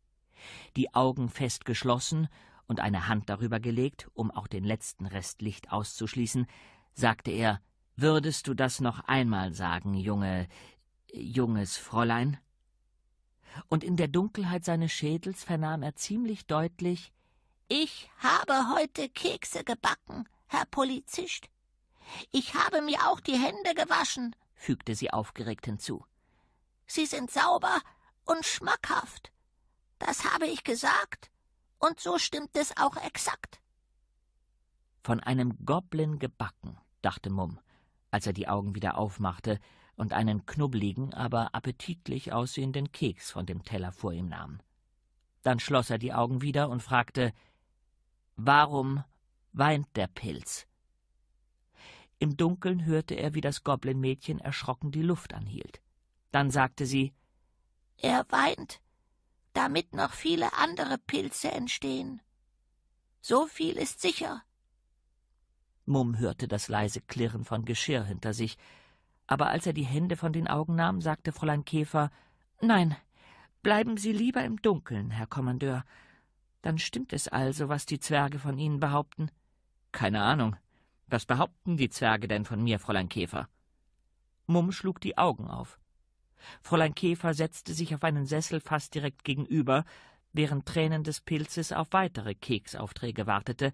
die Augen fest geschlossen und eine Hand darüber gelegt, um auch den letzten Rest Licht auszuschließen, sagte er Würdest du das noch einmal sagen, junge, junges Fräulein? Und in der Dunkelheit seines Schädels vernahm er ziemlich deutlich Ich habe heute Kekse gebacken, Herr Polizist. Ich habe mir auch die Hände gewaschen, fügte sie aufgeregt hinzu. Sie sind sauber und schmackhaft. Das habe ich gesagt, und so stimmt es auch exakt. Von einem Goblin gebacken, dachte Mumm, als er die Augen wieder aufmachte und einen knubbeligen, aber appetitlich aussehenden Keks von dem Teller vor ihm nahm. Dann schloss er die Augen wieder und fragte Warum weint der Pilz? Im Dunkeln hörte er, wie das Goblin-Mädchen erschrocken die Luft anhielt. Dann sagte sie Er weint, damit noch viele andere Pilze entstehen. So viel ist sicher. Mumm hörte das leise Klirren von Geschirr hinter sich, aber als er die Hände von den Augen nahm, sagte Fräulein Käfer Nein, bleiben Sie lieber im Dunkeln, Herr Kommandeur. Dann stimmt es also, was die Zwerge von Ihnen behaupten. Keine Ahnung. Was behaupten die Zwerge denn von mir, Fräulein Käfer? Mumm schlug die Augen auf. Fräulein Käfer setzte sich auf einen Sessel fast direkt gegenüber, während Tränen des Pilzes auf weitere Keksaufträge wartete,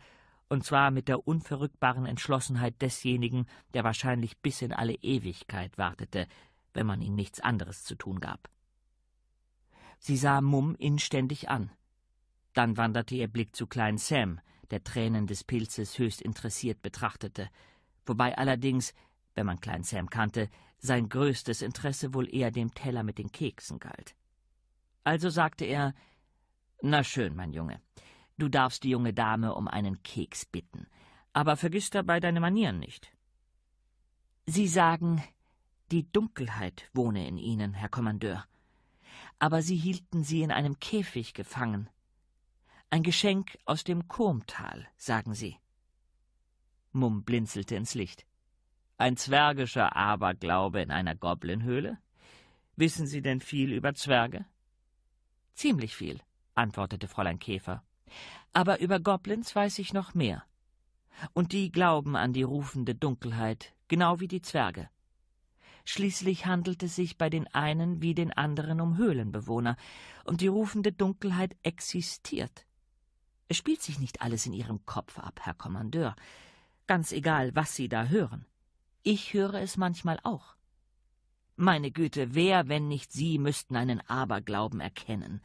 und zwar mit der unverrückbaren Entschlossenheit desjenigen, der wahrscheinlich bis in alle Ewigkeit wartete, wenn man ihm nichts anderes zu tun gab. Sie sah Mumm inständig an. Dann wanderte ihr Blick zu Klein Sam, der Tränen des Pilzes höchst interessiert betrachtete, wobei allerdings, wenn man Klein Sam kannte, sein größtes Interesse wohl eher dem Teller mit den Keksen galt. Also sagte er Na schön, mein Junge, du darfst die junge Dame um einen Keks bitten, aber vergiss dabei deine Manieren nicht. Sie sagen, die Dunkelheit wohne in Ihnen, Herr Kommandeur, aber Sie hielten sie in einem Käfig gefangen. Ein Geschenk aus dem Kurmtal, sagen Sie. Mumm blinzelte ins Licht. Ein zwergischer Aberglaube in einer Goblinhöhle? Wissen Sie denn viel über Zwerge? Ziemlich viel, antwortete Fräulein Käfer. Aber über Goblins weiß ich noch mehr. Und die glauben an die rufende Dunkelheit, genau wie die Zwerge. Schließlich handelt es sich bei den einen wie den anderen um Höhlenbewohner, und die rufende Dunkelheit existiert. Es spielt sich nicht alles in Ihrem Kopf ab, Herr Kommandeur, ganz egal, was Sie da hören. Ich höre es manchmal auch. Meine Güte, wer, wenn nicht Sie, müssten einen Aberglauben erkennen,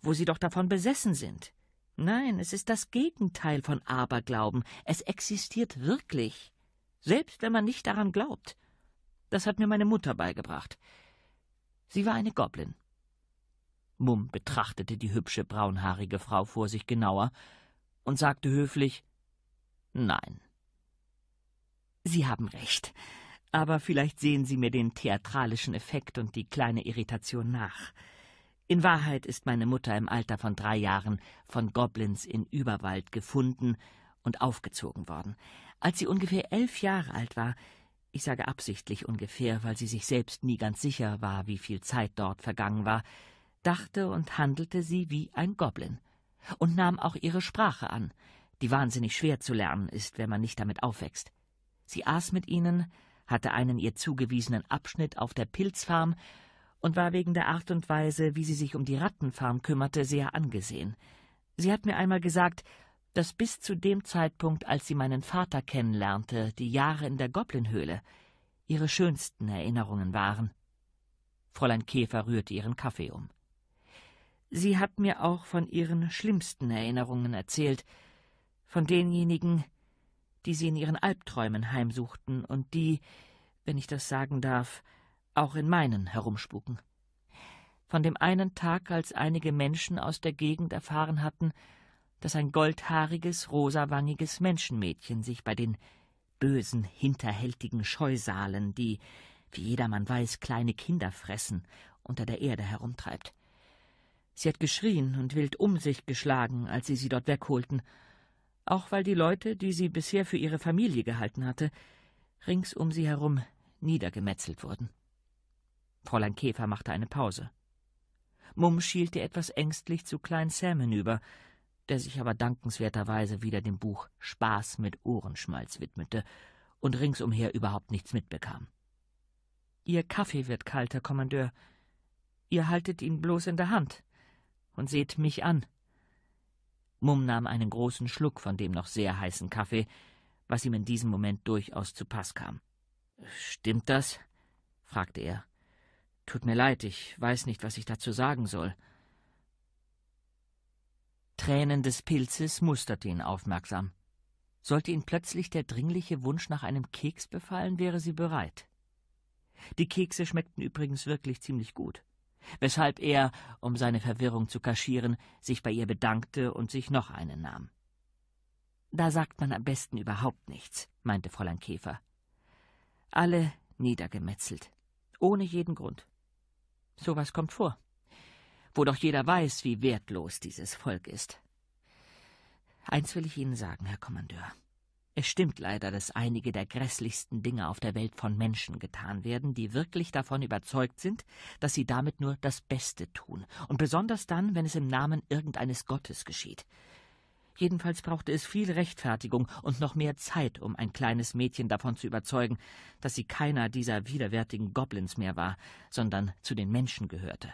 wo Sie doch davon besessen sind. Nein, es ist das Gegenteil von Aberglauben, es existiert wirklich, selbst wenn man nicht daran glaubt. Das hat mir meine Mutter beigebracht. Sie war eine Goblin. Mumm betrachtete die hübsche braunhaarige Frau vor sich genauer und sagte höflich Nein. Sie haben recht. Aber vielleicht sehen Sie mir den theatralischen Effekt und die kleine Irritation nach. In Wahrheit ist meine Mutter im Alter von drei Jahren von Goblins in Überwald gefunden und aufgezogen worden. Als sie ungefähr elf Jahre alt war, ich sage absichtlich ungefähr, weil sie sich selbst nie ganz sicher war, wie viel Zeit dort vergangen war, dachte und handelte sie wie ein Goblin und nahm auch ihre Sprache an, die wahnsinnig schwer zu lernen ist, wenn man nicht damit aufwächst. Sie aß mit ihnen, hatte einen ihr zugewiesenen Abschnitt auf der Pilzfarm und war wegen der Art und Weise, wie sie sich um die Rattenfarm kümmerte, sehr angesehen. Sie hat mir einmal gesagt, dass bis zu dem Zeitpunkt, als sie meinen Vater kennenlernte, die Jahre in der Goblinhöhle ihre schönsten Erinnerungen waren. Fräulein Käfer rührte ihren Kaffee um. Sie hat mir auch von ihren schlimmsten Erinnerungen erzählt, von denjenigen, die sie in ihren Albträumen heimsuchten und die, wenn ich das sagen darf, auch in meinen herumspuken. Von dem einen Tag, als einige Menschen aus der Gegend erfahren hatten, dass ein goldhaariges, rosawangiges Menschenmädchen sich bei den bösen, hinterhältigen Scheusalen, die, wie jedermann weiß, kleine Kinder fressen, unter der Erde herumtreibt. Sie hat geschrien und wild um sich geschlagen, als sie sie dort wegholten, auch weil die Leute, die sie bisher für ihre Familie gehalten hatte, rings um sie herum niedergemetzelt wurden. Fräulein Käfer machte eine Pause. Mumm schielte etwas ängstlich zu Klein Sam hinüber, der sich aber dankenswerterweise wieder dem Buch Spaß mit Ohrenschmalz widmete und ringsumher überhaupt nichts mitbekam. Ihr Kaffee wird kalt, Herr Kommandeur. Ihr haltet ihn bloß in der Hand und seht mich an. Mumm nahm einen großen Schluck von dem noch sehr heißen Kaffee, was ihm in diesem Moment durchaus zu Pass kam. Stimmt das? fragte er. Tut mir leid, ich weiß nicht, was ich dazu sagen soll. Tränen des Pilzes musterte ihn aufmerksam. Sollte ihn plötzlich der dringliche Wunsch nach einem Keks befallen, wäre sie bereit. Die Kekse schmeckten übrigens wirklich ziemlich gut weshalb er, um seine Verwirrung zu kaschieren, sich bei ihr bedankte und sich noch einen nahm. Da sagt man am besten überhaupt nichts, meinte Fräulein Käfer. Alle niedergemetzelt, ohne jeden Grund. So was kommt vor, wo doch jeder weiß, wie wertlos dieses Volk ist. Eins will ich Ihnen sagen, Herr Kommandeur. Es stimmt leider, dass einige der grässlichsten Dinge auf der Welt von Menschen getan werden, die wirklich davon überzeugt sind, dass sie damit nur das Beste tun, und besonders dann, wenn es im Namen irgendeines Gottes geschieht. Jedenfalls brauchte es viel Rechtfertigung und noch mehr Zeit, um ein kleines Mädchen davon zu überzeugen, dass sie keiner dieser widerwärtigen Goblins mehr war, sondern zu den Menschen gehörte.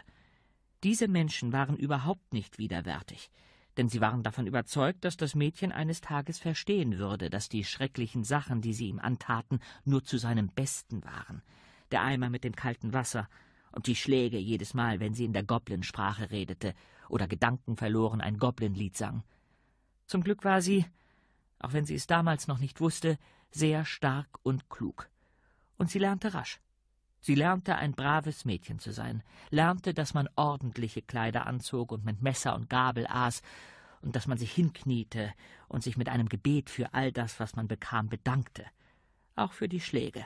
Diese Menschen waren überhaupt nicht widerwärtig denn sie waren davon überzeugt, dass das Mädchen eines Tages verstehen würde, dass die schrecklichen Sachen, die sie ihm antaten, nur zu seinem Besten waren. Der Eimer mit dem kalten Wasser und die Schläge jedes Mal, wenn sie in der Goblinsprache redete oder gedankenverloren ein Goblinlied sang. Zum Glück war sie, auch wenn sie es damals noch nicht wusste, sehr stark und klug. Und sie lernte rasch. Sie lernte ein braves Mädchen zu sein, lernte, dass man ordentliche Kleider anzog und mit Messer und Gabel aß, und dass man sich hinkniete und sich mit einem Gebet für all das, was man bekam, bedankte, auch für die Schläge.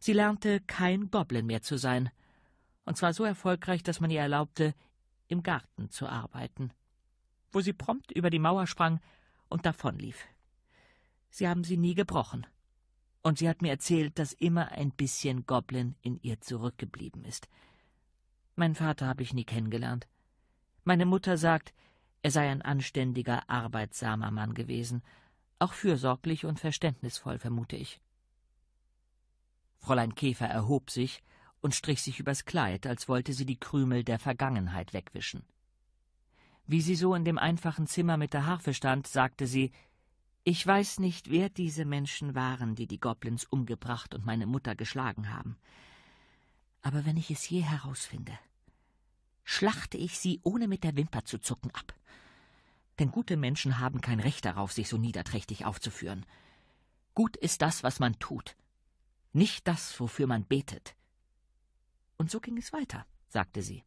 Sie lernte, kein Goblin mehr zu sein, und zwar so erfolgreich, dass man ihr erlaubte, im Garten zu arbeiten, wo sie prompt über die Mauer sprang und davonlief. Sie haben sie nie gebrochen und sie hat mir erzählt, dass immer ein bisschen Goblin in ihr zurückgeblieben ist. Mein Vater habe ich nie kennengelernt. Meine Mutter sagt, er sei ein anständiger, arbeitsamer Mann gewesen, auch fürsorglich und verständnisvoll, vermute ich. Fräulein Käfer erhob sich und strich sich übers Kleid, als wollte sie die Krümel der Vergangenheit wegwischen. Wie sie so in dem einfachen Zimmer mit der Harfe stand, sagte sie, ich weiß nicht, wer diese Menschen waren, die die Goblins umgebracht und meine Mutter geschlagen haben. Aber wenn ich es je herausfinde, schlachte ich sie ohne mit der Wimper zu zucken ab. Denn gute Menschen haben kein Recht darauf, sich so niederträchtig aufzuführen. Gut ist das, was man tut, nicht das, wofür man betet. Und so ging es weiter, sagte sie.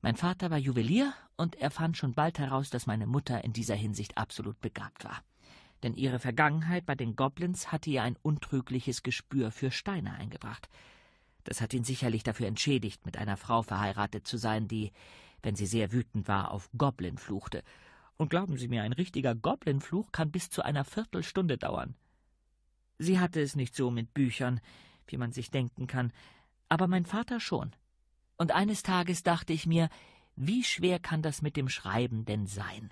Mein Vater war Juwelier, und er fand schon bald heraus, dass meine Mutter in dieser Hinsicht absolut begabt war denn ihre Vergangenheit bei den Goblins hatte ihr ein untrügliches Gespür für Steine eingebracht. Das hat ihn sicherlich dafür entschädigt, mit einer Frau verheiratet zu sein, die, wenn sie sehr wütend war, auf Goblin fluchte. Und glauben Sie mir, ein richtiger Goblinfluch kann bis zu einer Viertelstunde dauern. Sie hatte es nicht so mit Büchern, wie man sich denken kann, aber mein Vater schon. Und eines Tages dachte ich mir, wie schwer kann das mit dem Schreiben denn sein?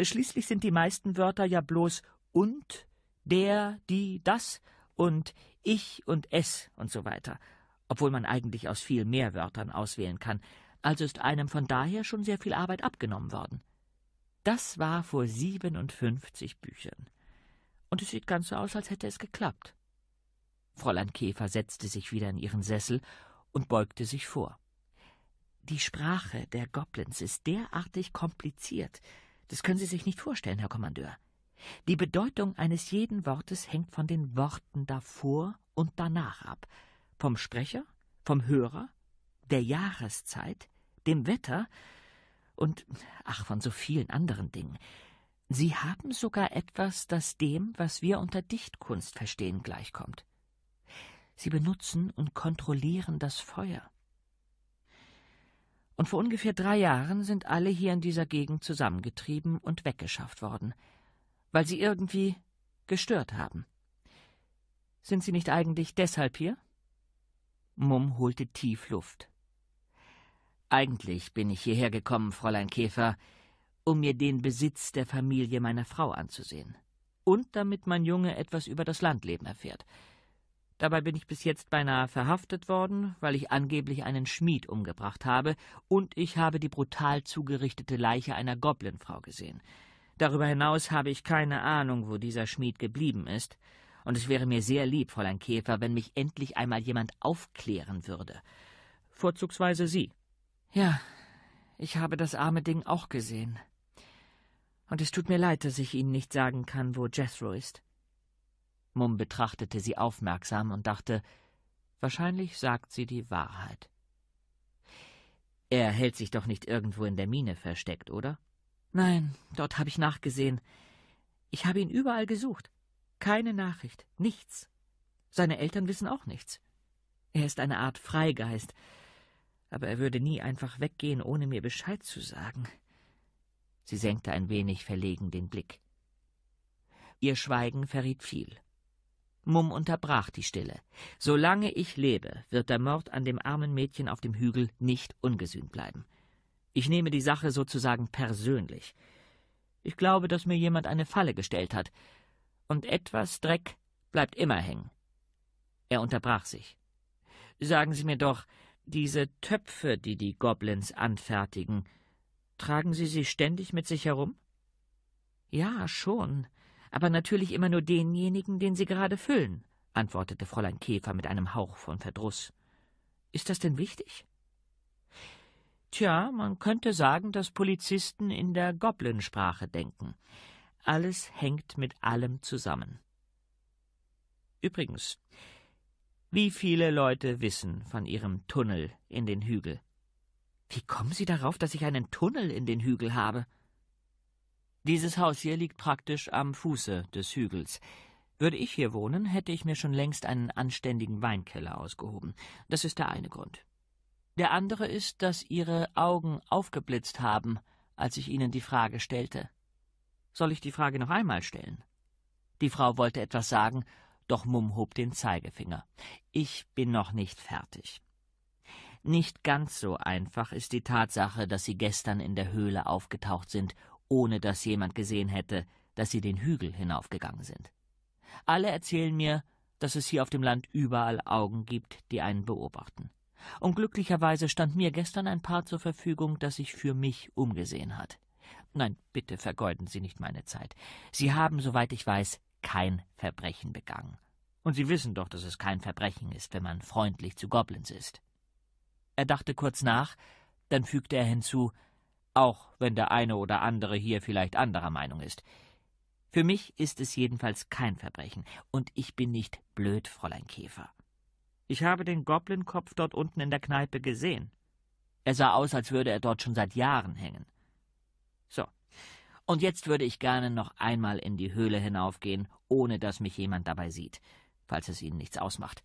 Schließlich sind die meisten Wörter ja bloß und, der, die, das und ich und es und so weiter, obwohl man eigentlich aus viel mehr Wörtern auswählen kann, also ist einem von daher schon sehr viel Arbeit abgenommen worden. Das war vor 57 Büchern. Und es sieht ganz so aus, als hätte es geklappt. Fräulein Käfer setzte sich wieder in ihren Sessel und beugte sich vor. Die Sprache der Goblins ist derartig kompliziert, das können Sie sich nicht vorstellen, Herr Kommandeur. Die Bedeutung eines jeden Wortes hängt von den Worten davor und danach ab, vom Sprecher, vom Hörer, der Jahreszeit, dem Wetter und ach von so vielen anderen Dingen. Sie haben sogar etwas, das dem, was wir unter Dichtkunst verstehen, gleichkommt. Sie benutzen und kontrollieren das Feuer, und vor ungefähr drei Jahren sind alle hier in dieser Gegend zusammengetrieben und weggeschafft worden, weil sie irgendwie gestört haben. Sind sie nicht eigentlich deshalb hier? Mumm holte tief Luft. Eigentlich bin ich hierher gekommen, Fräulein Käfer, um mir den Besitz der Familie meiner Frau anzusehen und damit mein Junge etwas über das Landleben erfährt. Dabei bin ich bis jetzt beinahe verhaftet worden, weil ich angeblich einen Schmied umgebracht habe, und ich habe die brutal zugerichtete Leiche einer Goblinfrau gesehen. Darüber hinaus habe ich keine Ahnung, wo dieser Schmied geblieben ist, und es wäre mir sehr lieb, Fräulein Käfer, wenn mich endlich einmal jemand aufklären würde. Vorzugsweise Sie. Ja, ich habe das arme Ding auch gesehen. Und es tut mir leid, dass ich Ihnen nicht sagen kann, wo Jethro ist. Mumm betrachtete sie aufmerksam und dachte, wahrscheinlich sagt sie die Wahrheit. Er hält sich doch nicht irgendwo in der Mine versteckt, oder? Nein, dort habe ich nachgesehen. Ich habe ihn überall gesucht. Keine Nachricht, nichts. Seine Eltern wissen auch nichts. Er ist eine Art Freigeist, aber er würde nie einfach weggehen, ohne mir Bescheid zu sagen. Sie senkte ein wenig verlegen den Blick. Ihr Schweigen verriet viel. Mumm unterbrach die Stille. Solange ich lebe, wird der Mord an dem armen Mädchen auf dem Hügel nicht ungesühnt bleiben. Ich nehme die Sache sozusagen persönlich. Ich glaube, dass mir jemand eine Falle gestellt hat. Und etwas Dreck bleibt immer hängen. Er unterbrach sich. Sagen Sie mir doch, diese Töpfe, die die Goblins anfertigen, tragen Sie sie ständig mit sich herum? Ja, schon aber natürlich immer nur denjenigen, den Sie gerade füllen, antwortete Fräulein Käfer mit einem Hauch von Verdruss. Ist das denn wichtig? Tja, man könnte sagen, dass Polizisten in der Goblinsprache denken. Alles hängt mit allem zusammen. Übrigens, wie viele Leute wissen von ihrem Tunnel in den Hügel? Wie kommen Sie darauf, dass ich einen Tunnel in den Hügel habe? Dieses Haus hier liegt praktisch am Fuße des Hügels. Würde ich hier wohnen, hätte ich mir schon längst einen anständigen Weinkeller ausgehoben. Das ist der eine Grund. Der andere ist, dass Ihre Augen aufgeblitzt haben, als ich Ihnen die Frage stellte. Soll ich die Frage noch einmal stellen? Die Frau wollte etwas sagen, doch Mumm hob den Zeigefinger. Ich bin noch nicht fertig. Nicht ganz so einfach ist die Tatsache, dass Sie gestern in der Höhle aufgetaucht sind ohne dass jemand gesehen hätte, dass sie den Hügel hinaufgegangen sind. Alle erzählen mir, dass es hier auf dem Land überall Augen gibt, die einen beobachten. Und glücklicherweise stand mir gestern ein Paar zur Verfügung, das sich für mich umgesehen hat. Nein, bitte vergeuden Sie nicht meine Zeit. Sie haben, soweit ich weiß, kein Verbrechen begangen. Und Sie wissen doch, dass es kein Verbrechen ist, wenn man freundlich zu Goblins ist. Er dachte kurz nach, dann fügte er hinzu auch wenn der eine oder andere hier vielleicht anderer Meinung ist. Für mich ist es jedenfalls kein Verbrechen, und ich bin nicht blöd, Fräulein Käfer. Ich habe den Goblinkopf dort unten in der Kneipe gesehen. Er sah aus, als würde er dort schon seit Jahren hängen. So. Und jetzt würde ich gerne noch einmal in die Höhle hinaufgehen, ohne dass mich jemand dabei sieht, falls es Ihnen nichts ausmacht.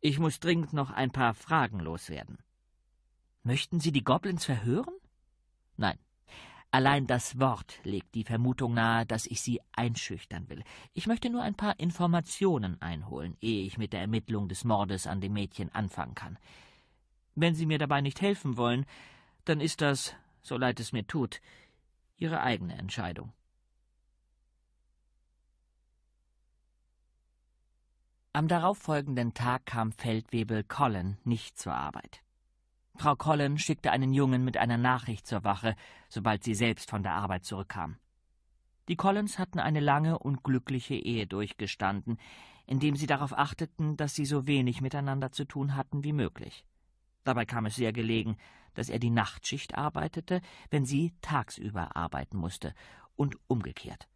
Ich muss dringend noch ein paar Fragen loswerden. Möchten Sie die Goblins verhören? Nein. Allein das Wort legt die Vermutung nahe, dass ich Sie einschüchtern will. Ich möchte nur ein paar Informationen einholen, ehe ich mit der Ermittlung des Mordes an dem Mädchen anfangen kann. Wenn Sie mir dabei nicht helfen wollen, dann ist das, so leid es mir tut, Ihre eigene Entscheidung. Am darauffolgenden Tag kam Feldwebel Colin nicht zur Arbeit. Frau Collin schickte einen Jungen mit einer Nachricht zur Wache, sobald sie selbst von der Arbeit zurückkam. Die Collins hatten eine lange und glückliche Ehe durchgestanden, indem sie darauf achteten, dass sie so wenig miteinander zu tun hatten wie möglich. Dabei kam es sehr gelegen, dass er die Nachtschicht arbeitete, wenn sie tagsüber arbeiten musste, und umgekehrt.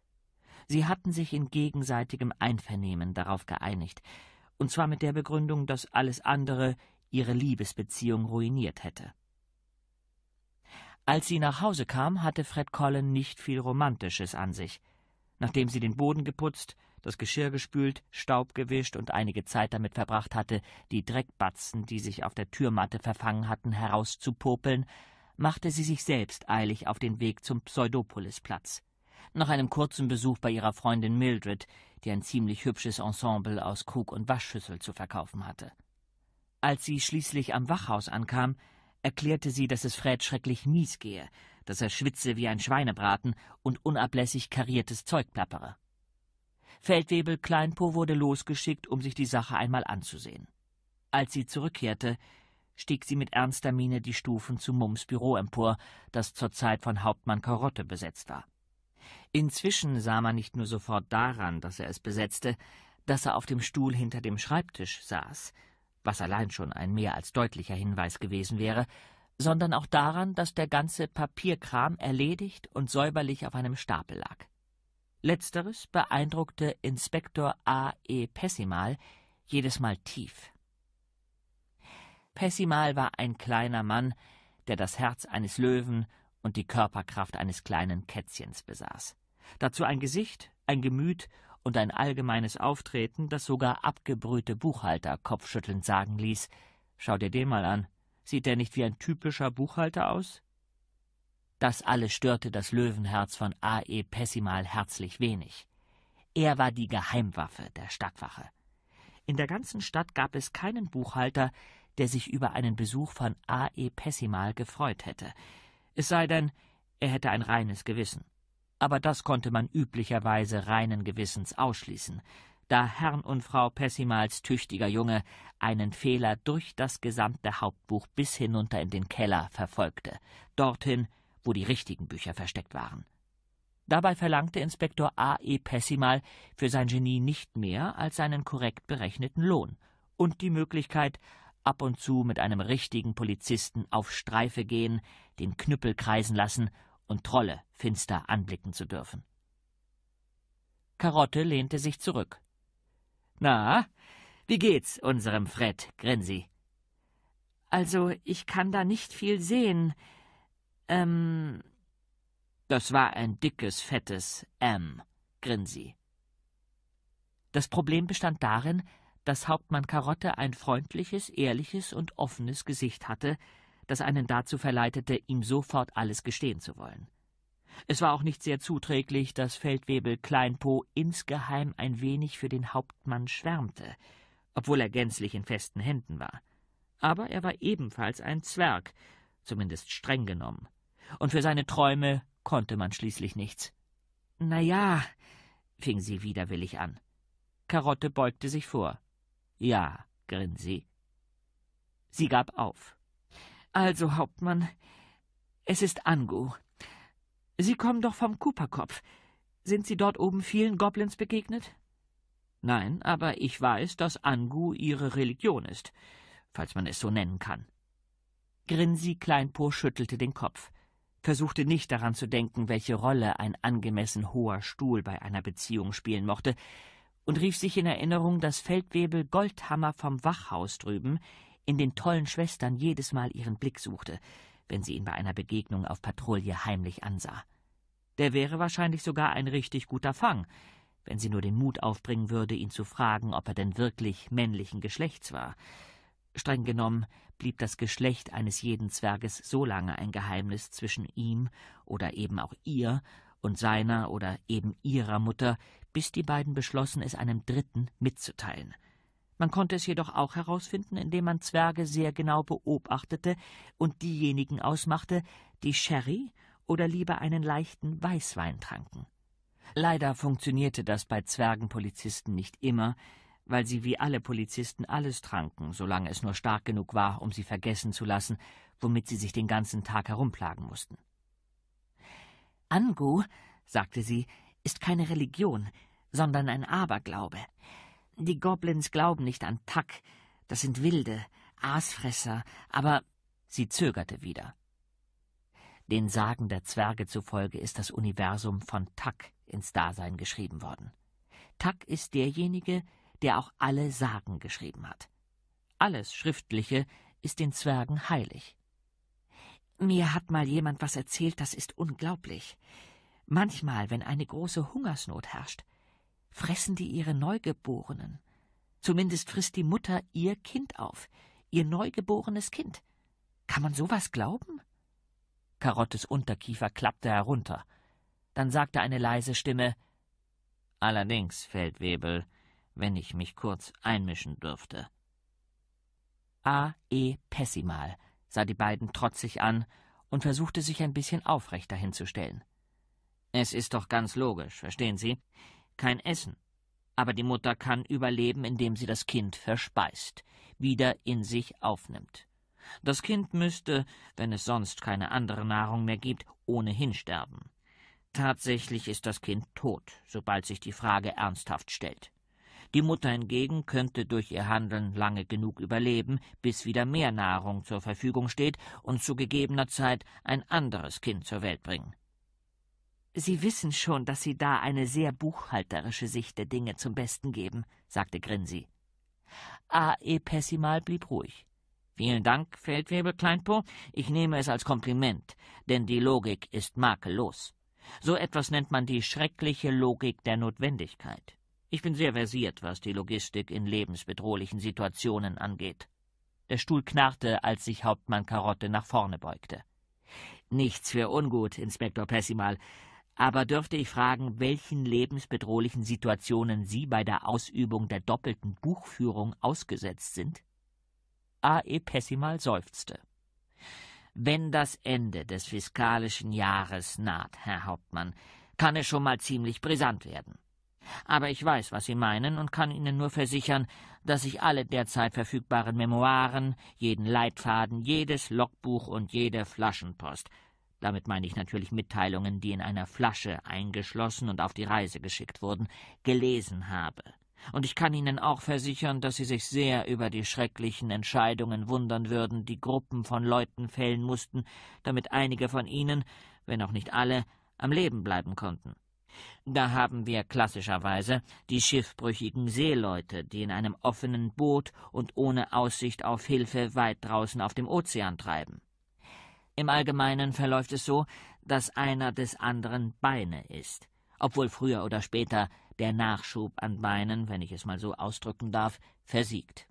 Sie hatten sich in gegenseitigem Einvernehmen darauf geeinigt, und zwar mit der Begründung, dass alles andere ihre Liebesbeziehung ruiniert hätte. Als sie nach Hause kam, hatte Fred Collin nicht viel Romantisches an sich. Nachdem sie den Boden geputzt, das Geschirr gespült, Staub gewischt und einige Zeit damit verbracht hatte, die Dreckbatzen, die sich auf der Türmatte verfangen hatten, herauszupopeln, machte sie sich selbst eilig auf den Weg zum Pseudopolisplatz. Nach einem kurzen Besuch bei ihrer Freundin Mildred, die ein ziemlich hübsches Ensemble aus Krug und Waschschüssel zu verkaufen hatte. Als sie schließlich am Wachhaus ankam, erklärte sie, dass es Fred schrecklich mies gehe, dass er schwitze wie ein Schweinebraten und unablässig kariertes Zeug plappere. Feldwebel Kleinpo wurde losgeschickt, um sich die Sache einmal anzusehen. Als sie zurückkehrte, stieg sie mit ernster Miene die Stufen zu Mumms Büro empor, das zur Zeit von Hauptmann Karotte besetzt war. Inzwischen sah man nicht nur sofort daran, dass er es besetzte, dass er auf dem Stuhl hinter dem Schreibtisch saß – was allein schon ein mehr als deutlicher Hinweis gewesen wäre, sondern auch daran, dass der ganze Papierkram erledigt und säuberlich auf einem Stapel lag. Letzteres beeindruckte Inspektor A. E. Pessimal jedes Mal tief. Pessimal war ein kleiner Mann, der das Herz eines Löwen und die Körperkraft eines kleinen Kätzchens besaß. Dazu ein Gesicht, ein Gemüt und ein allgemeines Auftreten, das sogar abgebrühte Buchhalter kopfschüttelnd sagen ließ: Schau dir den mal an. Sieht der nicht wie ein typischer Buchhalter aus? Das alles störte das Löwenherz von A.E. Pessimal herzlich wenig. Er war die Geheimwaffe der Stadtwache. In der ganzen Stadt gab es keinen Buchhalter, der sich über einen Besuch von A.E. Pessimal gefreut hätte. Es sei denn, er hätte ein reines Gewissen aber das konnte man üblicherweise reinen Gewissens ausschließen, da Herrn und Frau Pessimals tüchtiger Junge einen Fehler durch das gesamte Hauptbuch bis hinunter in den Keller verfolgte, dorthin, wo die richtigen Bücher versteckt waren. Dabei verlangte Inspektor A. E. Pessimal für sein Genie nicht mehr als seinen korrekt berechneten Lohn und die Möglichkeit, ab und zu mit einem richtigen Polizisten auf Streife gehen, den Knüppel kreisen lassen und Trolle finster anblicken zu dürfen. Karotte lehnte sich zurück. Na, wie geht's unserem Fred, Grinsi? Also, ich kann da nicht viel sehen. Ähm. Das war ein dickes, fettes M, Grinsi. Das Problem bestand darin, dass Hauptmann Karotte ein freundliches, ehrliches und offenes Gesicht hatte, das einen dazu verleitete, ihm sofort alles gestehen zu wollen. Es war auch nicht sehr zuträglich, dass Feldwebel Kleinpo insgeheim ein wenig für den Hauptmann schwärmte, obwohl er gänzlich in festen Händen war. Aber er war ebenfalls ein Zwerg, zumindest streng genommen, und für seine Träume konnte man schließlich nichts. Na ja, fing sie widerwillig an. Karotte beugte sich vor. Ja, grinsen sie. Sie gab auf. Also, Hauptmann, es ist Angu. Sie kommen doch vom Cooperkopf. Sind Sie dort oben vielen Goblins begegnet? Nein, aber ich weiß, dass Angu Ihre Religion ist, falls man es so nennen kann. Grinsi Kleinpo schüttelte den Kopf, versuchte nicht daran zu denken, welche Rolle ein angemessen hoher Stuhl bei einer Beziehung spielen mochte, und rief sich in Erinnerung, dass Feldwebel Goldhammer vom Wachhaus drüben in den tollen Schwestern jedes Mal ihren Blick suchte, wenn sie ihn bei einer Begegnung auf Patrouille heimlich ansah. Der wäre wahrscheinlich sogar ein richtig guter Fang, wenn sie nur den Mut aufbringen würde, ihn zu fragen, ob er denn wirklich männlichen Geschlechts war. Streng genommen blieb das Geschlecht eines jeden Zwerges so lange ein Geheimnis zwischen ihm oder eben auch ihr und seiner oder eben ihrer Mutter, bis die beiden beschlossen, es einem Dritten mitzuteilen. Man konnte es jedoch auch herausfinden, indem man Zwerge sehr genau beobachtete und diejenigen ausmachte, die Sherry oder lieber einen leichten Weißwein tranken. Leider funktionierte das bei Zwergenpolizisten nicht immer, weil sie wie alle Polizisten alles tranken, solange es nur stark genug war, um sie vergessen zu lassen, womit sie sich den ganzen Tag herumplagen mussten. Angu, sagte sie, ist keine Religion, sondern ein Aberglaube. Die Goblins glauben nicht an Tack. Das sind Wilde, Aasfresser, aber sie zögerte wieder. Den Sagen der Zwerge zufolge ist das Universum von Tack ins Dasein geschrieben worden. Tack ist derjenige, der auch alle Sagen geschrieben hat. Alles Schriftliche ist den Zwergen heilig. Mir hat mal jemand was erzählt, das ist unglaublich. Manchmal, wenn eine große Hungersnot herrscht, fressen die ihre Neugeborenen. Zumindest frisst die Mutter ihr Kind auf, ihr neugeborenes Kind. Kann man sowas glauben? Karottes Unterkiefer klappte herunter. Dann sagte eine leise Stimme Allerdings, Feldwebel, wenn ich mich kurz einmischen dürfte. A. E. Pessimal sah die beiden trotzig an und versuchte sich ein bisschen aufrechter hinzustellen. Es ist doch ganz logisch, verstehen Sie? kein Essen. Aber die Mutter kann überleben, indem sie das Kind verspeist, wieder in sich aufnimmt. Das Kind müsste, wenn es sonst keine andere Nahrung mehr gibt, ohnehin sterben. Tatsächlich ist das Kind tot, sobald sich die Frage ernsthaft stellt. Die Mutter hingegen könnte durch ihr Handeln lange genug überleben, bis wieder mehr Nahrung zur Verfügung steht und zu gegebener Zeit ein anderes Kind zur Welt bringen. Sie wissen schon, dass Sie da eine sehr buchhalterische Sicht der Dinge zum Besten geben, sagte Grinsi. A.E. Pessimal blieb ruhig. Vielen Dank, Feldwebel Kleinpo. Ich nehme es als Kompliment, denn die Logik ist makellos. So etwas nennt man die schreckliche Logik der Notwendigkeit. Ich bin sehr versiert, was die Logistik in lebensbedrohlichen Situationen angeht. Der Stuhl knarrte, als sich Hauptmann Karotte nach vorne beugte. Nichts für ungut, Inspektor Pessimal. Aber dürfte ich fragen, welchen lebensbedrohlichen Situationen Sie bei der Ausübung der doppelten Buchführung ausgesetzt sind? A.E. Pessimal seufzte. Wenn das Ende des fiskalischen Jahres naht, Herr Hauptmann, kann es schon mal ziemlich brisant werden. Aber ich weiß, was Sie meinen und kann Ihnen nur versichern, dass ich alle derzeit verfügbaren Memoiren, jeden Leitfaden, jedes Logbuch und jede Flaschenpost damit meine ich natürlich Mitteilungen, die in einer Flasche eingeschlossen und auf die Reise geschickt wurden, gelesen habe. Und ich kann Ihnen auch versichern, dass Sie sich sehr über die schrecklichen Entscheidungen wundern würden, die Gruppen von Leuten fällen mussten, damit einige von Ihnen, wenn auch nicht alle, am Leben bleiben konnten. Da haben wir klassischerweise die schiffbrüchigen Seeleute, die in einem offenen Boot und ohne Aussicht auf Hilfe weit draußen auf dem Ozean treiben. Im Allgemeinen verläuft es so, dass einer des anderen Beine ist, obwohl früher oder später der Nachschub an Beinen, wenn ich es mal so ausdrücken darf, versiegt.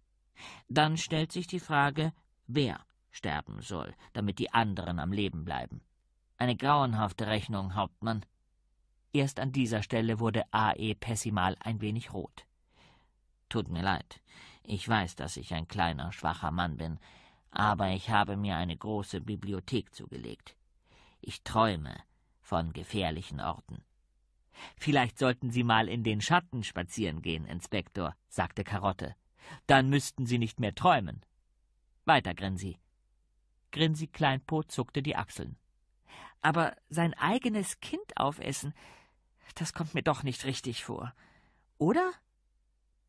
Dann stellt sich die Frage, wer sterben soll, damit die anderen am Leben bleiben. Eine grauenhafte Rechnung, Hauptmann. Erst an dieser Stelle wurde AE Pessimal ein wenig rot. Tut mir leid. Ich weiß, dass ich ein kleiner, schwacher Mann bin aber ich habe mir eine große Bibliothek zugelegt. Ich träume von gefährlichen Orten. Vielleicht sollten Sie mal in den Schatten spazieren gehen, Inspektor, sagte Karotte. Dann müssten Sie nicht mehr träumen. Weiter, Grinsi. Grinsi Kleinpo zuckte die Achseln. Aber sein eigenes Kind aufessen, das kommt mir doch nicht richtig vor. Oder?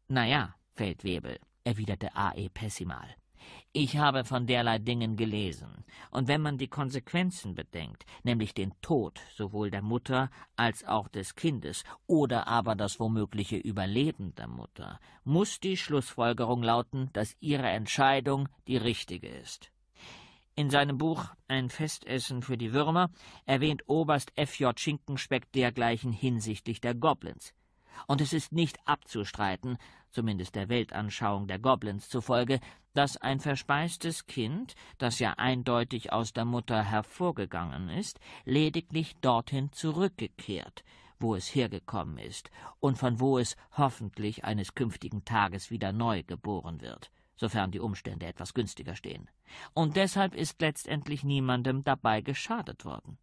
Na ja, Feldwebel, erwiderte A.E. Pessimal. Ich habe von derlei Dingen gelesen, und wenn man die Konsequenzen bedenkt, nämlich den Tod sowohl der Mutter als auch des Kindes oder aber das womögliche Überleben der Mutter, muss die Schlussfolgerung lauten, dass ihre Entscheidung die richtige ist. In seinem Buch Ein Festessen für die Würmer erwähnt Oberst F.J. Schinkenspeck dergleichen hinsichtlich der Goblins. Und es ist nicht abzustreiten, zumindest der Weltanschauung der Goblins zufolge, dass ein verspeistes Kind, das ja eindeutig aus der Mutter hervorgegangen ist, lediglich dorthin zurückgekehrt, wo es hergekommen ist und von wo es hoffentlich eines künftigen Tages wieder neu geboren wird, sofern die Umstände etwas günstiger stehen. Und deshalb ist letztendlich niemandem dabei geschadet worden.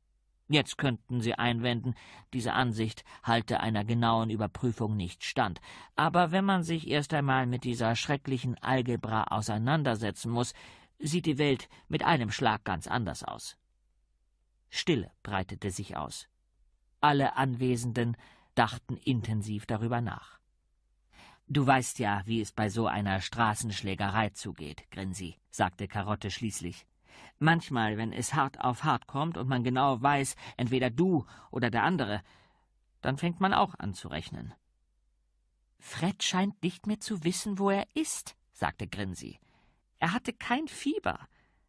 Jetzt könnten Sie einwenden, diese Ansicht halte einer genauen Überprüfung nicht stand. Aber wenn man sich erst einmal mit dieser schrecklichen Algebra auseinandersetzen muss, sieht die Welt mit einem Schlag ganz anders aus. Stille breitete sich aus. Alle Anwesenden dachten intensiv darüber nach. Du weißt ja, wie es bei so einer Straßenschlägerei zugeht, Grinsi, sagte Karotte schließlich. Manchmal, wenn es hart auf hart kommt und man genau weiß, entweder du oder der andere, dann fängt man auch an zu rechnen. Fred scheint nicht mehr zu wissen, wo er ist, sagte Grinsi. Er hatte kein Fieber.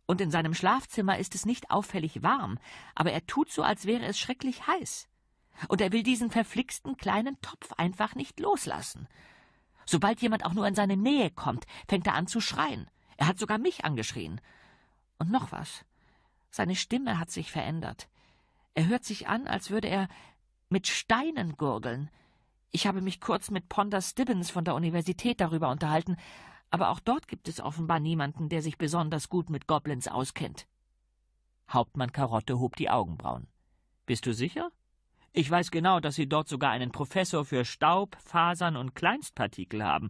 Und in seinem Schlafzimmer ist es nicht auffällig warm, aber er tut so, als wäre es schrecklich heiß. Und er will diesen verflixten kleinen Topf einfach nicht loslassen. Sobald jemand auch nur in seine Nähe kommt, fängt er an zu schreien. Er hat sogar mich angeschrien. Und noch was. Seine Stimme hat sich verändert. Er hört sich an, als würde er mit Steinen gurgeln. Ich habe mich kurz mit Ponder Stibbins von der Universität darüber unterhalten, aber auch dort gibt es offenbar niemanden, der sich besonders gut mit Goblins auskennt. Hauptmann Karotte hob die Augenbrauen. Bist du sicher? Ich weiß genau, dass sie dort sogar einen Professor für Staub, Fasern und Kleinstpartikel haben.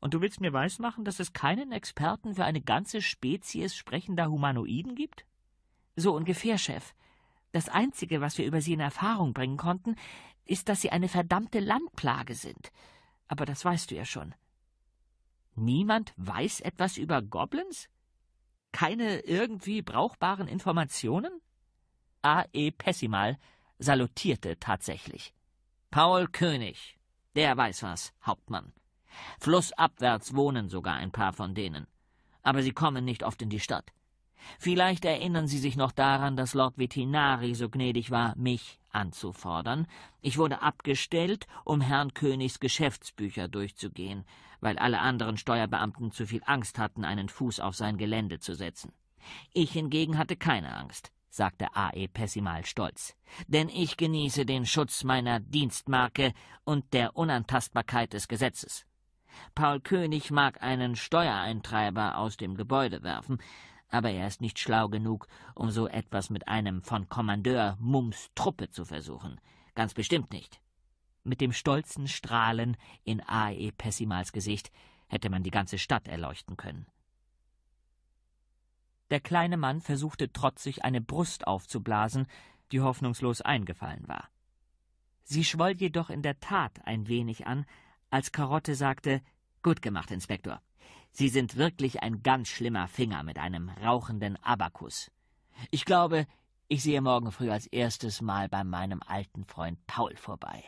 Und du willst mir weismachen, dass es keinen Experten für eine ganze Spezies sprechender Humanoiden gibt? So ungefähr, Chef. Das Einzige, was wir über sie in Erfahrung bringen konnten, ist, dass sie eine verdammte Landplage sind. Aber das weißt du ja schon. Niemand weiß etwas über Goblins? Keine irgendwie brauchbaren Informationen? A.E. Pessimal salutierte tatsächlich. Paul König, der weiß was, Hauptmann. Flussabwärts wohnen sogar ein paar von denen. Aber sie kommen nicht oft in die Stadt. Vielleicht erinnern Sie sich noch daran, dass Lord Vitinari so gnädig war, mich anzufordern. Ich wurde abgestellt, um Herrn Königs Geschäftsbücher durchzugehen, weil alle anderen Steuerbeamten zu viel Angst hatten, einen Fuß auf sein Gelände zu setzen. Ich hingegen hatte keine Angst, sagte A.E. Pessimal stolz, denn ich genieße den Schutz meiner Dienstmarke und der Unantastbarkeit des Gesetzes. Paul König mag einen Steuereintreiber aus dem Gebäude werfen, aber er ist nicht schlau genug, um so etwas mit einem von Kommandeur Mums Truppe zu versuchen. Ganz bestimmt nicht. Mit dem stolzen Strahlen in A.E. Pessimals Gesicht hätte man die ganze Stadt erleuchten können. Der kleine Mann versuchte trotzig eine Brust aufzublasen, die hoffnungslos eingefallen war. Sie schwoll jedoch in der Tat ein wenig an, als Karotte sagte, Gut gemacht, Inspektor. Sie sind wirklich ein ganz schlimmer Finger mit einem rauchenden Abakus. Ich glaube, ich sehe morgen früh als erstes Mal bei meinem alten Freund Paul vorbei.